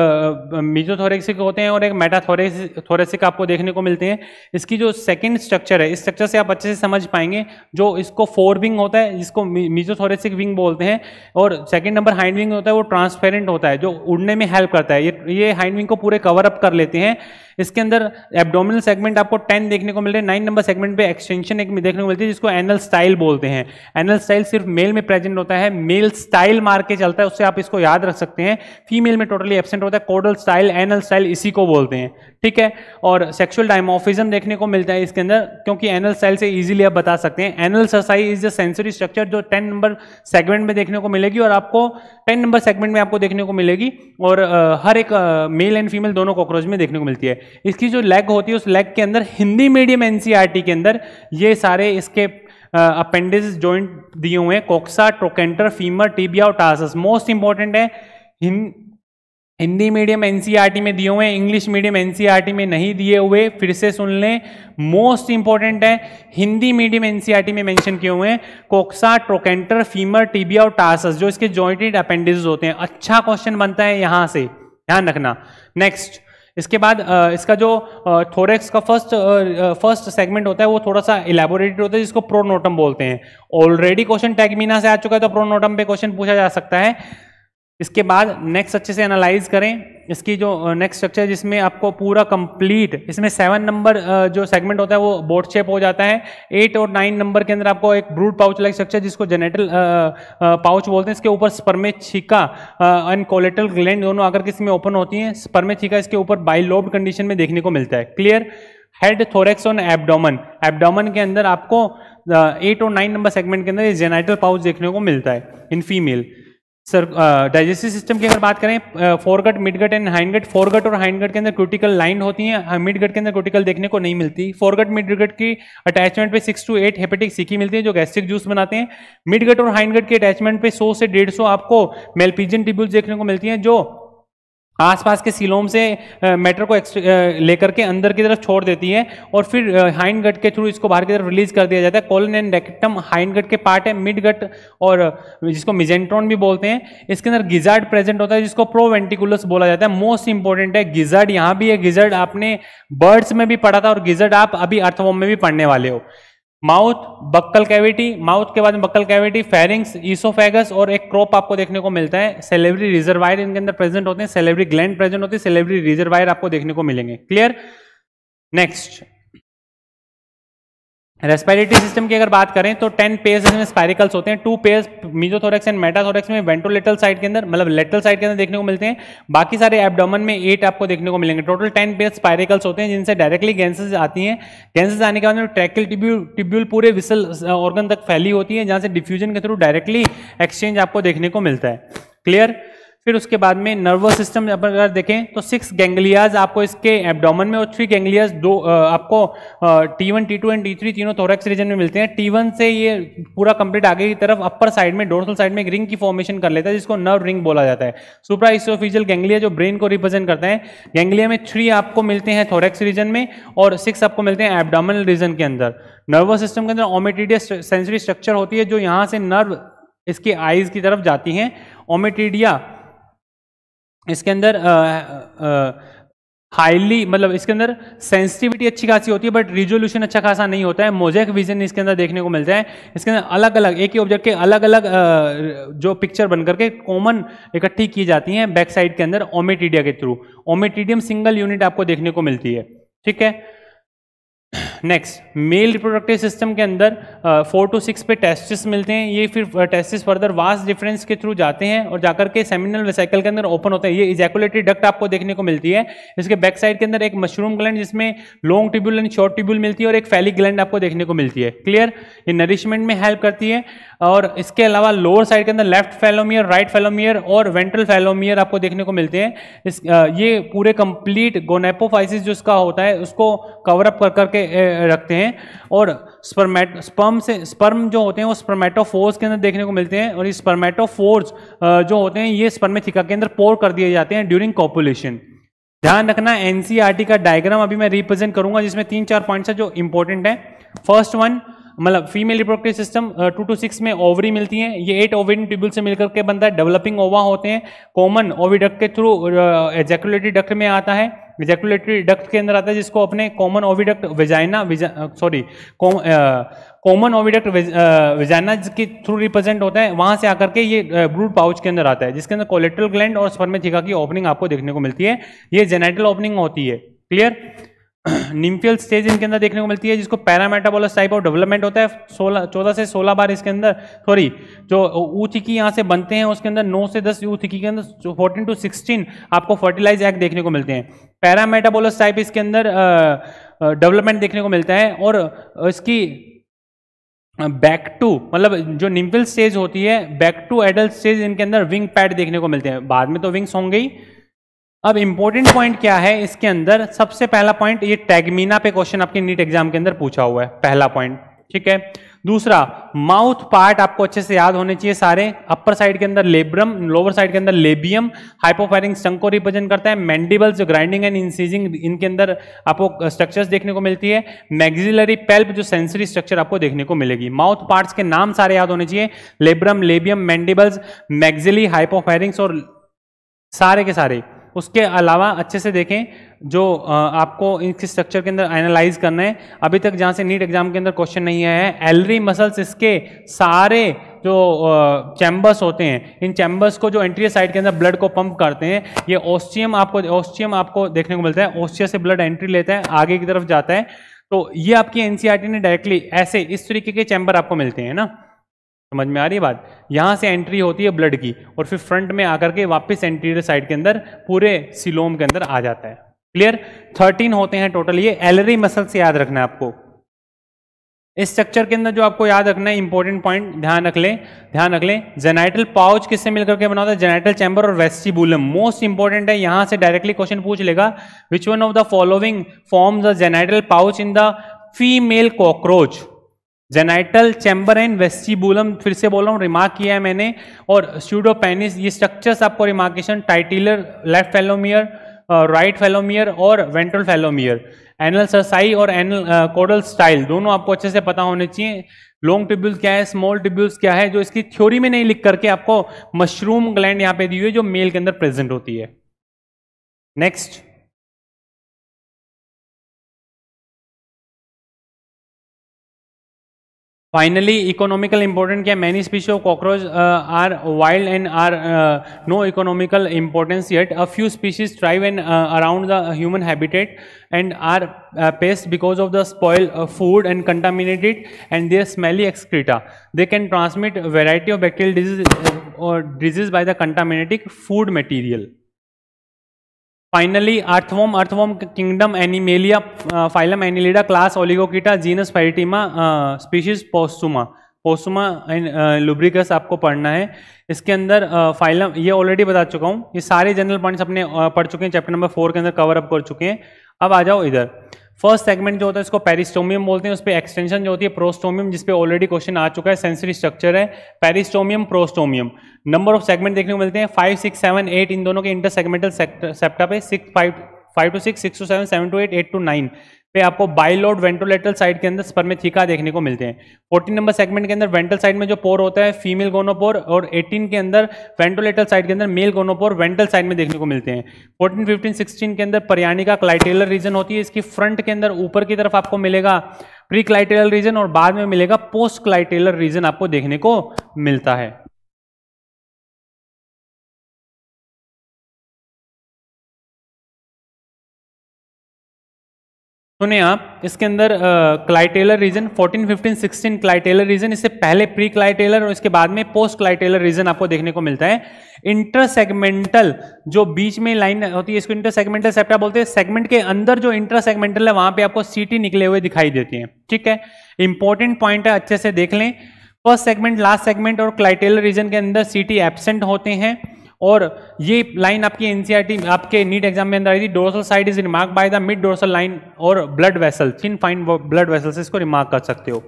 मिजोथोरेसिक होते हैं और एक मेटाथोरेसिक आपको देखने को मिलते हैं इसकी जो सेकंड स्ट्रक्चर है इस स्ट्रक्चर से आप अच्छे से समझ पाएंगे जो इसको फोर विंग होता है जिसको मिजोथोरेसिक विंग बोलते हैं और सेकंड नंबर हाइंड विंग होता है वो ट्रांसपेरेंट होता है जो उड़ने में हेल्प करता है ये ये हाइंड विंग को पूरे कवर अप कर लेते हैं इसके अंदर एब्डोमिनल सेगमेंट आपको टेन देखने को मिल रहा हैं नाइन नंबर सेगमेंट पे एक्सटेंशन एक देखने को मिलती है जिसको एनल स्टाइल बोलते हैं एनल स्टाइल सिर्फ मेल में प्रेजेंट होता है मेल स्टाइल मार के चलता है उससे आप इसको याद रख सकते हैं फीमेल में टोटली एबसेंट होता है कोडल स्टाइल एनल स्टाइल इसी को बोलते हैं ठीक है और सेक्सुअल डायमोफिजम देखने को मिलता है इसके अंदर क्योंकि एनल स्टाइल से इजीली आप बता सकते हैं एनल ससाई इज द सेंसरी स्ट्रक्चर जो टेन नंबर सेगमेंट में देखने को मिलेगी और आपको टेन नंबर सेगमेंट में आपको देखने को मिलेगी और हर एक मेल एंड फीमेल दोनों कॉकरोच में देखने को मिलती है इसकी जो लेग होती है उस लेग के अंदर हिंदी मीडियम एनसीईआरटी e के अंदर ये सारे इसके अपेंडिस जॉइंट दिए हुए हैं कोक्सा ट्रोकेंटर फीमर टीबिया और टासस मोस्ट इंपॉर्टेंट है हिंदी मीडियम एनसीईआरटी में दिए हुए हैं इंग्लिश मीडियम एनसीईआरटी में नहीं दिए हुए फिर से सुन लें मोस्ट इंपॉर्टेंट है हिंदी मीडियम एनसीईआरटी में मेंशन किए हुए हैं कोक्सा ट्रोकेंटर फीमर टीबिया और टास जो इसके ज्वाइंटेड अपेंडिस होते हैं अच्छा क्वेश्चन बनता है यहां से ध्यान रखना नेक्स्ट इसके बाद इसका जो थोरेक्स का फर्स्ट फर्स्ट सेगमेंट होता है वो थोड़ा सा इलेबोरेटेड होता है जिसको प्रोनोटम बोलते हैं ऑलरेडी क्वेश्चन टैगमीना से आ चुका है तो प्रोनोटम पे क्वेश्चन पूछा जा सकता है इसके बाद नेक्स्ट अच्छे से एनालाइज करें इसकी जो नेक्स्ट स्ट्रक्चर जिसमें आपको पूरा कंप्लीट इसमें सेवन नंबर जो सेगमेंट होता है वो बोर्ड शेप हो जाता है एट और नाइन नंबर के अंदर आपको एक ब्रूड पाउच लाइक स्ट्रक्चर जिसको जेनेटल पाउच बोलते हैं इसके ऊपर spermatheca and collateral gland दोनों अगर किसी इसमें ओपन होती हैं छीका इसके ऊपर बाइलोब कंडीशन में देखने को मिलता है क्लियर हेड थोरेक्स और एबडोमन एबडोमन के अंदर आपको एट और नाइन नंबर सेगमेंट के अंदर जेनाइटल पाउच देखने को मिलता है in female sir digestive system की अगर बात करें foregut midgut and hindgut foregut और हाइंडगट के अंदर क्रिटिकल लाइन होती है मिडगट के अंदर क्रिटिकल देखने को नहीं मिलती फोरगट मिडगट की अटैचमेंट पे six to eight hepatic caeca मिलती है जो गैस्ट्रिक जूस बनाते हैं मिडगट और हाइंडगट के अटैचमेंट पे सौ से डेढ़ आपको मेलपीजन टिब्यूल देखने को मिलती है जो आसपास के सिलोम से मेटर को लेकर के अंदर की तरफ छोड़ देती है और फिर हाइंड गट के थ्रू इसको बाहर की तरफ रिलीज कर दिया जाता है colon and rectum hindgut के पार्ट है मिड गट और जिसको मिजेंट्रॉन भी बोलते हैं इसके अंदर गिजार्ड प्रेजेंट होता है जिसको प्रोवेंटिकुलस बोला जाता है मोस्ट इंपॉर्टेंट है गिजर्ड यहाँ भी है गिजर्ड आपने बर्ड्स में भी पढ़ा था और गिजर्ड आप अभी अर्थवॉम में भी पढ़ने वाले हो माउथ बक्कल कैविटी माउथ के बाद में बक्कल कैविटी फेरिंग्स ईसोफेगस और एक क्रोप आपको देखने को मिलता है सेलेवरी रिजर्वायर इनके अंदर प्रेजेंट होते हैं सेलेवरी ग्लैंड प्रेजेंट होती है सेलेवरी रिजर्वायर आपको देखने को मिलेंगे क्लियर नेक्स्ट रेस्पिरेटरी सिस्टम की अगर बात करें तो टेन पेयर इसमें स्पायरिकल्स होते हैं two pair mesothorax and metathorax में वेंटोलेटल साइड के अंदर मतलब लेटल साइड के अंदर देखने को मिलते हैं बाकी सारे एबडोमन में एट आपको देखने को मिलेंगे टोटल टेन पेयर स्पायरिकल्स होते हैं जिनसे डायरेक्टली गैंसेज आती हैं गैंसेज आने के बाद ट्रैकल टिब्यूल पूरे विसल ऑर्गन तक फैली होती है जहाँ से डिफ्यूजन के थ्रू डायरेक्टली एक्सचेंज आपको देखने को मिलता है क्लियर फिर उसके बाद में नर्वस सिस्टम अगर देखें तो सिक्स गैंगलियाज आपको इसके एब्डोमन में और थ्री गैंगलियाज दो आपको T one T two and T three तीनों थोरेक्स रीजन में मिलते हैं टी वन से ये पूरा कंप्लीट आगे की तरफ अपर साइड में डोर्सल साइड में एक रिंग की फॉर्मेशन कर लेता है जिसको नर्व रिंग बोला जाता है सुप्रा इसोफिजियल गैंगलिया जो ब्रेन को रिप्रेजेंट करता है गैंगलिया में थ्री आपको मिलते हैं थोरेक्स रीजन में और सिक्स आपको मिलते हैं एबडामल रीजन के अंदर नर्वस सिस्टम के अंदर ओमेटीडियस सेंसरी स्ट्रक्चर होती है जो यहाँ से नर्व इसकी आइज की तरफ जाती हैं ओमेटीडिया इसके अंदर हाईली मतलब इसके अंदर सेंसिटिविटी अच्छी खासी होती है बट रिजोल्यूशन अच्छा खासा नहीं होता है मोजेक विजन इसके अंदर देखने को मिलता है इसके अंदर अलग अलग एक ही ऑब्जेक्ट के अलग अलग जो पिक्चर बन करके कॉमन इकट्ठी की जाती हैं बैक साइड के अंदर ओमेटीडिया के थ्रू ओमेटीडियम सिंगल यूनिट आपको देखने को मिलती है ठीक है नेक्स्ट मेल रिप्रोडक्टिव सिस्टम के अंदर फोर टू सिक्स पे टेस्टिस मिलते हैं ये फिर टेस्टिस फर्दर वास डिफरेंस के थ्रू जाते हैं और जाकर के सेमिनल वेसाइकल के अंदर ओपन होते हैं ये इजैकुलेटरी डक्ट आपको देखने को मिलती है इसके बैक साइड के अंदर एक मशरूम ग्लैंड जिसमें long tubule and short tubule मिलती है और एक फैलिक ग्लैंड आपको देखने को मिलती है क्लियर ये नरिशमेंट में हेल्प करती है और इसके अलावा लोअर साइड के अंदर लेफ्ट फैलोमियर राइट फैलोमियर और वेंट्रल फैलोमियर आपको देखने को मिलते हैं इस ये पूरे कंप्लीट गोनेपोफाइसिस जो इसका होता है उसको कवर अप कर करके रखते हैं और स्पर्मेट स्पर्म से स्पर्म जो होते हैं वो स्पर्मेटोफोर्स के अंदर देखने को मिलते हैं और ये स्पर्मेटोफोर्स जो होते हैं ये स्पर्मेथिका के अंदर पोर कर दिए जाते हैं ड्यूरिंग कॉपुलेशन ध्यान रखना एनसीआरटी e का डायग्राम अभी मैं रिप्रेजेंट करूंगा जिसमें तीन चार पॉइंट्स है जो इंपॉर्टेंट है फर्स्ट वन मतलब female reproductive system two to six में ओवरी मिलती हैं ये एट ओवेरियन ट्यूबुल से मिलकर के बनता है डेवलपिंग ओवा होते हैं कॉमन ओविडक्ट के थ्रू एजेकुलेटरी डक्ट में आता है एजेकुलेटरी डक्ट के अंदर आता है जिसको अपने common oviduct vagina sorry common oviduct vagina के थ्रू रिप्रेजेंट होता है वहां से आकर के ये ब्रूड पाउच के अंदर आता है जिसके अंदर कोलेट्रल ग्लैंड और स्पर्मेथिका की ओपनिंग आपको देखने को मिलती है ये जेनेटल ओपनिंग होती है क्लियर निम्फियल स्टेज इनके अंदर देखने को मिलती है जिसको पैरामेटाबोलस टाइप ऑफ डेवलपमेंट होता है सोलह चौदह से सोलह बार इसके अंदर सॉरी जो ऊथिकी यहाँ से बनते हैं उसके अंदर नौ से दस ऊथिकी के अंदर फोर्टीन टू सिक्सटीन आपको फर्टिलाइज एक्ट देखने को मिलते हैं पैरामेटाबोलस टाइप इसके अंदर डेवलपमेंट देखने को मिलता है और इसकी बैक टू मतलब जो निम्फिल स्टेज होती है बैक टू एडल्ट स्टेज इनके अंदर विंग पैड देखने को मिलते हैं बाद में तो विंग्स होंगे ही अब इंपॉर्टेंट पॉइंट क्या है इसके अंदर सबसे पहला पॉइंट ये टैगमीना पे क्वेश्चन आपके नीट एग्जाम के अंदर पूछा हुआ है पहला पॉइंट ठीक है दूसरा माउथ पार्ट आपको अच्छे से याद होने चाहिए सारे अपर साइड के अंदर लेब्रम लोअर साइड के अंदर लेबियम हाइपोफायरिंग संघ को रिप्रेजेंट करता है मैंडिबल्स ग्राइंडिंग एंड इंसीजिंग इनके अंदर आपको स्ट्रक्चर्स देखने को मिलती है मैग्जिलरी पेल्प जो सेंसरी स्ट्रक्चर आपको देखने को मिलेगी माउथ पार्ट्स के नाम सारे याद होने चाहिए labrum labium mandibles maxillae hypopharynx और सारे के सारे उसके अलावा अच्छे से देखें जो आपको इनके स्ट्रक्चर के अंदर एनालाइज करना है अभी तक जहाँ से नीट एग्जाम के अंदर क्वेश्चन नहीं आया है एलरी मसल्स e इसके सारे जो चैम्बर्स होते हैं इन चैम्बर्स को जो एंट्री साइड के अंदर ब्लड को पंप करते हैं ये ओस्टियम आपको ओस्टियम आपको देखने को मिलता है ओस्टिया से ब्लड एंट्री लेता है आगे की तरफ जाता है तो ये आपकी एनसीईआरटी e ने डायरेक्टली ऐसे इस तरीके के चैम्बर आपको मिलते हैं ना समझ में आ रही बात यहाँ से एंट्री होती है ब्लड की और फिर फ्रंट में आकर के वापस एंटीरियर साइड के अंदर पूरे सिलोम के अंदर आ जाता है क्लियर थर्टीन होते हैं टोटल ये एलरी मसल से याद रखना है आपको इस स्ट्रक्चर के अंदर जो आपको याद रखना है इंपॉर्टेंट पॉइंट ध्यान रख लें ध्यान रख लें जेनाइटल पाउच किससे मिलकर के बना होता है जेनाइटल चैम्बर और वेस्टिबुलम मोस्ट इंपॉर्टेंट है यहां से डायरेक्टली क्वेश्चन पूछ लेगा which one of the following forms the genital pouch in the female cockroach genital chamber and vestibulum फिर से बोल रहा हूँ रिमार्क किया है मैंने और स्यूडो पेनिस ये स्ट्रक्चर्स आपको रिमार्केशन टाइटिलर लेफ्ट फेलोमियर राइट फेलोमियर और वेंट्रल फेलोमियर एनल सरसाई और एनल कोडल स्टाइल दोनों आपको अच्छे से पता होने चाहिए लॉन्ग ट्रिब्यूल्स क्या है स्मॉल ट्रिब्यूल्स क्या है जो इसकी थ्योरी में नहीं लिख करके आपको मशरूम ग्लैंड यहाँ पे दी हुई है जो मेल के अंदर प्रेजेंट होती है next Finally, economical importance kya? Many species of cockroach uh, are wild and are uh, no economical importance yet. A few species thrive and uh, around the human habitat and are uh, pests because of the spoiled uh, food and contaminated and their smelly excreta. They can transmit a variety of bacterial disease uh, or disease by the contaminated food material. Finally earthworm earthworm kingdom Animalia phylum Annelida class Oligochaeta genus Pheretima species posthuma posthuma and Lumbricus आपको पढ़ना है इसके अंदर phylum uh, ये already बता चुका हूँ ये सारे जनरल पॉइंट्स अपने uh, पढ़ चुके हैं चैप्टर नंबर फोर के अंदर कवर अप कर चुके हैं अब आ जाओ इधर फर्स्ट सेगमेंट जो होता है इसको पेरिस्टोमियम बोलते हैं उस पर एक्सटेंशन जो होती है प्रोस्टोमियम जिसपे ऑलरेडी क्वेश्चन आ चुका है सेंसरी स्ट्रक्चर है peristomium prostomium number of segment देखने को मिलते हैं फाइव सिक्स सेवन एट इन दोनों के इंटर सेगमेंटल सेप्टा पे six five five to six six to seven seven to eight eight to nine पे आपको बाइलोड वेंटोलेटल साइड के अंदर स्पर्मेथिका देखने को मिलते हैं 14 नंबर सेगमेंट के अंदर वेंटल साइड में जो पोर होता है फीमेल गोनोपोर और 18 के अंदर वेंटोलेटल साइड के अंदर मेल गोनोपोर वेंटल साइड में देखने को मिलते हैं 14, 15, 16 के अंदर परियानी का क्लाइटेलर रीजन होती है इसकी फ्रंट के अंदर ऊपर की तरफ आपको मिलेगा प्री क्लाइटेलर रीजन और बाद में मिलेगा पोस्ट क्लाइटेलर रीजन आपको देखने को मिलता है सुने आप इसके अंदर क्लाइटेलर रीजन 14, 15, 16 क्लाइटेलर रीजन इससे पहले प्री क्लाइटेलर और इसके बाद में पोस्ट क्लाइटेलर रीजन आपको देखने को मिलता है इंटरसेगमेंटल जो बीच में लाइन होती है इसको इंटरसेगमेंटल सेप्टा बोलते हैं सेगमेंट के अंदर जो इंटरसेगमेंटल है वहां पे आपको सीटी निकले हुए दिखाई देती है ठीक है इंपॉर्टेंट पॉइंट है अच्छे से देख लें फर्स्ट सेगमेंट लास्ट सेगमेंट और क्लाइटेलर रीजन के अंदर सीटी एबसेंट होते हैं और ये लाइन आपकी एनसीईआरटी e आपके नीट एग्जाम में अंदर आई थी dorsal side is remark by the mid dorsal line और blood vessel thin fine blood vessel से इसको रिमार्क कर सकते हो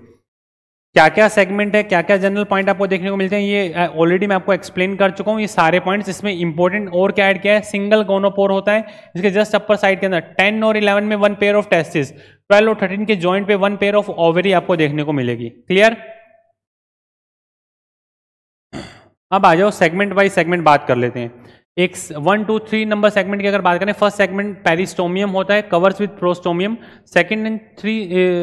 क्या क्या सेगमेंट है क्या क्या जनरल पॉइंट आपको देखने को मिलते हैं ये ऑलरेडी मैं आपको एक्सप्लेन कर चुका हूँ ये सारे पॉइंट्स इसमें इंपॉर्टेंट और क्या ऐड किया है सिंगल गोनोपोर होता है इसके जस्ट अपर साइड के अंदर टेन और इलेवन में one pair of testis twelve और थर्टीन के जॉइंट पे वन पेयर ऑफ ओवरी आपको देखने को मिलेगी क्लियर अब आ जाओ सेगमेंट बाई सेगमेंट बात कर लेते हैं एक one two three number segment की अगर बात करें फर्स्ट सेगमेंट पेरिस्टोमियम होता है covers with prostomium second and three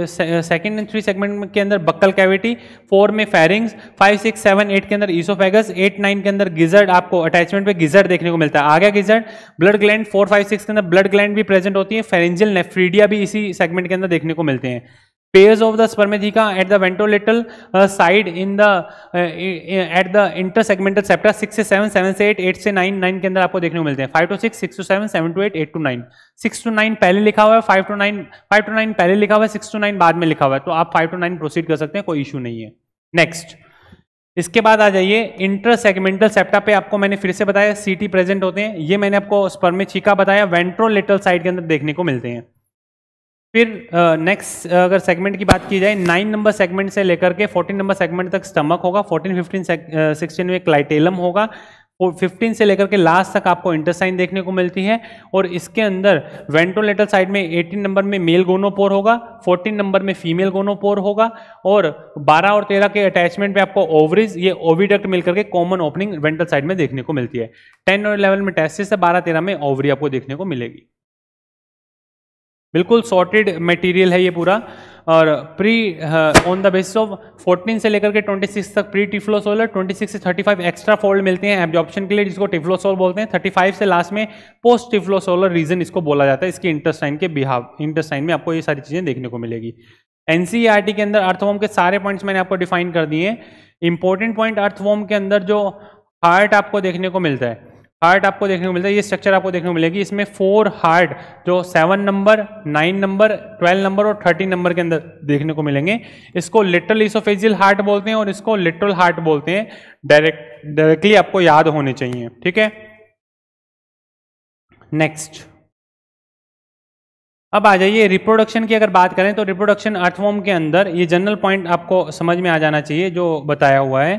second and three segment के अंदर बक्कल कैविटी फोर में pharynx five six seven eight के अंदर ईसोफेगस एट नाइन के अंदर गिजर्ड आपको अटैचमेंट पे गिजर्ड देखने को मिलता है आ गया gizzard blood gland four five six के अंदर ब्लड ग्लैंड भी प्रेजेंट होती है फेरेंजियल नेफ्रीडिया भी इसी सेगमेंट के अंदर देखने को मिलते हैं pairs of the spermatheca at the ventrolateral uh, side in the uh, at the intersegmental septa 6 से 7 7 से 8 8 से 9 9 के अंदर आपको देखने को मिलते हैं 5 to 6 6 to 7 7 to 8 8 to 9 6 to 9 पहले लिखा हुआ है 5 टू 9 5 टू 9 पहले लिखा हुआ है 6 टू 9 बाद में लिखा हुआ है तो आप 5 टू 9 प्रोसीड कर सकते हैं कोई इशू नहीं है नेक्स्ट इसके बाद आ जाइए इंटर सेगमेंटल सेप्टा पे आपको मैंने फिर से बताया सीटी प्रेजेंट होते हैं ये मैंने आपको छीका बताया वेंट्रोलेटल साइड के अंदर देखने को मिलते हैं फिर नेक्स्ट uh, अगर सेगमेंट की बात की जाए नाइन नंबर सेगमेंट से लेकर के फोर्टीन नंबर सेगमेंट तक स्टमक होगा फोर्टीन फिफ्टीन सिक्सटीन में क्लाइटेलम होगा फिफ्टीन से लेकर के लास्ट तक आपको इंटरसाइन देखने को मिलती है और इसके अंदर वेंटोलेटर साइड में एटीन नंबर में मेल गोनोपोर होगा फोर्टीन नंबर में फीमेल गोनोपोर होगा और बारह और तेरह के अटैचमेंट पे आपको ओवरीज ये ओविडक्ट मिलकर के कॉमन ओपनिंग वेंटल साइड में देखने को मिलती है टेन और इलेवन में टेस्टिस है बारह तेरह में ओवरी आपको देखने को मिलेगी बिल्कुल सॉर्टेड मटेरियल है ये पूरा और pre on the basis of 14 से लेकर के 26 तक प्री टिफ्लोसोल और 26 से 35 एक्स्ट्रा फोल्ड मिलते हैं एब्जॉर्प्शन के लिए जिसको टिफ्लोसोल बोलते हैं 35 से लास्ट में पोस्ट टिफ्लोसोलर रीजन इसको बोला जाता है इसके इंटरस्टाइन के बिहाव इंटरस्टाइन में आपको ये सारी चीज़ें देखने को मिलेगी एन e के अंदर अर्थवॉम के सारे पॉइंट्स मैंने आपको डिफाइन कर दिए हैं इंपॉर्टेंट पॉइंट अर्थवॉम के अंदर जो हार्ट आपको देखने को मिलता है हार्ट आपको देखने को मिलता है ये स्ट्रक्चर आपको देखने को मिलेगी इसमें फोर हार्ट जो seven number nine number twelve number और थर्टीन नंबर के अंदर देखने को मिलेंगे इसको लिटरल इसोफेजियल हार्ट बोलते हैं और इसको लिटरल हार्ट बोलते हैं डायरेक्ट डायरेक्टली आपको याद होने चाहिए ठीक है नेक्स्ट अब आ जाइए रिप्रोडक्शन की अगर बात करें तो रिप्रोडक्शन अर्थवॉर्म के अंदर ये जनरल पॉइंट आपको समझ में आ जाना चाहिए जो बताया हुआ है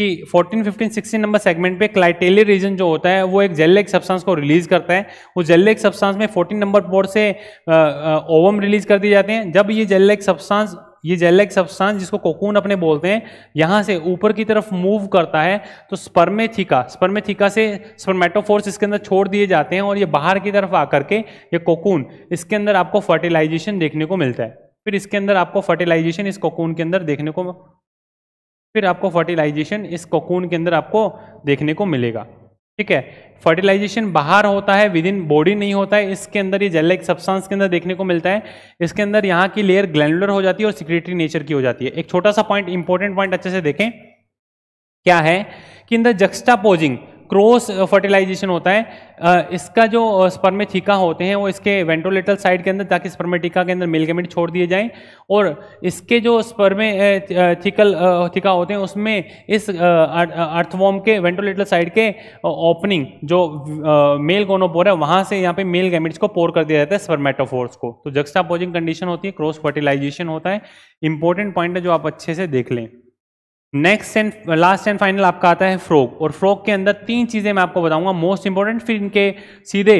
कि 14, 15, 16 नंबर सेगमेंट पे क्लाइटेलियर रीजन जो होता है वो एक जेल सब्सटेंस को रिलीज करता है वो जेल लाइक सब्सटेंस में 14 नंबर बोर्ड से ओवम रिलीज कर दिए जाते हैं जब ये जेल सब्सटेंस ये जेल सब्सटेंस जिसको कोकून अपने बोलते हैं यहाँ से ऊपर की तरफ मूव करता है तो स्पर्मेथिका स्पर्मेथिका से स्पर्मेटोफोर्स इसके अंदर छोड़ दिए जाते हैं और ये बाहर की तरफ आकर के ये कोकून इसके अंदर आपको फर्टिलाइजेशन देखने को मिलता है फिर इसके अंदर आपको फर्टिलाइजेशन इस कोकून के अंदर देखने को फिर आपको फर्टिलाइजेशन इस कोकून के अंदर आपको देखने को मिलेगा ठीक है फर्टिलाइजेशन बाहर होता है विद इन बॉडी नहीं होता है इसके अंदर ये जेल सब्सटेंस के अंदर देखने को मिलता है इसके अंदर यहाँ की लेयर ग्लैंडुलर हो जाती है और सिक्रेटरी नेचर की हो जाती है एक छोटा सा पॉइंट इंपॉर्टेंट पॉइंट अच्छे से देखें क्या है कि in the juxtaposing cross fertilization होता है इसका जो स्पर्मेथिका होते हैं वो इसके वेंटोलेटल साइड के अंदर ताकि स्पर्मेटिका के अंदर मिल्गेमेंट छोड़ दिए जाएं और इसके जो स्पर्मे थिकल थिका होते हैं उसमें इस अर्थवॉम के वेंटोलेटल साइड के ओपनिंग जो मेल गोनोपोर है वहाँ से यहाँ पे मेल गैमिट्स को पोर कर दिया जाता है स्पर्मेटोफोर्स को तो जक्स्टापोजिंग कंडीशन होती है क्रॉस फर्टिलाइजेशन होता है इंपॉर्टेंट पॉइंट है जो आप अच्छे से देख लें next and last and final आपका आता है फ्रॉग और फ्रॉग के अंदर तीन चीज़ें मैं आपको बताऊंगा मोस्ट इंपॉर्टेंट फिर इनके सीधे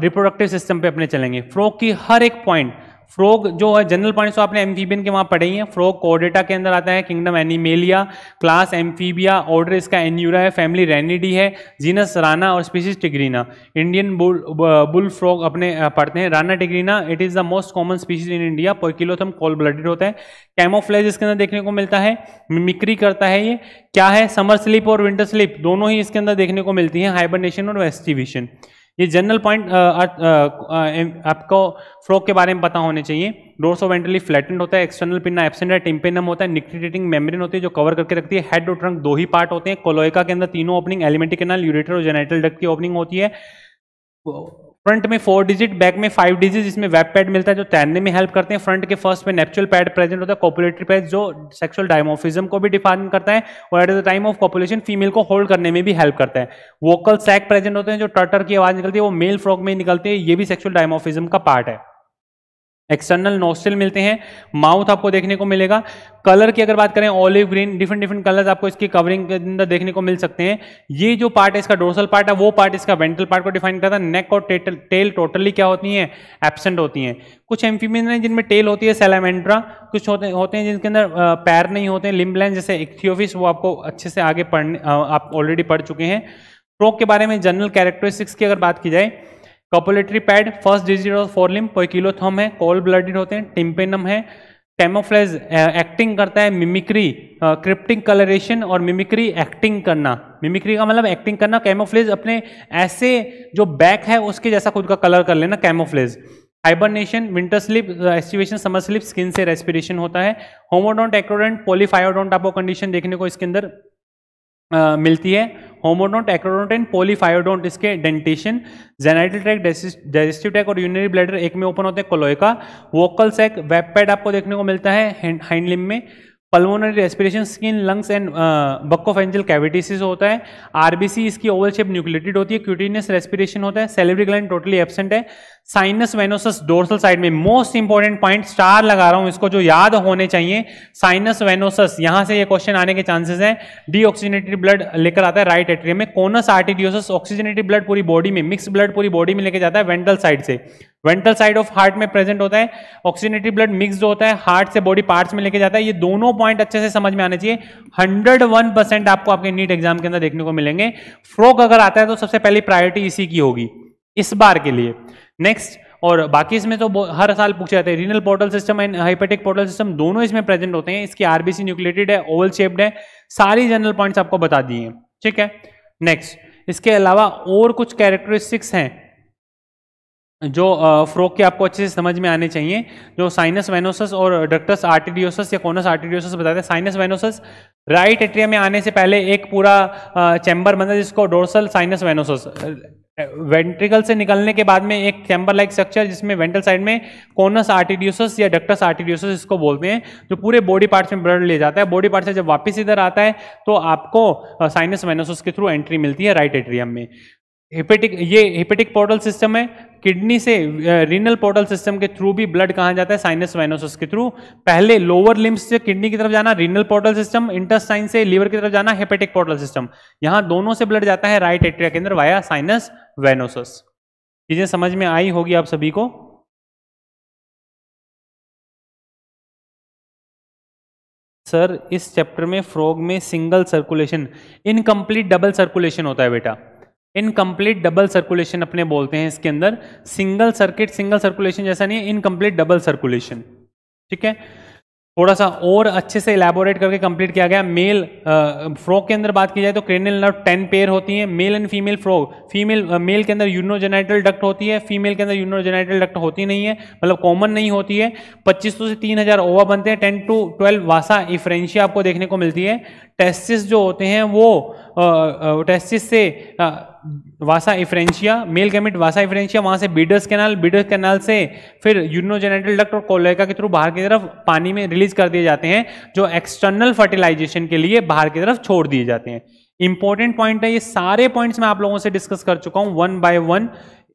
रिप्रोडक्टिव सिस्टम पे अपने चलेंगे फ्रॉग की हर एक पॉइंट फ्रॉग जो है जनरल पॉइंट्स आपने एम्फीबियन के वहाँ पढ़े ही हैं फ्रॉग कोडेटा के अंदर आता है kingdom Animalia class Amphibia order इसका एन्यूरा है फैमिली रेनिडी है जीनस राना और species tigrina Indian bull bull frog अपने uh, पढ़ते हैं Rana tigrina it is the most common species in India poikilotherm cold blooded होता है कैमोफ्लेज इसके अंदर देखने को मिलता है मिक्री करता है ये क्या है समर स्लिप और विंटर स्लिप दोनों ही इसके अंदर देखने को मिलती है हाइबरनेशन और वेस्टिविशन ये general point uh, uh, uh, आपको फ्लो के बारे में पता होने चाहिए डोर्सो वेंट्रली फ्लैटेंड होता है एक्सटर्नल पिन्ना एब्सेंट है टिम्पेनम होता है निक्टिटेटिंग मेम्ब्रेन होती है जो कवर करके रखती है हेड और ट्रंक दो ही पार्ट होते हैं कोलोइका के अंदर तीनों ओपनिंग एलिमेंट्री कैनाल यूरेटर और जेनेटल डक की ओपनिंग होती है फ्रंट में फोर डिजिट बैक में फाइव डिजिट जिसमें वेब पैड मिलता है जो तैरने में हेल्प करते हैं फ्रंट के फर्स्ट में नेपचुअल पैड प्रेजेंट होता है कॉपुलेटरी पैड जो सेक्सुअल डायमोफिज्म को भी डिफाइन करता है और at the time of copulation female को होल्ड करने में भी हेल्प करता है वोकल सैक प्रेजेंट होते हैं जो टर्टर की आवाज निकलती है वो मेल फ्रॉक में निकलती है ये भी सेक्सुअल डायमोफिज्म का पार्ट है एक्सटर्नल नोस्टल मिलते हैं माउथ आपको देखने को मिलेगा कलर की अगर बात करें olive green different different colours आपको इसकी कवरिंग के अंदर देखने को मिल सकते हैं ये जो पार्ट है इसका डोर्सल पार्ट है वो पार्ट इसका वेंटल पार्ट को डिफाइन करता है नेक और टेटल टेल टोटली क्या होती है एबसेंट होती हैं कुछ एम्फीमिन हैं जिनमें टेल होती है सेलामेंड्रा कुछ होते होते हैं जिनके अंदर पैर नहीं होते हैं लिम्बलैन जैसे एक्थियोफिस वो आपको अच्छे से आगे पढ़ने आप ऑलरेडी पढ़ चुके हैं प्रोक के बारे में जनरल कैरेक्टरिस्टिक्स की अगर बात की जाए copulatory pad first digit of forelimb poikilotherm है कोल्ड ब्लडेड होते हैं टिम्पेनम है टेमोफ्लेज एक्टिंग करता है मिमिक्री क्रिप्टिंग कलरेशन और मिमिक्री एक्टिंग करना मिमिक्री का मतलब एक्टिंग करना कैमोफ्लेज अपने ऐसे जो बैक है उसके जैसा खुद का कलर कर लेना camouflage hibernation winter sleep aestivation summer sleep skin से रेस्पिरेशन होता है होमोडोंट एक्रोडेंट पोलिफायोडोंट आपको कंडीशन देखने को इसके अंदर मिलती है होमोडोंट एक्रोडोंट एंड पोलीफायोडोंट इसके dentition genital tract digestive tract और यूनरी ब्लैडर एक में ओपन होते हैं का वोकल सेक वेब पैड आपको देखने को मिलता है हैंडलिम में pulmonary respiration skin lungs and buccopharyngeal pharyngeal cavities होता है आरबीसी इसकी ओवल शेप न्यूक्लेटेड होती है क्यूटीनियस रेस्पिरेशन होता है सेलेब्री ग्लैंड टोटली एबसेंट है साइनस वेनोसस डोर्सल साइड में मोस्ट इंपॉर्टेंट पॉइंट स्टार लगा रहा हूं इसको जो याद होने चाहिए साइनस वेनोसस यहां से ये क्वेश्चन आने के चांसेस हैं डीऑक्सीजनेटेड ब्लड लेकर आता है राइट एट्रियम में कोनस आर्टिडियोसस ऑक्सीजनेटेड ब्लड पूरी बॉडी में मिक्स ब्लड पूरी बॉडी में लेके जाता है वेंटल साइड से वेंटल साइड ऑफ हार्ट में प्रेजेंट होता है ऑक्सीजनेटेड ब्लड मिक्स होता है हार्ट से बॉडी पार्ट्स में लेके जाता है ये दोनों पॉइंट अच्छे से समझ में आने चाहिए हंड्रेड परसेंट आपको आपके नीट एग्जाम के अंदर देखने को मिलेंगे फ्रोक अगर आता है तो सबसे पहली प्रायोरिटी इसी की होगी इस बार के लिए नेक्स्ट और बाकी इसमें तो हर साल पूछे जाते हैं renal portal system and hepatic portal system दोनों इसमें प्रेजेंट होते हैं इसकी आरबीसी न्यूक्लेटेड है ओवल शेप्ड है सारी जनरल पॉइंट्स आपको बता दिए ठीक है नेक्स्ट इसके अलावा और कुछ कैरेक्टरिस्टिक्स हैं जो फ्रोक के आपको अच्छे से समझ में आने चाहिए जो साइनस वेनोसस और डक्टस आर्टिडियोसस या कोनस आर्टिडियोसस बताते हैं साइनस वेनोसस राइट एट्रिया में आने से पहले एक पूरा चैम्बर बनता है जिसको डोर्सल साइनस वेनोसस वेंट्रिकल से निकलने के बाद में एक चैम्बर लाइक स्ट्रक्चर जिसमें वेंटल साइड में कोनस आर्टिडियोसस या डक्टस आर्टिडियोसस इसको बोलते हैं जो पूरे बॉडी पार्ट्स में ब्लड ले जाता है बॉडी पार्ट से जब वापस इधर आता है तो आपको साइनस वेनोसस के थ्रू एंट्री मिलती है राइट एट्रियम में हिपेटिक ये हिपेटिक पोर्टल सिस्टम है किडनी से रीनल पोर्टल सिस्टम के थ्रू भी ब्लड कहाँ जाता है साइनस वाइनोसिस के थ्रू पहले लोअर लिम्स से किडनी की तरफ जाना रीनल पोर्टल सिस्टम इंटरस्टाइन से लीवर की तरफ जाना हेपेटिक पोर्टल सिस्टम यहाँ दोनों से ब्लड जाता है राइट एट्रिया के अंदर वाया साइनस वेनोसस चीजें समझ में आई होगी आप सभी को सर इस चैप्टर में फ्रॉग में single circulation incomplete double circulation होता है बेटा इनकम्प्लीट डबल सर्कुलेशन अपने बोलते हैं इसके अंदर सिंगल सर्किट सिंगल सर्कुलेशन जैसा नहीं है इनकम्प्लीट डबल सर्कुलेशन ठीक है थोड़ा सा और अच्छे से इलेबोरेट करके कंप्लीट किया गया मेल फ्रॉग के अंदर बात की जाए तो क्रेनियल नर्व टेन पेयर होती है male and female frog female male के अंदर यूनोजेनाइटल डक्ट होती है फीमेल के अंदर यूनोजेनाइटल डक्ट होती नहीं है मतलब कॉमन नहीं होती है 2500 से 3000 हजार ओवा बनते हैं 10 टू 12 वासा इफ्रेंशिया आपको देखने को मिलती है टेस्टिस जो होते हैं वो टेस्टिस से आ, वासा इफ्रेंशिया मेल गैमिट वासा इफ्रेंशिया वहाँ से बीडर्स कैनाल बीडर्स कैनाल से फिर यूनोजेनेटल डक्ट और कोलेका के थ्रू बाहर की तरफ पानी में रिलीज कर दिए जाते हैं जो एक्सटर्नल फर्टिलाइजेशन के लिए बाहर की तरफ छोड़ दिए जाते हैं इंपॉर्टेंट पॉइंट है ये सारे पॉइंट्स मैं आप लोगों से डिस्कस कर चुका हूँ वन बाय वन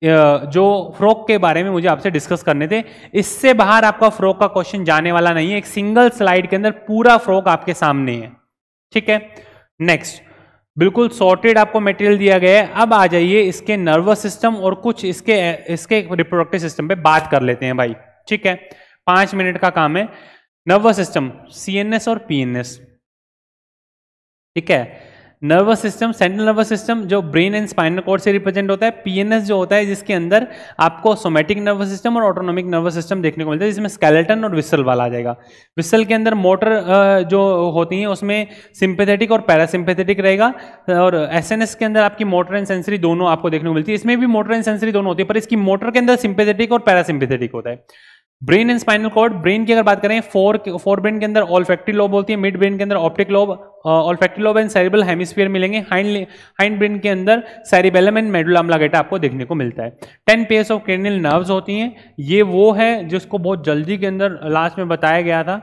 जो फ्रॉक के बारे में मुझे आपसे डिस्कस करने थे इससे बाहर आपका फ्रॉक का क्वेश्चन जाने वाला नहीं है एक सिंगल स्लाइड के अंदर पूरा फ्रॉक आपके सामने है ठीक है नेक्स्ट बिल्कुल सॉर्टेड आपको मटेरियल दिया गया है अब आ जाइए इसके नर्वस सिस्टम और कुछ इसके इसके रिप्रोडक्टिव सिस्टम पे बात कर लेते हैं भाई ठीक है पांच मिनट का काम है नर्वस सिस्टम सीएनएस और पीएनएस ठीक है nervous system central nervous system जो ब्रेन एंड स्पाइनल कॉर्ड से रिप्रेजेंट होता है पीएनएस जो होता है जिसके अंदर आपको सोमेटिक नर्वस सिस्टम और ऑटोनॉमिक नर्वस सिस्टम देखने को मिलता है जिसमें स्केलेटन और विसल वाला आ जाएगा विसल के अंदर मोटर जो होती है उसमें सिंपेथेटिक और पैरासिम्पेथेटिक रहेगा और एस के अंदर आपकी मोटर एंड सेंसरी दोनों आपको देखने को मिलती है इसमें भी मोटर एंड सेंसरी दोनों होती है पर इसकी मोटर के अंदर सिंपेथेटिक और पैरासिम्पेथेटिक होता है brain and spinal cord brain की अगर बात करें फोर फोर ब्रेन के अंदर ऑल फैक्ट्री लोब होती है मिड ब्रेन के अंदर optic lobe olfactory lobe and cerebral hemisphere मिलेंगे हाइंड हाइंड ब्रेन के अंदर सेरिबेलम एंड मेडुलामला गेटा आपको देखने को मिलता है ten pairs of cranial nerves होती हैं ये वो है जिसको बहुत जल्दी के अंदर लास्ट में बताया गया था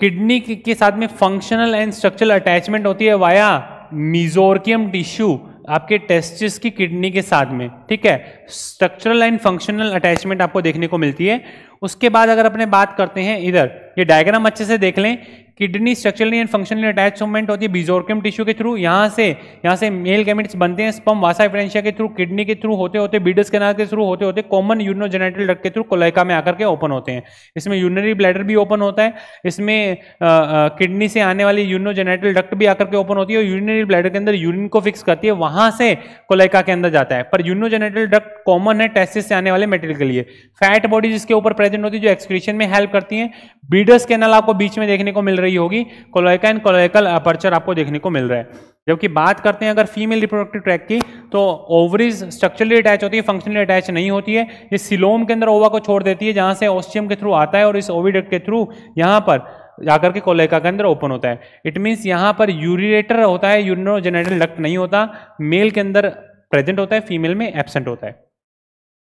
किडनी के साथ में फंक्शनल एंड स्ट्रक्चरल अटैचमेंट होती है वाया मिजोरकियम टिश्यू आपके टेस्टिस की किडनी के साथ में ठीक है स्ट्रक्चरल एंड फंक्शनल अटैचमेंट आपको देखने को मिलती है उसके बाद अगर अपने बात करते हैं इधर ये डायग्राम अच्छे से देख लें kidney structurally and functionally attachment होती है बीजोर्कम टिश्यू के थ्रू यहाँ से यहाँ से मेल गैमेट्स बनते हैं स्पम वासा फ्रेंशिया के थ्रू किडनी के थ्रू होते होते बीडस कैनाल के थ्रू होते होते कॉमन यूनोजेनेटल डक्ट के थ्रू कोलाइका में आकर के ओपन होते हैं इसमें यूनरी ब्लैडर भी ओपन होता है इसमें किडनी से आने वाली यूनोजेनेटल डक्ट भी आकर के ओपन होती है और यूरिनरी ब्लैडर के अंदर यूरिन को फिक्स करती है वहां से कोलाइका के अंदर जाता है पर यूनोजेनेटल डक्ट कॉमन है टेस्टिस से आने वाले मेटेरियल के लिए फैट बॉडी जिसके ऊपर प्रेजेंट होती है जो एक्सक्रीशन में हेल्प करती है बीडस कैनाल आपको बीच में देखने को मिल रही होगी कोलोइका एंड कोलोइकल अपर्चर आपको देखने को मिल रहा है जबकि बात करते हैं अगर फीमेल रिप्रोडक्टिव ट्रैक की तो ओवरीज स्ट्रक्चरली अटैच होती है फंक्शनली अटैच नहीं होती है ये सिलोम के अंदर ओवा को छोड़ देती है जहाँ से ओस्टियम के थ्रू आता है और इस ओविडक्ट के थ्रू यहाँ पर जाकर के कोलेका के अंदर ओपन होता है इट मीन्स यहाँ पर यूरिनेटर होता है यूरिनोजेनेटल डक्ट नहीं होता मेल के अंदर प्रेजेंट होता है फीमेल में एबसेंट होता है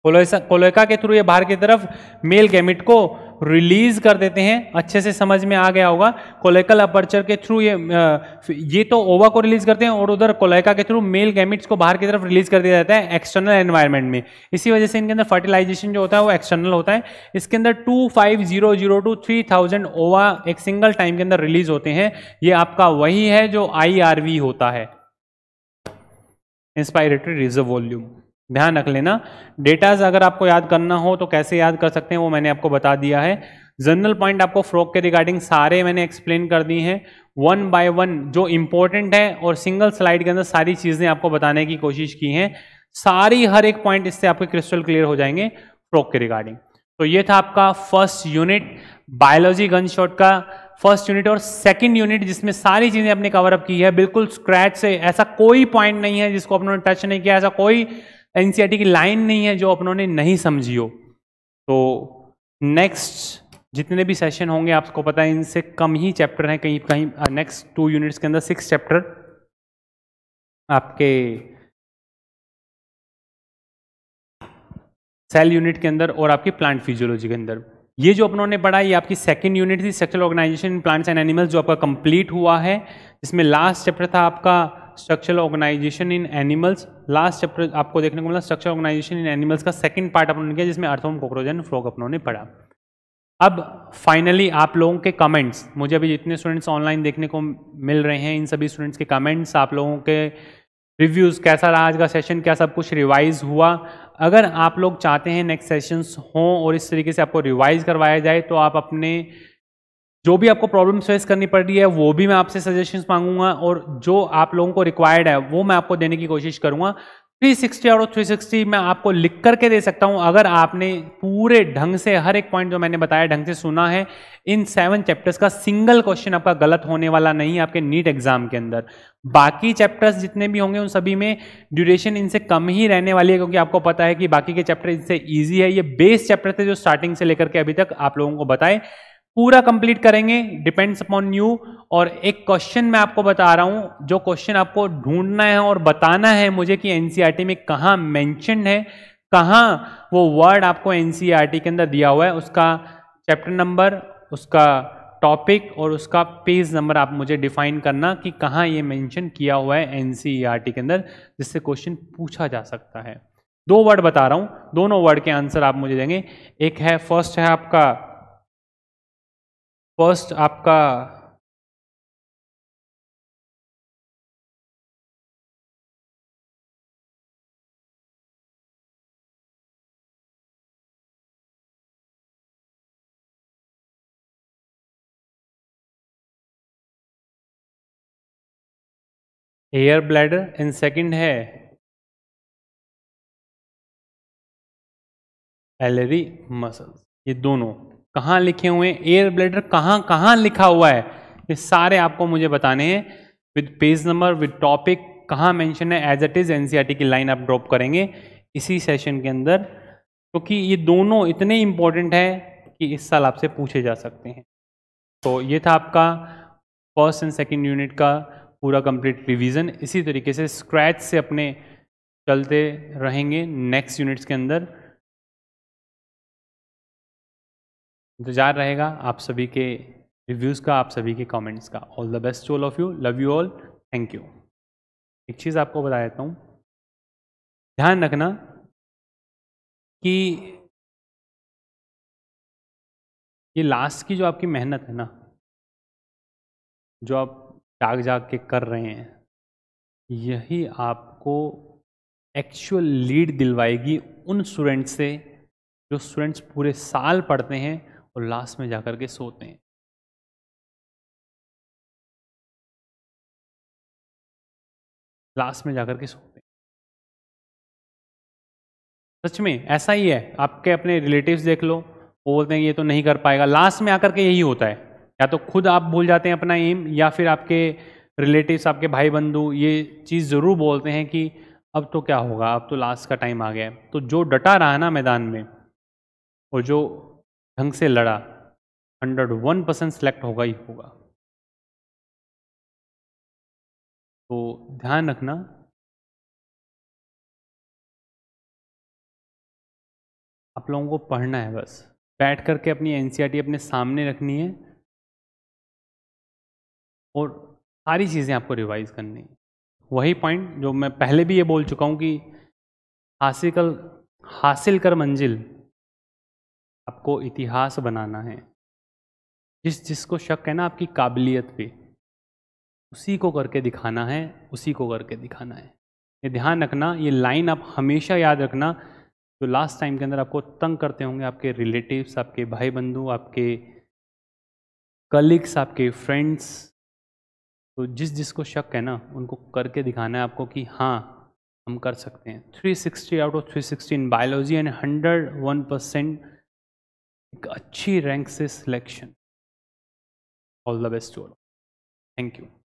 कोलोसा कोलोका के थ्रू ये बाहर की तरफ मेल गैमिट को रिलीज कर देते हैं अच्छे से समझ में आ गया होगा कोलेकल अपर्चर के थ्रू ये ये तो ओवा को रिलीज करते हैं और उधर कोलेका के थ्रू मेल गैमिट्स को बाहर की तरफ रिलीज कर दिया जाता है एक्सटर्नल एनवायरमेंट में इसी वजह से इनके अंदर फर्टिलाइजेशन जो होता है वो एक्सटर्नल होता है इसके अंदर two five zero zero two three thousand ova एक सिंगल टाइम के अंदर रिलीज होते हैं ये आपका वही है जो आई होता है इंस्पायरेटरी रिजर्व वॉल्यूम ध्यान रख लेना डेटाज अगर आपको याद करना हो तो कैसे याद कर सकते हैं वो मैंने आपको बता दिया है जनरल पॉइंट आपको फ्रॉक के रिगार्डिंग सारे मैंने एक्सप्लेन कर दी हैं वन बाय वन जो इंपॉर्टेंट है और सिंगल स्लाइड के अंदर सारी चीज़ें आपको बताने की कोशिश की हैं सारी हर एक पॉइंट इससे आपके क्रिस्टल क्लियर हो जाएंगे फ्रॉक के रिगार्डिंग तो ये था आपका first unit biology gun shot का फर्स्ट यूनिट और सेकंड यूनिट जिसमें सारी चीज़ें आपने कवर अप की है बिल्कुल स्क्रैच से ऐसा कोई पॉइंट नहीं है जिसको आपने टच नहीं किया ऐसा कोई एन की लाइन नहीं है जो अपनों ने नहीं समझी हो तो नेक्स्ट जितने भी सेशन होंगे आपको पता है इनसे कम ही चैप्टर हैं कहीं कहीं नेक्स्ट टू यूनिट्स के अंदर सिक्स चैप्टर आपके सेल यूनिट के अंदर और आपकी प्लांट फिजियोलॉजी के अंदर ये जो अपनों ने पढ़ा ये आपकी सेकेंड यूनिट थी structural organisation plants and animals जो आपका कंप्लीट हुआ है जिसमें लास्ट चैप्टर था आपका structural organisation in animals last chapter आपको देखने को मिला स्ट्रक्चरल ऑर्गेनाइजेशन इन एनिमल्स का सेकंड पार्ट अपन ने किया जिसमें अर्थोम कॉकरोच एंड फ्रॉग अपनों ने पढ़ा अब फाइनली आप लोगों के कमेंट्स मुझे अभी जितने स्टूडेंट्स ऑनलाइन देखने को मिल रहे हैं इन सभी स्टूडेंट्स के कमेंट्स आप लोगों के रिव्यूज़ कैसा रहा आज का सेशन क्या सब कुछ रिवाइज हुआ अगर आप लोग चाहते हैं नेक्स्ट सेशंस हों और इस तरीके से आपको रिवाइज करवाया जाए तो आप अपने जो भी आपको प्रॉब्लम फेस करनी पड़ रही है वो भी मैं आपसे सजेशंस मांगूंगा और जो आप लोगों को रिक्वायर्ड है वो मैं आपको देने की कोशिश करूंगा 360 और 360 मैं आपको लिख करके दे सकता हूं अगर आपने पूरे ढंग से हर एक पॉइंट जो मैंने बताया ढंग से सुना है इन सेवन चैप्टर्स का सिंगल क्वेश्चन आपका गलत होने वाला नहीं है आपके नीट एग्जाम के अंदर बाकी चैप्टर्स जितने भी होंगे उन सभी में ड्यूरेशन इनसे कम ही रहने वाली है क्योंकि आपको पता है कि बाकी के चैप्टर इनसे ईजी है ये बेस चैप्टर थे जो स्टार्टिंग से लेकर के अभी तक आप लोगों को बताएं पूरा कंप्लीट करेंगे डिपेंड्स अपॉन यू और एक क्वेश्चन मैं आपको बता रहा हूं जो क्वेश्चन आपको ढूंढना है और बताना है मुझे कि एनसीईआरटी e में कहाँ मेंशन है कहाँ वो वर्ड आपको एनसीईआरटी e के अंदर दिया हुआ है उसका चैप्टर नंबर उसका टॉपिक और उसका पेज नंबर आप मुझे डिफाइन करना कि कहाँ ये मेंशन किया हुआ है एनसीईआरटी e के अंदर जिससे क्वेश्चन पूछा जा सकता है दो वर्ड बता रहा हूँ दोनों वर्ड के आंसर आप मुझे देंगे एक है फर्स्ट है आपका फर्स्ट आपका एयर ब्लैडर एंड सेकंड है एलरी मसल्स ये दोनों कहाँ लिखे हुए हैं एयर ब्लेडर कहाँ कहाँ लिखा हुआ है ये सारे आपको मुझे बताने हैं with page number with topic कहाँ मेंशन है एज इट इज़ एनसीईआरटी की लाइन आप ड्रॉप करेंगे इसी सेशन के अंदर क्योंकि तो ये दोनों इतने इम्पोर्टेंट हैं कि इस साल आपसे पूछे जा सकते हैं तो ये था आपका फर्स्ट एंड सेकेंड यूनिट का पूरा कंप्लीट रिवीजन इसी तरीके से स्क्रैच से अपने चलते रहेंगे नेक्स्ट यूनिट्स के अंदर इंतज़ार रहेगा आप सभी के रिव्यूज़ का आप सभी के कमेंट्स का all the best all of you love you all thank you एक चीज़ आपको बता देता हूँ ध्यान रखना कि ये लास्ट की जो आपकी मेहनत है ना जो आप जाग जाग के कर रहे हैं यही आपको एक्चुअल लीड दिलवाएगी उन स्टूडेंट्स से जो स्टूडेंट्स पूरे साल पढ़ते हैं और लास्ट में जाकर के सोते हैं लास्ट में जाकर के सोते हैं सच में ऐसा ही है आपके अपने रिलेटिव्स देख लो वो बोलते हैं ये तो नहीं कर पाएगा लास्ट में आकर के यही होता है या तो खुद आप भूल जाते हैं अपना एम या फिर आपके रिलेटिव्स आपके भाई बंधु ये चीज़ ज़रूर बोलते हैं कि अब तो क्या होगा अब तो लास्ट का टाइम आ गया है तो जो डटा रहा ना मैदान में और जो ढंग से लड़ा हंड्रेड वन परसेंट सेलेक्ट होगा ही होगा तो ध्यान रखना आप लोगों को पढ़ना है बस बैठ करके अपनी एनसीईआरटी e अपने सामने रखनी है और सारी चीज़ें आपको रिवाइज करनी है वही पॉइंट जो मैं पहले भी ये बोल चुका हूँ कि हासिल कर हासिल कर मंजिल आपको इतिहास बनाना है जिस जिसको शक है ना आपकी काबिलियत पे उसी को करके दिखाना है उसी को करके दिखाना है ये ध्यान रखना ये लाइन आप हमेशा याद रखना जो तो लास्ट टाइम के अंदर आपको तंग करते होंगे आपके रिलेटिव्स आपके भाई बंधु आपके कलीग्स आपके फ्रेंड्स तो जिस जिसको शक है ना उनको करके दिखाना है आपको कि हाँ हम कर सकते हैं 360 out of 360 in biology and 101 percent एक अच्छी रैंक से selection all the best to all thank you